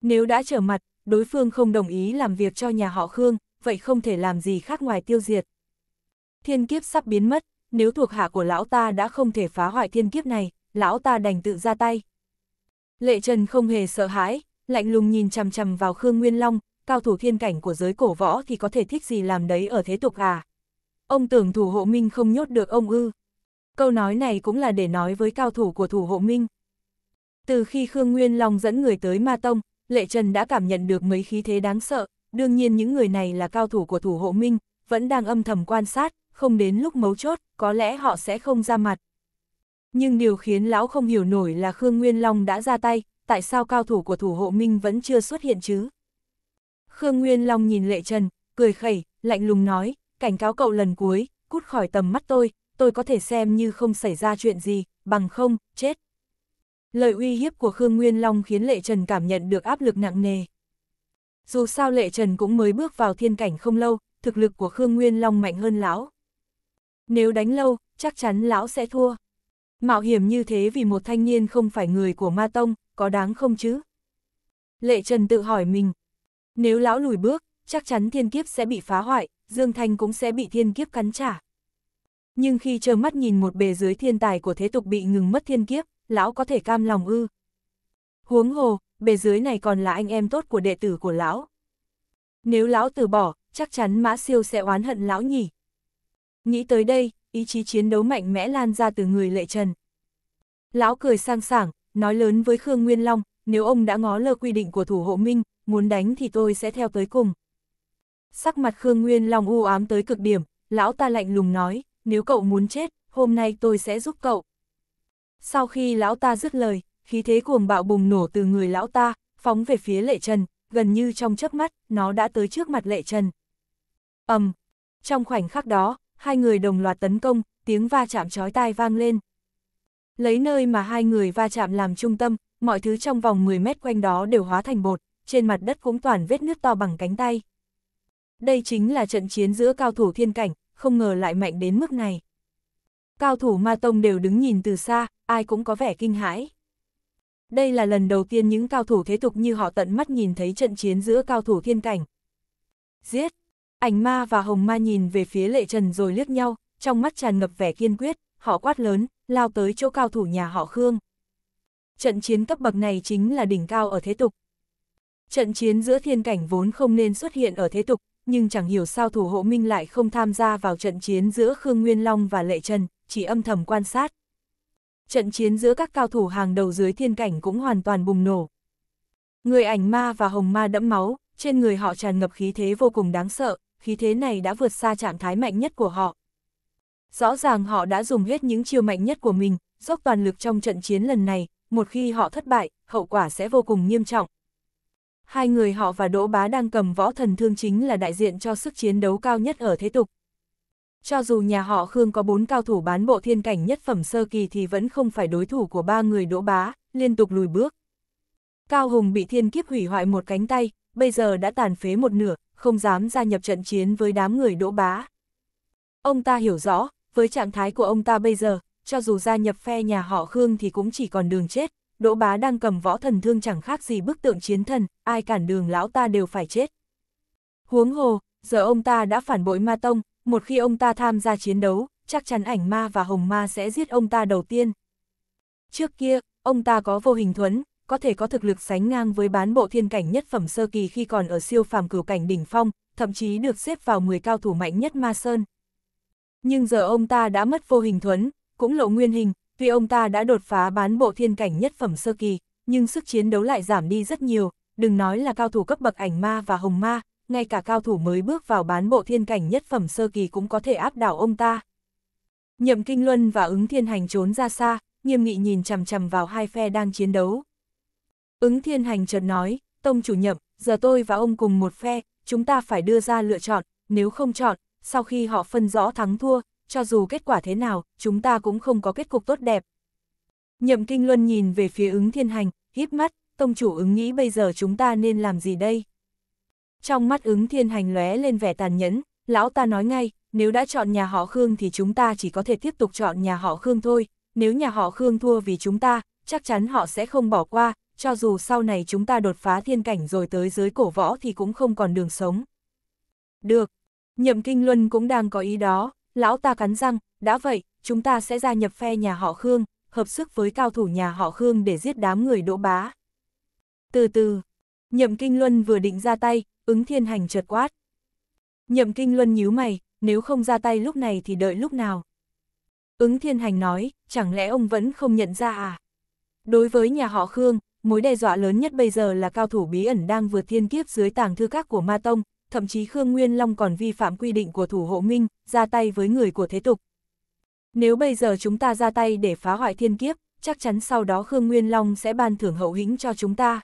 Nếu đã trở mặt, đối phương không đồng ý làm việc cho nhà họ Khương, vậy không thể làm gì khác ngoài tiêu diệt. Thiên kiếp sắp biến mất, nếu thuộc hạ của lão ta đã không thể phá hoại thiên kiếp này, lão ta đành tự ra tay. Lệ Trần không hề sợ hãi, lạnh lùng nhìn chằm chằm vào Khương Nguyên Long, cao thủ thiên cảnh của giới cổ võ thì có thể thích gì làm đấy ở thế tục à. Ông tưởng thủ hộ minh không nhốt được ông ư. Câu nói này cũng là để nói với cao thủ của thủ hộ minh. Từ khi Khương Nguyên Long dẫn người tới Ma Tông, Lệ Trần đã cảm nhận được mấy khí thế đáng sợ, đương nhiên những người này là cao thủ của thủ hộ minh, vẫn đang âm thầm quan sát, không đến lúc mấu chốt, có lẽ họ sẽ không ra mặt. Nhưng điều khiến lão không hiểu nổi là Khương Nguyên Long đã ra tay, tại sao cao thủ của thủ hộ Minh vẫn chưa xuất hiện chứ? Khương Nguyên Long nhìn Lệ Trần, cười khẩy, lạnh lùng nói, cảnh cáo cậu lần cuối, cút khỏi tầm mắt tôi, tôi có thể xem như không xảy ra chuyện gì, bằng không, chết. Lời uy hiếp của Khương Nguyên Long khiến Lệ Trần cảm nhận được áp lực nặng nề. Dù sao Lệ Trần cũng mới bước vào thiên cảnh không lâu, thực lực của Khương Nguyên Long mạnh hơn lão. Nếu đánh lâu, chắc chắn lão sẽ thua. Mạo hiểm như thế vì một thanh niên không phải người của ma tông, có đáng không chứ? Lệ Trần tự hỏi mình. Nếu lão lùi bước, chắc chắn thiên kiếp sẽ bị phá hoại, Dương Thanh cũng sẽ bị thiên kiếp cắn trả. Nhưng khi trơ mắt nhìn một bề dưới thiên tài của thế tục bị ngừng mất thiên kiếp, lão có thể cam lòng ư. Huống hồ, bề dưới này còn là anh em tốt của đệ tử của lão. Nếu lão từ bỏ, chắc chắn Mã Siêu sẽ oán hận lão nhỉ. Nghĩ tới đây, ý chí chiến đấu mạnh mẽ lan ra từ người lệ trần. Lão cười sang sảng, nói lớn với Khương Nguyên Long, nếu ông đã ngó lơ quy định của thủ hộ minh, muốn đánh thì tôi sẽ theo tới cùng. Sắc mặt Khương Nguyên Long u ám tới cực điểm, lão ta lạnh lùng nói, nếu cậu muốn chết, hôm nay tôi sẽ giúp cậu. Sau khi lão ta dứt lời, khí thế cuồng bạo bùng nổ từ người lão ta, phóng về phía lệ trần, gần như trong chớp mắt, nó đã tới trước mặt lệ trần. ầm, um, trong khoảnh khắc đó, hai người đồng loạt tấn công, tiếng va chạm chói tai vang lên. Lấy nơi mà hai người va chạm làm trung tâm, mọi thứ trong vòng 10 mét quanh đó đều hóa thành bột, trên mặt đất cũng toàn vết nước to bằng cánh tay. Đây chính là trận chiến giữa cao thủ thiên cảnh, không ngờ lại mạnh đến mức này. Cao thủ ma tông đều đứng nhìn từ xa, ai cũng có vẻ kinh hãi. Đây là lần đầu tiên những cao thủ thế tục như họ tận mắt nhìn thấy trận chiến giữa cao thủ thiên cảnh. Giết! Ảnh ma và hồng ma nhìn về phía lệ trần rồi liếc nhau, trong mắt tràn ngập vẻ kiên quyết, họ quát lớn, lao tới chỗ cao thủ nhà họ Khương. Trận chiến cấp bậc này chính là đỉnh cao ở thế tục. Trận chiến giữa thiên cảnh vốn không nên xuất hiện ở thế tục, nhưng chẳng hiểu sao thủ hộ minh lại không tham gia vào trận chiến giữa Khương Nguyên Long và Lệ Trần, chỉ âm thầm quan sát. Trận chiến giữa các cao thủ hàng đầu dưới thiên cảnh cũng hoàn toàn bùng nổ. Người ảnh ma và hồng ma đẫm máu, trên người họ tràn ngập khí thế vô cùng đáng sợ, khí thế này đã vượt xa trạng thái mạnh nhất của họ. Rõ ràng họ đã dùng hết những chiêu mạnh nhất của mình, dốc toàn lực trong trận chiến lần này, một khi họ thất bại, hậu quả sẽ vô cùng nghiêm trọng. Hai người họ và Đỗ Bá đang cầm võ thần thương chính là đại diện cho sức chiến đấu cao nhất ở thế tục. Cho dù nhà họ Khương có bốn cao thủ bán bộ thiên cảnh nhất phẩm sơ kỳ thì vẫn không phải đối thủ của ba người Đỗ Bá, liên tục lùi bước. Cao Hùng bị thiên kiếp hủy hoại một cánh tay, bây giờ đã tàn phế một nửa, không dám gia nhập trận chiến với đám người đỗ bá. Ông ta hiểu rõ, với trạng thái của ông ta bây giờ, cho dù gia nhập phe nhà họ Khương thì cũng chỉ còn đường chết, đỗ bá đang cầm võ thần thương chẳng khác gì bức tượng chiến thần, ai cản đường lão ta đều phải chết. Huống hồ, giờ ông ta đã phản bội ma tông, một khi ông ta tham gia chiến đấu, chắc chắn ảnh ma và hồng ma sẽ giết ông ta đầu tiên. Trước kia, ông ta có vô hình thuẫn, có thể có thực lực sánh ngang với bán bộ thiên cảnh nhất phẩm sơ kỳ khi còn ở siêu phàm cửu cảnh đỉnh phong, thậm chí được xếp vào 10 cao thủ mạnh nhất Ma Sơn. Nhưng giờ ông ta đã mất vô hình thuấn, cũng lộ nguyên hình, tuy ông ta đã đột phá bán bộ thiên cảnh nhất phẩm sơ kỳ, nhưng sức chiến đấu lại giảm đi rất nhiều, đừng nói là cao thủ cấp bậc ảnh ma và hồng ma, ngay cả cao thủ mới bước vào bán bộ thiên cảnh nhất phẩm sơ kỳ cũng có thể áp đảo ông ta. Nhậm Kinh Luân và ứng thiên hành trốn ra xa, nghiêm nghị nhìn chằm chằm vào hai phe đang chiến đấu. Ứng thiên hành chợt nói, tông chủ nhậm, giờ tôi và ông cùng một phe, chúng ta phải đưa ra lựa chọn, nếu không chọn, sau khi họ phân rõ thắng thua, cho dù kết quả thế nào, chúng ta cũng không có kết cục tốt đẹp. Nhậm Kinh Luân nhìn về phía ứng thiên hành, híp mắt, tông chủ ứng nghĩ bây giờ chúng ta nên làm gì đây? Trong mắt ứng thiên hành lóe lên vẻ tàn nhẫn, lão ta nói ngay, nếu đã chọn nhà họ Khương thì chúng ta chỉ có thể tiếp tục chọn nhà họ Khương thôi, nếu nhà họ Khương thua vì chúng ta, chắc chắn họ sẽ không bỏ qua, cho dù sau này chúng ta đột phá thiên cảnh rồi tới dưới cổ võ thì cũng không còn đường sống. Được, nhậm kinh luân cũng đang có ý đó, lão ta cắn răng, đã vậy, chúng ta sẽ gia nhập phe nhà họ Khương, hợp sức với cao thủ nhà họ Khương để giết đám người đỗ bá. Từ từ, nhậm kinh luân vừa định ra tay, ứng thiên hành chợt quát. Nhậm kinh luân nhíu mày, nếu không ra tay lúc này thì đợi lúc nào. Ứng thiên hành nói, chẳng lẽ ông vẫn không nhận ra à? Đối với nhà họ Khương, mối đe dọa lớn nhất bây giờ là cao thủ bí ẩn đang vượt thiên kiếp dưới tàng thư các của Ma Tông, thậm chí Khương Nguyên Long còn vi phạm quy định của thủ hộ minh, ra tay với người của thế tục. Nếu bây giờ chúng ta ra tay để phá hoại thiên kiếp, chắc chắn sau đó Khương Nguyên Long sẽ ban thưởng hậu hĩnh cho chúng ta.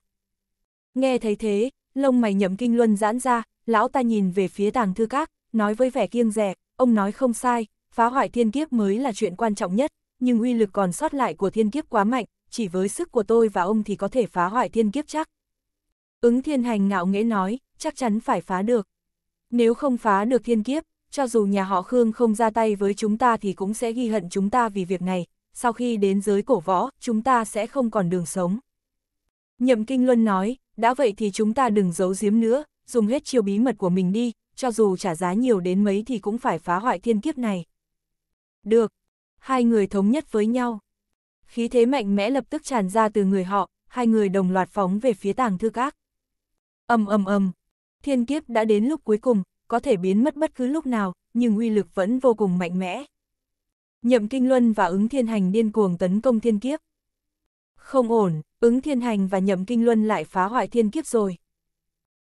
Nghe thấy thế, lông mày nhậm kinh luân giãn ra, lão ta nhìn về phía tàng thư các, nói với vẻ kiêng rẻ, ông nói không sai, phá hoại thiên kiếp mới là chuyện quan trọng nhất, nhưng uy lực còn sót lại của thiên kiếp quá mạnh, chỉ với sức của tôi và ông thì có thể phá hoại thiên kiếp chắc. Ứng thiên hành ngạo nghễ nói, chắc chắn phải phá được. Nếu không phá được thiên kiếp, cho dù nhà họ Khương không ra tay với chúng ta thì cũng sẽ ghi hận chúng ta vì việc này, sau khi đến giới cổ võ, chúng ta sẽ không còn đường sống. Nhậm Kinh Luân nói, đã vậy thì chúng ta đừng giấu giếm nữa, dùng hết chiêu bí mật của mình đi, cho dù trả giá nhiều đến mấy thì cũng phải phá hoại thiên kiếp này. Được, hai người thống nhất với nhau khí thế mạnh mẽ lập tức tràn ra từ người họ, hai người đồng loạt phóng về phía tàng thư các. ầm ầm ầm thiên kiếp đã đến lúc cuối cùng, có thể biến mất bất cứ lúc nào, nhưng uy lực vẫn vô cùng mạnh mẽ. Nhậm Kinh Luân và ứng thiên hành điên cuồng tấn công thiên kiếp. Không ổn, ứng thiên hành và nhậm Kinh Luân lại phá hoại thiên kiếp rồi.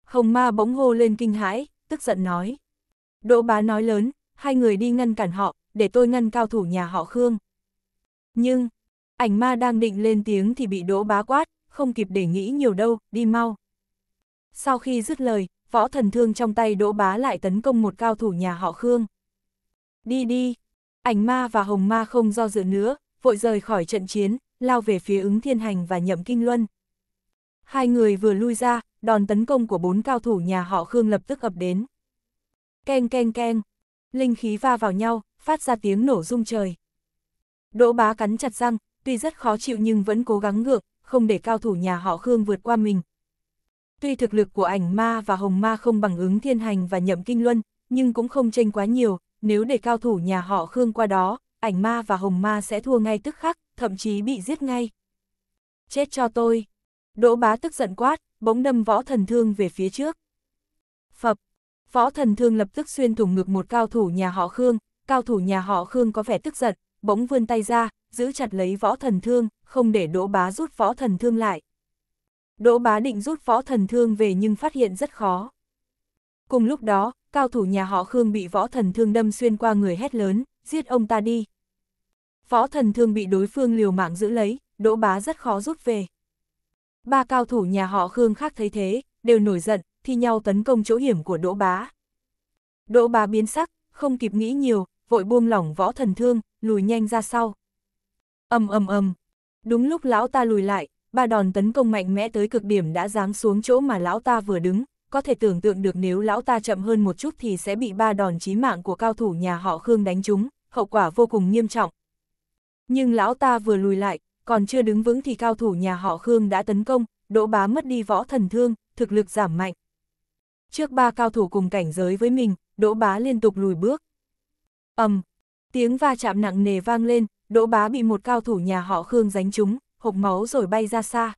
Hồng ma bỗng hô lên kinh hãi, tức giận nói. Đỗ bá nói lớn, hai người đi ngăn cản họ, để tôi ngăn cao thủ nhà họ Khương. Nhưng, Ảnh ma đang định lên tiếng thì bị đỗ bá quát, không kịp để nghĩ nhiều đâu, đi mau. Sau khi dứt lời, võ thần thương trong tay đỗ bá lại tấn công một cao thủ nhà họ Khương. Đi đi, ảnh ma và hồng ma không do dự nữa, vội rời khỏi trận chiến, lao về phía ứng thiên hành và nhậm kinh luân. Hai người vừa lui ra, đòn tấn công của bốn cao thủ nhà họ Khương lập tức ập đến. Keng keng keng, linh khí va vào nhau, phát ra tiếng nổ rung trời. Đỗ bá cắn chặt răng, tuy rất khó chịu nhưng vẫn cố gắng ngược, không để cao thủ nhà họ Khương vượt qua mình. Tuy thực lực của ảnh ma và hồng ma không bằng ứng thiên hành và nhậm kinh luân, nhưng cũng không tranh quá nhiều, nếu để cao thủ nhà họ Khương qua đó, ảnh ma và hồng ma sẽ thua ngay tức khắc, thậm chí bị giết ngay. Chết cho tôi! Đỗ bá tức giận quát, bỗng đâm võ thần thương về phía trước. Phập! Võ thần thương lập tức xuyên thủng ngực một cao thủ nhà họ Khương, cao thủ nhà họ Khương có vẻ tức giận, bỗng vươn tay ra, giữ chặt lấy võ thần thương, không để đỗ bá rút võ thần thương lại. Đỗ bá định rút võ thần thương về nhưng phát hiện rất khó. Cùng lúc đó, cao thủ nhà họ Khương bị võ thần thương đâm xuyên qua người hét lớn, giết ông ta đi. Võ thần thương bị đối phương liều mạng giữ lấy, đỗ bá rất khó rút về. Ba cao thủ nhà họ Khương khác thấy thế, đều nổi giận, thi nhau tấn công chỗ hiểm của đỗ bá. Đỗ bá biến sắc, không kịp nghĩ nhiều, vội buông lỏng võ thần thương, lùi nhanh ra sau. ầm ầm ầm, đúng lúc lão ta lùi lại, ba đòn tấn công mạnh mẽ tới cực điểm đã giáng xuống chỗ mà lão ta vừa đứng, có thể tưởng tượng được nếu lão ta chậm hơn một chút thì sẽ bị ba đòn chí mạng của cao thủ nhà họ Khương đánh trúng, hậu quả vô cùng nghiêm trọng. Nhưng lão ta vừa lùi lại, còn chưa đứng vững thì cao thủ nhà họ Khương đã tấn công, đỗ bá mất đi võ thần thương, thực lực giảm mạnh. Trước ba cao thủ cùng cảnh giới với mình, đỗ bá liên tục lùi bước. ầm, Tiếng va chạm nặng nề vang lên, đỗ bá bị một cao thủ nhà họ Khương đánh trúng, hộc máu rồi bay ra xa.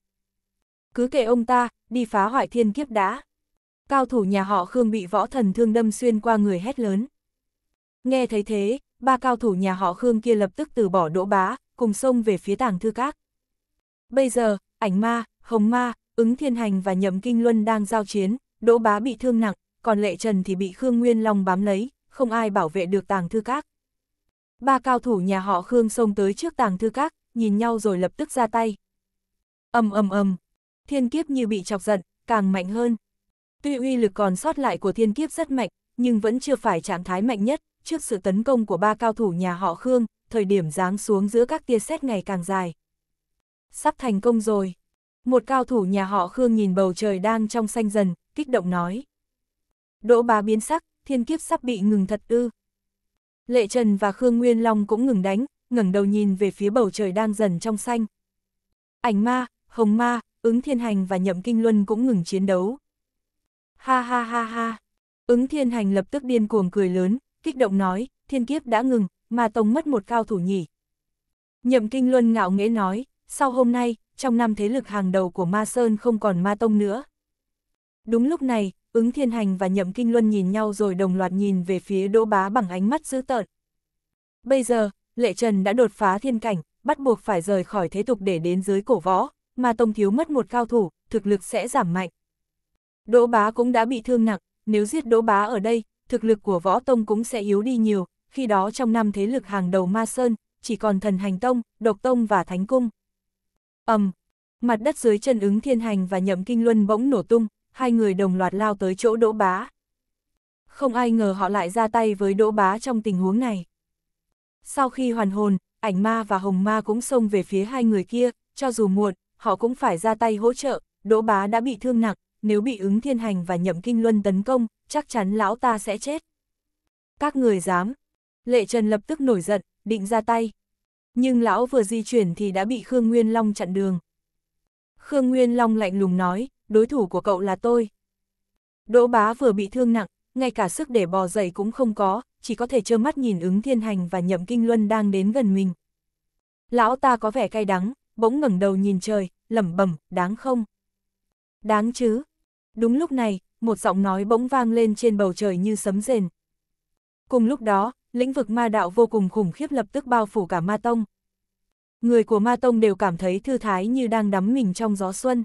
Cứ kệ ông ta, đi phá hoại thiên kiếp đã. Cao thủ nhà họ Khương bị võ thần thương đâm xuyên qua người hét lớn. Nghe thấy thế, ba cao thủ nhà họ Khương kia lập tức từ bỏ đỗ bá, cùng xông về phía tàng thư các. Bây giờ, ảnh ma, hồng ma, ứng thiên hành và nhậm kinh luân đang giao chiến, đỗ bá bị thương nặng, còn lệ trần thì bị Khương Nguyên Long bám lấy, không ai bảo vệ được tàng thư các. Ba cao thủ nhà họ Khương xông tới trước tàng thư các, nhìn nhau rồi lập tức ra tay. ầm ầm ầm, thiên kiếp như bị chọc giận, càng mạnh hơn. Tuy uy lực còn sót lại của thiên kiếp rất mạnh, nhưng vẫn chưa phải trạng thái mạnh nhất, trước sự tấn công của ba cao thủ nhà họ Khương, thời điểm giáng xuống giữa các tia sét ngày càng dài. Sắp thành công rồi. Một cao thủ nhà họ Khương nhìn bầu trời đang trong xanh dần, kích động nói. Đỗ bá biến sắc, thiên kiếp sắp bị ngừng thật ư. Lệ Trần và Khương Nguyên Long cũng ngừng đánh, ngẩng đầu nhìn về phía bầu trời đang dần trong xanh. Ảnh ma, hồng ma, ứng thiên hành và nhậm kinh luân cũng ngừng chiến đấu. Ha ha ha ha, ứng thiên hành lập tức điên cuồng cười lớn, kích động nói, thiên kiếp đã ngừng, mà tông mất một cao thủ nhỉ. Nhậm kinh luân ngạo nghễ nói, sau hôm nay, trong năm thế lực hàng đầu của ma sơn không còn ma tông nữa. Đúng lúc này, Ứng Thiên Hành và Nhậm Kinh Luân nhìn nhau rồi đồng loạt nhìn về phía Đỗ Bá bằng ánh mắt dữ tợn. Bây giờ, Lệ Trần đã đột phá thiên cảnh, bắt buộc phải rời khỏi thế tục để đến dưới cổ võ, mà Tông Thiếu mất một cao thủ, thực lực sẽ giảm mạnh. Đỗ Bá cũng đã bị thương nặng, nếu giết Đỗ Bá ở đây, thực lực của võ Tông cũng sẽ yếu đi nhiều, khi đó trong năm thế lực hàng đầu Ma Sơn, chỉ còn Thần Hành Tông, Độc Tông và Thánh Cung. ầm, um, mặt đất dưới chân ứng thiên hành và nhậm kinh luân bỗng nổ tung, hai người đồng loạt lao tới chỗ Đỗ Bá. Không ai ngờ họ lại ra tay với Đỗ Bá trong tình huống này. Sau khi hoàn hồn, ảnh ma và hồng ma cũng xông về phía hai người kia, cho dù muộn, họ cũng phải ra tay hỗ trợ, Đỗ Bá đã bị thương nặng, nếu bị ứng thiên hành và nhậm kinh luân tấn công, chắc chắn lão ta sẽ chết. Các người dám. Lệ Trần lập tức nổi giận, định ra tay. Nhưng lão vừa di chuyển thì đã bị Khương Nguyên Long chặn đường. Khương Nguyên Long lạnh lùng nói, đối thủ của cậu là tôi. Đỗ bá vừa bị thương nặng, ngay cả sức để bò dậy cũng không có, chỉ có thể trơ mắt nhìn ứng thiên hành và nhậm kinh luân đang đến gần mình. Lão ta có vẻ cay đắng, bỗng ngẩng đầu nhìn trời, lẩm bẩm, đáng không? Đáng chứ. Đúng lúc này, một giọng nói bỗng vang lên trên bầu trời như sấm rền. Cùng lúc đó, lĩnh vực ma đạo vô cùng khủng khiếp lập tức bao phủ cả ma tông. Người của ma tông đều cảm thấy thư thái như đang đắm mình trong gió xuân.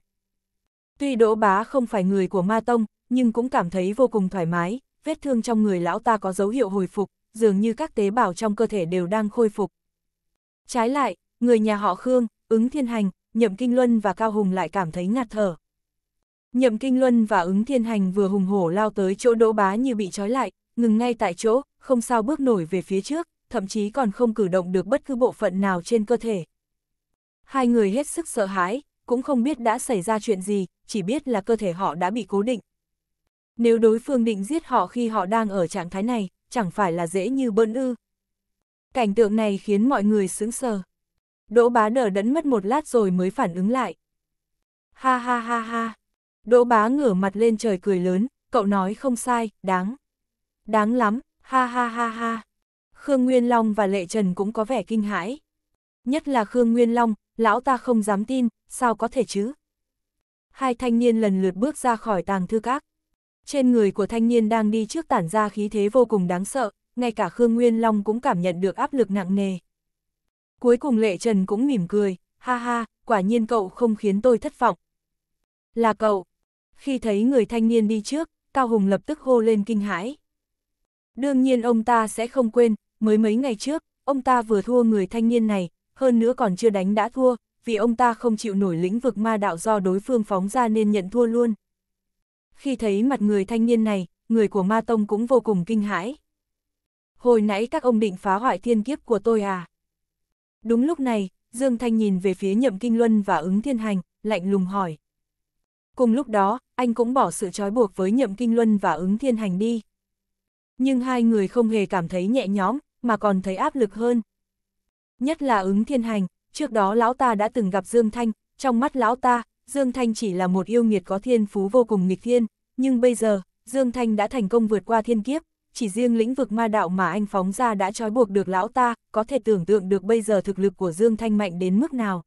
Tuy Đỗ Bá không phải người của Ma Tông, nhưng cũng cảm thấy vô cùng thoải mái, vết thương trong người lão ta có dấu hiệu hồi phục, dường như các tế bào trong cơ thể đều đang khôi phục. Trái lại, người nhà họ Khương, ứng thiên hành, nhậm kinh luân và Cao Hùng lại cảm thấy ngạt thở. Nhậm kinh luân và ứng thiên hành vừa hùng hổ lao tới chỗ Đỗ Bá như bị trói lại, ngừng ngay tại chỗ, không sao bước nổi về phía trước, thậm chí còn không cử động được bất cứ bộ phận nào trên cơ thể. Hai người hết sức sợ hãi, cũng không biết đã xảy ra chuyện gì, chỉ biết là cơ thể họ đã bị cố định. Nếu đối phương định giết họ khi họ đang ở trạng thái này, chẳng phải là dễ như bơn ư. Cảnh tượng này khiến mọi người sững sờ. Đỗ bá đờ đẫn mất một lát rồi mới phản ứng lại. Ha ha ha ha. Đỗ bá ngửa mặt lên trời cười lớn, cậu nói không sai, đáng. Đáng lắm, ha ha ha ha. Khương Nguyên Long và Lệ Trần cũng có vẻ kinh hãi. Nhất là Khương Nguyên Long, lão ta không dám tin, sao có thể chứ? Hai thanh niên lần lượt bước ra khỏi tàng thư các. Trên người của thanh niên đang đi trước tản ra khí thế vô cùng đáng sợ, ngay cả Khương Nguyên Long cũng cảm nhận được áp lực nặng nề. Cuối cùng Lệ Trần cũng mỉm cười, ha ha, quả nhiên cậu không khiến tôi thất vọng. Là cậu. Khi thấy người thanh niên đi trước, Cao Hùng lập tức hô lên kinh hãi. Đương nhiên ông ta sẽ không quên, mới mấy ngày trước, ông ta vừa thua người thanh niên này, hơn nữa còn chưa đánh đã thua, vì ông ta không chịu nổi lĩnh vực ma đạo do đối phương phóng ra nên nhận thua luôn. Khi thấy mặt người thanh niên này, người của ma tông cũng vô cùng kinh hãi. Hồi nãy các ông định phá hoại thiên kiếp của tôi à? Đúng lúc này, Dương Thanh nhìn về phía Nhậm Kinh Luân và ứng thiên hành, lạnh lùng hỏi. Cùng lúc đó, anh cũng bỏ sự trói buộc với Nhậm Kinh Luân và ứng thiên hành đi. Nhưng hai người không hề cảm thấy nhẹ nhõm, mà còn thấy áp lực hơn nhất là ứng thiên hành, trước đó lão ta đã từng gặp Dương Thanh, trong mắt lão ta, Dương Thanh chỉ là một yêu nghiệt có thiên phú vô cùng nghịch thiên, nhưng bây giờ, Dương Thanh đã thành công vượt qua thiên kiếp, chỉ riêng lĩnh vực ma đạo mà anh phóng ra đã trói buộc được lão ta, có thể tưởng tượng được bây giờ thực lực của Dương Thanh mạnh đến mức nào.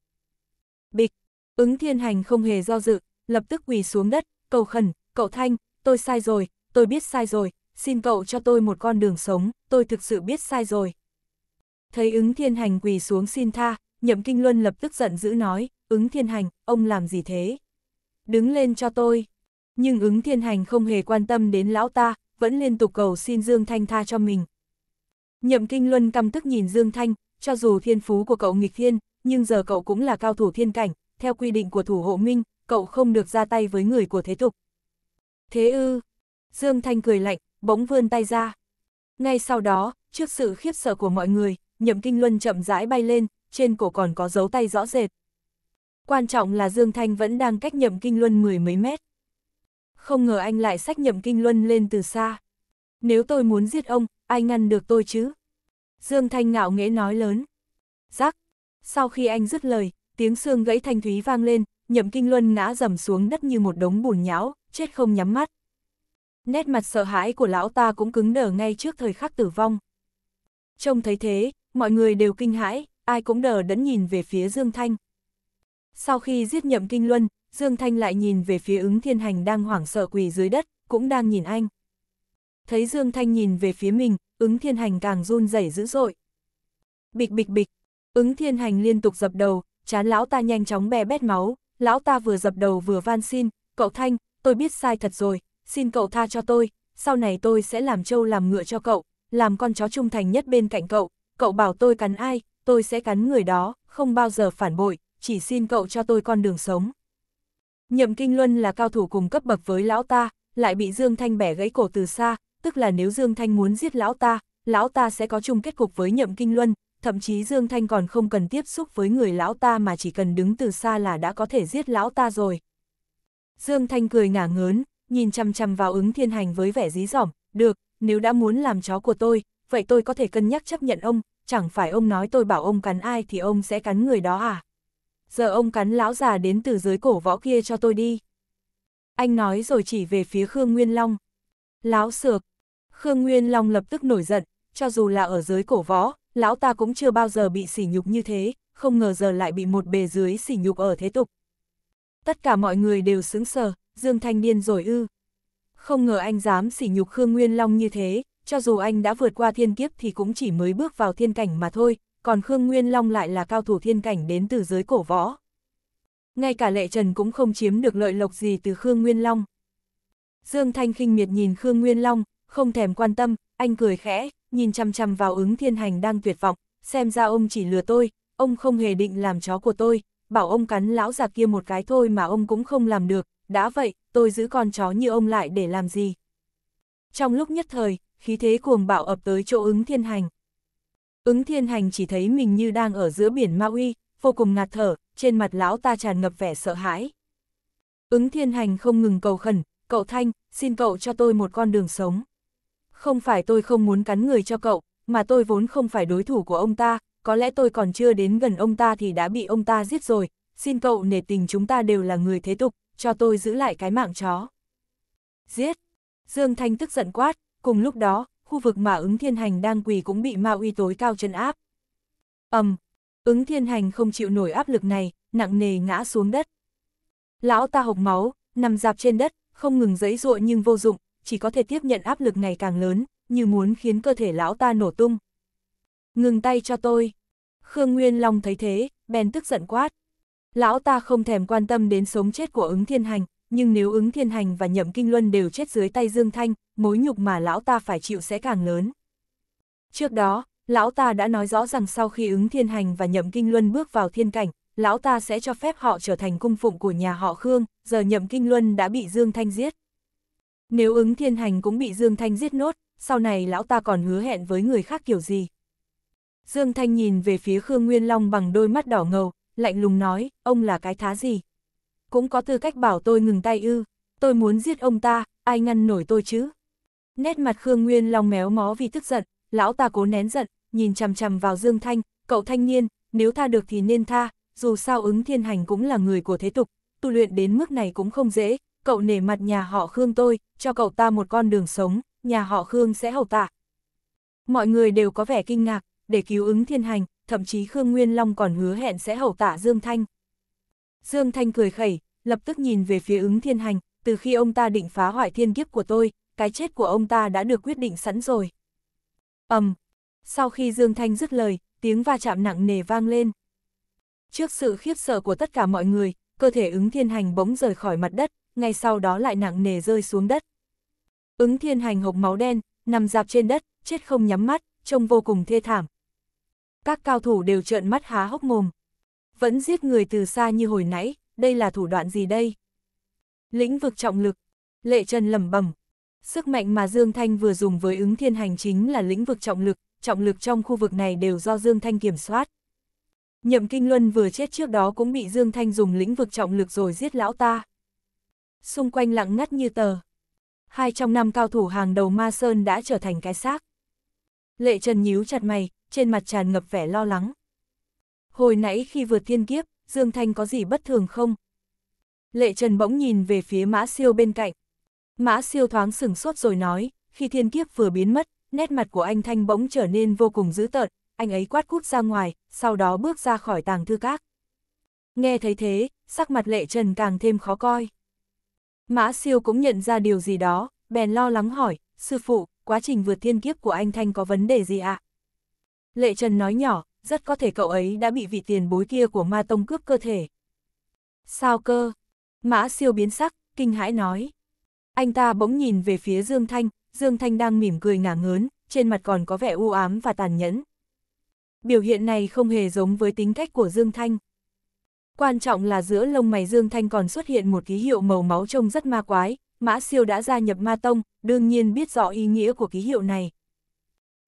Bịch, ứng thiên hành không hề do dự, lập tức quỳ xuống đất, cầu khẩn, cậu Thanh, tôi sai rồi, tôi biết sai rồi, xin cậu cho tôi một con đường sống, tôi thực sự biết sai rồi, thấy ứng thiên hành quỳ xuống xin tha, nhậm kinh luân lập tức giận dữ nói, ứng thiên hành, ông làm gì thế? Đứng lên cho tôi. Nhưng ứng thiên hành không hề quan tâm đến lão ta, vẫn liên tục cầu xin Dương Thanh tha cho mình. Nhậm kinh luân căm tức nhìn Dương Thanh, cho dù thiên phú của cậu nghịch thiên, nhưng giờ cậu cũng là cao thủ thiên cảnh, theo quy định của thủ hộ minh, cậu không được ra tay với người của thế tục. Thế ư, Dương Thanh cười lạnh, bỗng vươn tay ra. Ngay sau đó, trước sự khiếp sợ của mọi người, nhậm kinh luân chậm rãi bay lên, trên cổ còn có dấu tay rõ rệt. Quan trọng là Dương Thanh vẫn đang cách nhậm kinh luân mười mấy mét. Không ngờ anh lại sách nhậm kinh luân lên từ xa. Nếu tôi muốn giết ông, ai ngăn được tôi chứ? Dương Thanh ngạo nghễ nói lớn. Giác! Sau khi anh dứt lời, tiếng xương gãy thanh thúy vang lên, nhậm kinh luân ngã rầm xuống đất như một đống bùn nhão, chết không nhắm mắt. Nét mặt sợ hãi của lão ta cũng cứng đờ ngay trước thời khắc tử vong. Trông thấy thế, mọi người đều kinh hãi, ai cũng đờ đẫn nhìn về phía Dương Thanh. Sau khi giết nhậm kinh luân, Dương Thanh lại nhìn về phía ứng thiên hành đang hoảng sợ quỳ dưới đất, cũng đang nhìn anh. Thấy Dương Thanh nhìn về phía mình, ứng thiên hành càng run rẩy dữ dội. Bịch bịch bịch, ứng thiên hành liên tục dập đầu, chán lão ta nhanh chóng bè bét máu, lão ta vừa dập đầu vừa van xin, cậu Thanh, tôi biết sai thật rồi, xin cậu tha cho tôi, sau này tôi sẽ làm trâu làm ngựa cho cậu, làm con chó trung thành nhất bên cạnh cậu, cậu bảo tôi cắn ai, tôi sẽ cắn người đó, không bao giờ phản bội, chỉ xin cậu cho tôi con đường sống. Nhậm Kinh Luân là cao thủ cùng cấp bậc với lão ta, lại bị Dương Thanh bẻ gãy cổ từ xa, tức là nếu Dương Thanh muốn giết lão ta, lão ta sẽ có chung kết cục với Nhậm Kinh Luân, thậm chí Dương Thanh còn không cần tiếp xúc với người lão ta mà chỉ cần đứng từ xa là đã có thể giết lão ta rồi. Dương Thanh cười ngả ngớn, nhìn chăm chăm vào ứng thiên hành với vẻ dí dỏm, được, nếu đã muốn làm chó của tôi, vậy tôi có thể cân nhắc chấp nhận ông, chẳng phải ông nói tôi bảo ông cắn ai thì ông sẽ cắn người đó à? Giờ ông cắn lão già đến từ dưới cổ võ kia cho tôi đi. Anh nói rồi chỉ về phía Khương Nguyên Long. lão sược. Khương Nguyên Long lập tức nổi giận, cho dù là ở dưới cổ võ, lão ta cũng chưa bao giờ bị sỉ nhục như thế, không ngờ giờ lại bị một bề dưới sỉ nhục ở thế tục. Tất cả mọi người đều sững sờ, Dương Thanh điên rồi ư. Không ngờ anh dám sỉ nhục Khương Nguyên Long như thế, cho dù anh đã vượt qua thiên kiếp thì cũng chỉ mới bước vào thiên cảnh mà thôi, còn Khương Nguyên Long lại là cao thủ thiên cảnh đến từ giới cổ võ. Ngay cả lệ trần cũng không chiếm được lợi lộc gì từ Khương Nguyên Long. Dương Thanh khinh miệt nhìn Khương Nguyên Long, không thèm quan tâm, anh cười khẽ, nhìn chăm chăm vào ứng thiên hành đang tuyệt vọng, xem ra ông chỉ lừa tôi, ông không hề định làm chó của tôi, bảo ông cắn lão già kia một cái thôi mà ông cũng không làm được, đã vậy, tôi giữ con chó như ông lại để làm gì. Trong lúc nhất thời, khí thế cuồng bạo ập tới chỗ ứng thiên hành. Ứng thiên hành chỉ thấy mình như đang ở giữa biển Ma Uy, vô cùng ngạt thở, trên mặt lão ta tràn ngập vẻ sợ hãi. Ứng thiên hành không ngừng cầu khẩn, cậu Thanh, xin cậu cho tôi một con đường sống. Không phải tôi không muốn cắn người cho cậu, mà tôi vốn không phải đối thủ của ông ta, có lẽ tôi còn chưa đến gần ông ta thì đã bị ông ta giết rồi, xin cậu nể tình chúng ta đều là người thế tục, cho tôi giữ lại cái mạng chó. Giết! Dương Thanh tức giận quát, Cùng lúc đó, khu vực mà ứng thiên hành đang quỳ cũng bị ma uy tối cao chân áp. ầm, um, ứng thiên hành không chịu nổi áp lực này, nặng nề ngã xuống đất. Lão ta hộc máu, nằm dạp trên đất, không ngừng giấy ruộng nhưng vô dụng, chỉ có thể tiếp nhận áp lực ngày càng lớn, như muốn khiến cơ thể lão ta nổ tung. Ngừng tay cho tôi. Khương Nguyên Long thấy thế, bèn tức giận quát. Lão ta không thèm quan tâm đến sống chết của ứng thiên hành, nhưng nếu ứng thiên hành và nhậm kinh luân đều chết dưới tay Dương Thanh, mối nhục mà lão ta phải chịu sẽ càng lớn. Trước đó, lão ta đã nói rõ rằng sau khi ứng thiên hành và nhậm kinh luân bước vào thiên cảnh, lão ta sẽ cho phép họ trở thành cung phụng của nhà họ Khương, giờ nhậm kinh luân đã bị Dương Thanh giết. Nếu ứng thiên hành cũng bị Dương Thanh giết nốt, sau này lão ta còn hứa hẹn với người khác kiểu gì. Dương Thanh nhìn về phía Khương Nguyên Long bằng đôi mắt đỏ ngầu, lạnh lùng nói, ông là cái thá gì, cũng có tư cách bảo tôi ngừng tay ư, tôi muốn giết ông ta, ai ngăn nổi tôi chứ. Nét mặt Khương Nguyên lòng méo mó vì tức giận, lão ta cố nén giận, nhìn chằm chằm vào Dương Thanh, cậu thanh niên, nếu tha được thì nên tha, dù sao ứng thiên hành cũng là người của thế tục, tu luyện đến mức này cũng không dễ, cậu nể mặt nhà họ Khương tôi, cho cậu ta một con đường sống, nhà họ Khương sẽ hầu tạ. Mọi người đều có vẻ kinh ngạc, để cứu ứng thiên hành, thậm chí Khương Nguyên Long còn hứa hẹn sẽ hầu tạ Dương Thanh. Dương Thanh cười khẩy, lập tức nhìn về phía ứng thiên hành, từ khi ông ta định phá hoại thiên kiếp của tôi, cái chết của ông ta đã được quyết định sẵn rồi. ầm um, Sau khi Dương Thanh dứt lời, tiếng va chạm nặng nề vang lên. Trước sự khiếp sợ của tất cả mọi người, cơ thể ứng thiên hành bỗng rời khỏi mặt đất, ngay sau đó lại nặng nề rơi xuống đất. Ứng thiên hành hộc máu đen, nằm dạp trên đất, chết không nhắm mắt, trông vô cùng thê thảm. Các cao thủ đều trợn mắt há hốc mồm vẫn giết người từ xa như hồi nãy, đây là thủ đoạn gì đây? Lĩnh vực trọng lực, lệ trần lẩm bẩm Sức mạnh mà Dương Thanh vừa dùng với ứng thiên hành chính là lĩnh vực trọng lực, trọng lực trong khu vực này đều do Dương Thanh kiểm soát. Nhậm Kinh Luân vừa chết trước đó cũng bị Dương Thanh dùng lĩnh vực trọng lực rồi giết lão ta. Xung quanh lặng ngắt như tờ. Hai trong năm cao thủ hàng đầu Ma Sơn đã trở thành cái xác. Lệ Trần nhíu chặt mày, trên mặt tràn ngập vẻ lo lắng. Hồi nãy khi vượt thiên kiếp, Dương Thanh có gì bất thường không? Lệ Trần bỗng nhìn về phía Mã Siêu bên cạnh. Mã Siêu thoáng sửng sốt rồi nói, khi thiên kiếp vừa biến mất, nét mặt của anh Thanh bỗng trở nên vô cùng dữ tợn, anh ấy quát cút ra ngoài, sau đó bước ra khỏi tàng thư các. Nghe thấy thế, sắc mặt Lệ Trần càng thêm khó coi. Mã Siêu cũng nhận ra điều gì đó, bèn lo lắng hỏi, sư phụ, quá trình vượt thiên kiếp của anh Thanh có vấn đề gì ạ? À? Lệ Trần nói nhỏ, rất có thể cậu ấy đã bị vị tiền bối kia của ma tông cướp cơ thể. Sao cơ? Mã siêu biến sắc, kinh hãi nói. Anh ta bỗng nhìn về phía Dương Thanh, Dương Thanh đang mỉm cười ngả ngớn, trên mặt còn có vẻ u ám và tàn nhẫn. Biểu hiện này không hề giống với tính cách của Dương Thanh. Quan trọng là giữa lông mày Dương Thanh còn xuất hiện một ký hiệu màu máu trông rất ma quái, Mã Siêu đã gia nhập Ma Tông, đương nhiên biết rõ ý nghĩa của ký hiệu này.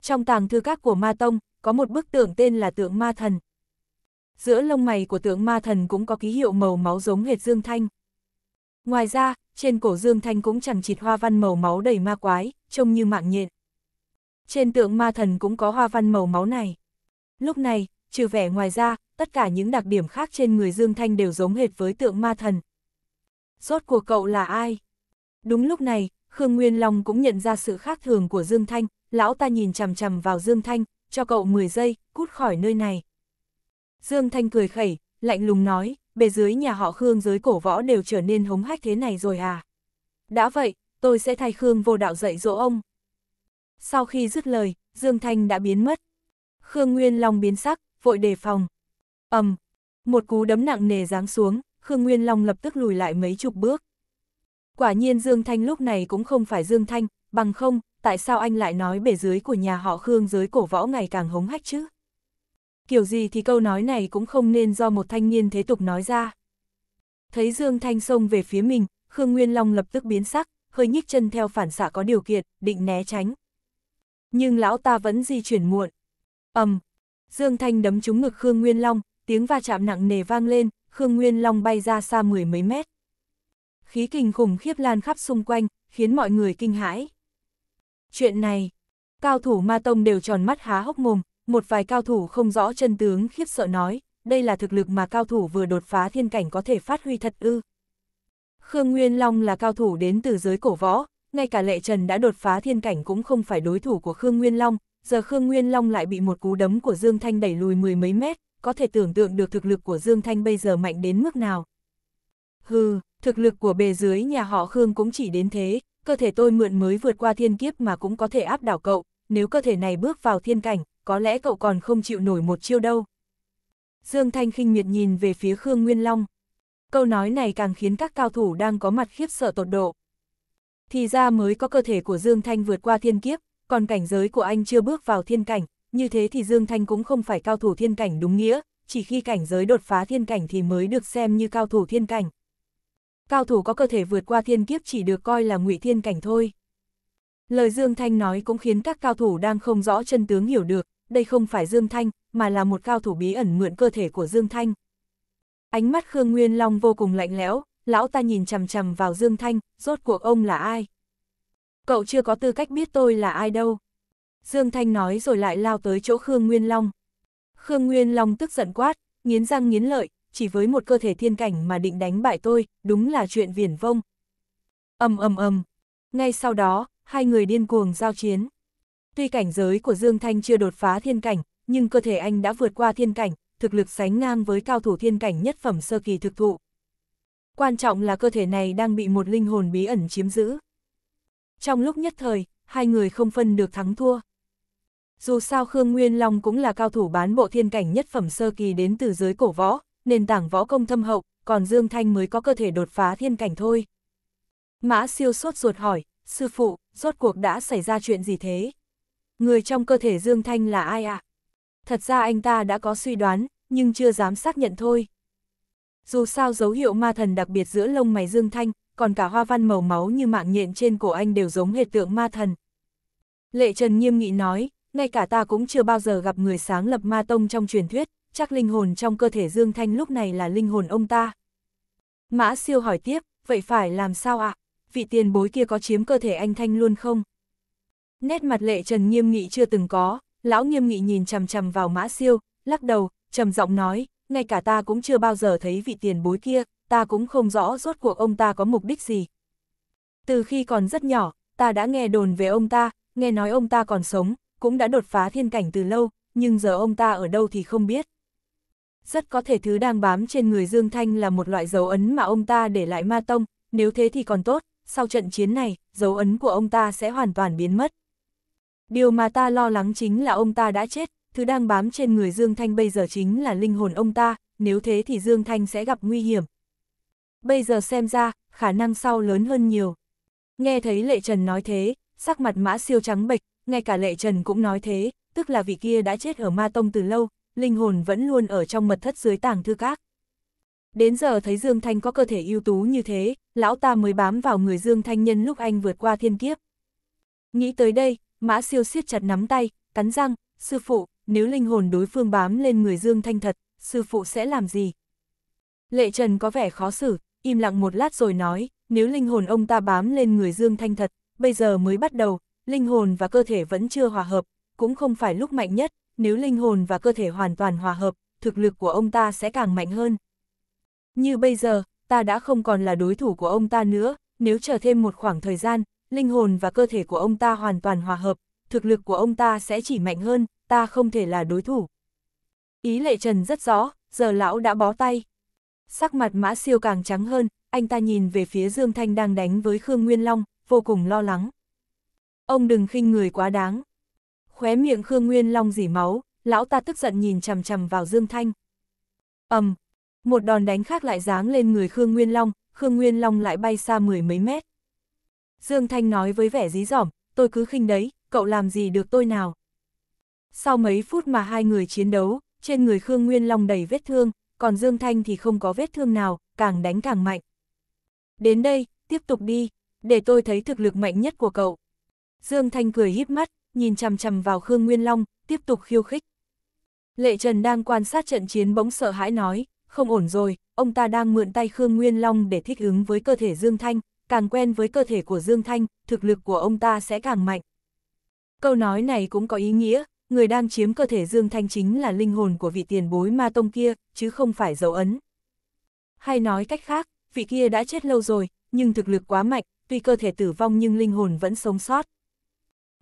Trong tàng thư các của Ma Tông, có một bức tượng tên là tượng ma thần. Giữa lông mày của tượng ma thần cũng có ký hiệu màu máu giống hệt Dương Thanh. Ngoài ra, trên cổ Dương Thanh cũng chẳng chịt hoa văn màu máu đầy ma quái, trông như mạng nhện. Trên tượng ma thần cũng có hoa văn màu máu này. Lúc này, trừ vẻ ngoài ra, tất cả những đặc điểm khác trên người Dương Thanh đều giống hệt với tượng ma thần. Rốt của cậu là ai? Đúng lúc này, Khương Nguyên Long cũng nhận ra sự khác thường của Dương Thanh, lão ta nhìn chằm chằm vào Dương Thanh, cho cậu 10 giây, cút khỏi nơi này. Dương Thanh cười khẩy, lạnh lùng nói, bề dưới nhà họ Khương giới cổ võ đều trở nên hống hách thế này rồi à. Đã vậy, tôi sẽ thay Khương vô đạo dạy dỗ ông. Sau khi dứt lời, Dương Thanh đã biến mất. Khương Nguyên Long biến sắc, vội đề phòng. ầm, một cú đấm nặng nề giáng xuống, Khương Nguyên Long lập tức lùi lại mấy chục bước. Quả nhiên Dương Thanh lúc này cũng không phải Dương Thanh, bằng không, tại sao anh lại nói bể dưới của nhà họ Khương dưới cổ võ ngày càng hống hách chứ? Kiểu gì thì câu nói này cũng không nên do một thanh niên thế tục nói ra. Thấy Dương Thanh xông về phía mình, Khương Nguyên Long lập tức biến sắc, hơi nhích chân theo phản xạ có điều kiện, định né tránh. Nhưng lão ta vẫn di chuyển muộn. ầm, Dương Thanh đấm trúng ngực Khương Nguyên Long, tiếng va chạm nặng nề vang lên, Khương Nguyên Long bay ra xa mười mấy mét. Khí kình khủng khiếp lan khắp xung quanh, khiến mọi người kinh hãi. Chuyện này, cao thủ ma tông đều tròn mắt há hốc mồm, một vài cao thủ không rõ chân tướng khiếp sợ nói, đây là thực lực mà cao thủ vừa đột phá thiên cảnh có thể phát huy thật ư. Khương Nguyên Long là cao thủ đến từ giới cổ võ, ngay cả Lệ Trần đã đột phá thiên cảnh cũng không phải đối thủ của Khương Nguyên Long, giờ Khương Nguyên Long lại bị một cú đấm của Dương Thanh đẩy lùi mười mấy mét, có thể tưởng tượng được thực lực của Dương Thanh bây giờ mạnh đến mức nào. Hừ, thực lực của bề dưới nhà họ Khương cũng chỉ đến thế, cơ thể tôi mượn mới vượt qua thiên kiếp mà cũng có thể áp đảo cậu, nếu cơ thể này bước vào thiên cảnh, có lẽ cậu còn không chịu nổi một chiêu đâu. Dương Thanh khinh miệt nhìn về phía Khương Nguyên Long. Câu nói này càng khiến các cao thủ đang có mặt khiếp sợ tột độ. Thì ra mới có cơ thể của Dương Thanh vượt qua thiên kiếp, còn cảnh giới của anh chưa bước vào thiên cảnh, như thế thì Dương Thanh cũng không phải cao thủ thiên cảnh đúng nghĩa, chỉ khi cảnh giới đột phá thiên cảnh thì mới được xem như cao thủ thiên cảnh, cao thủ có cơ thể vượt qua thiên kiếp chỉ được coi là ngụy thiên cảnh thôi. Lời Dương Thanh nói cũng khiến các cao thủ đang không rõ chân tướng hiểu được, đây không phải Dương Thanh, mà là một cao thủ bí ẩn mượn cơ thể của Dương Thanh. Ánh mắt Khương Nguyên Long vô cùng lạnh lẽo, lão ta nhìn chằm chằm vào Dương Thanh, rốt cuộc ông là ai? Cậu chưa có tư cách biết tôi là ai đâu. Dương Thanh nói rồi lại lao tới chỗ Khương Nguyên Long. Khương Nguyên Long tức giận quát, nghiến răng nghiến lợi, chỉ với một cơ thể thiên cảnh mà định đánh bại tôi, đúng là chuyện viển vông. ầm ầm ầm. Ngay sau đó, hai người điên cuồng giao chiến. Tuy cảnh giới của Dương Thanh chưa đột phá thiên cảnh, nhưng cơ thể anh đã vượt qua thiên cảnh, thực lực sánh ngang với cao thủ thiên cảnh nhất phẩm sơ kỳ thực thụ. Quan trọng là cơ thể này đang bị một linh hồn bí ẩn chiếm giữ. Trong lúc nhất thời, hai người không phân được thắng thua. Dù sao Khương Nguyên Long cũng là cao thủ bán bộ thiên cảnh nhất phẩm sơ kỳ đến từ giới cổ võ, nền tảng võ công thâm hậu, còn Dương Thanh mới có cơ thể đột phá thiên cảnh thôi. Mã siêu sốt ruột hỏi, sư phụ, rốt cuộc đã xảy ra chuyện gì thế? Người trong cơ thể Dương Thanh là ai ạ? À? Thật ra anh ta đã có suy đoán, nhưng chưa dám xác nhận thôi. Dù sao dấu hiệu ma thần đặc biệt giữa lông mày Dương Thanh, còn cả hoa văn màu máu như mạng nhện trên cổ anh đều giống hệt tượng ma thần. Lệ Trần nghiêm nghị nói, ngay cả ta cũng chưa bao giờ gặp người sáng lập ma tông trong truyền thuyết, chắc linh hồn trong cơ thể Dương Thanh lúc này là linh hồn ông ta. Mã siêu hỏi tiếp, vậy phải làm sao ạ? À? Vị tiền bối kia có chiếm cơ thể anh Thanh luôn không? Nét mặt lệ trần nghiêm nghị chưa từng có, lão nghiêm nghị nhìn chằm chằm vào mã siêu, lắc đầu, trầm giọng nói, ngay cả ta cũng chưa bao giờ thấy vị tiền bối kia, ta cũng không rõ rốt cuộc ông ta có mục đích gì. Từ khi còn rất nhỏ, ta đã nghe đồn về ông ta, nghe nói ông ta còn sống, cũng đã đột phá thiên cảnh từ lâu, nhưng giờ ông ta ở đâu thì không biết rất có thể thứ đang bám trên người Dương Thanh là một loại dấu ấn mà ông ta để lại ma tông, nếu thế thì còn tốt, sau trận chiến này, dấu ấn của ông ta sẽ hoàn toàn biến mất. Điều mà ta lo lắng chính là ông ta đã chết, thứ đang bám trên người Dương Thanh bây giờ chính là linh hồn ông ta, nếu thế thì Dương Thanh sẽ gặp nguy hiểm. Bây giờ xem ra, khả năng sau lớn hơn nhiều. Nghe thấy Lệ Trần nói thế, sắc mặt mã siêu trắng bệch, ngay cả Lệ Trần cũng nói thế, tức là vị kia đã chết ở Ma Tông từ lâu, linh hồn vẫn luôn ở trong mật thất dưới tàng thư các. Đến giờ thấy Dương Thanh có cơ thể ưu tú như thế, lão ta mới bám vào người Dương Thanh nhân lúc anh vượt qua thiên kiếp. Nghĩ tới đây, mã siêu siết chặt nắm tay, cắn răng, sư phụ, nếu linh hồn đối phương bám lên người Dương Thanh thật, sư phụ sẽ làm gì? Lệ Trần có vẻ khó xử, im lặng một lát rồi nói, nếu linh hồn ông ta bám lên người Dương Thanh thật, bây giờ mới bắt đầu, linh hồn và cơ thể vẫn chưa hòa hợp, cũng không phải lúc mạnh nhất, nếu linh hồn và cơ thể hoàn toàn hòa hợp, thực lực của ông ta sẽ càng mạnh hơn. Như bây giờ, ta đã không còn là đối thủ của ông ta nữa, nếu chờ thêm một khoảng thời gian, linh hồn và cơ thể của ông ta hoàn toàn hòa hợp, thực lực của ông ta sẽ chỉ mạnh hơn, ta không thể là đối thủ. Ý lệ trần rất rõ, giờ lão đã bó tay. Sắc mặt mã siêu càng trắng hơn, anh ta nhìn về phía Dương Thanh đang đánh với Khương Nguyên Long, vô cùng lo lắng. Ông đừng khinh người quá đáng, khóe miệng Khương Nguyên Long dỉ máu, lão ta tức giận nhìn chằm chằm vào Dương Thanh. ầm, um, một đòn đánh khác lại giáng lên người Khương Nguyên Long, Khương Nguyên Long lại bay xa mười mấy mét. Dương Thanh nói với vẻ dí dỏm, tôi cứ khinh đấy, cậu làm gì được tôi nào. Sau mấy phút mà hai người chiến đấu, trên người Khương Nguyên Long đầy vết thương, còn Dương Thanh thì không có vết thương nào, càng đánh càng mạnh. Đến đây, tiếp tục đi, để tôi thấy thực lực mạnh nhất của cậu. Dương Thanh cười híp mắt, nhìn chằm chằm vào Khương Nguyên Long, tiếp tục khiêu khích. Lệ Trần đang quan sát trận chiến bỗng sợ hãi nói, không ổn rồi, ông ta đang mượn tay Khương Nguyên Long để thích ứng với cơ thể Dương Thanh, càng quen với cơ thể của Dương Thanh, thực lực của ông ta sẽ càng mạnh. Câu nói này cũng có ý nghĩa, người đang chiếm cơ thể Dương Thanh chính là linh hồn của vị tiền bối ma tông kia, chứ không phải dấu ấn. Hay nói cách khác, vị kia đã chết lâu rồi, nhưng thực lực quá mạnh, tuy cơ thể tử vong nhưng linh hồn vẫn sống sót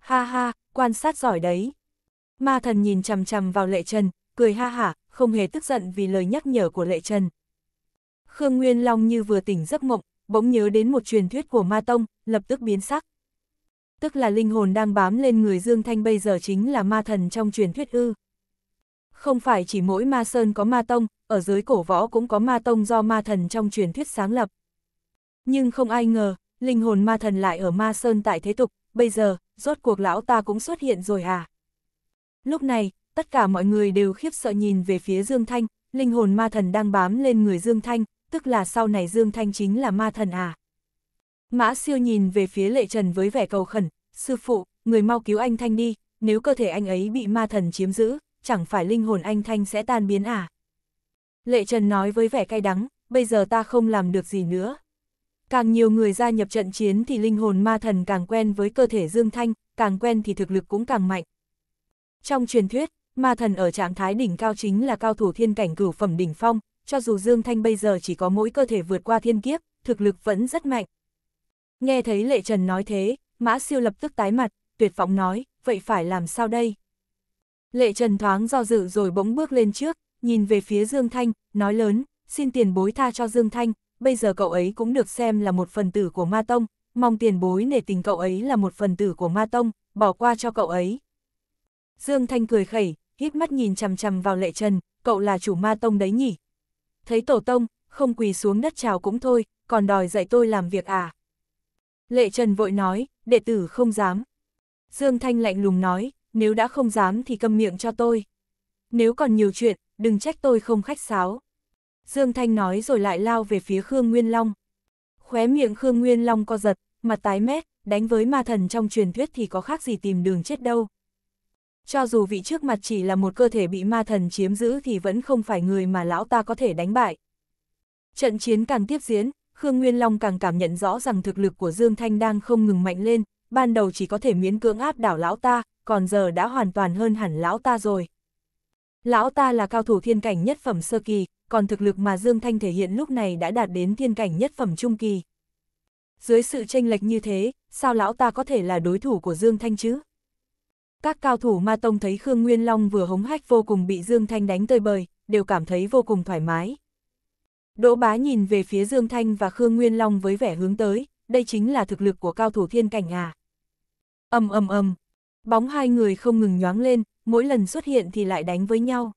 ha ha, quan sát giỏi đấy. Ma thần nhìn chằm chằm vào lệ trần, cười ha hả, không hề tức giận vì lời nhắc nhở của lệ trần. Khương Nguyên Long như vừa tỉnh giấc mộng, bỗng nhớ đến một truyền thuyết của Ma Tông, lập tức biến sắc. Tức là linh hồn đang bám lên người Dương Thanh bây giờ chính là ma thần trong truyền thuyết ư. Không phải chỉ mỗi ma sơn có ma tông, ở dưới cổ võ cũng có ma tông do ma thần trong truyền thuyết sáng lập. Nhưng không ai ngờ, linh hồn ma thần lại ở ma sơn tại thế tục, bây giờ, rốt cuộc lão ta cũng xuất hiện rồi à? Lúc này, tất cả mọi người đều khiếp sợ nhìn về phía Dương Thanh, linh hồn ma thần đang bám lên người Dương Thanh, tức là sau này Dương Thanh chính là ma thần à? Mã siêu nhìn về phía lệ trần với vẻ cầu khẩn, sư phụ, người mau cứu anh Thanh đi, nếu cơ thể anh ấy bị ma thần chiếm giữ, chẳng phải linh hồn anh Thanh sẽ tan biến à? Lệ Trần nói với vẻ cay đắng, bây giờ ta không làm được gì nữa, Càng nhiều người gia nhập trận chiến thì linh hồn ma thần càng quen với cơ thể Dương Thanh, càng quen thì thực lực cũng càng mạnh. Trong truyền thuyết, ma thần ở trạng thái đỉnh cao chính là cao thủ thiên cảnh cửu phẩm đỉnh phong, cho dù Dương Thanh bây giờ chỉ có mỗi cơ thể vượt qua thiên kiếp, thực lực vẫn rất mạnh. Nghe thấy Lệ Trần nói thế, Mã Siêu lập tức tái mặt, tuyệt vọng nói, vậy phải làm sao đây? Lệ Trần thoáng do dự rồi bỗng bước lên trước, nhìn về phía Dương Thanh, nói lớn, xin tiền bối tha cho Dương Thanh, bây giờ cậu ấy cũng được xem là một phần tử của Ma Tông, mong tiền bối nể tình cậu ấy là một phần tử của Ma Tông, bỏ qua cho cậu ấy. Dương Thanh cười khẩy, hít mắt nhìn chằm chằm vào lệ trần, cậu là chủ Ma Tông đấy nhỉ? Thấy Tổ Tông, không quỳ xuống đất chào cũng thôi, còn đòi dạy tôi làm việc à? Lệ Trần vội nói, đệ tử không dám. Dương Thanh lạnh lùng nói, nếu đã không dám thì câm miệng cho tôi. Nếu còn nhiều chuyện, đừng trách tôi không khách sáo. Dương Thanh nói rồi lại lao về phía Khương Nguyên Long. Khóe miệng Khương Nguyên Long co giật, mặt tái mét, đánh với ma thần trong truyền thuyết thì có khác gì tìm đường chết đâu. Cho dù vị trước mặt chỉ là một cơ thể bị ma thần chiếm giữ thì vẫn không phải người mà lão ta có thể đánh bại. Trận chiến càng tiếp diễn, Khương Nguyên Long càng cảm nhận rõ rằng thực lực của Dương Thanh đang không ngừng mạnh lên, ban đầu chỉ có thể miễn cưỡng áp đảo lão ta, còn giờ đã hoàn toàn hơn hẳn lão ta rồi. Lão ta là cao thủ thiên cảnh nhất phẩm sơ kỳ, còn thực lực mà Dương Thanh thể hiện lúc này đã đạt đến thiên cảnh nhất phẩm trung kỳ. Dưới sự tranh lệch như thế, sao lão ta có thể là đối thủ của Dương Thanh chứ? Các cao thủ ma tông thấy Khương Nguyên Long vừa hống hách vô cùng bị Dương Thanh đánh tơi bời, đều cảm thấy vô cùng thoải mái. Đỗ bá nhìn về phía Dương Thanh và Khương Nguyên Long với vẻ hướng tới, đây chính là thực lực của cao thủ thiên cảnh à. Âm âm âm, bóng hai người không ngừng nhoáng lên, mỗi lần xuất hiện thì lại đánh với nhau.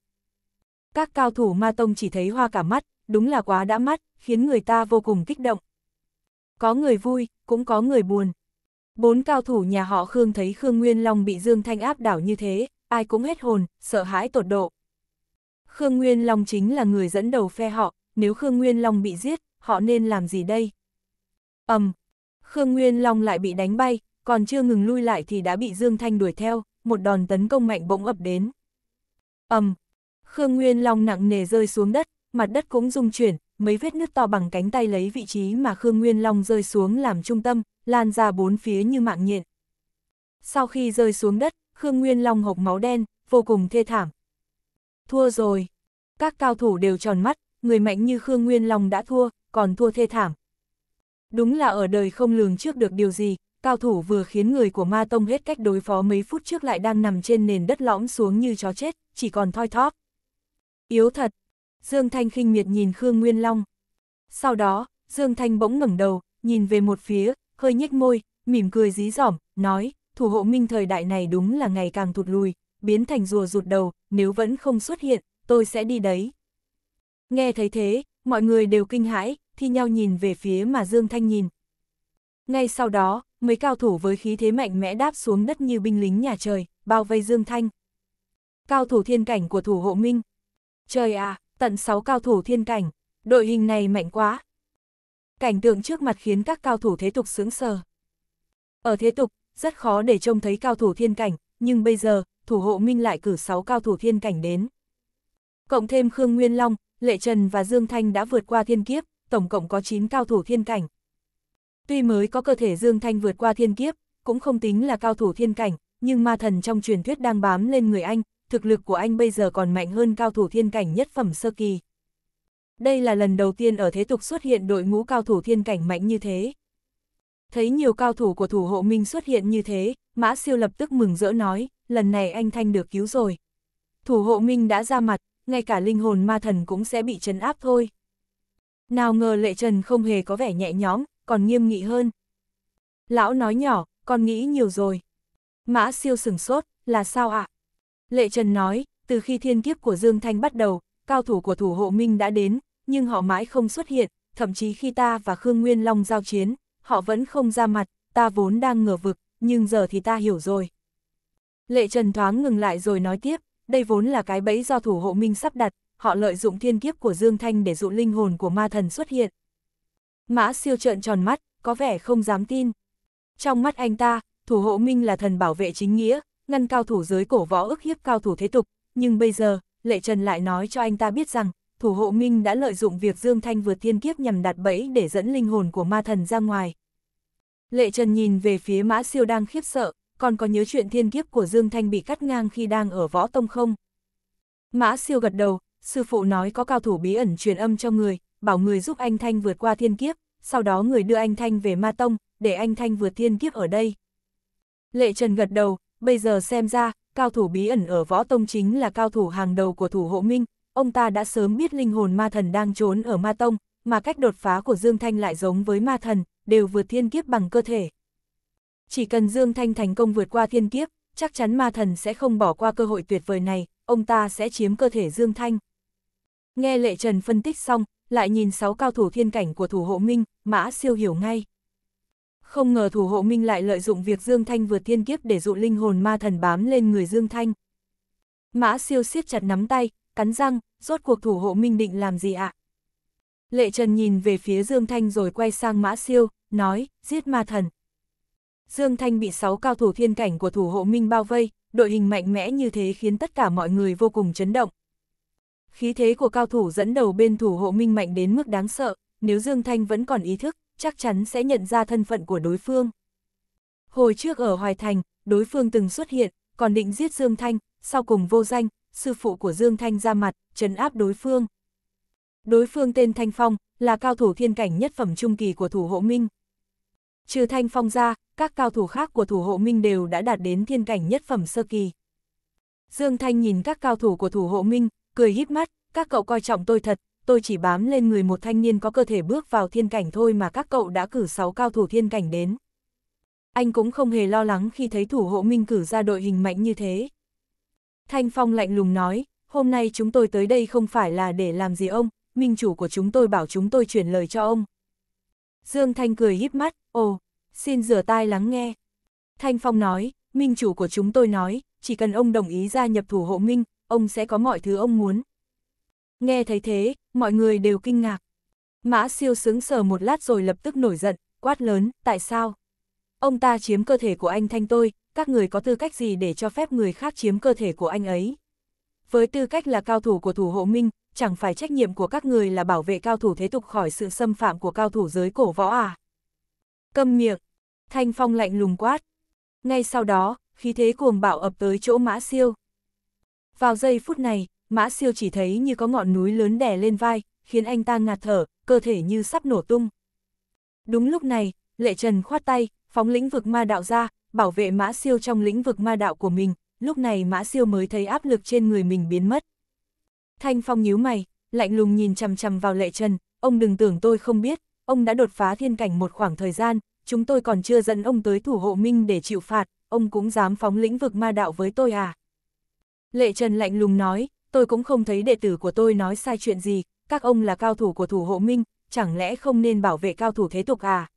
Các cao thủ ma tông chỉ thấy hoa cả mắt, đúng là quá đã mắt, khiến người ta vô cùng kích động. Có người vui, cũng có người buồn. Bốn cao thủ nhà họ Khương thấy Khương Nguyên Long bị Dương Thanh áp đảo như thế, ai cũng hết hồn, sợ hãi tột độ. Khương Nguyên Long chính là người dẫn đầu phe họ, nếu Khương Nguyên Long bị giết, họ nên làm gì đây? ầm um, Khương Nguyên Long lại bị đánh bay, còn chưa ngừng lui lại thì đã bị Dương Thanh đuổi theo, một đòn tấn công mạnh bỗng ập đến. ầm um, Khương Nguyên Long nặng nề rơi xuống đất, mặt đất cũng rung chuyển, mấy vết nứt to bằng cánh tay lấy vị trí mà Khương Nguyên Long rơi xuống làm trung tâm, lan ra bốn phía như mạng nhện. Sau khi rơi xuống đất, Khương Nguyên Long hộc máu đen, vô cùng thê thảm. Thua rồi. Các cao thủ đều tròn mắt, người mạnh như Khương Nguyên Long đã thua, còn thua thê thảm. Đúng là ở đời không lường trước được điều gì, cao thủ vừa khiến người của Ma Tông hết cách đối phó mấy phút trước lại đang nằm trên nền đất lõm xuống như chó chết, chỉ còn thoi thóp. Yếu thật. Dương Thanh khinh miệt nhìn Khương Nguyên Long. Sau đó, Dương Thanh bỗng ngẩng đầu, nhìn về một phía, hơi nhếch môi, mỉm cười dí dỏm, nói, thủ hộ minh thời đại này đúng là ngày càng thụt lùi, biến thành rùa rụt đầu, nếu vẫn không xuất hiện, tôi sẽ đi đấy. Nghe thấy thế, mọi người đều kinh hãi, thi nhau nhìn về phía mà Dương Thanh nhìn. Ngay sau đó, mấy cao thủ với khí thế mạnh mẽ đáp xuống đất như binh lính nhà trời, bao vây Dương Thanh. Cao thủ thiên cảnh của thủ hộ minh, Trời à, tận 6 cao thủ thiên cảnh, đội hình này mạnh quá. Cảnh tượng trước mặt khiến các cao thủ thế tục sướng sờ. Ở thế tục, rất khó để trông thấy cao thủ thiên cảnh, nhưng bây giờ, thủ hộ minh lại cử 6 cao thủ thiên cảnh đến. Cộng thêm Khương Nguyên Long, Lệ Trần và Dương Thanh đã vượt qua thiên kiếp, tổng cộng có 9 cao thủ thiên cảnh. Tuy mới có cơ thể Dương Thanh vượt qua thiên kiếp, cũng không tính là cao thủ thiên cảnh, nhưng ma thần trong truyền thuyết đang bám lên người anh, thực lực của anh bây giờ còn mạnh hơn cao thủ thiên cảnh nhất phẩm sơ kỳ. Đây là lần đầu tiên ở thế tục xuất hiện đội ngũ cao thủ thiên cảnh mạnh như thế. Thấy nhiều cao thủ của thủ hộ minh xuất hiện như thế, Mã Siêu lập tức mừng rỡ nói, lần này anh Thanh được cứu rồi. Thủ hộ minh đã ra mặt, ngay cả linh hồn ma thần cũng sẽ bị trấn áp thôi. Nào ngờ lệ trần không hề có vẻ nhẹ nhõm, còn nghiêm nghị hơn. Lão nói nhỏ, con nghĩ nhiều rồi. Mã siêu sừng sốt, là sao ạ? À? Lệ Trần nói, từ khi thiên kiếp của Dương Thanh bắt đầu, cao thủ của thủ hộ Minh đã đến, nhưng họ mãi không xuất hiện, thậm chí khi ta và Khương Nguyên Long giao chiến, họ vẫn không ra mặt, ta vốn đang ngờ vực, nhưng giờ thì ta hiểu rồi. Lệ Trần thoáng ngừng lại rồi nói tiếp, đây vốn là cái bẫy do thủ hộ Minh sắp đặt, họ lợi dụng thiên kiếp của Dương Thanh để dụ linh hồn của ma thần xuất hiện. Mã siêu trợn tròn mắt, có vẻ không dám tin. Trong mắt anh ta, thủ hộ Minh là thần bảo vệ chính nghĩa, ngăn cao thủ giới cổ võ ức hiếp cao thủ thế tục, nhưng bây giờ, Lệ Trần lại nói cho anh ta biết rằng, thủ hộ minh đã lợi dụng việc Dương Thanh vượt thiên kiếp nhằm đặt bẫy để dẫn linh hồn của ma thần ra ngoài. Lệ Trần nhìn về phía Mã Siêu đang khiếp sợ, còn có nhớ chuyện thiên kiếp của Dương Thanh bị cắt ngang khi đang ở võ tông không? Mã Siêu gật đầu, sư phụ nói có cao thủ bí ẩn truyền âm cho người, bảo người giúp anh Thanh vượt qua thiên kiếp, sau đó người đưa anh Thanh về ma tông, để anh Thanh vượt thiên kiếp ở đây. Lệ Trần gật đầu, bây giờ xem ra, cao thủ bí ẩn ở võ tông chính là cao thủ hàng đầu của thủ hộ minh, ông ta đã sớm biết linh hồn ma thần đang trốn ở ma tông, mà cách đột phá của Dương Thanh lại giống với ma thần, đều vượt thiên kiếp bằng cơ thể. Chỉ cần Dương Thanh thành công vượt qua thiên kiếp, chắc chắn ma thần sẽ không bỏ qua cơ hội tuyệt vời này, ông ta sẽ chiếm cơ thể Dương Thanh. Nghe Lệ Trần phân tích xong, lại nhìn sáu cao thủ thiên cảnh của thủ hộ minh, Mã siêu hiểu ngay. Không ngờ thủ hộ minh lại lợi dụng việc Dương Thanh vượt thiên kiếp để dụ linh hồn ma thần bám lên người Dương Thanh. Mã siêu siết chặt nắm tay, cắn răng, rốt cuộc thủ hộ minh định làm gì ạ? Lệ Trần nhìn về phía Dương Thanh rồi quay sang Mã Siêu, nói, giết ma thần. Dương Thanh bị sáu cao thủ thiên cảnh của thủ hộ minh bao vây, đội hình mạnh mẽ như thế khiến tất cả mọi người vô cùng chấn động. Khí thế của cao thủ dẫn đầu bên thủ hộ minh mạnh đến mức đáng sợ, nếu Dương Thanh vẫn còn ý thức, chắc chắn sẽ nhận ra thân phận của đối phương. Hồi trước ở Hoài Thành, đối phương từng xuất hiện, còn định giết Dương Thanh, sau cùng vô danh, sư phụ của Dương Thanh ra mặt, trấn áp đối phương. Đối phương tên Thanh Phong, là cao thủ thiên cảnh nhất phẩm trung kỳ của thủ hộ minh. Trừ Thanh Phong ra, các cao thủ khác của thủ hộ minh đều đã đạt đến thiên cảnh nhất phẩm sơ kỳ. Dương Thanh nhìn các cao thủ của thủ hộ minh, cười híp mắt, các cậu coi trọng tôi thật, tôi chỉ bám lên người một thanh niên có cơ thể bước vào thiên cảnh thôi mà các cậu đã cử 6 cao thủ thiên cảnh đến. Anh cũng không hề lo lắng khi thấy thủ hộ minh cử ra đội hình mạnh như thế. Thanh Phong lạnh lùng nói, hôm nay chúng tôi tới đây không phải là để làm gì ông, minh chủ của chúng tôi bảo chúng tôi chuyển lời cho ông. Dương Thanh cười híp mắt, ồ, xin rửa tai lắng nghe. Thanh Phong nói, minh chủ của chúng tôi nói, chỉ cần ông đồng ý gia nhập thủ hộ minh, ông sẽ có mọi thứ ông muốn. Nghe thấy thế, mọi người đều kinh ngạc. Mã siêu sướng sờ một lát rồi lập tức nổi giận, quát lớn, tại sao? Ông ta chiếm cơ thể của anh Thanh tôi, các người có tư cách gì để cho phép người khác chiếm cơ thể của anh ấy? Với tư cách là cao thủ của thủ hộ minh, chẳng phải trách nhiệm của các người là bảo vệ cao thủ thế tục khỏi sự xâm phạm của cao thủ giới cổ võ à? Câm miệng! Thanh Phong lạnh lùng quát. Ngay sau đó, khí thế cuồng bạo ập tới chỗ mã siêu. Vào giây phút này, Mã siêu chỉ thấy như có ngọn núi lớn đè lên vai, khiến anh ta ngạt thở, cơ thể như sắp nổ tung. Đúng lúc này, Lệ Trần khoát tay, phóng lĩnh vực ma đạo ra, bảo vệ Mã Siêu trong lĩnh vực ma đạo của mình, lúc này Mã Siêu mới thấy áp lực trên người mình biến mất. Thanh Phong nhíu mày, lạnh lùng nhìn chằm chằm vào Lệ Trần, ông đừng tưởng tôi không biết, ông đã đột phá thiên cảnh một khoảng thời gian, chúng tôi còn chưa dẫn ông tới thủ hộ minh để chịu phạt, ông cũng dám phóng lĩnh vực ma đạo với tôi à. Lệ Trần lạnh lùng nói, tôi cũng không thấy đệ tử của tôi nói sai chuyện gì, các ông là cao thủ của thủ hộ minh, chẳng lẽ không nên bảo vệ cao thủ thế tục à?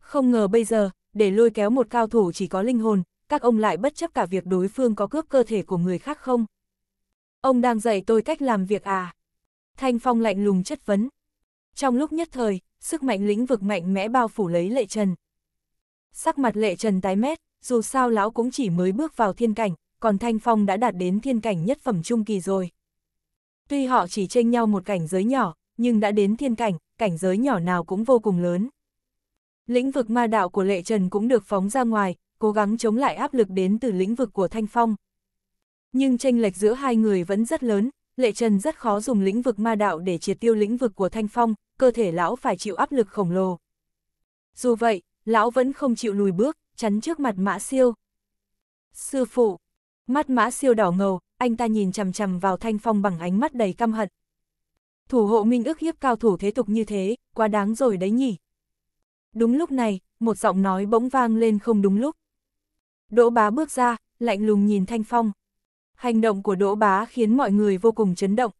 Không ngờ bây giờ, để lôi kéo một cao thủ chỉ có linh hồn, các ông lại bất chấp cả việc đối phương có cướp cơ thể của người khác không? Ông đang dạy tôi cách làm việc à? Thanh Phong lạnh lùng chất vấn. Trong lúc nhất thời, sức mạnh lĩnh vực mạnh mẽ bao phủ lấy lệ trần. Sắc mặt lệ trần tái mét, dù sao lão cũng chỉ mới bước vào thiên cảnh, còn Thanh Phong đã đạt đến thiên cảnh nhất phẩm trung kỳ rồi. Tuy họ chỉ tranh nhau một cảnh giới nhỏ, nhưng đã đến thiên cảnh, cảnh giới nhỏ nào cũng vô cùng lớn. Lĩnh vực ma đạo của Lệ Trần cũng được phóng ra ngoài, cố gắng chống lại áp lực đến từ lĩnh vực của Thanh Phong. Nhưng tranh lệch giữa hai người vẫn rất lớn, Lệ Trần rất khó dùng lĩnh vực ma đạo để triệt tiêu lĩnh vực của Thanh Phong, cơ thể lão phải chịu áp lực khổng lồ. Dù vậy, lão vẫn không chịu lùi bước, chắn trước mặt Mã Siêu. Sư phụ, Mắt mã siêu đỏ ngầu, anh ta nhìn chằm chằm vào Thanh Phong bằng ánh mắt đầy căm hận. Thủ hộ minh ước hiếp cao thủ thế tục như thế, quá đáng rồi đấy nhỉ. Đúng lúc này, một giọng nói bỗng vang lên không đúng lúc. Đỗ bá bước ra, lạnh lùng nhìn Thanh Phong. Hành động của Đỗ bá khiến mọi người vô cùng chấn động.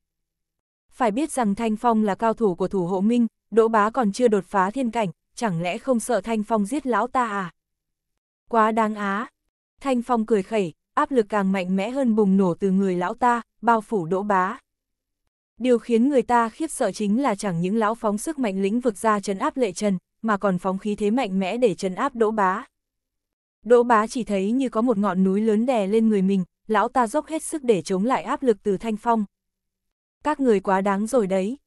Phải biết rằng Thanh Phong là cao thủ của thủ hộ minh, Đỗ bá còn chưa đột phá thiên cảnh, chẳng lẽ không sợ Thanh Phong giết lão ta à? Quá đáng á. Thanh Phong cười khẩy, áp lực càng mạnh mẽ hơn bùng nổ từ người lão ta, bao phủ đỗ bá. Điều khiến người ta khiếp sợ chính là chẳng những lão phóng sức mạnh lĩnh vực ra chấn áp lệ trần, mà còn phóng khí thế mạnh mẽ để chấn áp đỗ bá. Đỗ bá chỉ thấy như có một ngọn núi lớn đè lên người mình, lão ta dốc hết sức để chống lại áp lực từ thanh phong. Các người quá đáng rồi đấy.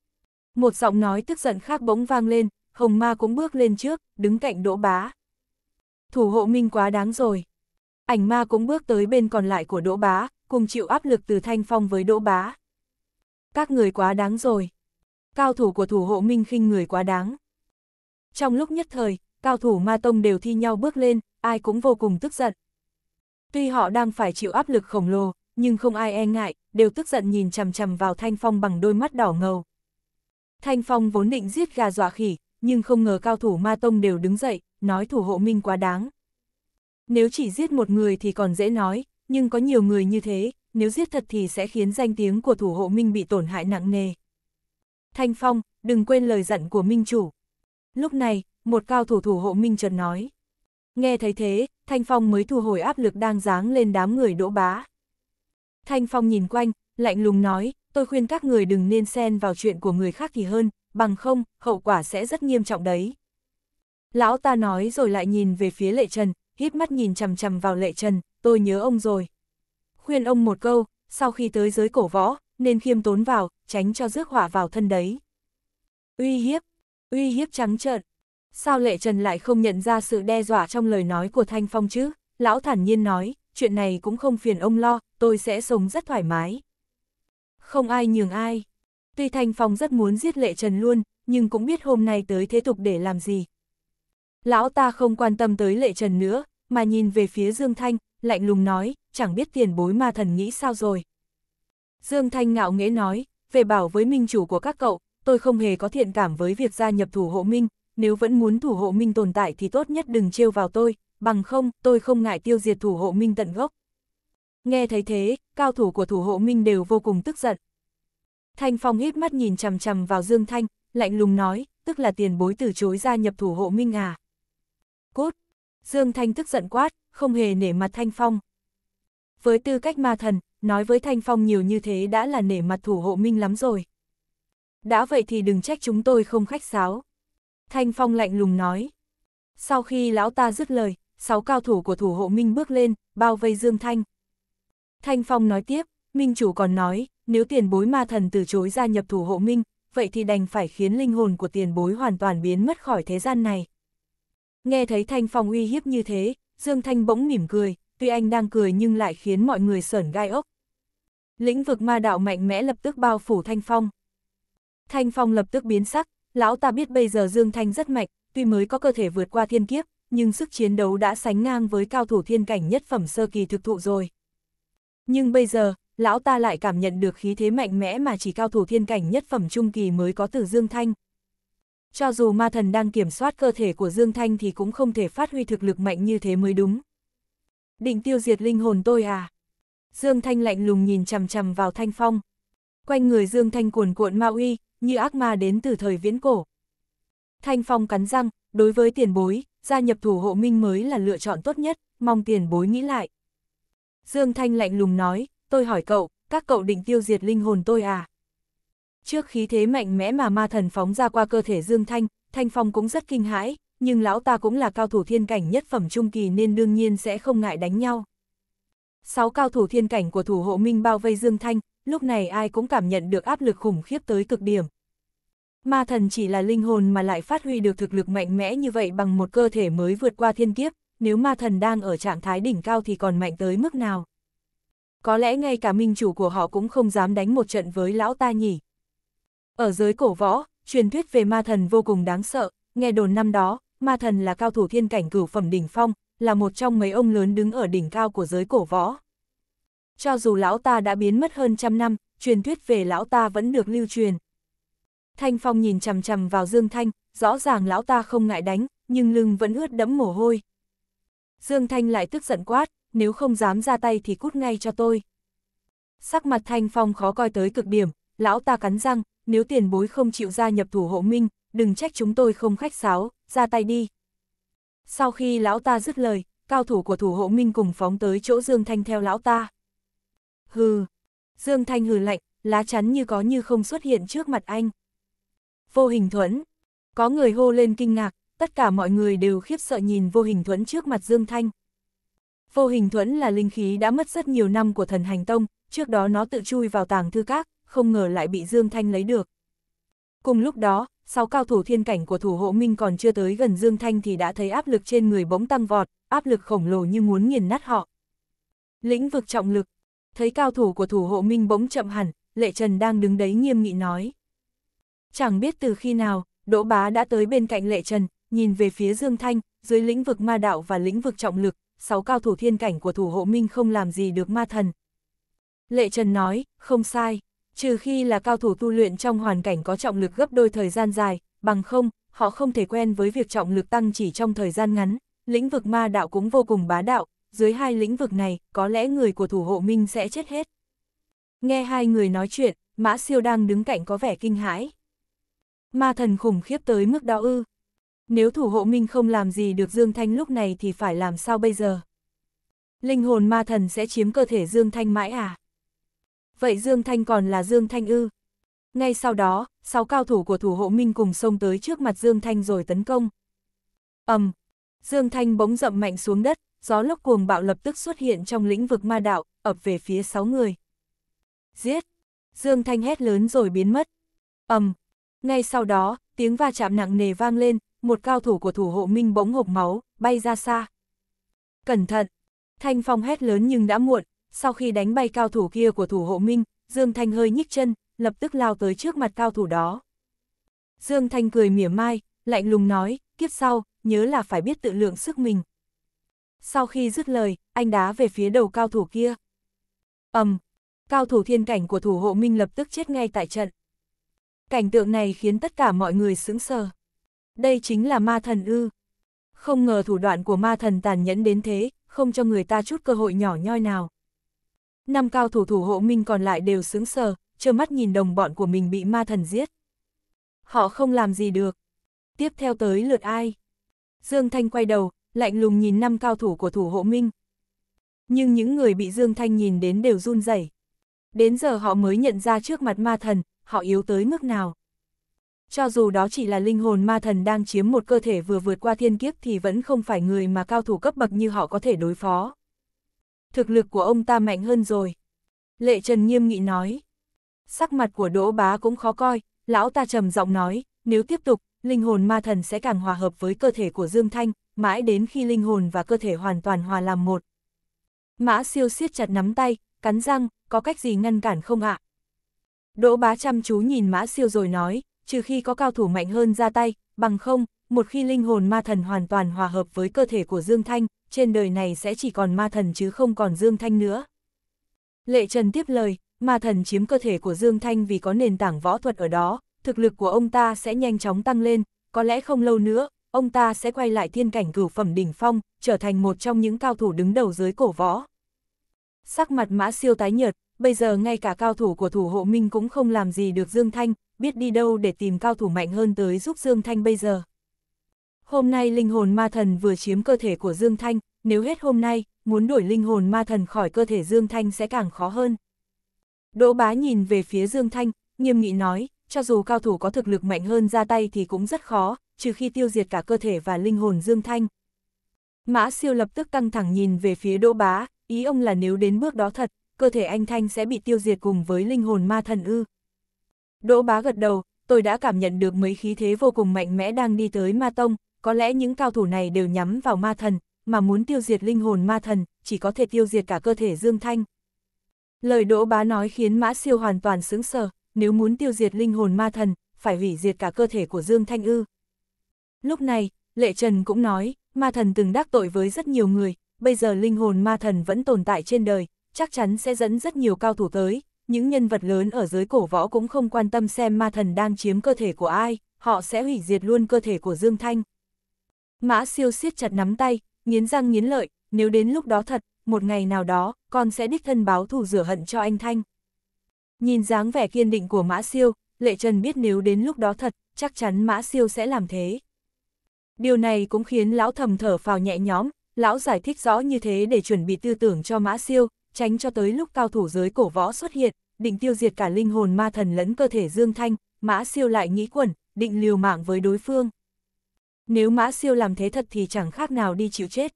Một giọng nói tức giận khác bỗng vang lên, hồng ma cũng bước lên trước, đứng cạnh đỗ bá. Thủ hộ minh quá đáng rồi. Ảnh ma cũng bước tới bên còn lại của Đỗ Bá, cùng chịu áp lực từ Thanh Phong với Đỗ Bá. Các người quá đáng rồi. Cao thủ của thủ hộ minh khinh người quá đáng. Trong lúc nhất thời, cao thủ ma tông đều thi nhau bước lên, ai cũng vô cùng tức giận. Tuy họ đang phải chịu áp lực khổng lồ, nhưng không ai e ngại, đều tức giận nhìn chằm chằm vào Thanh Phong bằng đôi mắt đỏ ngầu. Thanh Phong vốn định giết gà dọa khỉ, nhưng không ngờ cao thủ ma tông đều đứng dậy, nói thủ hộ minh quá đáng, nếu chỉ giết một người thì còn dễ nói, nhưng có nhiều người như thế, nếu giết thật thì sẽ khiến danh tiếng của thủ hộ Minh bị tổn hại nặng nề. Thanh Phong, đừng quên lời dặn của Minh chủ. Lúc này, một cao thủ thủ hộ Minh trần nói. Nghe thấy thế, Thanh Phong mới thu hồi áp lực đang giáng lên đám người đỗ bá. Thanh Phong nhìn quanh, lạnh lùng nói, tôi khuyên các người đừng nên xen vào chuyện của người khác thì hơn, bằng không, hậu quả sẽ rất nghiêm trọng đấy. Lão ta nói rồi lại nhìn về phía lệ trần, hít mắt nhìn chầm chầm vào lệ trần, tôi nhớ ông rồi. Khuyên ông một câu, sau khi tới giới cổ võ, nên khiêm tốn vào, tránh cho rước hỏa vào thân đấy. Uy hiếp, uy hiếp trắng trợn. Sao lệ trần lại không nhận ra sự đe dọa trong lời nói của Thanh Phong chứ? Lão thản nhiên nói, chuyện này cũng không phiền ông lo, tôi sẽ sống rất thoải mái. Không ai nhường ai. Tuy Thanh Phong rất muốn giết lệ trần luôn, nhưng cũng biết hôm nay tới thế tục để làm gì, Lão ta không quan tâm tới lệ trần nữa, mà nhìn về phía Dương Thanh, lạnh lùng nói, chẳng biết tiền bối ma thần nghĩ sao rồi. Dương Thanh ngạo nghễ nói, về bảo với minh chủ của các cậu, tôi không hề có thiện cảm với việc gia nhập thủ hộ minh, nếu vẫn muốn thủ hộ minh tồn tại thì tốt nhất đừng trêu vào tôi, bằng không tôi không ngại tiêu diệt thủ hộ minh tận gốc. Nghe thấy thế, cao thủ của thủ hộ minh đều vô cùng tức giận. Thanh Phong hít mắt nhìn chằm chằm vào Dương Thanh, lạnh lùng nói, tức là tiền bối từ chối gia nhập thủ hộ minh à cút. Dương Thanh tức giận quát, không hề nể mặt Thanh Phong. Với tư cách ma thần, nói với Thanh Phong nhiều như thế đã là nể mặt thủ hộ minh lắm rồi. Đã vậy thì đừng trách chúng tôi không khách sáo. Thanh Phong lạnh lùng nói. Sau khi lão ta dứt lời, sáu cao thủ của thủ hộ minh bước lên, bao vây Dương Thanh. Thanh Phong nói tiếp, minh chủ còn nói, nếu tiền bối ma thần từ chối gia nhập thủ hộ minh, vậy thì đành phải khiến linh hồn của tiền bối hoàn toàn biến mất khỏi thế gian này. Nghe thấy Thanh Phong uy hiếp như thế, Dương Thanh bỗng mỉm cười, tuy anh đang cười nhưng lại khiến mọi người sởn gai ốc. Lĩnh vực ma đạo mạnh mẽ lập tức bao phủ Thanh Phong. Thanh Phong lập tức biến sắc, lão ta biết bây giờ Dương Thanh rất mạnh, tuy mới có cơ thể vượt qua thiên kiếp, nhưng sức chiến đấu đã sánh ngang với cao thủ thiên cảnh nhất phẩm sơ kỳ thực thụ rồi. Nhưng bây giờ, lão ta lại cảm nhận được khí thế mạnh mẽ mà chỉ cao thủ thiên cảnh nhất phẩm trung kỳ mới có từ Dương Thanh cho dù ma thần đang kiểm soát cơ thể của Dương Thanh thì cũng không thể phát huy thực lực mạnh như thế mới đúng. Định tiêu diệt linh hồn tôi à? Dương Thanh lạnh lùng nhìn chằm chằm vào Thanh Phong. Quanh người Dương Thanh cuồn cuộn ma uy, như ác ma đến từ thời viễn cổ. Thanh Phong cắn răng, đối với tiền bối, gia nhập thủ hộ minh mới là lựa chọn tốt nhất, mong tiền bối nghĩ lại. Dương Thanh lạnh lùng nói, tôi hỏi cậu, các cậu định tiêu diệt linh hồn tôi à? Trước khí thế mạnh mẽ mà ma thần phóng ra qua cơ thể Dương Thanh, Thanh Phong cũng rất kinh hãi, nhưng lão ta cũng là cao thủ thiên cảnh nhất phẩm trung kỳ nên đương nhiên sẽ không ngại đánh nhau. Sáu cao thủ thiên cảnh của thủ hộ minh bao vây Dương Thanh, lúc này ai cũng cảm nhận được áp lực khủng khiếp tới cực điểm. Ma thần chỉ là linh hồn mà lại phát huy được thực lực mạnh mẽ như vậy bằng một cơ thể mới vượt qua thiên kiếp, nếu ma thần đang ở trạng thái đỉnh cao thì còn mạnh tới mức nào. Có lẽ ngay cả minh chủ của họ cũng không dám đánh một trận với lão ta nhỉ. Ở giới cổ võ, truyền thuyết về ma thần vô cùng đáng sợ, nghe đồn năm đó, ma thần là cao thủ thiên cảnh cửu phẩm đỉnh phong, là một trong mấy ông lớn đứng ở đỉnh cao của giới cổ võ. Cho dù lão ta đã biến mất hơn trăm năm, truyền thuyết về lão ta vẫn được lưu truyền. Thanh Phong nhìn chằm chằm vào Dương Thanh, rõ ràng lão ta không ngại đánh, nhưng lưng vẫn ướt đẫm mồ hôi. Dương Thanh lại tức giận quát, nếu không dám ra tay thì cút ngay cho tôi. Sắc mặt Thanh Phong khó coi tới cực điểm, lão ta cắn răng, nếu tiền bối không chịu gia nhập thủ hộ minh, đừng trách chúng tôi không khách sáo, ra tay đi. Sau khi lão ta dứt lời, cao thủ của thủ hộ minh cùng phóng tới chỗ Dương Thanh theo lão ta. Hừ, Dương Thanh hừ lạnh, lá chắn như có như không xuất hiện trước mặt anh. Vô hình thuẫn, có người hô lên kinh ngạc, tất cả mọi người đều khiếp sợ nhìn vô hình thuẫn trước mặt Dương Thanh. Vô hình thuẫn là linh khí đã mất rất nhiều năm của thần hành tông, trước đó nó tự chui vào tàng thư các, không ngờ lại bị Dương Thanh lấy được. Cùng lúc đó, sáu cao thủ thiên cảnh của thủ hộ Minh còn chưa tới gần Dương Thanh thì đã thấy áp lực trên người bỗng tăng vọt, áp lực khổng lồ như muốn nghiền nát họ. Lĩnh vực trọng lực, thấy cao thủ của thủ hộ Minh bỗng chậm hẳn, Lệ Trần đang đứng đấy nghiêm nghị nói. Chẳng biết từ khi nào, Đỗ Bá đã tới bên cạnh Lệ Trần, nhìn về phía Dương Thanh, dưới lĩnh vực ma đạo và lĩnh vực trọng lực, sáu cao thủ thiên cảnh của thủ hộ Minh không làm gì được ma thần. Lệ Trần nói, không sai trừ khi là cao thủ tu luyện trong hoàn cảnh có trọng lực gấp đôi thời gian dài, bằng không, họ không thể quen với việc trọng lực tăng chỉ trong thời gian ngắn, lĩnh vực ma đạo cũng vô cùng bá đạo, dưới hai lĩnh vực này, có lẽ người của thủ hộ minh sẽ chết hết. Nghe hai người nói chuyện, Mã Siêu đang đứng cạnh có vẻ kinh hãi. Ma thần khủng khiếp tới mức đó ư. Nếu thủ hộ minh không làm gì được Dương Thanh lúc này thì phải làm sao bây giờ? Linh hồn ma thần sẽ chiếm cơ thể Dương Thanh mãi à? vậy Dương Thanh còn là Dương Thanh ư. Ngay sau đó, sáu cao thủ của thủ hộ Minh cùng xông tới trước mặt Dương Thanh rồi tấn công. ầm Dương Thanh bỗng rậm mạnh xuống đất, gió lốc cuồng bạo lập tức xuất hiện trong lĩnh vực ma đạo, ập về phía sáu người. Giết! Dương Thanh hét lớn rồi biến mất. ầm Ngay sau đó, tiếng va chạm nặng nề vang lên, một cao thủ của thủ hộ Minh bỗng hộp máu, bay ra xa. Cẩn thận! Thanh Phong hét lớn nhưng đã muộn, sau khi đánh bay cao thủ kia của thủ hộ minh, Dương Thanh hơi nhích chân, lập tức lao tới trước mặt cao thủ đó. Dương Thanh cười mỉa mai, lạnh lùng nói, kiếp sau, nhớ là phải biết tự lượng sức mình. Sau khi dứt lời, anh đá về phía đầu cao thủ kia. ầm, cao thủ thiên cảnh của thủ hộ minh lập tức chết ngay tại trận. Cảnh tượng này khiến tất cả mọi người sững sờ. Đây chính là ma thần ư. Không ngờ thủ đoạn của ma thần tàn nhẫn đến thế, không cho người ta chút cơ hội nhỏ nhoi nào. Năm cao thủ thủ hộ minh còn lại đều sướng sờ, trơ mắt nhìn đồng bọn của mình bị ma thần giết. Họ không làm gì được. Tiếp theo tới lượt ai? Dương Thanh quay đầu, lạnh lùng nhìn năm cao thủ của thủ hộ minh. Nhưng những người bị Dương Thanh nhìn đến đều run rẩy. Đến giờ họ mới nhận ra trước mặt ma thần, họ yếu tới mức nào. Cho dù đó chỉ là linh hồn ma thần đang chiếm một cơ thể vừa vượt qua thiên kiếp thì vẫn không phải người mà cao thủ cấp bậc như họ có thể đối phó thực lực của ông ta mạnh hơn rồi. Lệ Trần nghiêm nghị nói. Sắc mặt của Đỗ Bá cũng khó coi, lão ta trầm giọng nói, nếu tiếp tục, linh hồn ma thần sẽ càng hòa hợp với cơ thể của Dương Thanh, mãi đến khi linh hồn và cơ thể hoàn toàn hòa làm một. Mã siêu siết chặt nắm tay, cắn răng, có cách gì ngăn cản không ạ? Đỗ bá chăm chú nhìn mã siêu rồi nói, trừ khi có cao thủ mạnh hơn ra tay, bằng không, một khi linh hồn ma thần hoàn toàn hòa hợp với cơ thể của Dương Thanh, trên đời này sẽ chỉ còn ma thần chứ không còn Dương Thanh nữa. Lệ Trần tiếp lời, ma thần chiếm cơ thể của Dương Thanh vì có nền tảng võ thuật ở đó, thực lực của ông ta sẽ nhanh chóng tăng lên, có lẽ không lâu nữa, ông ta sẽ quay lại thiên cảnh cửu phẩm đỉnh phong, trở thành một trong những cao thủ đứng đầu giới cổ võ. Sắc mặt mã siêu tái nhợt, bây giờ ngay cả cao thủ của thủ hộ minh cũng không làm gì được Dương Thanh, biết đi đâu để tìm cao thủ mạnh hơn tới giúp Dương Thanh bây giờ. Hôm nay linh hồn ma thần vừa chiếm cơ thể của Dương Thanh, nếu hết hôm nay, muốn đuổi linh hồn ma thần khỏi cơ thể Dương Thanh sẽ càng khó hơn. Đỗ bá nhìn về phía Dương Thanh, nghiêm nghị nói, cho dù cao thủ có thực lực mạnh hơn ra tay thì cũng rất khó, trừ khi tiêu diệt cả cơ thể và linh hồn Dương Thanh. Mã siêu lập tức căng thẳng nhìn về phía đỗ bá, ý ông là nếu đến bước đó thật, cơ thể anh Thanh sẽ bị tiêu diệt cùng với linh hồn ma thần ư. Đỗ bá gật đầu, tôi đã cảm nhận được mấy khí thế vô cùng mạnh mẽ đang đi tới ma tông, có lẽ những cao thủ này đều nhắm vào ma thần, mà muốn tiêu diệt linh hồn ma thần, chỉ có thể tiêu diệt cả cơ thể Dương Thanh. Lời Đỗ Bá nói khiến Mã Siêu hoàn toàn sững sờ, nếu muốn tiêu diệt linh hồn ma thần, phải hủy diệt cả cơ thể của Dương Thanh ư. Lúc này, Lệ Trần cũng nói, ma thần từng đắc tội với rất nhiều người, bây giờ linh hồn ma thần vẫn tồn tại trên đời, chắc chắn sẽ dẫn rất nhiều cao thủ tới, những nhân vật lớn ở giới cổ võ cũng không quan tâm xem ma thần đang chiếm cơ thể của ai, họ sẽ hủy diệt luôn cơ thể của Dương Thanh. Mã siêu siết chặt nắm tay, nghiến răng nghiến lợi, nếu đến lúc đó thật, một ngày nào đó, con sẽ đích thân báo thù rửa hận cho anh Thanh. Nhìn dáng vẻ kiên định của Mã siêu, Lệ Trần biết nếu đến lúc đó thật, chắc chắn Mã siêu sẽ làm thế. Điều này cũng khiến lão thầm thở phào nhẹ nhõm, lão giải thích rõ như thế để chuẩn bị tư tưởng cho Mã siêu, tránh cho tới lúc cao thủ giới cổ võ xuất hiện, định tiêu diệt cả linh hồn ma thần lẫn cơ thể Dương Thanh, Mã siêu lại nghĩ quẩn, định liều mạng với đối phương. Nếu Mã Siêu làm thế thật thì chẳng khác nào đi chịu chết.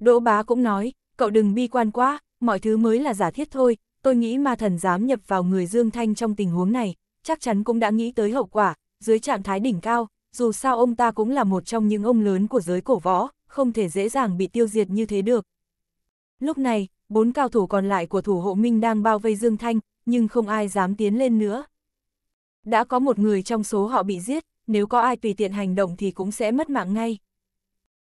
Đỗ bá cũng nói, cậu đừng bi quan quá, mọi thứ mới là giả thiết thôi, tôi nghĩ ma thần dám nhập vào người Dương Thanh trong tình huống này, chắc chắn cũng đã nghĩ tới hậu quả, dưới trạng thái đỉnh cao, dù sao ông ta cũng là một trong những ông lớn của giới cổ võ, không thể dễ dàng bị tiêu diệt như thế được. Lúc này, bốn cao thủ còn lại của thủ hộ Minh đang bao vây Dương Thanh, nhưng không ai dám tiến lên nữa. Đã có một người trong số họ bị giết, nếu có ai tùy tiện hành động thì cũng sẽ mất mạng ngay.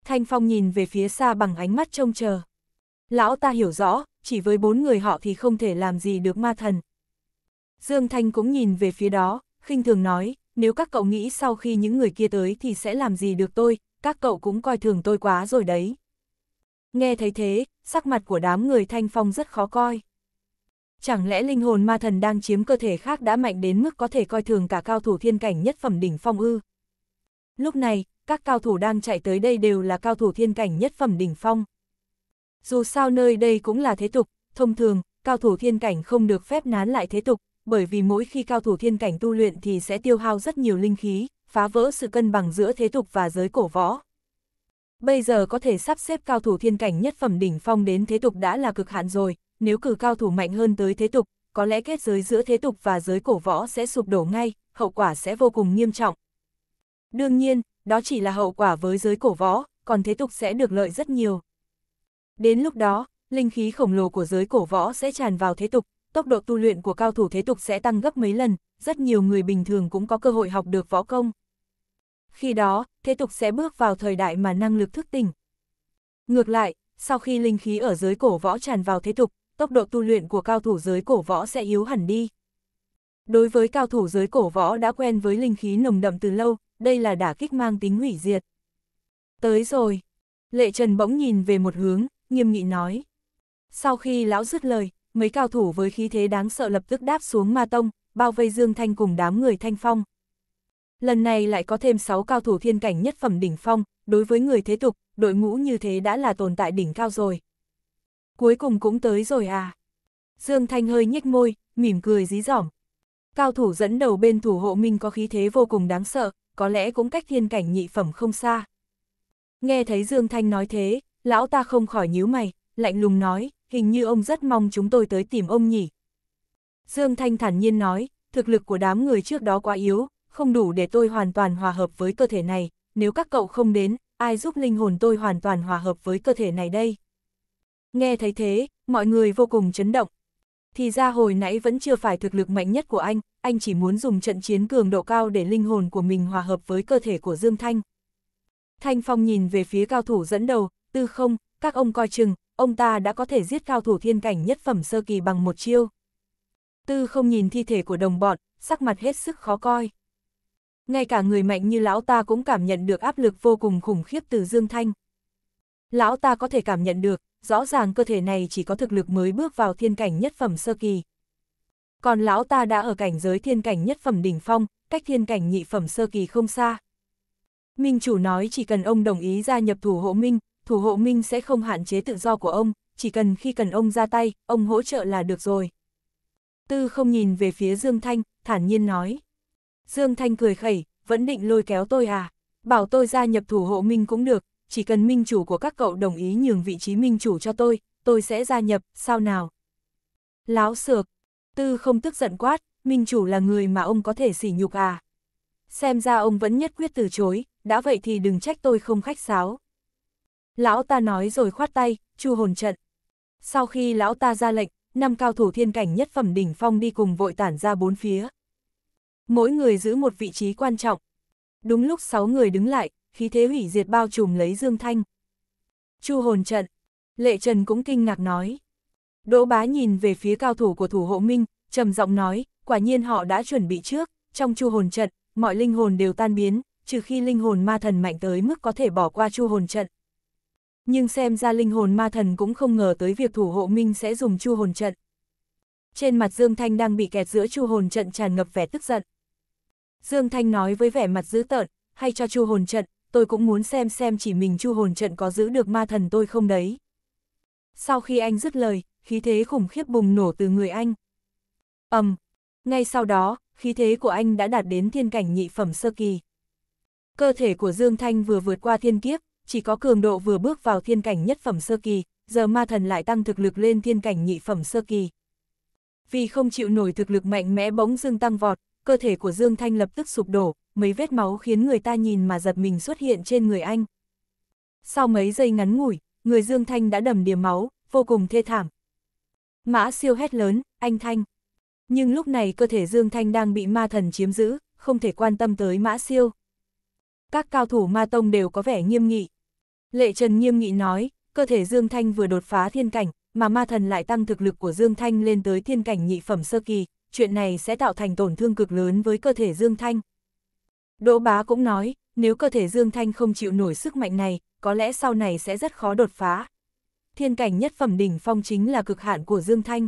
Thanh Phong nhìn về phía xa bằng ánh mắt trông chờ. Lão ta hiểu rõ, chỉ với bốn người họ thì không thể làm gì được ma thần. Dương Thanh cũng nhìn về phía đó, khinh thường nói, nếu các cậu nghĩ sau khi những người kia tới thì sẽ làm gì được tôi, các cậu cũng coi thường tôi quá rồi đấy. Nghe thấy thế, sắc mặt của đám người Thanh Phong rất khó coi. Chẳng lẽ linh hồn ma thần đang chiếm cơ thể khác đã mạnh đến mức có thể coi thường cả cao thủ thiên cảnh nhất phẩm đỉnh phong ư? Lúc này, các cao thủ đang chạy tới đây đều là cao thủ thiên cảnh nhất phẩm đỉnh phong. Dù sao nơi đây cũng là thế tục, thông thường, cao thủ thiên cảnh không được phép nán lại thế tục, bởi vì mỗi khi cao thủ thiên cảnh tu luyện thì sẽ tiêu hao rất nhiều linh khí, phá vỡ sự cân bằng giữa thế tục và giới cổ võ. Bây giờ có thể sắp xếp cao thủ thiên cảnh nhất phẩm đỉnh phong đến thế tục đã là cực hạn rồi, nếu cử cao thủ mạnh hơn tới thế tục, có lẽ kết giới giữa thế tục và giới cổ võ sẽ sụp đổ ngay, hậu quả sẽ vô cùng nghiêm trọng. Đương nhiên, đó chỉ là hậu quả với giới cổ võ, còn thế tục sẽ được lợi rất nhiều. Đến lúc đó, linh khí khổng lồ của giới cổ võ sẽ tràn vào thế tục, tốc độ tu luyện của cao thủ thế tục sẽ tăng gấp mấy lần, rất nhiều người bình thường cũng có cơ hội học được võ công. Khi đó, thế tục sẽ bước vào thời đại mà năng lực thức tỉnh. Ngược lại, sau khi linh khí ở giới cổ võ tràn vào thế tục, tốc độ tu luyện của cao thủ giới cổ võ sẽ yếu hẳn đi. Đối với cao thủ giới cổ võ đã quen với linh khí nồng đậm từ lâu, đây là đả kích mang tính hủy diệt. Tới rồi. Lệ Trần bỗng nhìn về một hướng, nghiêm nghị nói. Sau khi lão dứt lời, mấy cao thủ với khí thế đáng sợ lập tức đáp xuống ma tông, bao vây Dương Thanh cùng đám người Thanh Phong. Lần này lại có thêm 6 cao thủ thiên cảnh nhất phẩm đỉnh phong, đối với người thế tục, đội ngũ như thế đã là tồn tại đỉnh cao rồi, Cuối cùng cũng tới rồi à. Dương Thanh hơi nhếch môi, mỉm cười dí dỏm. Cao thủ dẫn đầu bên thủ hộ minh có khí thế vô cùng đáng sợ, có lẽ cũng cách thiên cảnh nhị phẩm không xa. Nghe thấy Dương Thanh nói thế, lão ta không khỏi nhíu mày, lạnh lùng nói, hình như ông rất mong chúng tôi tới tìm ông nhỉ. Dương Thanh thản nhiên nói, thực lực của đám người trước đó quá yếu, không đủ để tôi hoàn toàn hòa hợp với cơ thể này, nếu các cậu không đến, ai giúp linh hồn tôi hoàn toàn hòa hợp với cơ thể này đây? Nghe thấy thế, mọi người vô cùng chấn động. Thì ra hồi nãy vẫn chưa phải thực lực mạnh nhất của anh, anh chỉ muốn dùng trận chiến cường độ cao để linh hồn của mình hòa hợp với cơ thể của Dương Thanh. Thanh Phong nhìn về phía cao thủ dẫn đầu, tư không, các ông coi chừng, ông ta đã có thể giết cao thủ thiên cảnh nhất phẩm sơ kỳ bằng một chiêu. Tư không nhìn thi thể của đồng bọn, sắc mặt hết sức khó coi. Ngay cả người mạnh như lão ta cũng cảm nhận được áp lực vô cùng khủng khiếp từ Dương Thanh lão ta có thể cảm nhận được, rõ ràng cơ thể này chỉ có thực lực mới bước vào thiên cảnh nhất phẩm sơ kỳ. Còn lão ta đã ở cảnh giới thiên cảnh nhất phẩm đỉnh phong, cách thiên cảnh nhị phẩm sơ kỳ không xa. Minh chủ nói chỉ cần ông đồng ý gia nhập thủ hộ Minh, thủ hộ Minh sẽ không hạn chế tự do của ông, chỉ cần khi cần ông ra tay, ông hỗ trợ là được rồi. Tư không nhìn về phía Dương Thanh, thản nhiên nói. Dương Thanh cười khẩy, vẫn định lôi kéo tôi à, bảo tôi gia nhập thủ hộ Minh cũng được, chỉ cần minh chủ của các cậu đồng ý nhường vị trí minh chủ cho tôi, tôi sẽ gia nhập, sao nào? Láo sược tư không tức giận quát, minh chủ là người mà ông có thể sỉ nhục à? Xem ra ông vẫn nhất quyết từ chối, đã vậy thì đừng trách tôi không khách sáo. Lão ta nói rồi khoát tay, chu hồn trận. Sau khi lão ta ra lệnh, năm cao thủ thiên cảnh nhất phẩm đỉnh phong đi cùng vội tản ra bốn phía. Mỗi người giữ một vị trí quan trọng. Đúng lúc sáu người đứng lại, khí thế hủy diệt bao trùm lấy Dương Thanh. Chu hồn trận, Lệ Trần cũng kinh ngạc nói. Đỗ bá nhìn về phía cao thủ của thủ hộ minh, trầm giọng nói, quả nhiên họ đã chuẩn bị trước, trong chu hồn trận, mọi linh hồn đều tan biến, trừ khi linh hồn ma thần mạnh tới mức có thể bỏ qua chu hồn trận. Nhưng xem ra linh hồn ma thần cũng không ngờ tới việc thủ hộ minh sẽ dùng chu hồn trận. Trên mặt Dương Thanh đang bị kẹt giữa chu hồn trận tràn ngập vẻ tức giận. Dương Thanh nói với vẻ mặt dữ tợn, hay cho chu hồn trận, tôi cũng muốn xem xem chỉ mình chu hồn trận có giữ được ma thần tôi không đấy. Sau khi anh dứt lời, khí thế khủng khiếp bùng nổ từ người anh. ầm, um, ngay sau đó, khí thế của anh đã đạt đến thiên cảnh nhị phẩm sơ kỳ. Cơ thể của Dương Thanh vừa vượt qua thiên kiếp, chỉ có cường độ vừa bước vào thiên cảnh nhất phẩm sơ kỳ, giờ ma thần lại tăng thực lực lên thiên cảnh nhị phẩm sơ kỳ. Vì không chịu nổi thực lực mạnh mẽ bỗng dưng tăng vọt, cơ thể của Dương Thanh lập tức sụp đổ, mấy vết máu khiến người ta nhìn mà giật mình xuất hiện trên người anh. Sau mấy giây ngắn ngủi, người Dương Thanh đã đầm đìa máu, vô cùng thê thảm. Mã siêu hét lớn, anh Thanh. Nhưng lúc này cơ thể Dương Thanh đang bị ma thần chiếm giữ, không thể quan tâm tới mã siêu. Các cao thủ ma tông đều có vẻ nghiêm nghị. Lệ Trần nghiêm nghị nói, cơ thể Dương Thanh vừa đột phá thiên cảnh, mà ma thần lại tăng thực lực của Dương Thanh lên tới thiên cảnh nhị phẩm sơ kỳ, chuyện này sẽ tạo thành tổn thương cực lớn với cơ thể Dương Thanh. Đỗ Bá cũng nói, nếu cơ thể Dương Thanh không chịu nổi sức mạnh này, có lẽ sau này sẽ rất khó đột phá. Thiên cảnh nhất phẩm đỉnh phong chính là cực hạn của Dương Thanh.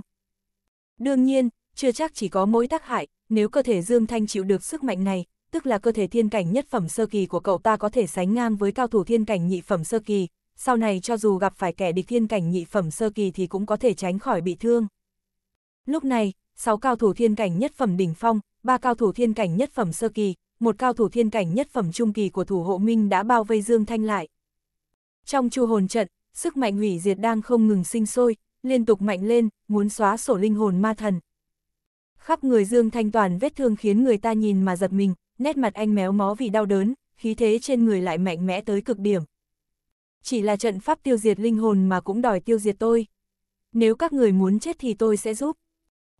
Đương nhiên, chưa chắc chỉ có mỗi tác hại, nếu cơ thể Dương Thanh chịu được sức mạnh này, tức là cơ thể thiên cảnh nhất phẩm sơ kỳ của cậu ta có thể sánh ngang với cao thủ thiên cảnh nhị phẩm sơ kỳ, sau này cho dù gặp phải kẻ địch thiên cảnh nhị phẩm sơ kỳ thì cũng có thể tránh khỏi bị thương. Lúc này, 6 cao thủ thiên cảnh nhất phẩm đỉnh phong, 3 cao thủ thiên cảnh nhất phẩm sơ kỳ, một cao thủ thiên cảnh nhất phẩm trung kỳ của thủ hộ minh đã bao vây Dương Thanh lại. Trong chu hồn trận, sức mạnh hủy diệt đang không ngừng sinh sôi, liên tục mạnh lên, muốn xóa sổ linh hồn ma thần. Khắp người Dương Thanh toàn vết thương khiến người ta nhìn mà giật mình, nét mặt anh méo mó vì đau đớn, khí thế trên người lại mạnh mẽ tới cực điểm. Chỉ là trận pháp tiêu diệt linh hồn mà cũng đòi tiêu diệt tôi. Nếu các người muốn chết thì tôi sẽ giúp.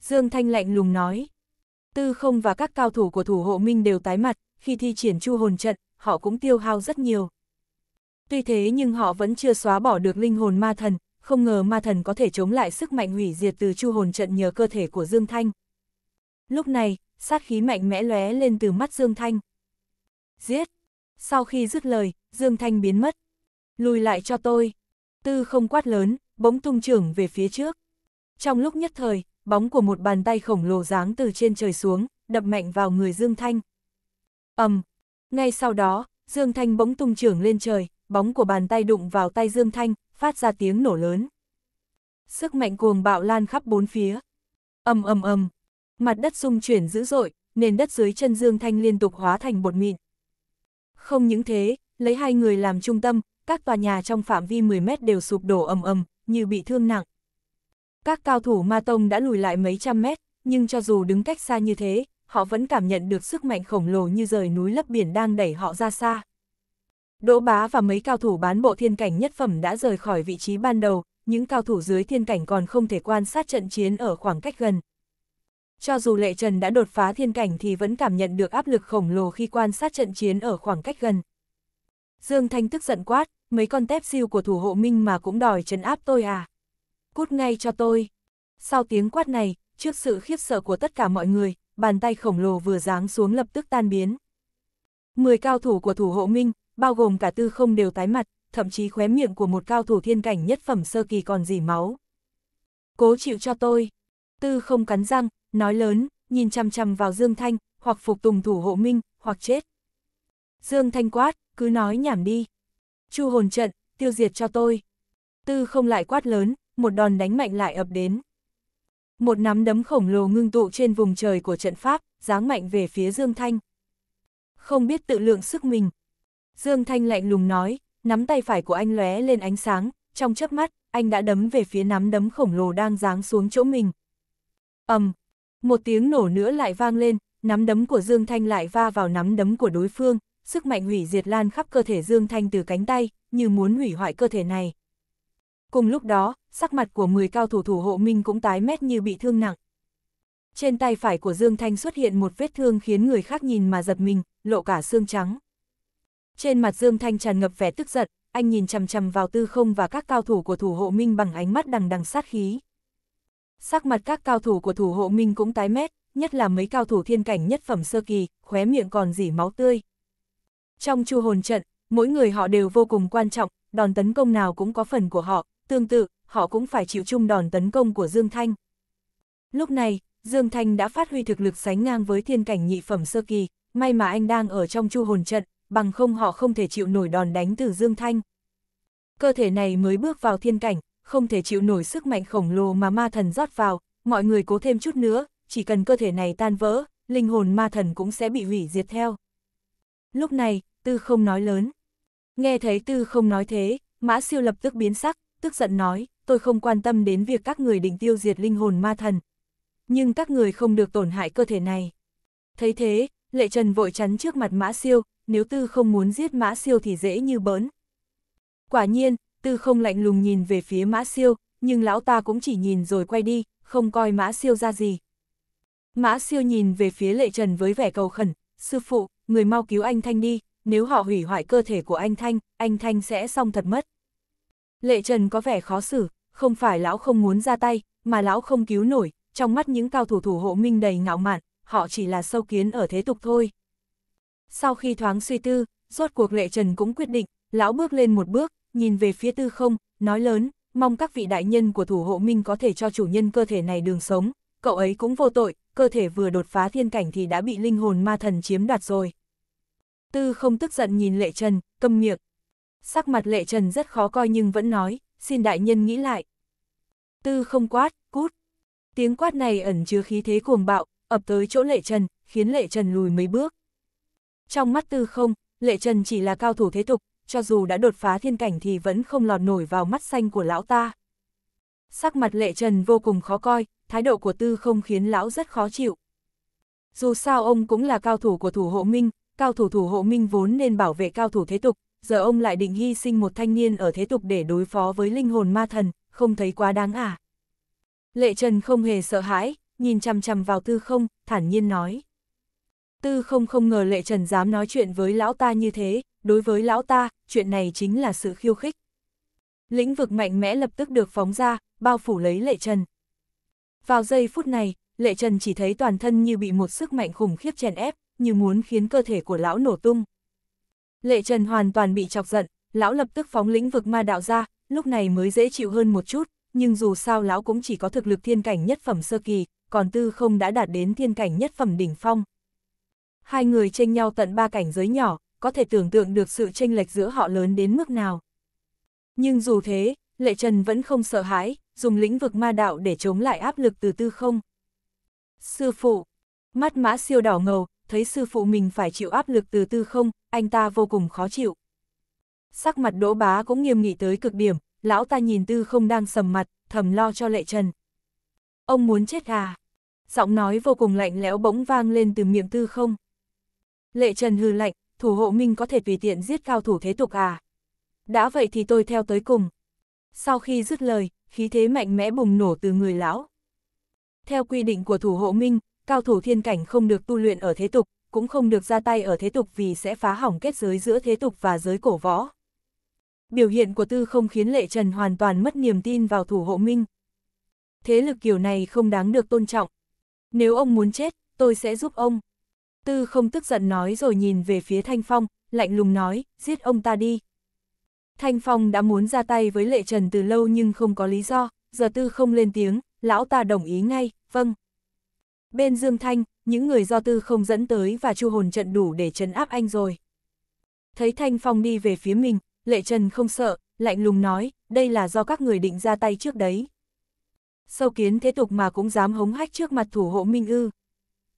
Dương Thanh lạnh lùng nói. Tư không và các cao thủ của thủ hộ minh đều tái mặt, khi thi triển chu hồn trận, họ cũng tiêu hao rất nhiều. Tuy thế nhưng họ vẫn chưa xóa bỏ được linh hồn ma thần, không ngờ ma thần có thể chống lại sức mạnh hủy diệt từ chu hồn trận nhờ cơ thể của Dương Thanh. Lúc này, sát khí mạnh mẽ lóe lên từ mắt Dương Thanh. Giết! Sau khi dứt lời, Dương Thanh biến mất. Lùi lại cho tôi. Tư không quát lớn, bỗng tung trưởng về phía trước. Trong lúc nhất thời, bóng của một bàn tay khổng lồ giáng từ trên trời xuống, đập mạnh vào người Dương Thanh. ầm, ngay sau đó, Dương Thanh bỗng tung trưởng lên trời, bóng của bàn tay đụng vào tay Dương Thanh, phát ra tiếng nổ lớn. Sức mạnh cuồng bạo lan khắp bốn phía. ầm ầm ầm, mặt đất rung chuyển dữ dội, nền đất dưới chân Dương Thanh liên tục hóa thành bột mịn. Không những thế, lấy hai người làm trung tâm, các tòa nhà trong phạm vi 10 mét đều sụp đổ ầm ầm, như bị thương nặng. Các cao thủ ma tông đã lùi lại mấy trăm mét, nhưng cho dù đứng cách xa như thế, họ vẫn cảm nhận được sức mạnh khổng lồ như rời núi lấp biển đang đẩy họ ra xa. Đỗ Bá và mấy cao thủ bán bộ thiên cảnh nhất phẩm đã rời khỏi vị trí ban đầu, những cao thủ dưới thiên cảnh còn không thể quan sát trận chiến ở khoảng cách gần. Cho dù Lệ Trần đã đột phá thiên cảnh thì vẫn cảm nhận được áp lực khổng lồ khi quan sát trận chiến ở khoảng cách gần. Dương Thanh tức giận quát, mấy con tép siêu của thủ hộ minh mà cũng đòi trấn áp tôi à cút ngay cho tôi. Sau tiếng quát này, trước sự khiếp sợ của tất cả mọi người, bàn tay khổng lồ vừa giáng xuống lập tức tan biến. Mười cao thủ của thủ hộ minh, bao gồm cả tư không đều tái mặt, thậm chí khóe miệng của một cao thủ thiên cảnh nhất phẩm sơ kỳ còn dỉ máu. Cố chịu cho tôi. Tư không cắn răng, nói lớn, nhìn chằm chằm vào Dương Thanh, hoặc phục tùng thủ hộ minh, hoặc chết. Dương Thanh quát, cứ nói nhảm đi. Chu hồn trận, tiêu diệt cho tôi. Tư không lại quát lớn, một đòn đánh mạnh lại ập đến. Một nắm đấm khổng lồ ngưng tụ trên vùng trời của trận pháp, giáng mạnh về phía Dương Thanh. Không biết tự lượng sức mình. Dương Thanh lạnh lùng nói, nắm tay phải của anh lóe lên ánh sáng, trong chớp mắt, anh đã đấm về phía nắm đấm khổng lồ đang giáng xuống chỗ mình. ầm, một tiếng nổ nữa lại vang lên, nắm đấm của Dương Thanh lại va vào nắm đấm của đối phương, sức mạnh hủy diệt lan khắp cơ thể Dương Thanh từ cánh tay, như muốn hủy hoại cơ thể này. Cùng lúc đó, sắc mặt của 10 cao thủ thủ hộ minh cũng tái mét như bị thương nặng. Trên tay phải của Dương Thanh xuất hiện một vết thương khiến người khác nhìn mà giật mình, lộ cả xương trắng. Trên mặt Dương Thanh tràn ngập vẻ tức giận, anh nhìn chằm chằm vào tư không và các cao thủ của thủ hộ minh bằng ánh mắt đằng đằng sát khí. Sắc mặt các cao thủ của thủ hộ minh cũng tái mét, nhất là mấy cao thủ thiên cảnh nhất phẩm sơ kỳ, khóe miệng còn dỉ máu tươi. Trong chu hồn trận, mỗi người họ đều vô cùng quan trọng, đòn tấn công nào cũng có phần của họ, tương tự, họ cũng phải chịu chung đòn tấn công của Dương Thanh. Lúc này, Dương Thanh đã phát huy thực lực sánh ngang với thiên cảnh nhị phẩm sơ kỳ, may mà anh đang ở trong chu hồn trận, bằng không họ không thể chịu nổi đòn đánh từ Dương Thanh. Cơ thể này mới bước vào thiên cảnh, không thể chịu nổi sức mạnh khổng lồ mà ma thần rót vào, mọi người cố thêm chút nữa, chỉ cần cơ thể này tan vỡ, linh hồn ma thần cũng sẽ bị hủy diệt theo. Lúc này, tư không nói lớn. Nghe thấy tư không nói thế, mã siêu lập tức biến sắc, tức giận nói, tôi không quan tâm đến việc các người định tiêu diệt linh hồn ma thần. Nhưng các người không được tổn hại cơ thể này. Thấy thế, Lệ Trần vội chắn trước mặt Mã Siêu, nếu Tư không muốn giết Mã Siêu thì dễ như bỡn. Quả nhiên, Tư không lạnh lùng nhìn về phía Mã Siêu, nhưng lão ta cũng chỉ nhìn rồi quay đi, không coi Mã Siêu ra gì. Mã Siêu nhìn về phía Lệ Trần với vẻ cầu khẩn, sư phụ, người mau cứu anh Thanh đi, nếu họ hủy hoại cơ thể của anh Thanh, anh Thanh sẽ xong thật mất. Lệ Trần có vẻ khó xử, không phải lão không muốn ra tay, mà lão không cứu nổi, trong mắt những cao thủ thủ hộ minh đầy ngạo mạn, họ chỉ là sâu kiến ở thế tục thôi. Sau khi thoáng suy tư, rốt cuộc Lệ Trần cũng quyết định, lão bước lên một bước, nhìn về phía tư không, nói lớn, mong các vị đại nhân của thủ hộ minh có thể cho chủ nhân cơ thể này đường sống, cậu ấy cũng vô tội, cơ thể vừa đột phá thiên cảnh thì đã bị linh hồn ma thần chiếm đoạt rồi. Tư không tức giận nhìn Lệ Trần, câm miệng, sắc mặt lệ trần rất khó coi nhưng vẫn nói, xin đại nhân nghĩ lại. Tư không quát, cút. Tiếng quát này ẩn chứa khí thế cuồng bạo, ập tới chỗ lệ trần, khiến lệ trần lùi mấy bước. Trong mắt tư không, lệ trần chỉ là cao thủ thế tục, cho dù đã đột phá thiên cảnh thì vẫn không lọt nổi vào mắt xanh của lão ta. Sắc mặt lệ trần vô cùng khó coi, thái độ của tư không khiến lão rất khó chịu. Dù sao ông cũng là cao thủ của thủ hộ minh, cao thủ thủ hộ minh vốn nên bảo vệ cao thủ thế tục, giờ ông lại định hy sinh một thanh niên ở thế tục để đối phó với linh hồn ma thần, không thấy quá đáng à. Lệ Trần không hề sợ hãi, nhìn chằm chằm vào tư không, thản nhiên nói. Tư không không ngờ Lệ Trần dám nói chuyện với lão ta như thế, đối với lão ta, chuyện này chính là sự khiêu khích. Lĩnh vực mạnh mẽ lập tức được phóng ra, bao phủ lấy Lệ Trần. Vào giây phút này, Lệ Trần chỉ thấy toàn thân như bị một sức mạnh khủng khiếp chèn ép, như muốn khiến cơ thể của lão nổ tung. Lệ Trần hoàn toàn bị chọc giận, lão lập tức phóng lĩnh vực ma đạo ra, lúc này mới dễ chịu hơn một chút, nhưng dù sao lão cũng chỉ có thực lực thiên cảnh nhất phẩm sơ kỳ, còn tư không đã đạt đến thiên cảnh nhất phẩm đỉnh phong. Hai người tranh nhau tận ba cảnh giới nhỏ, có thể tưởng tượng được sự tranh lệch giữa họ lớn đến mức nào. Nhưng dù thế, Lệ Trần vẫn không sợ hãi, dùng lĩnh vực ma đạo để chống lại áp lực từ tư không. Sư phụ, mắt mã siêu đỏ ngầu, thấy sư phụ mình phải chịu áp lực từ tư không, anh ta vô cùng khó chịu. Sắc mặt đỗ bá cũng nghiêm nghị tới cực điểm, lão ta nhìn tư không đang sầm mặt, thầm lo cho lệ trần. Ông muốn chết à? Giọng nói vô cùng lạnh lẽo bỗng vang lên từ miệng tư không. Lệ trần hư lạnh, thủ hộ minh có thể tùy tiện giết cao thủ thế tục à? Đã vậy thì tôi theo tới cùng. Sau khi dứt lời, khí thế mạnh mẽ bùng nổ từ người lão. Theo quy định của thủ hộ minh, cao thủ thiên cảnh không được tu luyện ở thế tục, cũng không được ra tay ở thế tục vì sẽ phá hỏng kết giới giữa thế tục và giới cổ võ. Biểu hiện của tư không khiến lệ trần hoàn toàn mất niềm tin vào thủ hộ minh. Thế lực kiểu này không đáng được tôn trọng. Nếu ông muốn chết, tôi sẽ giúp ông. Tư không tức giận nói rồi nhìn về phía Thanh Phong, lạnh lùng nói, giết ông ta đi. Thanh Phong đã muốn ra tay với lệ trần từ lâu nhưng không có lý do, giờ tư không lên tiếng, lão ta đồng ý ngay, vâng. Bên Dương Thanh, những người do tư không dẫn tới và chu hồn trận đủ để trấn áp anh rồi. Thấy Thanh Phong đi về phía mình, Lệ Trần không sợ, lạnh lùng nói, đây là do các người định ra tay trước đấy. Sâu kiến thế tục mà cũng dám hống hách trước mặt thủ hộ Minh Ư.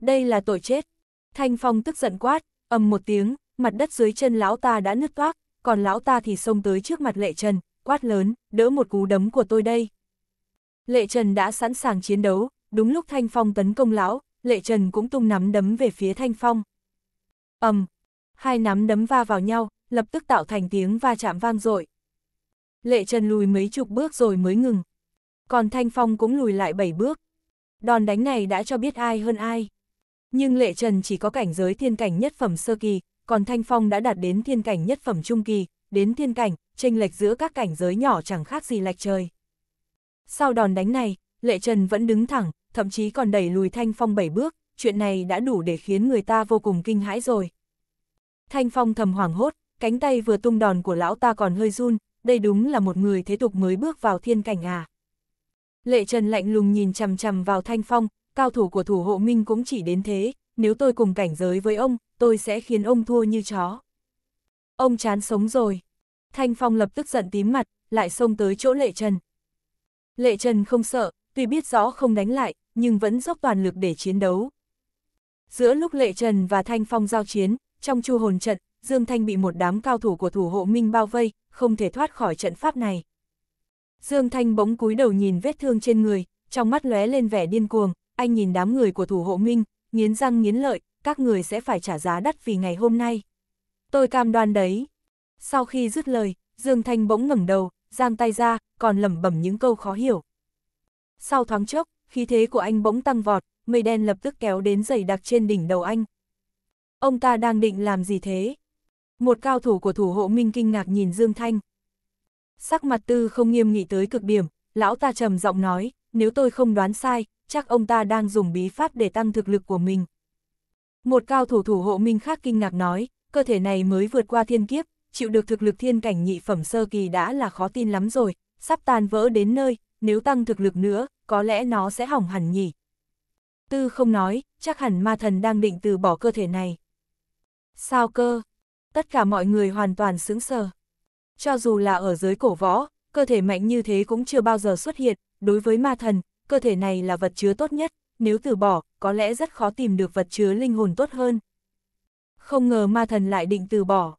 Đây là tội chết. Thanh Phong tức giận quát, ầm một tiếng, mặt đất dưới chân lão ta đã nứt toác, còn lão ta thì xông tới trước mặt Lệ Trần, quát lớn, đỡ một cú đấm của tôi đây. Lệ Trần đã sẵn sàng chiến đấu, đúng lúc Thanh Phong tấn công lão, lệ trần cũng tung nắm đấm về phía thanh phong. ầm, um, hai nắm đấm va vào nhau, lập tức tạo thành tiếng va chạm vang dội. Lệ trần lùi mấy chục bước rồi mới ngừng. Còn thanh phong cũng lùi lại bảy bước. Đòn đánh này đã cho biết ai hơn ai. Nhưng lệ trần chỉ có cảnh giới thiên cảnh nhất phẩm sơ kỳ, còn thanh phong đã đạt đến thiên cảnh nhất phẩm trung kỳ, đến thiên cảnh, chênh lệch giữa các cảnh giới nhỏ chẳng khác gì lệch trời. Sau đòn đánh này, Lệ Trần vẫn đứng thẳng, thậm chí còn đẩy lùi Thanh Phong bảy bước, chuyện này đã đủ để khiến người ta vô cùng kinh hãi rồi. Thanh Phong thầm hoảng hốt, cánh tay vừa tung đòn của lão ta còn hơi run, đây đúng là một người thế tục mới bước vào thiên cảnh à. Lệ Trần lạnh lùng nhìn chằm chằm vào Thanh Phong, cao thủ của thủ hộ minh cũng chỉ đến thế, nếu tôi cùng cảnh giới với ông, tôi sẽ khiến ông thua như chó. Ông chán sống rồi. Thanh Phong lập tức giận tím mặt, lại xông tới chỗ Lệ Trần. Lệ Trần không sợ, tuy biết rõ không đánh lại, nhưng vẫn dốc toàn lực để chiến đấu. Giữa lúc Lệ Trần và Thanh Phong giao chiến, trong chu hồn trận, Dương Thanh bị một đám cao thủ của thủ hộ Minh bao vây, không thể thoát khỏi trận pháp này. Dương Thanh bỗng cúi đầu nhìn vết thương trên người, trong mắt lóe lên vẻ điên cuồng, anh nhìn đám người của thủ hộ Minh, nghiến răng nghiến lợi, các người sẽ phải trả giá đắt vì ngày hôm nay. Tôi cam đoan đấy. Sau khi dứt lời, Dương Thanh bỗng ngẩng đầu, giang tay ra, còn lẩm bẩm những câu khó hiểu. Sau thoáng chốc, khí thế của anh bỗng tăng vọt, mây đen lập tức kéo đến dày đặc trên đỉnh đầu anh. Ông ta đang định làm gì thế? Một cao thủ của thủ hộ Minh kinh ngạc nhìn Dương Thanh. Sắc mặt tư không nghiêm nghị tới cực điểm, lão ta trầm giọng nói, nếu tôi không đoán sai, chắc ông ta đang dùng bí pháp để tăng thực lực của mình. Một cao thủ thủ hộ Minh khác kinh ngạc nói, cơ thể này mới vượt qua thiên kiếp, chịu được thực lực thiên cảnh nhị phẩm sơ kỳ đã là khó tin lắm rồi, sắp tan vỡ đến nơi, nếu tăng thực lực nữa, có lẽ nó sẽ hỏng hẳn nhỉ. Tư không nói, chắc hẳn ma thần đang định từ bỏ cơ thể này. Sao cơ? Tất cả mọi người hoàn toàn xứng sờ. Cho dù là ở giới cổ võ, cơ thể mạnh như thế cũng chưa bao giờ xuất hiện, đối với ma thần, cơ thể này là vật chứa tốt nhất, nếu từ bỏ, có lẽ rất khó tìm được vật chứa linh hồn tốt hơn. Không ngờ ma thần lại định từ bỏ.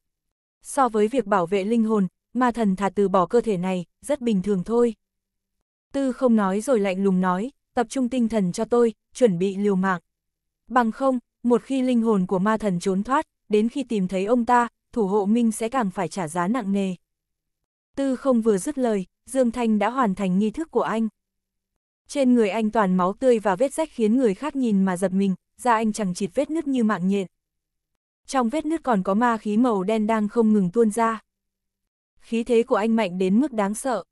So với việc bảo vệ linh hồn, ma thần thà từ bỏ cơ thể này, rất bình thường thôi. Tư không nói rồi lạnh lùng nói, tập trung tinh thần cho tôi, chuẩn bị liều mạng. Bằng không, một khi linh hồn của ma thần trốn thoát, đến khi tìm thấy ông ta, thủ hộ Minh sẽ càng phải trả giá nặng nề. Tư không vừa dứt lời, Dương Thanh đã hoàn thành nghi thức của anh. Trên người anh toàn máu tươi và vết rách khiến người khác nhìn mà giật mình, da anh chẳng chịt vết nứt như mạng nhện. Trong vết nứt còn có ma khí màu đen đang không ngừng tuôn ra. Khí thế của anh mạnh đến mức đáng sợ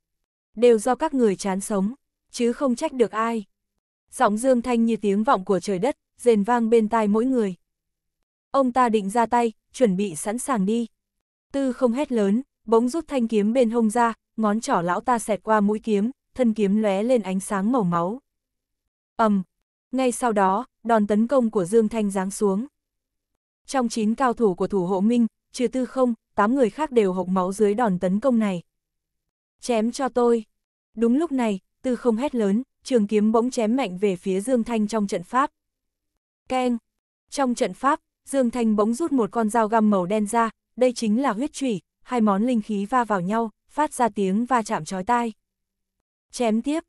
đều do các người chán sống, chứ không trách được ai. Giọng dương thanh như tiếng vọng của trời đất, rền vang bên tai mỗi người. Ông ta định ra tay, chuẩn bị sẵn sàng đi. Tư không hét lớn, bỗng rút thanh kiếm bên hông ra, ngón trỏ lão ta xẹt qua mũi kiếm, thân kiếm lóe lên ánh sáng màu máu. ầm, ngay sau đó, đòn tấn công của Dương Thanh giáng xuống. Trong 9 cao thủ của thủ hộ Minh, trừ tư không, 8 người khác đều hộc máu dưới đòn tấn công này, chém cho tôi. Đúng lúc này, tư không hét lớn, trường kiếm bỗng chém mạnh về phía Dương Thanh trong trận pháp. Keng! Trong trận pháp, Dương Thanh bỗng rút một con dao găm màu đen ra, đây chính là huyết chủy, hai món linh khí va vào nhau, phát ra tiếng va chạm chói tai. Chém tiếp!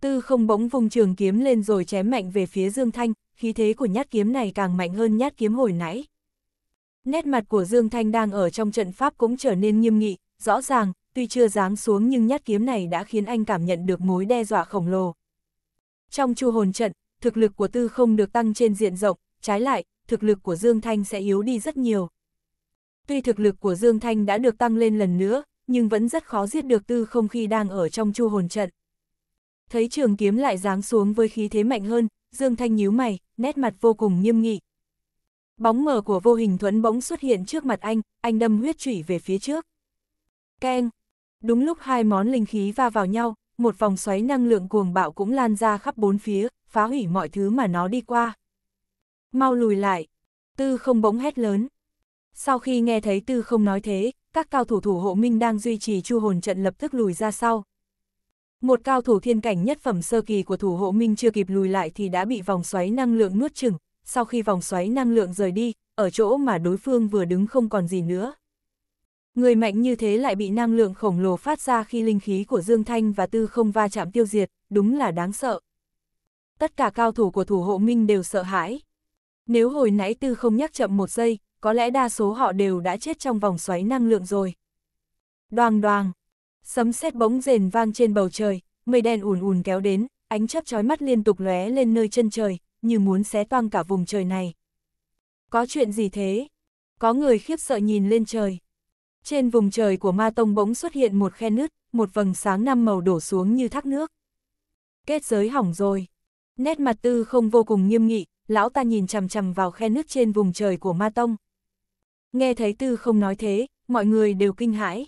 Tư không bỗng vùng trường kiếm lên rồi chém mạnh về phía Dương Thanh, khí thế của nhát kiếm này càng mạnh hơn nhát kiếm hồi nãy. Nét mặt của Dương Thanh đang ở trong trận pháp cũng trở nên nghiêm nghị, rõ ràng, tuy chưa giáng xuống nhưng nhát kiếm này đã khiến anh cảm nhận được mối đe dọa khổng lồ. Trong chu hồn trận, thực lực của tư không được tăng trên diện rộng, trái lại, thực lực của Dương Thanh sẽ yếu đi rất nhiều. Tuy thực lực của Dương Thanh đã được tăng lên lần nữa, nhưng vẫn rất khó giết được tư không khi đang ở trong chu hồn trận. Thấy trường kiếm lại giáng xuống với khí thế mạnh hơn, Dương Thanh nhíu mày, nét mặt vô cùng nghiêm nghị. Bóng mờ của vô hình thuẫn bỗng xuất hiện trước mặt anh, anh đâm huyết chủy về phía trước. Keng, Đúng lúc hai món linh khí va vào nhau, một vòng xoáy năng lượng cuồng bạo cũng lan ra khắp bốn phía, phá hủy mọi thứ mà nó đi qua. Mau lùi lại, tư không bỗng hét lớn. Sau khi nghe thấy tư không nói thế, các cao thủ thủ hộ minh đang duy trì chu hồn trận lập tức lùi ra sau. Một cao thủ thiên cảnh nhất phẩm sơ kỳ của thủ hộ minh chưa kịp lùi lại thì đã bị vòng xoáy năng lượng nuốt chừng, sau khi vòng xoáy năng lượng rời đi, ở chỗ mà đối phương vừa đứng không còn gì nữa. Người mạnh như thế lại bị năng lượng khổng lồ phát ra khi linh khí của Dương Thanh và Tư không va chạm tiêu diệt, đúng là đáng sợ. Tất cả cao thủ của thủ hộ Minh đều sợ hãi. Nếu hồi nãy Tư không nhắc chậm một giây, có lẽ đa số họ đều đã chết trong vòng xoáy năng lượng rồi. Đoàng đoàng, sấm sét bỗng rền vang trên bầu trời, mây đen ùn ùn kéo đến, ánh chớp chói mắt liên tục lóe lên nơi chân trời, như muốn xé toang cả vùng trời này. Có chuyện gì thế? Có người khiếp sợ nhìn lên trời. Trên vùng trời của ma tông bỗng xuất hiện một khe nứt, một vầng sáng năm màu đổ xuống như thác nước. Kết giới hỏng rồi. Nét mặt tư không vô cùng nghiêm nghị, lão ta nhìn chằm chằm vào khe nứt trên vùng trời của ma tông. Nghe thấy tư không nói thế, mọi người đều kinh hãi.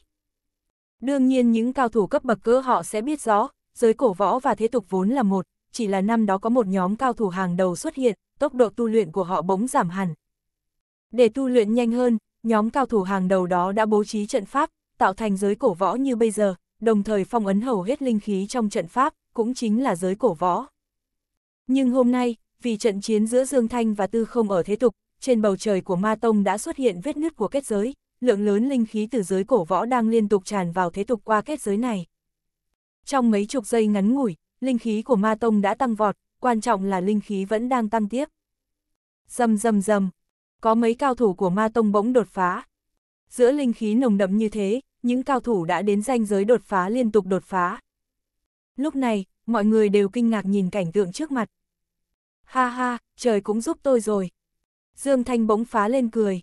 Đương nhiên những cao thủ cấp bậc cơ họ sẽ biết rõ, giới cổ võ và thế tục vốn là một, chỉ là năm đó có một nhóm cao thủ hàng đầu xuất hiện, tốc độ tu luyện của họ bỗng giảm hẳn. Để tu luyện nhanh hơn, Nhóm cao thủ hàng đầu đó đã bố trí trận pháp, tạo thành giới cổ võ như bây giờ, đồng thời phong ấn hầu hết linh khí trong trận pháp, cũng chính là giới cổ võ. Nhưng hôm nay, vì trận chiến giữa Dương Thanh và Tư không ở thế tục, trên bầu trời của Ma Tông đã xuất hiện vết nứt của kết giới, lượng lớn linh khí từ giới cổ võ đang liên tục tràn vào thế tục qua kết giới này. Trong mấy chục giây ngắn ngủi, linh khí của Ma Tông đã tăng vọt, quan trọng là linh khí vẫn đang tăng tiếp. Dầm dầm dầm, có mấy cao thủ của ma tông bỗng đột phá. Giữa linh khí nồng đậm như thế, những cao thủ đã đến ranh giới đột phá liên tục đột phá. Lúc này, mọi người đều kinh ngạc nhìn cảnh tượng trước mặt. Ha ha, trời cũng giúp tôi rồi. Dương Thanh bỗng phá lên cười.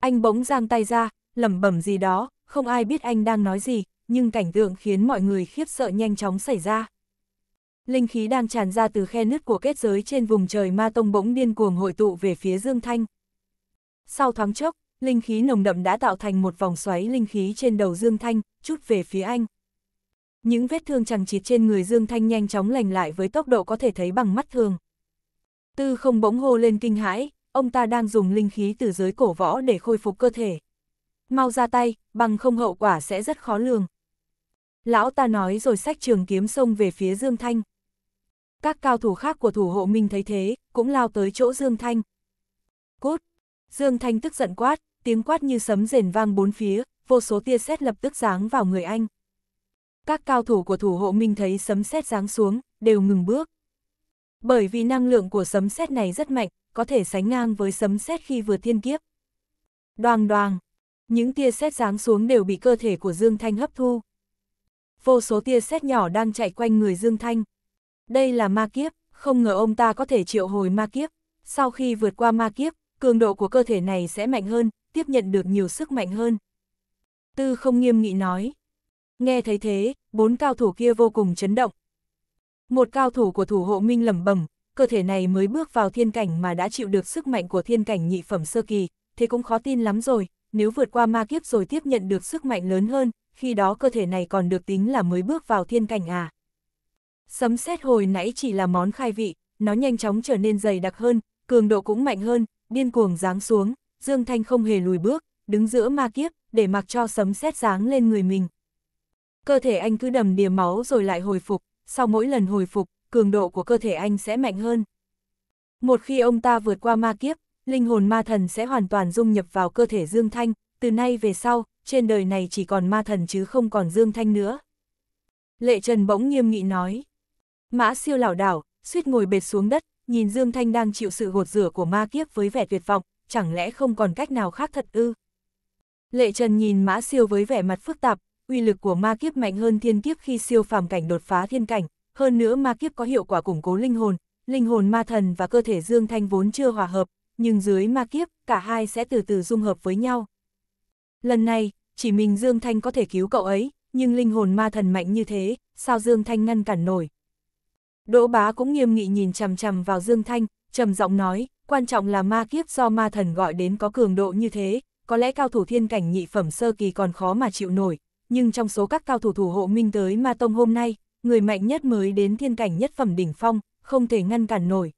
Anh bỗng giang tay ra, lẩm bẩm gì đó, không ai biết anh đang nói gì, nhưng cảnh tượng khiến mọi người khiếp sợ nhanh chóng xảy ra. Linh khí đang tràn ra từ khe nứt của kết giới trên vùng trời ma tông bỗng điên cuồng hội tụ về phía Dương Thanh. Sau thoáng chốc, linh khí nồng đậm đã tạo thành một vòng xoáy linh khí trên đầu Dương Thanh, chút về phía anh. Những vết thương chẳng chịt trên người Dương Thanh nhanh chóng lành lại với tốc độ có thể thấy bằng mắt thường. Tư không bỗng hô lên kinh hãi, ông ta đang dùng linh khí từ giới cổ võ để khôi phục cơ thể. Mau ra tay, bằng không hậu quả sẽ rất khó lường. Lão ta nói rồi sách trường kiếm xông về phía Dương Thanh. Các cao thủ khác của thủ hộ minh thấy thế, cũng lao tới chỗ Dương Thanh. cút Dương Thanh tức giận quát, tiếng quát như sấm rền vang bốn phía, vô số tia sét lập tức giáng vào người anh. Các cao thủ của thủ hộ Minh thấy sấm sét giáng xuống, đều ngừng bước. Bởi vì năng lượng của sấm sét này rất mạnh, có thể sánh ngang với sấm sét khi vừa thiên kiếp. Đoàng đoàng, những tia sét giáng xuống đều bị cơ thể của Dương Thanh hấp thu. Vô số tia sét nhỏ đang chạy quanh người Dương Thanh. Đây là ma kiếp, không ngờ ông ta có thể triệu hồi ma kiếp. Sau khi vượt qua ma kiếp, cường độ của cơ thể này sẽ mạnh hơn, tiếp nhận được nhiều sức mạnh hơn. Tư không nghiêm nghị nói. Nghe thấy thế, bốn cao thủ kia vô cùng chấn động. Một cao thủ của thủ hộ minh lẩm bẩm, cơ thể này mới bước vào thiên cảnh mà đã chịu được sức mạnh của thiên cảnh nhị phẩm sơ kỳ, thế cũng khó tin lắm rồi, nếu vượt qua ma kiếp rồi tiếp nhận được sức mạnh lớn hơn, khi đó cơ thể này còn được tính là mới bước vào thiên cảnh à. Sấm sét hồi nãy chỉ là món khai vị, nó nhanh chóng trở nên dày đặc hơn, cường độ cũng mạnh hơn, điên cuồng giáng xuống, Dương Thanh không hề lùi bước, đứng giữa ma kiếp, để mặc cho sấm sét giáng lên người mình. Cơ thể anh cứ đầm đìa máu rồi lại hồi phục, sau mỗi lần hồi phục, cường độ của cơ thể anh sẽ mạnh hơn. Một khi ông ta vượt qua ma kiếp, linh hồn ma thần sẽ hoàn toàn dung nhập vào cơ thể Dương Thanh, từ nay về sau, trên đời này chỉ còn ma thần chứ không còn Dương Thanh nữa. Lệ Trần bỗng nghiêm nghị nói. Mã siêu lảo đảo, suýt ngồi bệt xuống đất, nhìn Dương Thanh đang chịu sự gột rửa của ma kiếp với vẻ tuyệt vọng, chẳng lẽ không còn cách nào khác thật ư? Lệ Trần nhìn mã siêu với vẻ mặt phức tạp, uy lực của ma kiếp mạnh hơn thiên kiếp khi siêu phàm cảnh đột phá thiên cảnh, hơn nữa ma kiếp có hiệu quả củng cố linh hồn, linh hồn ma thần và cơ thể Dương Thanh vốn chưa hòa hợp, nhưng dưới ma kiếp, cả hai sẽ từ từ dung hợp với nhau. Lần này, chỉ mình Dương Thanh có thể cứu cậu ấy, nhưng linh hồn ma thần mạnh như thế, sao Dương Thanh ngăn cản nổi? Đỗ bá cũng nghiêm nghị nhìn chằm chằm vào Dương Thanh, trầm giọng nói, quan trọng là ma kiếp do ma thần gọi đến có cường độ như thế, có lẽ cao thủ thiên cảnh nhị phẩm sơ kỳ còn khó mà chịu nổi, nhưng trong số các cao thủ thủ hộ minh tới ma tông hôm nay, người mạnh nhất mới đến thiên cảnh nhất phẩm đỉnh phong, không thể ngăn cản nổi,